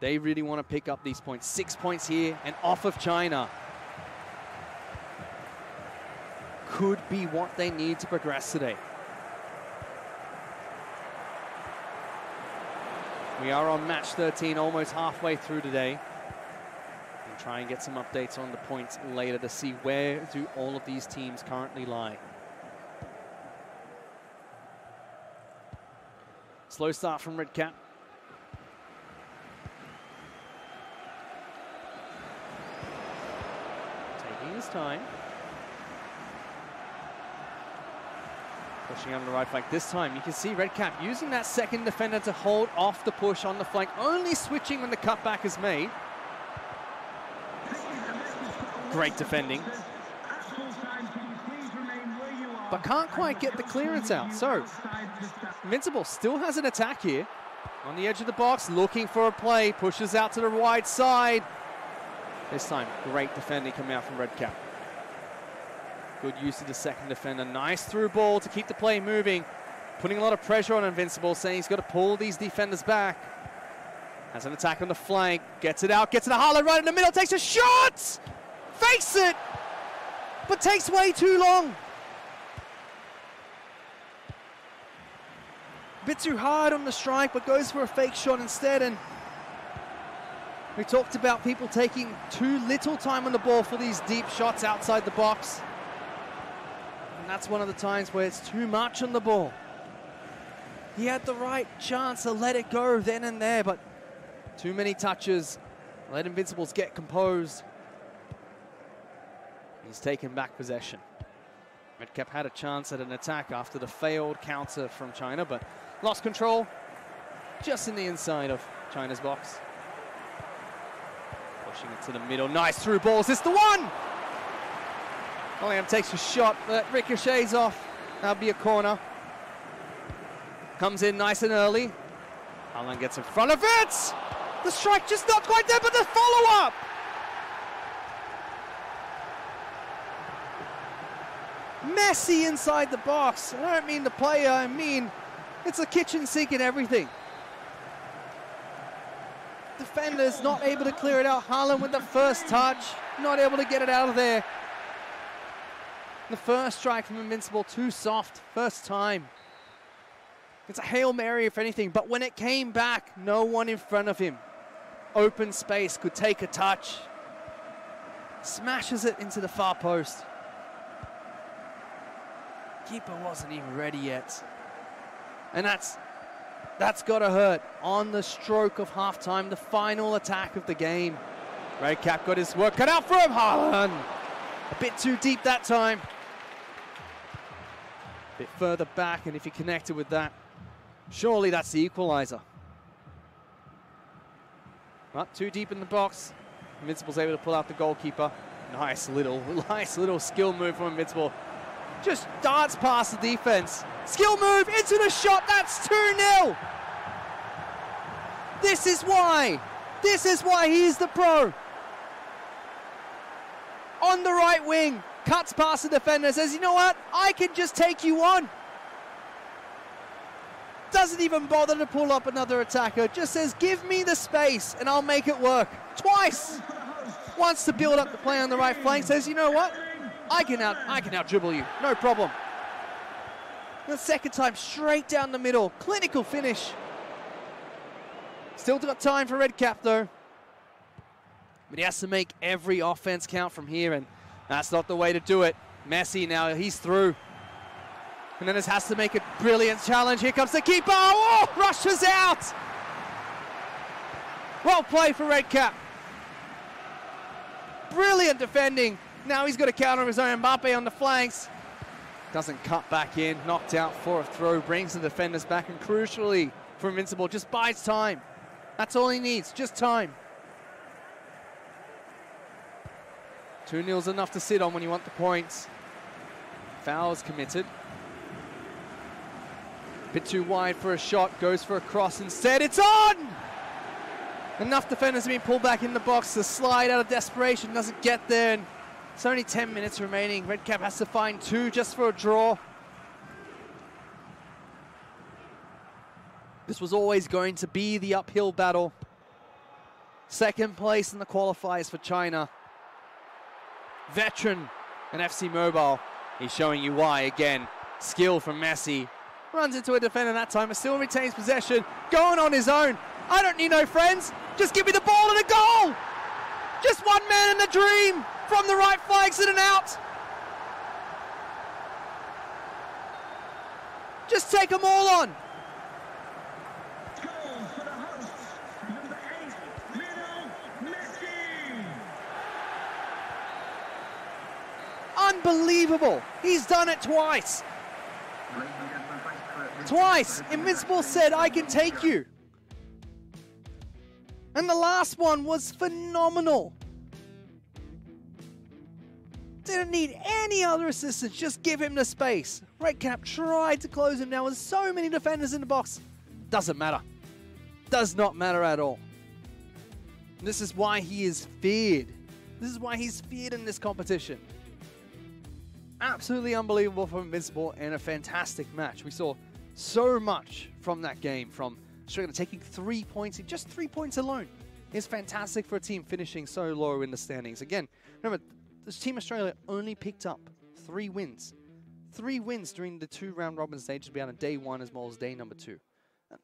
They really want to pick up these points. Six points here and off of China. Could be what they need to progress today. We are on match 13, almost halfway through today try and get some updates on the points later to see where do all of these teams currently lie. Slow start from Redcap, Taking his time. Pushing on the right flank this time. You can see Redcap using that second defender to hold off the push on the flank, only switching when the cutback is made great defending. But can't quite get the clearance out. So, Invincible still has an attack here. On the edge of the box, looking for a play. Pushes out to the right side. This time, great defending coming out from Redcap. Good use of the second defender. Nice through ball to keep the play moving. Putting a lot of pressure on Invincible, saying he's got to pull these defenders back. Has an attack on the flank. Gets it out. Gets it to Harlow right in the middle. Takes a shot! Face it! But takes way too long. Bit too hard on the strike, but goes for a fake shot instead. And we talked about people taking too little time on the ball for these deep shots outside the box. And that's one of the times where it's too much on the ball. He had the right chance to let it go then and there, but too many touches. Let Invincibles get composed. He's taken back possession. Redcap had a chance at an attack after the failed counter from China, but lost control just in the inside of China's box. Pushing it to the middle. Nice through balls. It's the one! Collingham takes a shot, but ricochets off. That'll be a corner. Comes in nice and early. Allen gets in front of it! The strike just not quite there, but the follow-up! messy inside the box. I don't mean the player, I mean it's a kitchen sink and everything. Defenders not able to clear it out. Harlan with the first touch, not able to get it out of there. The first strike from Invincible, too soft, first time. It's a Hail Mary, if anything, but when it came back, no one in front of him. Open space, could take a touch. Smashes it into the far post. Keeper wasn't even ready yet. And that's that's got to hurt. On the stroke of halftime, the final attack of the game. Redcap got his work cut out for him. Haaland! A bit too deep that time. A bit further back, and if he connected with that, surely that's the equaliser. But too deep in the box. Invincible's able to pull out the goalkeeper. Nice little, nice little skill move from Invincible. Just darts past the defense. Skill move into the shot. That's 2-0. This is why. This is why he is the pro. On the right wing, cuts past the defender, says, you know what? I can just take you on. Doesn't even bother to pull up another attacker. Just says, give me the space and I'll make it work. Twice. Wants to build up the play on the right flank. Says, you know what? I can out I can out dribble you, no problem. The second time, straight down the middle, clinical finish. Still got time for Redcap though. But he has to make every offense count from here, and that's not the way to do it. Messi now, he's through. And then this has to make a brilliant challenge. Here comes the keeper. Oh, rushes out. Well played for Redcap. Brilliant defending. Now he's got a counter of his own. Mbappe on the flanks. Doesn't cut back in. Knocked out for a throw. Brings the defenders back. And crucially for Invincible, just buys time. That's all he needs. Just time. 2 nils enough to sit on when you want the points. Fouls committed. Bit too wide for a shot, goes for a cross instead. It's on! Enough defenders have been pulled back in the box. The slide out of desperation doesn't get there. And it's only 10 minutes remaining. Redcap has to find two just for a draw. This was always going to be the uphill battle. Second place in the qualifiers for China. Veteran and FC Mobile. He's showing you why again. Skill from Messi. Runs into a defender that time, but still retains possession. Going on his own. I don't need no friends. Just give me the ball and a goal. Just one man in the dream from the right flags in and out. Just take them all on. Unbelievable. He's done it twice. Twice. Invincible said, I can take you. And the last one was phenomenal. Didn't need any other assistance, just give him the space. Redcap tried to close him now with so many defenders in the box. Doesn't matter. Does not matter at all. And this is why he is feared. This is why he's feared in this competition. Absolutely unbelievable from Invincible and a fantastic match. We saw so much from that game, from Strickland taking three points, just three points alone is fantastic for a team finishing so low in the standings. Again, remember, this Team Australia only picked up three wins. Three wins during the two round robin stages be on day one as well as day number two. And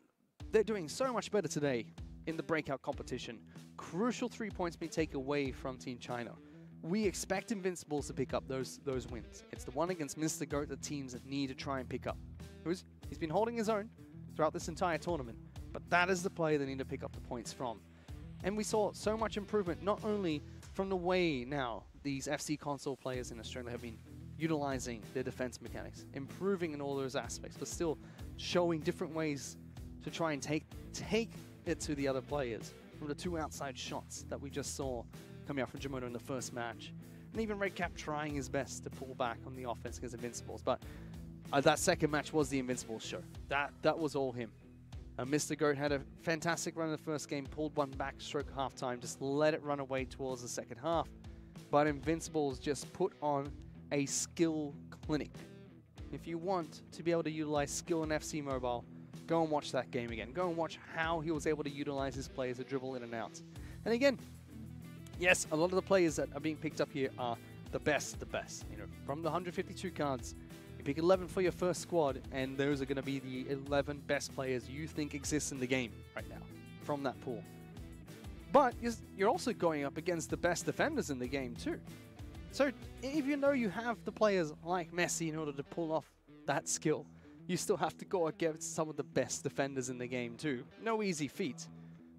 they're doing so much better today in the breakout competition. Crucial three points we take away from Team China. We expect Invincibles to pick up those those wins. It's the one against Mr. Goat that teams need to try and pick up. Who's he's been holding his own throughout this entire tournament, but that is the player they need to pick up the points from. And we saw so much improvement not only from the way now these FC console players in Australia have been utilizing their defense mechanics, improving in all those aspects, but still showing different ways to try and take take it to the other players from the two outside shots that we just saw coming out from Jimoto in the first match. And even Redcap trying his best to pull back on the offense against Invincibles. But uh, that second match was the Invincibles show. That that was all him. Uh, Mr. Goat had a fantastic run in the first game, pulled one backstroke halftime, just let it run away towards the second half but Invincible's just put on a skill clinic. If you want to be able to utilize skill in FC Mobile, go and watch that game again. Go and watch how he was able to utilize his players to dribble in and out. And again, yes, a lot of the players that are being picked up here are the best, the best. You know, from the 152 cards, you pick 11 for your first squad, and those are going to be the 11 best players you think exist in the game right now from that pool. But you're also going up against the best defenders in the game too. So if you know you have the players like Messi in order to pull off that skill, you still have to go against some of the best defenders in the game too. No easy feat.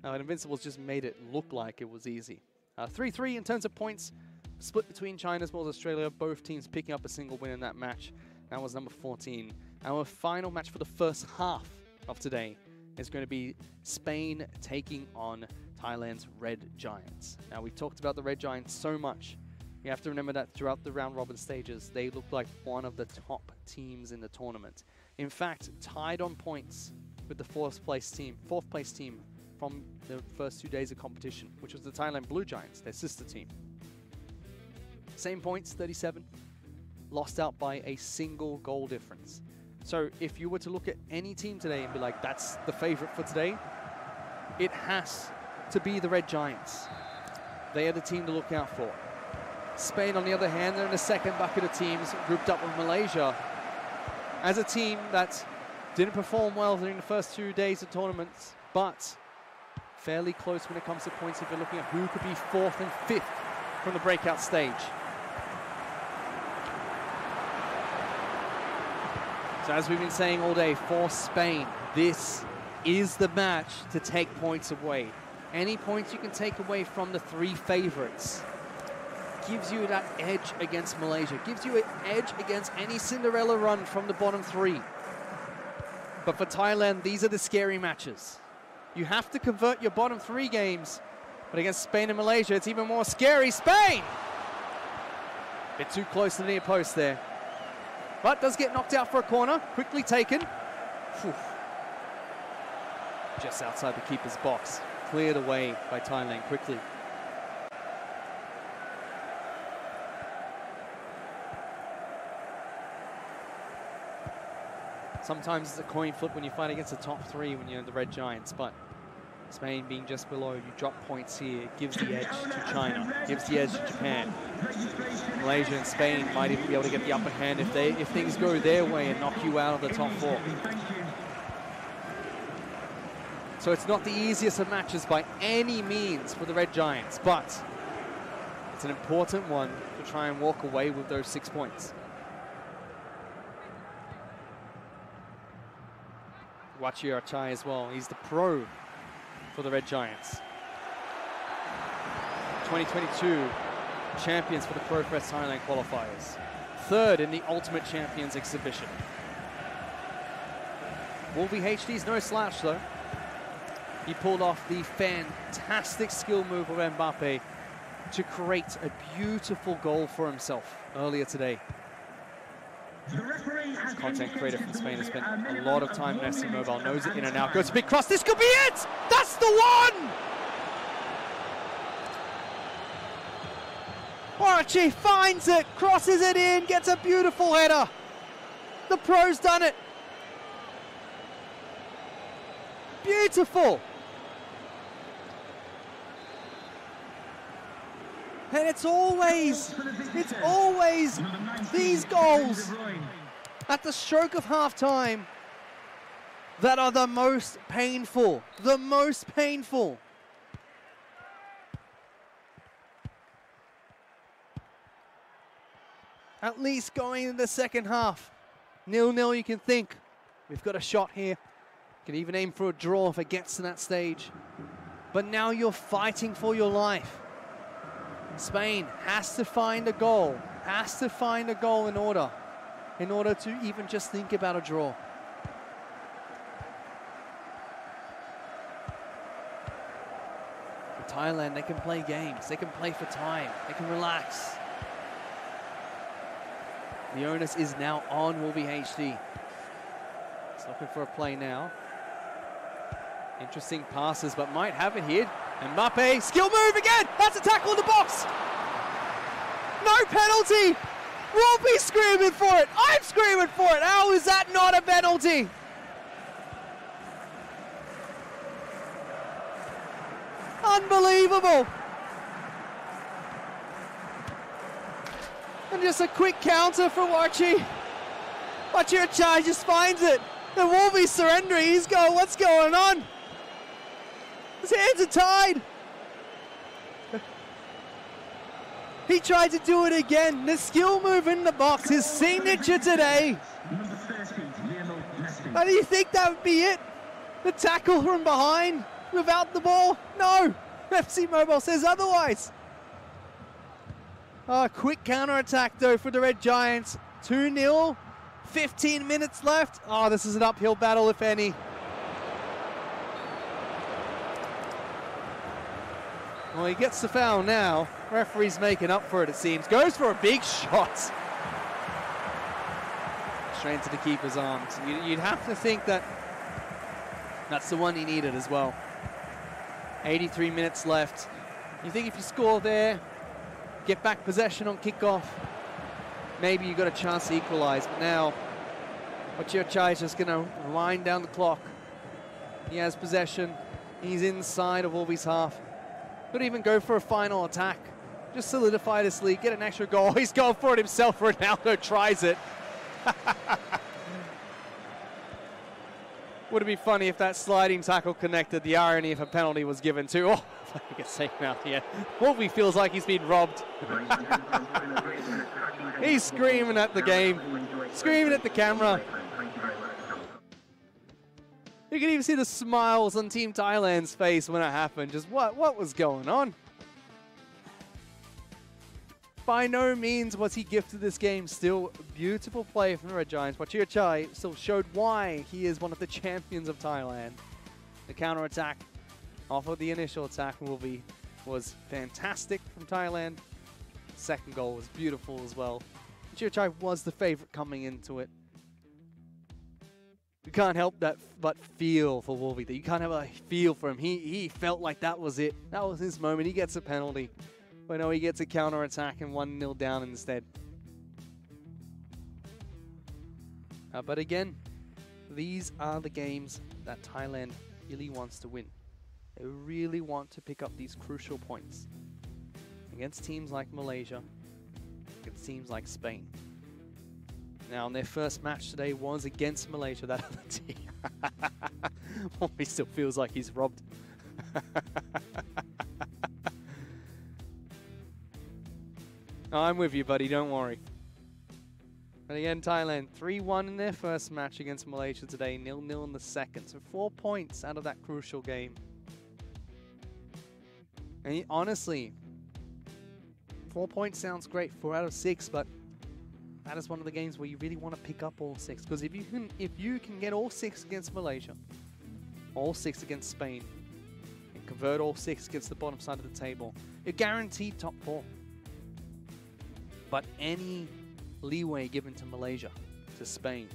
Now, Invincibles just made it look like it was easy. 3-3 uh, in terms of points, split between China as well as Australia, both teams picking up a single win in that match. That was number 14. Our final match for the first half of today is going to be Spain taking on Thailand's Red Giants. Now, we've talked about the Red Giants so much. You have to remember that throughout the round robin stages, they looked like one of the top teams in the tournament. In fact, tied on points with the fourth place team, fourth place team from the first two days of competition, which was the Thailand Blue Giants, their sister team. Same points, 37. Lost out by a single goal difference. So if you were to look at any team today and be like, that's the favorite for today, it has to be the Red Giants. They are the team to look out for. Spain, on the other hand, they're in the second bucket of teams grouped up with Malaysia. As a team that didn't perform well during the first two days of tournaments, but fairly close when it comes to points if you're looking at who could be fourth and fifth from the breakout stage. So as we've been saying all day, for Spain, this is the match to take points away. Any points you can take away from the three favorites gives you that edge against Malaysia, gives you an edge against any Cinderella run from the bottom three. But for Thailand, these are the scary matches. You have to convert your bottom three games, but against Spain and Malaysia, it's even more scary. Spain! Bit too close to the near post there but does get knocked out for a corner. Quickly taken. Whew. Just outside the keeper's box. Cleared away by Thailand quickly. Sometimes it's a coin flip when you fight against the top three when you're the Red Giants, but Spain being just below, you drop points here, gives the edge to China, gives the edge to Japan. Malaysia and Spain might even be able to get the upper hand if they if things go their way and knock you out of the top four. So it's not the easiest of matches by any means for the Red Giants, but it's an important one to try and walk away with those six points. Wachi Achai as well, he's the pro for the Red Giants. 2022 champions for the ProFest Thailand qualifiers. Third in the Ultimate Champions exhibition. Wolvie HD's no slouch though. He pulled off the fantastic skill move of Mbappe to create a beautiful goal for himself earlier today. This content creator from Spain has spent a lot of time in FC Mobile, knows it in and out, goes big cross, this could be it! That's the one! Warachi finds it, crosses it in, gets a beautiful header. The pro's done it. Beautiful. And it's always, it's always these goals at the stroke of half time, that are the most painful. The most painful. At least going in the second half. Nil-nil you can think. We've got a shot here. Can even aim for a draw if it gets to that stage. But now you're fighting for your life. Spain has to find a goal, has to find a goal in order in order to even just think about a draw. For Thailand, they can play games, they can play for time, they can relax. The onus is now on Wolby HD. He's looking for a play now. Interesting passes, but might have it here. And Mbappe, skill move again! That's a tackle in the box! No penalty! will be screaming for it. I'm screaming for it. How is that not a penalty? Unbelievable. And just a quick counter from Archie. Archie Achai just finds it. And Wolby surrendering. He's going, what's going on? His hands are tied. He tried to do it again. The skill move in the box, his signature today. do you think that would be it? The tackle from behind without the ball? No. FC Mobile says otherwise. Oh, quick counter attack though for the Red Giants. 2 0. 15 minutes left. Oh, this is an uphill battle, if any. Well, he gets the foul now. Referee's making up for it, it seems. Goes for a big shot. Straight into the keeper's arms. You'd have to think that that's the one he needed as well. 83 minutes left. You think if you score there, get back possession on kickoff, maybe you got a chance to equalise. But now, Ochio Chai is just going to wind down the clock. He has possession. He's inside of Orby's half. Could even go for a final attack just solidify this lead, get an extra goal. He's going for it himself. Ronaldo tries it. Would it be funny if that sliding tackle connected? The irony if a penalty was given too. Oh, I can see now. Yeah, Wolfie feels like he's been robbed. he's screaming at the game, screaming at the camera. You can even see the smiles on Team Thailand's face when it happened. Just what what was going on? By no means was he gifted this game. Still beautiful play from the Red Giants. but Chai still showed why he is one of the champions of Thailand. The counter-attack off of the initial attack be was fantastic from Thailand. Second goal was beautiful as well. Wachir was the favorite coming into it. You can't help that but feel for Wolvie. You can't have a feel for him. He, he felt like that was it. That was his moment. He gets a penalty. But no, he gets a counter attack and 1 0 down instead. Uh, but again, these are the games that Thailand really wants to win. They really want to pick up these crucial points against teams like Malaysia, against teams like Spain. Now, their first match today was against Malaysia, that other team. He still feels like he's robbed. I'm with you, buddy. Don't worry. And again, Thailand 3-1 in their first match against Malaysia today, nil-nil in the second. So four points out of that crucial game. And honestly, four points sounds great, four out of six, but that is one of the games where you really want to pick up all six. Because if you can if you can get all six against Malaysia, all six against Spain, and convert all six against the bottom side of the table, you're guaranteed top four but any leeway given to Malaysia, to Spain,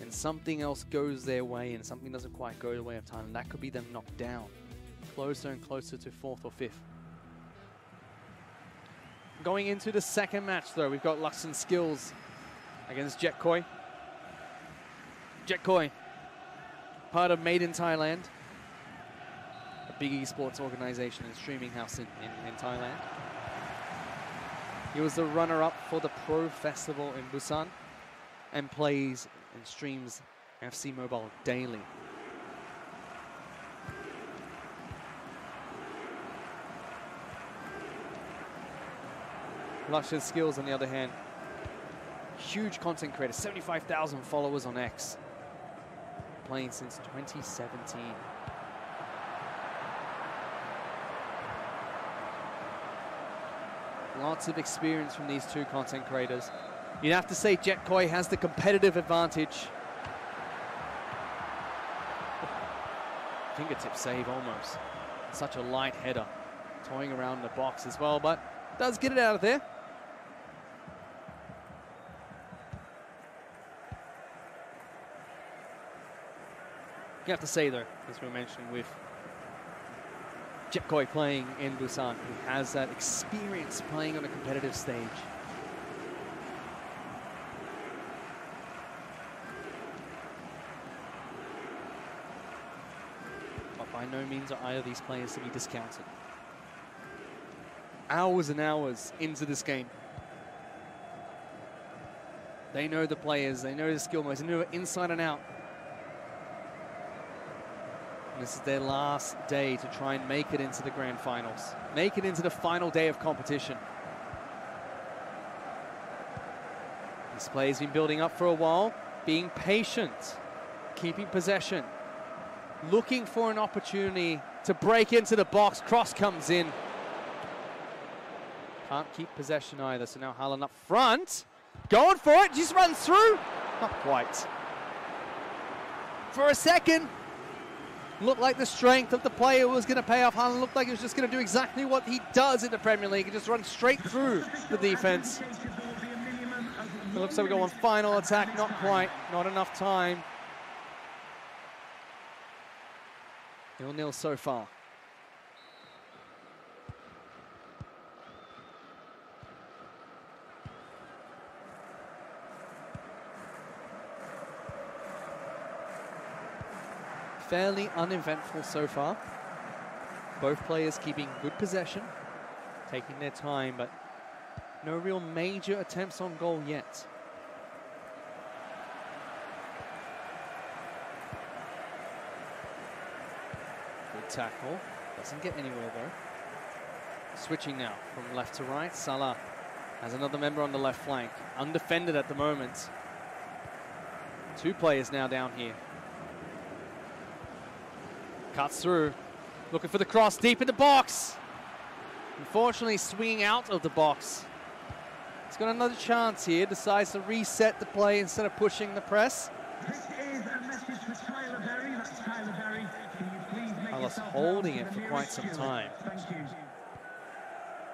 and something else goes their way and something doesn't quite go the way of time, and that could be them knocked down closer and closer to fourth or fifth. Going into the second match, though, we've got Lux and Skills against Jet Koi. Jet Koi, part of Made in Thailand, a big esports organization and streaming house in, in, in Thailand. He was the runner-up for the Pro Festival in Busan and plays and streams FC Mobile daily. Lush's skills, on the other hand, huge content creator, 75,000 followers on X, playing since 2017. Lots of experience from these two content creators. You'd have to say Jet Koi has the competitive advantage. Fingertip save almost. Such a light header. Toying around the box as well, but does get it out of there. You have to say though, as we were mentioning with Jepkoi playing in Busan, who has that experience playing on a competitive stage. But by no means are either of these players to be discounted. Hours and hours into this game. They know the players, they know the skill modes, they know inside and out. This is their last day to try and make it into the grand finals, make it into the final day of competition. This play has been building up for a while, being patient, keeping possession, looking for an opportunity to break into the box. Cross comes in. Can't keep possession either, so now Haaland up front. Going for it, just runs through. Not quite. For a second, Looked like the strength of the player was going to pay off. Haaland looked like he was just going to do exactly what he does in the Premier League and just run straight through the defense. It looks like we go on final attack. Not quite. Not enough time. Nil-nil so far. fairly uneventful so far. Both players keeping good possession, taking their time, but no real major attempts on goal yet. Good tackle. Doesn't get anywhere though. Switching now from left to right. Salah has another member on the left flank. Undefended at the moment. Two players now down here. Cuts through. Looking for the cross deep in the box. Unfortunately, swinging out of the box. He's got another chance here. Decides to reset the play instead of pushing the press. This holding it for quite some time. Thank you.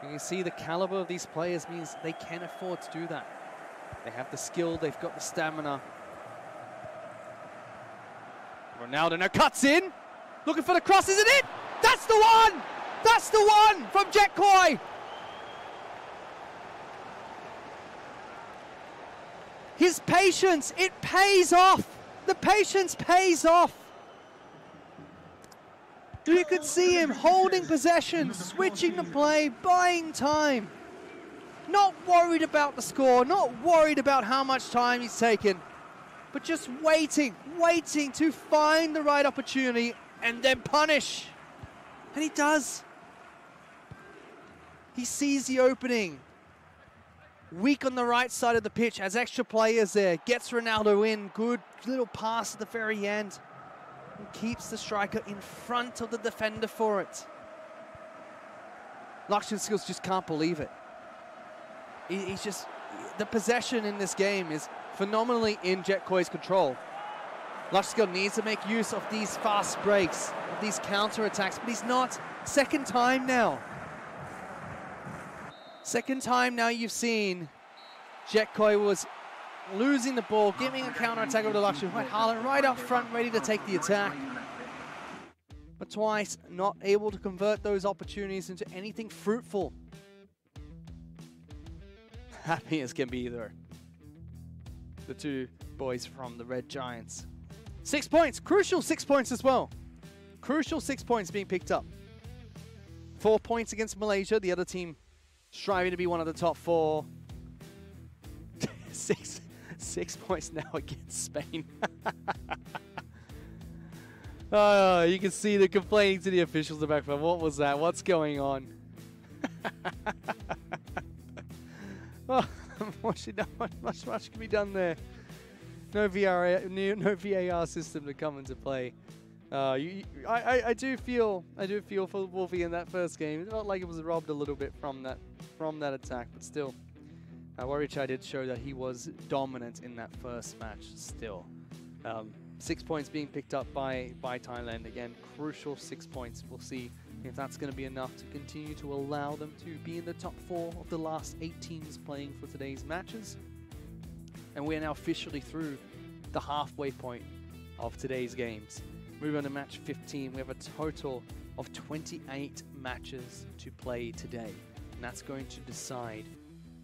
You can see the caliber of these players means they can afford to do that. They have the skill, they've got the stamina. Ronaldo now cuts in. Looking for the cross, isn't it? That's the one! That's the one from Jack Coy. His patience, it pays off. The patience pays off. You could see him holding possession, switching the play, buying time. Not worried about the score, not worried about how much time he's taken, but just waiting, waiting to find the right opportunity and then punish. And he does. He sees the opening. Weak on the right side of the pitch, has extra players there, gets Ronaldo in, good little pass at the very end, and keeps the striker in front of the defender for it. Lakshin Skills just can't believe it. He, he's just, the possession in this game is phenomenally in Jet Koi's control. Lushko needs to make use of these fast breaks, of these counter-attacks, but he's not. Second time now. Second time now you've seen Jetkoi was losing the ball, giving a counter-attack over to Luxury. Right, Haaland right up front, ready to take the attack. But twice, not able to convert those opportunities into anything fruitful. Happy as can be, though. The two boys from the Red Giants Six points. Crucial six points as well. Crucial six points being picked up. Four points against Malaysia. The other team striving to be one of the top four. six, six points now against Spain. oh, you can see they're complaining to the officials in the background. What was that? What's going on? unfortunately, oh, not much, much can be done there no VR, no VAR system to come into play. Uh, you, I, I, I, do feel I do feel for Wolfie in that first game. It felt like it was robbed a little bit from that from that attack, but still, uh, did show that he was dominant in that first match. Still, um, six points being picked up by by Thailand again, crucial six points. We'll see if that's going to be enough to continue to allow them to be in the top four of the last eight teams playing for today's matches and we are now officially through the halfway point of today's games. Moving on to match 15, we have a total of 28 matches to play today, and that's going to decide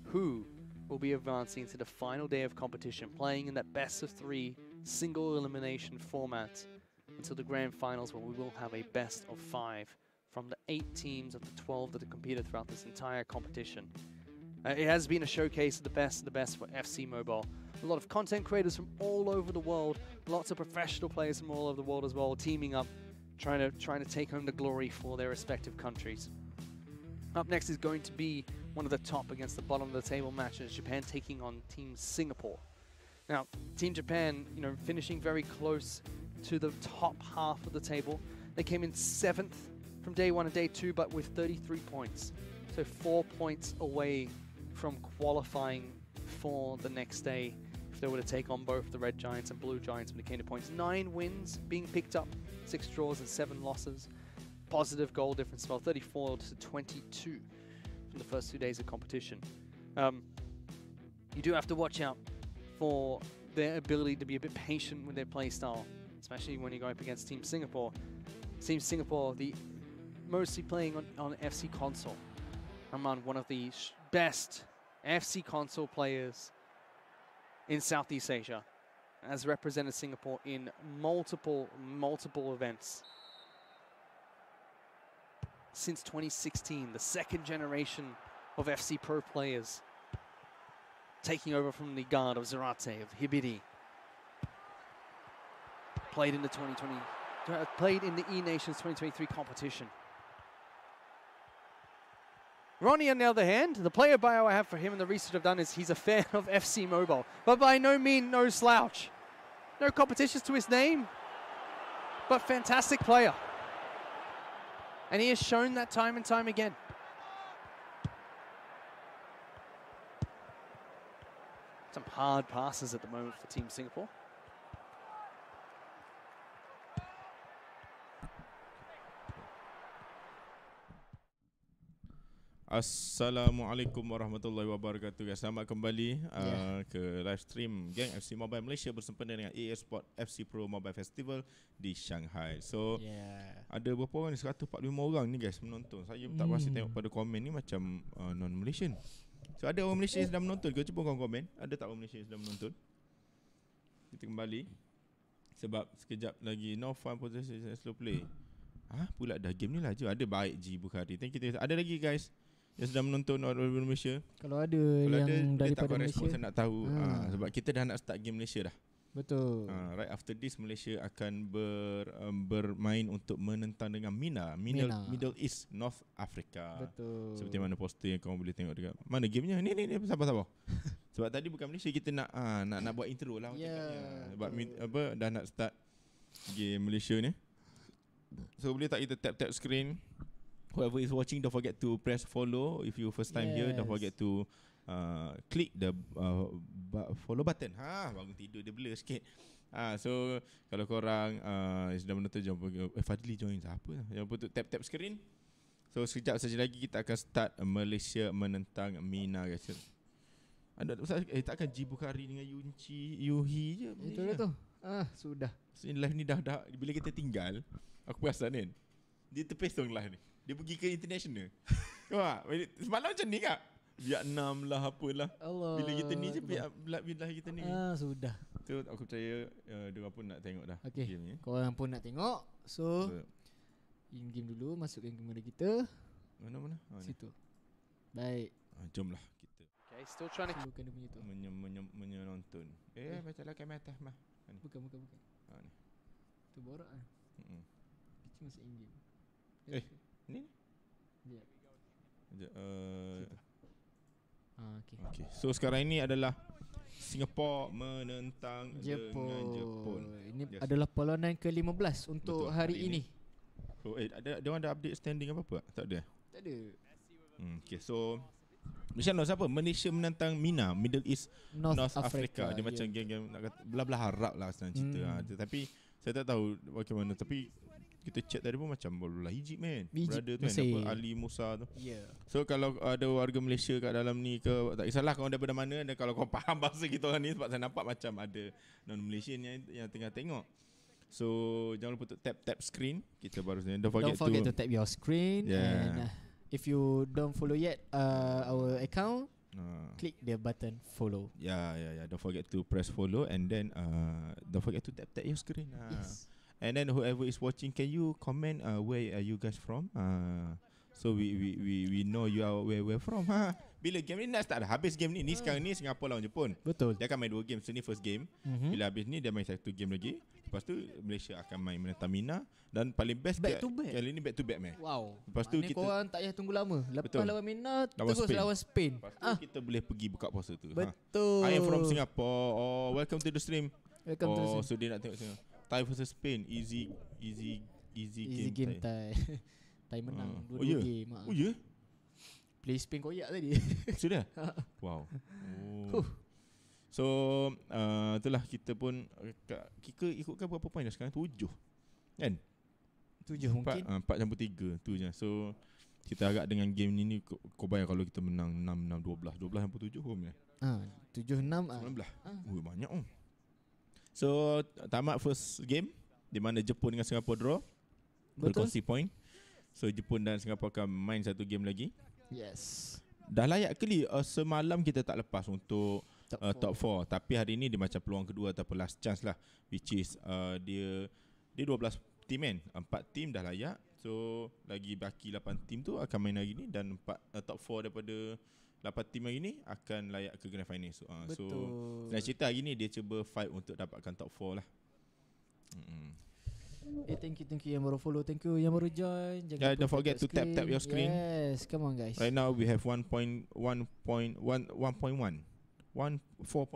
who will be advancing to the final day of competition, playing in that best of three single elimination format until the grand finals where we will have a best of five from the eight teams of the 12 that have competed throughout this entire competition. Uh, it has been a showcase of the best of the best for FC Mobile, a lot of content creators from all over the world, lots of professional players from all over the world as well, teaming up, trying to, trying to take home the glory for their respective countries. Up next is going to be one of the top against the bottom of the table matches, Japan taking on Team Singapore. Now, Team Japan, you know, finishing very close to the top half of the table. They came in seventh from day one and day two, but with 33 points. So four points away from qualifying for the next day they were to take on both the Red Giants and Blue Giants when it came to points. Nine wins being picked up, six draws and seven losses. Positive goal difference well, 34 to 22 from the first two days of competition. Um, you do have to watch out for their ability to be a bit patient with their play style, especially when you go up against Team Singapore. Team Singapore, the mostly playing on, on FC console. I'm on one of the best FC console players in Southeast Asia has represented Singapore in multiple, multiple events. Since 2016, the second generation of FC Pro players taking over from the guard of Zarate, of Hibidi. Played in the 2020, uh, played in the E-Nations 2023 competition. Ronnie, on the other hand, the player bio I have for him and the research I've done is he's a fan of FC Mobile, but by no mean no slouch. No competitions to his name, but fantastic player. And he has shown that time and time again. Some hard passes at the moment for Team Singapore. Assalamualaikum warahmatullahi wabarakatuh. Guys. Selamat kembali yeah. uh, ya. ke live stream Gang FC Mobile Malaysia bersempena dengan EA Sport FC Pro Mobile Festival di Shanghai. So yeah. ada berapa orang ni? 145 orang ni guys menonton. Saya tak hmm. pasti tengok pada komen ni macam uh, non Malaysian. So ada orang Malaysia yang sedang menonton ke? Cuba kau komen. Ada tak orang Malaysia yang sedang menonton? Kita kembali. Sebab sekejap lagi no fun position slow play. Ah, pula dah game ni laju. Ada baik ji Bukhari. Thank you. Ada lagi guys yang sedang menonton orang Malaysia. Kalau ada kalau yang ada, daripada dia tak Malaysia, saya nak tahu ha. Ha, sebab kita dah nak start game Malaysia dah. Betul. Ha, right after this Malaysia akan ber, um, bermain untuk menentang dengan MENA, MENA, MENA, Middle East North Africa. Betul. Seperti mana poster yang kamu boleh tengok dekat. Mana gamenya? Ni ni ni sabar sabar. sebab tadi bukan Malaysia kita nak ha, nak nak buat intro lah. Yeah, sebab min, apa dah nak start game Malaysia ni. So boleh tak kita tap tap screen? whoever is watching don't forget to press follow if you first time yes. here don't forget to uh, click the uh, follow button ha bangun tidur dia blur sikit Ah so kalau korang uh, sudah menonton jom eh, Fadli join siapa jom betul tap tap skrin. so sekejap saja lagi kita akan start Malaysia menentang Mina guys anda tak eh, takkan Ji Bukhari dengan Yunci Yuhi je Itu lah tu Ah sudah so, Live ni dah, dah Bila kita tinggal Aku perasan kan Dia terpesong live ni dia pergi ke international Wah, Semalam macam ni kak Vietnam lah apalah Allah. Bila kita ni je bila, bila kita ni ah, Sudah Tu aku percaya uh, eh, Dua pun nak tengok dah Okay game ni. Korang pun nak tengok So Betul. In game dulu Masukkan kamera kita Mana mana oh, Situ Baik ah, Jomlah kita Okay still trying to Silukan dia punya eh, eh, macam baca lah kamera atas lah. mah ah, ni. Bukan bukan bukan ah, Tu borak lah mm -mm. in game eh. Ni ni. Ya. Ja eh, ah, So sekarang ini adalah Singapura menentang Jepun. Jepun. Ini yes. adalah perlawanan ke-15 untuk Betul, hari, hari ini. ini. Oh, eh, ada dia orang ada update standing apa-apa? Tak ada. Tak ada. Hmm, okay, so Malaysia mana siapa? Malaysia menentang Mina Middle East, North, North Africa. Africa. Dia yeah. macam geng-geng nak kata belah-belah Arab lah senang cerita. Hmm. Ha, tapi saya tak tahu bagaimana. Tapi kita chat tadi pun macam oh, lah hijik man Bijik. brother tu kan apa Ali Musa tu yeah. so kalau ada warga Malaysia kat dalam ni ke tak kisahlah kau daripada mana dan kalau kau faham bahasa kita orang ni sebab saya nampak macam ada non Malaysian yang, yang tengah tengok so jangan lupa untuk tap tap screen kita baru ni don't forget, don't forget to, to tap your screen yeah. and uh, if you don't follow yet uh, our account Uh. Click the button follow. Yeah, yeah, yeah. Don't forget to press follow and then uh, don't forget to tap tap your screen. Uh. Yes. And then whoever is watching, can you comment uh, where are you guys from? Uh, so we we we we know you are where we're from. Ha? Bila game ni nak start Habis game ni Ni sekarang ni Singapura lawan Jepun Betul Dia akan main dua game So ni first game mm-hmm. Bila habis ni Dia main satu game lagi Lepas tu Malaysia akan main Menentang Mina Dan paling best Back to back Kali ni back to back man. Wow Lepas tu Mana kita tak payah tunggu lama Lepas betul. lawan Mina lawan Terus Spain. lawan Spain Lepas tu ah. kita boleh pergi Buka puasa tu ha. Betul ha. I am from Singapore oh, Welcome to the stream Welcome oh, to the oh, stream So dia nak tengok Singapura Thai versus Spain easy easy easy, easy game, game Thai. Thai menang uh. dua-dua oh, yeah. game. Ah. Oh Yeah? Play Spain koyak tadi. Sudah. wow. Oh. So uh, itulah kita pun uh, kita ikutkan berapa poin dah sekarang? Tujuh Kan? Tujuh empat, mungkin. Uh, empat campur tiga tu je. So kita agak dengan game ni ni kau bayar kalau kita menang 6 6 12 12 campur 7 home ya. Ah, 7 6 ah. 19. Ah. Oh, banyak oh. So tamat first game di mana Jepun dengan Singapura draw. Betul. Berkongsi point. So Jepun dan Singapura akan main satu game lagi. Yes. Dah layak keli uh, semalam kita tak lepas untuk top 4 uh, tapi hari ini dia macam peluang kedua ataupun last chance lah which is uh, dia dia 12 team kan ah, empat team dah layak. So lagi baki 8 team tu akan main hari ni dan empat uh, top 4 daripada lapan tim hari ni akan layak ke grand final. So, uh, so nak cerita hari ni dia cuba fight untuk dapatkan top 4 lah. Hmm. Eh thank you thank you yang baru follow thank you yang baru join jangan yeah, don't forget to tap tap your screen yes come on guys right now we have one one one one one one one. point point point point four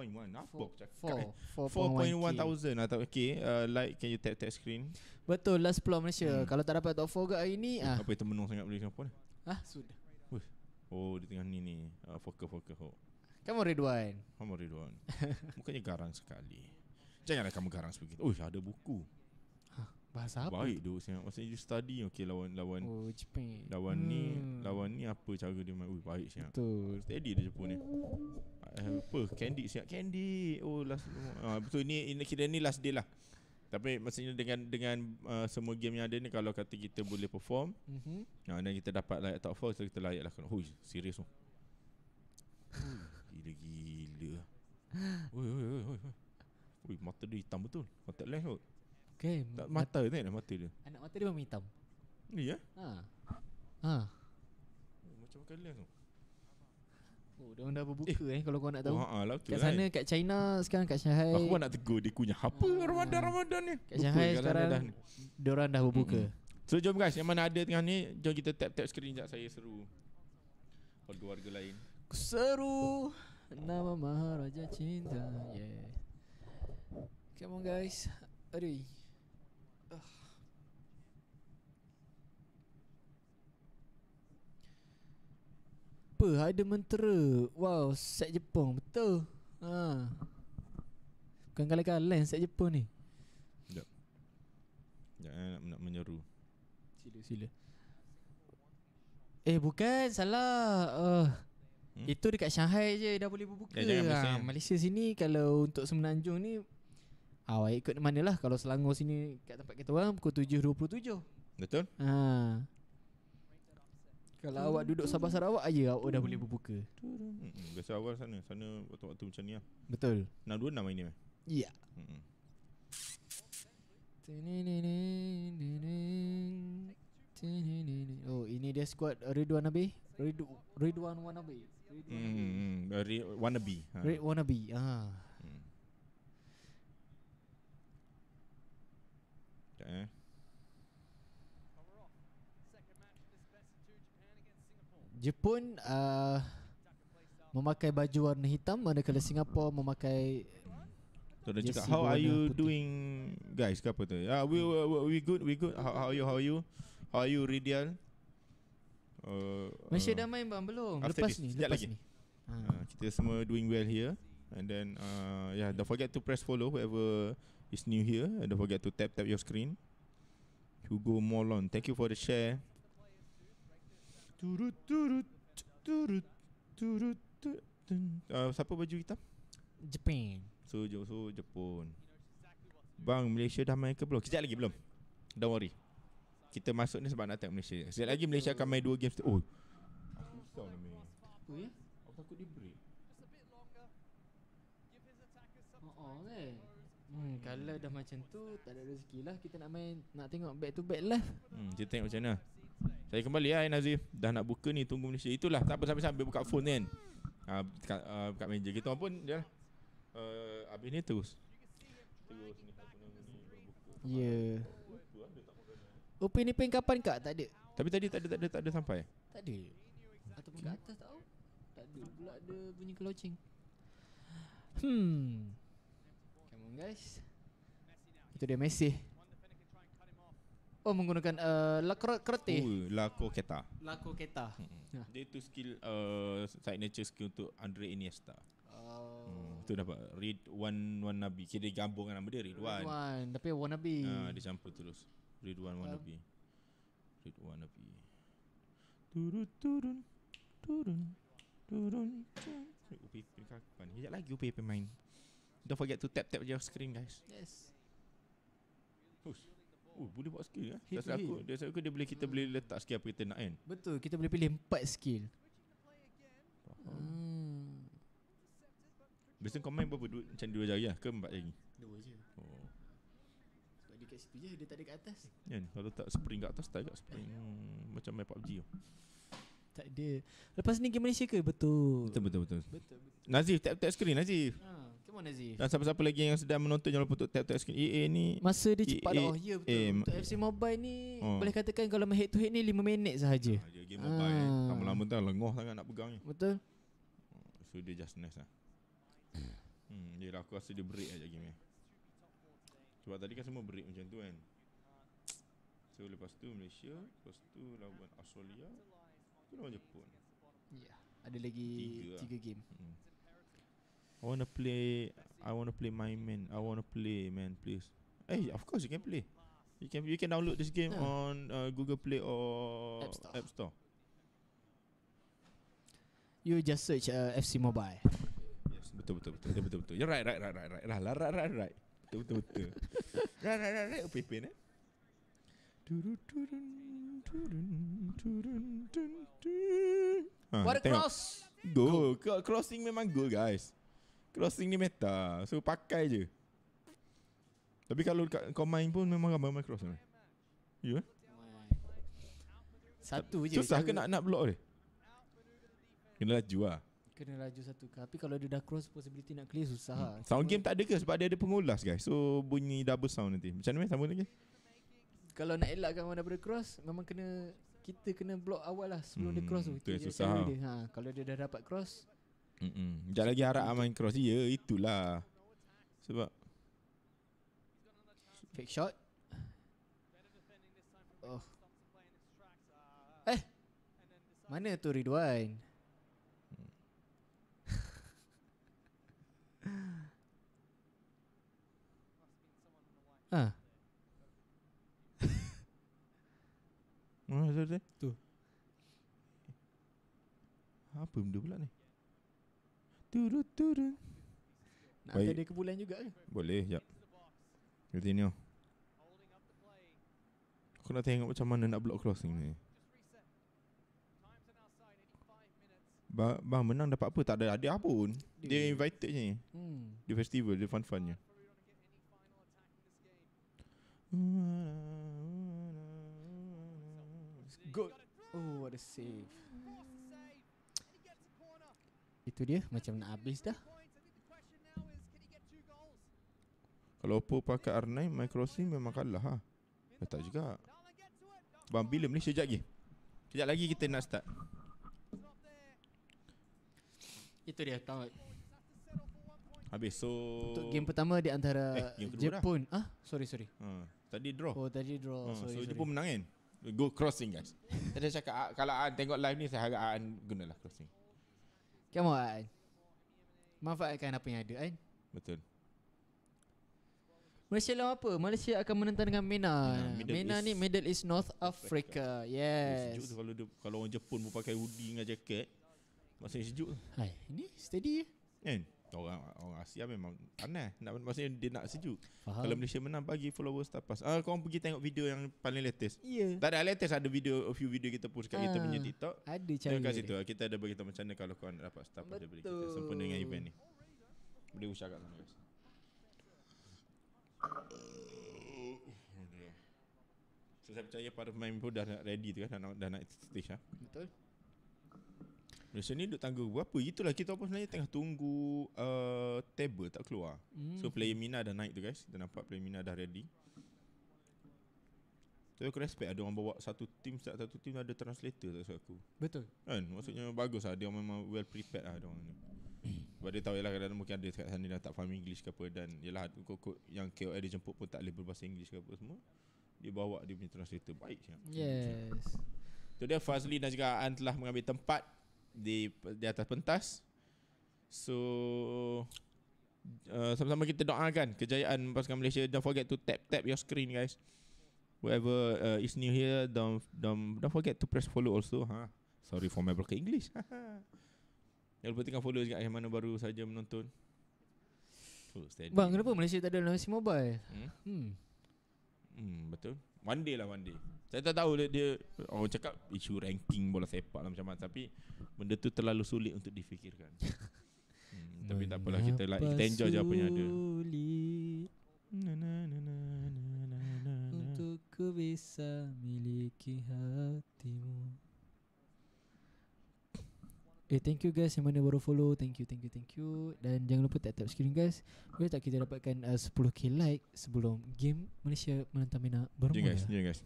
Four four point one thousand atau okay uh, like can you tap tap screen betul last peluang Malaysia hmm. kalau tak dapat top four ke hari ni ah. apa itu menung sangat boleh siapa ah sudah Oh di tengah ni ni uh, Fokus fokus oh. Kamu Ridwan Kamu Ridwan Mukanya garang sekali Janganlah kamu garang sebegitu Oh ada buku huh, Bahasa apa Baik tu saya, Maksudnya you study Okay lawan Lawan oh, Jepang. lawan hmm. ni Lawan ni apa cara dia main Oh baik siap Betul Steady dia Jepun ni ah, Apa Candy siap Candy Oh last ah, Betul ni, ni Kira ni last day lah tapi maksudnya dengan dengan uh, semua game yang ada ni kalau kata kita boleh perform mm-hmm. dan kita dapat layak top 4 so kita layaklah kena. Hui, serius tu. gila gila. Oi oi oi oi. mata dia hitam betul. Mata lens kot. Okey, mata, mata dia ni mata dia. Anak mata dia memang hitam. Ya? Yeah. Ha. Ha. Macam kelas tu. Oh, dia orang dah berbuka eh, eh kalau kau nak oh, tahu. Oh, ha, lah, kat kan? sana, kat China, sekarang kat Shanghai. Aku pun nak tegur dia punya. Apa ha. Ramadan, Ramadan ni? Kat Shanghai Lupa, sekarang, dah, dia orang dah berbuka. Hmm. So, jom guys, yang mana ada tengah ni, jom kita tap-tap screen sekejap saya seru. Kalau keluarga lain. Seru, nama Maharaja Cinta. Yeah. Come on guys. Aduh. Uh. Apa ada mentera Wow set Jepun betul ha. Bukan kalah-kalah set Jepun ni Sekejap Jangan eh, nak, nak menyeru Sila sila Eh bukan salah uh, hmm? Itu dekat Shanghai je dah boleh berbuka eh, ha, Malaysia sini kalau untuk semenanjung ni ah, Awak ikut mana lah kalau Selangor sini kat tempat kita orang pukul 7.27 Betul? Haa ah. Kalau awak duduk Sabah Sarawak aja ah, ya, awak dah boleh berbuka. Hmm, biasa awak sana. Sana waktu-waktu macam ni lah. Betul. 626 main ni. Ya. Yeah. Hmm. Oh, ini dia squad Ridwan Nabi. Ridu, Ridwan Wannabe. Ridwan nabi. Hmm, Ridwan hmm. Wannabe. Ha. Ridwan nabi. Ah. Mm. Jepun uh, memakai baju warna hitam manakala Singapura memakai So dia cakap how are you putih. doing guys ke apa tu? Ah uh, we, we we good we good how, how are you how are you? How are you Ridial? Uh, Masih uh, dah main bang belum? After lepas ni lepas ni. Uh, kita semua doing well here and then uh, yeah don't forget to press follow whoever is new here and don't forget to tap tap your screen. Hugo Molon, thank you for the share. Eh, siapa baju hitam? Jepun. So, jo, so Jepun. Bang, Malaysia dah main ke belum? Kejap lagi belum. Don't worry. Kita masuk ni sebab nak tengok Malaysia. Sekejap lagi Malaysia akan main dua game. Oh. Aku risau ni. Apa ya? Aku takut dia break. Oh, oh, eh. Hmm, kalau dah macam tu, tak ada rezeki lah kita nak main, nak tengok back to back lah. Hmm, kita tengok macam mana. Saya kembali ya Nazif Dah nak buka ni Tunggu Malaysia Itulah Tak apa sampai sambil buka phone kan uh, kat, uh, kat meja kita pun dia uh, eh, Habis ni terus Terus ni Ya yeah. Upin ni pin kapan kak? Tak Tapi tadi tak ada Tak sampai Tak atau Ataupun kat atas tak pula ada bunyi kelocing Hmm Come on guys Itu dia Messi Oh menggunakan uh, eh, kereta. Oh, lako keta. Lako keta. Hmm. Dia tu skill uh, signature skill untuk Andre Iniesta. Oh. Hmm. Tu dapat read one one nabi. Kira gabung nama dia read one. One tapi one nabi. Ah, dia campur terus. Read one one nabi. Read one nabi. Turun turun turun turun. Upi pemain. Hijak lagi upi pemain. Don't forget to tap tap your screen guys. Yes. Push. Oh boleh buat skill eh Head aku, head Dasar aku dia boleh kita boleh letak skill apa kita nak kan Betul kita boleh pilih empat skill Hmm. Biasa kau main berapa duit macam 2 jari lah ke empat jari Dua je Oh Sebab dia kat situ je dia tak ada kat atas Kan kalau tak spring kat atas tak ada spring hmm. Macam main PUBG tu Tak ada Lepas ni game Malaysia ke betul Betul betul betul Betul betul, betul. Nazif tap tap screen Nazif Haa Come on Dan siapa-siapa lagi yang sedang menonton Jangan lupa untuk tap tap screen EA ni Masa dia cepat EA, lah. Oh ya betul Untuk FC Mobile ni oh. Boleh katakan kalau main head to head ni 5 minit sahaja ah, game mobile ah. ni Lama-lama tak lengoh sangat nak pegang ni Betul So dia just nice lah hmm, aku rasa dia break sekejap game ni Sebab tadi kan semua break macam tu kan So lepas tu Malaysia Lepas tu lawan Australia Tu lawan Jepun Ya yeah. Ada lagi tiga lah. game hmm. I wanna play. I wanna play my man. I wanna play, man. Please. Hey, of course you can play. You can you can download this game yeah. on uh, Google Play or App Store. App Store. You just search uh, FC Mobile. Yes, betul betul betul betul betul. You're right right right right right right right right right. Betul betul betul. right right right right. Pepin eh. Ha, What a ah, tengok. cross! Goal. Crossing memang goal guys. Crossing ni meta So pakai je Tapi kalau kat, kau main pun Memang ramai-ramai cross Ya yeah. Satu je Susah ke nak, nak block dia Kena laju lah Kena laju satu Tapi kalau dia dah cross Possibility nak clear susah hmm. lah. Sound game tak ada ke Sebab dia ada pengulas guys So bunyi double sound nanti Macam mana main sama lagi Kalau nak elakkan orang daripada cross Memang kena Kita kena block awal lah Sebelum hmm, dia cross tu Itu yang susah lah. dia. Ha, Kalau dia dah dapat cross Mm-mm. Sekejap lagi harap main cross Ya yeah, itulah Sebab Fake shot Oh Eh Mana tu Ridwan ah. mana Tu Apa benda pula ni Turut turun. Nak Baik. ke bulan juga ke? Boleh, jap. Continue. Aku nak tengok macam mana nak block crossing ni. Ba bang menang dapat apa? Tak ada hadiah pun. Dia, dia invited je. Hmm. festival, dia fun-funnya. Good. Oh, what a save. Itu dia Macam nak habis dah Kalau Oppo pakai R9 Micro SIM memang kalah ha? Eh, tak juga Bang bila Malaysia sekejap lagi Sekejap lagi kita nak start Itu dia tahu. Habis so Untuk game pertama di antara eh, Jepun dah. Ah, Sorry sorry hmm. Tadi draw Oh tadi draw hmm. sorry, So sorry. Jepun menang kan Go crossing guys Saya cakap ah, Kalau tengok live ni Saya harap An gunalah crossing Come on Manfaatkan apa yang ada ain? Eh? Betul Malaysia lawan apa? Malaysia akan menentang dengan MENA Mena, MENA ni Middle East North Africa, Africa. Yes Sejuk kalau, dia, kalau orang Jepun pun pakai hoodie dengan jaket Masih sejuk tu Hai, Ini steady je Kan? Eh? orang orang Asia memang aneh nak maksudnya dia nak sejuk. Faham. Kalau Malaysia menang bagi followers tak pas. Ah uh, kau pergi tengok video yang paling latest. Ya. Yeah. Tak ada latest ada video a few video kita post kat ha. kita punya ah, TikTok. Ada channel. kat situ. Ah, kita ada bagi macam mana kalau kau nak dapat start pada daripada kita sempena dengan event ni. Boleh usah kat sana oh, ya. saya percaya para pemain pun dah ready tu kan dah, dah naik stage ah. Betul. Malaysia ni duduk tangga berapa Itulah kita pun sebenarnya tengah tunggu uh, Table tak keluar mm. So hmm. player Mina dah naik tu guys Kita nampak player Mina dah ready So aku respect ada lah. orang bawa satu team Setiap satu team ada translator tak aku Betul Kan maksudnya mm. bagus lah Dia memang well prepared lah dia orang ni Sebab dia tahu ialah kadang-kadang mungkin ada kat sana Dah tak faham English ke apa Dan ialah kot-kot yang KOL dia jemput pun tak boleh berbahasa English ke apa semua Dia bawa dia punya translator baik siap. Yes Itu dia Fazli dan juga An telah mengambil tempat di di atas pentas. So uh, sama-sama kita doakan kejayaan pasukan Malaysia. Don't forget to tap tap your screen guys. Whoever uh, is new here don't don't don't forget to press follow also. Ha. Huh? Sorry for my broken English. Jangan lupa tekan follow juga yang mana baru saja menonton. Oh, Bang, kenapa Malaysia tak ada dalam mobile? Hmm. hmm. Hmm, betul. One day lah one day. Saya tak tahu dia, dia orang cakap isu ranking bola sepak lah macam mana tapi benda tu terlalu sulit untuk difikirkan. hmm, tapi tak apalah kita lah kita enjoy je apa yang ada. Sulit. Na, na, na, na, na, na, na. Untuk ku bisa miliki hatimu. Eh thank you guys yang mana baru follow Thank you thank you thank you Dan jangan lupa tap tap screen guys Boleh tak kita dapatkan uh, 10k like Sebelum game Malaysia menentang Mena bermula yeah, guys, yeah, guys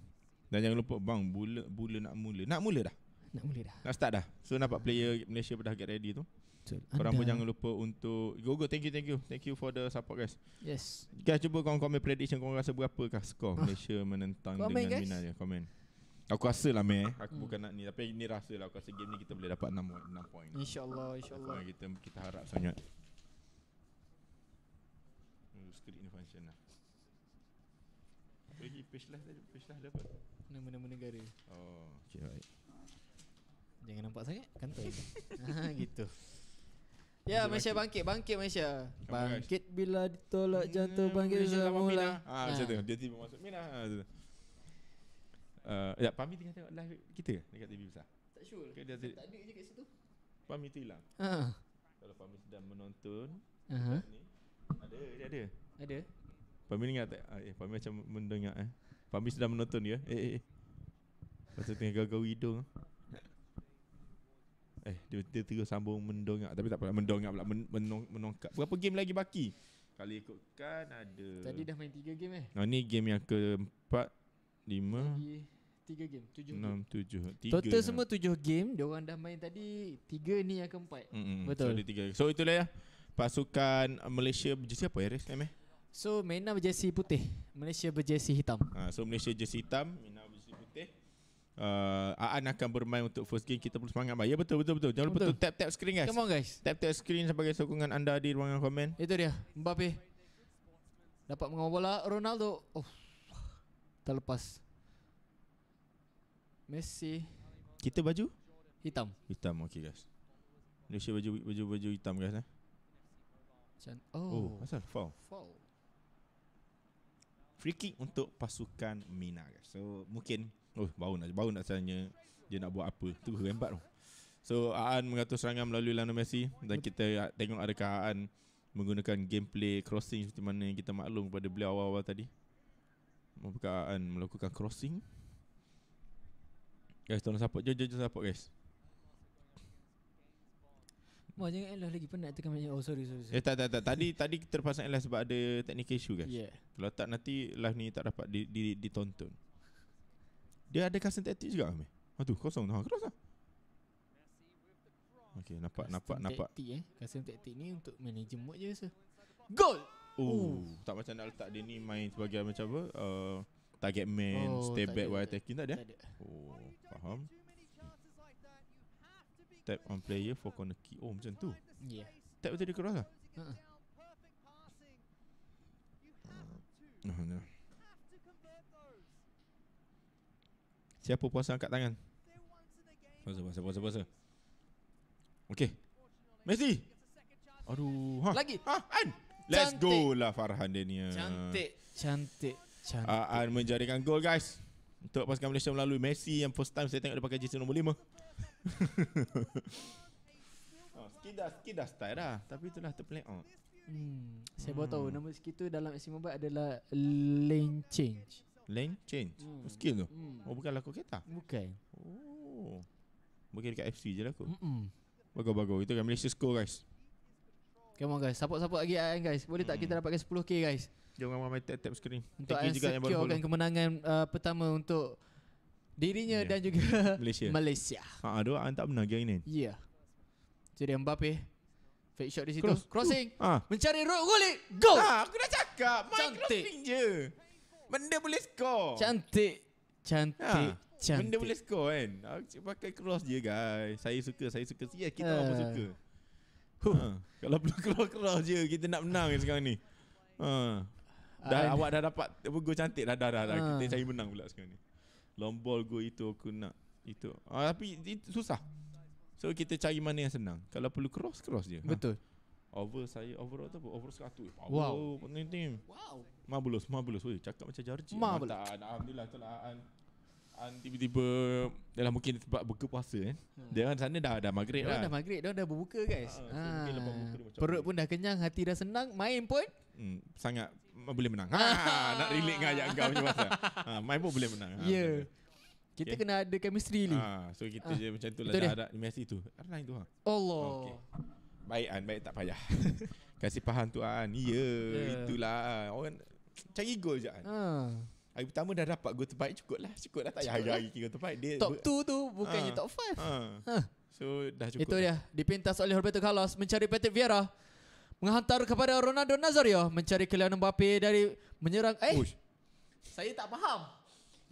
Dan jangan lupa bang bula, bula nak mula Nak mula dah Nak mula dah Nak start dah So nampak uh, player Malaysia dah get ready tu Betul. Korang pun jangan lupa untuk Go go thank you thank you Thank you for the support guys Yes Guys cuba korang komen prediction Korang rasa berapakah skor oh. Malaysia menentang komen, dengan guys. Mina dia Comment Aku rasa lah meh eh. Aku hmm. bukan nak ni Tapi ni rasa lah Aku rasa game ni kita boleh dapat 6, 6 point InsyaAllah insya Kita kita harap sangat hmm, Screen ni function lah Pergi lagi lah tadi Page lah dapat Nama-nama negara Oh Okay right Jangan nampak sangat Kantor kan? Gitu Ya yeah, Malaysia bangkit Bangkit Malaysia Bangkit bila ditolak jantung Bangkit semula lah. Ah, ha, ha. Macam tu Dia tiba masuk Minah ha, Uh, ya, Pami tengah tengok live kita dekat TV besar. Tak sure. Kita dia tak ada je kat situ. Pami tu hilang. Ha. Kalau Pami sedang menonton. Uh-huh. Ada, dia ada. Ada. Pami ingat tak? Ah, eh, Pami macam mendengar eh. Pami sedang menonton dia. Eh, eh, eh. Pasal tengah gagau hidung. Eh, dia, dia terus sambung mendongak Tapi tak apa, mendongak pula men, menong, menongkat Berapa game lagi baki? Kalau ikutkan ada Tadi dah main tiga game eh Nah, ni game yang keempat Lima Tiga game Tujuh Enam game. tujuh tiga Total lah. semua tujuh game Dia orang dah main tadi Tiga ni yang keempat mm-hmm. Betul So ada tiga So itulah ya Pasukan Malaysia berjersey apa ya Res? Eh? So Mena berjersey putih Malaysia berjersey hitam ha, So Malaysia jersey hitam Mena berjersey putih Uh, Aan akan bermain untuk first game Kita perlu semangat Ya betul betul betul Jangan lupa betul. tu tap tap screen guys Come on guys Tap tap screen sebagai sokongan anda di ruangan komen Itu dia Mbappe Dapat mengawal bola Ronaldo Oh Terlepas Messi. Kita baju? Hitam. Hitam, okey guys. Malaysia baju baju baju hitam guys eh. Chan- oh. oh, asal foul. Foul. Free kick untuk pasukan Mina guys. So, mungkin oh, bau nak bau nak tanya dia nak buat apa. Tu rembat tu. So, Aan mengatur serangan melalui Lionel Messi dan kita tengok ada Aan menggunakan gameplay crossing seperti mana yang kita maklum pada beliau awal-awal tadi. Apakah Aan melakukan crossing? Guys, tolong support. Jom, jom, jom support guys. Wah, oh, jangan elah lagi penat tekan banyak. Oh, sorry, sorry. sorry. Eh, tak, tak, tak. Tadi tadi terpaksa elah sebab ada teknik issue, guys. Yeah. Kalau tak, nanti live ni tak dapat di, di, ditonton. Dia ada custom tactics juga, Amir? Oh, tu, kosong. Ha, keras lah. Okay, nampak, custom nampak, nampak. Custom tactic, eh. Custom tactic ni untuk manager mode je, rasa. Goal! Oh, uh. tak macam nak letak dia ni main sebagai macam apa. Uh, target man, oh, stay back while attacking. Tak ada. Oh, faham. Tap on player for corner kick. Oh, macam tu. Yeah. Tap betul dia keras lah. Uh-uh. Oh, Siapa puasa angkat tangan? Puasa, puasa, puasa, puasa. Okay. Messi! Aduh. Ha? Lagi? Ha? An? Let's cantik. go lah Farhan Daniel. Cantik. Cantik. Aan uh, ah, ah, menjaringkan gol guys Untuk pasukan Malaysia melalui Messi yang first time saya tengok dia pakai jersey nombor 5 oh, Skidah, skidah style dah Tapi itulah terpelik oh. Hmm. Saya baru tahu hmm. nama skill tu dalam Maxima Bat adalah lane change. Lane change. Hmm. Oh, skill tu. Hmm. Oh bukan lakon kita. Bukan. Oh. Mungkin dekat FC je lah kot. Hmm. Bagus-bagus. Itu kan Malaysia score guys. Come on guys, support-support lagi guys. Boleh tak hmm. kita dapatkan 10k guys? Jangan ramai tap tap screen Untuk secure kemenangan uh, pertama untuk Dirinya yeah. dan juga Malaysia, Malaysia. Haa ah, dua orang menang game ni Ya yeah. Jadi Mbappe Fake shot di situ Cross. Crossing uh. ah. Mencari road goalie Go ah, Aku dah cakap Main Cantik. crossing je Benda boleh score Cantik Cantik ah. Cantik. Benda boleh score kan Aku cik pakai cross je guys Saya suka Saya suka Ya yeah, kita uh. Ah. apa suka huh. ah. Kalau perlu cross-cross je Kita nak menang kan sekarang ni Ha dah, uh, awak dah dapat apa gol cantik dah dah dah, dah. Uh. kita cari menang pula sekarang ni. Long ball gol itu aku nak itu. Uh, tapi itu susah. So kita cari mana yang senang. Kalau perlu cross cross je. Betul. Ha. Over saya over tu apa? Over 100. Wow. Penting team. Wow. Mabulus, mabulus. Oi, cakap macam jarji. Mabulus. Alhamdulillah telah an an tiba-tiba dalam mungkin sebab buka puasa eh. Hmm. Dia kan sana dah ada maghrib dah. Dah maghrib lah. dah dah berbuka guys. Ha. ha. So, Perut pun dah kenyang, hati dah senang, main pun hmm, sangat boleh menang. Ha, nak relate dengan ayat kau punya pasal. Ha, mai pun boleh menang. Ha, yeah. Ya. Kita kena ada chemistry ni. Ha, so kita ha. je macam tu lah. Ada chemistry tu. Ada lain tu. Ha? Allah. Okay. Baik An, baik tak payah. Kasih faham tu An. Ya, yeah, yeah. itulah. Orang cari gol je An. Ha. Ah. Hari pertama dah dapat gol terbaik cukup lah. Cukup dah tak payah hari-hari kira terbaik. Dia top 2 tu bukannya ha. top 5. Ha. ha. So dah cukup. Itu dah. dia. Dipintas oleh Roberto Carlos mencari Patrick Vieira menghantar kepada Ronaldo Nazario mencari Kylian Mbappe dari menyerang eh Uish. saya tak faham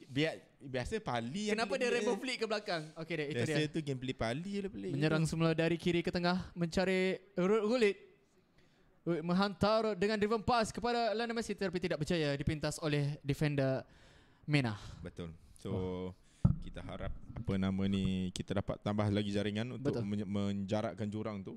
biar biasa pali yang kenapa dia Republik ke belakang okey dia itu biasa dia tu game play pali lah play menyerang itu. semula dari kiri ke tengah mencari Rulit menghantar dengan driven pass kepada Lionel Messi tapi tidak berjaya dipintas oleh defender Mena betul so oh. kita harap apa nama ni kita dapat tambah lagi jaringan untuk betul. menjarakkan jurang tu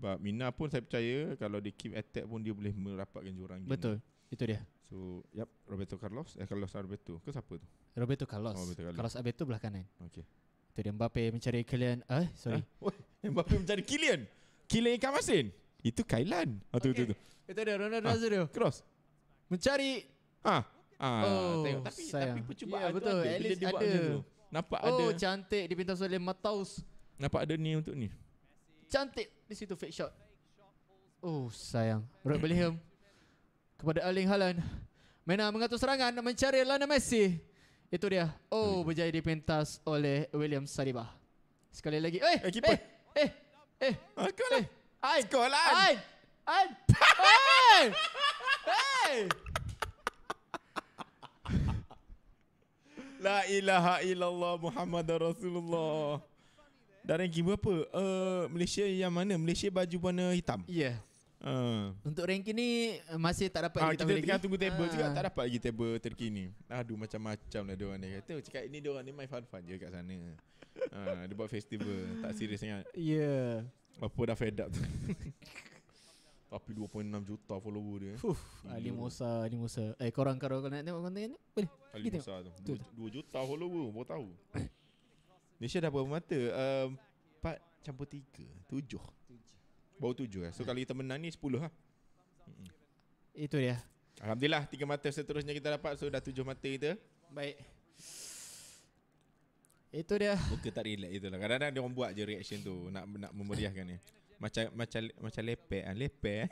sebab Mina pun saya percaya kalau dia keep attack pun dia boleh merapatkan jurang game. Betul. Itu dia. So, yep, Roberto Carlos, eh Carlos Alberto. Ke siapa tu? Roberto Carlos. Oh, Roberto Carlos. Carlos Alberto belah kanan. Okey. Itu dia Mbappe mencari Kylian. Eh, ah, sorry. Ah, oh, Mbappe mencari Kylian. Kylian ikan masin. Itu Kailan. Oh, ah, tu, okay. tu, tu. Itu dia Ronaldo ah, Nazario. Cross. Mencari. Ha. Ah, oh, tengok. tapi sayang. tapi percubaan yeah, betul. Ada. At least ada. Nampak oh, ada. Oh, cantik dipintas oleh Mataus. Nampak ada ni untuk ni cantik di situ fake shot. Oh sayang. Rob Bellingham kepada Erling Haaland. Mena mengatur serangan mencari Lionel Messi. Itu dia. Oh berjaya dipintas oleh William Saliba. Sekali lagi. Eh, eh, eh, eh. Skolan. Eh, ah, eh. Ain. Skolan. Ain. Ain. Ain. Ain. La ilaha illallah Muhammad Rasulullah. Dah ranking berapa? Uh, Malaysia yang mana? Malaysia baju warna hitam. Ya. Yeah. Uh. Untuk ranking ni eh, masih tak dapat uh, Kita tengah lagi. tunggu table uh. juga ah. tak dapat lagi table terkini. Aduh macam-macam lah diorang ni. Kata cakap ini diorang ni my fun-fun je kat sana. uh, dia buat festival tak serius sangat. Ya. Yeah. Apa dah fed up tu. Tapi 2.6 juta follower dia. Fuh, Ali Musa, Ali Musa. Eh korang korang nak tengok konten ni boleh. Ali Musa tu. 2, juta follower, baru tahu. Malaysia dah berapa mata? Um, empat uh, campur tiga. Tujuh. Baru tujuh lah. So kalau kita menang ni sepuluh lah. Itu dia. Alhamdulillah tiga mata seterusnya kita dapat. So dah tujuh mata kita. Baik. Itu dia. Muka tak relax itulah. Kadang-kadang dia orang buat je reaction tu. Nak nak memeriahkan ni. Macam macam macam lepek. Ah. Lepek. Eh.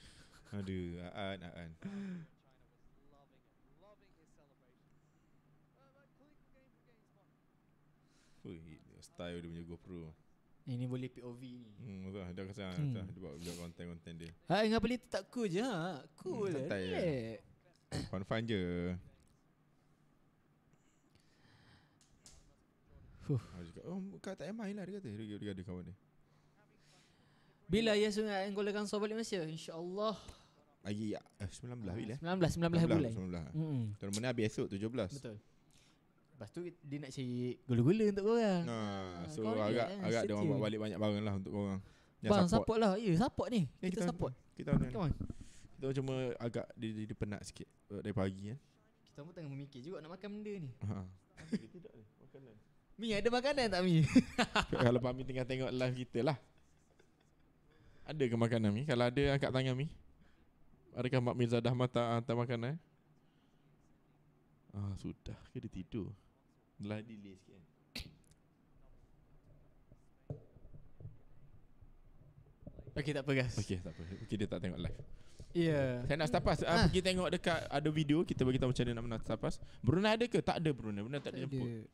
Aduh. Aan. Aan. pantai dia punya GoPro. Ini eh, boleh POV ni. Hmm, betul. Dia kata hmm. Kata, buat video konten-konten dia. Ha, enggak boleh tetap cool je. Ha? Cool. Hmm, santai je. fun fun je. Huh. oh, kau tak main lah, dia kata. Dia, dia, ada kawan dia. Bila ya sungai yang kolekan so balik Malaysia? InsyaAllah. Ayah, eh, 19 bila? 19, 19, 19 bulan. 19, 19. Hmm. Terima habis esok, 17. Betul. Lepas tu dia nak cari gula-gula untuk korang ha, ah, So korang agak, dia, lah, agak dia orang bawa balik banyak barang lah untuk korang Yang Bang support, support lah, ya support ni, eh, kita, kita, support kita, kita, Come on Kita cuma agak dia, di dia penat sikit dari pagi kan Kita pun tengah memikir juga nak makan benda ni ha. Tidak ni, Mi ada makanan tak Mi? Kalau Pak Mi tengah tengok live kita lah Ada ke makanan Mi? Kalau ada angkat tangan Mi Adakah Mak Mirza dah mata ah, hantar makanan? Eh? Ah sudah ke dia tidur? Lah delay kan. Okay tak apa guys Okay tak apa Okay dia tak tengok live Ya yeah. Saya nak setapas ha. Pergi tengok dekat Ada video Kita bagi tahu macam mana nak menang setapas Brunei ada ke? Tak ada Brunei Brunei tak, tak dijemput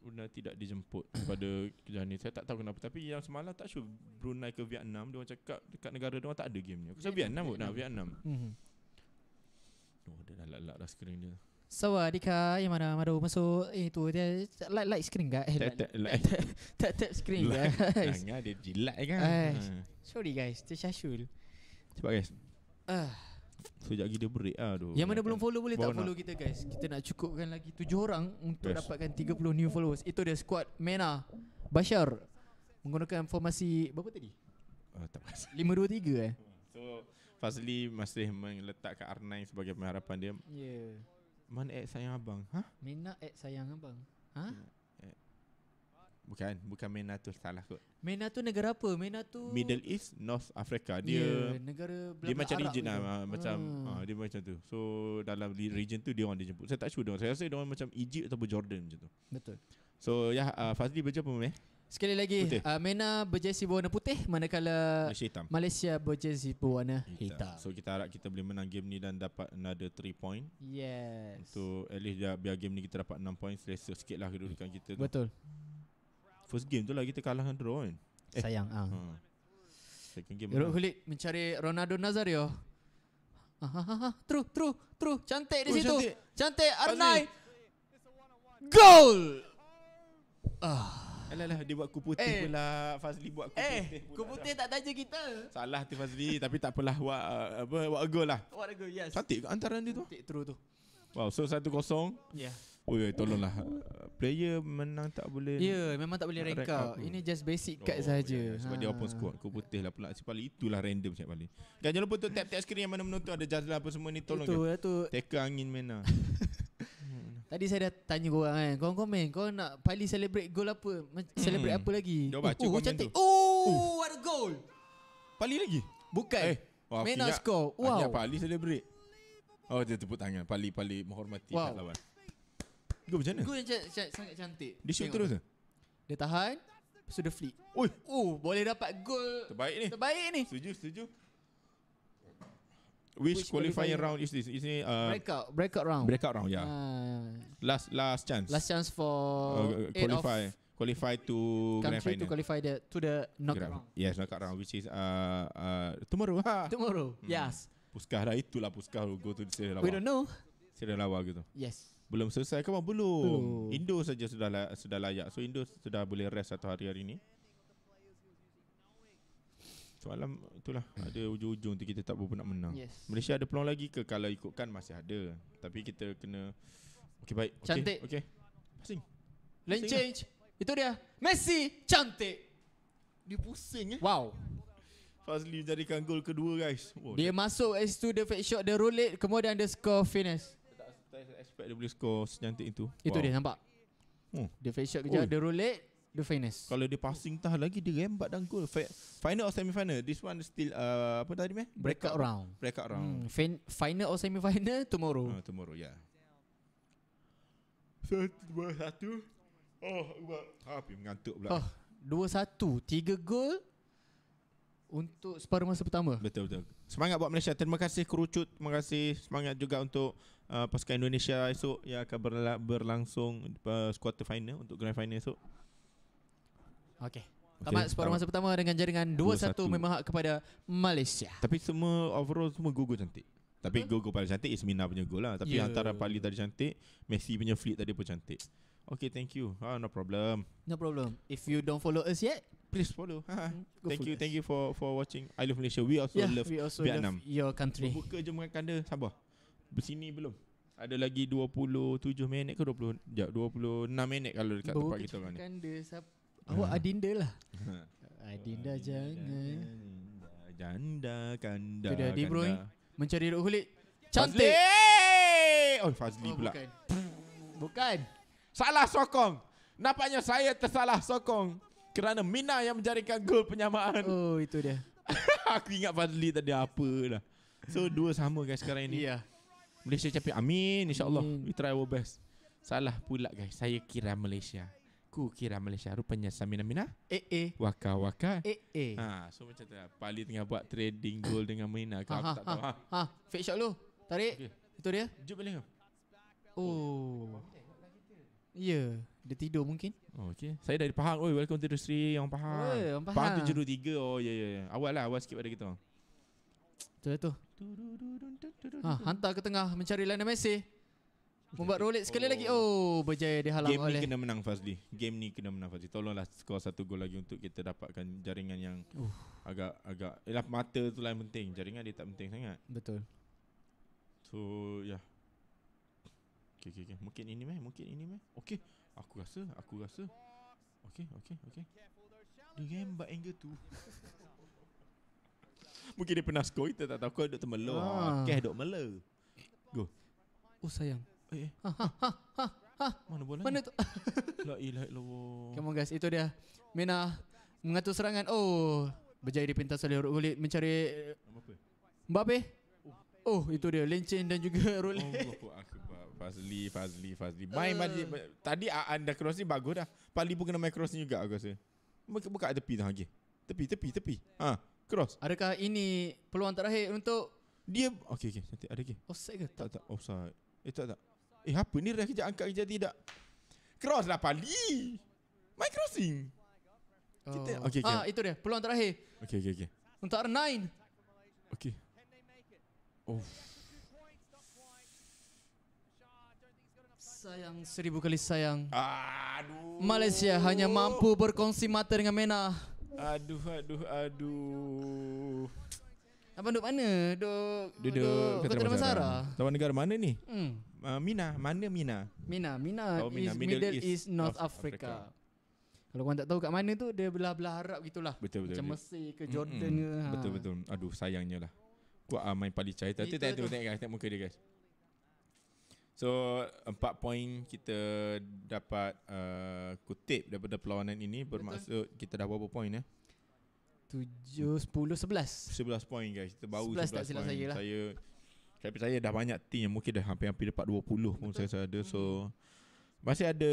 Brunei tidak dijemput Pada kejadian ni Saya tak tahu kenapa Tapi yang semalam tak sure Brunei ke Vietnam Dia orang cakap Dekat negara dia orang tak ada game ni Kenapa Vietnam pun Vietnam, Vietnam. Vietnam. Mhm. Hmm. Oh dia dah lak-lak dah screen dia So uh, Dika Yang mana Madu masuk Eh tu dia Light, light screen ke eh, Tap tap Tap screen ke Tanya dia jilat kan uh, Sorry guys Tersyasul Cepat guys uh. Sejak lagi dia break lah tu Yang mana belum follow boleh Bawa tak nak. follow kita guys Kita nak cukupkan lagi 7 orang Untuk yes. dapatkan 30 new followers Itu dia squad Mena Bashar Menggunakan formasi Berapa tadi? Uh, tak pasal 5-2-3 eh So Fazli masih meletakkan R9 sebagai pengharapan dia Yeah mana ex sayang abang? Ha? Mena ex sayang abang? Ha? Bukan, bukan Mena tu salah kot. Mena tu negara apa? Mena tu Middle East, North Africa. Dia yeah, negara Dia macam Arab region lah, ha, macam hmm. ha, dia macam tu. So dalam region tu dia orang dia jemput. Saya tak sure dia orang. Saya rasa dia orang macam Egypt ataupun Jordan macam tu. Betul. So ya yeah, uh, Fazli berjumpa meh. Sekali lagi, uh, Mena berjersey berwarna putih manakala hitam. Malaysia berjersey berwarna hitam. hitam. So kita harap kita boleh menang game ni dan dapat another 3 point. Yes. So at least dia, biar game ni kita dapat 6 point selesa sikit lah kedudukan kita tu. Betul. First game tu lah kita kalah dengan draw kan. Eh. Sayang. Ah. Ha. Second game. Ruk Hulit mencari Ronaldo Nazario. Ah, ah, ah, ah, true, true, true. Cantik di oh, situ. Cantik. cantik Arnai. Goal. Ah. Alah dia buat kuputih eh. pula Fazli buat kuputih eh, pula Kuputih lah. tak tanya kita Salah tu Fazli Tapi tak apalah Buat uh, apa Buat go lah Buat go yes Cantik ke antara dia tu Cantik true tu Wow so satu kosong Ya yeah. Oh, tolonglah uh, Player menang tak boleh Ya yeah, memang tak boleh rank up Ini just basic oh, card oh, saja. Yeah, yeah. Sebab ha. dia open squad Aku putih lah pula Sebab itulah random siap paling Jangan lupa tu tap-tap screen Yang mana menonton Ada jazlah apa semua ni Tolong Itu, itu. Lah Teka angin mana. Tadi saya dah tanya korang kan Korang komen kau nak Pali celebrate gol apa hmm. Celebrate apa lagi Dia baca oh, oh cantik. tu Oh what uh. a goal Pali lagi Bukan eh. Oh, Main nak score Wow Akhirnya Pali celebrate Oh dia tepuk tangan Pali Pali menghormati wow. lawan Gol macam mana Gol yang sangat cantik Dia shoot terus ke Dia tahan sudah tu dia flick Oh boleh dapat gol Terbaik ni Terbaik ni Setuju setuju Which, which qualifying, qualifying round is this? Is ni uh, breakout breakout round. Breakout round, yeah. Uh, last last chance. Last chance for uh, qualify qualify to grand final. to qualify the to the knockout grand. round. Yes, knockout round which is uh, uh, tomorrow. Ha. Tomorrow. Hmm. Yes. Puskah lah itulah Puskah go to Sri Lawa. We don't know. Sri Lawa gitu. Yes. Belum selesai ke belum? Belum. Indo saja sudah la, sudah layak. So Indo sudah boleh rest satu hari hari ini. Soalan itulah ada ujung-ujung tu kita tak berapa nak menang. Yes. Malaysia ada peluang lagi ke kalau ikutkan masih ada. Tapi kita kena Okay baik. Okay. Cantik. Okay. Passing. Lain lah. change. Lah. Itu dia. Messi cantik. Dia pusing eh. Wow. Fazli jadikan gol kedua guys. Oh, dia, dia masuk S to the fat shot the roulette kemudian the score finish. Tak expect dia boleh score secantik itu. Itu wow. dia nampak. Oh. The fat shot kejar oh. the roulette The finest. Kalau dia passing tah lagi dia rembat dan goal. Final or semi final? This one still uh, apa tadi meh? Breakout, breakout round. Breakout round. Hmm, fin- final or semi final tomorrow. Uh, tomorrow ya. Yeah. Satu dua satu. Oh, buat tapi mengantuk pula. Oh, dua satu tiga gol untuk separuh masa pertama. Betul betul. Semangat buat Malaysia. Terima kasih kerucut. Terima kasih semangat juga untuk uh, pasukan Indonesia esok yang akan berla- berlangsung uh, quarter final untuk grand final esok. Okey, Tamat okay. separuh masa pertama dengan jaringan 2-1 memang hak kepada Malaysia. Tapi semua overall semua gugur cantik. Tapi huh? gugur paling cantik Ismina punya gol lah. Tapi yeah. antara Pali tadi cantik, Messi punya flick tadi pun cantik. Okay, thank you. Ah, no problem. No problem. If you don't follow us yet, please follow. Hmm, go thank you, us. thank you for for watching. I love Malaysia. We also yeah, love we also Vietnam. Love your country. Buka je makan kanda, sabar. Bersini belum. Ada lagi 27 minit ke 20? Jap, 26 minit kalau dekat Buka tempat kita orang ni. kanda, sabar. Awak hmm. adinda lah Adinda jangan Janda kanda Kedah di bro eh? Mencari ruk kulit Cantik Oh Fazli oh, pula bukan. bukan Salah sokong Nampaknya saya tersalah sokong Kerana Mina yang menjadikan gol penyamaan Oh itu dia Aku ingat Fazli tadi apa lah So dua sama guys sekarang ini yeah. Malaysia capai Amin InsyaAllah We try our best Salah pula guys Saya kira Malaysia aku kira Malaysia rupanya Samina Mina. Eh eh. Waka waka. Eh eh. Ha, so macam tu lah. Pali tengah buat trading gold dengan Mina. Kau ha, ha, tak tahu. Ha. ha. Fake shot lu. Tarik. Okay. Itu dia. Jump balik. Oh. oh. Ya, yeah, dia tidur mungkin. Oh, okay. Saya dari Pahang. Oi, welcome to the street yang Pahang. Oi, oh, Pahang. Pahang 73. Oh, ya yeah, ya yeah. Awal lah, awal sikit pada kita. Tu lah tu. Ha, hantar ke tengah mencari Lionel Messi. Membuat Rolex sekali oh. lagi Oh berjaya dihalang Game oleh Game ni kena menang Fazli Game ni kena menang Fazli Tolonglah skor satu gol lagi Untuk kita dapatkan jaringan yang uh. Agak agak Yalah mata tu lain penting Jaringan dia tak penting sangat Betul So ya yeah. Okay, okay, okay. Mungkin ini meh Mungkin ini meh Okay Aku rasa Aku rasa Okay okay okay Dia gambar angle tu Mungkin dia pernah skor Kita tak tahu Kau duduk termelur ah. Okay duduk melur Go Oh sayang Eh. eh. Ha, ha, ha, Mana bola Mana tu? La Come on guys, itu dia. Mina mengatur serangan. Oh, berjaya dipintas oleh Ruk mencari... Mbappe? Oh, itu dia Lencin dan juga Rolik Fazli Fazli Fazli Main uh. Eh. Fazli Tadi ah, anda cross ni bagus dah Pali pun kena main cross ni juga aku rasa Buka, buka tepi dah okay. Tepi tepi tepi Ha Cross Adakah ini peluang terakhir untuk Dia Okey, okey. nanti ada lagi Offside ke? Tak tak, tak offside Eh tak tak Eh apa ni ref kejap angkat kejap tidak Cross lah Pali My crossing oh. okay, okay. Ah itu dia peluang terakhir Okay okay okay Untuk R9 Okay Oh Sayang seribu kali sayang Aduh Malaysia hanya mampu berkongsi mata dengan MENA Aduh aduh aduh Abang duduk mana? Duduk duduk Kota Damansara. Taman negara mana ni? Hmm. Uh, Mina, mana Mina? Mina, Mina, oh, Mina. Middle, Middle East, East North, North Africa. Africa. Kalau kau tak tahu kat mana tu, dia belah-belah Arab gitulah. Betul betul. Macam Mesir ke Jordan hmm ke. Ha. Betul ha. betul. Aduh sayangnya lah. Kau uh, ah, main pali cair tapi tak tengok guys, tengok muka dia guys. So, empat poin kita dapat uh, kutip daripada perlawanan ini bermaksud kita dah berapa poin eh? Tujuh, sepuluh, sebelas Sebelas point guys sebelas, tak silap point. saya lah Saya Tapi saya dah banyak team yang mungkin dah hampir-hampir dapat dua puluh pun saya, ada So hmm. Masih ada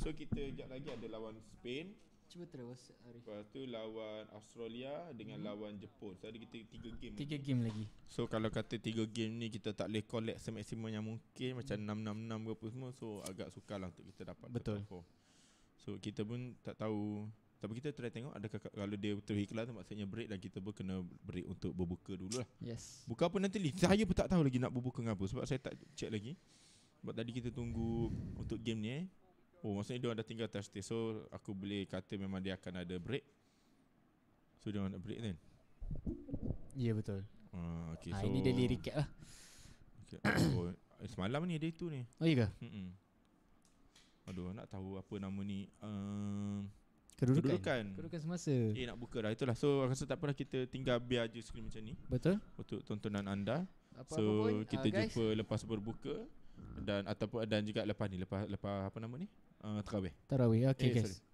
So kita sekejap lagi ada lawan Spain Cuba terus Arif. Lepas tu lawan Australia dengan hmm. lawan Jepun So kita tiga game Tiga lagi. game lagi So kalau kata tiga game ni kita tak boleh collect semaksimum yang mungkin Macam hmm. enam enam enam ke apa semua So agak sukar lah untuk kita dapat Betul So kita pun tak tahu tapi kita try tengok adakah kalau dia terhiklah tu maksudnya break dan kita pun kena break untuk berbuka dulu lah. Yes. Buka apa nanti ni? Saya pun tak tahu lagi nak berbuka dengan apa sebab saya tak check lagi. Sebab tadi kita tunggu untuk game ni eh. Oh maksudnya dia ada tinggal touch So aku boleh kata memang dia akan ada break. So dia nak break kan? Ya yeah, betul. Uh, okay, ah, so ini daily recap lah. Okay. oh, eh, semalam ni ada itu ni. Oh iya ke? Aduh nak tahu apa nama ni. Uh, Kedudukan. kedudukan Kedudukan semasa Eh nak buka dah itulah So aku rasa tak apalah kita tinggal biar je screen macam ni Betul Untuk tontonan anda apa, So apa ah, kita uh, jumpa lepas berbuka Dan ataupun dan juga lepas ni Lepas lepas apa nama ni uh, ah, Terawih Terawih eh, okay eh, guys sorry.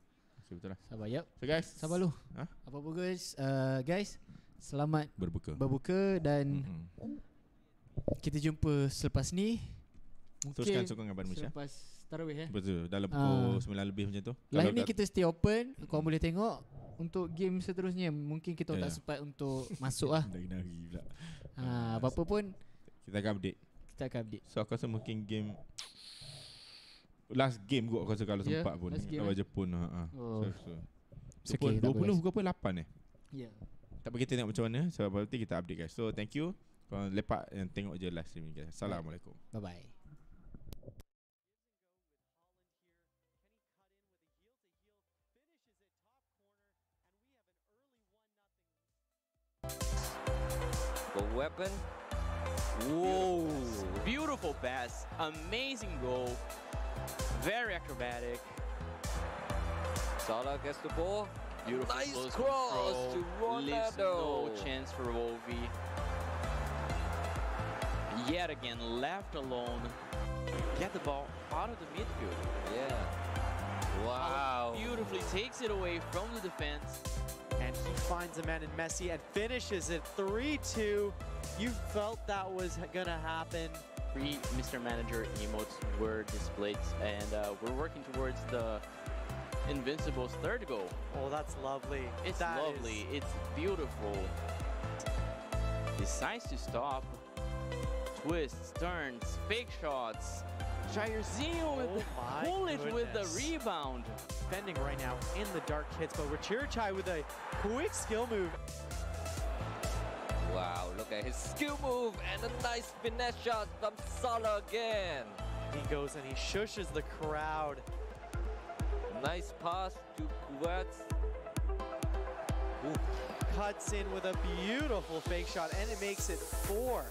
So, betul lah. Sabar yep. So guys Sabar lu ha? Apa pun guys uh, Guys Selamat Berbuka Berbuka dan mm-hmm. Kita jumpa selepas ni Mungkin Teruskan sokongan Abang Musya Selepas Malaysia tarawih eh. Betul. Dalam ah. pukul uh, 9 lebih macam tu. Lain ni kita stay open. Kau boleh tengok untuk game seterusnya mungkin kita yeah. tak ya. sempat untuk masuk lah. Dari nari pula. Ha, uh, apa pun kita akan update. Kita akan update. So aku rasa mungkin game last game kot aku rasa kalau yeah, sempat pun. Lawan eh. Jepun ha, ha. Oh. So, so. Okay, 20 ke apa 8 eh? Ya. Yeah. Tak apa kita tengok macam mana Sebab so, nanti kita update guys So thank you Korang lepak yang tengok je live stream guys Assalamualaikum Bye bye The weapon. Whoa. Beautiful, pass. Amazing goal. Very acrobatic. Salah gets the ball. Beautiful nice cross control. to Ronaldo. Leaves no chance for Wolvi. Yet again, left alone. Get the ball out of the midfield. Yeah. Wow. beautifully takes it away from the defense and he finds a man in Messi and finishes it 3-2. You felt that was gonna happen. Three Mr. Manager emotes were displayed and uh, we're working towards the Invincible's third goal. Oh, that's lovely. It's that lovely. Is... It's beautiful. Decides to stop. Twists, turns, fake shots, Jairzinho with the goodness. Oh with the rebound. Defending right now in the dark hits, but Richirichai with a quick skill move. Wow, look at his skill move and a nice finesse shot from Sala again. He goes and he shushes the crowd. Nice pass to Kuwats. Cuts in with a beautiful fake shot and it makes it four.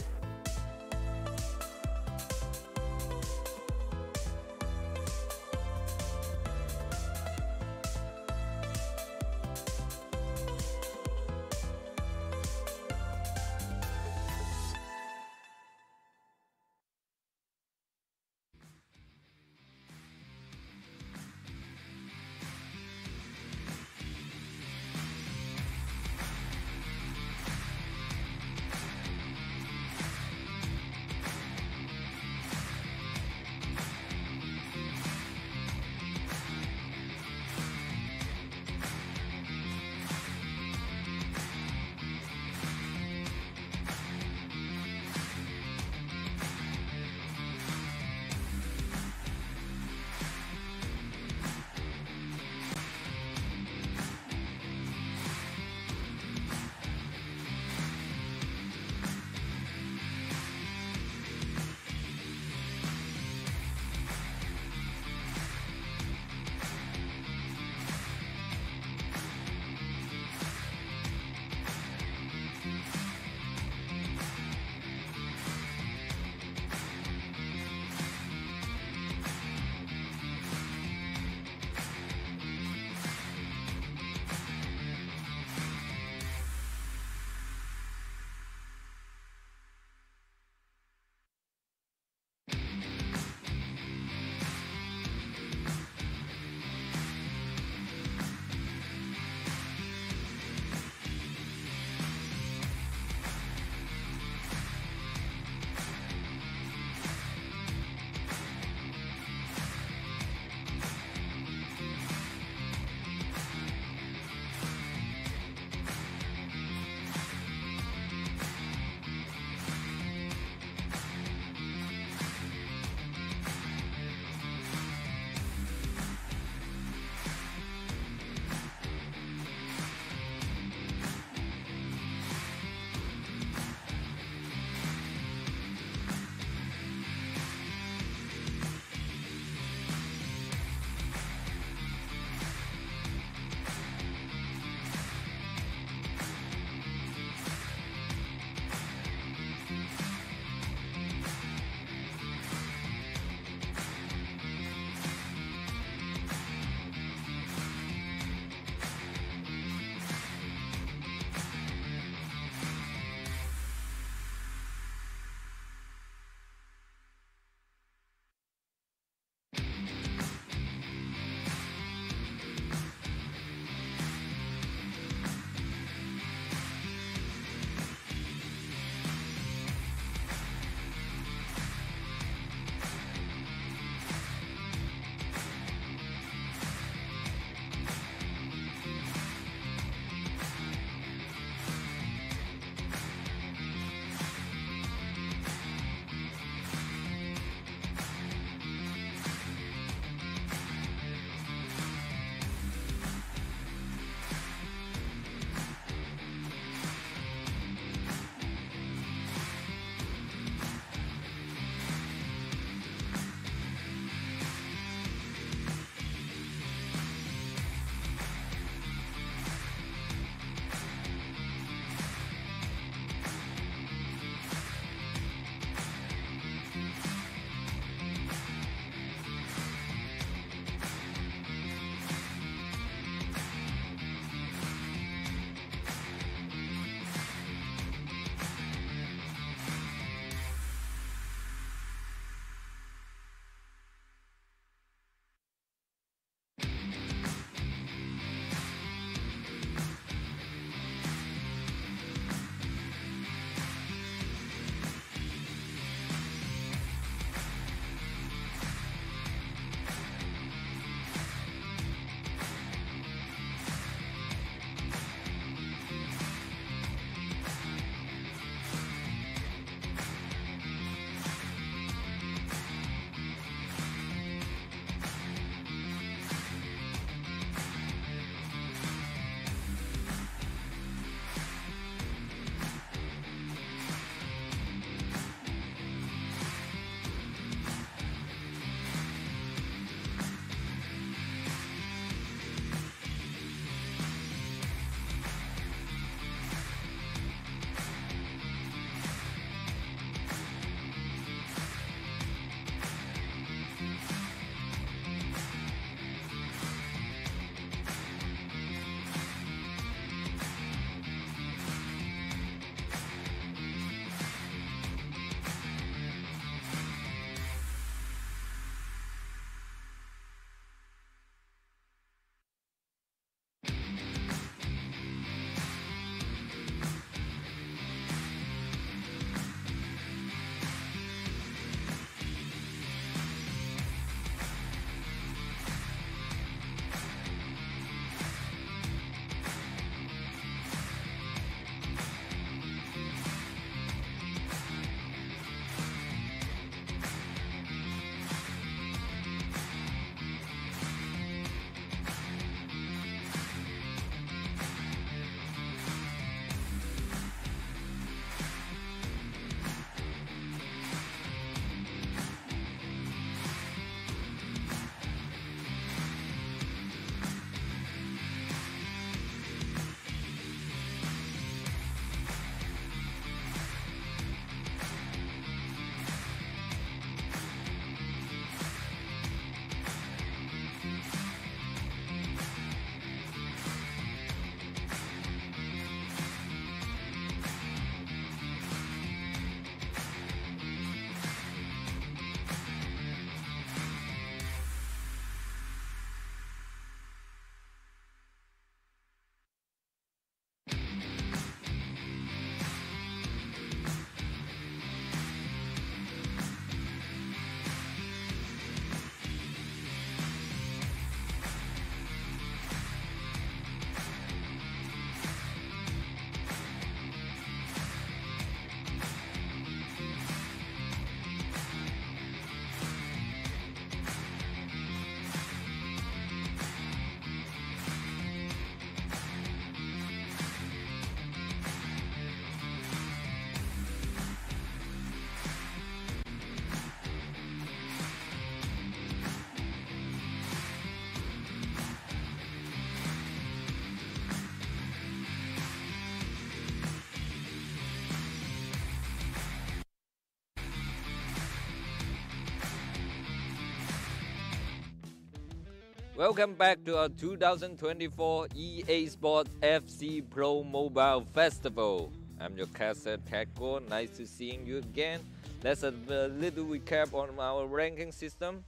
Welcome back to our 2024 EA Sports FC Pro Mobile Festival. I'm your caster Taco, nice to seeing you again. Let's have a little recap on our ranking system.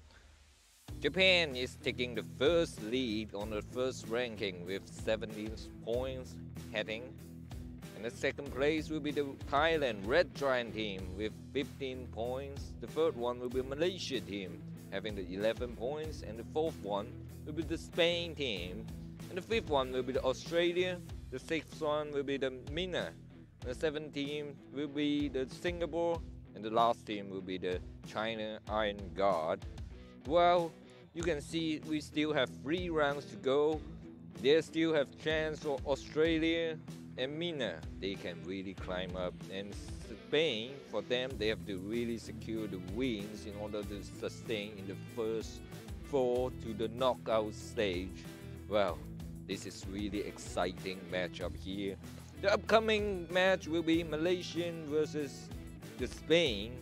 Japan is taking the first lead on the first ranking with seventeen points heading. And the second place will be the Thailand Red Giant team with 15 points. The third one will be Malaysia team having the 11 points and the fourth one will be the Spain team, and the fifth one will be the Australia, the sixth one will be the Mina, the seventh team will be the Singapore, and the last team will be the China Iron Guard. Well, you can see we still have three rounds to go. They still have chance for Australia and Mina. They can really climb up and Spain, for them, they have to really secure the wins in order to sustain in the first 4 to the knockout stage. Well, this is really exciting matchup here. The upcoming match will be Malaysian versus the Spain.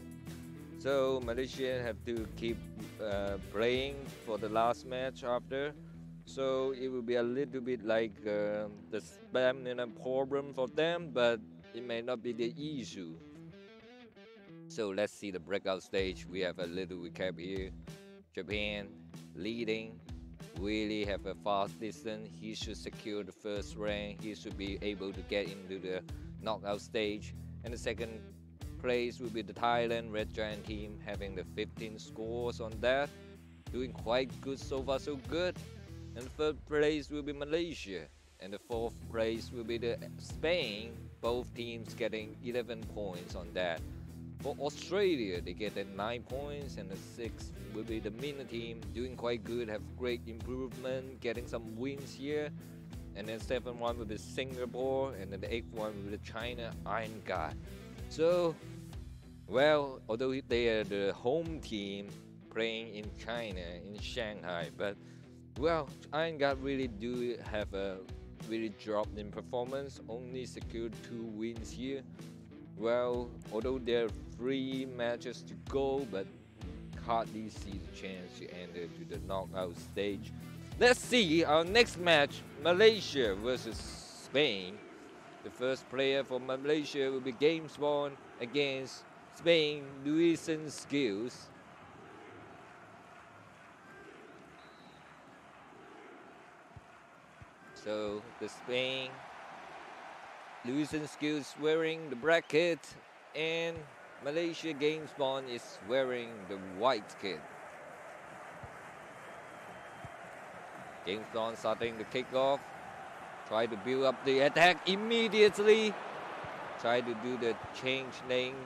So Malaysian have to keep uh, playing for the last match after. So it will be a little bit like uh, the stamina problem for them, but it may not be the issue. So let's see the breakout stage. We have a little recap here. Japan leading. Really have a fast distance. He should secure the first rank. He should be able to get into the knockout stage. And the second place will be the Thailand Red Giant team having the 15 scores on that. Doing quite good so far so good. And the third place will be Malaysia. And the fourth place will be the Spain. Both teams getting 11 points on that. For Australia, they get at 9 points and the 6 will be the Mina team, doing quite good, have great improvement, getting some wins here. And then 7 1 will be Singapore, and then the 8th one will be China Iron God. So, well, although they are the home team playing in China, in Shanghai, but well, Iron God really do have a really drop in performance, only secured two wins here. Well, although there are three matches to go, but hardly see the chance to enter to the knockout stage. Let's see our next match, Malaysia versus Spain. The first player for Malaysia will be Game Spawn against Spain, Luisen Skills. So the Spain Luzinski Skills wearing the bracket, and Malaysia Games Bond is wearing the white kit. James Bond starting the kickoff. Try to build up the attack immediately. Try to do the change lane.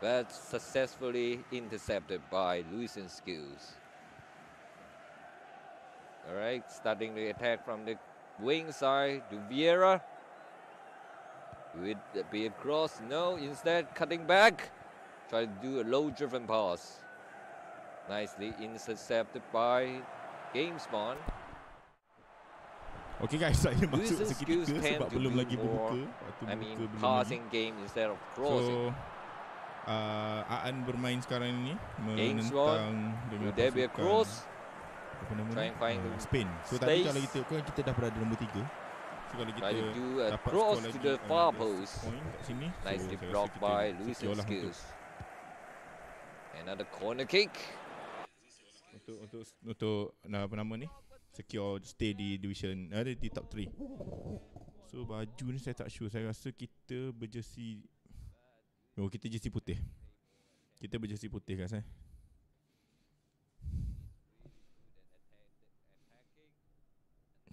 But successfully intercepted by Lucien Skills. Alright, starting the attack from the wing side to Vieira. Would it be a cross? No, instead cutting back. Try to do a low driven pass. Nicely intercepted by Gamesmon. Okay guys, saya masuk sekali ke sebab belum lagi berbuka. Waktu I mean, berbuka passing lagi. game instead of crossing. So, uh, Aan bermain sekarang ini menentang dengan Would there be a cross? Apa nama Try and find uh, Spain. So tadi kalau kita kita dah berada nombor 3. Sekarang kita Raju uh, dapat across score lagi to the uh, far post. sini. Nicely so, blocked by Luis Skills. Another corner kick. Untuk untuk untuk nah, apa nama ni? Secure stay di division ada uh, di top 3. So baju ni saya tak sure. Saya rasa kita berjersey Oh, kita jersey putih. Kita berjersey putih kan saya.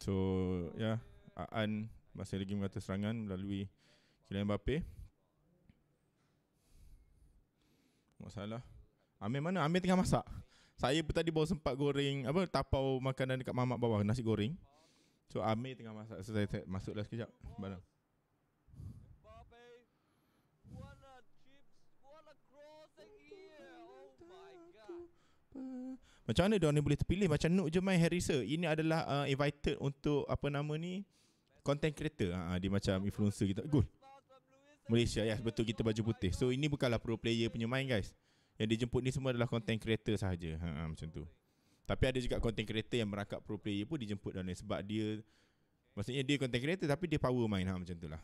So, Yeah. Aan masih lagi mengatasi serangan melalui Kylian Mbappe. Masalah. Amir mana? Amir tengah masak. Saya pun tadi bawa sempat goreng apa tapau makanan dekat mamak bawah nasi goreng. So Amir tengah masak. So, saya, saya masuklah sekejap. Barang. Macam mana dia ni boleh terpilih macam Nuk je main Harry Sir. Ini adalah uh, invited untuk apa nama ni? content creator ha, Dia macam influencer kita Good Malaysia ya yes, betul kita baju putih So ini bukanlah pro player punya main guys Yang dia jemput ni semua adalah content creator sahaja ha, ha, Macam tu Tapi ada juga content creator yang merakap pro player pun dijemput dan ni Sebab dia Maksudnya dia content creator tapi dia power main ha, macam tu lah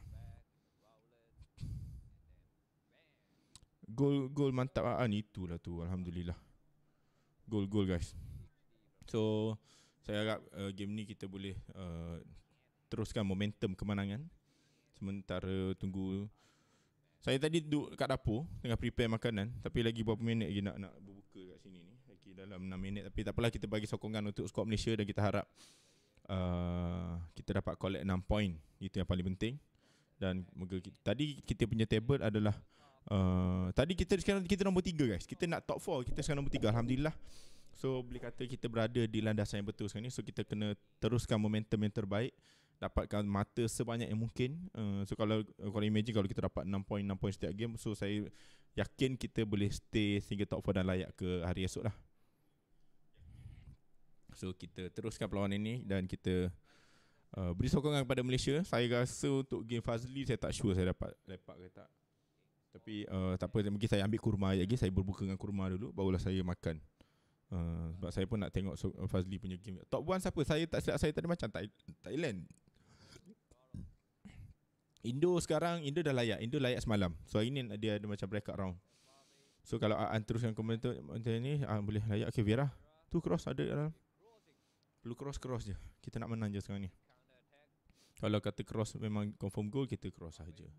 Gol gol mantap ah, ah ni itulah tu alhamdulillah. Gol gol guys. So saya agak uh, game ni kita boleh uh, teruskan momentum kemenangan sementara tunggu saya tadi duduk kat dapur tengah prepare makanan tapi lagi berapa minit lagi nak nak berbuka kat sini ni lagi dalam 6 minit tapi tak apalah kita bagi sokongan untuk skuad Malaysia dan kita harap uh, kita dapat collect 6 point itu yang paling penting dan moga kita, tadi kita punya table adalah uh, tadi kita sekarang kita nombor 3 guys kita nak top 4 kita sekarang nombor 3 alhamdulillah so boleh kata kita berada di landasan yang betul sekarang ni so kita kena teruskan momentum yang terbaik dapatkan mata sebanyak yang mungkin uh, so kalau kalau imagine kalau kita dapat 6 poin 6 poin setiap game so saya yakin kita boleh stay sehingga top 4 dan layak ke hari esok lah so kita teruskan perlawanan ini dan kita uh, beri sokongan kepada Malaysia saya rasa untuk game Fazli saya tak sure saya dapat lepak ke tak tapi uh, tak apa mungkin saya ambil kurma lagi saya berbuka dengan kurma dulu barulah saya makan Uh, sebab saya pun nak tengok so, Fazli punya game Top 1 siapa? Saya tak silap saya tadi macam Thailand Indo sekarang Indo dah layak Indo layak semalam So hari ni dia ada macam breakout round So kalau Aan teruskan komen Macam ni Aan boleh layak Okay Vera Tu cross ada dalam Perlu cross-cross je Kita nak menang je sekarang ni Kalau kata cross memang confirm goal Kita cross saja.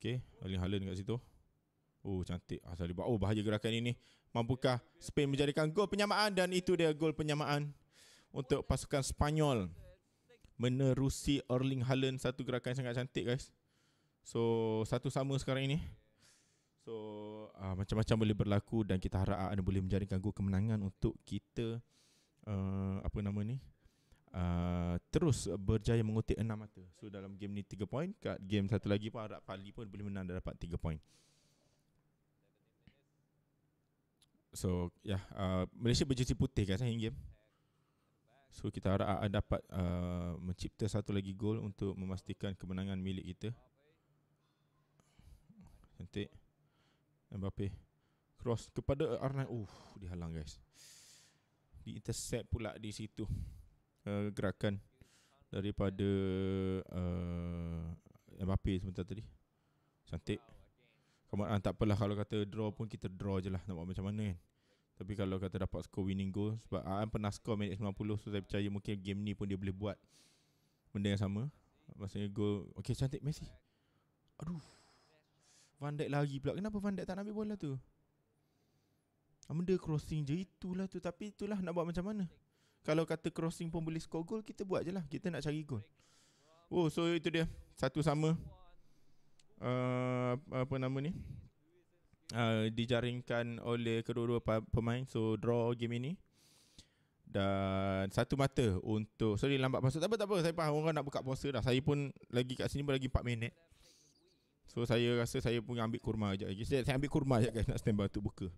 Okay Alin Haaland kat situ Oh cantik Asal Oh bahaya gerakan ini Mampukah Spain menjadikan gol penyamaan Dan itu dia gol penyamaan Untuk pasukan Spanyol menerusi Erling Haaland satu gerakan yang sangat cantik guys. So satu sama sekarang ini. So uh, macam-macam boleh berlaku dan kita harap anda boleh menjaringkan gol kemenangan untuk kita uh, apa nama ni? Uh, terus berjaya mengutip 6 mata. So dalam game ni 3 point. kat game satu lagi pun harap Pali pun boleh menang dan dapat 3 point. So ya, yeah, uh, Malaysia berjersey putih kan eh, saya game. So kita harap Aan dapat uh, mencipta satu lagi gol untuk memastikan kemenangan milik kita. Cantik. Mbappe cross kepada Arnaud. Uh, dihalang guys. Di intercept pula di situ. Uh, gerakan daripada uh, Mbappe sebentar tadi. Cantik. Kamu ah, tak apalah kalau kata draw pun kita draw je lah nak buat macam mana kan. Eh? Tapi kalau kata dapat score winning goal Sebab Aan pernah score minit 90 So saya percaya mungkin game ni pun dia boleh buat Benda yang sama Maksudnya goal Okay cantik Messi Aduh Van Dijk lagi pula Kenapa Van Dijk tak nak ambil bola tu ah, Benda crossing je itulah tu Tapi itulah nak buat macam mana Kalau kata crossing pun boleh score goal Kita buat je lah Kita nak cari goal Oh so itu dia Satu sama uh, Apa nama ni uh, dijaringkan oleh kedua-dua pemain so draw game ini dan satu mata untuk sorry lambat masuk tak apa tak apa saya faham orang nak buka puasa dah saya pun lagi kat sini pun lagi 4 minit so saya rasa saya pun ambil kurma aje saya, saya ambil kurma aje guys nak standby untuk buka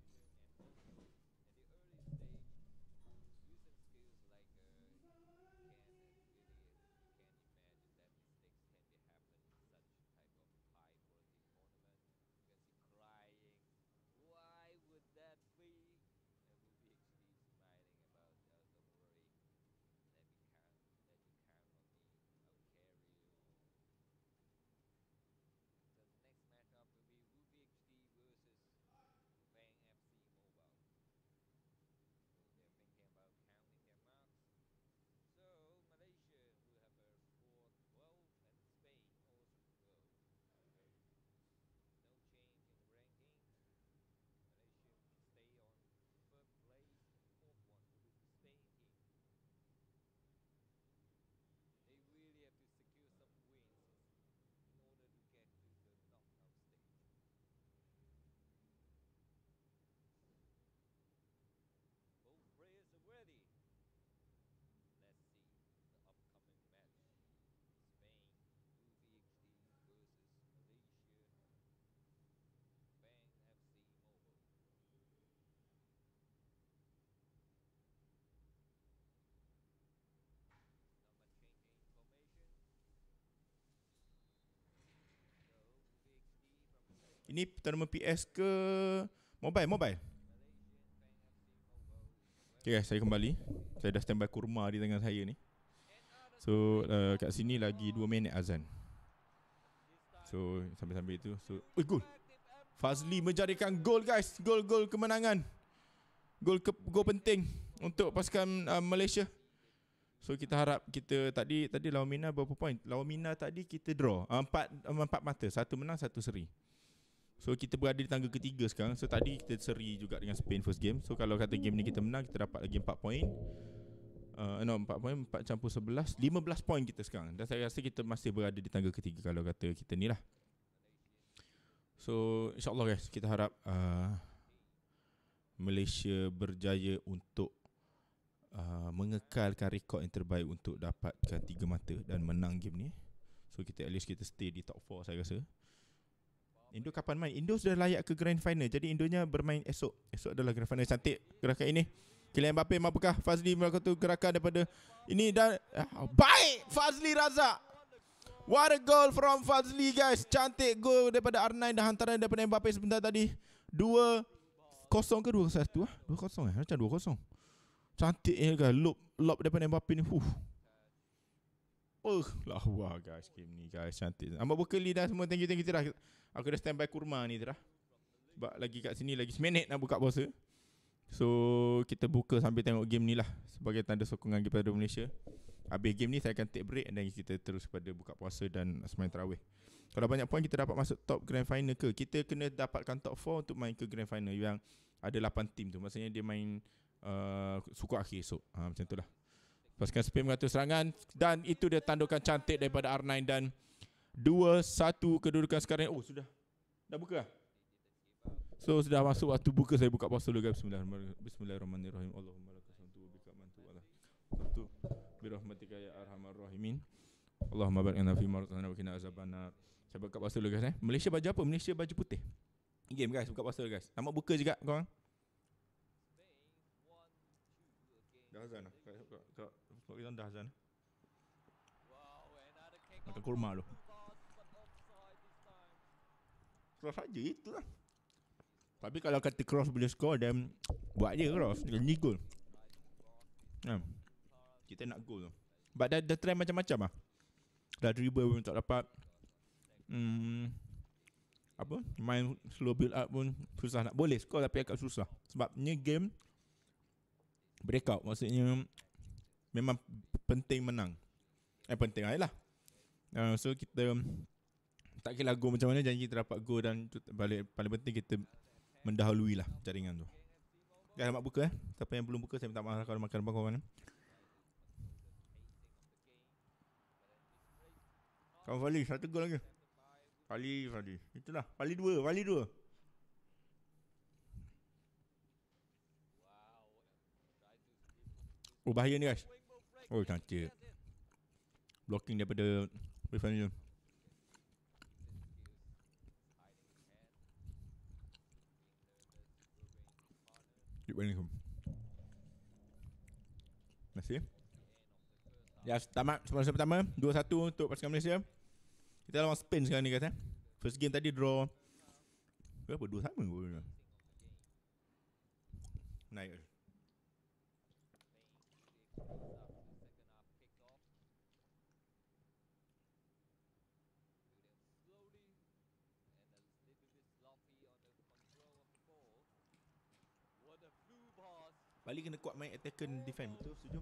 Ini pertama PS ke mobile mobile. Okay guys, saya kembali. Saya dah standby kurma di tangan saya ni. So uh, kat sini lagi 2 minit azan. So sambil-sambil itu so oi gol. Fazli menjadikan gol guys. Gol-gol kemenangan. Gol ke, gol penting untuk pasukan uh, Malaysia. So kita harap kita tadi tadi lawan Mina berapa point? Lawan Mina tadi kita draw. Ah, empat empat mata. Satu menang, satu seri. So kita berada di tangga ketiga sekarang So tadi kita seri juga dengan Spain first game So kalau kata game ni kita menang Kita dapat lagi 4 point uh, No 4 point 4 campur 11 15 point kita sekarang Dan saya rasa kita masih berada di tangga ketiga Kalau kata kita ni lah So insyaAllah guys Kita harap uh, Malaysia berjaya untuk uh, Mengekalkan rekod yang terbaik Untuk dapatkan tiga mata Dan menang game ni So kita at least kita stay di top 4 saya rasa Indo kapan main? Indo sudah layak ke grand final. Jadi Indonya bermain esok. Esok adalah grand final cantik gerakan ini. Kylian Mbappe mampukah Fazli melakukan tu gerakan daripada ini dan ah, baik Fazli Razak. What a goal from Fazli guys. Cantik goal daripada R9 dan hantaran daripada Mbappe sebentar tadi. 2 kosong ke 2-1 ah? 2-0 eh. Macam 2-0. Cantik ya guys. Lob lob daripada Mbappe ni. Fuh. Oh, wah guys game ni guys cantik. Ambil berkeli dah semua. Thank you thank you dah. Aku dah standby kurma ni dah. Sebab lagi kat sini lagi seminit nak buka puasa. So kita buka sambil tengok game ni lah Sebagai tanda sokongan kepada Malaysia Habis game ni saya akan take break dan kita terus kepada buka puasa dan semain terawih Kalau banyak poin kita dapat masuk top grand final ke Kita kena dapatkan top 4 untuk main ke grand final Yang ada 8 team tu Maksudnya dia main uh, suku akhir esok ha, Macam tu lah Pasukan Spain mengatur serangan dan itu dia tandukan cantik daripada R9 dan 2-1 kedudukan sekarang. Oh, sudah. Dah buka? So, sudah masuk waktu buka. Saya buka pasal dulu. Bismillahirrahmanirrahim. Allahumma lakasantu wa bika mantu wa lah. Tentu. Birahmatika ya arhamar rahimin. Allahumma barakana fi marzana wa kina azabana. Saya buka pasal dulu guys. Eh. Malaysia baju apa? Malaysia baju putih. Game guys. Buka pasal dulu guys. Nama buka juga korang. Dah azan lah. Sebab kita dah azan Makan kurma tu Cross saja itu lah Tapi kalau kata cross boleh score Then buat je cross Dengan ni goal hmm. Kita nak goal tu But dah, dah try macam-macam lah Dah dribble pun tak dapat hmm. Apa Main slow build up pun Susah nak Boleh score tapi agak susah sebab ni game Breakout Maksudnya memang penting menang. Eh penting ayalah. Uh, ah, so kita tak kira go macam mana janji kita dapat go dan balik paling penting kita mendahului lah jaringan tu. Dah nak buka eh. Siapa yang belum buka saya minta maaf lah kalau makan bangkok kan. Eh. Kau vali satu gol lagi. Vali vali. Itulah vali dua, vali dua. Oh bahaya ni guys. Oh cantik Blocking daripada Refund je Keep waiting for Masih Ya tamat Semasa pertama 2-1 untuk pasukan Malaysia Kita lawan Spain sekarang ni guys eh. First game tadi draw Berapa? 2 sama ke? Naik Bali kena kuat main attack and defend betul setuju.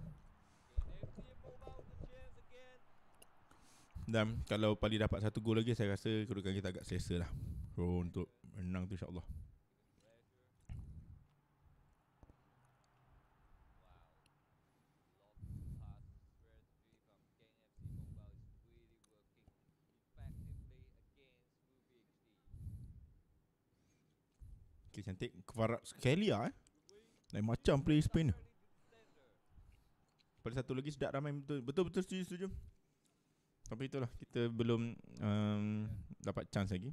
Dan kalau Bali dapat satu gol lagi saya rasa kedudukan kita agak selesa lah. So untuk menang tu insya-Allah. cantik Kvara Skelia lah, eh lain macam play Spain tu Pada satu lagi sedap ramai betul Betul-betul setuju, setuju Tapi itulah kita belum um, dapat chance lagi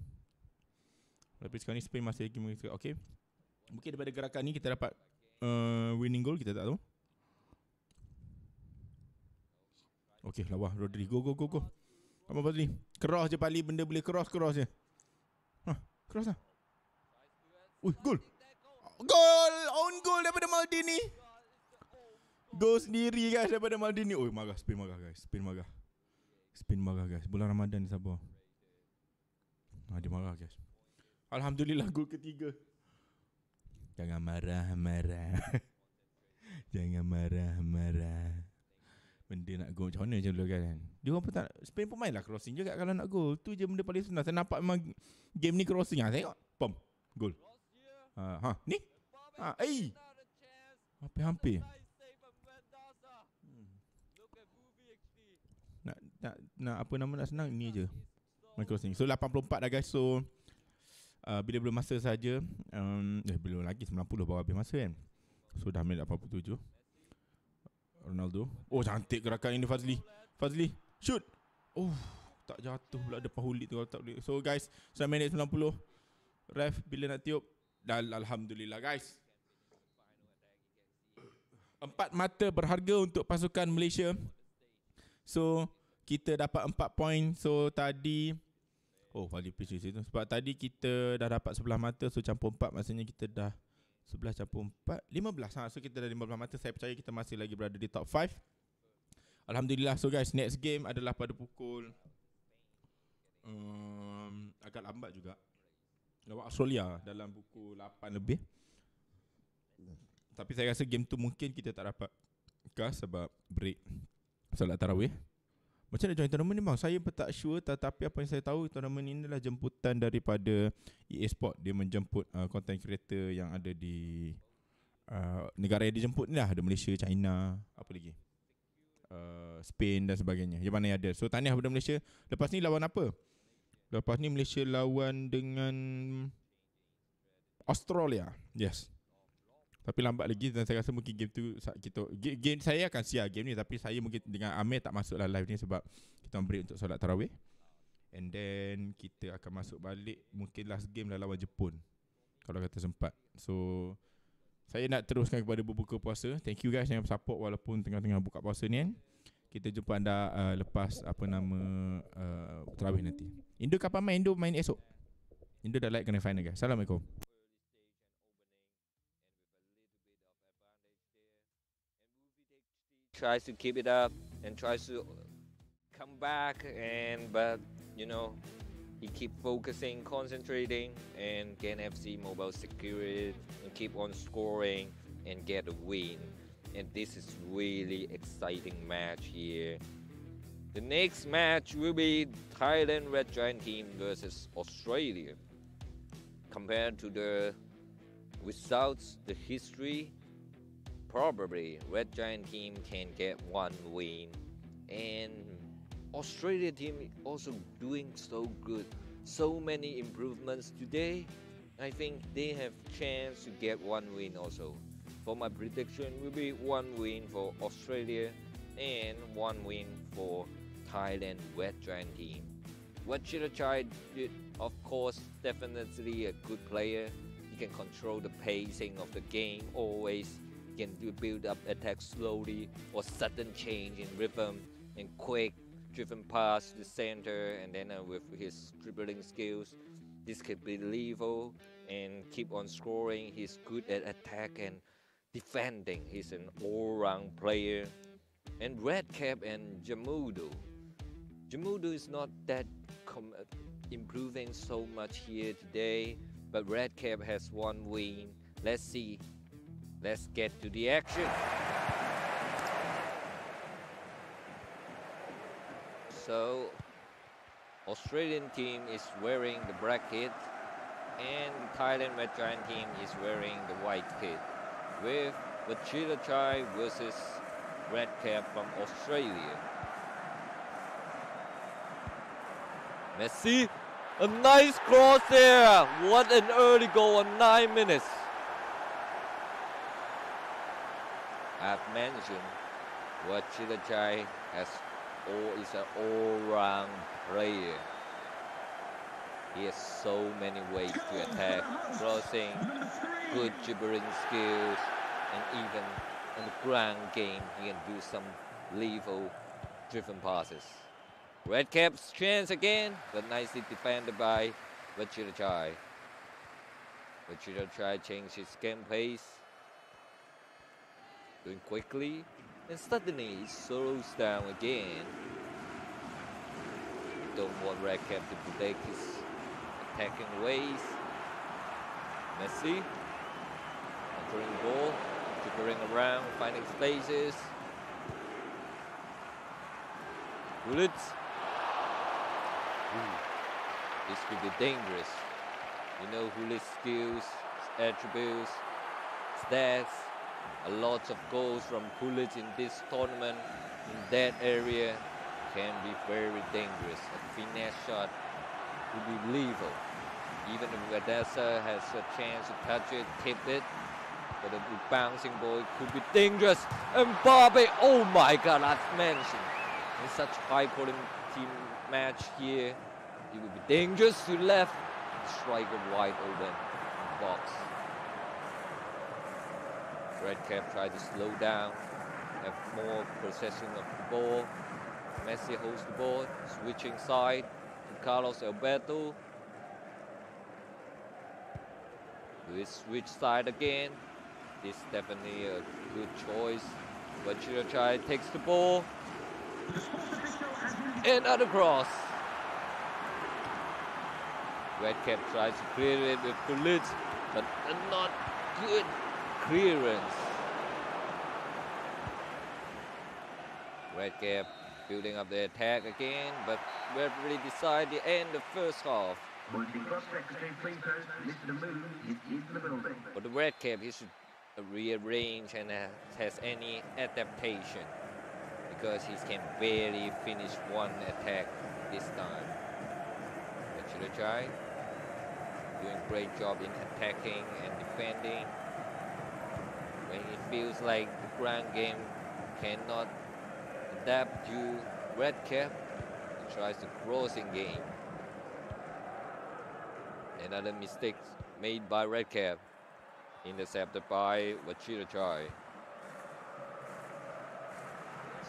Tapi sekarang ni Spain masih lagi mengikuti Okay Mungkin daripada gerakan ni kita dapat uh, winning goal kita tak tahu Okay lawa Rodri go go go go Apa pasal ni Cross je Pali benda boleh keras keras je Ha huh, cross lah Ui gol Goal Own goal daripada Maldini Gol sendiri guys daripada Maldini Oh marah spin marah guys Spin marah Spin marah guys Bulan Ramadan ni siapa ah, Dia marah guys Alhamdulillah gol ketiga Jangan marah marah Jangan marah marah Benda nak gol macam mana macam dulu kan Dia orang pun tak Spain pun main lah crossing juga kalau nak gol Tu je benda paling senang Saya nampak memang Game ni crossing lah Tengok Pom Gol Ha, ha ni ha ai hampir hampir hmm. nak nak nak apa nama nak senang ni aje microsing so 84 dah guys so uh, bila belum masa saja um, eh belum lagi 90 baru habis masa kan so dah ambil 87 Ronaldo oh cantik gerakan ini Fazli Fazli shoot oh tak jatuh pula ada hulit tu kalau tak boleh so guys 9 minit 90 ref bila nak tiup dan alhamdulillah guys. Empat mata berharga untuk pasukan Malaysia. So kita dapat empat point. So tadi oh Fadli pergi situ. Sebab tadi kita dah dapat sebelah mata. So campur empat maksudnya kita dah sebelah campur empat. Lima belas. Ha, so kita dah lima belas mata. Saya percaya kita masih lagi berada di top five. Alhamdulillah. So guys next game adalah pada pukul um, agak lambat juga. Lawak Australia dalam buku 8 lebih. Tapi saya rasa game tu mungkin kita tak dapat kah sebab break solat tarawih. Macam nak join tournament ni bang? Saya pun tak sure tetapi apa yang saya tahu tournament ni adalah jemputan daripada EA Sport. Dia menjemput uh, content creator yang ada di uh, negara yang dijemput ni lah. Ada Malaysia, China, apa lagi? Uh, Spain dan sebagainya. Yang mana yang ada. So tahniah kepada Malaysia. Lepas ni lawan apa? Lepas ni Malaysia lawan dengan Australia. Yes. Tapi lambat lagi dan saya rasa mungkin game tu kita game saya akan siar game ni tapi saya mungkin dengan Amir tak masuklah live ni sebab kita break untuk solat tarawih. And then kita akan masuk balik mungkin last game lah lawan Jepun. Kalau kata sempat. So saya nak teruskan kepada berbuka puasa. Thank you guys yang support walaupun tengah-tengah buka puasa ni kan kita jumpa anda uh, lepas apa nama uh, terawih nanti. Indo kapan main? Indo main esok. Indo dah like kena final guys. Assalamualaikum. tries to keep it up and tries to come back and but you know he keep focusing concentrating and can mobile secure it and keep on scoring and get a win and this is really exciting match here. The next match will be Thailand Red Giant team versus Australia. Compared to the results, the history, probably Red Giant team can get one win, and Australia team also doing so good. So many improvements today. I think they have chance to get one win also. For my prediction will be one win for Australia and one win for Thailand Red Giant team. Wachira Chai, of course, definitely a good player. He can control the pacing of the game always. He can build up attack slowly or sudden change in rhythm and quick driven pass the center and then uh, with his dribbling skills this could be lethal and keep on scoring he's good at attack and defending. He's an all-round player. And Redcap and Jamudo. Jamudo is not that uh, improving so much here today, but Redcap has one win. Let's see. Let's get to the action. So, Australian team is wearing the black kit and Thailand Red Giant team is wearing the white kit with Chai versus Redcap from Australia. Messi, a nice cross there. What an early goal on nine minutes. I've mentioned Vachirachai has all, is an all-round player. He so many ways to attack, crossing, good gibbering skills, and even in the ground game, he can do some lethal driven passes. Redcaps chance again, but nicely defended by Vachirachai. Vachirachai changed his game pace, doing quickly, and suddenly he slows down again. Don't want Redcap to predict his attacking ways. Messi entering the ball, tinkering around, finding spaces. Bullets. This could be dangerous. You know Hulit's skills, attributes, stats, a lot of goals from Hulit in this tournament, in that area, can be very dangerous. A finesse shot could be lethal. Even Vedessa has a chance to touch it, tip it. But the bouncing ball could be dangerous. And Bobby, oh my god, I've mentioned. In such high quality team match here, it would be dangerous to left. Striker wide open box. Redcap tried to slow down, have more possession of the ball. Messi holds the ball, switching side to Carlos Alberto. which, switch side again. This is definitely a good choice. But Chirachai takes the ball. and Another cross. Redcap tries to clear it with Kulit, but not good clearance. Redcap building up the attack again, but referee decide the end of first half the But the red cap is rearranged and has any adaptation because he can barely finish one attack this time. try doing great job in attacking and defending. When it feels like the grand game cannot adapt to Cap, he tries the crossing game. Another mistake made by Redcap. Intercepted by Wachira Chai.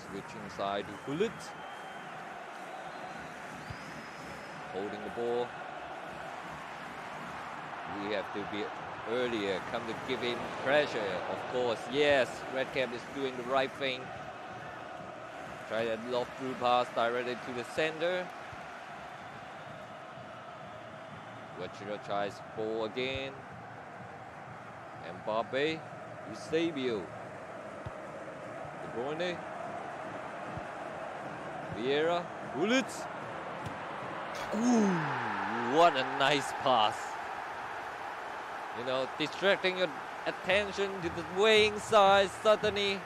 Switching side to Hulit. Holding the ball. We have to be earlier, come to give him pressure, of course. Yes, Redcap is doing the right thing. Try that loft through pass directly to the center. Wichita tries ball again. Mbappe, Eusebio, De Bruyne, Vieira, Hulic. Ooh, what a nice pass. You know, distracting your attention to the way inside, suddenly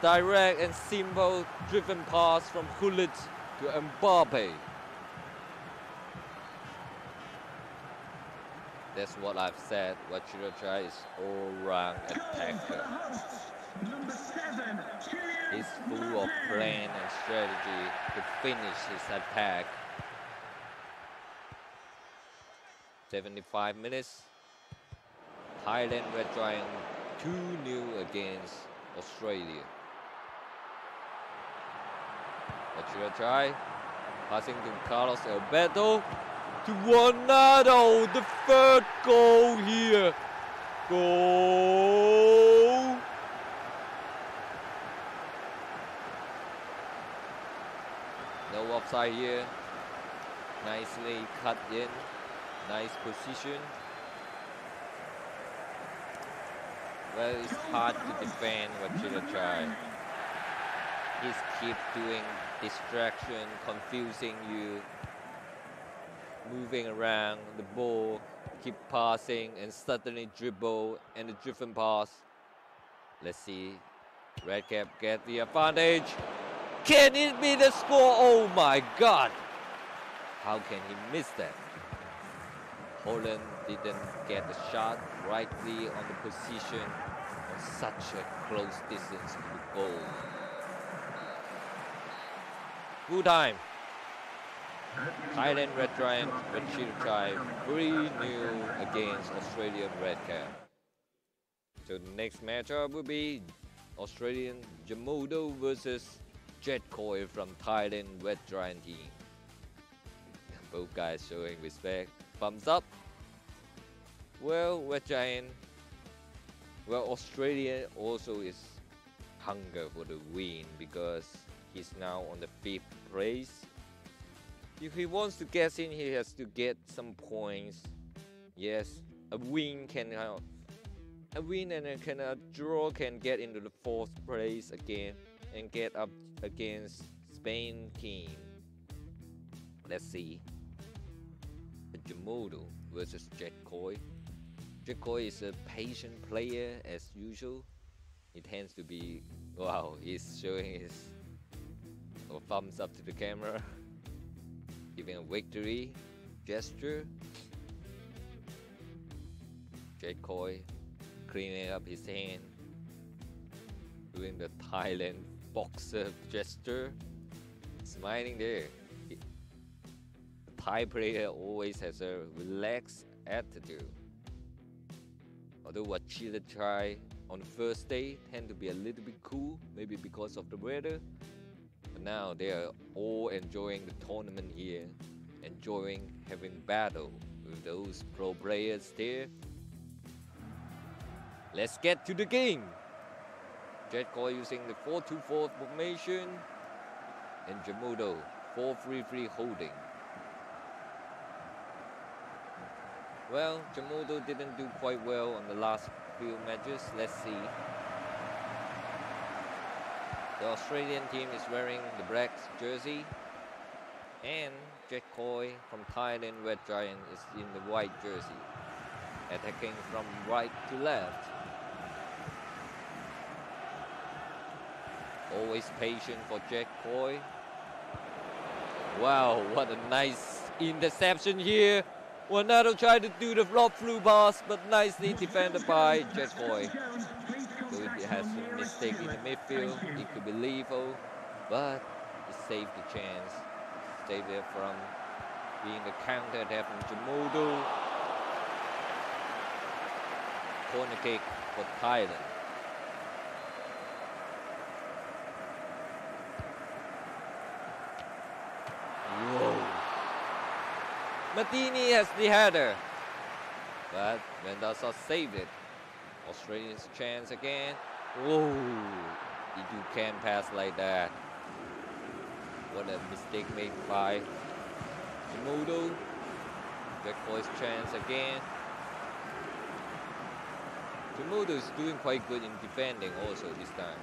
direct and simple driven pass from Hulic to Mbappe. That's what I've said. What you try is all-round attacker. Seven, He's full of plan and strategy to finish his attack. 75 minutes. Thailand were trying 2 new against Australia. What should I try? Passing to Carlos Alberto to Ronaldo. Oh, the third goal here. Goal. No offside here. Nicely cut in. Nice position. Well, it's hard to defend what Chile try? He's keep doing distraction, confusing you, moving around the ball, keep passing, and suddenly dribble and a driven pass. Let's see. Redcap get the advantage. Can it be the score? Oh my god! How can he miss that? Holland didn't get the shot rightly on the position on such a close distance to the goal. Good time. Thailand Red Giant Vichiruchai 3 new against Australian Red Cap. So the next matchup will be Australian Jamodo versus Jet Koi from Thailand Red Giant team. Both guys showing respect. Thumbs up. Well, Red Giant, well, Australia also is hunger for the win because he's now on the fifth place if he wants to get in, he has to get some points. Yes, a win can help. Uh, a win and a, can a draw can get into the fourth place again and get up against Spain team. Let's see. Jamudo versus Jack Coy. Jack Coy is a patient player as usual. He tends to be wow, he's showing his oh, thumbs up to the camera. giving a victory gesture. Jade Koi cleaning up his hand, doing the Thailand boxer gesture, smiling there. The Thai player always has a relaxed attitude. Although what Chile tried on the first day tend to be a little bit cool, maybe because of the weather, but now they are all enjoying the tournament here, enjoying having battle with those pro players there. Let's get to the game! Jetcall using the 4-2-4 formation and Jamudo 4-3-3 holding. Well, Jamudo didn't do quite well on the last few matches. Let's see the Australian team is wearing the Blacks jersey and Jack Coy from Thailand Red Giant is in the white jersey attacking from right to left. Always patient for Jack Coy. Wow, what a nice interception here. Ronaldo tried to do the flop through pass, but nicely defended by Jack Coy has a mistake in the midfield. It could be lethal, but he saved the chance. Saved it from being the counter attack from Jamudu. Corner kick for Thailand. Matini has the header. But Mendoza saved it. Australians chance again. Whoa! You can pass like that. What a mistake made by Shimodo. Good first chance again. Shimodo is doing quite good in defending also this time.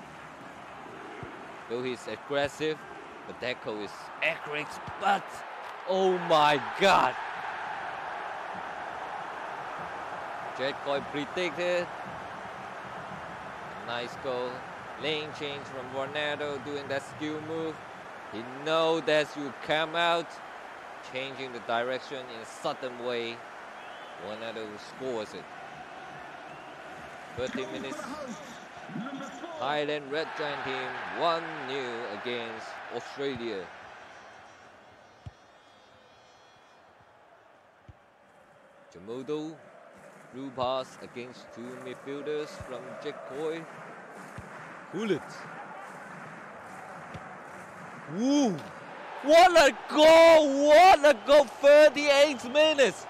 Though he's aggressive, but Deco is accurate, but oh my god! Jet Coy predicted Nice goal. Lane change from Ronaldo doing that skill move. He knows that you come out, changing the direction in a sudden way. Ronaldo scores it. 30 minutes. Thailand Red Giant team 1-0 against Australia. Jamudo. Through pass against two midfielders from Jack Coy. Hullet. Woo! What a goal! What a goal! 38 minutes!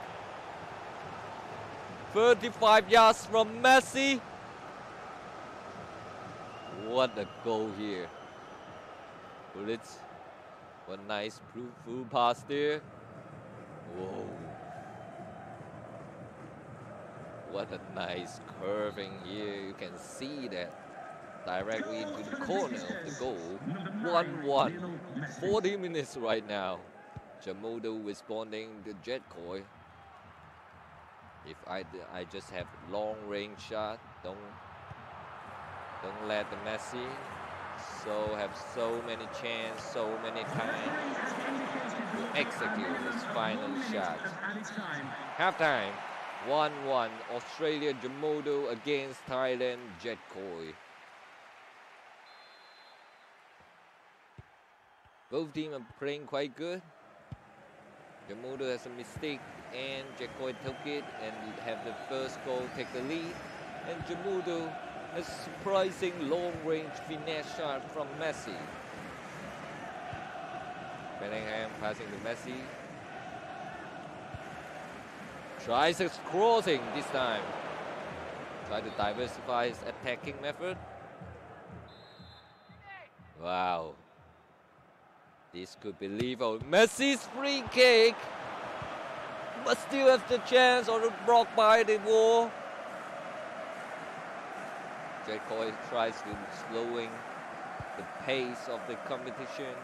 35 yards from Messi. What a goal here. Bullets. What nice through pass there. Whoa. What a nice curving here. You can see that directly into the corner of the goal. 1-1. 40 minutes right now. Jamodo responding to Jetcoy. If I, I just have long range shot, don't don't let the Messi. So have so many chance, so many times to execute his final shot. Half time. 1-1 Australia Jamodo against Thailand Koi. Both teams are playing quite good. Jamodo has a mistake and Koi took it and have the first goal take the lead. And Jamodo has surprising long-range finesse shot from Messi. Bellingham passing to Messi. Tries crossing this time. Try to diversify his attacking method. Wow. This could be lethal. Messi's free kick. But still has the chance or blocked by the wall. Jaco tries to slowing the pace of the competition.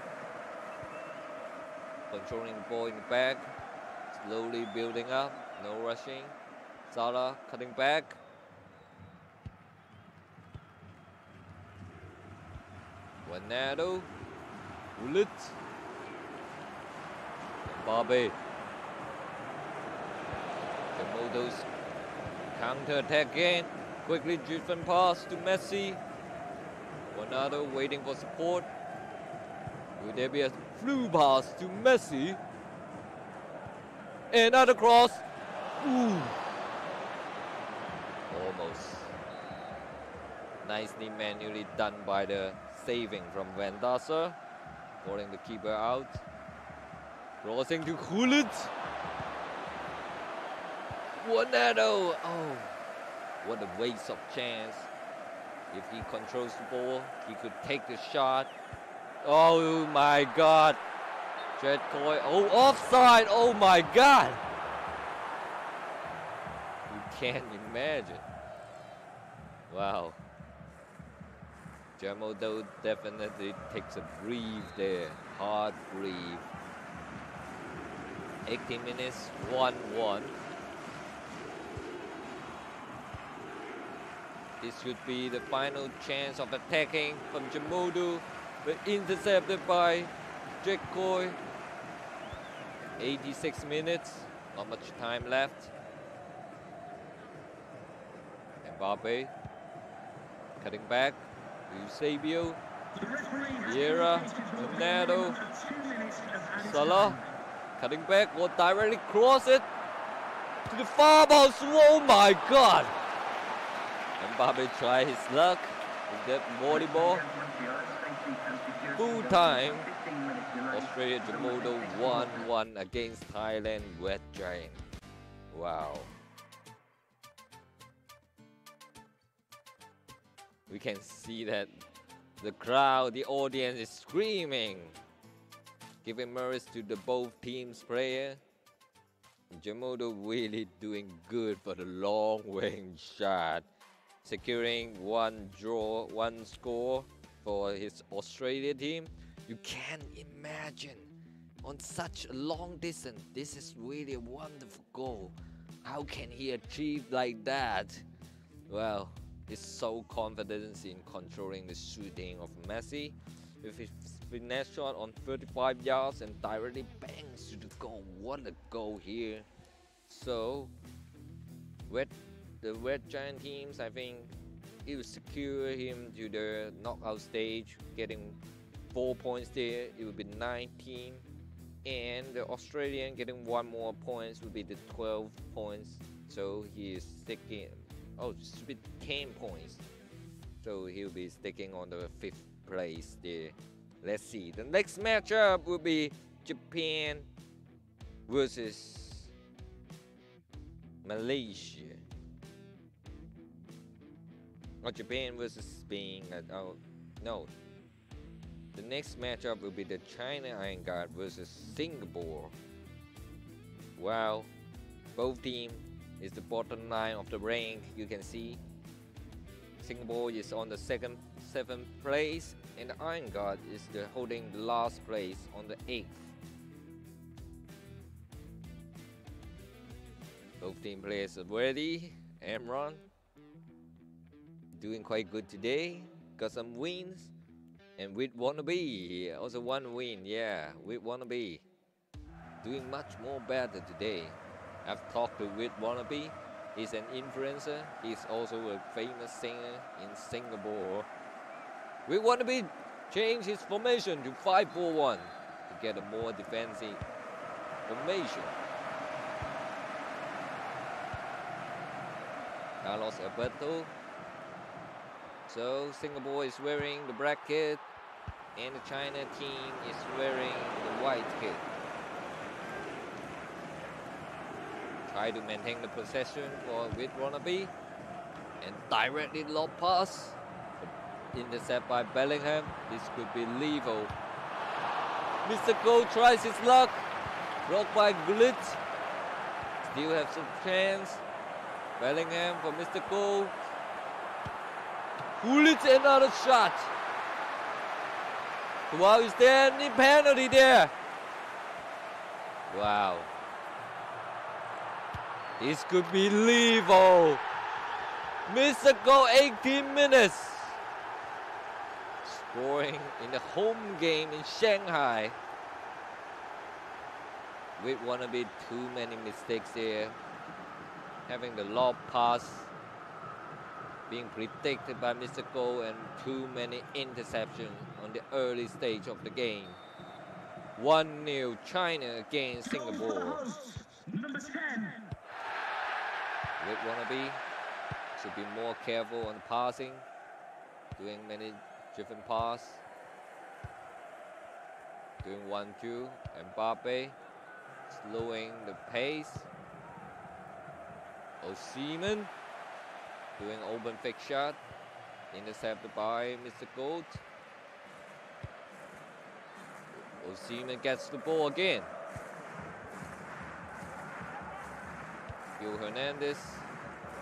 Controlling the ball in the back. Slowly building up. No rushing. Zala cutting back. Ronaldo. Bullet. Mbappe. Ronaldo's counter-attack again. Quickly driven pass to Messi. Ronaldo waiting for support. Will there be a through pass to Messi? Another cross. Ooh. Almost. Nicely manually done by the saving from Van Dasser. Calling the keeper out. Crossing to Hulit. Juanado. Oh, what a waste of chance. If he controls the ball, he could take the shot. Oh my god. Jet Oh, offside. Oh my god can't imagine. Wow. Jamo though definitely takes a breathe there. Hard breathe. 80 minutes, 1-1. This should be the final chance of attacking from Jamudu, but intercepted by Jake Coy. 86 minutes, not much time left. Mbappe cutting back. Eusebio. Vieira. Ronaldo. Salah cutting back. Will directly cross it to the far post. Oh my god! Mbappe try his luck with that volley ball. Full time. Australia Jamodo 1 1 against Thailand Wet Giant. Wow. we can see that the crowd, the audience is screaming, giving merits to the both teams' player. Jamodo really doing good for the long range shot, securing one draw, one score for his Australia team. You can imagine on such a long distance, this is really a wonderful goal. How can he achieve like that? Well, is so confident in controlling the shooting of Messi with his finesse shot on 35 yards and directly bangs to the goal. What a goal here! So, with the Red Giant teams, I think it will secure him to the knockout stage, getting four points there. It will be 19, and the Australian getting one more points will be the 12 points. So he is sticking Oh, stupid 10 points. So he'll be sticking on the fifth place there. Let's see. The next matchup will be Japan versus Malaysia. Or oh, Japan versus Spain. Uh, oh, no. The next matchup will be the China Iron Guard versus Singapore. Wow. Both teams is the bottom line of the rank you can see. Singapore is on the second seventh place and the Iron Guard is the holding the last place on the eighth. Both team players are ready. Emron doing quite good today. Got some wins. And with Be also one win, yeah, with Be Doing much more better today. I've talked to Wit Wannabe. He's an influencer. He's also a famous singer in Singapore. Wit Wannabe changed his formation to 5-4-1 to get a more defensive formation. Carlos Alberto. So Singapore is wearing the black kit and the China team is wearing the white kit. Try to maintain the possession for with Wannabe. And directly lob pass. Intercept by Bellingham. This could be lethal. Mr. Gold tries his luck. Blocked by Glit. Still have some chance. Bellingham for Mr. Gold. Glit another shot. Wow, is there any penalty there? Wow. This could be Levo. Missed a goal 18 minutes. Scoring in the home game in Shanghai. With one to be too many mistakes here. Having the lob pass. Being predicted by Mr. Go and too many interceptions on the early stage of the game. 1-0 China against Singapore. Number 10 would want to be. Should be more careful on passing, doing many driven pass, doing one two. Mbappe slowing the pace. Osimhen doing open fake shot, intercepted by Mr. Gold. Osimhen gets the ball again. Hernandez.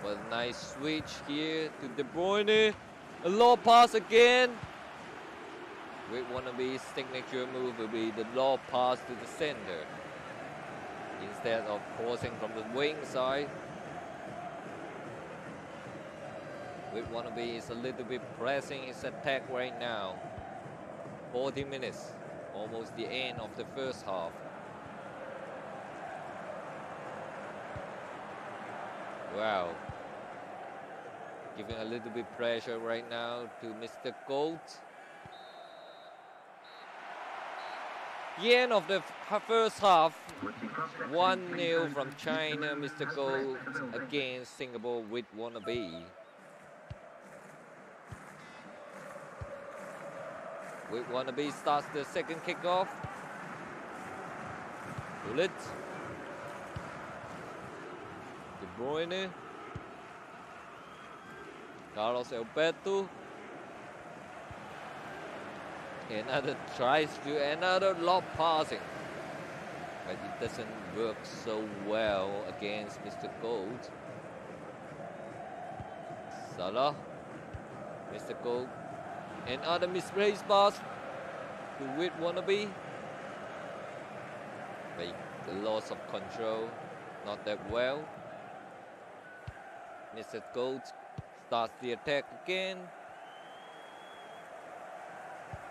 but a nice switch here to De Bruyne. A low pass again. of wannabe's signature move will be the low pass to the center. Instead of crossing from the wing side. one of is a little bit pressing his attack right now. 40 minutes, almost the end of the first half. Wow. Giving a little bit pressure right now to Mr. Gold. The end of the first half, 1-0 from China, Mr. Gold against Singapore with Wannabe. With Wannabe starts the second kickoff. Bullet Bruyne. Carlos Elberto. Another tries to another lob passing. But it doesn't work so well against Mr. Gold. Salah. Mr. Gold. Another misplaced pass to Wit Wannabe. But the loss of control not that well. Mr. Gold Starts the attack again.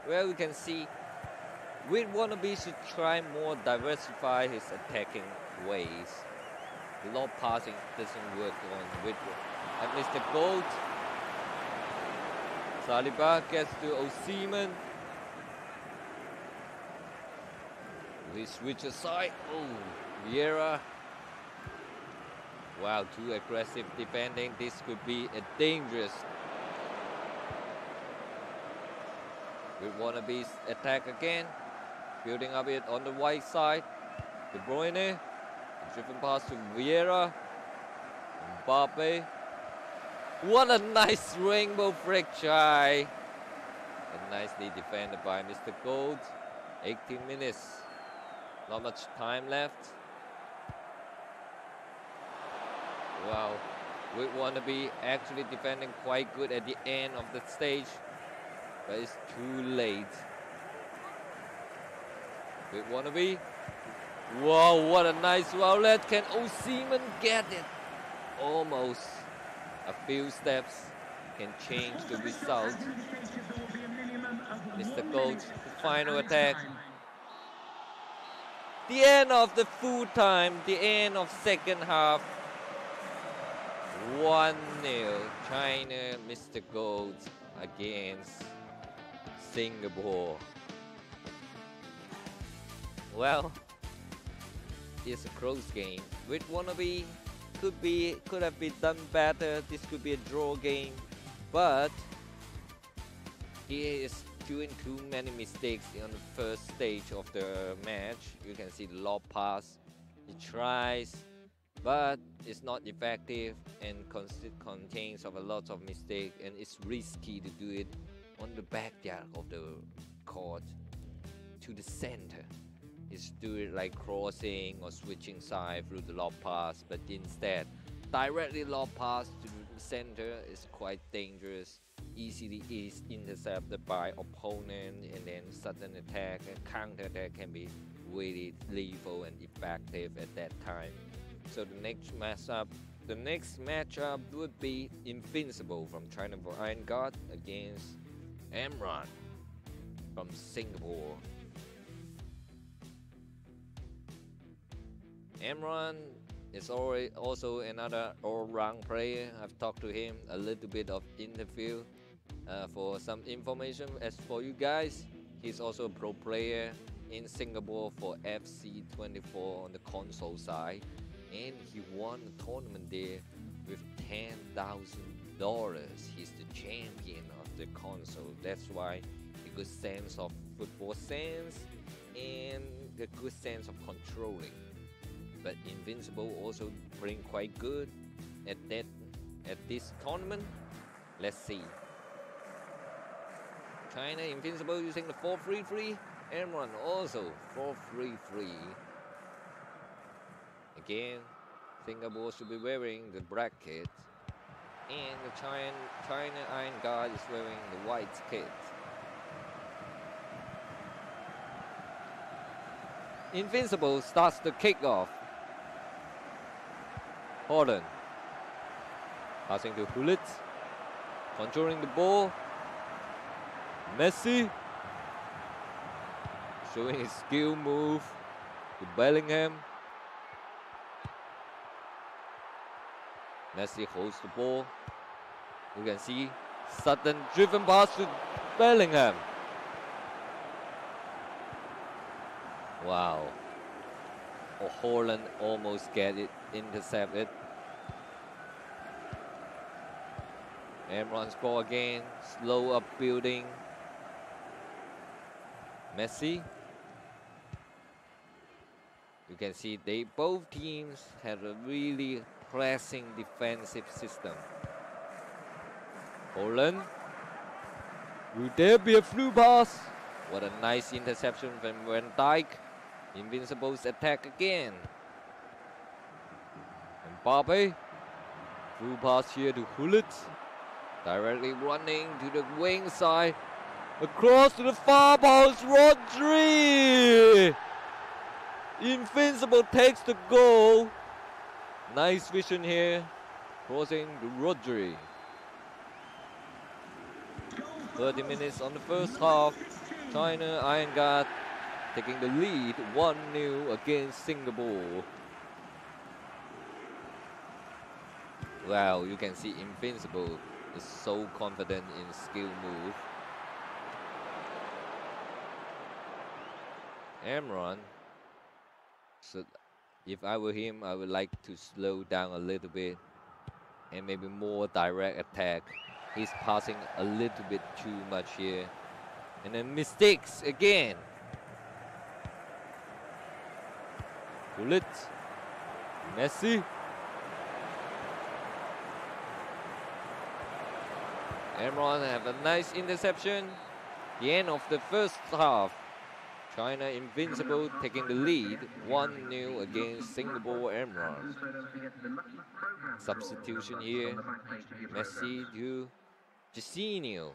Well, we can see we Wannabe should try more diversify his attacking ways. The long passing doesn't work on Whitworth. And Mr. Gold. Saliba gets to Oseman. He switches side. Oh, Vieira. Wow, too aggressive defending. This could be a dangerous. to wannabe's attack again. Building up it on the right side. De Bruyne. Driven pass to Vieira. Mbappe. What a nice rainbow flick try. And nicely defended by Mr. Gold. 18 minutes. Not much time left. well. We want to be actually defending quite good at the end of the stage, but it's too late. We want to be. Wow, what a nice outlet. Can Oseman get it? Almost. A few steps can change the result. It's the final attack. The end of the full time, the end of second half. 1 0. China Mr. gold against Singapore. Well, it's a close game. With wannabe, could be could have been done better. This could be a draw game, but he is doing too many mistakes on the first stage of the match. You can see the lob pass. He tries but it's not effective and contains of a lot of mistake and it's risky to do it on the backyard of the court to the center is do it like crossing or switching side through the lob pass but instead directly lob pass to the center is quite dangerous easily is intercepted by opponent and then sudden attack and counter attack can be really lethal and effective at that time so the next matchup, the next matchup would be Invincible from China for Iron God against Amron from Singapore. Amron is also another all-round player. I've talked to him a little bit of interview uh, for some information. As for you guys, he's also a pro player in Singapore for FC24 on the console side and he won the tournament there with $10,000. He's the champion of the console. That's why the good sense of football sense and the good sense of controlling. But Invincible also bring quite good at that at this tournament. Let's see. China Invincible using the 4-3-3. Emron also 4-3-3. Again, Singapore should be wearing the black kit. And the China, China Iron Guard is wearing the white kit. Invincible starts the kickoff. Holland. Passing to Hulit. Controlling the ball. Messi. Showing his skill move to Bellingham. Messi holds the ball. You can see sudden driven pass to Bellingham. Wow. Oh, Holland almost get it intercepted. Emron's ball again. Slow up building. Messi. You can see they both teams have a really pressing defensive system. Poland. Will there be a through pass? What a nice interception from Van Dijk. Invincibles attack again. Mbappe. Through pass here to Hullet. Directly running to the wing side. Across to the far post, Rodri! Invincible takes the goal. Nice vision here, causing Rodri. 30 minutes on the first half. China Iron Guard taking the lead 1-0 against Singapore. Well, you can see Invincible is so confident in skill move. Amron should if I were him, I would like to slow down a little bit and maybe more direct attack. He's passing a little bit too much here. And then mistakes again. Bullet. Messi. Emron have a nice interception. The end of the first half. China Invincible taking the lead 1-0 against Singapore Emerald. Substitution here, Messi to Jacinio.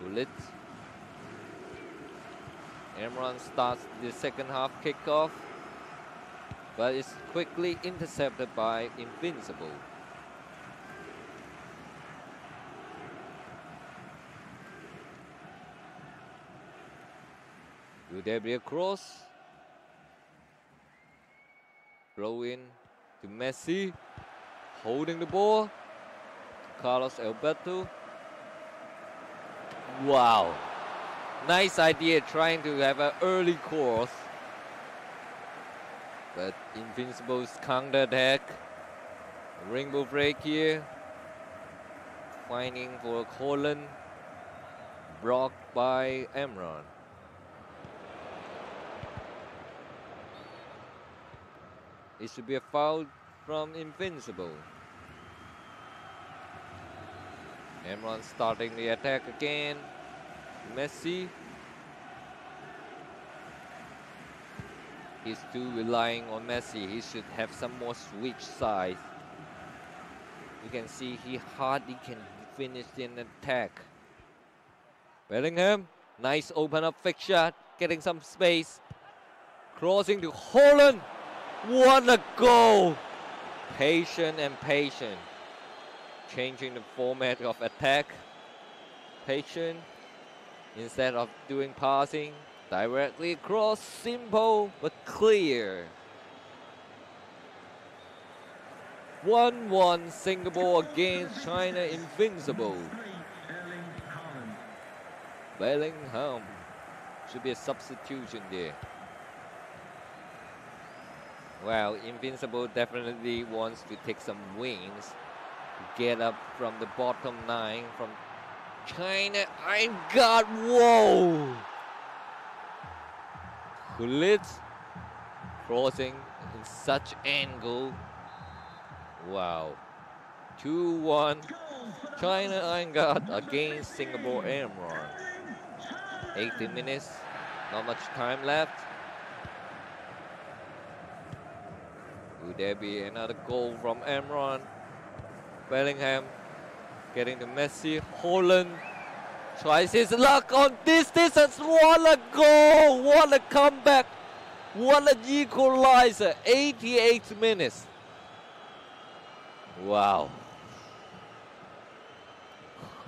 Bullet. Emron starts the second half kickoff, but it's quickly intercepted by Invincible. Could there be a cross? Throw in to Messi. Holding the ball. Carlos Alberto. Wow. Nice idea trying to have an early cross. But Invincible's counter attack. Rainbow break here. Finding for Colin. Blocked by Emron. It should be a foul from Invincible. Emron starting the attack again. Messi he's too relying on Messi. He should have some more switch size. You can see he hardly can finish the attack. Bellingham, nice open up fixture, getting some space. Crossing to Holland. What a goal! Patient and patient. Changing the format of attack. Patient. Instead of doing passing, directly across, simple but clear. 1-1 Singapore against China Invincible. Bellingham should be a substitution there. Well, Invincible definitely wants to take some wins to get up from the bottom nine from China. i got whoa. Kulit crossing in such angle. Wow. 2-1 China Ironguard against Singapore Amron. 80 minutes, not much time left. Will there be another goal from Emron? Bellingham getting to Messi. Holland tries his luck on this distance. What a goal! What a comeback! What an equalizer! 88 minutes. Wow.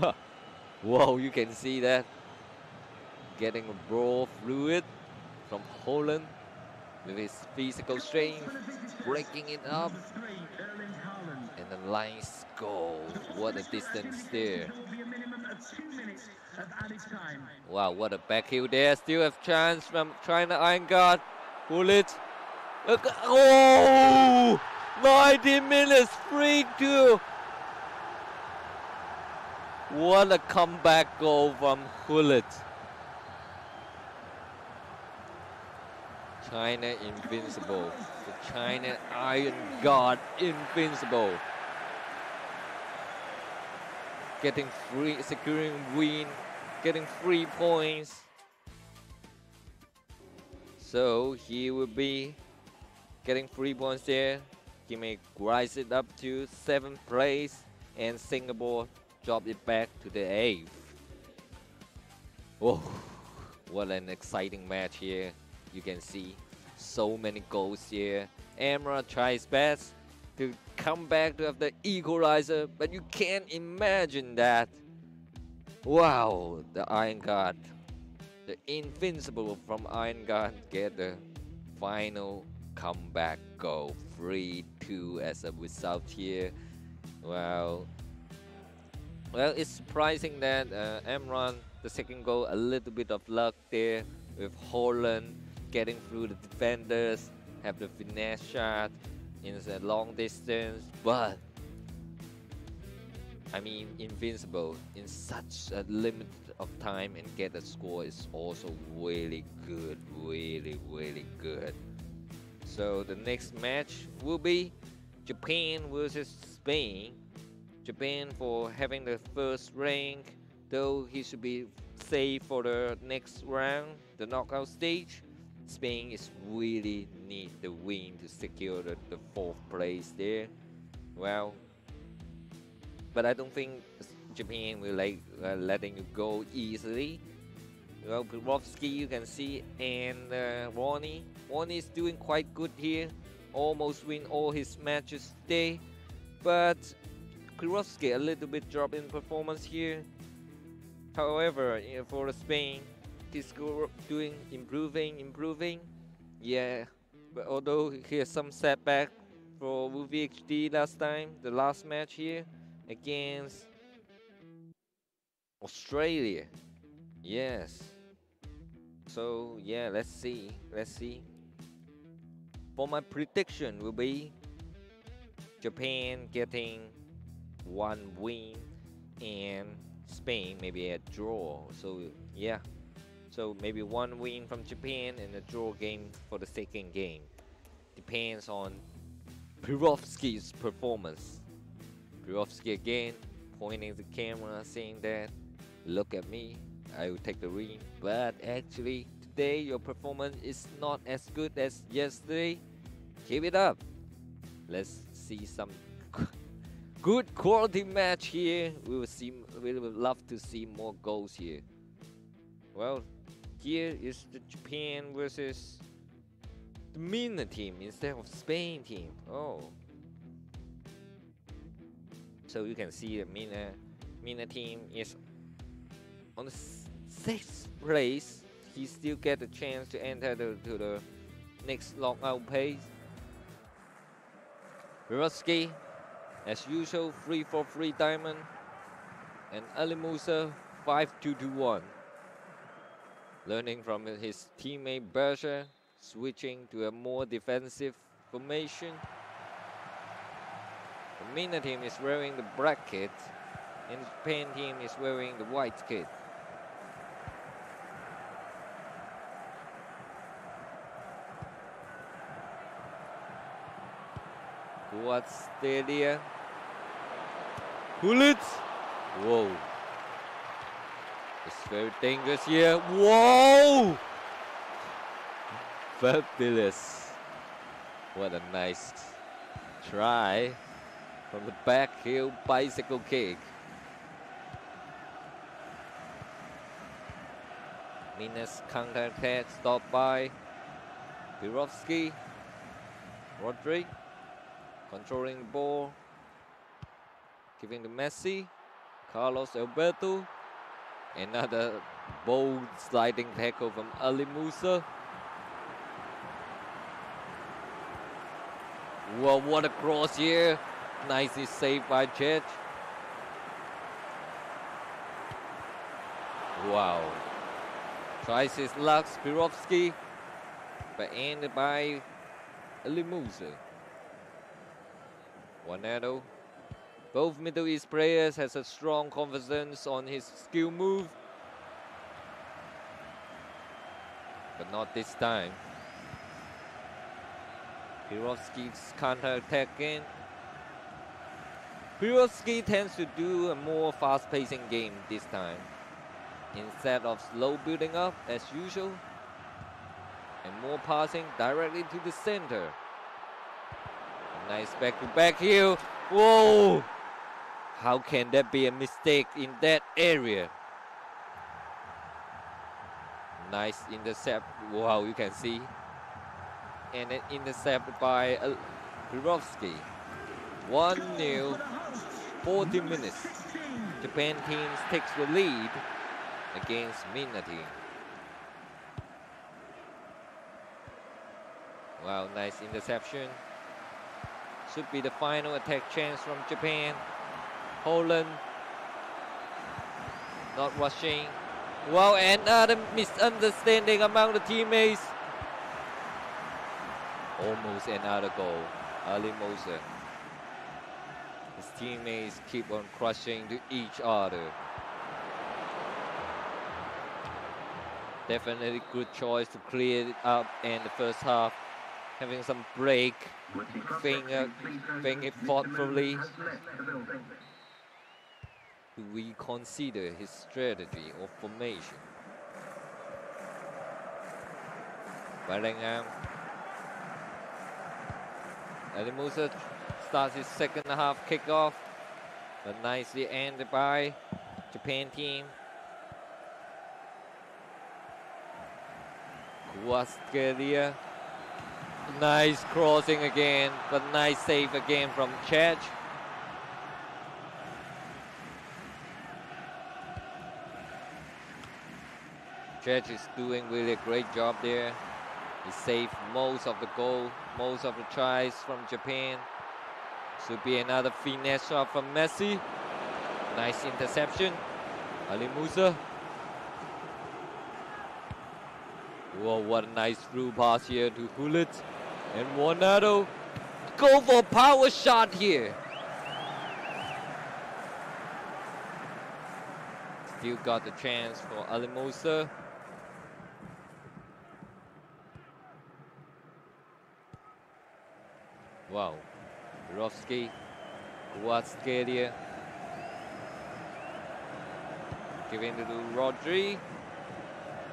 Wow, you can see that. Getting a raw fluid from Holland with his physical strength, breaking it up. And the line score, What a distance there. Wow, what a back heel there. Still have chance from China Iron Guard. Bullet. Oh! 90 minutes, 3-2. What a comeback goal from Hullet. China invincible. The China Iron God invincible. Getting free, securing win, getting three points. So he will be getting three points there. He may rise it up to seventh place, and Singapore drop it back to the eighth. Whoa, oh, what an exciting match here you can see so many goals here. Emra tries best to come back to have the equalizer, but you can't imagine that. Wow, the Iron God, the invincible from Iron God get the final comeback goal, 3-2 as a result here. Well, Well, it's surprising that uh, Emron, the second goal, a little bit of luck there with Holland getting through the defenders, have the finesse shot in the long distance, but I mean, Invincible in such a limit of time and get a score is also really good, really, really good. So the next match will be Japan versus Spain. Japan for having the first rank, though he should be safe for the next round, the knockout stage. Spain is really need the win to secure the, the fourth place there. Well, but I don't think Japan will like uh, letting you go easily. Well, Grobowski you can see and uh, Ronnie. Ronnie is doing quite good here. Almost win all his matches today. But Kurovsky a little bit drop in performance here. However, for Spain, is doing improving, improving. Yeah, but although he has some setback for U V H D last time, the last match here against Australia. Yes. So yeah, let's see. Let's see. For my prediction will be Japan getting one win and Spain maybe a draw. So yeah, so maybe one win from Japan and a draw game for the second game. Depends on Pirovsky's performance. Pirovsky again, pointing the camera, saying that, look at me, I will take the win. But actually, today your performance is not as good as yesterday. Keep it up. Let's see some good quality match here. We will see. We will love to see more goals here. Well, here is the Japan versus the Mina team instead of Spain team. Oh. So you can see the Mina, Mina team is on the sixth place. He still get the chance to enter the, to the next knockout phase. Ruski, as usual, 3 for 3 diamond. And Ali Musa, 5 2 2 1. Learning from his teammate Berger, switching to a more defensive formation. The Mina team is wearing the black kit and the Spain team is wearing the white kit. What's the idea? Bullets! Whoa. His very dangerous year. Whoa! Fabulous. What a nice try from the back heel bicycle kick. Minas counter attack stopped by Birovsky. Rodri controlling the ball, giving to Messi. Carlos Alberto Another bold sliding tackle from Ali Musa. Well, what a cross here. Nicely saved by Church. Wow. Tries his luck, Spirovsky. But ended by Ali 1-0. Both Middle East players has a strong confidence on his skill move. But not this time. Pirovsky's counter-attack Pirovsky tends to do a more fast-pacing game this time. Instead of slow building up as usual. And more passing directly to the center. A nice back-to-back -back heel. Whoa! How can there be a mistake in that area? Nice intercept. Wow, you can see. And an intercept by Rubrovsky. Uh, 1 0, 40 minutes. Japan team takes the lead against Mina team. Wow, nice interception. Should be the final attack chance from Japan. Holland not rushing. Well, another uh, misunderstanding among the teammates. Almost another goal. Ali Moser. His teammates keep on crushing to each other. Definitely good choice to clear it up in the first half. Having some break, finger, finger thoughtfully to reconsider his strategy of formation. Bellingham. Ali starts his second half kickoff, but nicely ended by Japan team. Kuaskelia. Nice crossing again, but nice save again from Chech. Judge is doing really a great job there. He saved most of the goal, most of the tries from Japan. Should be another finesse shot from Messi. Nice interception. Ali Musa. Whoa, what a nice through pass here to Hulit. And Warnado. Go for a power shot here. Still got the chance for Ali Musa. Wow. Rowski, Kowalskelia, giving it to Rodri,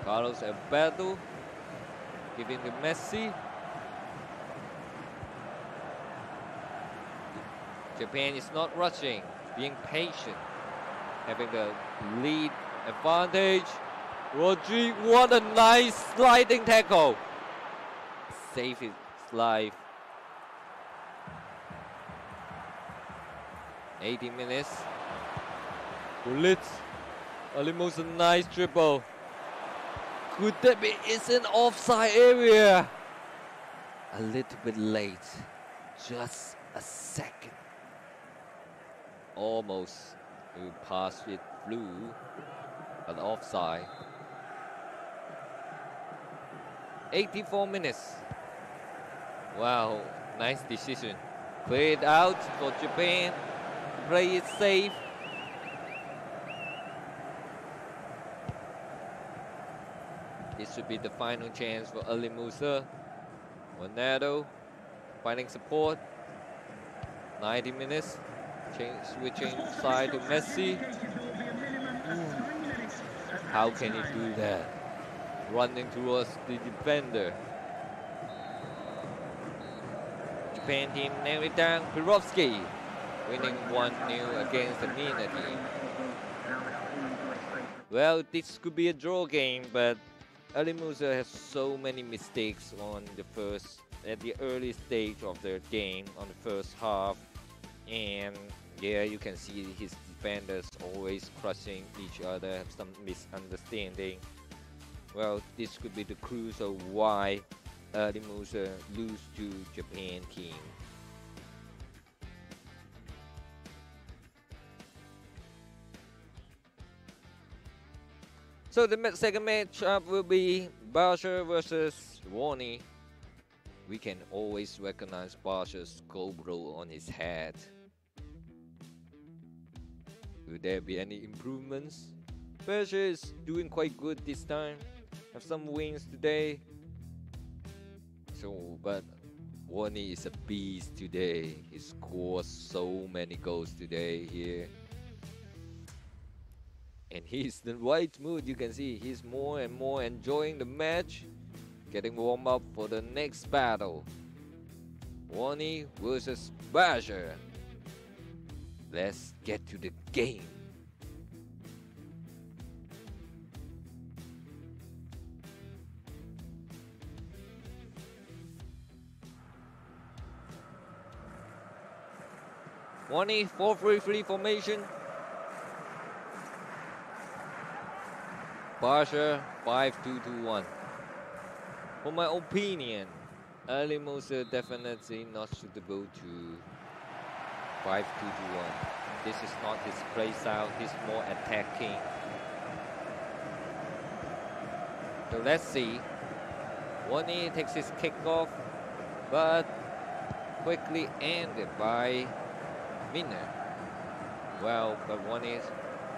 Carlos Alberto, giving to Messi. Japan is not rushing, being patient, having the lead advantage. Rodri, what a nice sliding tackle! Save his life. 80 minutes. Bullet, Alimo's a nice dribble. Could that be? It's an offside area. A little bit late. Just a second. Almost. Who passed it through. But offside. 84 minutes. Wow. Nice decision. Played out for Japan. Play it safe. This should be the final chance for Ali Musa. Ronaldo finding support. 90 minutes. Change, switching side to Messi. How can he do that? Running towards the defender. Japan team narrowed down Pirovsky winning 1-0 against the team. Well, this could be a draw game, but Alimusa has so many mistakes on the first at the early stage of their game on the first half and yeah you can see his defenders always crushing each other have some misunderstanding well this could be the crucial why Alimusa lose to Japan team So the second matchup will be Basher versus Warney. We can always recognize Basher's GoPro on his head. Will there be any improvements? Basher is doing quite good this time. Have some wins today. So, but Warney is a beast today. He scores so many goals today here and he's in the right mood you can see he's more and more enjoying the match getting warm up for the next battle Warney versus Badger let's get to the game Warney 4-3-3 formation Barsha 5221. For my opinion, early moser definitely not suitable to 5221. This is not his play style, he's more attacking. So let's see. Wani takes his kickoff, but quickly ended by Minner. Well, but Wani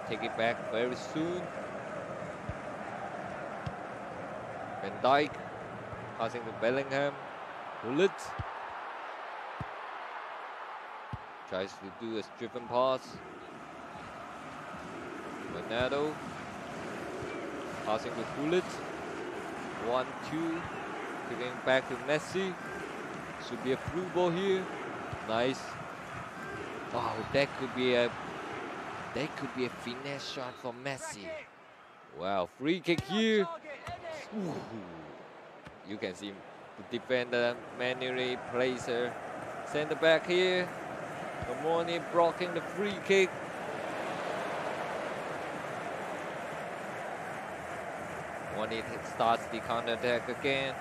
take it back very soon. Van Dijk passing to Bellingham. Bullet tries to do a driven pass. Bernardo passing to Bullet. One two, giving back to Messi. Should be a through ball here. Nice. Wow, that could be a that could be a finesse shot for Messi. Wow, free kick here. Ooh. You can see the defender manually plays her. center back here. Morning blocking the free kick. When it starts the counter attack again.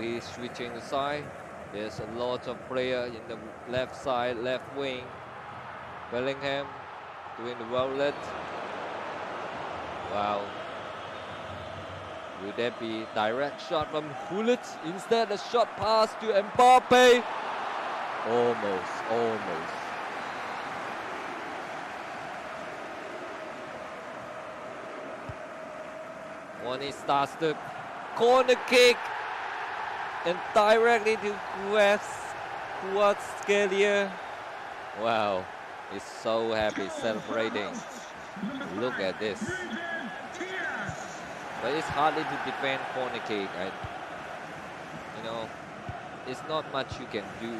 He switching the side. There's a lot of player in the left side, left wing. Bellingham doing the well let. Well, will there be direct shot from Hulitz? Instead, a short pass to Mbappe. Almost, almost. One starts the corner kick and directly to Scalia? Wow, he's so happy celebrating. Look at this. But it's hardly to defend corner kick. and you know, it's not much you can do.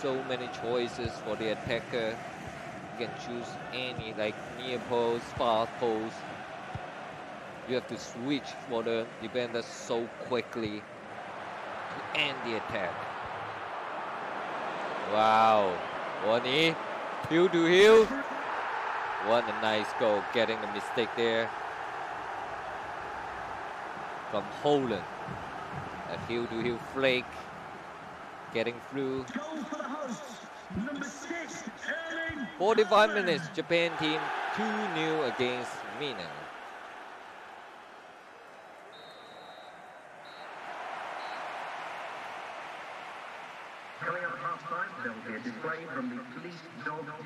So many choices for the attacker. You can choose any, like near post, far post. You have to switch for the defender so quickly to end the attack. Wow, one heel to heel. What a nice goal, getting the mistake there from Holland. A heel to heel flake. Getting through. Six, 45 minutes, Japan team 2-0 against Mina.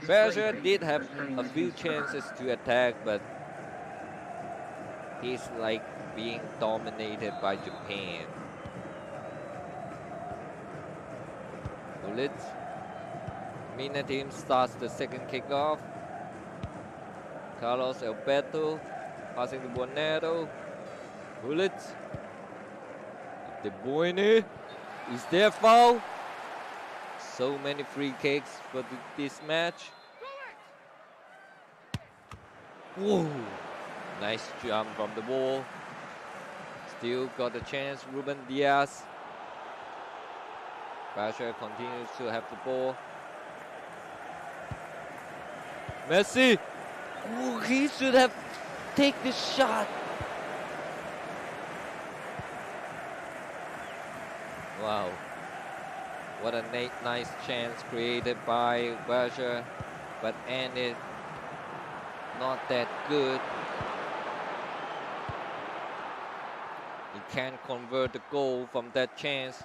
Belgium did have a few chances to attack, but he's like being dominated by Japan. Bullets. Mina team starts the second kickoff. Carlos Alberto passing to Bonero. Bullets. De Bruyne. Is there foul? So many free kicks for this match. Whoa! Nice jump from the wall. Still got the chance, Ruben Diaz. Basher continues to have the ball. Messi! Ooh, he should have taken the shot. Wow. What a nice chance created by Berger, but ended not that good. can convert the goal from that chance.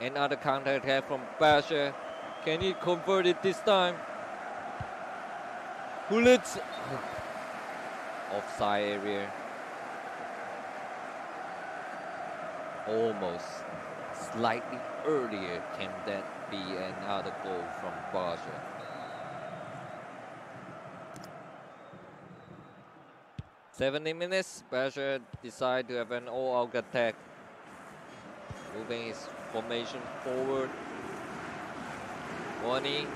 Another counter attack from Basher. Can he convert it this time? Hulits. offside area. Almost slightly earlier can that be another goal from Basher. 70 minutes, Badger decide to have an all-out attack. Moving his formation forward. Warning.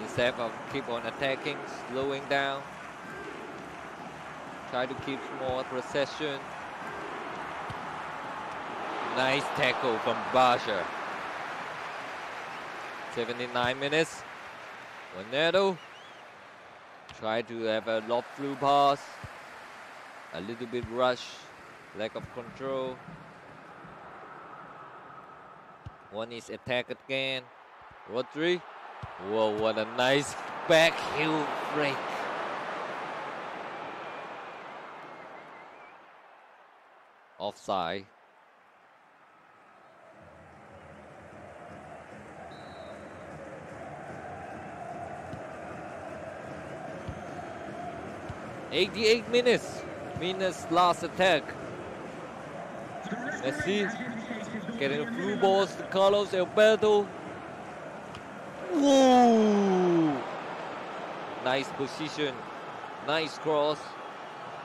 Instead of keep on attacking, slowing down. Try to keep more procession. Nice tackle from Basher. 79 minutes. Ronaldo Try to have a lob through pass. A little bit rush. Lack of control. One is attacked again. Rodri. Whoa, what a nice back heel break. Offside. 88 minutes. Minutes last attack. Let's see. getting a few balls to Carlos Alberto. Whoa! Nice position. Nice cross.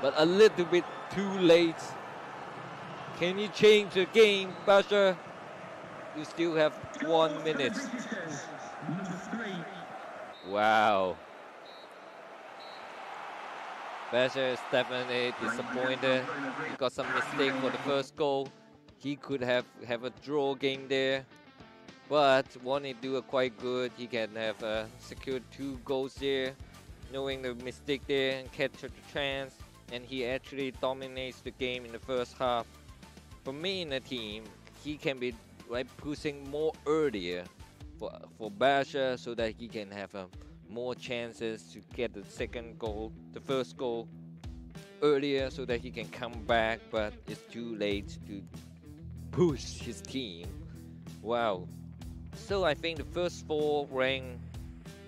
But a little bit too late. Can you change the game, Basher? You still have one minute. Wow. Basher is definitely disappointed. He got some mistake for the first goal. He could have, have a draw game there. But one he do quite good. He can have uh, secured two goals there, knowing the mistake there and capture the chance. And he actually dominates the game in the first half. For me in the team, he can be like pushing more earlier for for Basher so that he can have a more chances to get the second goal, the first goal earlier so that he can come back, but it's too late to push his team. Wow. So I think the first four rank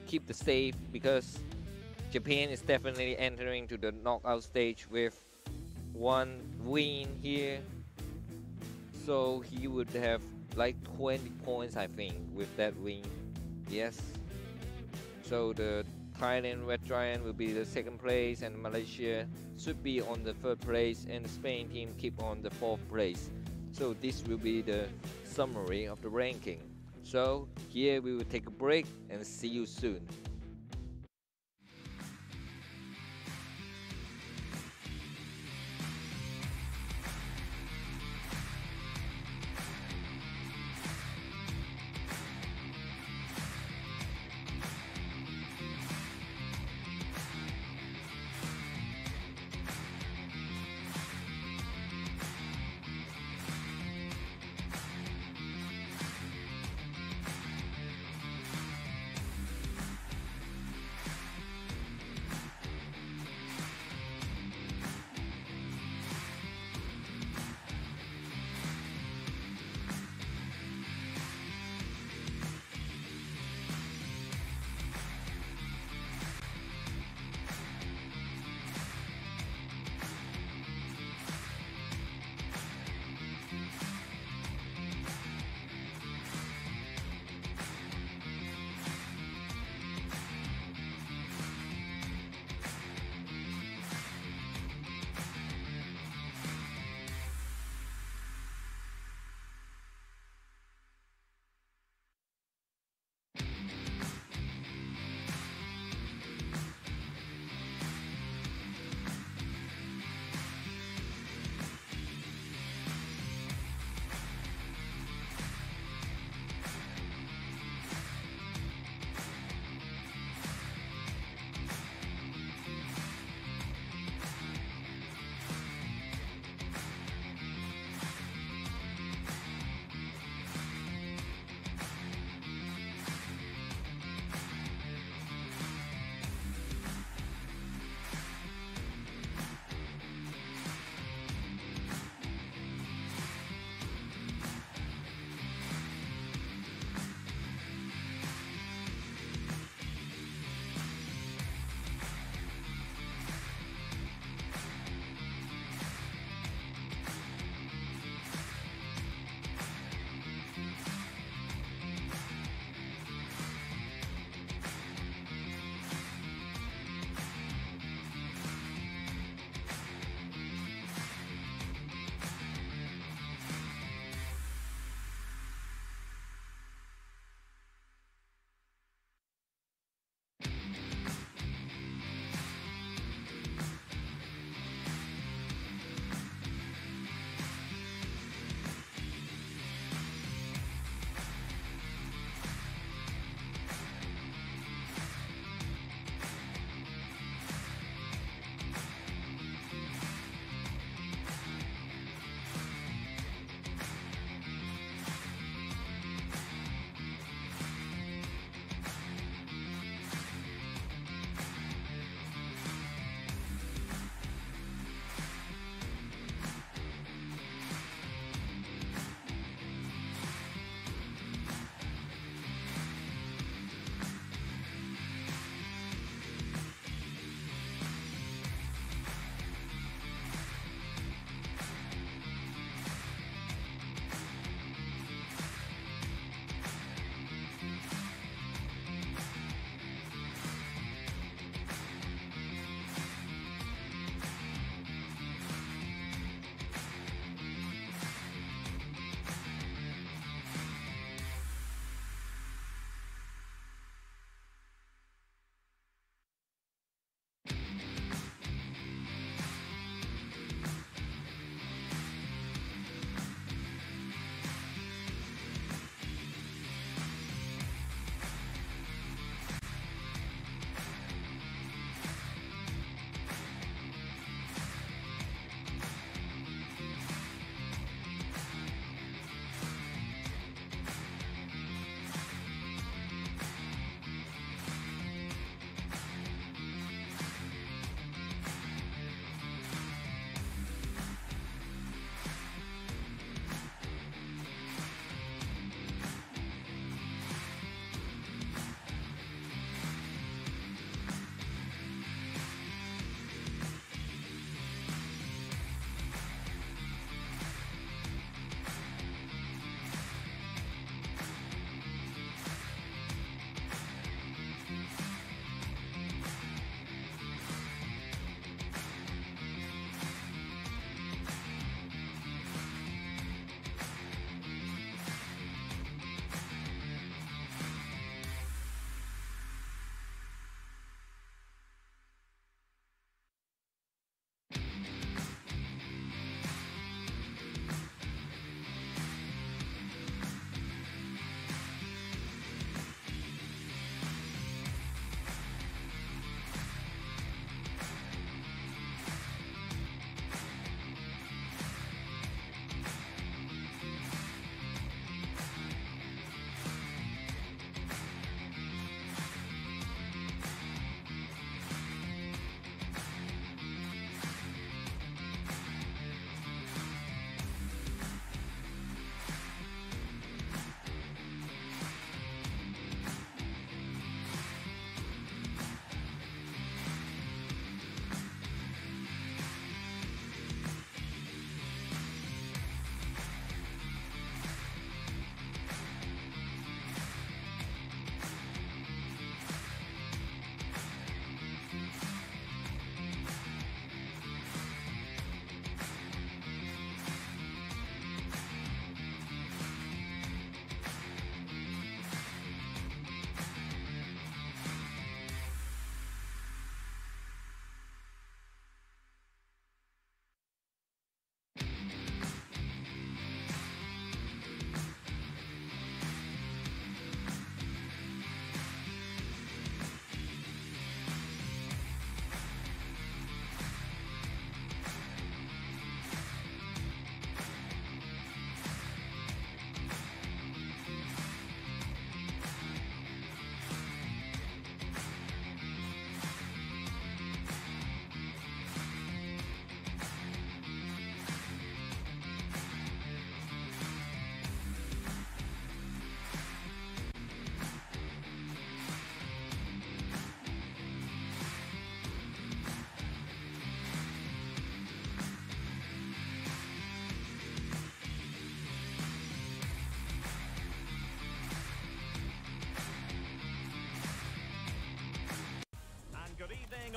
keep the safe because Japan is definitely entering to the knockout stage with one win here. So he would have like 20 points I think with that win. Yes, so the Thailand Red Giant will be the second place and Malaysia should be on the third place and Spain team keep on the fourth place. So this will be the summary of the ranking. So here we will take a break and see you soon.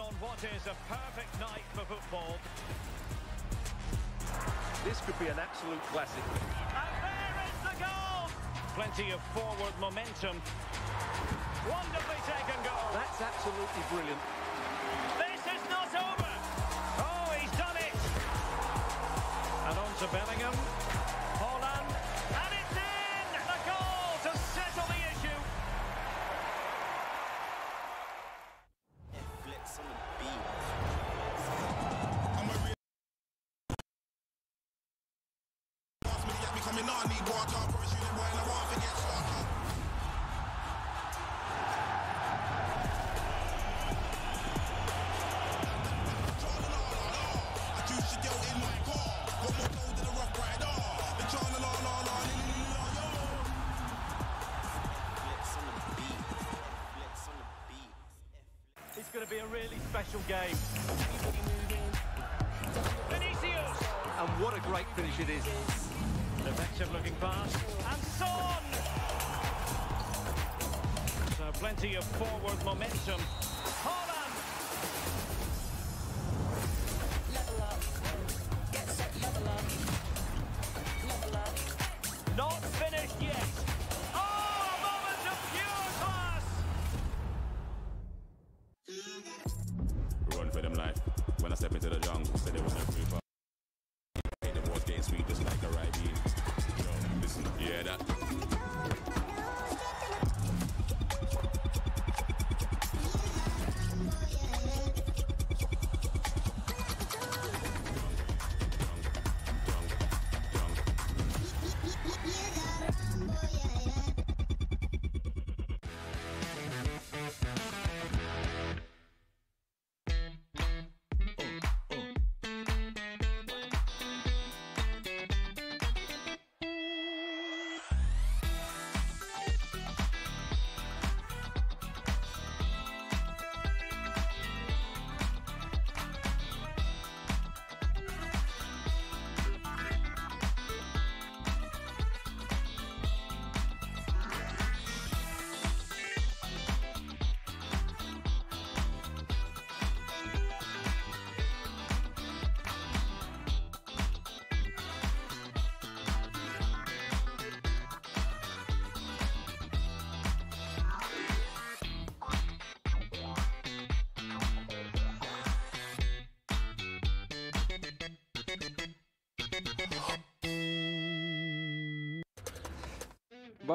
on what is a perfect night for football. This could be an absolute classic. And there is the goal! Plenty of forward momentum. Wonderfully taken goal. That's absolutely brilliant. This is not over. Oh, he's done it. And on to Bellingham. special game. Vinicius! And what a great finish it is. Defensive looking fast. And Son! So plenty of forward momentum.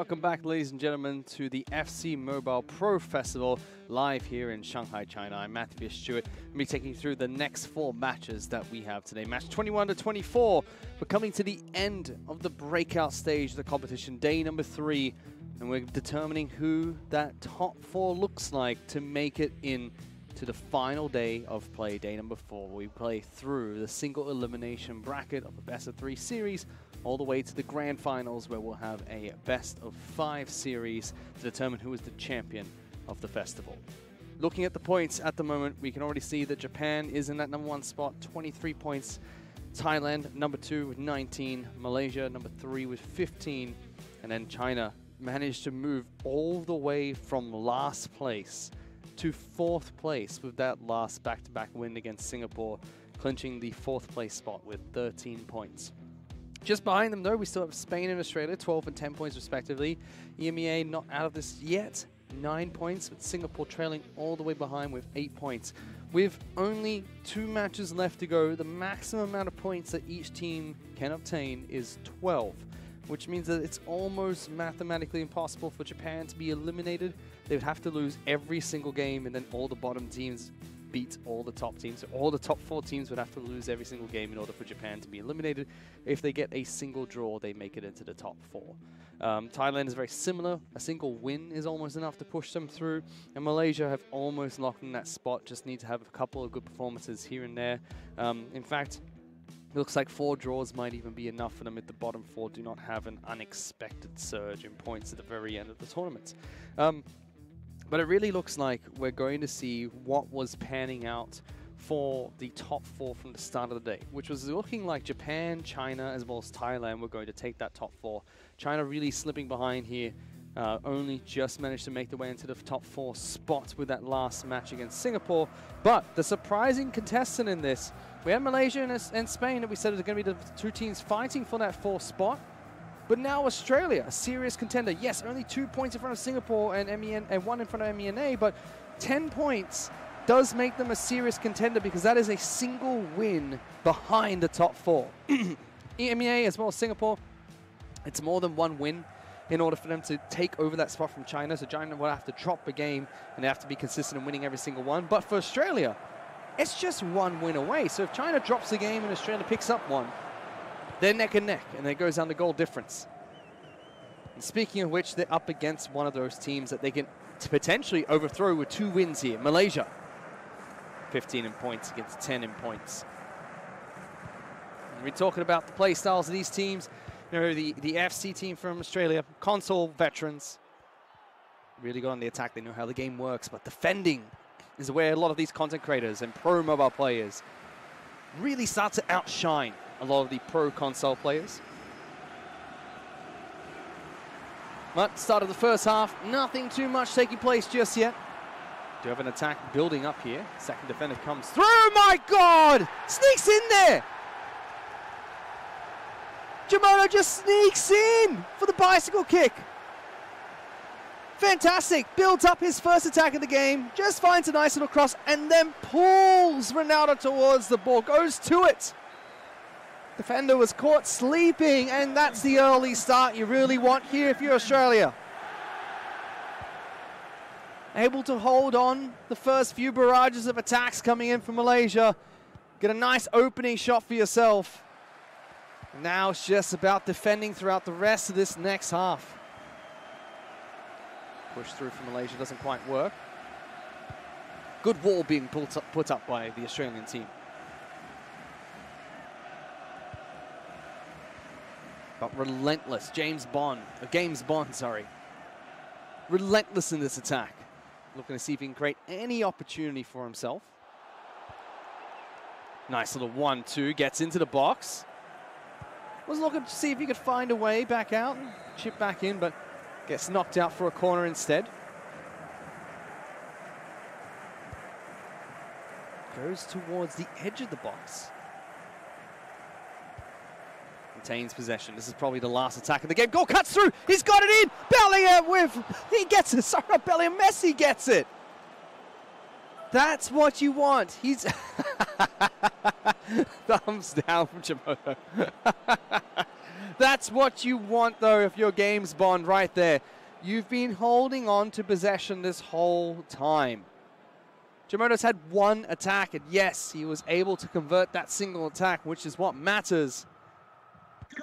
Welcome back, ladies and gentlemen, to the FC Mobile Pro Festival live here in Shanghai, China. I'm Matthew Stewart. I'll be taking you through the next four matches that we have today. Match 21 to 24. We're coming to the end of the breakout stage of the competition, day number three, and we're determining who that top four looks like to make it in to the final day of play, day number four. We play through the single elimination bracket of the best of three series all the way to the grand finals where we'll have a best of five series to determine who is the champion of the festival. Looking at the points at the moment, we can already see that Japan is in that number one spot, 23 points. Thailand, number two with 19. Malaysia, number three with 15. And then China managed to move all the way from last place to fourth place with that last back-to-back -back win against Singapore, clinching the fourth place spot with 13 points. Just behind them, though, we still have Spain and Australia, 12 and 10 points respectively. EMEA not out of this yet, 9 points, with Singapore trailing all the way behind with 8 points. With only two matches left to go, the maximum amount of points that each team can obtain is 12, which means that it's almost mathematically impossible for Japan to be eliminated. They would have to lose every single game, and then all the bottom teams beat all the top teams. So all the top four teams would have to lose every single game in order for Japan to be eliminated. If they get a single draw, they make it into the top four. Um, Thailand is very similar. A single win is almost enough to push them through. And Malaysia have almost locked in that spot, just need to have a couple of good performances here and there. Um, in fact, it looks like four draws might even be enough for them if the bottom four do not have an unexpected surge in points at the very end of the tournament. Um, but it really looks like we're going to see what was panning out for the top four from the start of the day, which was looking like Japan, China, as well as Thailand were going to take that top four. China really slipping behind here, uh, only just managed to make their way into the top four spot with that last match against Singapore. But the surprising contestant in this, we had Malaysia and, and Spain that we said it was going to be the two teams fighting for that fourth spot. But now Australia, a serious contender. Yes, only two points in front of Singapore and MEN, and one in front of MENA, but 10 points does make them a serious contender because that is a single win behind the top four. EMEA as well as Singapore, it's more than one win in order for them to take over that spot from China. So China will have to drop a game and they have to be consistent in winning every single one. But for Australia, it's just one win away. So if China drops a game and Australia picks up one, they're neck and neck, and it goes down to goal difference. And speaking of which, they're up against one of those teams that they can potentially overthrow with two wins here. Malaysia, 15 in points against 10 in points. And we're talking about the play styles of these teams. You know, the, the FC team from Australia, console veterans, really got on the attack. They know how the game works, but defending is where a lot of these content creators and pro mobile players really start to outshine a lot of the pro console players. But start of the first half, nothing too much taking place just yet. Do have an attack building up here. Second defender comes through. My God! Sneaks in there. Jamona just sneaks in for the bicycle kick. Fantastic. Builds up his first attack of the game. Just finds a nice little cross and then pulls Ronaldo towards the ball. Goes to it. Defender was caught sleeping, and that's the early start you really want here if you're Australia. Able to hold on the first few barrages of attacks coming in from Malaysia. Get a nice opening shot for yourself. now it's just about defending throughout the rest of this next half. Push through from Malaysia doesn't quite work. Good wall being put up, put up by the Australian team. but relentless. James Bond, a uh, James Bond, sorry. Relentless in this attack. Looking to see if he can create any opportunity for himself. Nice little one-two, gets into the box. Was looking to see if he could find a way back out, chip back in, but gets knocked out for a corner instead. Goes towards the edge of the box retains possession. This is probably the last attack of the game. Goal cuts through. He's got it in. Bellingham with. He gets it. Sorry, Bellingham. Messi gets it. That's what you want. He's. Thumbs down from Jamoto. That's what you want, though, if your game's Bond right there. You've been holding on to possession this whole time. Jamoto's had one attack, and yes, he was able to convert that single attack, which is what matters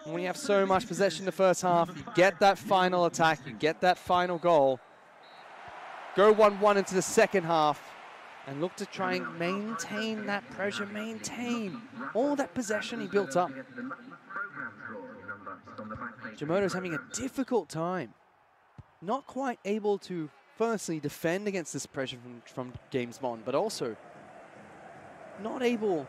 when you have so much possession in the first half, you get that final attack, you get that final goal. Go 1-1 into the second half and look to try and maintain that pressure, maintain all that possession he built up. is having a difficult time. Not quite able to, firstly, defend against this pressure from, from James Bond, but also not able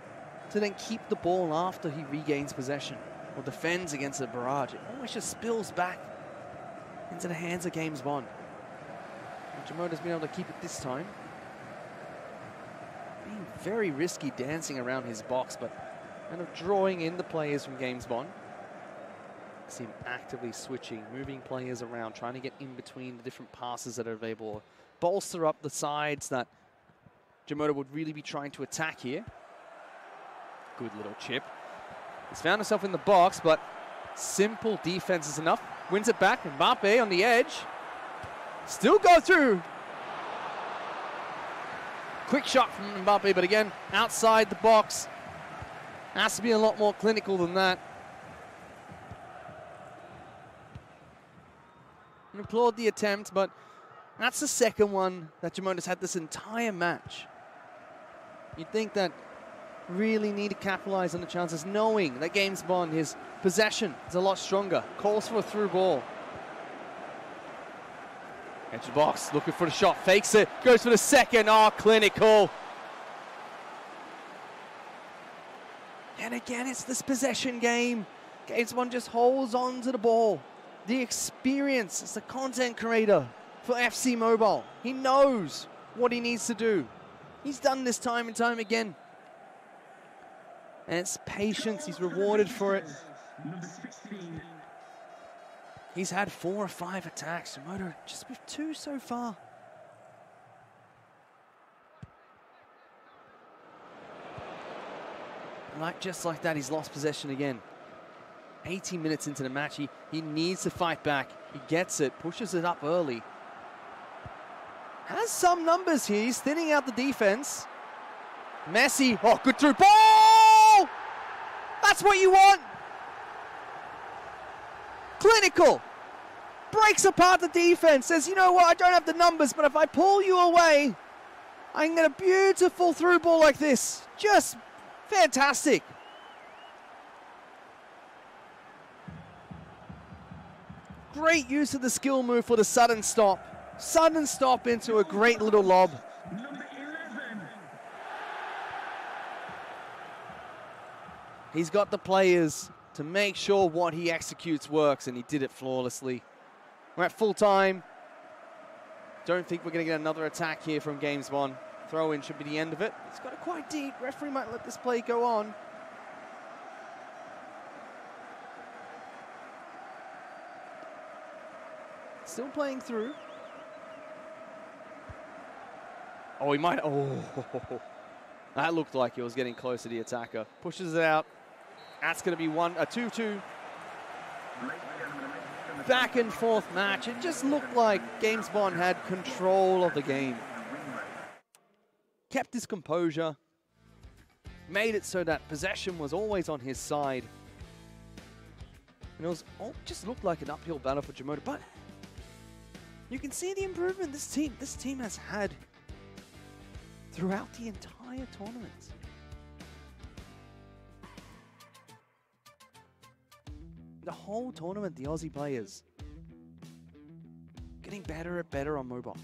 to then keep the ball after he regains possession or defends against the barrage, it almost just spills back into the hands of Games Bond. Jamoda's been able to keep it this time. Being very risky dancing around his box, but kind of drawing in the players from Games Bond. See him actively switching, moving players around, trying to get in between the different passes that are available, bolster up the sides that Jamoda would really be trying to attack here. Good little chip. He's found himself in the box, but simple defense is enough. Wins it back. Mbappe on the edge. Still go through. Quick shot from Mbappe, but again, outside the box. Has to be a lot more clinical than that. And applaud the attempt, but that's the second one that Jamona's had this entire match. You'd think that really need to capitalize on the chances, knowing that Games Bond, his possession is a lot stronger, calls for a through ball. Edge the box, looking for the shot, fakes it, goes for the second, ah, oh, clinical. And again, it's this possession game. Games One just holds on to the ball. The experience, it's the content creator for FC Mobile. He knows what he needs to do. He's done this time and time again. And it's patience. He's rewarded for it. He's had four or five attacks. Motor just with two so far. Right, just like that, he's lost possession again. 18 minutes into the match, he, he needs to fight back. He gets it, pushes it up early. Has some numbers here. He's thinning out the defense. Messi, oh, good through ball! That's what you want. Clinical. Breaks apart the defense. Says, you know what, I don't have the numbers, but if I pull you away, I can get a beautiful through ball like this. Just fantastic. Great use of the skill move for the sudden stop. Sudden stop into a great little lob. He's got the players to make sure what he executes works, and he did it flawlessly. We're at full time. Don't think we're going to get another attack here from Games 1. Throw-in should be the end of it. It's got it quite deep. Referee might let this play go on. Still playing through. Oh, he might... Oh, that looked like he was getting closer to the attacker. Pushes it out. That's going to be one a 2-2 back and forth match. It just looked like Games Bond had control of the game. Kept his composure, made it so that possession was always on his side. And it was all, just looked like an uphill battle for Jamota, but you can see the improvement this team this team has had throughout the entire tournament. The whole tournament, the Aussie players getting better and better on mobile.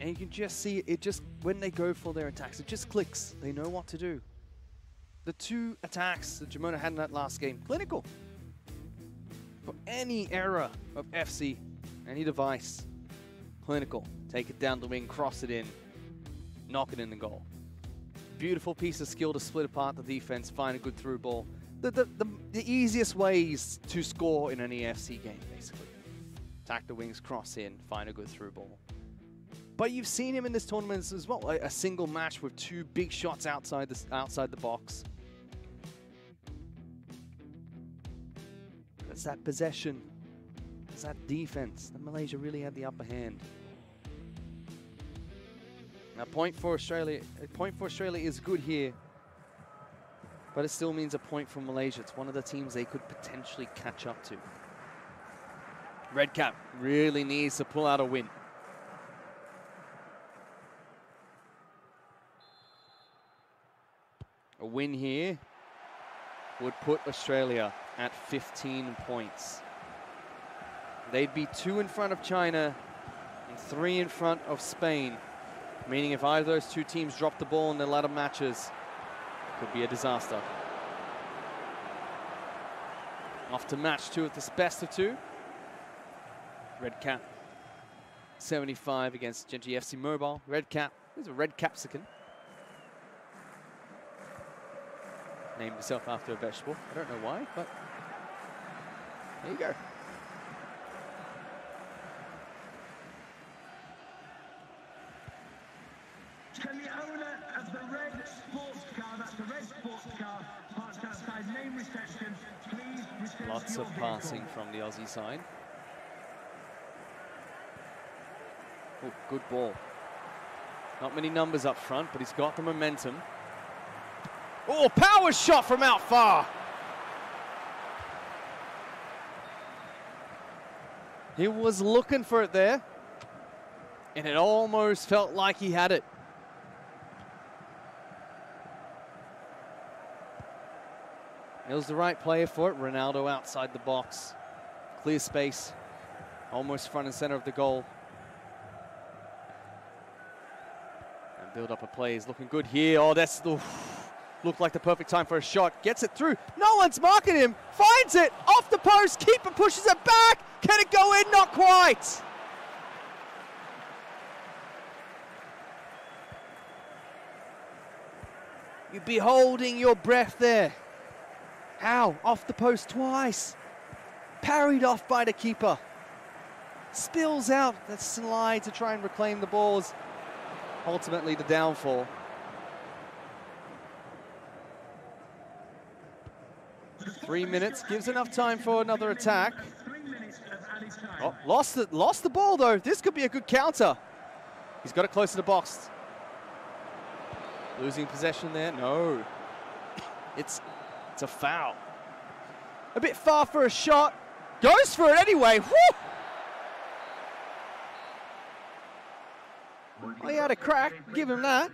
And you can just see it just, when they go for their attacks, it just clicks. They know what to do. The two attacks that Jamona had in that last game, clinical. For any error of FC, any device, clinical. Take it down the wing, cross it in, knock it in the goal. Beautiful piece of skill to split apart the defense, find a good through ball. The, the, the, the easiest ways to score in an EFC game, basically. Attack the wings, cross in, find a good through ball. But you've seen him in this tournament as well. Like a single match with two big shots outside the, outside the box. That's that possession that defense. And Malaysia really had the upper hand. Now point for Australia, a uh, point for Australia is good here, but it still means a point for Malaysia. It's one of the teams they could potentially catch up to. Redcap really needs to pull out a win. A win here would put Australia at 15 points they'd be two in front of China and three in front of Spain, meaning if either of those two teams drop the ball in their latter matches, it could be a disaster. After match two of this best of two, Red Cap 75 against Gentry FC Mobile. Red Cap, there's a red capsicum. Named himself after a vegetable. I don't know why, but there you go. passing from the Aussie side. Oh, good ball. Not many numbers up front, but he's got the momentum. Oh, power shot from out far. He was looking for it there, and it almost felt like he had it. It was the right player for it. Ronaldo outside the box. Clear space. Almost front and center of the goal. And build up a play is looking good here. Oh, that's the. Looked like the perfect time for a shot. Gets it through. No one's marking him. Finds it. Off the post. Keeper pushes it back. Can it go in? Not quite. You'd be holding your breath there. Ow, off the post twice. Parried off by the keeper. Spills out that slide to try and reclaim the balls. Ultimately, the downfall. Three minutes gives enough time for another attack. Oh, lost the, lost the ball though. This could be a good counter. He's got it close to the box. Losing possession there? No. It's it's a foul. A bit far for a shot. Goes for it anyway. Woo! He had a crack. Give him that.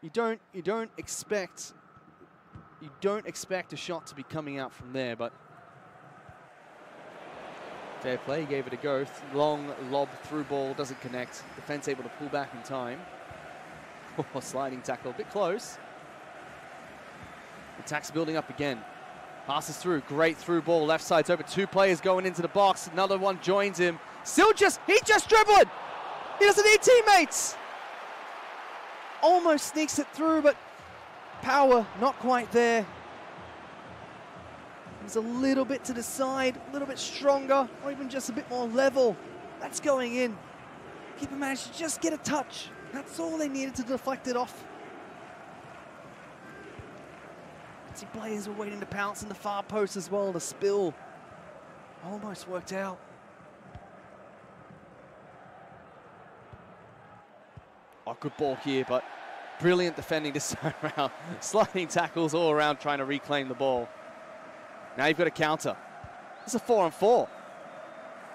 You don't. You don't expect. You don't expect a shot to be coming out from there, but Fair play, he gave it a go. Long lob through ball, doesn't connect. Defense able to pull back in time. Sliding tackle, a bit close. Attacks building up again. Passes through, great through ball, left side's over Two players going into the box, another one joins him. Still just, he just dribbled! He doesn't need teammates! Almost sneaks it through, but power not quite there. He's a little bit to the side, a little bit stronger, or even just a bit more level. That's going in. Keeper managed to just get a touch. That's all they needed to deflect it off. See, players were waiting to pounce in the far post as well. The spill almost worked out. Oh, good ball here, but brilliant defending this time around. Sliding tackles all around trying to reclaim the ball. Now you've got a counter. It's a four on four.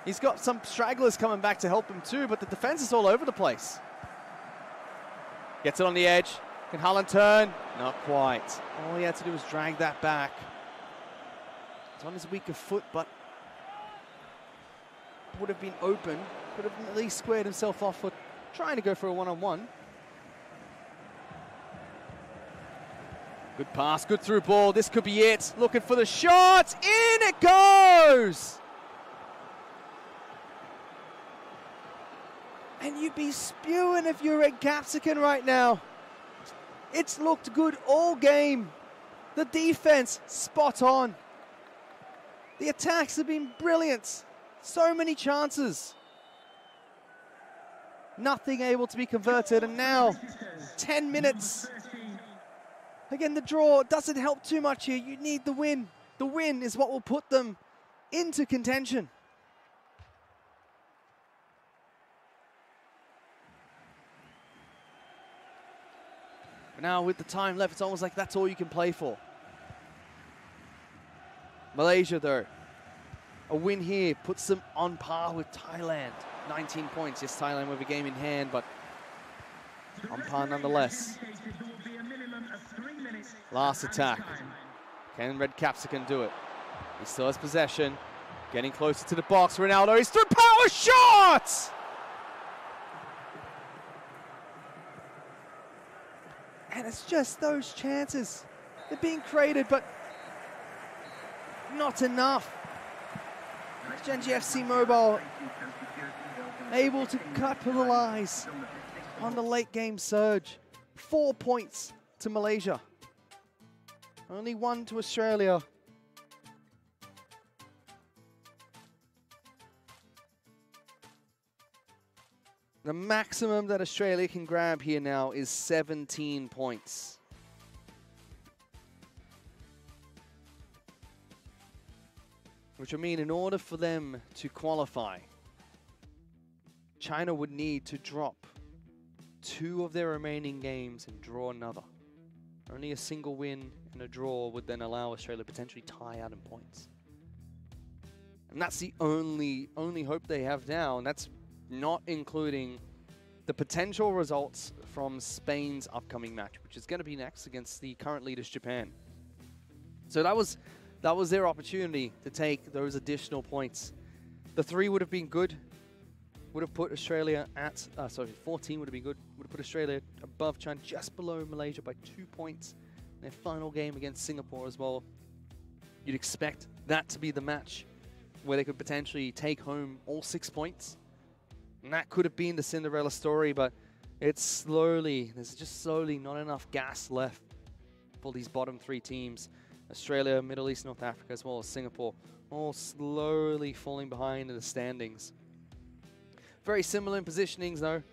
He's got some stragglers coming back to help him too, but the defense is all over the place. Gets it on the edge. Can Holland turn? Not quite. All he had to do was drag that back. It's on his weaker foot, but would have been open. Could have at least squared himself off for trying to go for a one-on-one. Good pass, good through ball. This could be it. Looking for the shot. In it goes! And you'd be spewing if you were a Capsicum right now. It's looked good all game. The defense, spot on. The attacks have been brilliant. So many chances. Nothing able to be converted, and now 10 minutes. Again, the draw doesn't help too much here. You need the win. The win is what will put them into contention. But now with the time left, it's almost like that's all you can play for. Malaysia, though, a win here puts them on par with Thailand. 19 points. Yes, Thailand with a game in hand, but on par nonetheless. Last attack. Can Red Capsicum do it? He still has possession. Getting closer to the box. Ronaldo, he's through power shot! And it's just those chances. They're being created, but not enough. Genji FC Mobile able to capitalize on the late game surge. Four points to Malaysia. Only one to Australia. The maximum that Australia can grab here now is 17 points. Which would mean in order for them to qualify, China would need to drop two of their remaining games and draw another. Only a single win and a draw would then allow Australia potentially tie out in points. And that's the only only hope they have now, and that's not including the potential results from Spain's upcoming match, which is going to be next against the current leaders, Japan. So that was that was their opportunity to take those additional points. The three would have been good, would have put Australia at, uh, sorry, 14 would have been good, would have put Australia above China, just below Malaysia by two points in their final game against Singapore as well. You'd expect that to be the match where they could potentially take home all six points and that could have been the Cinderella story, but it's slowly, there's just slowly not enough gas left for these bottom three teams. Australia, Middle East, North Africa, as well as Singapore, all slowly falling behind in the standings. Very similar in positionings, though. You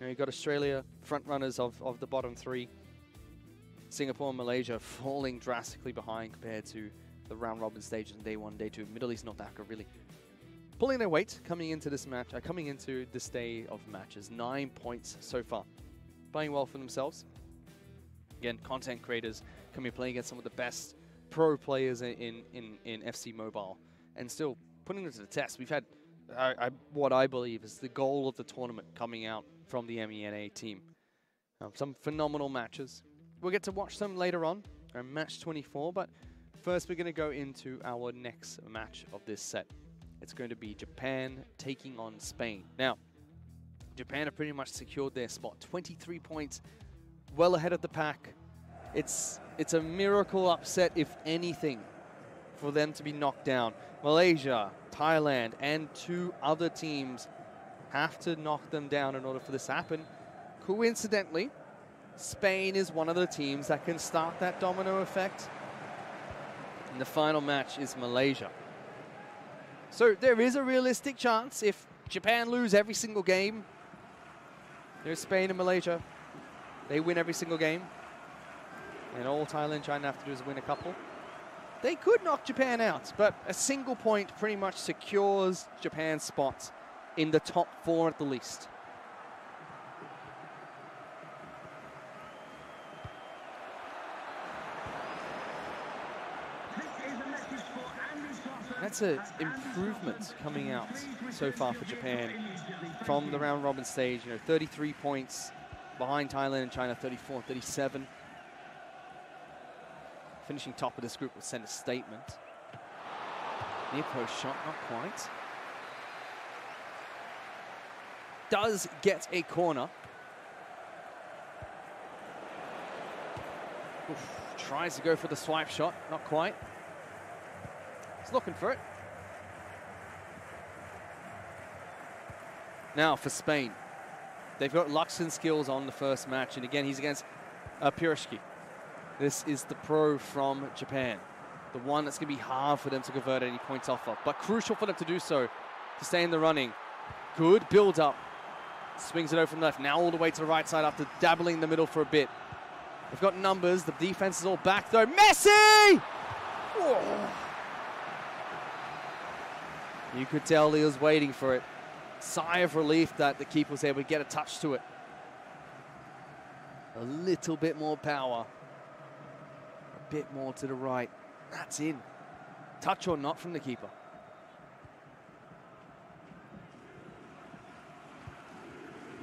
know, you've got Australia, front runners of, of the bottom three. Singapore and Malaysia falling drastically behind compared to the round robin stages in day one, day two. Middle East, North Africa really pulling their weight coming into this match, uh, coming into this day of matches. Nine points so far. Playing well for themselves. Again, content creators can be playing against some of the best pro players in, in, in FC Mobile and still putting them to the test. We've had I, I, what I believe is the goal of the tournament coming out from the MENA team. Um, some phenomenal matches. We'll get to watch some later on, match 24, but first we're going to go into our next match of this set. It's going to be Japan taking on Spain. Now, Japan have pretty much secured their spot. 23 points, well ahead of the pack. It's, it's a miracle upset, if anything, for them to be knocked down. Malaysia, Thailand, and two other teams have to knock them down in order for this to happen. Coincidentally, Spain is one of the teams that can start that domino effect. And the final match is Malaysia. So there is a realistic chance if Japan lose every single game, there's Spain and Malaysia. They win every single game. And all Thailand, China have to do is win a couple. They could knock Japan out, but a single point pretty much secures Japan's spot in the top four at the least. that's an improvement coming out so far for Japan from the round robin stage. You know, 33 points behind Thailand and China, 34 and 37. Finishing top of this group would send a statement. Near post shot, not quite. Does get a corner. Oof, tries to go for the swipe shot, not quite. It's looking for it. Now for Spain. They've got Luxon skills on the first match, and again, he's against uh, Piroshki. This is the pro from Japan, the one that's going to be hard for them to convert any points off of, but crucial for them to do so to stay in the running. Good build up. Swings it over from left, now all the way to the right side after dabbling the middle for a bit. They've got numbers, the defense is all back though. Messi! Whoa. Oh. You could tell he was waiting for it. Sigh of relief that the keeper was able to get a touch to it. A little bit more power. A bit more to the right. That's in. Touch or not from the keeper.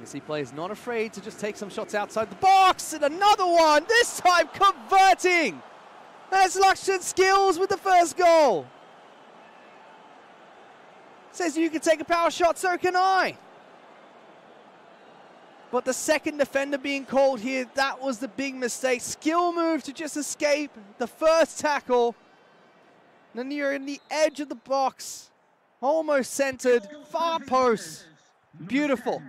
Messi players not afraid to just take some shots outside the box, and another one, this time converting! That's Luxton skills with the first goal. Says you can take a power shot, so can I. But the second defender being called here, that was the big mistake. Skill move to just escape the first tackle. And you're in the edge of the box. Almost centered, far post. Beautiful.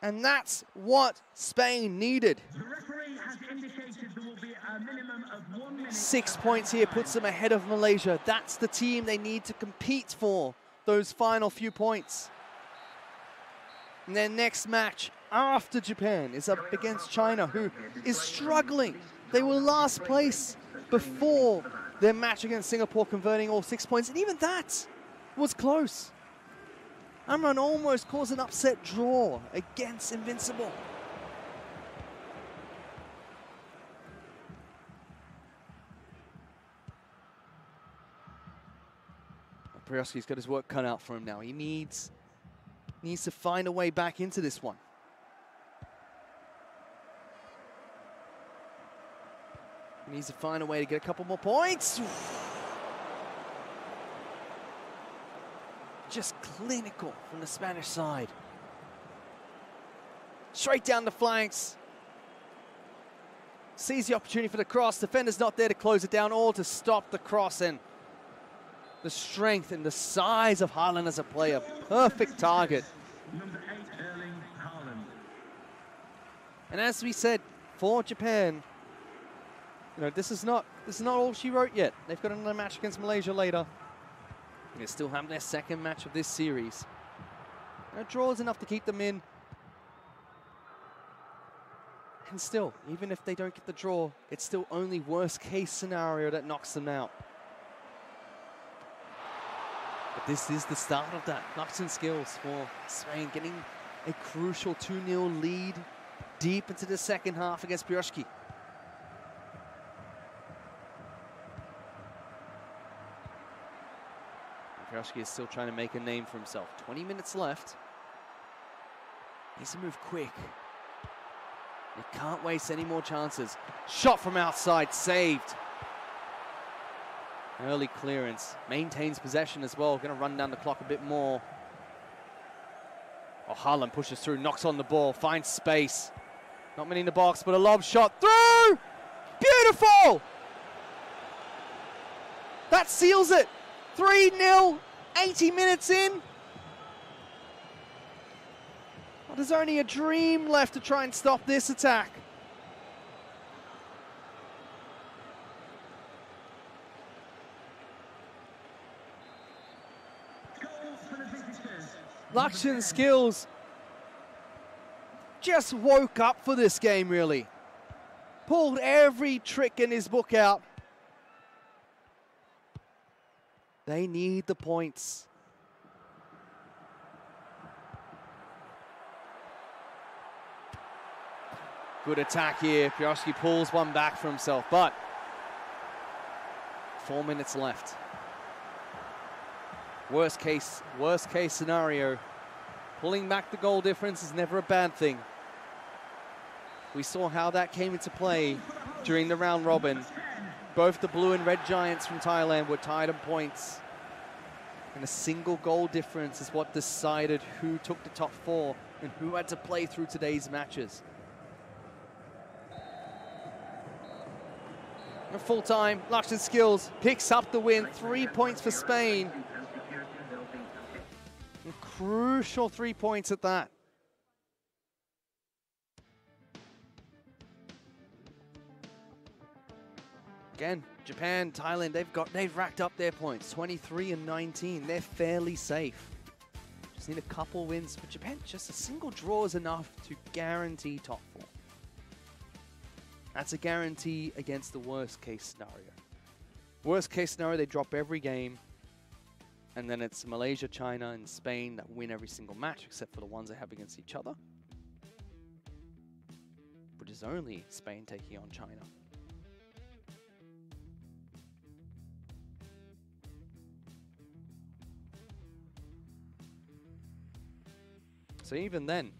And that's what Spain needed. The referee has indicated there will be a minimum Six points here puts them ahead of Malaysia. That's the team they need to compete for, those final few points. And their next match after Japan is up against China, who is struggling. They were last place before their match against Singapore converting all six points, and even that was close. Amran almost caused an upset draw against Invincible. Prioski's got his work cut out for him now. He needs, needs to find a way back into this one. He needs to find a way to get a couple more points. Just clinical from the Spanish side. Straight down the flanks. Sees the opportunity for the cross. Defender's not there to close it down or to stop the cross in the strength and the size of Haaland as a player. Perfect target. Number eight, Erling And as we said, for Japan, you know, this is not this is not all she wrote yet. They've got another match against Malaysia later. They still have their second match of this series. And a draw is enough to keep them in. And still, even if they don't get the draw, it's still only worst case scenario that knocks them out. This is the start of that. Knocks skills for Spain, getting a crucial 2-0 lead deep into the second half against Bjorski. Bjorski is still trying to make a name for himself. 20 minutes left. Needs to move quick. He can't waste any more chances. Shot from outside, saved. Early clearance. Maintains possession as well. Going to run down the clock a bit more. Oh, Haaland pushes through, knocks on the ball, finds space. Not many in the box, but a lob shot through! Beautiful! That seals it. 3-0, 80 minutes in. Well, there's only a dream left to try and stop this attack. Lakshan's skills just woke up for this game, really. Pulled every trick in his book out. They need the points. Good attack here. Piotrowski pulls one back for himself, but four minutes left. Worst case, worst case scenario. Pulling back the goal difference is never a bad thing. We saw how that came into play during the round robin. Both the blue and red giants from Thailand were tied on points. And a single goal difference is what decided who took the top four and who had to play through today's matches. full time, Lakshan Skills picks up the win, three points for Spain. Crucial three points at that. Again, Japan, Thailand, they've got they've racked up their points, 23 and 19. They're fairly safe. Just need a couple wins for Japan. Just a single draw is enough to guarantee top four. That's a guarantee against the worst case scenario. Worst case scenario, they drop every game. And then it's Malaysia, China, and Spain that win every single match except for the ones they have against each other. Which is only Spain taking on China. So even then,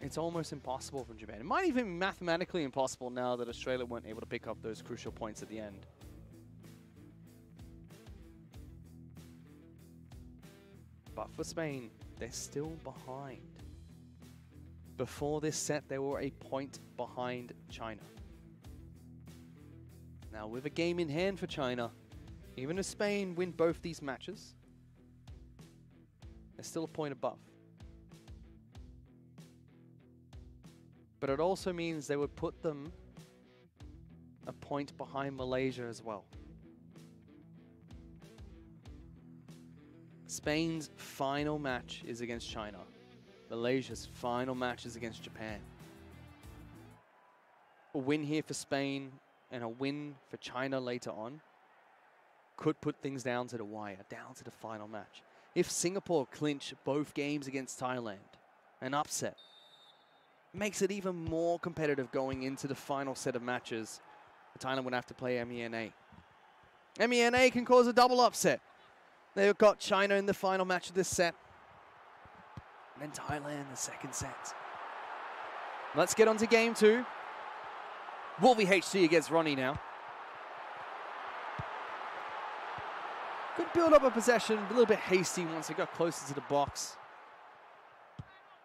it's almost impossible from Japan. It might even be mathematically impossible now that Australia weren't able to pick up those crucial points at the end. But for Spain, they're still behind. Before this set, they were a point behind China. Now, with a game in hand for China, even if Spain win both these matches, they're still a point above. But it also means they would put them a point behind Malaysia as well. Spain's final match is against China. Malaysia's final match is against Japan. A win here for Spain and a win for China later on could put things down to the wire, down to the final match. If Singapore clinch both games against Thailand, an upset makes it even more competitive going into the final set of matches. Thailand would have to play MENA. MENA can cause a double upset. They've got China in the final match of this set. And then Thailand in the second set. Let's get on to game two. Wolvie HC against Ronnie now. Good build up of possession, a little bit hasty once it got closer to the box.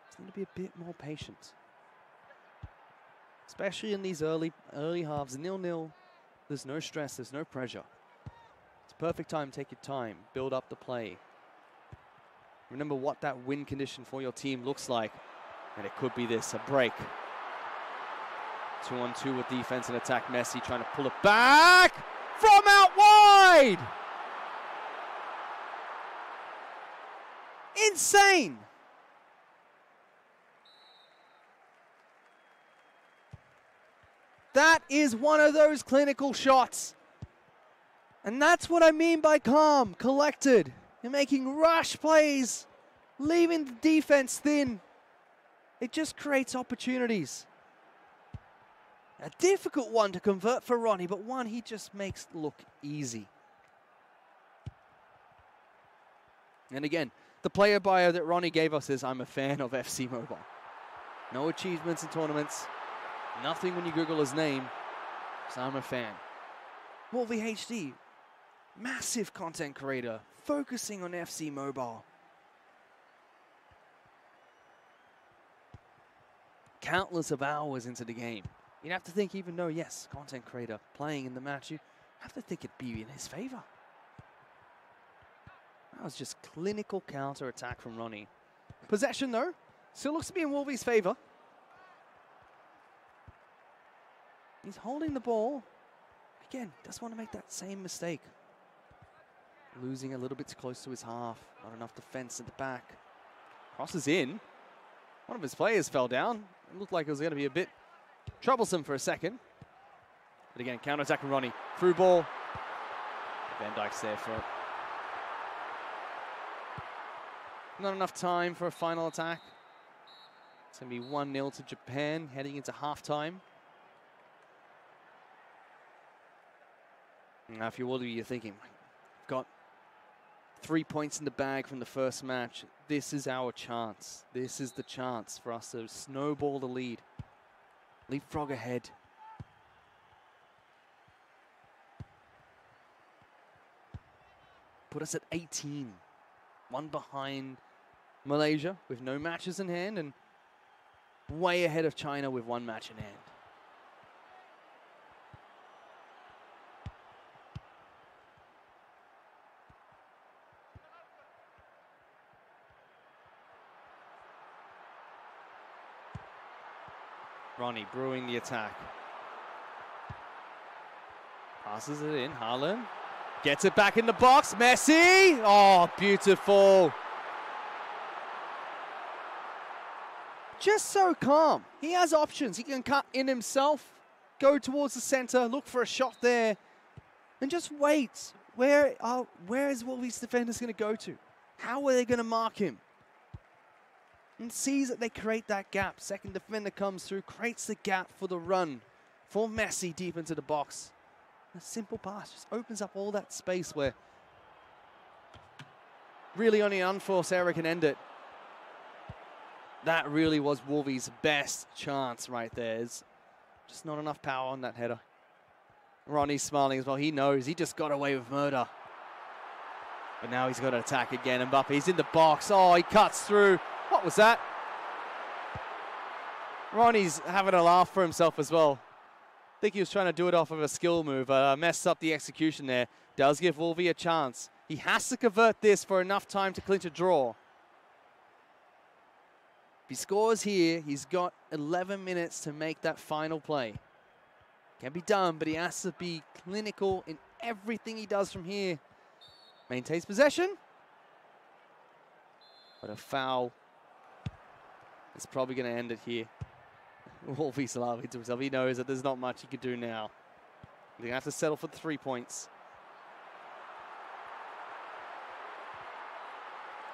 Just need to be a bit more patient. Especially in these early early halves, nil-nil. There's no stress, there's no pressure. It's perfect time. Take your time. Build up the play. Remember what that win condition for your team looks like. And it could be this, a break. Two on two with defense and attack. Messi trying to pull it back from out wide. Insane. That is one of those clinical shots. And that's what I mean by calm, collected. You're making rash plays, leaving the defense thin. It just creates opportunities. A difficult one to convert for Ronnie, but one he just makes look easy. And again, the player bio that Ronnie gave us is I'm a fan of FC Mobile. No achievements in tournaments, nothing when you Google his name, so I'm a fan. Wolvie HD, massive content creator focusing on FC Mobile. Countless of hours into the game. You'd have to think, even though, yes, content creator playing in the match, you have to think it'd be in his favor. That was just clinical counter-attack from Ronnie. Possession, though, still looks to be in Wolvie's favor. He's holding the ball. Again, doesn't want to make that same mistake losing a little bit close to his half. Not enough defense at the back. Crosses in. One of his players fell down. It looked like it was going to be a bit troublesome for a second. But again, counter-attack from Ronnie. Through ball. Van Dyke's there for it. Not enough time for a final attack. It's going to be 1-0 to Japan heading into halftime. Now, if you're wondering, you're thinking, got three points in the bag from the first match. This is our chance. This is the chance for us to snowball the lead. Leapfrog ahead. Put us at 18. One behind Malaysia with no matches in hand and way ahead of China with one match in hand. Cavani brewing the attack. Passes it in, Haaland. Gets it back in the box, Messi! Oh, beautiful. Just so calm. He has options. He can cut in himself, go towards the centre, look for a shot there, and just wait. Where, are, where is Wolves' defenders going to go to? How are they going to mark him? and sees that they create that gap. Second defender comes through, creates the gap for the run for Messi deep into the box. A simple pass just opens up all that space where really only an unforced error can end it. That really was Wolvie's best chance right there. It's just not enough power on that header. Ronnie's smiling as well. He knows he just got away with murder. But now he's got to attack again. And Buffy's in the box. Oh, he cuts through. What was that? Ronnie's having a laugh for himself as well. I think he was trying to do it off of a skill move. Uh, messed up the execution there. Does give Wolvie a chance. He has to convert this for enough time to clinch a draw. If he scores here, he's got 11 minutes to make that final play. Can be done, but he has to be clinical in everything he does from here. Maintains possession. But a foul it's probably going to end it here. Wolfie Salavi to himself. He knows that there's not much he could do now. They're going to have to settle for three points.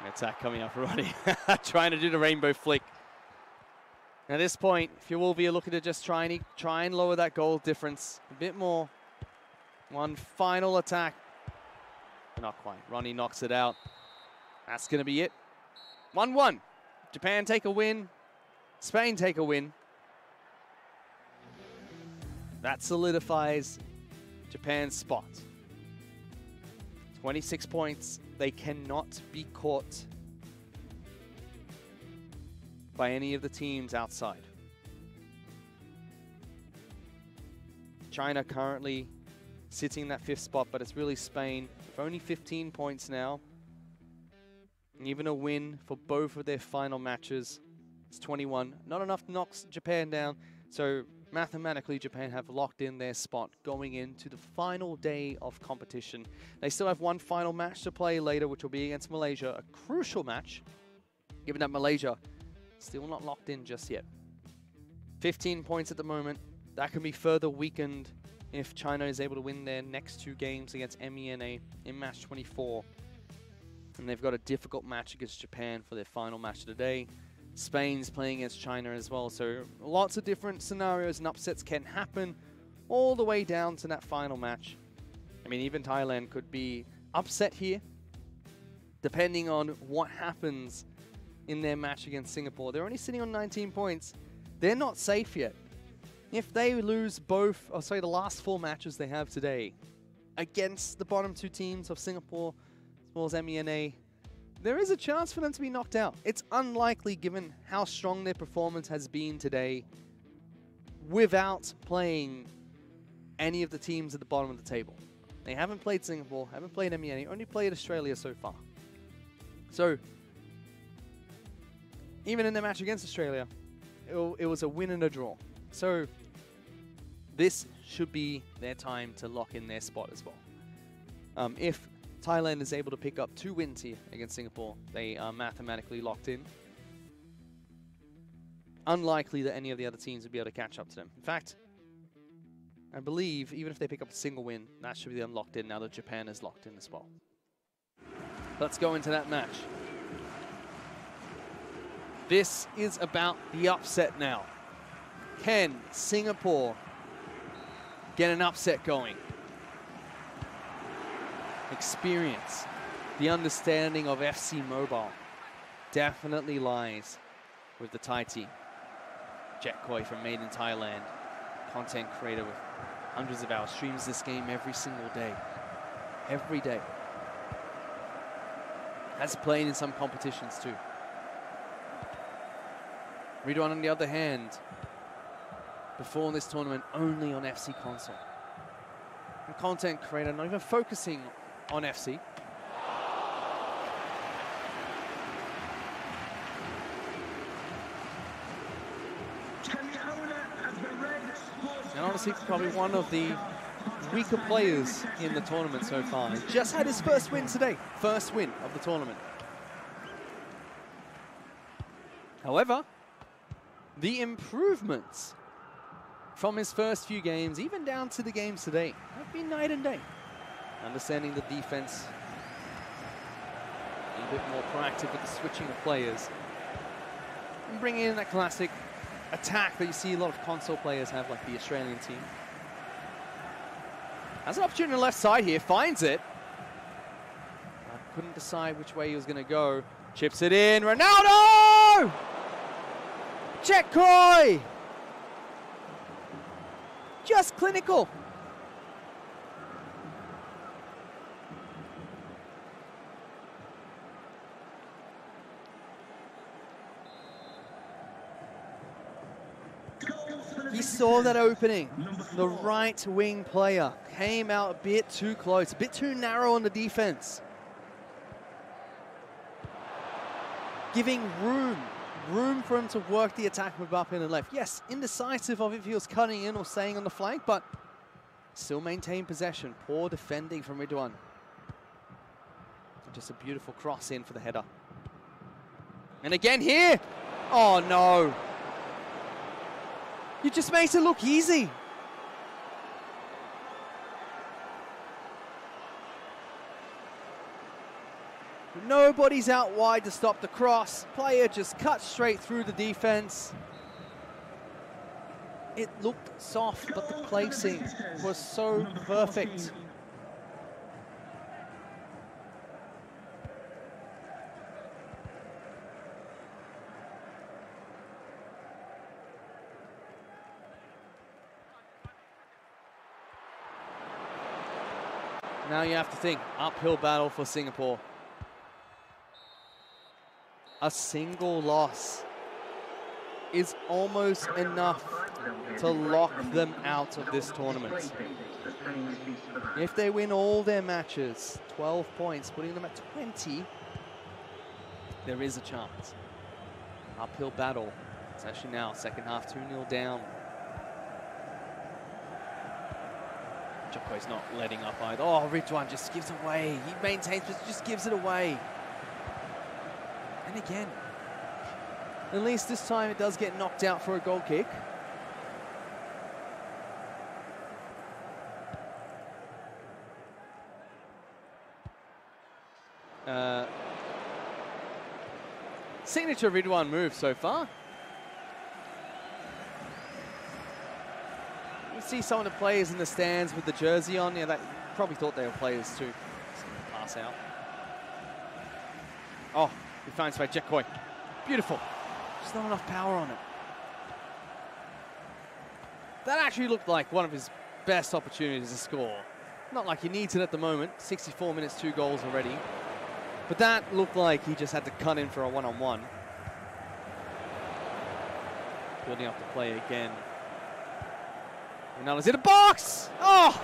attack coming up for Trying to do the rainbow flick. At this point, if you're Wolvie, you're looking to just try and, try and lower that goal difference a bit more. One final attack. Not quite. Ronnie knocks it out. That's going to be it. 1-1. Japan take a win. Spain take a win. That solidifies Japan's spot. 26 points. They cannot be caught by any of the teams outside. China currently sitting in that fifth spot, but it's really Spain with only 15 points now. And even a win for both of their final matches. It's 21. Not enough knocks Japan down. So mathematically, Japan have locked in their spot going into the final day of competition. They still have one final match to play later, which will be against Malaysia. A crucial match, given that Malaysia still not locked in just yet. 15 points at the moment. That can be further weakened if China is able to win their next two games against MENA in match 24 and they've got a difficult match against Japan for their final match today. Spain's playing against China as well, so lots of different scenarios and upsets can happen all the way down to that final match. I mean, even Thailand could be upset here, depending on what happens in their match against Singapore. They're only sitting on 19 points. They're not safe yet. If they lose both, or oh, sorry, the last four matches they have today against the bottom two teams of Singapore towards MENA, there is a chance for them to be knocked out. It's unlikely given how strong their performance has been today without playing any of the teams at the bottom of the table. They haven't played Singapore, haven't played MENA, only played Australia so far. So, even in the match against Australia, it, it was a win and a draw. So, this should be their time to lock in their spot as well. Um, if Thailand is able to pick up two wins here against Singapore. They are mathematically locked in. Unlikely that any of the other teams would be able to catch up to them. In fact, I believe even if they pick up a single win, that should be them locked in now that Japan is locked in as well. Let's go into that match. This is about the upset now. Can Singapore get an upset going? experience, the understanding of FC Mobile definitely lies with the Thai team. Jack Koi from Made in Thailand, content creator with hundreds of hours, streams this game every single day. Every day. Has played in some competitions too. Ridwan, on the other hand, before this tournament, only on FC console. And content creator, not even focusing on FC. And honestly, probably one of the weaker players in the tournament so far. just had his first win today, first win of the tournament. However, the improvements from his first few games, even down to the games today, have been night and day understanding the defense, a bit more proactive with the switching of players, and bringing in that classic attack that you see a lot of console players have, like the Australian team. Has an opportunity on the left side here, finds it. couldn't decide which way he was going to go. Chips it in, Ronaldo! Check Coy! Just clinical. saw that opening. The right wing player came out a bit too close, a bit too narrow on the defense. Giving room, room for him to work the attack with up in the left. Yes, indecisive of if he was cutting in or staying on the flank, but still maintain possession. Poor defending from Ridwan. Just a beautiful cross in for the header. And again here. Oh, no. You just makes it look easy. Nobody's out wide to stop the cross. Player just cut straight through the defense. It looked soft, but the placing was so perfect. now you have to think uphill battle for Singapore. A single loss is almost enough to lock them out of this tournament. If they win all their matches, 12 points, putting them at 20, there is a chance. Uphill battle, It's actually now, second half, 2-0 down. Chapo not letting up either. Oh, Ridwan just gives away. He maintains, but just gives it away. And again, at least this time it does get knocked out for a goal kick. Uh, signature Ridwan move so far. see some of the players in the stands with the jersey on. Yeah, they probably thought they were players too. Pass out. Oh, he finds by Jekoi. Beautiful. Just not enough power on it. That actually looked like one of his best opportunities to score. Not like he needs it at the moment. 64 minutes, two goals already. But that looked like he just had to cut in for a one-on-one. -on -one. Building up the play again. Ronaldo's in a box! Oh!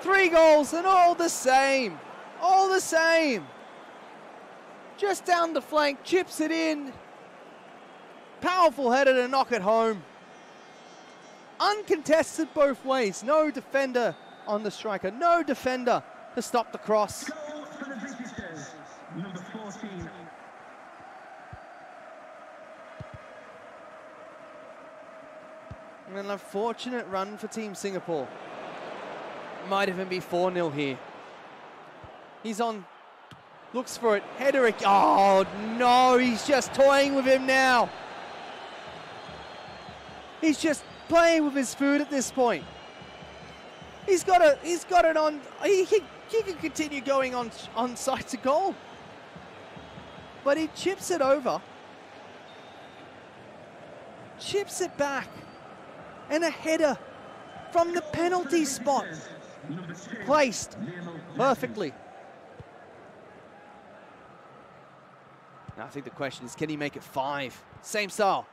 Three goals and all the same. All the same. Just down the flank, chips it in. Powerful header to knock it home. Uncontested both ways. No defender on the striker. No defender to stop the cross. an unfortunate run for Team Singapore. Might even be 4-0 here. He's on. Looks for it. Hederick. Oh, no. He's just toying with him now. He's just playing with his food at this point. He's got a. He's got it on. He, he, he can continue going on on side to goal. But he chips it over. Chips it back and a header from the penalty spot. Placed perfectly. Now I think the question is, can he make it five? Same style.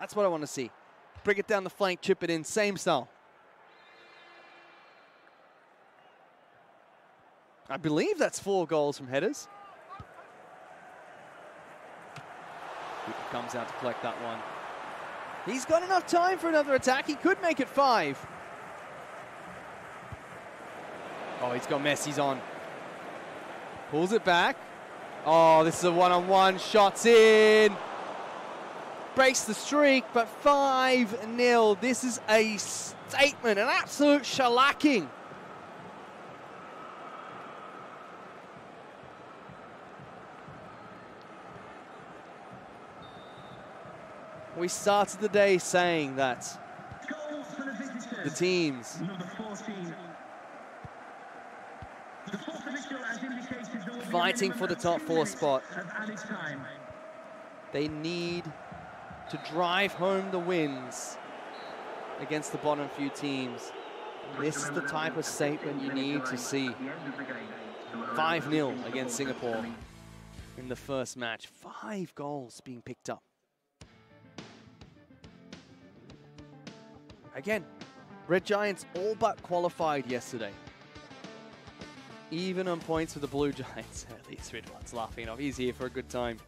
That's what I want to see. Bring it down the flank, chip it in, same style. I believe that's four goals from headers. Cooper comes out to collect that one. He's got enough time for another attack. He could make it five. Oh, he's got Messi's on. Pulls it back. Oh, this is a one-on-one. -on -one. Shots in. Breaks the streak, but 5-0. This is a statement, an absolute shellacking we started the day saying that the teams. Fighting for the top four spot. They need to drive home the wins against the bottom few teams. This is the type of statement you need to see. 5-0 against Singapore in the first match. Five goals being picked up Again, Red Giants all but qualified yesterday. Even on points with the Blue Giants. At least Red One's laughing off. He's here for a good time.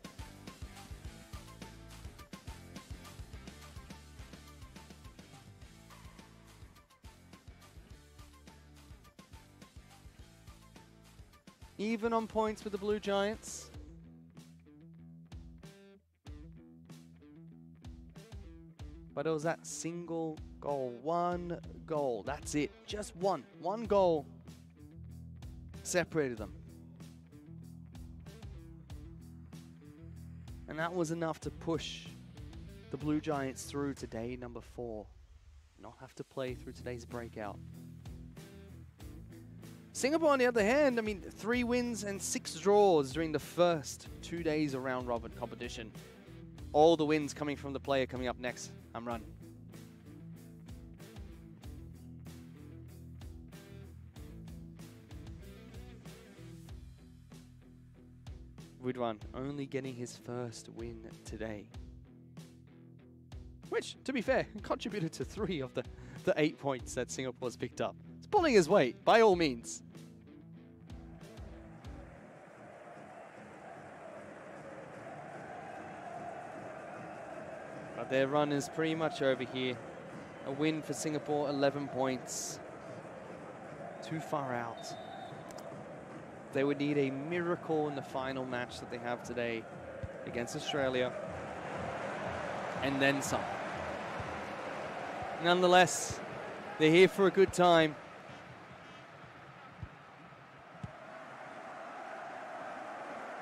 Even on points with the Blue Giants. But it was that single Goal, one goal. That's it. Just one. One goal separated them. And that was enough to push the Blue Giants through to day number four. Not have to play through today's breakout. Singapore, on the other hand, I mean, three wins and six draws during the first two days of round robin competition. All the wins coming from the player coming up next. I'm running. Ridwan only getting his first win today. Which, to be fair, contributed to three of the, the eight points that Singapore's picked up. It's pulling his weight, by all means. But their run is pretty much over here. A win for Singapore, 11 points. Too far out. They would need a miracle in the final match that they have today against Australia, and then some. Nonetheless, they're here for a good time.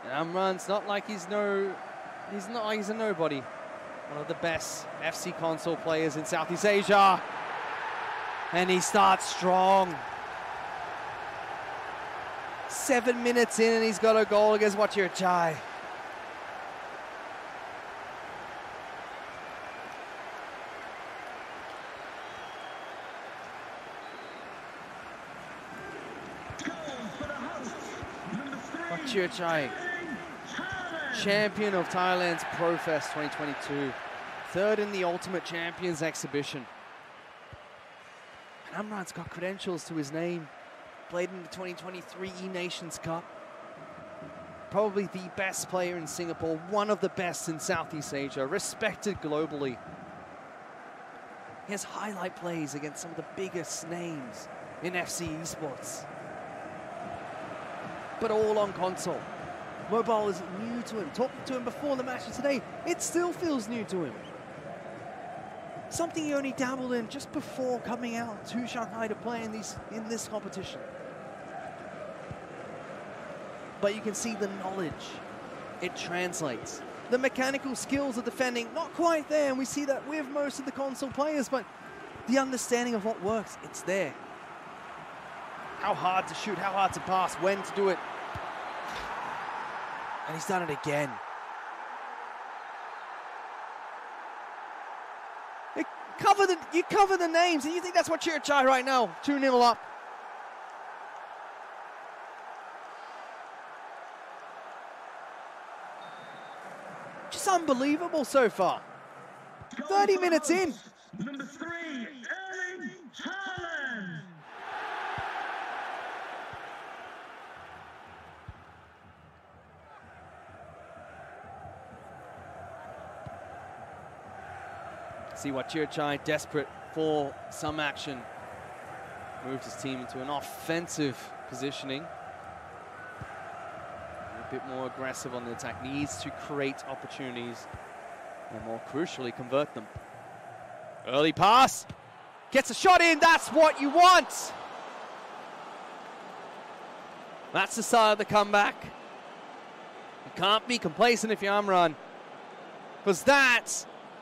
And Amran's not like he's no, he's not like he's a nobody. One of the best FC console players in Southeast Asia. And he starts strong seven minutes in and he's got a goal against Wachir Chai. champion of Thailand's ProFest 2022, third in the Ultimate Champions exhibition. And Amran's got credentials to his name. Played in the 2023 E-Nations Cup. Probably the best player in Singapore, one of the best in Southeast Asia, respected globally. He has highlight plays against some of the biggest names in FC esports. But all on console. Mobile is new to him. Talking to him before the match today, it still feels new to him. Something he only dabbled in just before coming out to Shanghai to play in, these, in this competition but you can see the knowledge. It translates. The mechanical skills of defending, not quite there, and we see that with most of the console players, but the understanding of what works, it's there. How hard to shoot, how hard to pass, when to do it. And he's done it again. It cover the, you cover the names, and you think that's what you're at right now, 2 nil up. unbelievable so far. 30 minutes in. Number three, Erling Haaland. See what Chirchai, desperate for some action, moved his team into an offensive positioning bit more aggressive on the attack, needs to create opportunities and more crucially convert them. Early pass, gets a shot in, that's what you want! That's the start of the comeback. You can't be complacent if you're Amran, because that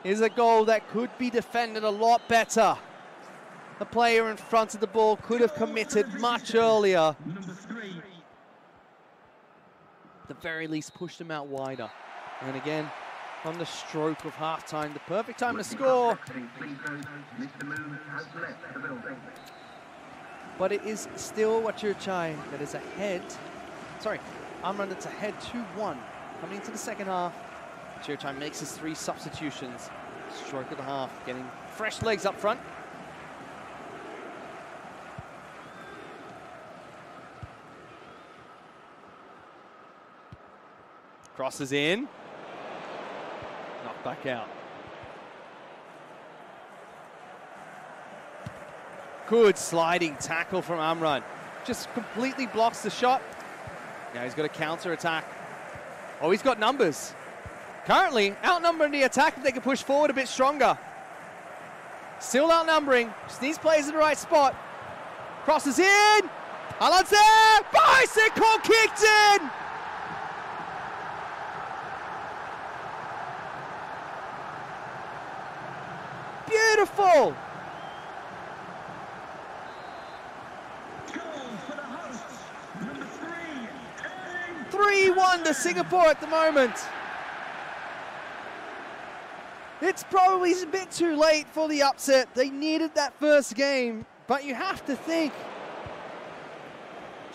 is a goal that could be defended a lot better. The player in front of the ball could have committed much earlier the very least push them out wider. And again, on the stroke of half time, the perfect time to score. But it is still Wachirachai that is ahead. Sorry, Amran that's ahead 2-1. Coming into the second half, Wachirachai makes his three substitutions. Stroke of the half, getting fresh legs up front. Crosses in. not back out. Good sliding tackle from Amran. Just completely blocks the shot. Now he's got a counter attack. Oh, he's got numbers. Currently outnumbering the attack if they can push forward a bit stronger. Still outnumbering. Just plays players in the right spot. Crosses in. Alonso! there. Bicycle kicked in. goal. Three-one to Singapore at the moment. It's probably a bit too late for the upset. They needed that first game, but you have to think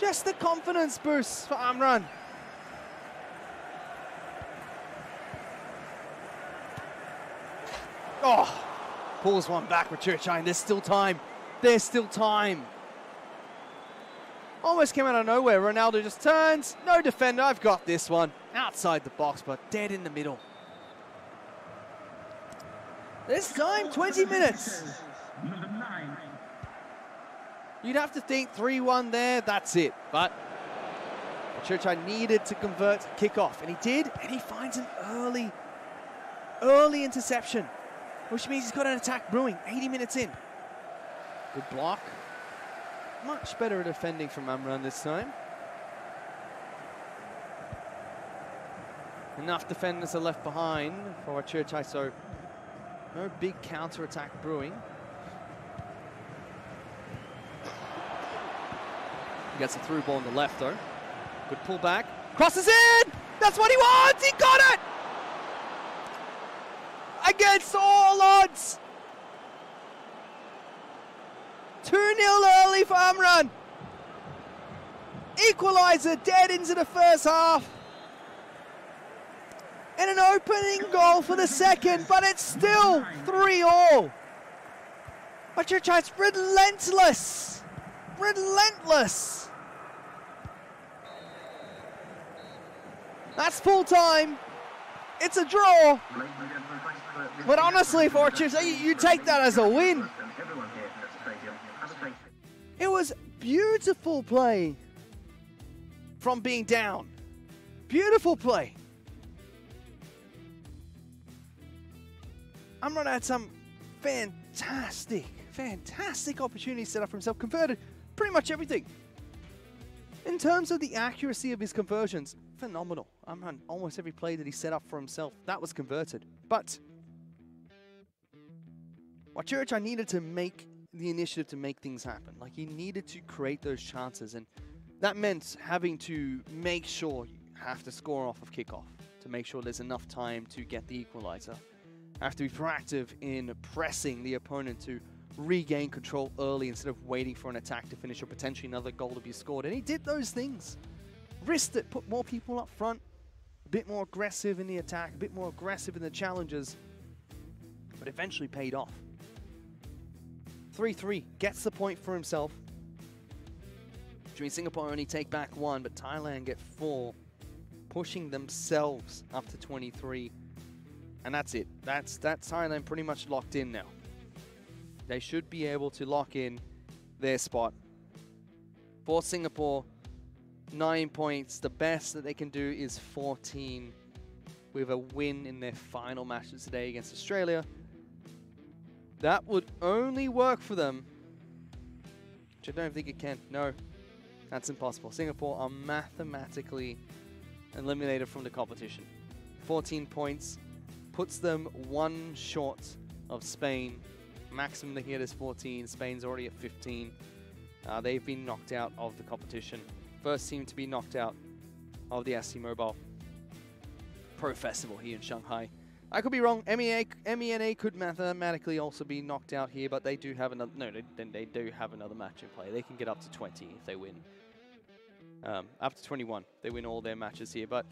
just the confidence boost for Amran. Oh, Pulls one back with Churchine. There's still time. There's still time. Almost came out of nowhere. Ronaldo just turns. No defender. I've got this one. Outside the box, but dead in the middle. This time, 20 minutes. You'd have to think 3-1 there. That's it. But Churchine needed to convert kickoff, and he did, and he finds an early, early interception which means he's got an attack brewing 80 minutes in. Good block. Much better at defending from Amran this time. Enough defenders are left behind for Churchai, so no big counter-attack brewing. He gets a through ball on the left, though. Good pull back. Crosses in! That's what he wants! He got it! against all odds. 2 0 early for Amran. Equaliser dead into the first half. And an opening goal for the second, but it's still 3 all. Machuchat's relentless. Relentless. That's full time. It's a draw. But honestly, Fortunes, you, you take that as a win. It was beautiful play from being down. Beautiful play. Amron had some fantastic, fantastic opportunities set up for himself, converted pretty much everything. In terms of the accuracy of his conversions, phenomenal. Amron, almost every play that he set up for himself, that was converted. But Church, I needed to make the initiative to make things happen. Like he needed to create those chances, and that meant having to make sure you have to score off of kickoff to make sure there's enough time to get the equalizer. Have to be proactive in pressing the opponent to regain control early instead of waiting for an attack to finish or potentially another goal to be scored. And he did those things. Risked it, put more people up front, a bit more aggressive in the attack, a bit more aggressive in the challenges, but eventually paid off. 3-3, gets the point for himself. Which Singapore only take back one, but Thailand get four, pushing themselves up to 23. And that's it. That's, that's Thailand pretty much locked in now. They should be able to lock in their spot. For Singapore, nine points. The best that they can do is 14 with a win in their final matches today against Australia. That would only work for them. Which I don't think it can. No, that's impossible. Singapore are mathematically eliminated from the competition. 14 points puts them one short of Spain. Maximum they can get is 14. Spain's already at 15. Uh, they've been knocked out of the competition. First team to be knocked out of the SC Mobile Pro Festival here in Shanghai. I could be wrong. MEA, MENA could mathematically also be knocked out here, but they do have another. No, then they, they do have another match in play. They can get up to 20 if they win. Um, up to 21, they win all their matches here. But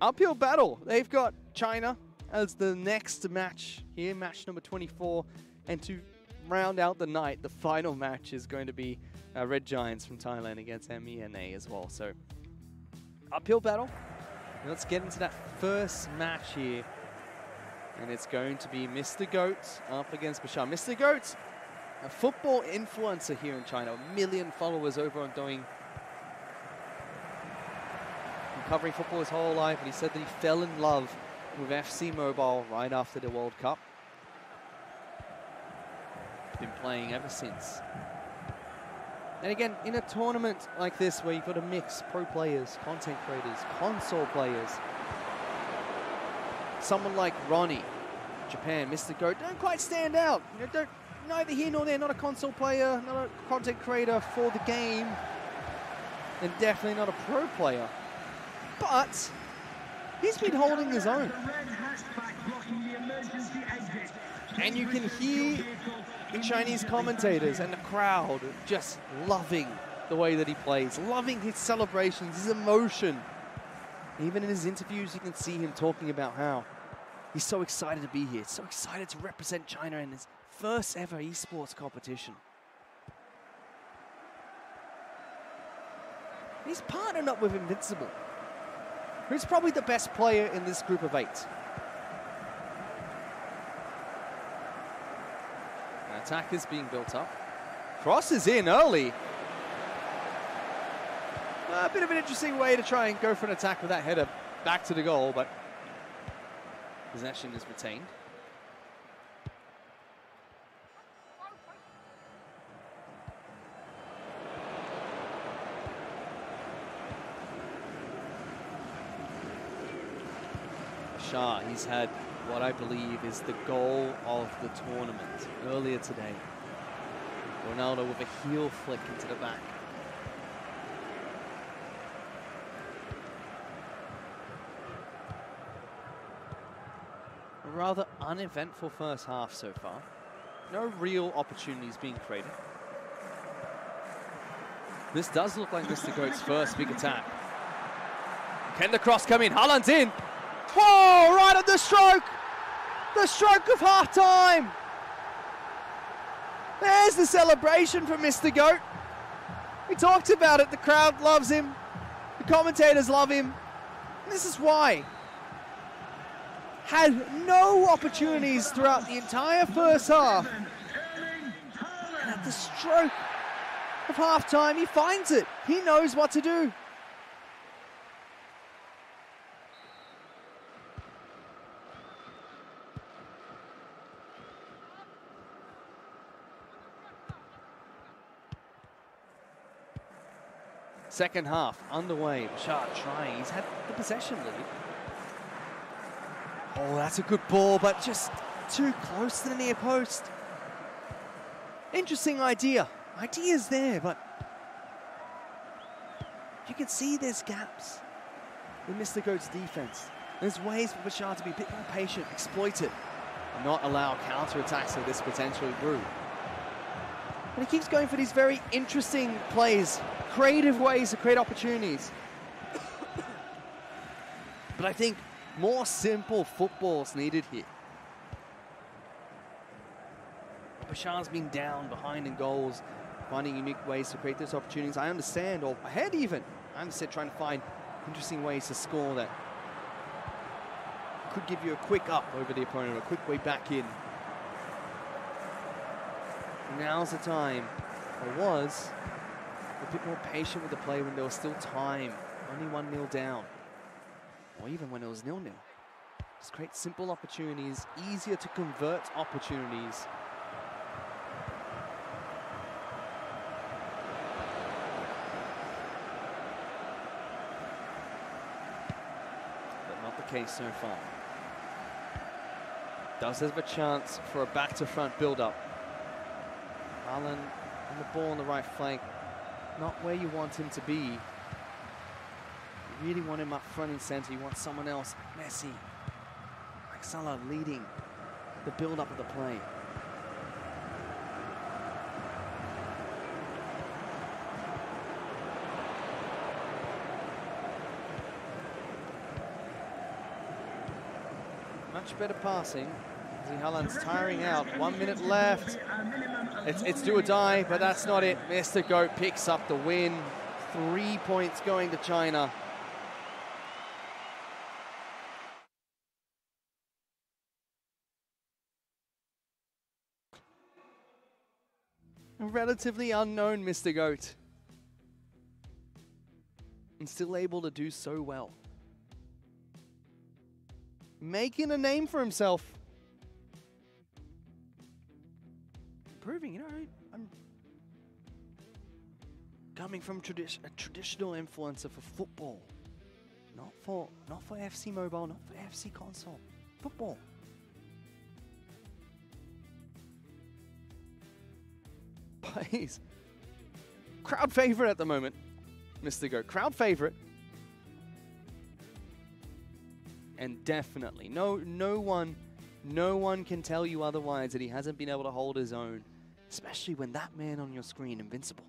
uphill battle. They've got China as the next match here, match number 24, and to round out the night, the final match is going to be uh, Red Giants from Thailand against MENA as well. So uphill battle. Let's get into that first match here. And it's going to be Mr. Goat up against Bashar. Mr. Goat, a football influencer here in China, a million followers over on doing Been covering football his whole life, and he said that he fell in love with FC Mobile right after the World Cup. Been playing ever since. And again, in a tournament like this where you've got a mix pro players, content creators, console players, someone like Ronnie, Japan, Mr. Goat, don't quite stand out. You know, don't, neither here nor there, not a console player, not a content creator for the game, and definitely not a pro player. But he's been holding his own. And you can hear the Chinese commentators and the crowd just loving the way that he plays, loving his celebrations, his emotion. Even in his interviews, you can see him talking about how he's so excited to be here, so excited to represent China in his first ever esports competition. He's partnered up with Invincible, who's probably the best player in this group of eight. attack is being built up. Crosses in early. Uh, a bit of an interesting way to try and go for an attack with that header back to the goal, but possession is retained. Shah, he's had what I believe is the goal of the tournament earlier today. Ronaldo with a heel flick into the back. A rather uneventful first half so far. No real opportunities being created. This does look like Mr. Goat's first big attack. Can the cross come in? Haaland's in! Whoa, right at the stroke. The stroke of half time. There's the celebration from Mr. Goat. We talked about it. The crowd loves him. The commentators love him. And this is why. Had no opportunities throughout the entire first half. And at the stroke of half time, he finds it. He knows what to do. Second half underway. Bashar trying. He's had the possession lead. Oh, that's a good ball, but just too close to the near post. Interesting idea. Idea's there, but you can see there's gaps. We missed Goats defense. There's ways for Bashar to be a bit more patient, exploit it, and not allow counter-attacks of this potential group. And he keeps going for these very interesting plays creative ways to create opportunities. but I think more simple football's needed here. Bashar's been down behind in goals, finding unique ways to create those opportunities. I understand, or ahead even. I understand trying to find interesting ways to score that could give you a quick up over the opponent, a quick way back in. Now's the time, or was, bit more patient with the play when there was still time. Only one nil down. Or even when it was nil-nil. Just create simple opportunities, easier to convert opportunities. But not the case so far. Does have a chance for a back-to-front build-up. Allen on the ball on the right flank not where you want him to be. You really want him up front and center. You want someone else, Messi, Salah, leading the build-up of the play. Much better passing Holland's tiring out. One minute left. It's, it's do or die, but that's not it. Mr. Goat picks up the win. Three points going to China. A relatively unknown Mr. Goat. And still able to do so well. Making a name for himself. improving. You know, I'm coming from tradi a traditional influencer for football, not for not for FC mobile, not for FC console, football. Please, crowd favorite at the moment, Mr. Go. Crowd favorite. And definitely, no, no one, no one can tell you otherwise that he hasn't been able to hold his own especially when that man on your screen, invincible.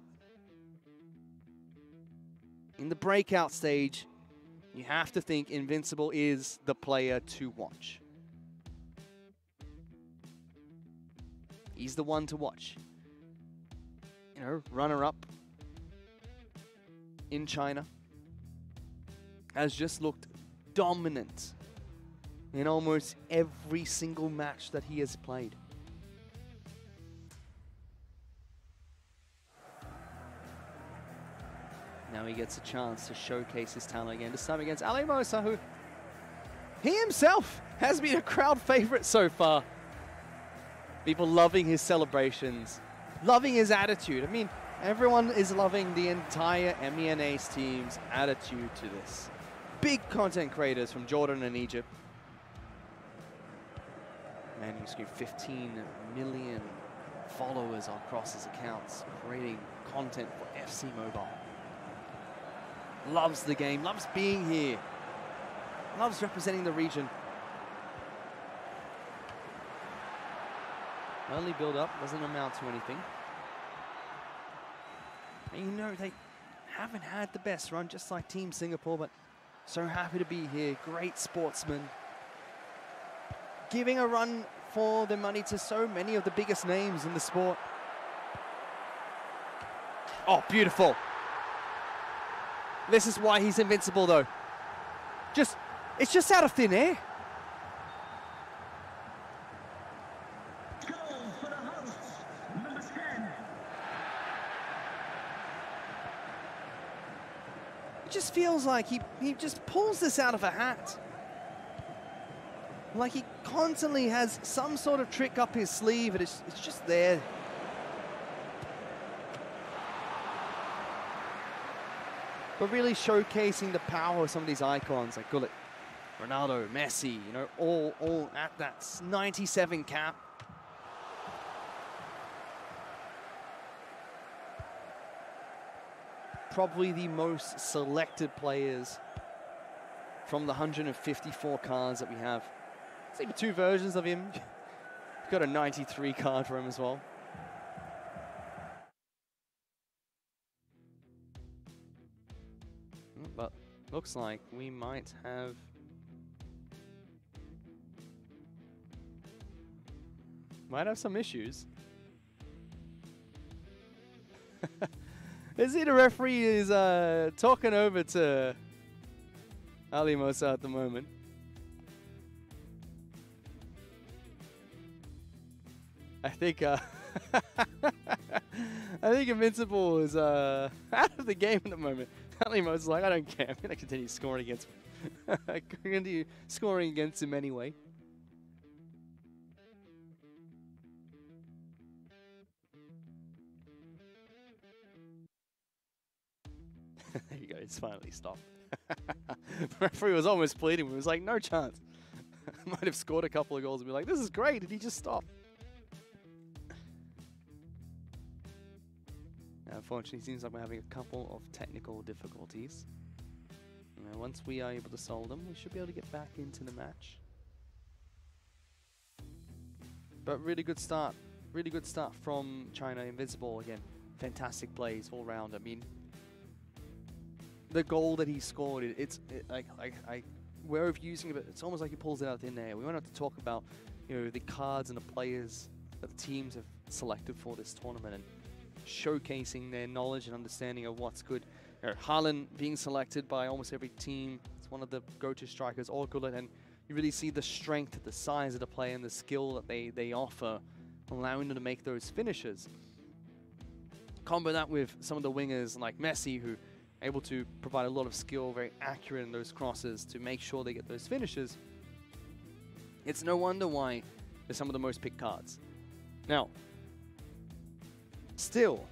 In the breakout stage, you have to think Invincible is the player to watch. He's the one to watch. You know, runner-up in China has just looked dominant in almost every single match that he has played. Now he gets a chance to showcase his talent again, this time against Ali Mosa, who he himself has been a crowd favorite so far. People loving his celebrations, loving his attitude. I mean, everyone is loving the entire MENA's team's attitude to this. Big content creators from Jordan and Egypt. Man, he's got 15 million followers across his accounts, creating content for FC Mobile loves the game, loves being here, loves representing the region. Early build-up doesn't amount to anything. And you know, they haven't had the best run, just like Team Singapore, but so happy to be here. Great sportsmen. Giving a run for the money to so many of the biggest names in the sport. Oh, beautiful. This is why he's invincible, though. Just, it's just out of thin air. It just feels like he, he just pulls this out of a hat. Like he constantly has some sort of trick up his sleeve, and it's, it's just there. but really showcasing the power of some of these icons like Gullit, Ronaldo, Messi, you know, all, all at that 97 cap. Probably the most selected players from the 154 cards that we have. See the two versions of him. We've got a 93 card for him as well. Looks like we might have... Might have some issues. Is it a referee is uh, talking over to Ali Mosa at the moment. I think uh, I think Invincible is uh, out of the game at the moment penalty mode's like, I don't care. I'm going to continue scoring against him. I'm going to scoring against him anyway. there you go, it's finally stopped. the referee was almost pleading. He was like, no chance. Might have scored a couple of goals and be like, this is great. Did he just stop? Unfortunately, it seems like we're having a couple of technical difficulties. once we are able to solve them, we should be able to get back into the match. But really good start. Really good start from China Invisible again. Fantastic plays all round. I mean, the goal that he scored, it, it's it, I, I, I, where of using it, but it's almost like he pulls it out in thin air. We won't have to talk about, you know, the cards and the players that the teams have selected for this tournament. And showcasing their knowledge and understanding of what's good. You know, Haaland being selected by almost every team. It's one of the go-to strikers, all good. And you really see the strength, the size of the player, and the skill that they, they offer, allowing them to make those finishes. Combo that with some of the wingers like Messi, who are able to provide a lot of skill, very accurate in those crosses to make sure they get those finishes. It's no wonder why they're some of the most picked cards. Now, still,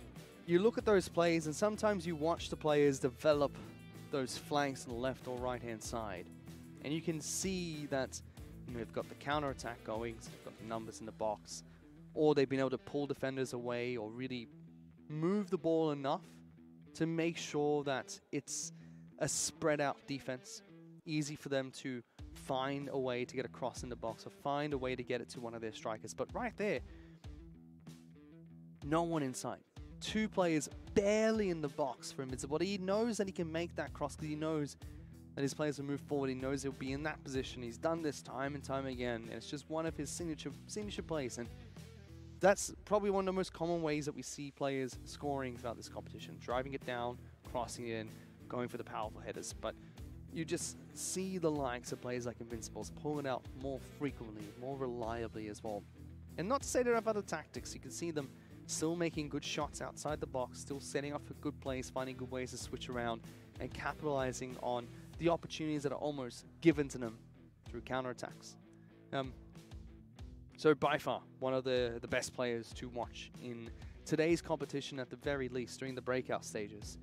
you look at those plays and sometimes you watch the players develop those flanks on the left or right hand side. And you can see that you know, they've got the counter attack going, so they've got the numbers in the box, or they've been able to pull defenders away or really move the ball enough to make sure that it's a spread out defense, easy for them to find a way to get a cross in the box or find a way to get it to one of their strikers. But right there, no one in sight. Two players barely in the box for Invincible, but he knows that he can make that cross because he knows that his players will move forward. He knows he'll be in that position. He's done this time and time again. And it's just one of his signature signature plays. And that's probably one of the most common ways that we see players scoring throughout this competition. Driving it down, crossing it in, going for the powerful headers. But you just see the likes of players like Invincibles pulling out more frequently, more reliably as well. And not to say they are have other tactics. You can see them still making good shots outside the box, still setting up for good plays, finding good ways to switch around, and capitalizing on the opportunities that are almost given to them through counterattacks. Um, so by far, one of the, the best players to watch in today's competition at the very least during the breakout stages.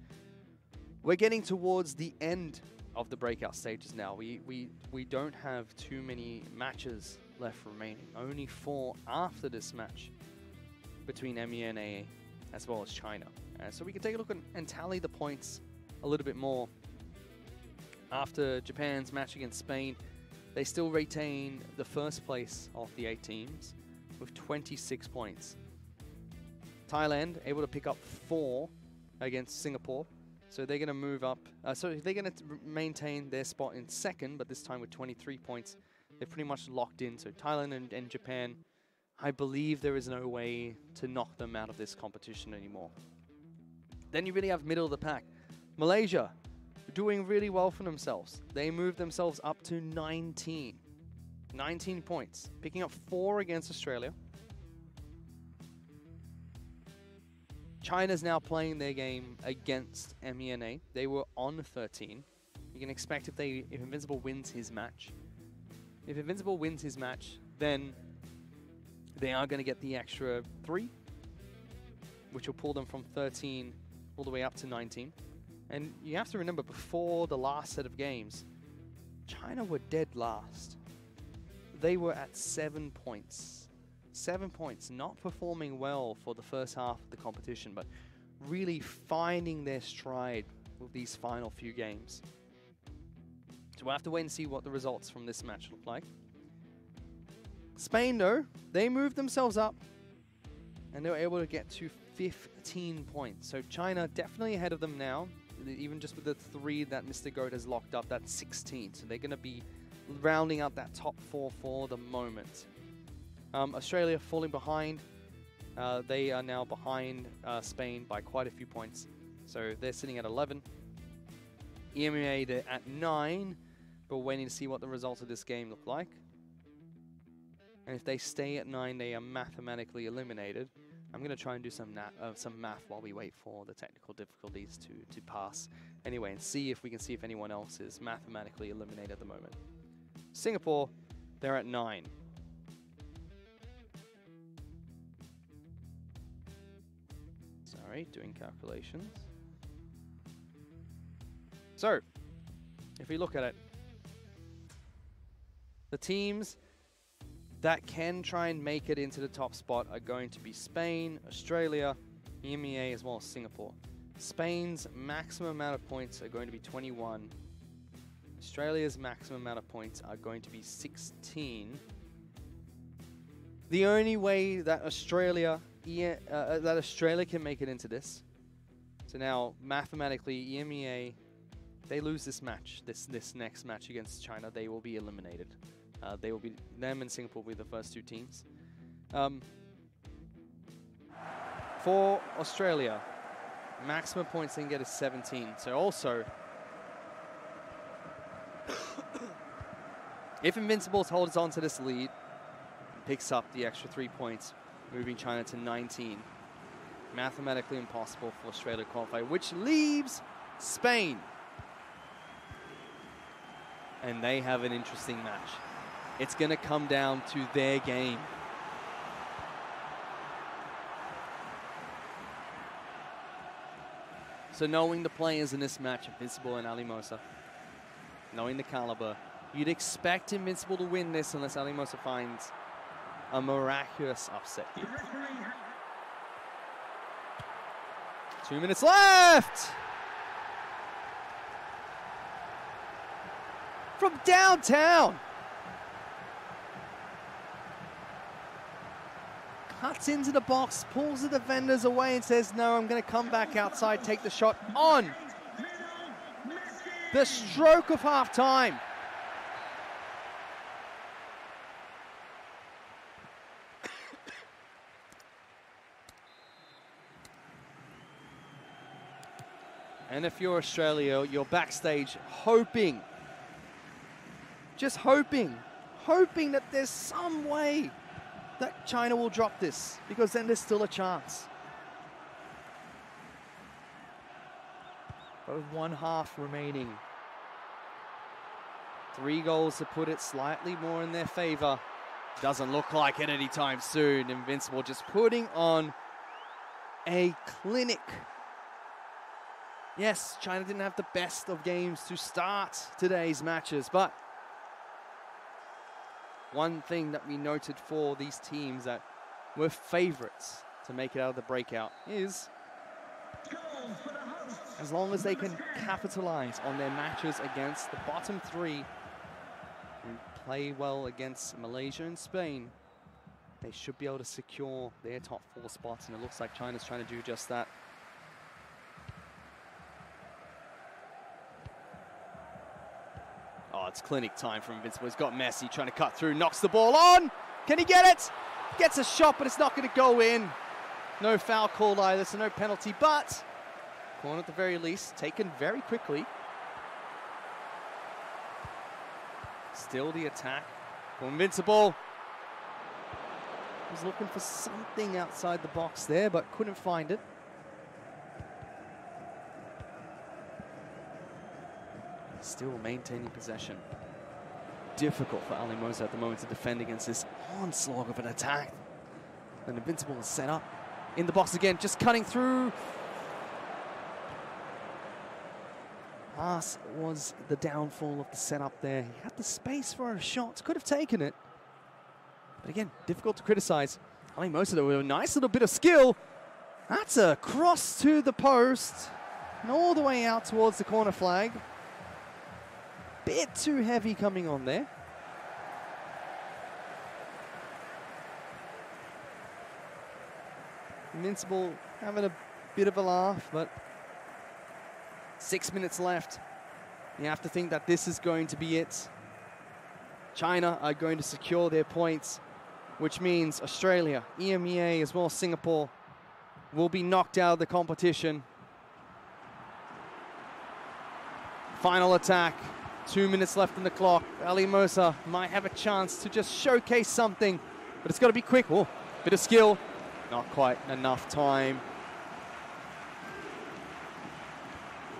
We're getting towards the end of the breakout stages now. We, we, we don't have too many matches left remaining, only four after this match between MENA as well as China. Uh, so we can take a look and, and tally the points a little bit more. After Japan's match against Spain, they still retain the first place of the eight teams with 26 points. Thailand able to pick up four against Singapore. So they're going to move up. Uh, so they're going to maintain their spot in second, but this time with 23 points. They're pretty much locked in. So Thailand and, and Japan I believe there is no way to knock them out of this competition anymore. Then you really have middle of the pack. Malaysia, doing really well for themselves. They move themselves up to 19. 19 points, picking up four against Australia. China's now playing their game against MENA. They were on 13. You can expect if they if Invincible wins his match. If Invincible wins his match, then they are going to get the extra 3, which will pull them from 13 all the way up to 19. And you have to remember, before the last set of games, China were dead last. They were at 7 points. 7 points, not performing well for the first half of the competition, but really finding their stride with these final few games. So we'll have to wait and see what the results from this match look like. Spain, though, they moved themselves up and they were able to get to 15 points. So China definitely ahead of them now, even just with the three that Mr. Goat has locked up, that's 16. So they're going to be rounding out that top four for the moment. Um, Australia falling behind. Uh, they are now behind uh, Spain by quite a few points. So they're sitting at 11. EMEA, they're at 9. But we're waiting to see what the results of this game look like. And if they stay at 9, they are mathematically eliminated. I'm going to try and do some, uh, some math while we wait for the technical difficulties to, to pass anyway and see if we can see if anyone else is mathematically eliminated at the moment. Singapore, they're at 9. Sorry, doing calculations. So, if we look at it, the teams that can try and make it into the top spot are going to be Spain, Australia, EMEA, as well as Singapore. Spain's maximum amount of points are going to be 21. Australia's maximum amount of points are going to be 16. The only way that Australia uh, uh, that Australia can make it into this, so now mathematically EMEA, they lose this match, this this next match against China, they will be eliminated. Uh, they will be them and Singapore will be the first two teams. Um, for Australia, maximum points they can get is 17. So also, if Invincibles holds on to this lead, picks up the extra three points, moving China to 19. Mathematically impossible for Australia to qualify, which leaves Spain. And they have an interesting match. It's going to come down to their game. So knowing the players in this match, Invincible and Ali Mosa, knowing the caliber, you'd expect Invincible to win this unless Ali Mosa finds a miraculous upset here. Two minutes left! From downtown! cuts into the box, pulls the defenders away and says, no, I'm going to come back outside, take the shot on the stroke of half time. and if you're Australia, you're backstage hoping, just hoping, hoping that there's some way that China will drop this because then there's still a chance. But with one half remaining, three goals to put it slightly more in their favor. Doesn't look like it anytime soon. Invincible just putting on a clinic. Yes, China didn't have the best of games to start today's matches, but one thing that we noted for these teams that were favorites to make it out of the breakout is as long as they can capitalize on their matches against the bottom three and play well against Malaysia and Spain, they should be able to secure their top four spots. And it looks like China's trying to do just that. It's clinic time from Invincible. He's got Messi trying to cut through, knocks the ball on. Can he get it? Gets a shot, but it's not going to go in. No foul called either, so no penalty, but corner at the very least, taken very quickly. Still the attack for Invincible. He's looking for something outside the box there, but couldn't find it. still maintaining possession. Difficult for Ali Moza at the moment to defend against this onslaught of an attack. An Invincible is set up. In the box again, just cutting through. Pass was the downfall of the setup there. He had the space for a shot, could have taken it. But again, difficult to criticize. Ali Mosa, though, with a nice little bit of skill. That's a cross to the post and all the way out towards the corner flag bit too heavy coming on there. Invincible having a bit of a laugh, but six minutes left. You have to think that this is going to be it. China are going to secure their points, which means Australia, EMEA, as well as Singapore will be knocked out of the competition. Final attack. Two minutes left in the clock. Ali Mosa might have a chance to just showcase something, but it's got to be quick. Oh, bit of skill. Not quite enough time.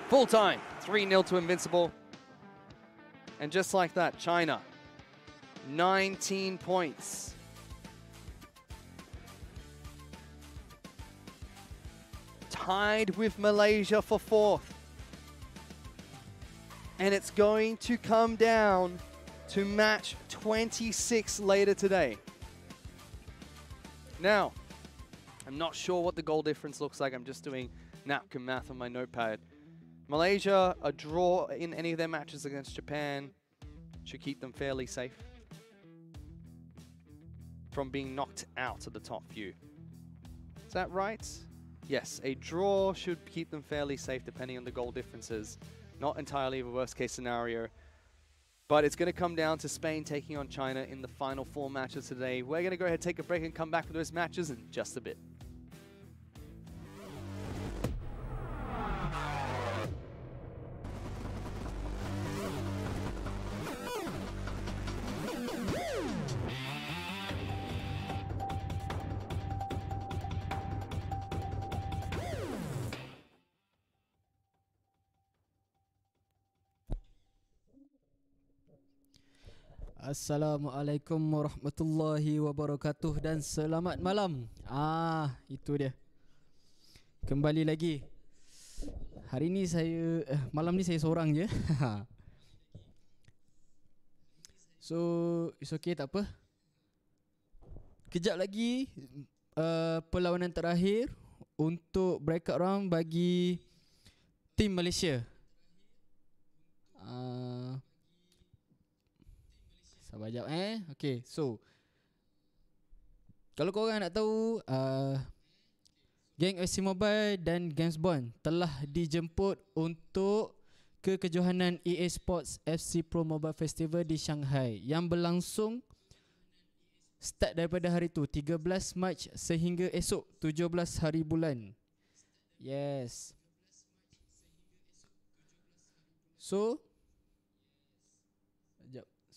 Full time, 3-0 to Invincible. And just like that, China, 19 points. Tied with Malaysia for fourth and it's going to come down to match 26 later today. Now, I'm not sure what the goal difference looks like. I'm just doing napkin math on my notepad. Malaysia, a draw in any of their matches against Japan should keep them fairly safe from being knocked out of the top few. Is that right? Yes, a draw should keep them fairly safe depending on the goal differences. Not entirely the worst case scenario. But it's going to come down to Spain taking on China in the final four matches today. We're going to go ahead, take a break, and come back with those matches in just a bit. Assalamualaikum warahmatullahi wabarakatuh dan selamat malam. Ah, itu dia. Kembali lagi. Hari ni saya eh, malam ni saya seorang je. so, it's okay tak apa. Kejap lagi uh, perlawanan terakhir untuk breakout round bagi tim Malaysia. Ah, uh, Sabar jap eh. Okay, so. Kalau korang nak tahu, uh, geng FC Mobile dan Games Bond telah dijemput untuk kekejohanan EA Sports FC Pro Mobile Festival di Shanghai yang berlangsung start daripada hari tu 13 Mac sehingga esok 17 hari bulan. Yes. So,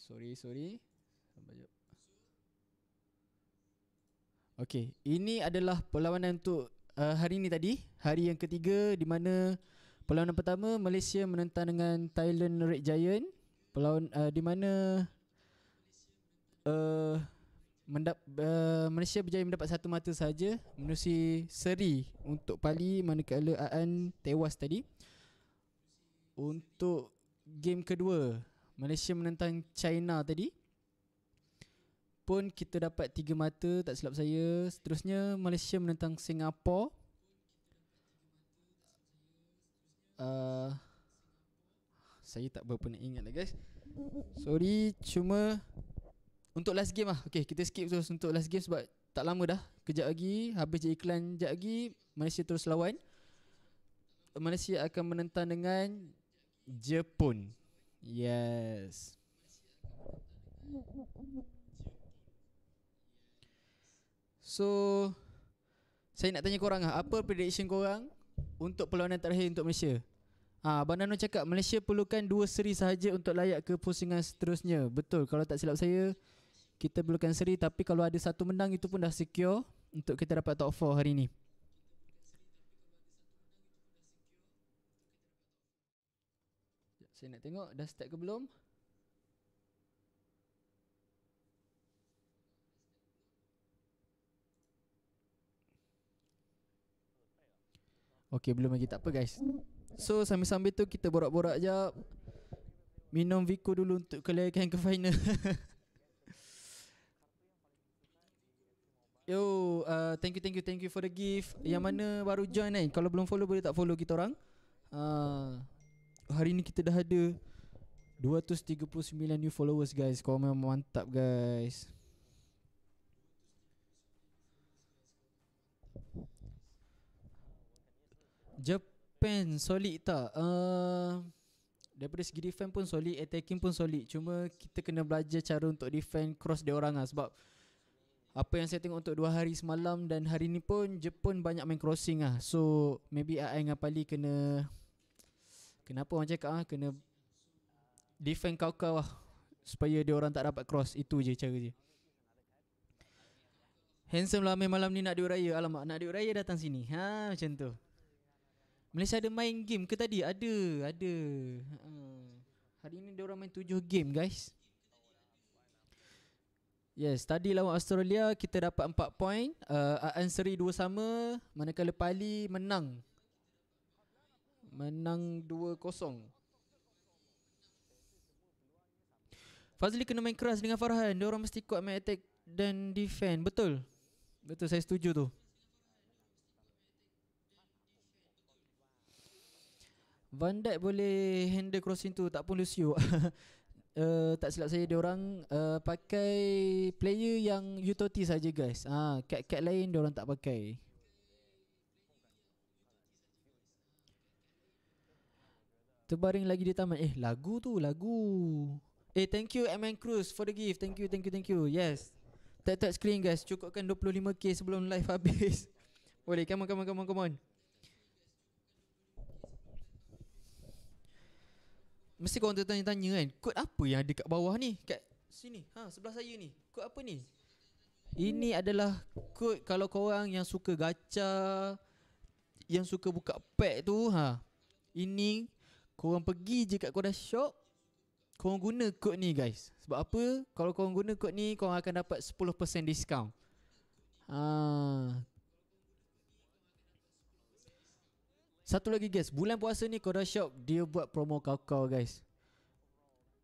sorry sorry sampai jumpa Okey, ini adalah perlawanan untuk uh, hari ini tadi, hari yang ketiga di mana perlawanan pertama Malaysia menentang dengan Thailand Red Giant, perlawanan uh, eh, di mana uh, uh, Malaysia berjaya mendapat satu mata saja menerusi seri untuk Pali manakala Aan tewas tadi. Untuk game kedua, Malaysia menentang China tadi pun kita dapat tiga mata tak silap saya. Seterusnya Malaysia menentang Singapura. Uh, saya tak berapa nak ingat lah guys Sorry cuma Untuk last game lah Okay kita skip terus untuk last game sebab Tak lama dah Kejap lagi Habis je iklan Kejap lagi Malaysia terus lawan Malaysia akan menentang dengan Jepun Yes. So saya nak tanya korang ah apa prediction korang untuk perlawanan terakhir untuk Malaysia? Ah ha, Bandano cakap Malaysia perlukan dua seri sahaja untuk layak ke pusingan seterusnya. Betul kalau tak silap saya kita perlukan seri tapi kalau ada satu menang itu pun dah secure untuk kita dapat top 4 hari ni. Saya nak tengok dah start ke belum? Okay, belum lagi tak apa guys. So sambil-sambil tu kita borak-borak jap. Minum Vico dulu untuk kelayakan ke final. Yo, uh, thank you thank you thank you for the gift. Yang mana baru join kan? Eh? Kalau belum follow boleh tak follow kita orang? uh, hari ni kita dah ada 239 new followers guys Kau memang mantap guys Japan solid tak? Uh, daripada segi defend pun solid Attacking pun solid Cuma kita kena belajar cara untuk defend cross dia orang lah Sebab apa yang saya tengok untuk 2 hari semalam dan hari ni pun Jepun banyak main crossing lah So maybe AI dengan Pali kena Kenapa orang cakap ah kena defend kau-kau lah supaya dia orang tak dapat cross itu je cara dia. Handsome lah malam ni nak duit Alamak nak duit datang sini. Ha macam tu. Malaysia ada main game ke tadi? Ada, ada. Ha. Hari ni dia orang main tujuh game guys. Yes, tadi lawan Australia kita dapat 4 point. Uh, Anseri dua sama. Manakala Pali menang menang 2-0 Fazli kena main keras dengan Farhan Dia orang mesti kuat main attack dan defend Betul Betul saya setuju tu Van Dijk boleh handle crossing tu tak pun Lucio. uh, eh, tak silap saya dia orang uh, pakai player yang utility saja guys. Ah, ha, kat lain dia orang tak pakai. Terbaring lagi di taman Eh lagu tu lagu Eh thank you MN Cruz for the gift Thank you thank you thank you Yes Tap tap screen guys Cukupkan 25k sebelum live habis Boleh come on come on come on come on Mesti korang tertanya-tanya kan Kod apa yang ada kat bawah ni Kat sini ha, Sebelah saya ni Kod apa ni Ini adalah kod kalau korang yang suka gacha Yang suka buka pack tu ha. Ini kau Korang pergi je kat korang dah Kau Korang guna kod ni guys Sebab apa Kalau korang guna kod ni Korang akan dapat 10% discount ha. Satu lagi guys Bulan puasa ni korang shop Dia buat promo kau-kau guys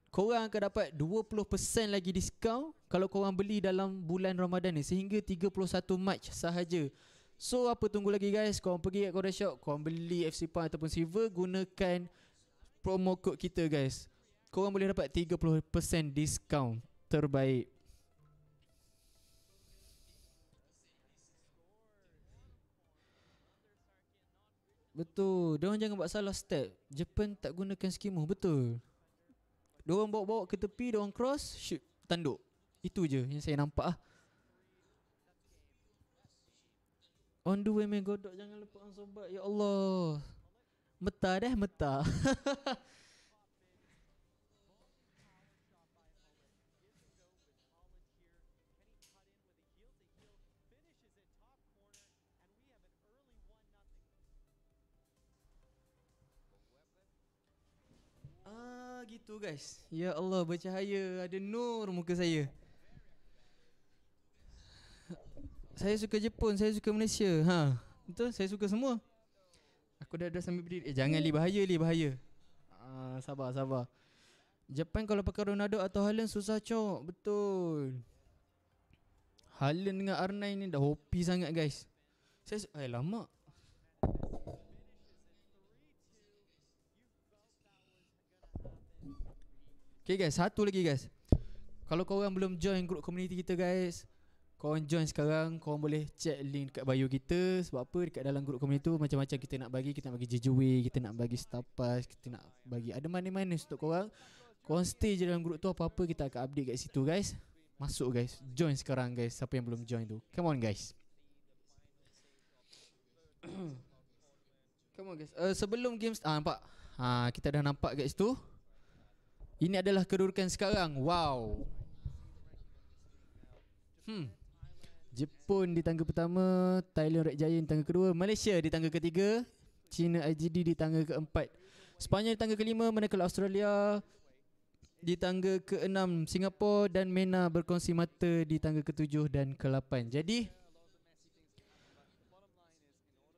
Korang akan dapat 20% lagi discount Kalau korang beli dalam bulan Ramadan ni Sehingga 31 Mac sahaja So apa tunggu lagi guys Korang pergi kat korang shop Korang beli FC Pound ataupun Silver Gunakan promo code kita guys Korang boleh dapat 30% discount terbaik Betul, diorang jangan buat salah step Jepun tak gunakan skimo, betul Diorang bawa-bawa ke tepi, diorang cross, shoot, tanduk Itu je yang saya nampak lah On the way, Megodok jangan lepas sobat Ya Allah Meta deh meta. Ah, gitu guys. Ya Allah bercahaya ada nur muka saya. Saya suka Jepun, saya suka Malaysia. Ha, betul saya suka semua. Aku dah dah sambil berdiri. Eh jangan li bahaya li bahaya. Ah uh, sabar sabar. Jepang kalau pakai Ronaldo atau Haaland susah cok. Betul. Haaland dengan R9 ni dah hopi sangat guys. Saya su- eh lama. Okay guys, satu lagi guys. Kalau kau korang belum join grup community kita guys, Korang join sekarang Korang boleh check link dekat bio kita Sebab apa dekat dalam grup komen tu Macam-macam kita nak bagi Kita nak bagi jejuwe Kita nak bagi stapas Kita nak bagi ada mana-mana untuk korang Korang stay je dalam grup tu Apa-apa kita akan update kat situ guys Masuk guys Join sekarang guys Siapa yang belum join tu Come on guys Come on guys uh, Sebelum games Ah nampak ah, Kita dah nampak guys tu, Ini adalah kedudukan sekarang Wow Hmm Jepun di tangga pertama, Thailand Red Giant di tangga kedua, Malaysia di tangga ketiga, China IGD di tangga keempat, Sepanyol di tangga kelima, manakala Australia di tangga keenam, Singapura dan MENA berkongsi mata di tangga ketujuh dan kelapan. Jadi,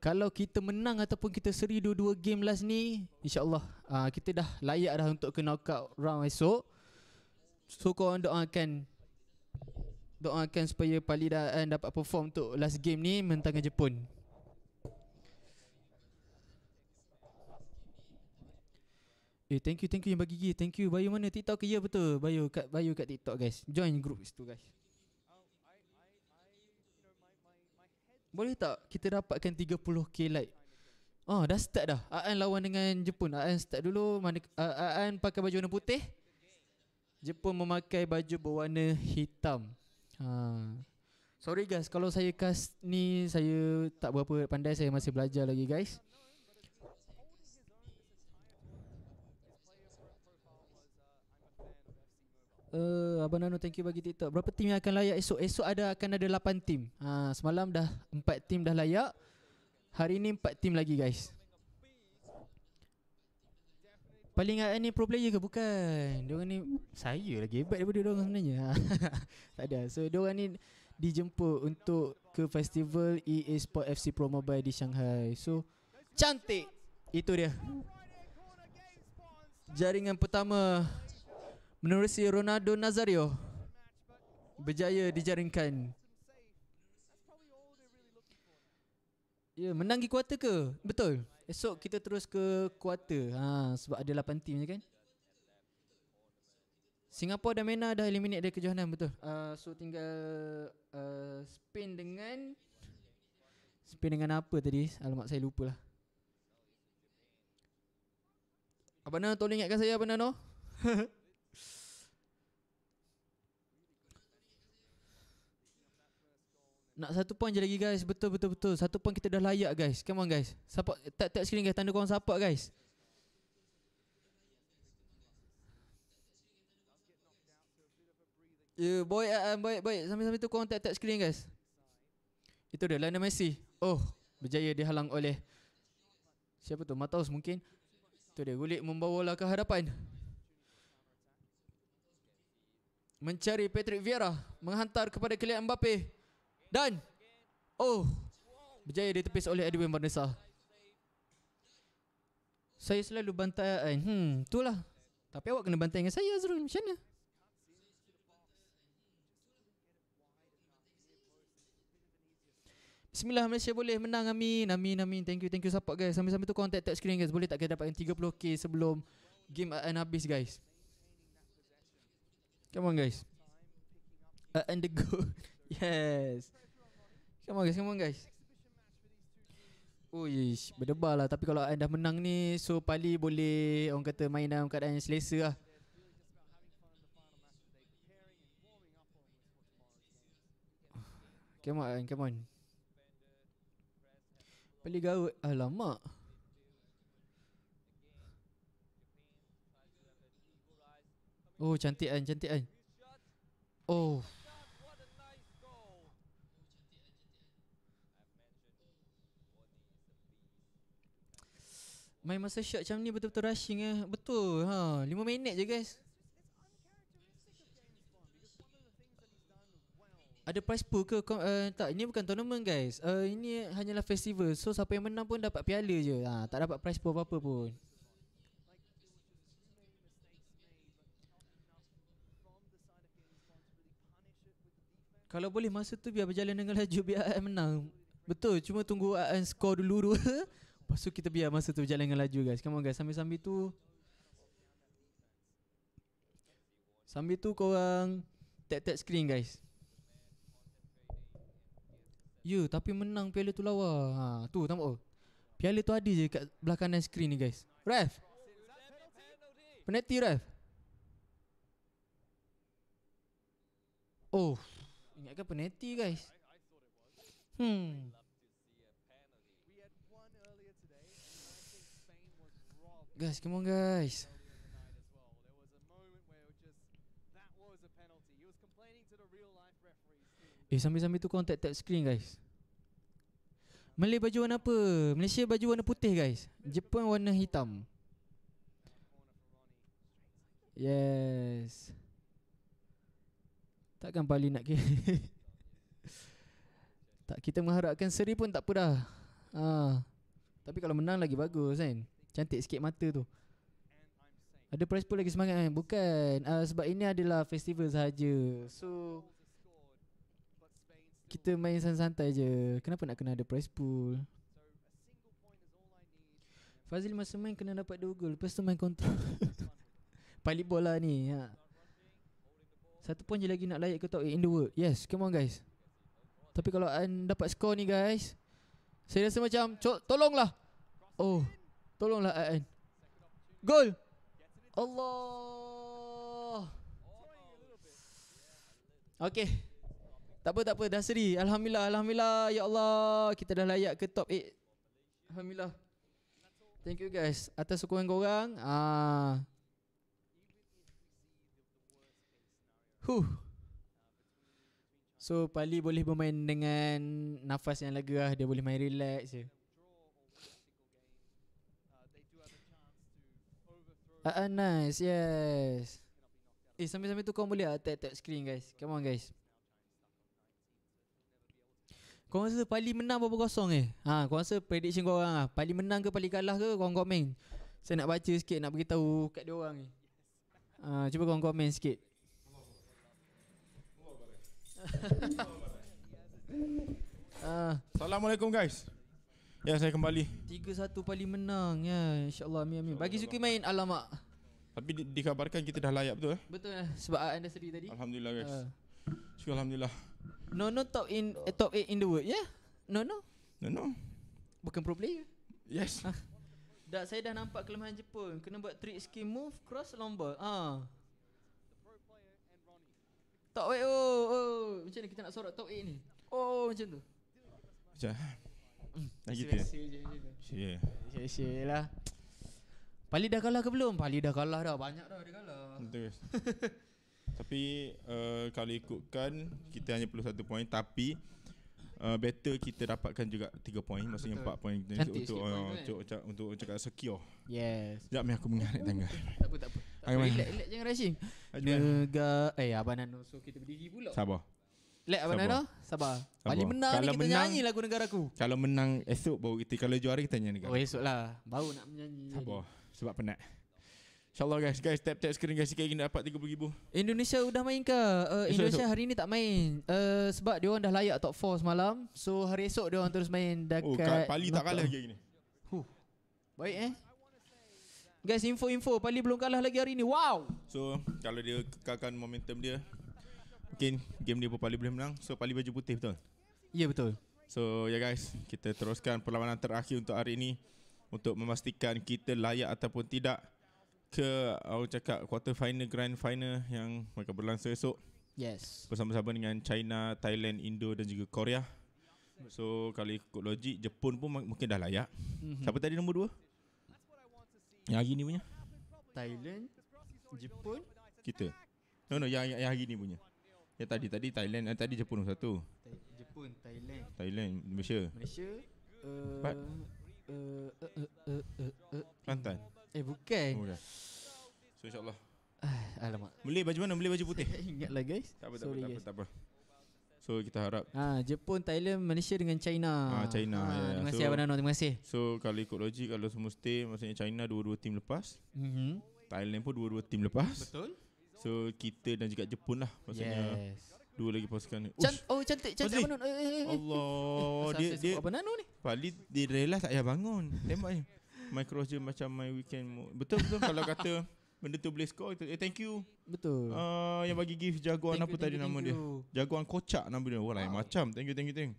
kalau kita menang ataupun kita seri dua-dua game last ni, insyaAllah uh, kita dah layak dah untuk ke knockout round esok. So korang doakan doakan supaya Palidaan eh, dapat perform untuk last game ni mentangkan Jepun. Eh thank you thank you yang bagi gig. Thank you. Bayu mana TikTok ke? Ya betul. Bayu kat Bayu kat TikTok guys. Join group situ guys. Boleh tak kita dapatkan 30k like? Oh dah start dah Aan lawan dengan Jepun Aan start dulu Mana, Aan pakai baju warna putih Jepun memakai baju berwarna hitam Ha. Sorry guys, kalau saya cast ni saya tak berapa pandai, saya masih belajar lagi guys. Uh, Abang Nano thank you bagi TikTok. Berapa tim yang akan layak esok? Esok ada akan ada 8 tim. Ha, semalam dah 4 tim dah layak. Hari ni 4 tim lagi guys paling uh, ni pro player ke bukan dia ni saya lagi hebat daripada dia orang sebenarnya tak ada so dia ni dijemput untuk ke festival EA Sport FC Pro Mobile di Shanghai so cantik itu dia jaringan pertama menerusi Ronaldo Nazario berjaya dijaringkan Ya, yeah, menang di kuarter ke? Betul. Esok kita terus ke quarter ha, Sebab ada 8 team je kan Singapura dan Mena dah eliminate dari kejohanan betul uh, So tinggal uh, Spain dengan Spain dengan apa tadi Alamak saya lupa lah Abang Nano tolong ingatkan saya Abang Nano Nak satu point je lagi guys Betul betul betul Satu point kita dah layak guys Come on guys Support Tap tap screen guys Tanda korang support guys Ya yeah, ah, boy boy, Baik Sambil-sambil tu korang tap tap screen guys Itu dia Lionel Messi Oh Berjaya dihalang oleh Siapa tu Matos mungkin Itu dia Gulik membawa lah ke hadapan Mencari Patrick Vieira Menghantar kepada Kylian Mbappe dan Oh Berjaya ditepis oleh Edwin Barnesa Saya selalu bantai eh, Hmm Itulah Tapi awak kena bantai dengan saya Azrul Macam mana Bismillah Malaysia boleh menang Amin Amin Amin Thank you Thank you support guys Sambil-sambil tu korang tap tap screen guys Boleh tak kita dapatkan 30k sebelum Game AN habis guys Come on guys And the goal Yes. Come on guys, come on guys. Oh yes, berdebar lah. Tapi kalau anda menang ni, so Pali boleh orang kata main dalam keadaan yang selesa lah. Come on, come on. Pali gaut. Alamak. Oh cantik kan, cantik kan. Oh. Main masa shot macam ni betul-betul rushing eh. Betul. Ha, 5 minit je guys. Ada prize pool ke? Uh, tak, ini bukan tournament guys. Uh, ini hanyalah festival. So siapa yang menang pun dapat piala je. Ha, tak dapat prize pool apa-apa pun. Kalau boleh masa tu biar berjalan dengan laju biar AN menang. Betul, cuma tunggu AN score dulu Lepas tu kita biar masa tu berjalan dengan laju guys Come on guys sambil-sambil tu Sambil tu korang Tap-tap screen guys Ya yeah, tapi menang piala tu lawa ha, Tu nampak oh. Piala tu ada je kat belakang kanan screen ni guys Ref Penalty ref Oh Ingatkan penalty guys Hmm Guys, come on, guys. Eh, sambil-sambil tu kontak tap screen, guys. Malay baju warna apa? Malaysia baju warna putih, guys. Jepun warna hitam. Yes. Takkan Bali nak kira. tak, kita mengharapkan seri pun tak apa dah. Ha. Tapi kalau menang lagi bagus, kan? Eh? Cantik sikit mata tu Ada price pool lagi semangat kan Bukan uh, Sebab ini adalah festival sahaja So Kita main santai-santai je Kenapa nak kena ada price pool Fazil masa main kena dapat 2 gol Lepas tu main kontrol Palit bola ni ha. Satu pun je lagi nak layak ke tak In the world Yes come on guys Tapi kalau dapat score ni guys Saya rasa macam Tolonglah Oh Tolonglah AN. Gol. Allah. Okey. Tak apa tak apa Dasri, Alhamdulillah alhamdulillah ya Allah kita dah layak ke top 8. Alhamdulillah. Thank you guys atas sokongan korang. Ah. Huh. So Pali boleh bermain dengan nafas yang lega lah. Dia boleh main relax je. Yeah. Ah, uh, nice, yes. Eh, sambil-sambil tu kau boleh lah tap tap screen guys. Come on guys. Kau rasa paling menang berapa kosong eh? Ha, kau rasa prediction korang lah. Paling menang ke paling kalah ke kau komen? Saya nak baca sikit, nak beritahu kat dia orang ni. Eh. Ha, cuba kau komen sikit. Ah. Assalamualaikum guys. Ya saya kembali 3-1 Pali menang ya InsyaAllah amin amin Bagi suka main alamak Tapi di- dikabarkan kita dah layak betul eh Betul eh Sebab uh, anda sedih tadi Alhamdulillah guys uh. Syukur Alhamdulillah No no top in uh, top 8 in the world ya yeah? No no No no Bukan pro player Yes ah. Dah saya dah nampak kelemahan Jepun Kena buat trick skin move cross lombard ah. Top 8 oh, oh Macam mana kita nak sorok top 8 ni Oh macam tu Macam eh? Nak kita Share je Share lah Pali dah kalah ke belum? Pali dah kalah dah Banyak dah dia kalah Betul Tapi uh, Kalau ikutkan Kita hanya perlu satu poin Tapi uh, Better kita dapatkan juga Tiga poin Maksudnya empat poin Cantik untuk, eh, untuk, uh, kan? untuk, untuk, untuk cakap secure Yes Sekejap ni aku mengarik tangga Tak apa tak apa Relax-relax jangan rushing Negara Eh Abang Nano So kita berdiri pula Sabar Lek apa Sabar. Sabar. Paling menang kalau ni kita menang, nyanyi lagu negara Kalau menang esok baru kita. Kalau juara kita nyanyi. Oh esok lah. Baru nak menyanyi. Sabar. Jadi. Sebab penat. InsyaAllah guys. Guys tap tap screen guys. Sikit lagi nak dapat RM30,000. Indonesia sudah main ke? Uh, esok, Indonesia esok. hari ni tak main. Uh, sebab dia orang dah layak top 4 semalam. So hari esok dia orang terus main dekat. Oh, Pali tak kalah lagi ni. Huh. Baik eh. Guys info-info Pali belum kalah lagi hari ni Wow So kalau dia kekalkan momentum dia Mungkin game ni pun Pali boleh menang So Pali baju putih betul? Ya yeah, betul So ya yeah guys Kita teruskan perlawanan terakhir untuk hari ini Untuk memastikan kita layak ataupun tidak Ke uh, orang cakap quarter final, grand final Yang akan berlangsung esok Yes Bersama-sama dengan China, Thailand, Indo dan juga Korea So kalau ikut logik Jepun pun mungkin dah layak mm-hmm. Siapa tadi nombor dua? Yang hari ni punya Thailand Jepun Kita No no yang, yang, yang hari ni punya Ya tadi tadi Thailand eh, tadi Jepun satu. Jepun, Thailand. Thailand, Malaysia. Malaysia. Uh, Empat. Kantan. Uh, uh, uh, uh, uh, eh bukan. Oh, dah. Ya. So insyaallah. Ah, alamak. Beli baju mana? Beli baju putih. Ingatlah guys. Tak apa, tak Sorry, apa, guys. tak apa, tak apa. So kita harap ha, Jepun, Thailand, Malaysia dengan China ha, China ha, ah, ya, yeah. Terima kasih so, Abang Nano, terima kasih So kalau ikut logik, kalau semua stay Maksudnya China dua-dua tim lepas mm-hmm. Thailand pun dua-dua tim lepas Betul So kita dan juga Jepun lah maksudnya. Yes. Dua lagi pasukan ni. Cant- oh cantik cantik Manun. Eh, eh, eh, eh. Allah dia dia apa nano ni? Pali dia rela tak payah bangun. Tembak je. My cross je macam my weekend. Mode. Betul betul kalau kata benda tu boleh score Eh thank you. Betul. Uh, yang bagi gift jagoan thank apa you, tadi thank nama dia? You. Jagoan kocak nama dia. Wah wow. macam. Thank you thank you thank you.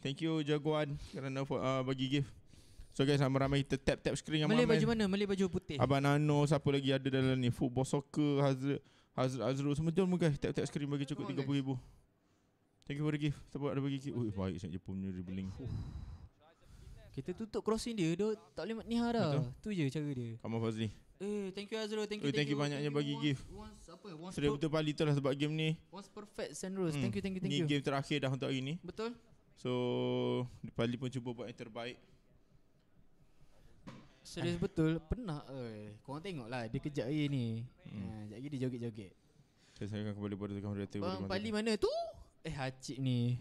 Thank you jagoan kerana uh, bagi gift. So guys ramai-ramai kita tap-tap screen yang Malay baju mana? Malay baju putih Abang Nano Siapa lagi ada dalam ni Football soccer Hazrat Hazrat Azrul Semua jom guys Tap-tap screen bagi cukup RM30,000 okay. Thank you for the gift Siapa ada bagi gift Ui baik sangat Jepun punya dribbling Kita tutup crossing dia Dia tak boleh ni hara Itu je cara dia Kamu Fazli Eh thank you Azrul Thank you, Ui, thank, thank you banyaknya thank you bagi gift Sudah betul pali tu lah sebab game ni Once perfect Senros hmm. Thank you thank you thank you Ni game terakhir dah untuk hari ni Betul So Pali pun cuba buat yang terbaik Serius eh. betul Pernah oi. Korang tengok lah Dia kejap air ni hmm. ha, Sekejap lagi dia joget-joget Saya sangka kembali Bada tekan Bang Pali mana tu Eh Hacik ni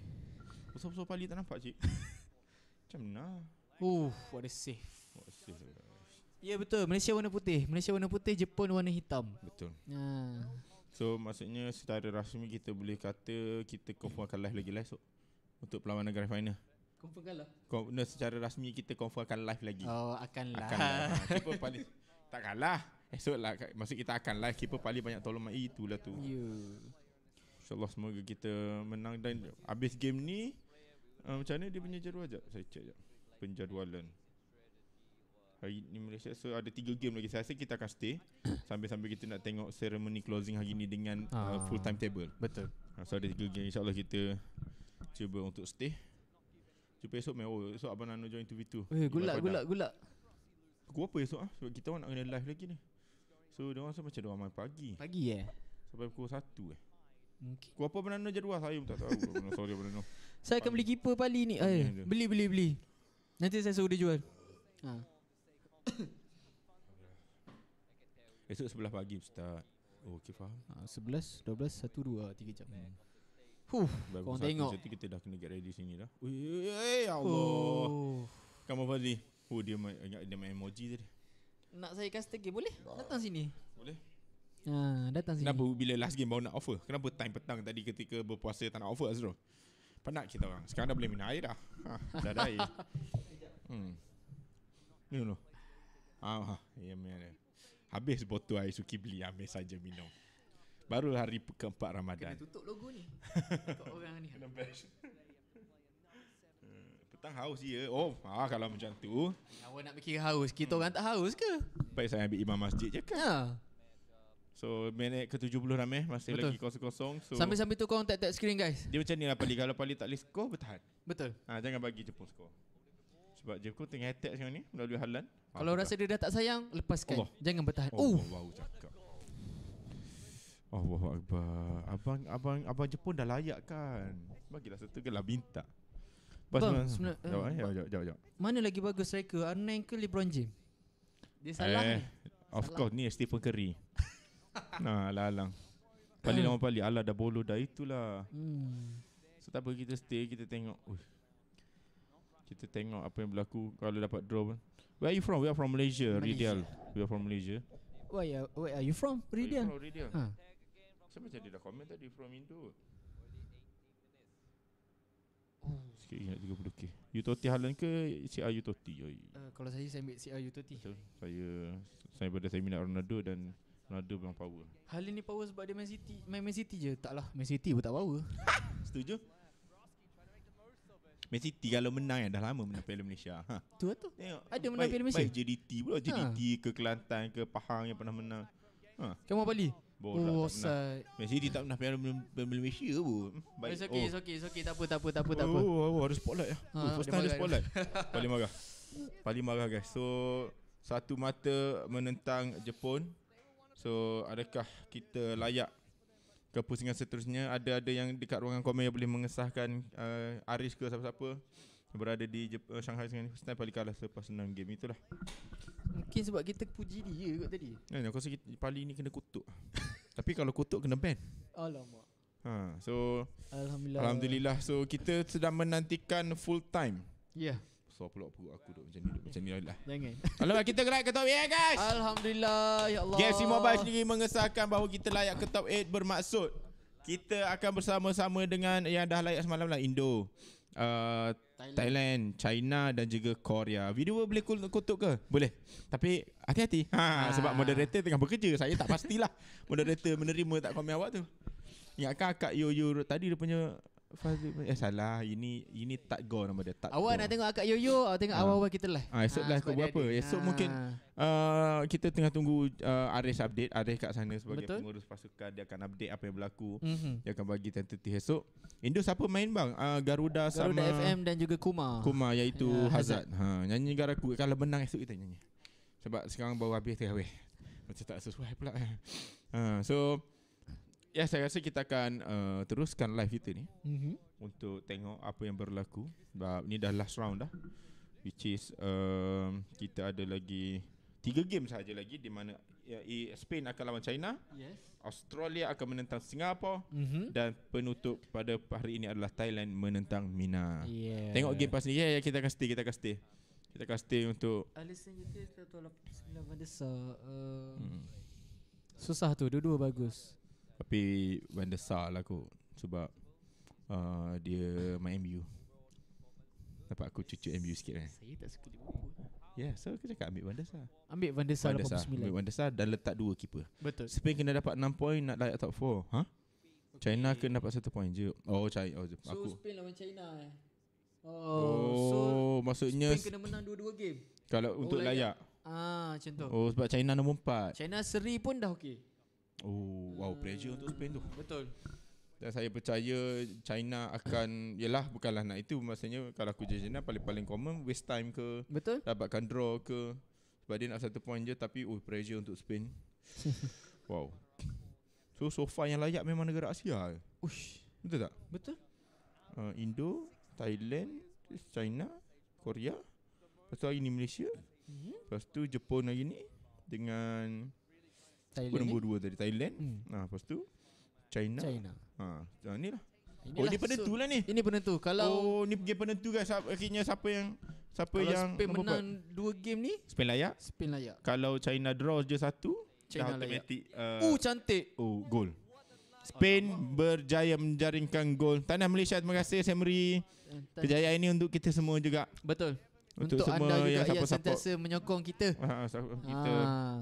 Besar-besar Pali tak nampak cik Macam mana Uff uh, What a safe What a safe Ya yeah, betul Malaysia warna putih Malaysia warna putih Jepun warna hitam Betul ha. So maksudnya secara rasmi kita boleh kata Kita confirm akan live lagi lah esok Untuk perlawanan negara final Confirm lah. Kon- no, secara rasmi kita confirmkan live lagi. Oh, akan live. Kita paling tak kalah. Esoklah lah kita akan live Kita paling banyak tolong mai itulah tu. Ya. Yeah. Insya-Allah semoga kita menang dan habis game ni uh, macam mana dia punya jadual aja? Saya check jap. Penjadualan. Hari ni Malaysia So ada tiga game lagi Saya rasa kita akan stay Sambil-sambil kita nak tengok Ceremony closing hari ni Dengan uh, full time table Betul ha, So ada tiga game InsyaAllah kita Cuba untuk stay tu esok meh oh esok abang nak join TV tu eh Gula, gula, gula. aku apa esok ah sebab kita orang nak kena live lagi ni so dia orang macam dia orang main pagi pagi eh sampai pukul 1 eh mungkin aku apa benda nak jadual saya pun tak tahu sorry benda no saya pali. akan beli keeper pali ni eh beli beli beli nanti saya suruh dia jual ha esok 11 pagi ustaz oh, okey faham ha, 11 12 1 2 3 jam hmm. Huh, Bagus kau tengok. Jadi kita dah kena get ready sini dah. Ui, ya Allah. Oh. Kamu Fazli. Oh, dia main, dia main emoji tadi. Nak saya kasih tegi boleh? Datang sini. Boleh. Ha, datang sini. Kenapa bila last game baru nak offer? Kenapa time petang tadi ketika berpuasa tak nak offer Azrul? Penat kita orang. Sekarang dah boleh minum air dah. Ha, dah ada air. hmm. Ni dulu. Ah, ah. ya, ya, ya. Habis botol air suki beli, ambil saja minum. Baru hari keempat Ramadan. Kena tutup logo ni. tutup orang ni. Kena bash. Hmm, petang haus dia. Oh, ah, kalau macam tu. Awak nak fikir haus. Kita hmm. orang tak haus ke? Baik saya ambil imam masjid je kan? Ha. So minit ke 70 ramai Masih Betul. lagi kosong-kosong so, Sambil-sambil tu korang tap-tap screen guys Dia macam ni lah Pali Kalau Pali tak boleh skor bertahan Betul ha, Jangan bagi Jepun skor Sebab Jepun tengah attack sekarang ni Melalui halan Kalau Apakah. rasa dia dah tak sayang Lepaskan Allah. Jangan bertahan Oh, uh. wow, cakap Allah Akbar Abang Abang Abang Jepun dah layak kan Bagilah satu ke lah Minta Bang mana, sebenar, jawab, uh, eh, jawab, eh, jawab, jawab, jawab, Mana lagi bagus striker R9 ke Lebron James Dia salah eh, ni Of salah. course ni Stephen Curry Nah lalang Paling eh. lama paling Allah dah bolo dah itulah hmm. So tak apa kita stay Kita tengok Uy. Kita tengok apa yang berlaku Kalau dapat draw pun Where are you from? We are from Malaysia, Malaysia. Ridial. We are from Malaysia. Where are, you from? Ridial. Are you from Ridial? Huh. Ha. Siapa tadi dah komen tadi from Indo? Sikit ingat 30k Utoti halen ke CR Utoti? Uh, eh, kalau saya, saya ambil CR Utoti Saya Saya pada saya minat Ronaldo dan Ronaldo memang power Halen ni power sebab dia main City Main Man City je Tak lah, Man City pun tak power Setuju? Man City kalau menang ya, dah lama menang Piala Malaysia ha. Tu lah tu Tengok. Ada menang Piala Malaysia Baik JDT pula JDT ha. ke Kelantan ke Pahang yang pernah menang ha. Kamu apa Bali? Bosan. Oh, Messi tak pernah piano Malaysia pun. Baik. Okay, oh. It's okay, it's okay, it's okay. Tak apa, tak apa, tak apa, tak oh, apa. Oh, oh, oh, ada spotlight lah. Ha, oh, ada spotlight. Paling marah. Paling marah guys. So, satu mata menentang Jepun. So, adakah kita layak ke pusingan seterusnya? Ada-ada yang dekat ruangan komen yang boleh mengesahkan uh, Aris ke siapa-siapa? berada di Jep- uh, Shanghai dengan first time kalah selepas 6 game itulah mungkin sebab kita puji dia kot tadi ya yeah, aku rasa kita, Pali ni kena kutuk tapi kalau kutuk kena ban alamak ha so alhamdulillah alhamdulillah so kita sedang menantikan full time ya yeah. So pula perut aku duduk macam ni macam ni lah Jangan Halo kita gerak ke top 8 guys Alhamdulillah ya Allah GFC Mobile sendiri mengesahkan bahawa kita layak ke top 8 bermaksud Kita akan bersama-sama dengan yang dah layak semalam lah Indo uh, Thailand. Thailand, China dan juga Korea. Video boleh kutuk ke? Boleh. Tapi hati-hati. Ha, ha. sebab moderator tengah bekerja. Saya tak pastilah moderator menerima tak komen awak tu. Ingatkan akak yo tadi dia punya Fazli Eh salah Ini ini tak go nama dia tak Awak go. nak tengok akak yoyo, yo tengok ha. awal-awal kita lah ha, Esok lah, live buat apa Esok ha. mungkin ah. uh, Kita tengah tunggu uh, Aris update Aris kat sana Sebagai Betul? pengurus pasukan Dia akan update apa yang berlaku mm-hmm. Dia akan bagi tentatif esok Indo siapa main bang uh, Garuda, Garuda sama Garuda FM dan juga Kuma Kuma iaitu uh, ya, Hazad, Hazad. Ha, Nyanyi garaku Kalau menang esok kita nyanyi Sebab sekarang baru habis terawih Macam tak sesuai pula ha, So Ya yeah, saya rasa kita akan uh, teruskan live kita ni mm-hmm. Untuk tengok apa yang berlaku Sebab ni dah last round dah Which is uh, kita ada lagi Tiga game saja lagi Di mana ya, Spain akan lawan China yes. Australia akan menentang Singapura mm-hmm. Dan penutup pada hari ini adalah Thailand menentang Mina yeah. Tengok game pas ni Ya yeah, kita akan stay Kita akan stay kita akan stay untuk Alisson United Kita tolak Sembilan Vandesa Susah tu Dua-dua bagus tapi Van der Sar lah kot Sebab uh, Dia main MU Dapat aku cucuk MU sikit kan Saya tak suka dia Ya yeah, so aku cakap ambil Van der Sar Ambil Van der Sar 89 Ambil Van der Sar dan letak dua keeper Betul Spain kena dapat 6 point Nak layak top 4 Ha? Huh? China kena dapat satu poin je. Oh, China, Oh, so, aku. Spain lawan China eh? Oh, oh so maksudnya Spain kena menang dua-dua game. Kalau oh, untuk layak. layak. Ah, macam tu. Oh, sebab China nombor empat. China seri pun dah okey. Oh, wow, hmm. pressure untuk Spain tu. Betul. Dan saya percaya China akan Yelah bukanlah nak itu Maksudnya kalau aku jadi China Paling-paling common Waste time ke Betul Dapatkan draw ke Sebab dia nak satu point je Tapi oh, pressure untuk Spain Wow So so far yang layak memang negara Asia Ush. Betul tak? Betul uh, Indo Thailand China Korea Lepas tu hari ni Malaysia mm-hmm. Lepas tu Jepun hari ni Dengan Thailand. Nombor 2 dari Thailand. Hmm. Ha, lepas tu China. China. Ha, ah, so, ni lah. Inilah. Oh lah. ni penentu so, lah ni Ini penentu Kalau Oh ni game penentu guys kan? Akhirnya siapa yang Siapa kalau yang Spain menang dua game ni Spain layak Spain layak Kalau China draw je satu China dah automatic, uh, Oh cantik Oh gol. Spain oh, berjaya menjaringkan gol Tanah Malaysia terima kasih Saya beri Kejayaan ini untuk kita semua juga Betul Untuk, untuk semua anda juga yang, yang sentiasa menyokong kita Haa ha, uh, ah. Kita ah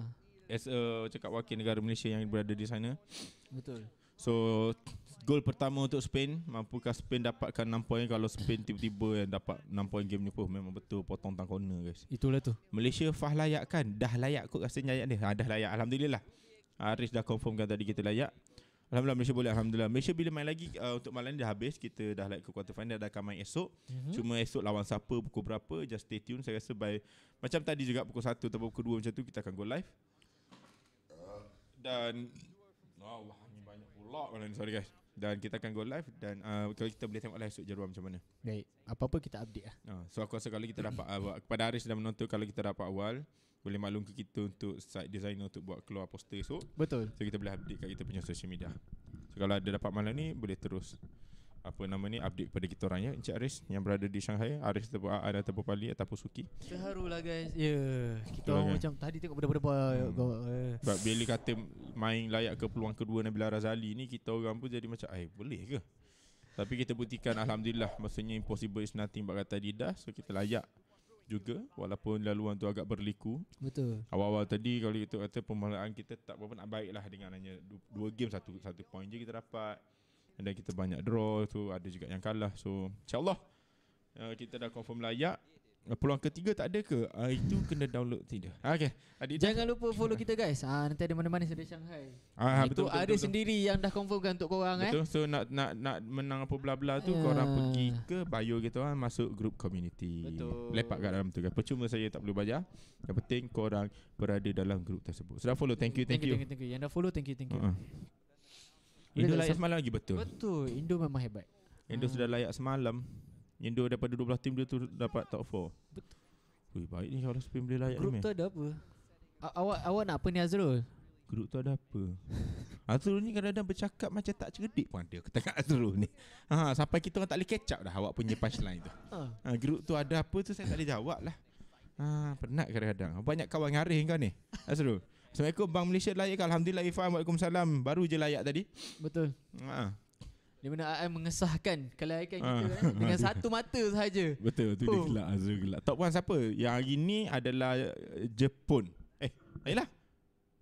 as a cakap wakil negara Malaysia yang berada di sana. Betul. So gol pertama untuk Spain, mampukah Spain dapatkan 6 poin kalau Spain tiba-tiba yang dapat 6 poin game ni pun memang betul potong tang corner guys. Itulah tu. Malaysia fah layak kan? Dah layak kot rasanya ayat ni. Ha, dah layak alhamdulillah. Aris ha, dah confirmkan tadi kita layak. Alhamdulillah Malaysia boleh alhamdulillah. Malaysia bila main lagi uh, untuk malam ni dah habis. Kita dah like ke quarter final dah akan main esok. Mm-hmm. Cuma esok lawan siapa pukul berapa just stay tune saya rasa by macam tadi juga pukul 1 atau pukul 2 macam tu kita akan go live dan Allah ni banyak pula mana sorry guys. Dan kita akan go live dan uh, kalau kita boleh tengok live esok jadual macam mana. Baik, apa-apa kita update lah. Uh, so aku rasa kalau kita dapat uh, awal, kepada Aris dan menonton kalau kita dapat awal, boleh maklum ke kita untuk site designer untuk buat keluar poster esok. Betul. So kita boleh update kat kita punya social media. So kalau ada dapat malam ni, boleh terus apa nama ni update pada kita orang ya Encik Aris yang berada di Shanghai Aris terbu ah, ada terbu Pali ataupun Suki terharu guys ya yeah. kita orang kan? macam tadi tengok benda-benda apa hmm. eh. Billy kata main layak ke peluang kedua Nabila Razali ni kita orang pun jadi macam ai eh, boleh ke tapi kita buktikan Alhamdulillah Maksudnya impossible is nothing Bak kata Adidas So kita layak juga Walaupun laluan tu agak berliku Betul Awal-awal tadi Kalau kita kata Pemalaan kita tak berapa nak baiklah Dengan hanya Dua game satu Satu point je kita dapat And kita banyak draw tu Ada juga yang kalah So insyaAllah uh, Kita dah confirm layak uh, Peluang ketiga tak ada ke? Uh, itu kena download tidak. Okay. Adik Jangan lupa follow kita guys. Ah uh, nanti ada mana-mana sedia Shanghai. Ah uh, betul. Itu ada betul, sendiri betul. yang dah confirmkan untuk kau. betul. eh. Betul. So nak nak nak menang apa bla bla tu uh. korang pergi ke bio gitu kan masuk group community. Betul. Lepak kat dalam tu kan. Percuma saya tak perlu bayar. Yang penting korang berada dalam group tersebut. Sudah follow. Thank you. Thank, thank you, you. Thank you. Thank you. Yang dah follow thank you. Thank you. Uh-huh. Indo layak sem- semalam lagi betul. Betul. Indo memang hebat. Indo ha. sudah layak semalam. Indo daripada 12 tim dia tu dapat top 4. Betul. Wih, baik ni kalau Spain boleh layak Group ni. Group tu ada apa? A- awak awak nak apa ni Azrul? Group tu ada apa? Azrul ni kadang-kadang bercakap macam tak cerdik pun ada kata kat Azrul ni. Ha, sampai kita orang tak boleh catch up dah awak punya punchline tu. Ha, ha Grup tu ada apa tu saya tak boleh jawab lah. Ha, penat kadang-kadang. Banyak kawan ngarih kau ni. Azrul. Assalamualaikum Bank Malaysia layak Alhamdulillah Ifan Waalaikumsalam Baru je layak tadi Betul ha. Di mana AM mengesahkan kelayakan ha. kita ha. Dengan satu mata sahaja Betul tu oh. dia gelap, gelap Top 1 siapa? Yang hari ni adalah eh, Jepun Eh ayolah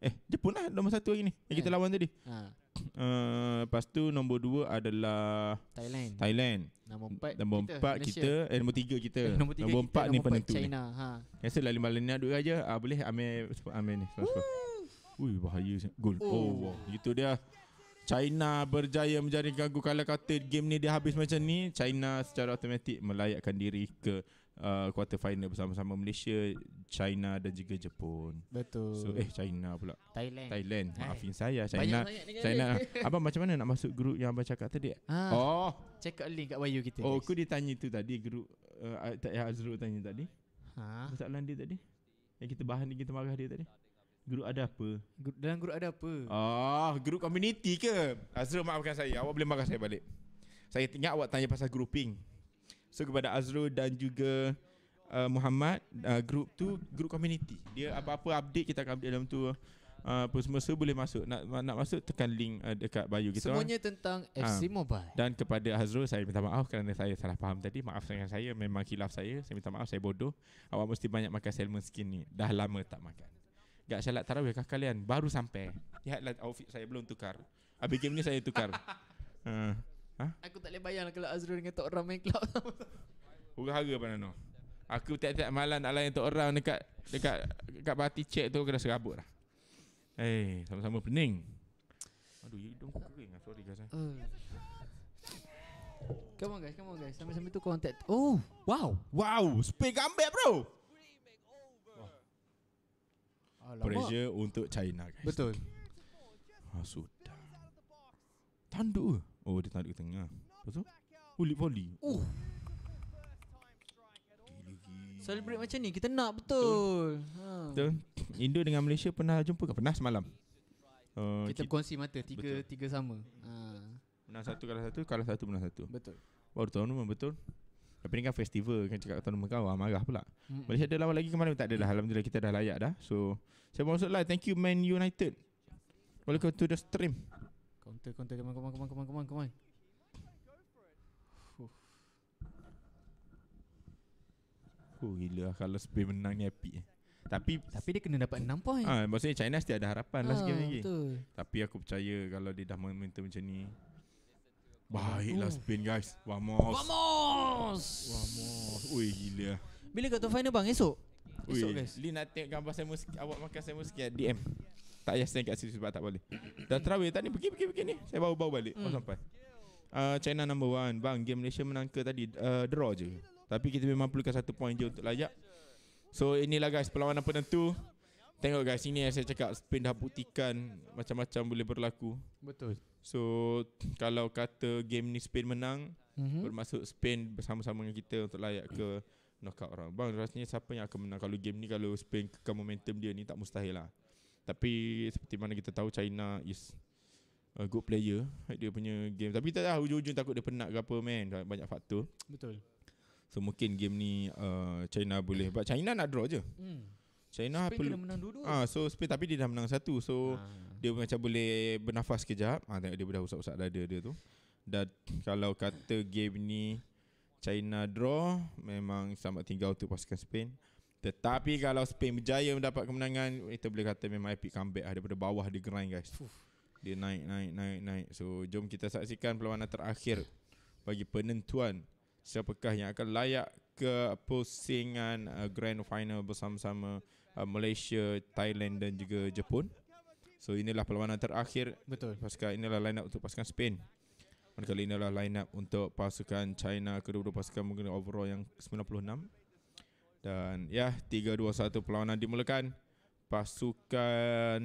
Eh Jepun lah nombor satu hari ni Yang eh. kita lawan tadi ha uh, lepas tu nombor 2 adalah Thailand. Thailand. Nombor 4 kita, kita eh nombor 3 kita. Eh, nombor 3 ni penentu. China. Ha. Rasa lah lima lain nak duduk aja. Ah boleh ambil ambil ni. Ui bahaya gol. Oh, oh wow. itu dia. China berjaya menjadi gagu kalau kata game ni dia habis macam ni, China secara automatik melayakkan diri ke uh, quarter final bersama-sama Malaysia, China dan juga Jepun. Betul. So eh China pula. Thailand. Thailand. Maafin saya China. China. Apa macam mana nak masuk grup yang abang cakap tadi? Ha. Oh. Check out link kat bio kita. Oh, guys. aku ditanya tu tadi grup uh, tak uh, Azrul tanya tadi. Ha. Masalah dia tadi. Yang kita bahan ni kita marah dia tadi. Grup ada apa? Grup, dalam grup ada apa? Ah, grup community ke? Azrul maafkan saya. Awak boleh marah saya balik. Saya ingat awak tanya pasal grouping. So kepada Azrul dan juga uh, Muhammad uh, Group tu, group community Dia apa-apa update kita akan update dalam tu uh, apa uh, semua so boleh masuk nak nak masuk tekan link uh, dekat bio kita semuanya kan? tentang ah. FC Mobile dan kepada Hazrul saya minta maaf kerana saya salah faham tadi maaf dengan saya memang khilaf saya saya minta maaf saya bodoh awak mesti banyak makan salmon skin ni dah lama tak makan gak salat tarawih kah kalian baru sampai lihatlah outfit saya belum tukar habis game ni saya tukar uh. Ha? Aku tak boleh bayang kalau Azrul dengan Tok Ram main club sama-sama. Hura-hara pada no. Aku tiap-tiap malam nak layan Tok Ram dekat dekat dekat bati check tu kena serabut lah. Eh, hey, sama-sama pening. Aduh, hidung aku kering lah. Sorry guys. Eh. Oh. Come on guys, come on guys. Sambil-sambil tu contact. Oh, wow. Wow, spin comeback bro. Alamak. Pressure untuk China guys. Betul. Ah, sudah. Tanduk ke? Oh dia tarik ke tengah Lepas tu Oh volley oh. oh Celebrate macam ni Kita nak betul Betul, ha. betul. Indo dengan Malaysia Pernah jumpa ke? Pernah semalam uh, Kita ki- kongsi mata Tiga tiga sama ha. Menang satu kalah satu Kalah satu menang satu Betul Baru tahun ni betul Tapi ni kan festival Kan cakap tahun ni kau Marah pula hmm. Malaysia ada lawan lagi ke mana Tak ada lah Alhamdulillah kita dah layak dah So Saya mau masuk lah, Thank you Man United Welcome to the stream Counter, counter, come on, come on, come on, come on, come on, come on. Oh, gila lah kalau Spain menang ni epic eh. Tapi tapi dia kena dapat 6 point. Ah, ha, maksudnya China still ada harapan ha, last game lagi. Tapi aku percaya kalau dia dah momentum macam ni. Baiklah oh. Spain guys. Vamos. Vamos. Vamos. Oi gila. Bila kat final bang esok? Esok guys. Lee nak tengok gambar saya musik awak makan saya musik DM. Tak payah stand kat situ sebab tak boleh Dah terawih tadi pergi pergi pergi ni Saya bawa-bawa balik hmm. Oh, sampai uh, China number one Bang game Malaysia menang ke tadi uh, Draw je Tapi kita memang perlukan satu point je untuk layak So inilah guys perlawanan penentu Tengok guys ini yang saya cakap Spin dah buktikan Macam-macam boleh berlaku Betul So kalau kata game ni Spain menang mm-hmm. Bermaksud Spain bersama-sama dengan kita Untuk layak ke knockout orang Bang rasanya siapa yang akan menang Kalau game ni kalau Spain kekal momentum dia ni Tak mustahil lah tapi seperti mana kita tahu China is a good player dia punya game. Tapi kita tahu hujung-hujung takut dia penat ke apa man. Banyak faktor. Betul. So mungkin game ni uh, China boleh. Sebab China nak draw je. Hmm. China Spain perlu, menang dua-dua. Ah, so Spain tapi dia dah menang satu. So ha. dia macam boleh bernafas kejap. Ah, tengok dia dah usap-usap dada dia tu. Dan kalau kata game ni China draw memang sama tinggal tu pasukan Spain. Tetapi kalau Spain berjaya mendapat kemenangan Kita boleh kata memang epic comeback lah Daripada bawah dia grind guys Dia naik, naik, naik, naik So jom kita saksikan perlawanan terakhir Bagi penentuan Siapakah yang akan layak ke pusingan uh, grand final bersama-sama uh, Malaysia, Thailand dan juga Jepun. So inilah perlawanan terakhir. Betul. Pasukan inilah line up untuk pasukan Spain. Manakala inilah line up untuk pasukan China kedua-dua pasukan mungkin overall yang 96. Dan ya, 3-2-1 perlawanan dimulakan. Pasukan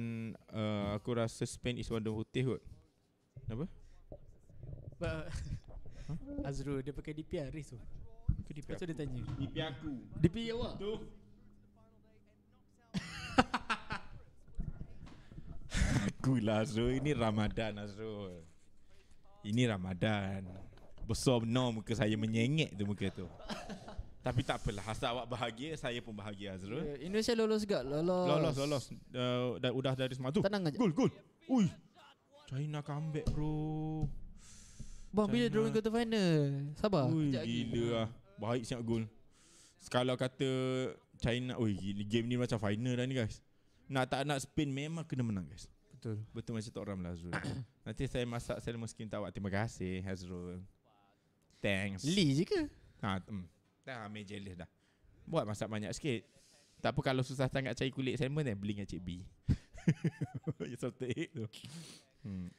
uh, aku rasa Spain is warna putih kot. Kenapa? Ba huh? Azrul dia pakai DP Aris tu. Ke tu dia tanya. DP aku. DP awak. Tu. Gula Azrul ini Ramadan Azrul. Ini Ramadan. Besar benar muka saya menyengek tu muka tu. Tapi tak apalah Hasrat awak bahagia Saya pun bahagia Azrul yeah, Indonesia lolos juga Lolos Lolos lolos. Uh, eh, dah, udah dari semua tu Tenang aja Gol gol Ui China comeback bro Bang bila drawing ke final Sabar Ui Sekejap gila lah Baik siap gol Kalau kata China Ui game ni macam final dah ni guys Nak tak nak spin Memang kena menang guys Betul Betul macam Tok Ram lah Azrul Nanti saya masak Saya mesti minta awak Terima kasih Azrul Thanks Lee je ke Haa mm. Dah ambil jealous dah Buat masak banyak sikit Tak apa kalau susah sangat cari kulit salmon eh Beli dengan Cik B You sort it tu hmm.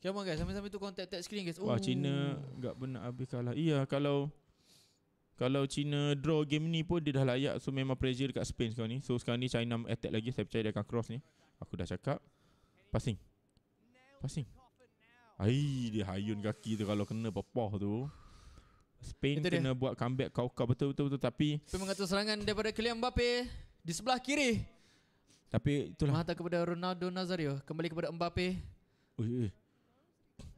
guys Sambil-sambil tu contact tag screen guys Wah oh. Cina enggak benar habis kalah Iya kalau kalau China draw game ni pun dia dah layak So memang pressure dekat Spain sekarang ni So sekarang ni China attack lagi Saya percaya dia akan cross ni Aku dah cakap Passing Passing Hai dia hayun kaki tu kalau kena popoh tu Spain Itu kena dia. buat comeback kau-kau betul-betul tapi Spain mengatur serangan daripada Kylian Mbappe di sebelah kiri. Tapi itulah. Mata kepada Ronaldo Nazario kembali kepada Mbappe. Ui.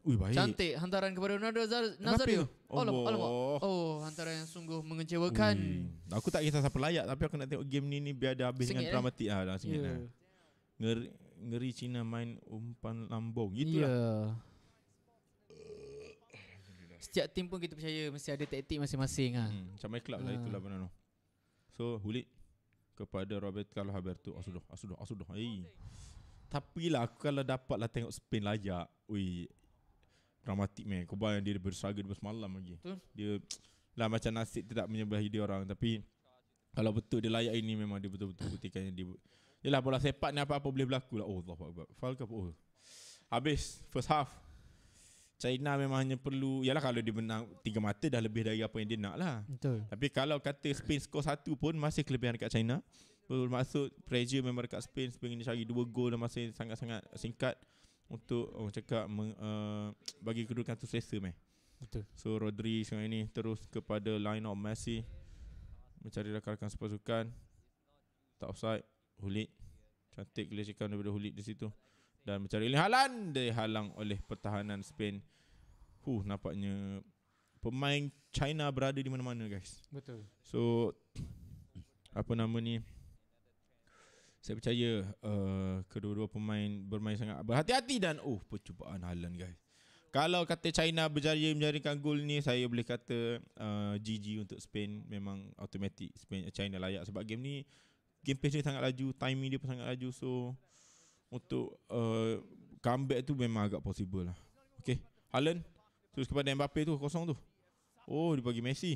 Ui baik. Cantik hantaran kepada Ronaldo Zar- Nazario. Oh, oh, oh, oh, hantaran yang sungguh mengecewakan. Ui. Aku tak kisah siapa layak tapi aku nak tengok game ni ni biar dia habis singit dengan eh? dramatik ah dah sini. Yeah. Ya. Ngeri, ngeri Cina main umpan lambung. Itulah. Yeah setiap team pun kita percaya mesti ada taktik masing-masing ah. Hmm, macam club uh. itulah benar tu. So, Hulit kepada Robert Carlos Alberto Asudo, ah, Asudo, ah, Asudo. Hey. Tapi lah aku kalau dapat lah tengok Spain layak. Ui. Dramatik meh. Kau bayang dia bersaga dia semalam lagi. Betul. Dia lah macam nasib tidak menyembah dia orang tapi kalau betul dia layak ini memang dia betul-betul buktikan yang dia Yalah bola sepak ni apa-apa boleh berlaku lah. Oh Allah. Falcao. Oh. Habis first half. Saidina memang hanya perlu Yalah kalau dia menang Tiga mata dah lebih dari apa yang dia nak lah Betul Tapi kalau kata Spain skor satu pun Masih kelebihan dekat China Maksud, pressure memang dekat Spain Spain ni cari dua gol Dan masih sangat-sangat singkat Untuk orang cakap meng, uh, Bagi kedudukan tu selesa meh Betul So Rodri sekarang ini Terus kepada line of Messi Mencari rakan-rakan sepasukan Top side Hulit Cantik gila cakap daripada Hulit di situ dan mencari Erling Haaland dihalang oleh pertahanan Spain. Huh, nampaknya pemain China berada di mana-mana guys. Betul. So apa nama ni? Saya percaya uh, kedua-dua pemain bermain sangat berhati-hati dan oh percubaan Haaland guys. Kalau kata China berjaya menjaringkan gol ni saya boleh kata uh, GG untuk Spain memang automatic Spain China layak sebab game ni game pace dia sangat laju, timing dia pun sangat laju so untuk uh, comeback tu memang agak possible lah. Okey. Haaland terus kepada Mbappe tu kosong tu. Oh, dia bagi Messi.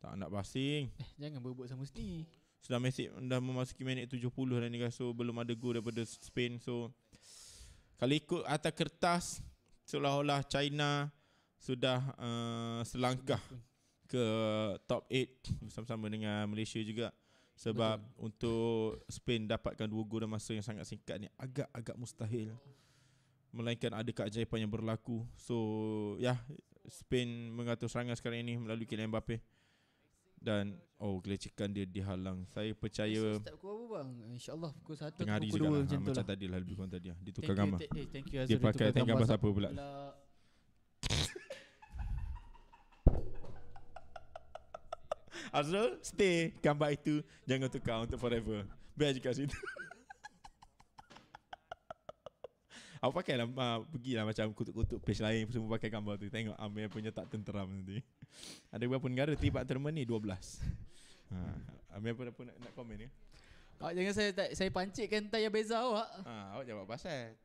Tak nak passing. Eh, jangan berbuat sama mesti. Sudah Messi dah memasuki minit 70 dan dia so belum ada gol daripada Spain so kalau ikut atas kertas seolah-olah China sudah uh, selangkah ke top 8 bersama-sama dengan Malaysia juga. Sebab Betul. untuk Spain dapatkan dua gol dalam masa yang sangat singkat ni agak-agak mustahil. Melainkan ada keajaiban yang berlaku. So, ya, yeah, Spain mengatur serangan sekarang ini melalui Kylian Mbappe. Dan oh gelecekan dia dihalang. Saya percaya Start pukul apa bang? Insya-Allah pukul 1 pukul 2 macam tu lah. Macam ha, lah. tadi lah lebih kurang tadi. Lah. Ditukar gambar. Thank you. Thank you. Dia pakai tengah gambar siapa pula? pula. Azrul stay gambar itu jangan tukar untuk forever. Biar je kat situ. Aku pakai lah uh, ah, Pergi lah macam Kutuk-kutuk page lain Semua pakai gambar tu Tengok Amir ah, punya tak tenteram nanti Ada berapa negara Tiba terma ni 12 ha, Amir pun nak, nak komen ni ya? Awak jangan saya tak, Saya pancitkan tayar beza awak ha, Awak jawab pasal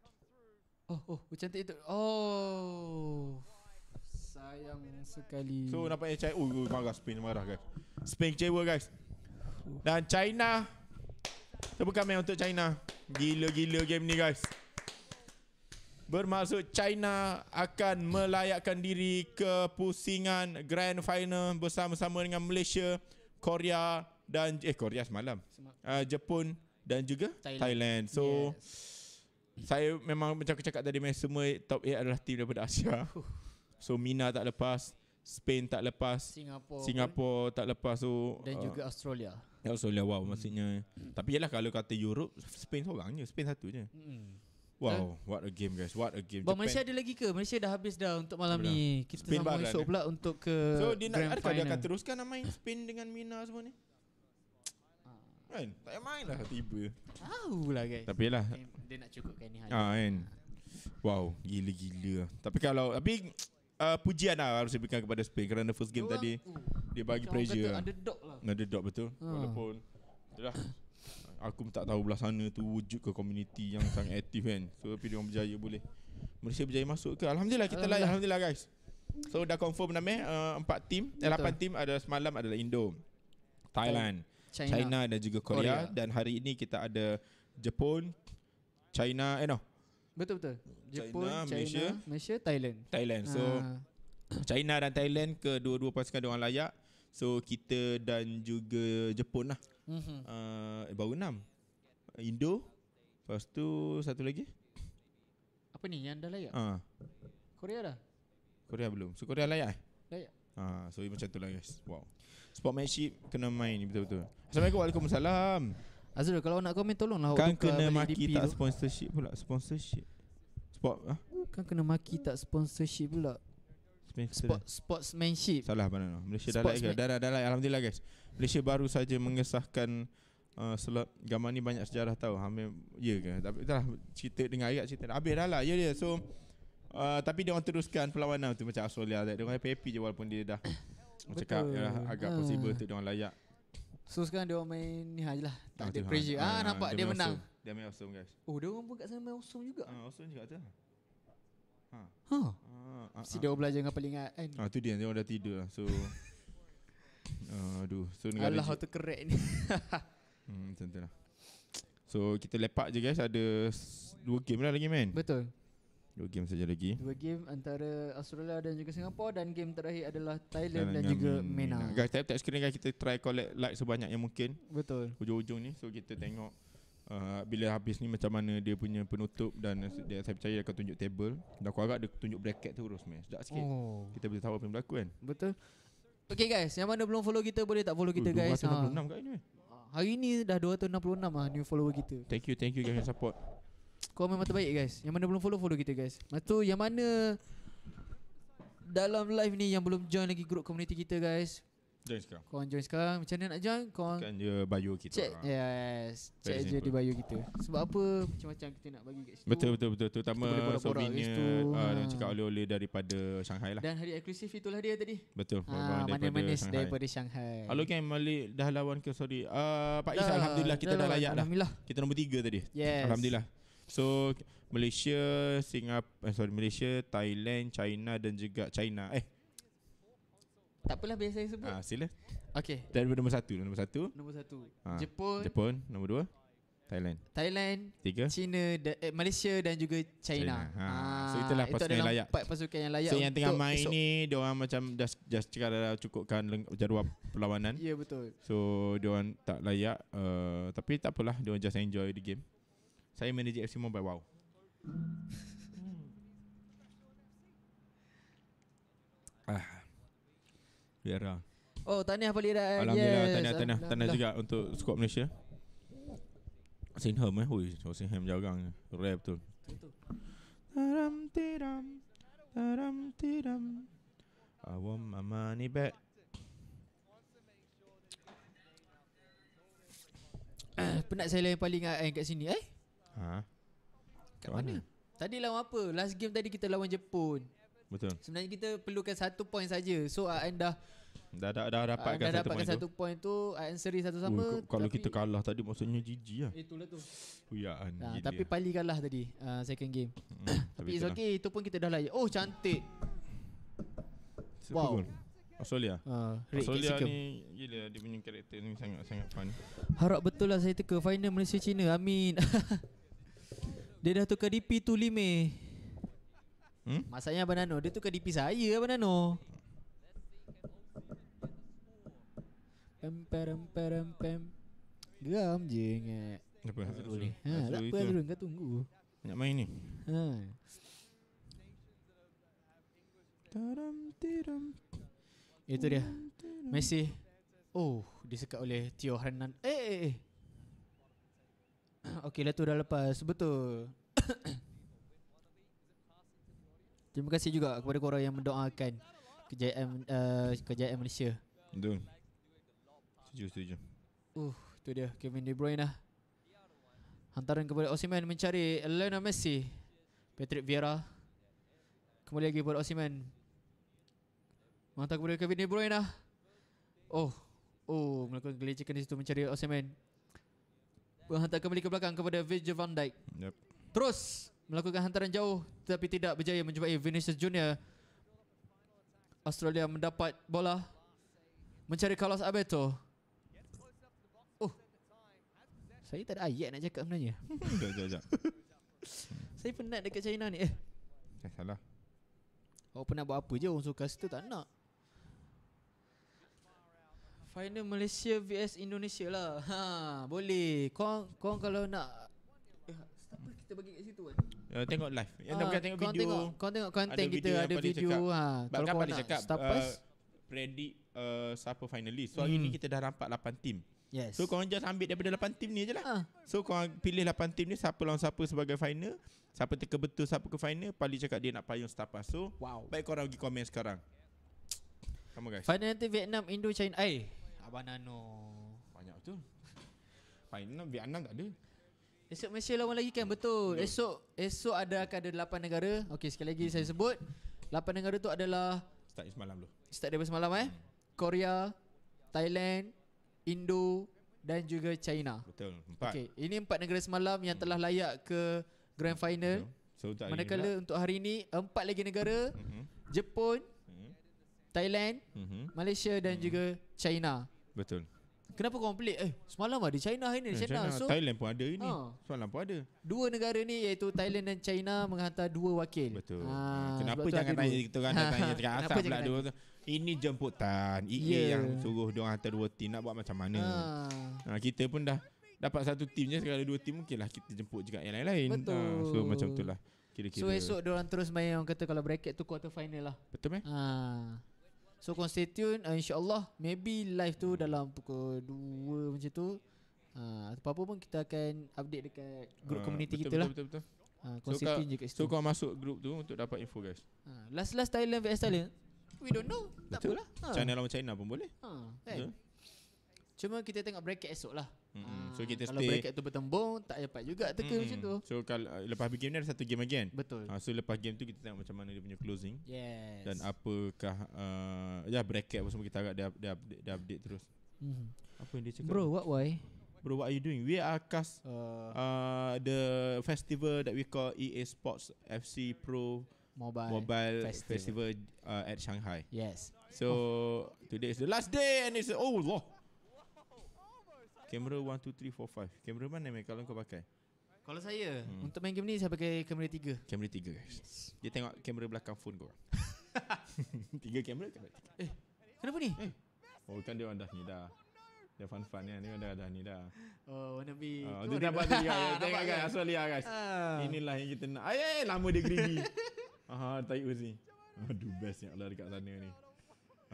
Oh, oh cantik itu Oh Sayang sekali. So nampaknya China oh uh, marah Spain marah guys. Spain kecewa guys. Dan China Tepuk main untuk China. Gila-gila game ni guys. Bermaksud China akan melayakkan diri ke pusingan grand final bersama-sama dengan Malaysia, Korea dan eh Korea semalam. Uh, Jepun dan juga Thailand. Thailand. So yes. saya memang macam cakap tadi semua top 8 adalah team daripada Asia. Uh. So Mina tak lepas Spain tak lepas Singapura Singapura tak lepas so, Dan uh, juga Australia ya, Australia wow maksudnya mm. Tapi yalah kalau kata Europe Spain seorang je Spain satu je mm. Wow, huh? what a game guys. What a game. Malaysia ada lagi ke? Malaysia dah habis dah untuk malam Benar. ni. Kita Spain sambung esok pula untuk ke So, dia nak Grand adakah dia akan teruskan nak main Spain dengan Mina semua ni? Ah. Kan? Tak payah main lah tiba. Tahu lah guys. Tapi lah. Dia, nak cukupkan ni. Ah, kan? Wow, gila-gila. Tapi kalau, tapi uh, pujian lah harus diberikan kepada Spain kerana first game lah. Orang, tadi uh, dia bagi pressure. Kata underdog lah. Underdog betul. Ha. Walaupun itulah aku tak tahu belah sana tu wujud ke community yang sangat aktif kan. So tapi dia orang berjaya boleh. Malaysia berjaya masuk ke? Alhamdulillah kita lah. alhamdulillah. guys. So dah confirm nama uh, empat tim, eh, lapan tim ada semalam adalah Indo, Thailand, China, China dan juga Korea. Korea dan hari ini kita ada Jepun, China, eh no, Betul betul. Jepun, China, China, Malaysia, Malaysia, Thailand. Thailand. So ha. China dan Thailand ke dua-dua pasukan diorang layak. So kita dan juga Jepun lah. Mhm. Uh, baru enam. Indo. Lepas tu satu lagi. Apa ni yang dah layak? Ha. Korea dah. Korea belum. So Korea layak eh? Layak. Ha, so macam tu lah guys. Wow. Sportmanship kena main ni betul-betul. Assalamualaikum. Waalaikumsalam. Azra kalau nak komen tolonglah kan kena maki tak tu. sponsorship pula sponsorship spot ah kan kena maki tak sponsorship pula Spot, sportsmanship salah mana lah. Malaysia dah like dah dah like alhamdulillah guys Malaysia baru saja mengesahkan uh, slot gambar ni banyak sejarah tahu hamil yeah, ke tapi itulah cerita dengan ayat cerita habis dah lah ya dia so uh, tapi dia orang teruskan perlawanan tu macam Australia dia orang happy je walaupun dia dah macam ya, lah, agak uh. possible ah. untuk dia orang layak So sekarang dia main ni ha jelah. Tak ada pressure. Ah ha, nampak dia, menang. Awesome. Dia main awesome guys. Oh dia orang pun kat sana main awesome juga. Ah ha, awesome juga tu. Ha. Ha. Ah, ah, si dia orang belajar dengan paling ingat kan. Ah tu dia dia orang dah tidur lah. So aduh, so negara. Allah hmm, tu kerek ni. hmm, tentulah. So kita lepak je guys ada dua game lah lagi main. Betul. Dua game saja lagi. Dua game antara Australia dan juga Singapura dan game terakhir adalah Thailand dan, dan juga MENA. MENA. Guys, tetap sekali guys kita try collect like sebanyak yang mungkin. Betul. Hujung-hujung ni so kita tengok uh, bila habis ni macam mana dia punya penutup dan dia saya percaya dia akan tunjuk table. Dan aku agak dia tunjuk bracket terus meh. Sedap sikit. Oh. Kita boleh tahu apa yang berlaku kan. Betul. Okay guys, yang mana belum follow kita boleh tak follow kita uh, guys. 266 ha. kat ini. Hari ni dah 266 lah new follower kita. Thank you, thank you guys yang support. Komen mata baik guys Yang mana belum follow Follow kita guys Lepas tu yang mana Dalam live ni Yang belum join lagi Group community kita guys Join sekarang Korang join sekarang Macam mana nak join Korang Kan dia bio kita Check lah. Yes Check je di bio kita Sebab apa Macam-macam kita nak bagi kat situ Betul betul betul Terutama Sobinya uh, Dan cakap oleh-oleh Daripada Shanghai lah Dan hari eksklusif itulah dia tadi Betul ha, ah, mana manis Shanghai. daripada Shanghai Hello gang Malik dah lawan ke Sorry uh, Pak Is Alhamdulillah Kita dah, dah layak dah Alhamdulillah Kita nombor tiga tadi Yes Alhamdulillah So Malaysia, Singapura, eh, sorry Malaysia, Thailand, China dan juga China. Eh. Tak apalah biasa saya sebut. Ah, ha, sila. Okey. Dan nombor satu, nombor satu. Nombor satu. Ha. Jepun. Jepun, nombor dua. Thailand. Thailand, Tiga. China, da- eh, Malaysia dan juga China. China. Ha. ha. So itulah pasukan yang layak. Empat pasukan yang layak. So yang tengah main ni, dia orang macam just, just cakap dah cukupkan jadual perlawanan. ya yeah, betul. So dia orang tak layak uh, tapi tak apalah, dia orang just enjoy the game. Saya manajer FC Mumbai Wow Ah Biarlah Oh tahniah Pak eh, Lira Alhamdulillah yes. Tahniah, tahniah, tahniah juga Untuk skuad Malaysia Singham eh Hui oh, Sinham jarang Rap tu Taram tiram Taram tiram I want my eh, Penat saya lain paling ingat eh, kat sini eh Ha. Kat mana? Tadi lawan apa? Last game tadi kita lawan Jepun. Betul. Sebenarnya kita perlukan satu point saja. So Aan dah dah dah, dah dapatkan, dah dapatkan satu, point satu point tu. Aan seri satu sama. Uh, kalau kita kalah tadi maksudnya GG lah. Itulah tu. Uyaan, ya, nah, gini tapi Pali kalah tadi uh, second game. Hmm, tapi, it's okay. Itu pun kita dah layak. Oh cantik. Siapa wow. Pun? Australia. Uh, Australia ni gila dia punya karakter ni sangat sangat fun. Harap betul lah saya teka final Malaysia China. Amin. Dia dah tukar DP tu lima hmm? Masanya Abang Nano Dia tukar DP saya Abang Nano Pem pem pem pem Geram je ingat Apa Azrul ni ha, Tak apa Azrul kau tunggu Nak main ni ha. Taram tiram Itu dia Messi Oh disekat oleh Tio Hernan Eh eh eh Okey, Latu dah lepas. Betul. Terima kasih juga kepada korang yang mendoakan kejayaan uh, kejayaan Malaysia. Betul. Setuju, setuju. Uh, tu dia Kevin De Bruyne lah. Hantaran kepada Osimhen mencari Lionel Messi. Patrick Vieira. Kembali lagi kepada Osimhen. Mantap kepada Kevin De Bruyne lah. Oh, oh melakukan gelecekan di situ mencari Osimhen menghantar kembali ke belakang kepada Virgil van Dijk. Yep. Terus melakukan hantaran jauh tetapi tidak berjaya menjumpai Vinicius Junior. Australia mendapat bola mencari Carlos Alberto. Oh. Saya tak ada ayat nak cakap sebenarnya. Jom, jom, jom. Saya penat dekat China ni. Eh, salah. Oh, penat buat apa je orang suka situ tak nak. Final Malaysia vs Indonesia lah. Ha, boleh. Kau kau kalau nak eh, kita bagi kat situ kan? Uh, tengok live. Yang ha, ah, bukan tengok video. Tengok, kau tengok konten kita yang ada video. Cakap. Ha, kalau kau nak cakap, stop uh, eh, predict uh, siapa finalist. So hmm. hari ni hmm. kita dah nampak 8 tim. Yes. So kau just ambil daripada 8 tim ni je lah. Ha. So kau pilih 8 tim ni siapa lawan siapa sebagai final. Siapa teka betul siapa ke final. Pali cakap dia nak payung setapas. Lah. So wow. baik korang orang pergi komen sekarang. Kamu guys. Final nanti Vietnam, Indo, China. Eh, nano Banyak betul. Final lah, Vietnam tak ada. Esok Malaysia lawan lagi kan betul. betul. Esok esok ada akan ada 8 negara. Okey sekali lagi saya sebut. lapan negara tu adalah start dari semalam dulu. Start dari semalam eh. Hmm. Korea, Thailand, Indo dan juga China. Betul. Empat. Okey, ini empat negara semalam yang telah hmm. layak ke grand final. Betul. So manakala lah. untuk hari ini empat lagi negara, hmm. Jepun, Thailand, Malaysia dan juga China. Betul. Kenapa komplit? Eh, semalam ada China hari eh, China. China. So, Thailand pun ada ini. Ha. Semalam pun ada. Dua negara ni iaitu Thailand dan China menghantar dua wakil. Betul. Ha. Kenapa Sebab jangan tanya kita orang tanya dekat asal pula dua tu. Ini jemputan IE yeah. yang suruh dia hantar dua tim nak buat macam mana. Ha. ha. kita pun dah dapat satu tim je sekali dua tim mungkinlah kita jemput juga yang lain-lain. Ha, Betul. Ha. So macam itulah. Kira-kira. So esok dia orang terus main yang kata kalau bracket tu quarter final lah. Betul meh? Ha. So kau stay tune uh, InsyaAllah Maybe live tu dalam pukul 2 macam tu uh, Apa-apa pun kita akan update dekat Group uh, community betul, kita lah. betul, lah Betul-betul uh, ah, so, stay je So kau masuk grup tu untuk dapat info guys uh, Last-last Thailand vs Thailand We don't know Betul. Tak apalah ha. China China pun boleh ha, Cuma kita tengok bracket esok lah hmm. So kita kalau stay Kalau bracket tu bertembung Tak dapat juga tu hmm. macam tu So kalau ah, lepas game ni ada satu game again Betul uh, So lepas game tu kita tengok macam mana dia punya closing Yes Dan apakah uh, Ya bracket apa semua kita agak dia, dia, update, dia update terus hmm. Apa yang dia cakap Bro what why Bro what are you doing We are cast uh, uh, The festival that we call EA Sports FC Pro Mobile, mobile Festival, festival uh, at Shanghai Yes So oh. today is the last day And it's Oh Allah Kamera 1, 2, 3, 4, 5 Kamera mana main kalau kau pakai? Kalau saya hmm. Untuk main game ni saya pakai kamera 3 Kamera 3 guys yes. Dia tengok kamera belakang phone kau Tiga kamera kamera Eh kenapa ni? Eh. Oh kan dia orang dah ni dah dia fun fun ni dia dah dah ni dah oh wanna be oh, dia dapat dia ya. tengok guys kan, asal dia guys ah. inilah yang kita nak ayay lama dia greedy aha tai uzi aduh best ya Allah dekat sana ni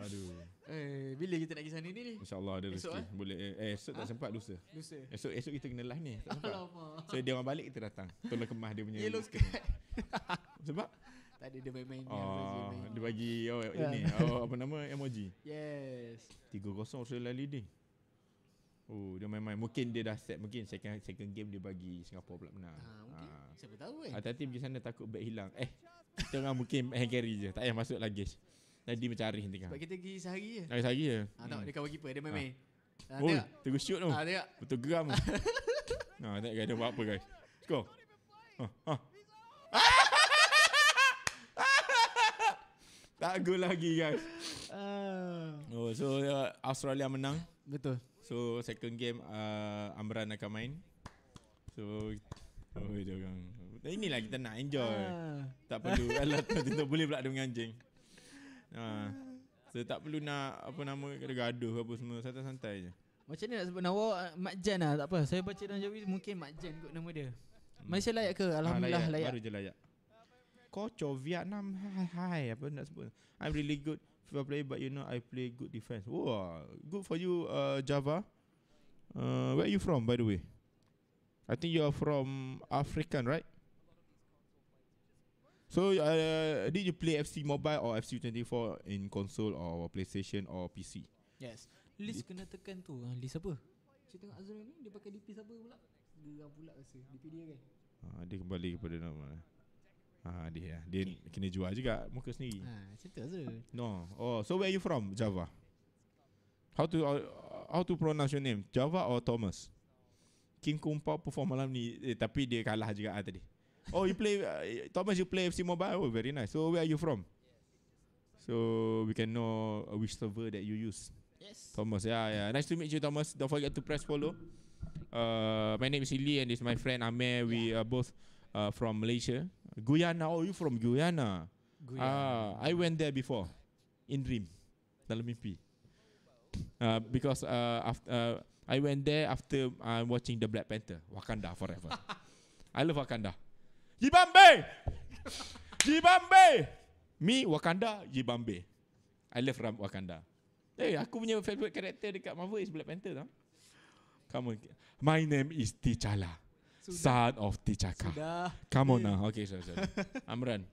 Aduh. Eh, bila kita nak pergi sana ni ni? Insya-Allah ada rezeki. Eh? Boleh eh, eh esok ha? tak sempat lusa. Lusa. Esok esok kita kena live ni. Tak sempat. Alamak. So dia orang balik kita datang. Tolong kemah dia punya. Yellow card. Sebab tak ada dia main-main oh, dia, bagi oh, yeah. ini oh, apa nama emoji. Yes. 3-0 Australia leading. Oh, dia main-main. Mungkin dia dah set. Mungkin second, second game dia bagi Singapura pula menang. Ha, mungkin. Ha. Siapa tahu Eh. Hati-hati pergi sana takut beg hilang. Eh, kita orang mungkin hand carry je. Tak payah masuk lagi. Tadi macam Arif nanti Sebab kita pergi sehari je Hari sehari je ah, hmm. Tak, dia kawan keeper Dia main-main ha. Oh, ha, tengok shoot tu ha, tengok. Betul geram ha, Tengok, tengok dia buat apa guys go Tak go lagi guys Oh, So uh, Australia menang Betul So second game uh, Amran akan main So Oh, dia Inilah kita nak enjoy. Ah. Tak perlu. Alah, tak boleh pula dengan anjing ha. Saya tak perlu nak apa nama gaduh apa semua santai-santai je. Macam ni nak sebut nama uh, Mak Jan lah tak apa. Saya baca dalam Jawi mungkin Mak Jan kot nama dia. Hmm. Malaysia layak ke? Ah, Alhamdulillah ha, layak, layak. Baru je layak. Kocho Vietnam hai, hai apa nak sebut. I'm really good football play but you know I play good defense. Wow, good for you uh, Java. Uh, where are you from by the way? I think you are from African, right? So uh, did you play FC Mobile or FC 24 in console or PlayStation or PC? Yes. Liz kena tekan tu. Uh, ah, Liz apa? Saya tengok Azmi ni dia pakai DP siapa pula? Geram pula rasa. DP dia kan? Ha, uh, dia kembali kepada nama. Ha, uh, dia Dia okay. kena jual juga muka sendiri. Ha, uh, cerita Azrul. No. Oh, so where are you from? Java. How to uh, how to pronounce your name? Java or Thomas? King Kumpa perform malam ni eh, tapi dia kalah juga ah, tadi. Oh, you play uh, Thomas? You play FC Mobile? Oh, very nice. So, where are you from? So we can know uh, which server that you use. Yes. Thomas, yeah, yeah. Nice to meet you, Thomas. Don't forget to press follow. Uh, my name is Ili and this is my friend Amir. We are both uh, from Malaysia. Guyana. Oh, you from Guyana? Guyana. Uh, I went there before, in dream, dalam mimpi. Uh, because uh, after uh, I went there after I'm uh, watching the Black Panther, Wakanda forever. I love Wakanda. Jibambe, Jibambe, Me, Wakanda, Jibambe, I love Ram Wakanda. Eh, hey, aku punya favorite character dekat Marvel is Black Panther. Huh? Come on. My name is T'Challa. Son of T'Chaka. Sudah. Come on now. Okay, sorry, sorry. Amran.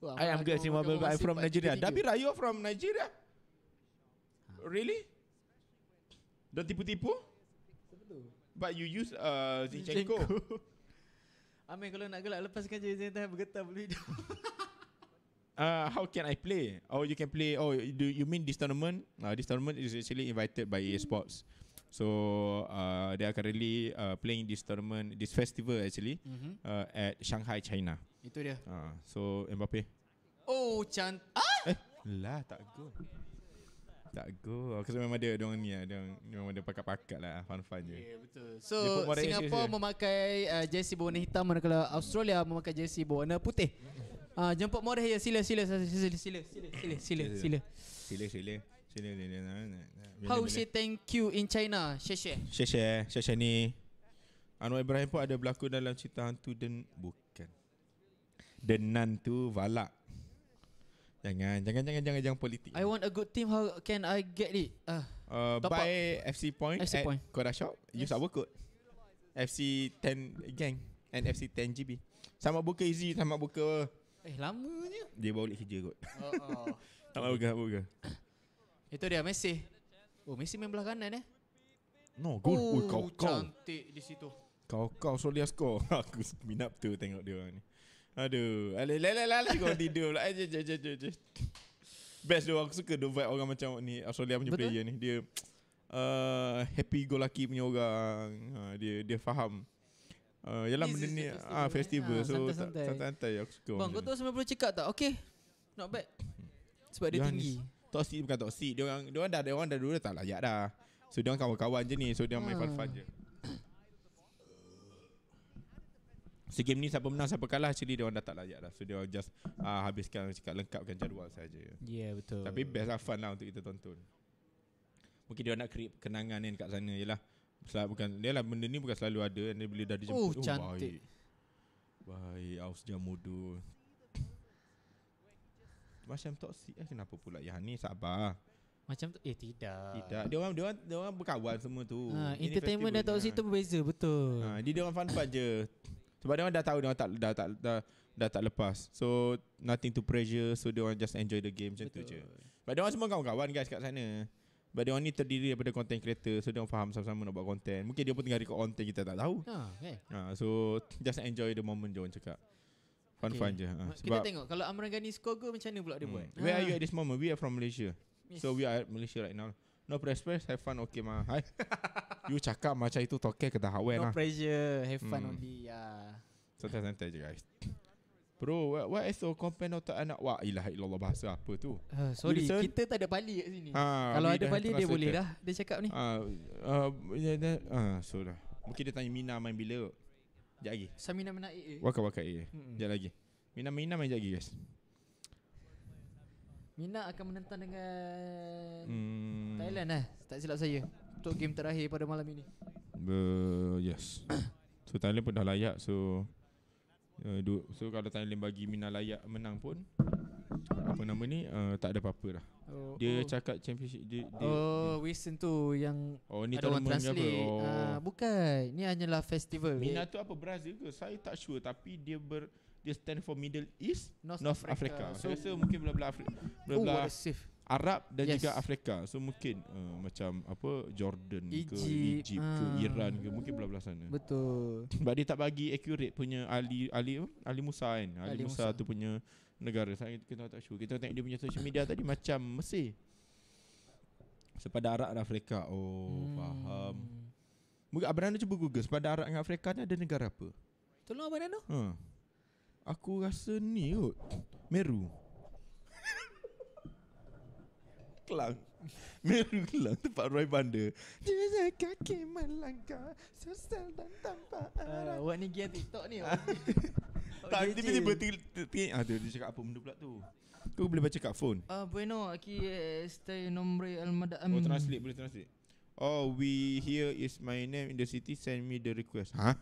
Well, I am good. I from Nigeria. Nigeria. Dabira, from Nigeria? Really? Don't tipu-tipu? But you use uh, Zinchenko. Amin kalau nak gelak lepaskan je jangan tahan bergetar bulu hidung. Uh, how can I play? Oh, you can play. Oh, do you mean this tournament? Uh, this tournament is actually invited by EA Sports. So, uh, they are currently uh, playing this tournament, this festival actually, mm-hmm. uh, at Shanghai, China. Itu dia. Uh, so, Mbappe. Oh, cantik. Ah? Eh, lah, tak go. Tak go oh, Aku rasa memang dia Dia ni lah Dia memang dia pakat-pakat lah Fun-fun je yeah, betul So Singapore memakai uh, Jersey berwarna hitam Manakala Australia memakai Jersey berwarna putih uh, Jemput Moreh ya Sila sila sila sila sila sila sila sila sila sila sila sila sila sila How say thank you in China Xie xie Xie xie Xie ni Anwar Ibrahim pun ada berlaku dalam cerita hantu dan Bukan The Nun tu Valak Jangan, jangan, jangan, jangan, jangan politik. I want a good team. How can I get it? Ah, uh, uh, buy up. FC Point FC point. Koda Shop. Use our code. FC 10 Gang and FC 10 GB. Sama buka easy, sama buka. Eh, lamanya. Dia boleh kerja kot. Oh, oh. sama buka, Itu dia, Messi. Oh, Messi main belah kanan eh. No, good. Oh, kau, kau. Cantik di situ. Kau, kau, solias kau. Aku minap tu tengok dia ni. Aduh. ale alah, alah, alah. Kau tidur pula. Aja, aja, aja, aja. Best tu. Aku suka the vibe orang macam ni. Australia punya Betul? player ni. Dia uh, happy go lucky punya orang. Uh, dia dia faham. Uh, yalah benda ni ah, festival. Ah, so santai-santai. santai-santai aku suka Bang kau tahu sampai boleh cakap tak Okay Not bad Sebab dia, tinggi ni, Toxic bukan toxic Dia orang dia orang dah, dia orang dah dulu dah tak layak dah So dia orang kawan-kawan je ni So dia main ah. fun-fun je So game ni siapa menang siapa kalah actually dia orang dah tak layak dah. So dia orang just uh, habiskan cakap lengkapkan jadual saja. Ya yeah, betul. Tapi best lah fun lah untuk kita tonton. Mungkin dia orang nak create kenangan ni dekat sana jelah. Sebab so, bukan dia lah benda ni bukan selalu ada dan dia bila dah dijemput. Oh, oh cantik. Oh, baik. baik aus jamudu. Macam toksik eh kenapa pula Yang ni sabar macam tu eh tidak tidak dia orang dia orang dia orang berkawan semua tu ha, entertainment dan toksik tu lah. berbeza betul ha, dia orang fun fun je sebab dia orang dah tahu dia orang tak dah tak dah, dah, tak lepas. So nothing to pressure so dia orang just enjoy the game macam tu je. Sebab dia orang semua kawan-kawan guys kat sana. Sebab dia orang ni terdiri daripada content creator So dia orang faham sama-sama nak buat content Mungkin dia pun tengah record content kita tak tahu ha, kan? ha, So just enjoy the moment dia orang cakap Fun-fun okay. fun je ha, Kita tengok kalau Amran Ghani score ke macam mana pula dia hmm. buat Where ha. are ah. you at this moment? We are from Malaysia yes. So we are at Malaysia right now No pressure, have fun, okay mah. Hai. you cakap macam itu toke ke dah hawen lah. No pressure, have fun hmm. only. Ya. Santai santai je guys. Bro, what, what is the compare not anak wah ilah ilallah bahasa apa tu? Uh, sorry, Listen? kita tak ada Bali kat sini. Ha, Kalau ada Bali dia boleh dah. dia cakap ni. Ah, uh, uh, uh, so dah. Mungkin dia tanya Mina main bila. Jap Samina menaik eh. Wakak wakak eh. Jap lagi. Mina Mina main jap guys. Mina akan menentang dengan hmm. Thailand lah Tak silap saya Untuk game terakhir pada malam ini uh, Yes So Thailand pun dah layak So uh, So kalau Thailand bagi Mina layak menang pun Apa nama ni uh, Tak ada apa-apa lah oh, Dia oh. cakap championship dia, dia, Oh Wilson tu yang Oh ni tournament translate. apa oh. uh, Bukan Ni hanyalah festival Mina tu apa Brazil ke Saya tak sure Tapi dia ber dia stand for Middle East, North, North Africa. Africa. So, so, so mungkin belah-belah Afrika, oh, belah Arab dan yes. juga Afrika. So mungkin uh, macam apa Jordan Egypt, ke Egypt uh, ah. ke Iran ke mungkin belah-belah sana. Betul. Sebab dia tak bagi accurate punya Ali Ali Ali Musa kan. Ali, Ali Musa. Musa tu punya negara. Saya kita tak sure. Kita tengok dia punya social media tadi macam Mesir. Sepada Arab dan Afrika. Oh, hmm. faham. Mungkin Abang Nano cuba Google sepada Arab dan Afrika ni ada negara apa? Tolong Abang Nano. Ha. Aku rasa ni kot Meru Kelang Meru Kelang Tempat Roy Bandar Jangan kaki melangkah Sosial dan tanpa arah eh, Awak ni gaya TikTok ni Tak tiba-tiba Tengok Ada ah, dia cakap apa benda pula tu Kau boleh baca kat phone Ah Bueno Aki eh, Stay nombre Almadam Oh translate Boleh translate Oh we here is my name in the city Send me the request Ha?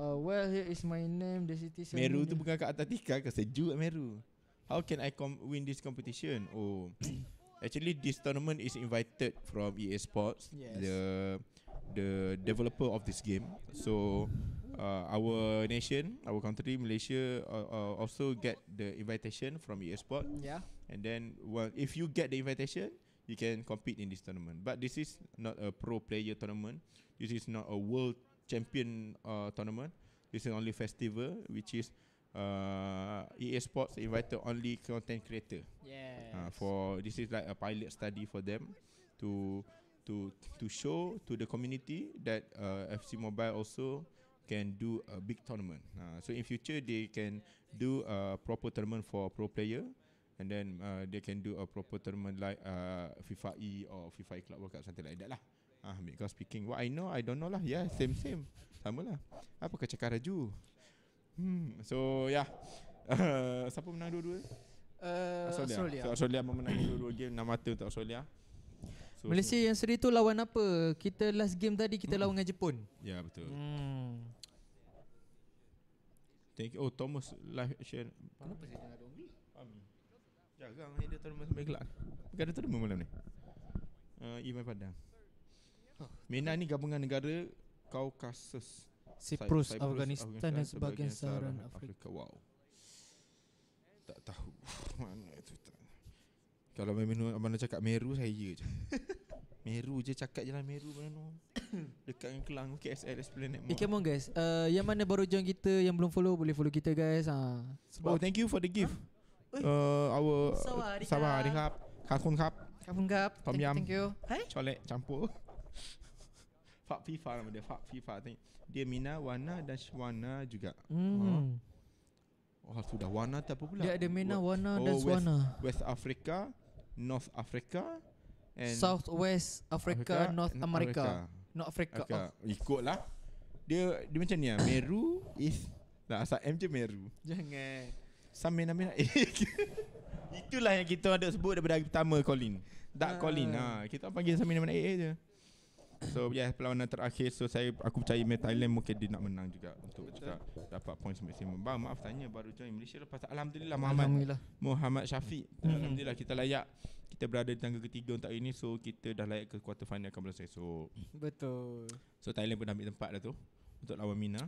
Uh, well, here is my name, the city. Meru Selena. tu bukan kat atas tika ke sejuk Meru. How can I com- win this competition? Oh, actually this tournament is invited from EA Sports, yes. the the developer of this game. So uh, our nation, our country Malaysia, uh, uh, also get the invitation from EA Sports. Yeah. And then, well, if you get the invitation, you can compete in this tournament. But this is not a pro player tournament. This is not a world champion uh, tournament. This is only festival which is uh, EA Sports invited only content creator. Yeah. Uh, for this is like a pilot study for them to to to show to the community that uh, FC Mobile also can do a big tournament. Uh, so in future they can do a proper tournament for pro player and then uh, they can do a proper tournament like uh, FIFA E or FIFA e Club World Cup something like that lah. Ah, ambil kau speaking. What I know, I don't know lah. Yeah, same same. Sama lah. Apa kau cakap Raju? Hmm, so yeah. Uh, siapa menang dua-dua? Uh, Australia. Australia. So, Australia memenang dua-dua game. Nama tu untuk Australia. So, Malaysia yang seri tu lawan apa? Kita last game tadi kita hmm. lawan dengan Jepun. Ya, yeah, betul. Hmm. Thank you. Oh, Thomas live share. Kenapa saya jangan ada orang Faham. Jagang ni dia terima sampai gelap. ada terima malam ni. Uh, Iman Padang. MENA ni gabungan negara Caucasus Cyprus, Cyprus Afghanistan, dan sebagian Saharan Afrika. Afrika. Wow. Tak tahu mana itu. Kalau memang mana cakap Meru saya je. Meru je cakap jalan Meru mana no. Dekat dengan Kelang KSL Esplanade Mall. Okay, eh, come on guys. Uh, yang mana baru join kita yang belum follow boleh follow kita guys. Ha. Sebab oh, thank you for the gift. Huh? Uh, our Sawa, Sawa, Rihab. Kakun Kap. Kakun Kap. Tom thank, Yam. Thank you. Hai? Colek campur. Fak FIFA nama dia Fak FIFA Dia Mina, Wana dan Shwana juga hmm. Ha? Oh sudah Wana tak apa pula Dia ada Mina, Wana dan oh, Shwana West, West Africa North Africa and West Africa, Africa North America, America. North Africa, Africa. Oh. Ikutlah Dia dia macam ni lah Meru is Tak nah, asal M je Meru Jangan Sam Mina Mina Itulah yang kita ada sebut daripada hari pertama Colin Tak ah. Colin ha, Kita panggil Sam Mina Mina AA je So yeah Perlawanan terakhir So saya aku percaya Mereka Thailand mungkin Dia nak menang juga Untuk Betul. juga Dapat point maksimum Bang maaf tanya Baru join Malaysia lepas Alhamdulillah Muhammad Alhamdulillah. Muhammad Syafiq hmm. Alhamdulillah kita layak Kita berada di tangga ketiga Untuk ini So kita dah layak ke Quarter final akan berlaku esok Betul So Thailand pun ambil tempat dah tu Untuk lawan Mina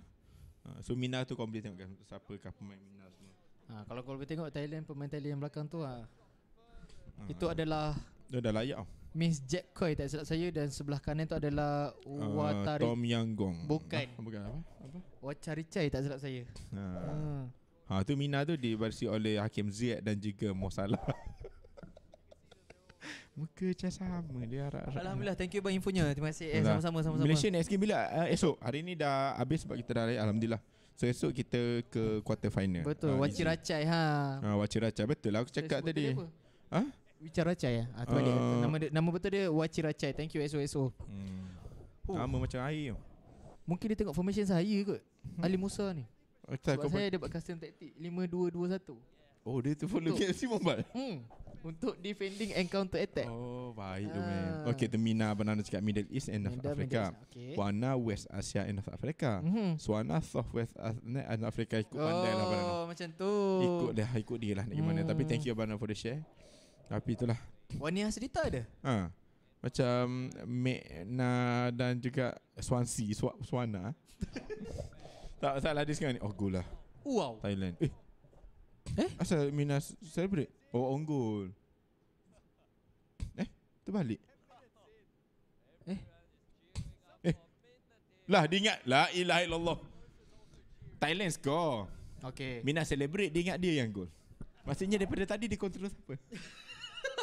ha, So Mina tu kau boleh tengokkan Siapa kah pemain Mina semua ha, Kalau kau boleh tengok Thailand Pemain Thailand yang belakang tu ha, ha, Itu adalah Dia dah layak Miss Jack Koi tak silap saya dan sebelah kanan tu adalah uh, ah, Watari Tom Yang Gong. Bukan. Ah, bukan apa? Apa? Watari Chai tak silap saya. Ha. Ha, ha tu Mina tu dibersi oleh Hakim Ziad dan juga Mosalah. Muka macam sama dia harap Alhamdulillah thank you bang infonya Terima kasih eh, sama-sama, sama-sama Malaysia next game bila uh, esok Hari ni dah habis sebab kita dah Alhamdulillah So esok kita ke quarter final Betul uh, Wacir Acai ha. Uh, Wacir Acai betul lah aku cakap tadi apa? Ha? Wicharachai ya? ah tu uh, ah. dia nama dia, nama betul dia Wachirachai thank you SOSO hmm. nama macam air mungkin dia tengok formation saya kot hmm. Ali Musa ni Atas, eh, Sebab saya dapat custom tactic 5221 Oh dia tu follow KFC Bombard hmm. Untuk defending and counter attack Oh baik ah. tu Okay the Mina Banana cakap Middle East and North Middle Africa Middle okay. Wana West Asia and North Africa mm-hmm. Suana Southwest and Africa Ikut lah, oh, pandai lah Banana Oh macam tu Ikut dia Ikut dia lah nak gimana hmm. Tapi thank you Banana for the share tapi itulah. Wania cerita ada? Ha. Macam Mekna dan juga Swansi, Swana. tak salah dia sekarang ni. Oh, gula. Wow. Thailand. Eh. Eh? Asal mina celebrate? Oh, onggol. Eh, terbalik. Eh. eh. Lah dia ingat La ilaha illallah Thailand score Okay Mina celebrate Dia ingat dia yang goal Maksudnya daripada tadi Dia kontrol apa?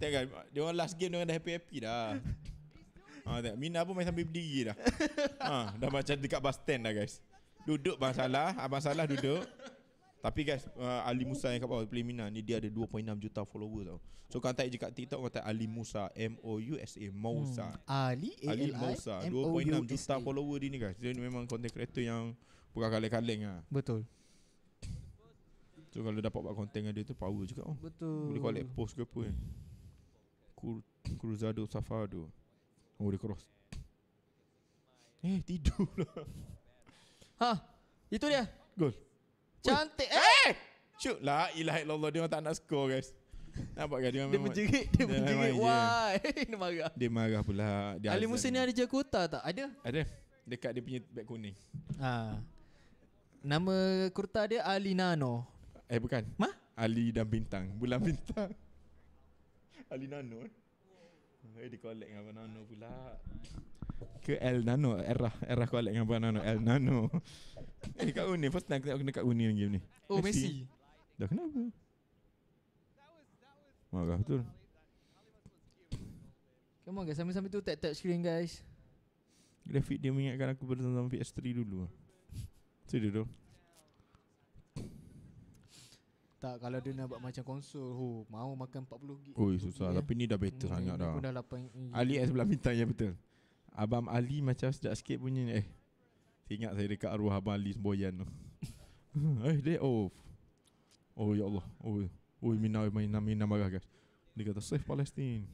Tengok kan, dia orang last game dia orang dah happy-happy dah. Ha, tengok. Mina pun main sambil berdiri dah. Ha, dah macam dekat bus stand dah guys. Duduk Abang Salah, Abang Salah duduk. Tapi guys, uh, Ali Musa yang kat bawah play Mina ni dia ada 2.6 juta follower tau. So kau tak je kat TikTok kau tak Ali Musa M O U S A Musa. Hmm. Ali Ali Musa 2.6 juta follower dia ni guys. Dia ni memang content creator yang bukan kaleng-kaleng ah. Betul. So kalau dapat buat content dengan dia tu power juga oh. Betul. Boleh collect post ke apa kan. Cruzado Safado Oh dia cross Eh tidur lah Ha Itu dia Gol Cantik Oi. Eh, cuk lah Ilah Allah Dia tak nak score guys Nampak kan dia, memang menjerit Dia, dia menjerit Why Dia marah Dia marah pula dia Ali Musa ni ada Jakarta tak Ada Ada Dekat dia punya beg kuning ha. Nama kurta dia Ali Nano Eh bukan Ma? Ali dan Bintang Bulan Bintang Ali Nano eh? eh dia collect dengan Abang Nano pula Ke El Nano Era Era collect dengan Abang Nano El Nano Eh kat Uni First time aku tengok kena kat Uni lagi ni Oh Messi. Messi Dah kenapa Marah betul Come on guys Sambil-sambil tu tap tap screen guys Grafik dia mengingatkan aku bersama PS3 dulu Itu dia tu tak kalau dia nak buat macam konsol oh mau makan 40 gig oi susah ya. tapi ni dah better hmm, sangat dah, dah ali S sebelah minta yang betul abang ali macam sedap sikit punya ni eh ingat saya dekat arwah abang ali semboyan tu eh dia oh. oh ya Allah oi oh, oi oh, mina mina mina marah guys dia kata safe Palestin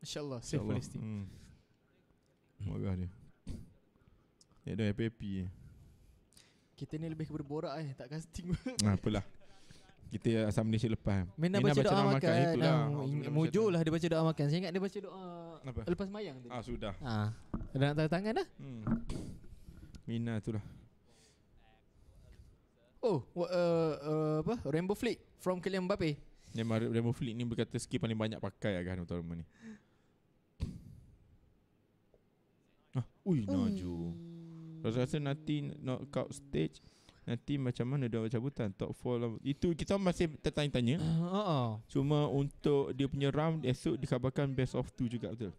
insyaallah safe Insya Palestin hmm. marah dia dia dah happy, kita ni lebih berborak eh tak casting ah apalah kita asam Malaysia lepas Mina, Mina baca, baca doa, doa makan, makan itulah. Nah, Mujur lah dia baca doa makan Saya ingat dia baca doa Apa? Lepas mayang tadi. Ah sudah ah. Dah nak tanda tangan dah hmm. Mina tu lah Oh what, uh, eh, uh, eh, apa? Rainbow flick From Kylian Mbappe Rainbow flick ni berkata Ski paling banyak pakai agak Hanum Tarumah ni ah, Ui Naju Rasa-rasa nanti Knockout stage Nanti macam mana dia cabutan Top 4 lah. Itu kita masih tertanya-tanya uh-huh. Ah, ah, ah. Cuma untuk dia punya round Esok dikabarkan best of 2 juga betul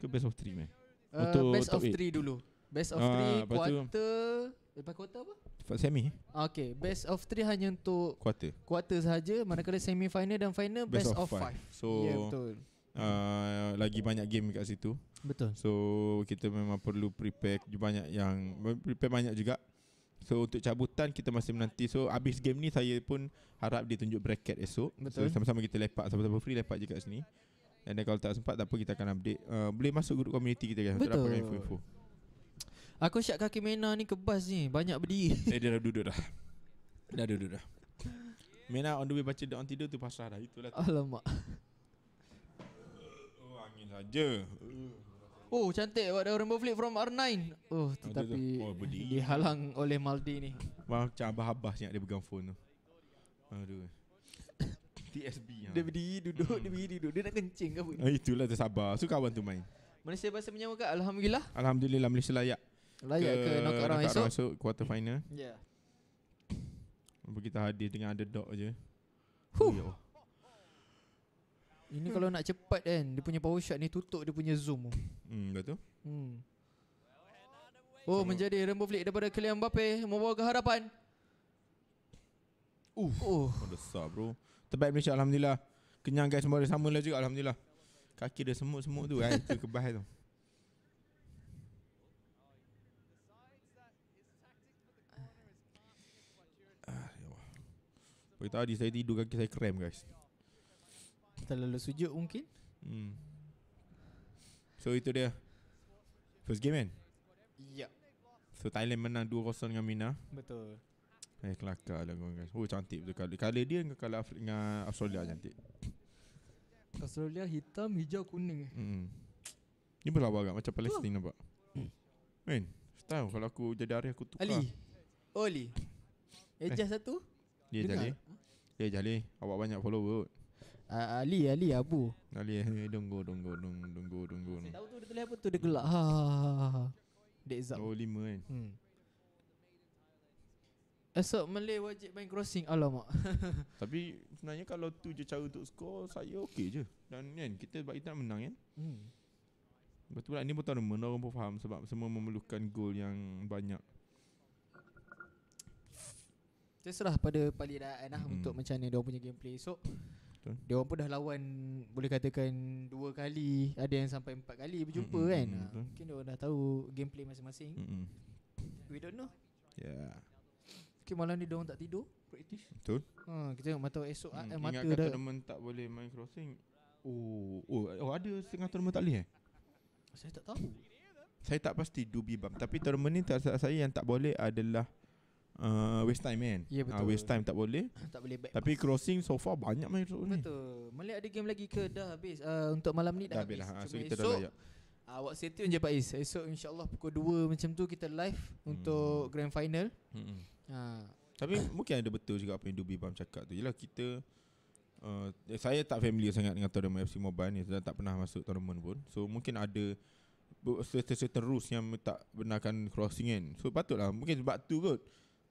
Ke best of 3 man uh, Best of 3 dulu Best of 3 uh, quarter tu, Lepas quarter apa? Semi Okay best of 3 hanya untuk Quarter Quarter sahaja Manakala semi final dan final Best, best of 5 So yeah, betul Uh, lagi banyak game kat situ. Betul. So kita memang perlu prepare banyak yang prepare banyak juga. So untuk cabutan kita masih menanti. So habis game ni saya pun harap dia tunjuk bracket esok. Betul. So sama-sama kita lepak sama-sama free lepak je kat sini. And then kalau tak sempat tak apa kita akan update. Uh, boleh masuk grup community kita guys. Betul. Dapatkan info-info. Aku syak kaki Mena ni kebas ni. Banyak berdiri. Eh dia dah duduk dah. Dah duduk dah. Mena on the way baca on tidur tu pasrah dah. Itulah. Alamak. Oh angin saja. Uh. Oh cantik buat ada rainbow flip from R9 Oh tetapi oh, oh, Dihalang oleh Maldi ni Macam abah-abah siap dia pegang phone tu Aduh TSB ha. Dia berdiri duduk Dia berdiri duduk Dia nak kencing ke apa ah, Itulah tersabar So kawan tu main Malaysia bahasa menyawa ke Alhamdulillah Alhamdulillah Malaysia layak Layak ke, ke knock around knock esok so quarter final Ya yeah. Kita hadir dengan ada underdog je Huh ya ini hmm. kalau nak cepat kan Dia punya power shot ni Tutup dia punya zoom Hmm Dah Hmm Oh menjadi rainbow flick daripada Kylian Mbappe Membawa ke hadapan Uf, Oh Besar bro Terbaik Malaysia Alhamdulillah Kenyang guys semua sama lah juga Alhamdulillah Kaki dia semut-semut tu kan Itu kebah tu Pagi ah, ya tadi saya tidur kaki saya krem guys terlalu sujud mungkin hmm. So itu dia First game kan? Ya yeah. So Thailand menang 2-0 dengan Mina Betul Eh kelakar lah korang guys Oh cantik betul Kala, kala dia dengan kala Afri- dengan Australia cantik Australia hitam hijau kuning hmm. Ni berlawa agak macam Palestin nampak Kan Tahu kalau aku jadi hari aku tukar Ali Oh Ali Ejah eh. satu Dia jali Dia jali Awak banyak follower kot Uh, Ali, Ali, Abu. Ali, donggo, donggo, donggo, donggo, donggo. Saya tahu tu dia tulis apa tu dia gelak. Ha ha ha. Oh, lima kan. Hmm. Esok Malay wajib main crossing Alamak Tapi sebenarnya kalau tu je cara untuk skor Saya okey je Dan kan kita sebab kita nak menang kan hmm. Lepas tu pula ni pun ada Orang pun faham sebab semua memerlukan gol yang banyak Terserah pada paliraan lah hmm. Untuk macam ni. dia punya gameplay esok betul. Dia orang pun dah lawan boleh katakan dua kali, ada yang sampai empat kali berjumpa mm-hmm. kan. Mm-hmm. mungkin dia orang dah tahu gameplay masing-masing. Mm-hmm. We don't know. Yeah. Okay, malam ni dia orang tak tidur praktis. Betul. Ha, kita tengok mata esok mm, eh, mata dah. Ingat kata tak boleh main crossing. Oh, oh, oh ada setengah tournament tak boleh eh? Saya tak tahu. Saya tak pasti dubi bam tapi tournament ni tak saya yang tak boleh adalah uh, waste time kan. yeah, ya, betul. Uh, waste time tak boleh. tak boleh back. Tapi crossing so far banyak main Betul. Malik ada game lagi ke dah habis uh, untuk malam ni dah, dah habis. Lah. Ah, so kita dah layak. Ah, awak setia je Pak Is. Esok Allah pukul 2 macam tu kita live hmm. untuk grand final. Hmm. Ha. Tapi mungkin ada betul juga apa yang Dubi Bam cakap tu. Yalah kita uh, saya tak familiar sangat dengan tournament FC Mobile ni. Saya tak pernah masuk tournament pun. So mungkin ada certain, certain rules yang tak benarkan crossing kan. So patutlah mungkin sebab tu kot.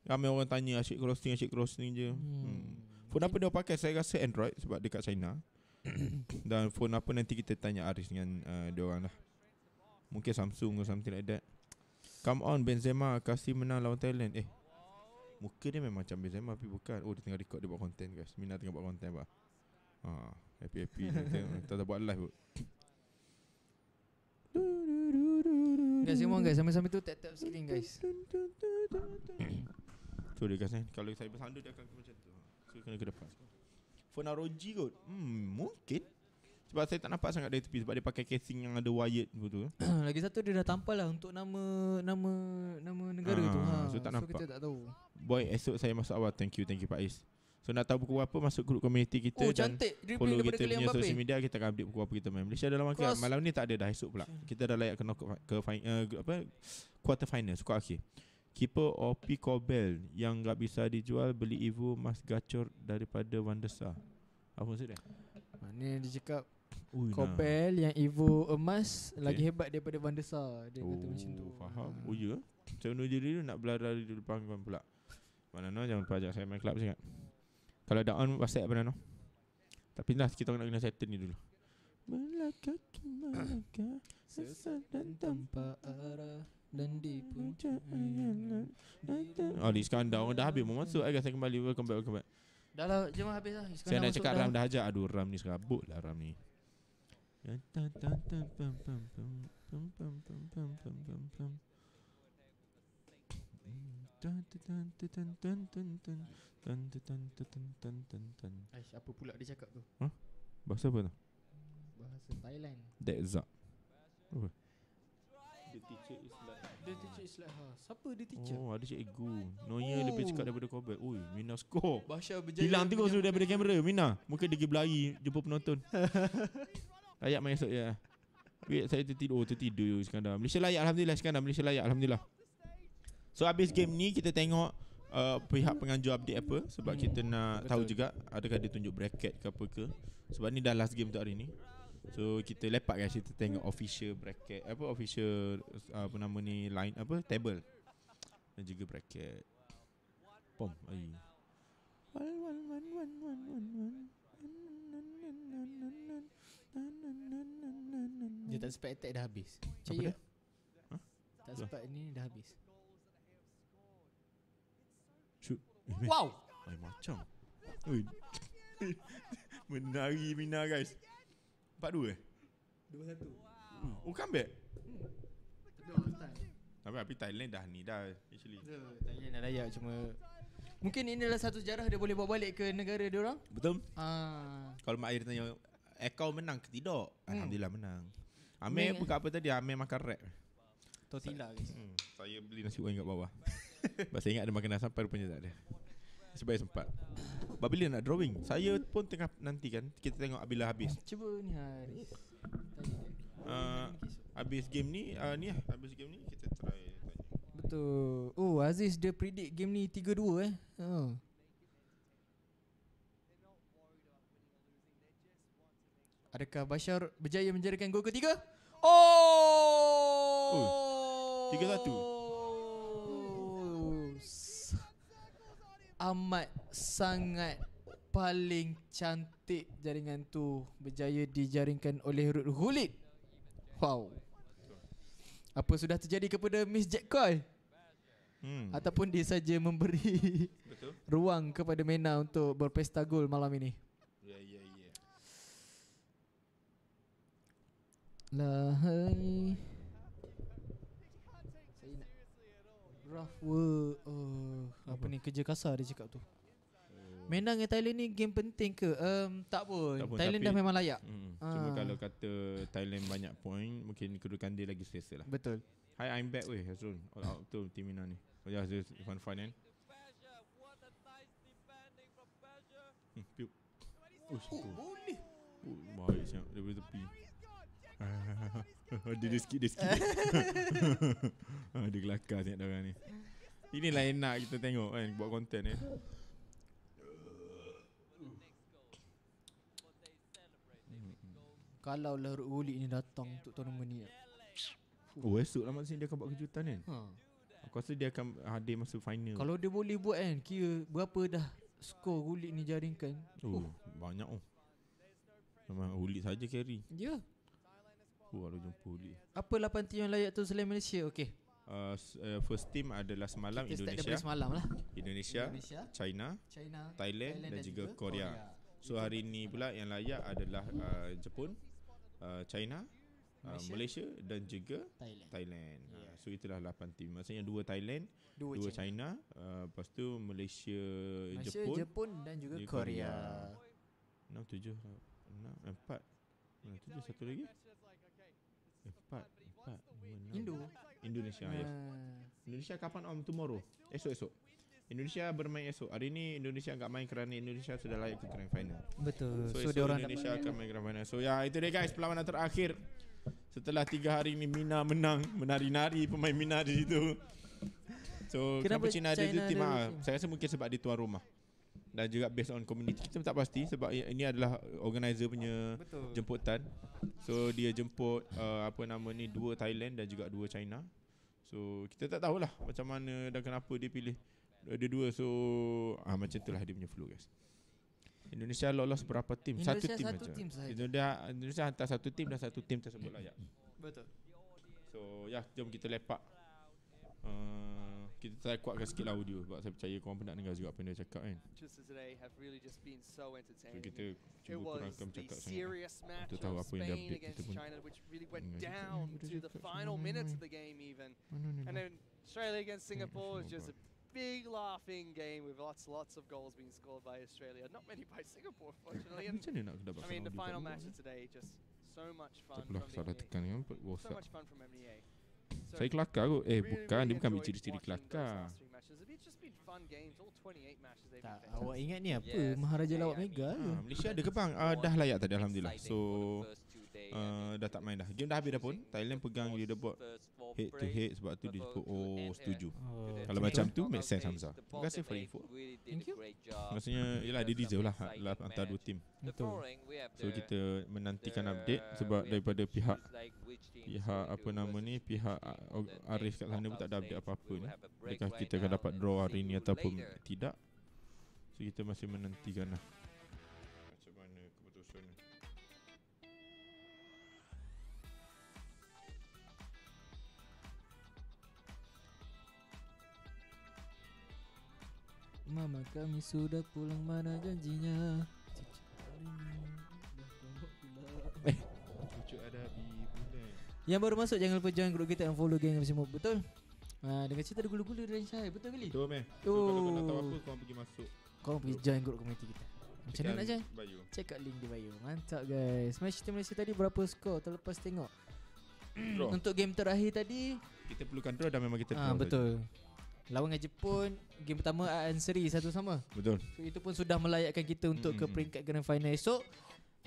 Ramai orang tanya Asyik crossing Asyik crossing je hmm. hmm. Phone apa dia pakai Saya rasa Android Sebab dekat China Dan phone apa Nanti kita tanya Aris Dengan uh, dia orang lah Mungkin Samsung Or something like that Come on Benzema Kasih menang lawan Thailand Eh Muka dia memang macam Benzema Tapi bukan Oh dia tengah record Dia buat content guys Mina tengah buat content bah. Ha, Happy-happy eh, Tak tahu buat live Guys, semua guys, sampai-sampai tu tap tap screen guys. Tu dia kasi eh? Kalau saya bersandar dia akan macam tu So kena ke depan Phone ROG kot Hmm mungkin Sebab saya tak nampak sangat dari tepi Sebab dia pakai casing yang ada wired tu, tu. Lagi satu dia dah tampal lah Untuk nama Nama Nama negara ha, tu ah, ha. So tak nampak So kita tak tahu Boy esok saya masuk awal Thank you thank you Pak Is So nak tahu buku apa masuk grup community kita Oh dan Follow kita punya Mbappe. social media Kita akan update pukul berapa kita main Malaysia dalam akhir Malam ni tak ada dah esok pula Kita dah layak ke, ke, ke uh, apa Quarter final Suka akhir keeper OP Cobel yang enggak bisa dijual beli ibu Mas Gacor daripada Wandesa. Apa maksud dia? Mana dia cakap Ui, yang ibu emas okay. lagi hebat daripada Wandesa. Dia oh, kata macam tu. Oh, faham. Ha. Oh ya. Saya menuju dulu nak berlari di depan kawan pula. Mana no jangan pajak saya main club sangat. Kalau dah on WhatsApp mana no. Tapi dah kita nak kena settle ni dulu. Melaka kemana ke Sesat dan tanpa arah dan di pun Oh, di Iskandar orang dah habis mau masuk. Ayah saya kembali. Welcome back, welcome back. Dah lah, jom habis lah. Iskandar saya nak cakap Ram dah ajak. Aduh, Ram ni serabut lah Ram ni. Aish, apa pula dia cakap tu? Huh? Bahasa apa tu? Bahasa Thailand. That's up. Apa? Okay. The teacher is like The teacher is like ha. Siapa dia teacher? Oh ada cikgu Noya oh. lebih cakap daripada Corbett Ui Mina skor Bahasa berjaya Hilang tengok sudah daripada kamera Mina Muka dia berlari Jumpa penonton Layak main esok ya Wait saya tertidur Oh tertidur Iskandar Malaysia layak Alhamdulillah Iskandar Malaysia layak Alhamdulillah So habis game ni kita tengok uh, pihak penganjur update apa sebab hmm. kita nak Betul. tahu juga adakah dia tunjuk bracket ke apa ke sebab ni dah last game untuk hari ni So kita lepak guys kan situ tengok official bracket apa official apa nama ni line apa table dan juga bracket. Pom ai. Wan wan wan attack dah habis ya. ha? Tak sempat ni dah habis Shoot Wow Ay, Macam Menari Mina guys Part 2 eh? 2 1 Wow. Hmm. Oh, come back? Hmm. Tapi tapi Thailand dah ni dah actually. Yeah, Thailand dah layak cuma mungkin ini adalah satu sejarah dia boleh bawa balik ke negara dia orang. Betul? Ah. Kalau Mak Air tanya Ekau menang ke tidak? Hmm. Alhamdulillah menang. Amir Neng. buka eh? apa tadi? Amir makan rap. Tortilla guys. Hmm. Saya beli nasi goreng kat bawah. Sebab saya ingat ada makanan sampai rupanya tak ada. Sebaik sempat Babila nak drawing Saya pun tengah nanti kan Kita tengok bila habis Cuba ni Haris uh, ah, Habis game ni uh, Ni lah Habis game ni Kita try Betul Oh Aziz dia predict game ni 3-2 eh oh. Adakah Bashar berjaya menjadikan gol ketiga? Oh! Tiga satu. 3-1. amat sangat paling cantik jaringan tu berjaya dijaringkan oleh Rut Hulit. Wow. Apa sudah terjadi kepada Miss Jack Coy? Hmm. Ataupun dia saja memberi Betul. ruang kepada Mena untuk berpesta gol malam ini. Ya, ya, ya. Lahai. rough work uh, apa, ni kerja kasar dia cakap tu oh. Menang dengan Thailand ni game penting ke? Um, tak, pun. tak Thailand tapi, dah memang layak hmm, uh. Cuma kalau kata Thailand banyak point Mungkin kedudukan dia lagi selesa lah Betul Hi I'm back weh Hazrul All out tu team Mina ni Oh ya Hazrul fun fun kan Oh, oh, oh, oh, oh, oh, oh, oh, oh, oh, Ah, dia, dia sikit, dia sikit. ah, dia kelakar tengok orang ni. Inilah enak kita tengok kan, buat konten ni. Kalau lah Ruli ni datang untuk tournament ni. Eh. Oh, esok lah maksudnya dia akan buat kejutan kan? Ha. Aku rasa dia akan hadir masa final. Kalau dia boleh buat kan, kira berapa dah skor Ruli ni jaringkan. Oh, uh. banyak oh. Memang Ruli saja carry. Ya. Yeah. Oh Arwah jemput Uli Apa 8 team yang layak tu selain Malaysia Okay uh, uh, First team adalah semalam Kita Indonesia start semalam lah Indonesia, Indonesia China, China Thailand, Thailand dan, dan juga, Korea. Korea So hari ni pula yang layak adalah uh, Jepun uh, China uh, Malaysia, Malaysia dan juga Thailand. Thailand. Uh, yeah. So itulah lapan tim. Maksudnya dua Thailand, dua China, China uh, lepas tu Malaysia, Malaysia Jepun, Jepun dan juga Korea. Korea. 6 7 6 4 tujuh satu lagi. Empat Empat Indo Indonesia yes. Ya. Indonesia kapan on tomorrow Esok-esok Indonesia bermain esok Hari ini Indonesia enggak main kerana Indonesia sudah layak ke grand final Betul So, so, so Indonesia akan main grand final So ya yeah, itu dia guys Perlawanan terakhir Setelah tiga hari ni Mina menang Menari-nari pemain Mina di situ So kenapa, kenapa China, China ada itu tim Saya rasa mungkin sebab di tuan rumah dan juga based on community kita tak pasti sebab ini adalah organizer punya Betul. jemputan so dia jemput uh, apa nama ni dua Thailand dan juga dua China so kita tak tahulah macam mana dan kenapa dia pilih dia dua so ah macam itulah dia punya flow guys Indonesia lolos berapa tim satu tim satu saja Indonesia, Indonesia hantar satu tim dan satu tim tersebut lah ya. betul so ya jom kita lepak uh, kita saya kuatkan sikit lah audio sebab saya percaya korang pernah dengar juga apa yang dia cakap kan just as today have really just been so entertaining so kita cuba kurangkan bercakap sangat untuk tahu apa yang dia update kita pun China, which really went down to the final minutes of the game even and then Australia against Singapore is just a big laughing game with lots lots of goals being scored by Australia not many by Singapore fortunately and I mean the final match eh? of today just so much fun from the MEA so much fun from MEA saya kelakar kot Eh bukan Dia bukan ciri-ciri kelakar tak, Awak ingat ni apa Maharaja Lawak Mega ha, Malaysia ada ke bang uh, Dah layak tadi Alhamdulillah So uh, dah tak main dah. Game dah habis dah pun. Thailand pegang dia dapat head to head sebab tu dia cakap oh setuju. Oh. Kalau macam tu make sense Hamza. Terima kasih for info. Thank you. Maksudnya yalah dia deserve lah, lah antara dua team. Betul. So kita menantikan update sebab daripada pihak pihak apa nama ni pihak Arif kat sana pun tak ada update apa-apa ni. Adakah kita akan dapat draw hari ni ataupun tidak. So kita masih menantikan lah. Mama kami sudah pulang mana janjinya Cucu hari eh. ada di bulan Yang baru masuk jangan lupa join grup kita yang follow geng yang Betul? Ha, dengan cerita ada gula-gula dari saya Betul kali? Betul meh oh. Kalau nak tahu apa kau pergi masuk Kau pergi join grup komuniti kita Macam mana nak join? Check out link di bio Mantap guys Match team Malaysia tadi berapa skor terlepas tengok Untuk game terakhir tadi Kita perlukan draw dan memang kita ah, draw ha, Betul Lawan dengan Jepun Game pertama Dan seri satu sama Betul so, Itu pun sudah melayakkan kita Untuk mm-hmm. ke hmm. peringkat grand final esok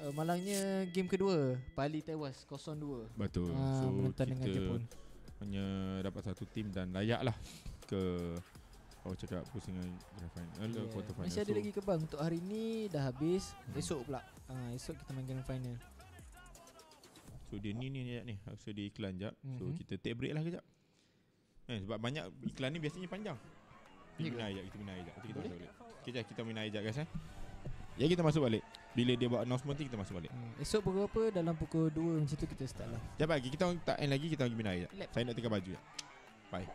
uh, Malangnya Game kedua Bali tewas 0-2 Betul uh, So kita dengan Jepun. Hanya dapat satu tim Dan layak lah Ke Oh cakap pusingan grand final, eh, yeah. quarter final. Masih ada so, lagi kebang Untuk hari ni Dah habis hmm. Esok pula uh, Esok kita main grand final So dia ni ni ni ni Aku sedia iklan jap mm-hmm. So mhm. kita take break lah kejap Eh, sebab banyak iklan ni biasanya panjang. Kita minum air kita minum air jap. Kita masuk balik. Okey, jap kita minum air jap guys eh. Ya kita masuk balik. Bila dia buat announcement ni kita masuk balik. Hmm. Esok pukul apa dalam pukul 2 macam tu kita start lah. Jap lagi kita tak end lagi kita pergi minum air jap. Saya nak tukar baju jap. Bye.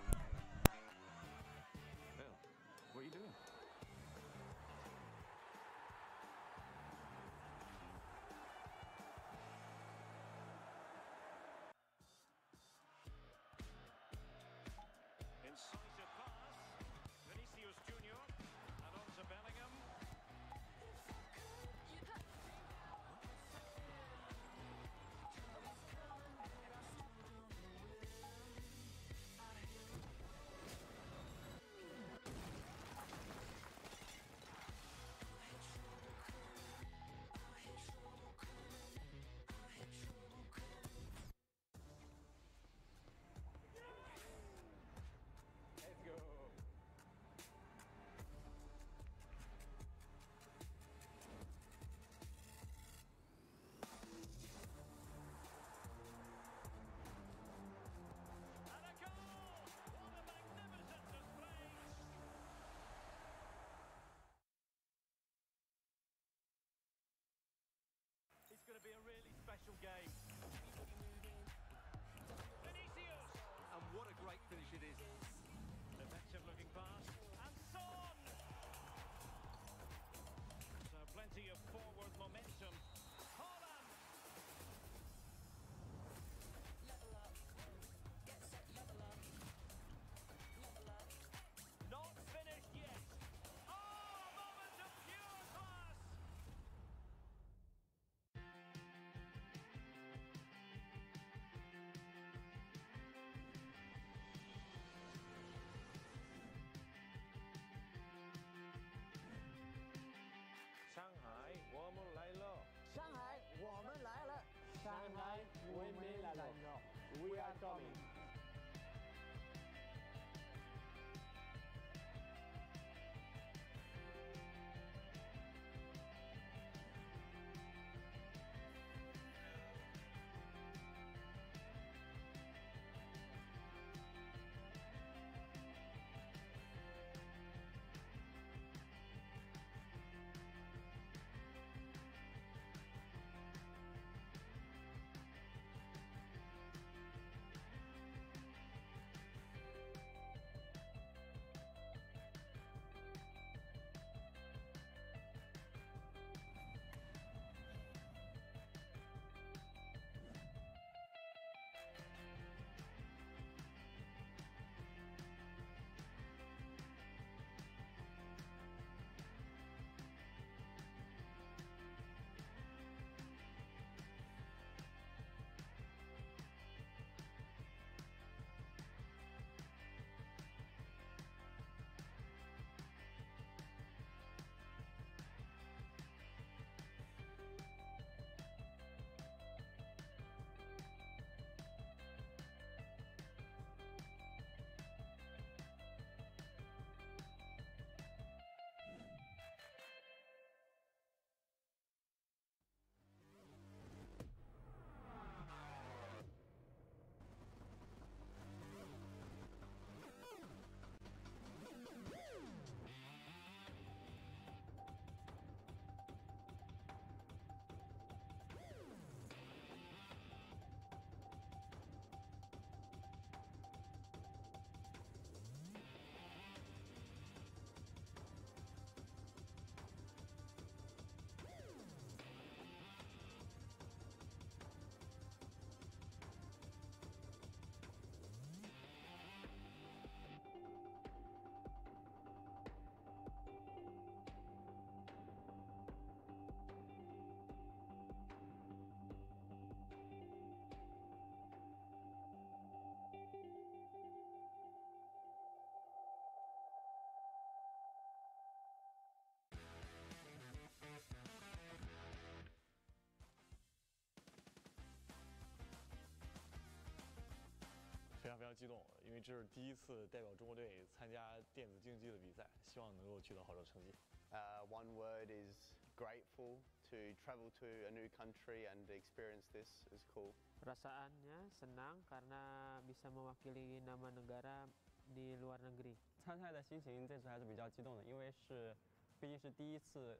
这是第一次代表中国队参加电子竞技的比赛，希望能够取得好的成绩。呃，One word is grateful to travel to a new country and experience this is cool。Rasaannya senang karena bisa mewakili nama negara di luar negeri。参赛的心情这次还是比较激动的，因为是毕竟是第一次。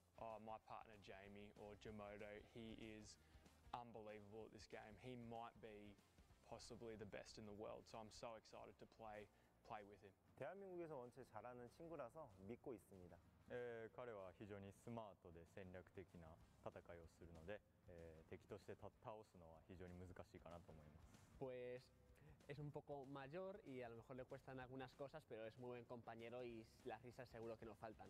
oh, my partner Jamie or Jamoto, he is unbelievable at this game. He might be possibly the best in the world. So I'm so excited to play play with him. 대한민국에서 원체 잘하는 친구라서 믿고 있습니다. 에, Pues es un poco mayor y a lo mejor le cuestan algunas cosas, pero es muy buen compañero y las risas seguro que no faltan.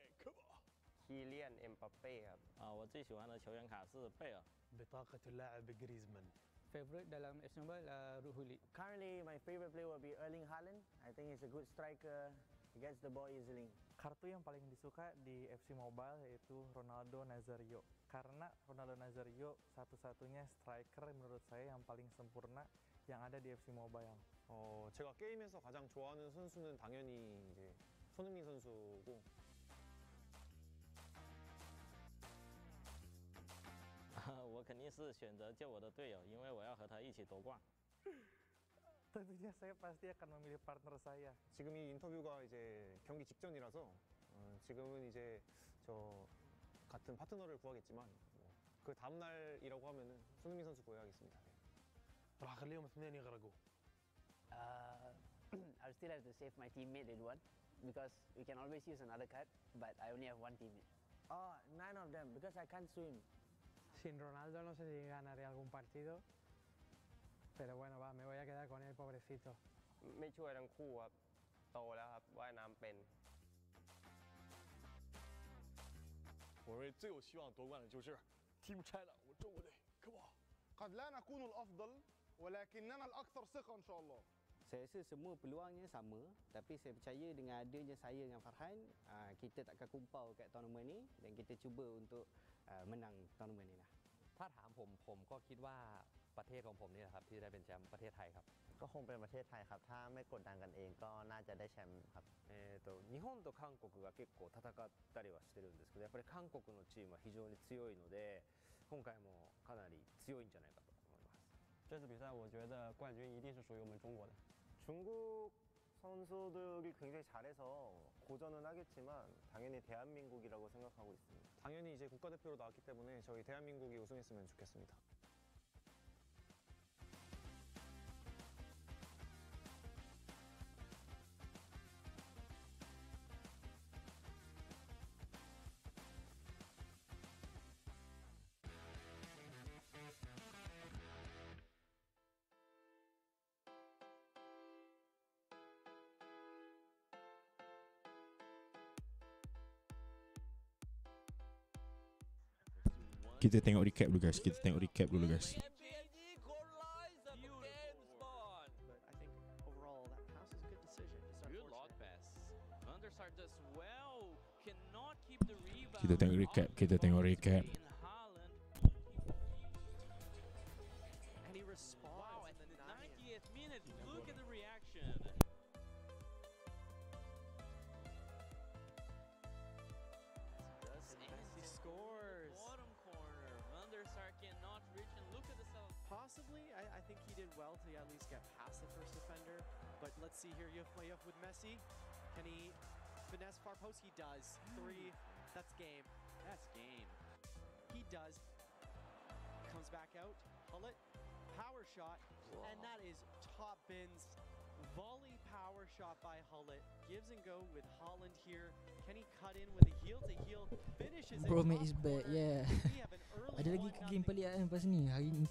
كي ليان امبابي اه وتي شو انا شو ينكا بيل بطاقه اللاعب جريزمان favorite dalam FC Mobile uh, Ruhuli. Currently my favorite player will be Erling Haaland. I think he's a good striker. He gets the ball easily. Kartu yang paling disuka di FC Mobile yaitu Ronaldo Nazario. Karena Ronaldo Nazario satu-satunya striker menurut saya yang paling sempurna yang ada di FC Mobile. Oh, 제가 게임에서 가장 좋아하는 선수는 당연히 이제 손흥민 선수고. 我肯定是选择救我的队友，因为我要和他一起夺冠。Tentunya saya pasti akan memilih partner saya. 지금 이 인터뷰가 이제 경기 직전이라서 어, 지금은 이제 저 같은 파트너를 구하겠지만 뭐, 그 다음 날이라고 하면은 손흥민 선수 구해야겠습니다. راح اخليهم اثنين يغرقوا. I'll still have to save my teammate Ridwan because we can always use another card, but I only have one teammate. Oh, nine of them because I can't swim. sin Ronaldo no sé si ganaré algún partido. Pero bueno, va, me voy a quedar con él, pobrecito. Me he en Cuba, todo la buena pen. 我认为最有希望夺冠的就是 Team China，我中国队，Come on。قد لا نكون الأفضل ولكننا الأكثر ثقة إن شاء الله. Saya rasa semua peluangnya sama tapi saya percaya dengan adanya saya dengan Farhan ah, kita tak akan kumpau kat tournament ini dan kita cuba untuk มันังตอนเมื่อนี้นะถ้าถามผมผมก็คิดว่าประเทศของผมนี่แหละครับที่ได้เป็นแชมป์ประเทศไทยครับ ก็คงเป็นประเทศไทยครับ ถ้าไม่กดดันกันเองก็น่าจะได้แชมป์ครับเออ่่ญีปัตえーと日本と韓国が結構戦ったりはしてるんですけどやっぱり韓国のチームは非常に強いので今回もかなり強いんじゃないかと思います。这次比赛我觉得冠军一定是属于我们中国的。中国 선수들이 굉장히 잘해서 고전은 하겠지만 당연히 대한민국이라고 생각하고 있습니다. 당연히 이제 국가대표로 나왔기 때문에 저희 대한민국이 우승했으면 좋겠습니다. Kita tengok recap dulu guys Kita tengok recap dulu guys Kita tengok recap Kita tengok recap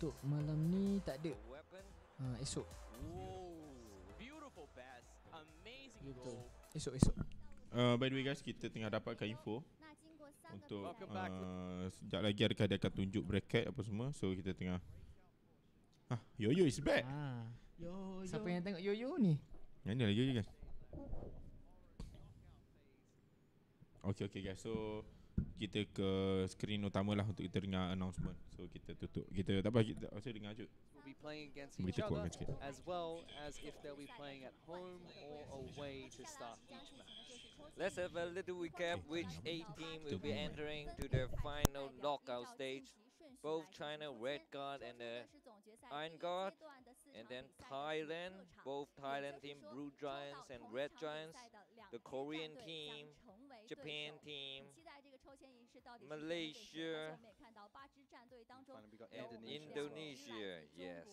untuk malam ni tak ada. Ha, esok. Betul. Esok esok. Uh, by the way guys, kita tengah dapatkan info untuk uh, sejak lagi ada dia akan tunjuk bracket apa semua. So kita tengah Ah, ha, Yoyo is back. Ha. Yo, yo. Siapa yang tengok Yoyo ni? Yang ni lagi Yoyo guys. Okay okay guys. So kita ke screen utama lah untuk kita dengar announcement. So kita tutup. Kita tak apa kita rasa oh, dengar aje. Kita be playing against as well as if they'll be playing at home or away to start each match. Let's have a little recap which eight team will be entering to their final knockout stage. both China Red Guard and the Iron Guard, and then Thailand, both Thailand team Blue Giants and Red Giants, the Korean team, Japan team, Malaysia, and Indonesia, yes.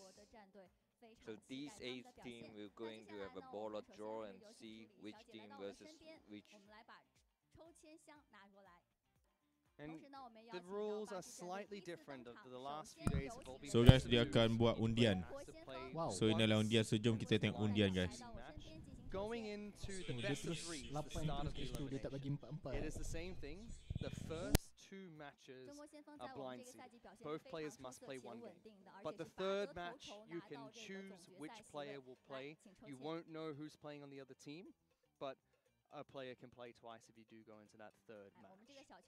So these eight teams, we're going to have a ball of draw and see which team versus which. 抽签箱拿过来。the rules are slightly different of the last few days all So guys, dia akan buat undian. Wow. So inilah undian. So jom kita tengok undian guys. Going into the best of three, the start of the It is the same thing. The first two matches are blind seed. Both players must play one game. But the third match, you can choose which player will play. You won't know who's playing on the other team, but a player can play twice if you do go into that third match. they are gonna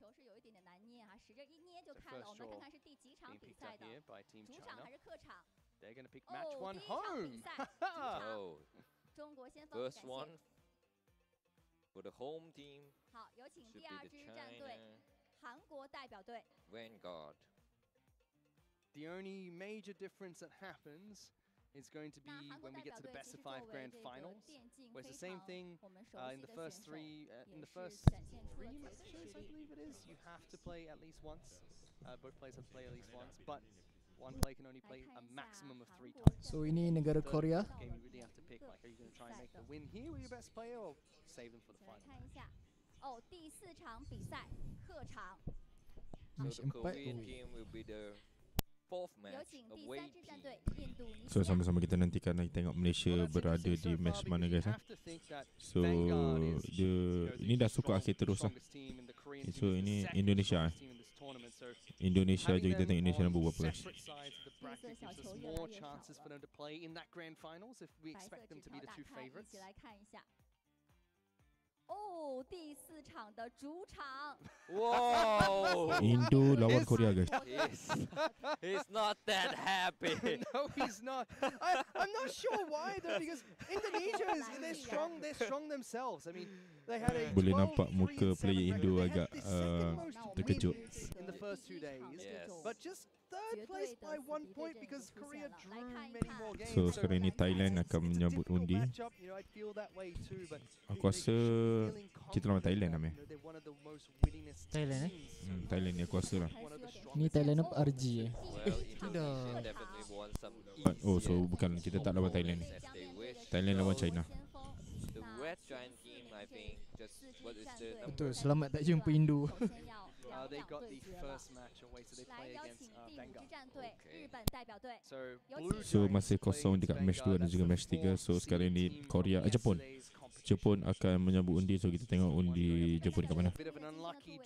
pick match one home. First one. for the home team. 好，有请第二支战队，韩国代表队。Vanguard. The only major difference that happens is going to be when we get to the best of five grand finals, where it's the same thing uh, in the first three, uh, in the first three matches, I believe it is, you have to play at least once. Uh, both players have to play at least once, but one player can only play a maximum of three times. So we need to go to Korea. Game you really have to pick, like, are you going to try and make the win here with your best player, or save them for the final match? 哦，第四场比赛，客场。So the Korean team will be the So sama-sama kita nantikan lagi tengok Malaysia berada di match mana guys. Ha? So dia ini dah suka akhir terus lah. So ini Indonesia. Eh. Indonesia je kita tengok Indonesia nombor berapa guys. Bracket, 白色小球越来越少了。白色球打开，一起来看一下。哦，第四场的主场。哇，Indo lawan Korea guys. He's not that happy. no, he's not. I, I'm not sure why though because Indonesia is they're strong. They're strong themselves. I mean, they had a. Boleh nampak muka player Indo agak uh, terkejut. In the first two days, but just third lah. So, sekarang ini Thailand akan menyambut undi. Aku rasa kita lawan Thailand lah Thailand eh? Hmm, Thailand ni aku rasa lah. Ni Thailand apa RG eh? Tidak. oh so bukan kita tak lawan Thailand ni. Thailand lawan China. Betul, selamat tak jumpa Indo. Uh, they got the first match away, so they play against uh, Okay. So, so masih kosong dekat match dua dan juga match tiga. So, sekarang ni Korea, eh, Jepun. Jepun akan menyambut undi so kita tengok undi Jepun ke mana. Bit of an unlucky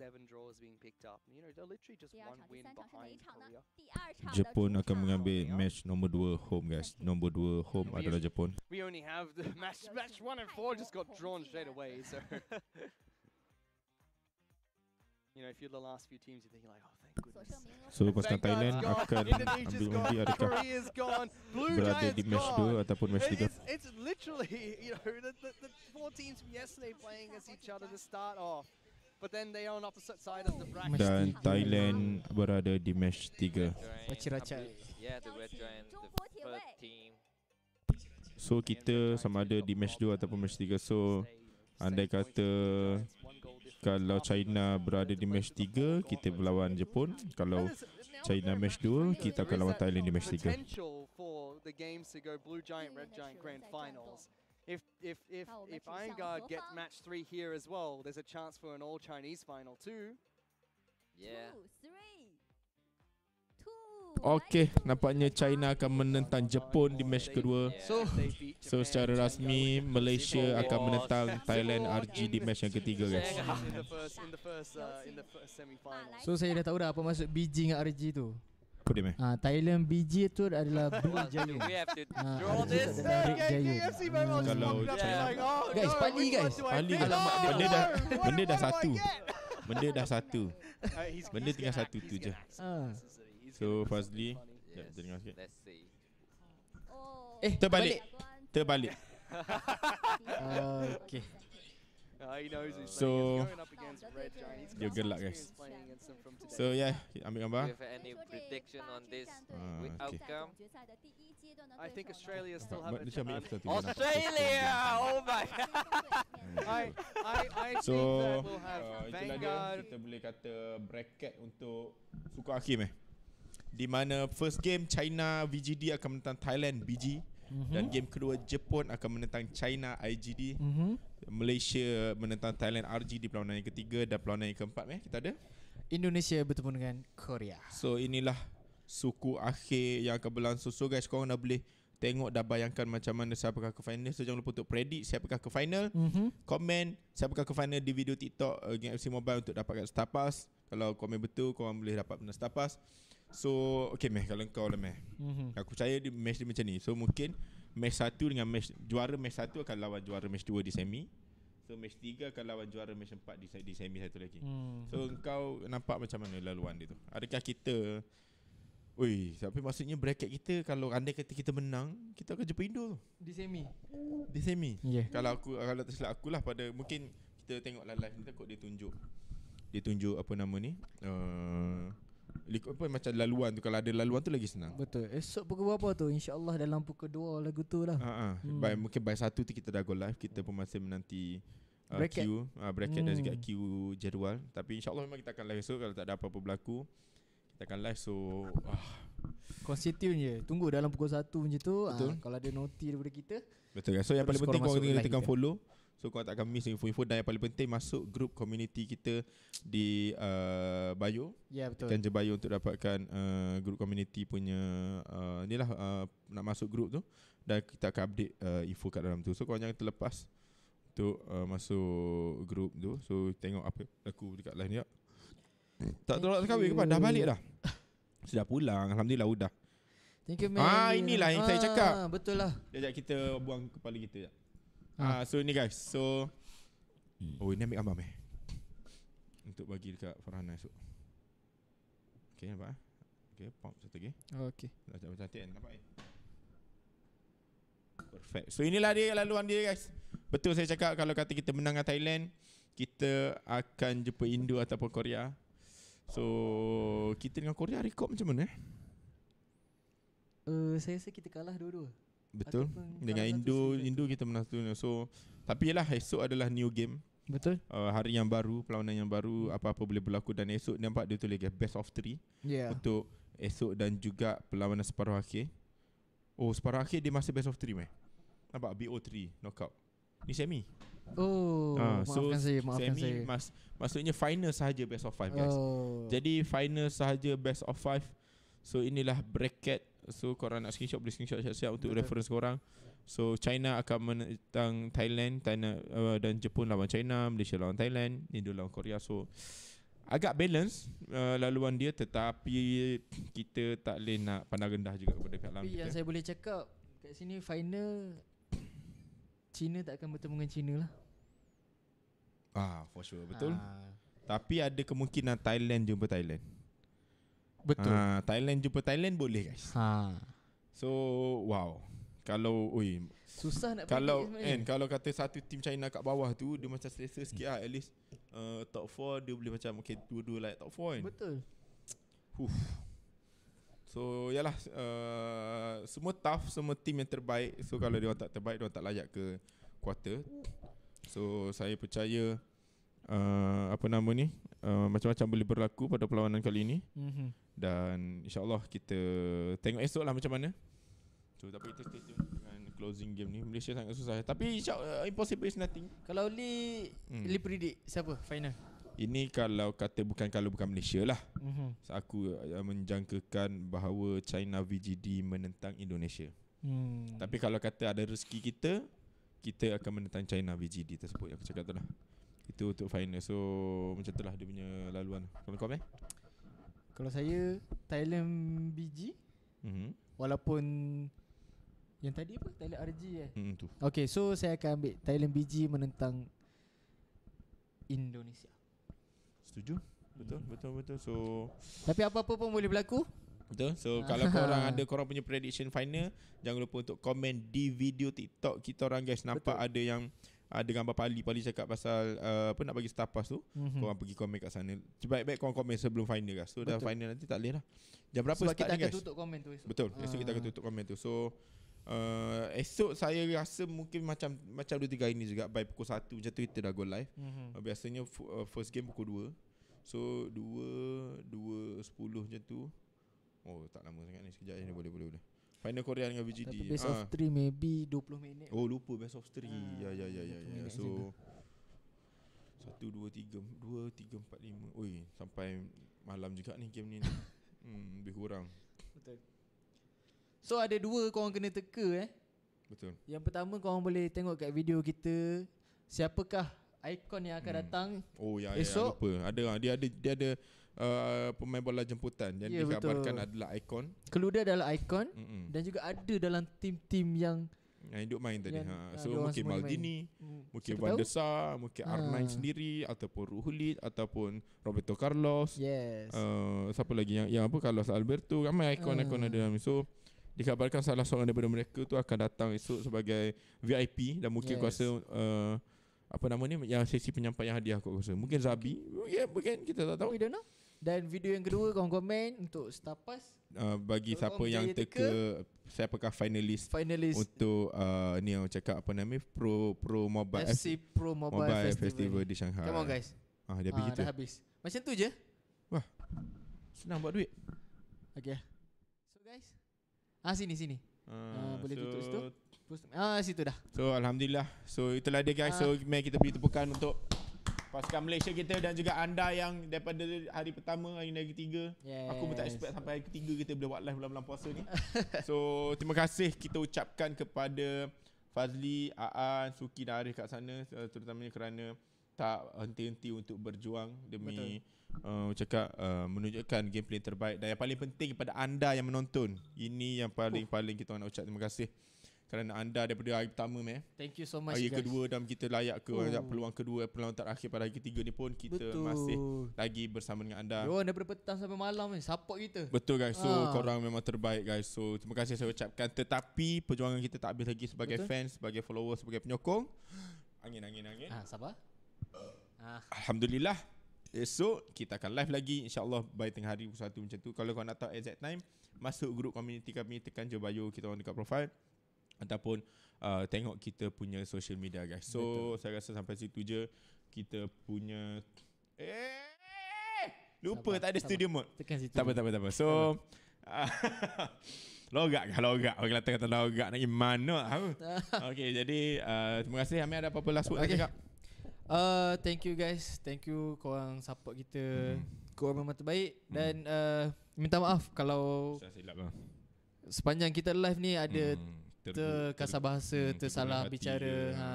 are Jepun akan mengambil match nombor 2 home guys. Nombor 2 home adalah Jepun. We only have the match match 1 and 4 just got drawn straight away so You know, if you're the last few teams, you are thinking like, oh, thank goodness. So, pasukan Thailand akan ambil undi adakah berada di match 2 ataupun match 3. It's, it's literally, you know, the, the, the four teams from yesterday playing against each other to start off. Dan Thailand berada di match tiga. So kita sama ada di match dua ataupun match tiga. So anda kata kalau China berada di match tiga, kita berlawan Jepun. Kalau China match dua, kita akan lawan Thailand di match tiga if if if, oh, if Iron Guard gets match three here as well, there's a chance for an all Chinese final too. Yeah. Two, three. Okey, nampaknya China akan menentang Jepun di match kedua. So, so secara rasmi Malaysia akan menentang Thailand RG di match yang ketiga guys. Uh, so saya dah tahu dah apa maksud Beijing RG tu. Apa dia main? Thailand BG tu adalah Blue jayu. We have to draw this. Okay, KFC by Kalau Guys, Pali guys. Pali alamat dia. dah, benda dah satu. Benda dah satu. Benda tinggal satu tu je. So, Fazli. Yes. Let's see. Eh, terbalik. Terbalik. Okay. Uh, so playing. good luck, guys. So yeah, I'm gonna. If any prediction on this ah, outcome, I think Australia still have a chance. Australia! Oh my! I, I, so, think that we'll have uh, Vanguard. Kita boleh kata bracket untuk suka Hakim eh. Di mana first game China VGD akan menentang Thailand BG dan mhm. game kedua Jepun akan menentang China IGD. Mhm. Malaysia menentang Thailand RG di perlawanan yang ketiga dan perlawanan yang keempat eh kita ada Indonesia bertemu dengan Korea. So inilah suku akhir yang akan berlangsung. So guys korang dah boleh tengok dah bayangkan macam mana siapakah ke final. So jangan lupa untuk predict siapakah ke final. Mm-hmm. Comment siapakah ke final di video TikTok uh, eh, Game FC Mobile untuk dapatkan star pass. Kalau komen betul korang boleh dapat benda star pass. So okay meh kalau kau lah meh. Mm-hmm. Aku percaya di match dia macam ni. So mungkin match 1 dengan match juara match 1 akan lawan juara match 2 di semi. So match 3 akan lawan juara match 4 di, di semi satu lagi. Hmm. So kau nampak macam mana laluan dia tu? Adakah kita Ui, tapi maksudnya bracket kita kalau andai kata kita menang, kita akan jumpa Indo tu. Di semi. Di semi. Yeah. Kalau aku kalau tersilap aku lah pada mungkin kita tengoklah live kita kok dia tunjuk. Dia tunjuk apa nama ni? Uh, Liquid pun macam laluan tu Kalau ada laluan tu lagi senang Betul Esok pukul berapa tu InsyaAllah dalam pukul 2 Lagu tu lah uh-huh. hmm. by, Mungkin by satu tu kita dah go live Kita pun masih menanti uh, Bracket queue, uh, Bracket hmm. dan juga hmm. queue jadual Tapi insyaAllah memang kita akan live esok Kalau tak ada apa-apa berlaku Kita akan live so ah Constitute je Tunggu dalam pukul satu macam tu ah, Betul. Kalau ada noti daripada kita Betul kan So yang paling penting Kau kena tekan follow So kau tak akan miss info-info Dan yang paling penting Masuk grup community kita Di uh, Bayo Ya yeah, betul Kan je untuk dapatkan uh, Grup community punya uh, Ni lah uh, Nak masuk grup tu Dan kita akan update uh, Info kat dalam tu So kau jangan terlepas Untuk uh, masuk grup tu So tengok apa Laku dekat lain ni lah Tak tolak terkahwin ke Dah balik dah Sudah pulang Alhamdulillah sudah Thank you man Ah inilah yang ah, saya cakap Betul lah Sekejap kita buang kepala kita ya. Ah. ah, so ni guys. So hmm. Oh, ni ambil gambar meh. Untuk bagi dekat Farhana eh, esok. Okay, nampak. Eh? Okay, pop satu lagi. Oh, okey. Dah cantik eh? nampak eh. Perfect. So inilah dia laluan dia guys. Betul saya cakap kalau kata kita menang dengan Thailand, kita akan jumpa Indo ataupun Korea. So kita dengan Korea rekod macam mana eh? Uh, saya rasa kita kalah dua-dua. Betul. Ataupun Dengan Indo Indo kita menang satu So tapi yalah esok adalah new game. Betul. Uh, hari yang baru, perlawanan yang baru, hmm. apa-apa boleh berlaku dan esok nampak dia tu lagi best of three yeah. untuk esok dan juga perlawanan separuh akhir. Oh, separuh akhir dia masih best of three meh. Nampak BO3 knockout. Ini semi. Oh, uh, maafkan so saya, maafkan semi saya. Mas, maksudnya final sahaja best of five guys. Oh. Jadi final sahaja best of five. So inilah bracket So korang nak screenshot Boleh screenshot siap-siap Untuk Betul. reference korang So China akan menentang Thailand China, uh, Dan Jepun lawan China Malaysia lawan Thailand India lawan Korea So Agak balance uh, Laluan dia Tetapi Kita tak boleh nak Pandang rendah juga Kepada pihak lain Tapi yang saya boleh cakap Kat sini final China tak akan bertemu dengan China lah Ah, for sure betul. Ah. Tapi ada kemungkinan Thailand jumpa Thailand. Betul. Ha, Thailand jumpa Thailand boleh guys. Ha. So wow. Kalau oi susah nak kalau, Kalau kan kalau kata satu team China kat bawah tu dia macam selesa sikit hmm. ah at least uh, top 4 dia boleh macam okay dua-dua like top 4 kan. Betul. Huf. So yalah uh, semua tough semua team yang terbaik. So hmm. kalau dia orang tak terbaik dia orang tak layak ke quarter. So saya percaya uh, apa nama ni uh, macam-macam boleh berlaku pada perlawanan kali ini. Mhm. Dan insyaAllah kita tengok esok lah macam mana So tapi kita stay tune dengan closing game ni Malaysia sangat susah Tapi insyaAllah impossible is nothing Kalau Lee, hmm. Lee predict siapa final? Ini kalau kata bukan kalau bukan Malaysia lah mm-hmm. so, Aku uh, menjangkakan bahawa China VGD menentang Indonesia hmm. Tapi kalau kata ada rezeki kita Kita akan menentang China VGD tersebut Aku cakap tu lah Itu untuk final So macam tu lah dia punya laluan Kau komen? Eh. Kalau saya Thailand BG mm-hmm. Walaupun Yang tadi apa? Thailand RG eh? Mm, tu. Okay so saya akan ambil Thailand BG menentang Indonesia Setuju? Betul, hmm. betul, betul So Tapi apa-apa pun boleh berlaku Betul. So kalau korang ada korang punya prediction final, jangan lupa untuk komen di video TikTok kita orang guys. Nampak Betul. ada yang uh, dengan pali Pali cakap pasal uh, apa nak bagi staff pass tu. Mm-hmm. Korang pergi komen kat sana. Baik-baik korang komen sebelum final guys. Lah. So dah final nanti tak leh lah. Jam berapa Sebab start kita ni, guys? tutup komen tu esok. Betul. Esok uh. kita akan ah. tutup komen tu. So Uh, esok saya rasa mungkin macam macam 2 3 hari ni juga by pukul 1 macam tu kita dah go live. Mm-hmm. Uh, biasanya f- uh, first game pukul 2. So 2 2 10 macam tu. Oh tak lama sangat ni sekejap je boleh boleh boleh. Final Korea dengan VGD Tapi best ha. Ah. of 3 maybe 20 minit Oh lupa best of 3 ha. Ah, ya ya ya ya, ya. So 1, 2, 3, 2, 3, 4, 5 Ui, sampai malam juga ni game ni hmm, Lebih kurang Betul So ada dua korang kena teka eh Betul Yang pertama korang boleh tengok kat video kita Siapakah ikon yang akan hmm. datang Oh ya, ya, ya, lupa Ada dia ada dia ada Uh, pemain bola jemputan yang yeah, ya, dikabarkan betul. adalah ikon. Keluda adalah ikon Mm-mm. dan juga ada dalam tim-tim yang yang hidup main tadi. Yang, ha. So mungkin Maldini, main. Hmm. mungkin Van der Sar, mungkin ha. Arnain sendiri ataupun Ruhulit ataupun Roberto Carlos. Yes. Uh, siapa lagi yang yang apa Carlos Alberto ramai hmm. ikon-ikon ha. ada dalam. So dikabarkan salah seorang daripada mereka tu akan datang esok sebagai VIP dan mungkin yes. kuasa uh, apa nama ni yang sesi penyampaian hadiah aku rasa. Mungkin Zabi. Ya, yeah, mungkin kita tak tahu. We don't know. Dan video yang kedua Korang komen Untuk Stapas uh, Bagi korang siapa yang teka, teka Siapakah finalist Finalist Untuk uh, Ni yang cakap apa nama Pro Pro Mobile FC Pro Mobile, Mobile Festival, Festival Di Shanghai Come on guys ah, Dah, ah, dah habis Macam tu je Wah Senang buat duit Okay So guys Ah sini sini Uh, uh, boleh tutup situ. Ah situ dah. So alhamdulillah. So itulah dia guys. Uh, so ah. mari kita beri tepukan untuk pasukan Malaysia kita dan juga anda yang daripada hari pertama hari yang tiga, yes. aku pun tak expect sampai hari ketiga kita boleh buat live bulan-bulan puasa ni so terima kasih kita ucapkan kepada Fazli, Aan, Suki dan Arif kat sana eh, terutamanya kerana tak henti-henti untuk berjuang demi uh, cakap uh, menunjukkan gameplay terbaik dan yang paling penting kepada anda yang menonton ini yang paling-paling kita nak ucap terima kasih kerana anda daripada hari pertama meh. Thank you so much Hari guys. kedua dan kita layak ke oh. peluang kedua peluang terakhir pada hari ketiga ni pun kita Betul. masih lagi bersama dengan anda. Yo daripada petang sampai malam ni support kita. Betul guys. So ha. korang memang terbaik guys. So terima kasih saya ucapkan tetapi perjuangan kita tak habis lagi sebagai Betul. fans, sebagai follower, sebagai penyokong. Angin angin angin. Ah ha, sabar. Ha. Alhamdulillah. Esok kita akan live lagi InsyaAllah by tengah hari pukul 1 macam tu Kalau kau nak tahu exact time Masuk grup komuniti kami Tekan je bio kita orang dekat profile ataupun uh, tengok kita punya social media guys. So Betul. saya rasa sampai situ je kita punya eh lupa sabar, tak ada studio mode. Tekan situ. Tak apa tak apa tak apa. So Logak kah logak Orang kata kata logak Nak mana Okay jadi uh, Terima kasih Amir ada apa-apa last word okay. cakap uh, Thank you guys Thank you korang support kita mm. Korang memang terbaik mm. Dan uh, Minta maaf Kalau lah. Sepanjang kita live ni Ada mm ter, kasar bahasa, hmm, tersalah bicara. Ha.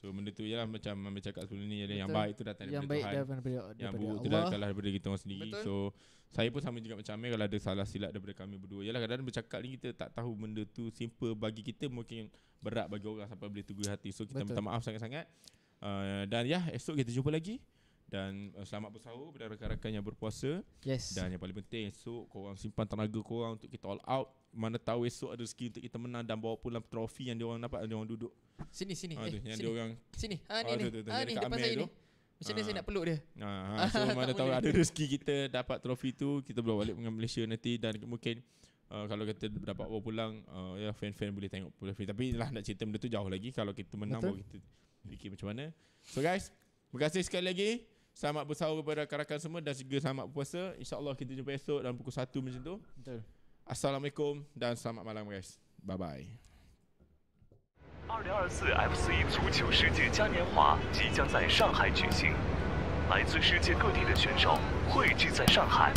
So benda tu ialah macam Mami cakap sebelum ni Betul. Yang baik tu datang daripada yang baik Tuhan daripada, daripada Yang buruk tu datang daripada kita orang sendiri Betul. So saya pun sama juga macam Amir Kalau ada salah silap daripada kami berdua Ialah kadang-kadang bercakap ni kita tak tahu benda tu Simple bagi kita mungkin berat bagi orang Sampai boleh tugu hati So kita Betul. minta maaf sangat-sangat uh, Dan ya esok kita jumpa lagi dan uh, selamat bersahur kepada rakan-rakan yang berpuasa. Yes. Dan yang paling penting esok korang simpan tenaga korang untuk kita all out. Mana tahu esok ada rezeki untuk kita menang dan bawa pulang trofi yang diorang dapat dan diorang duduk. Sini sini. Ha, tu, eh, yang diorang. Sini. Ha ni ah, ni. Ha ni depan saya ni. Macam mana ha. saya nak peluk dia? Ha, ha. So mana tahu ada rezeki kita dapat trofi tu kita boleh balik dengan Malaysia nanti dan mungkin Uh, kalau kita dapat bawa pulang uh, ya fan-fan boleh tengok boleh fan. tapi lah nak cerita benda tu jauh lagi kalau kita menang kita fikir macam mana so guys terima kasih sekali lagi Selamat bersahur kepada rakan-rakan semua dan juga selamat puasa. Insya Allah kita jumpa esok dalam pukul 1 macam tu. Betul. Assalamualaikum dan selamat malam guys. Bye-bye. 二零二四 FC 足球世界嘉年华即将在上海举行，来自世界各地的选手汇聚在上海。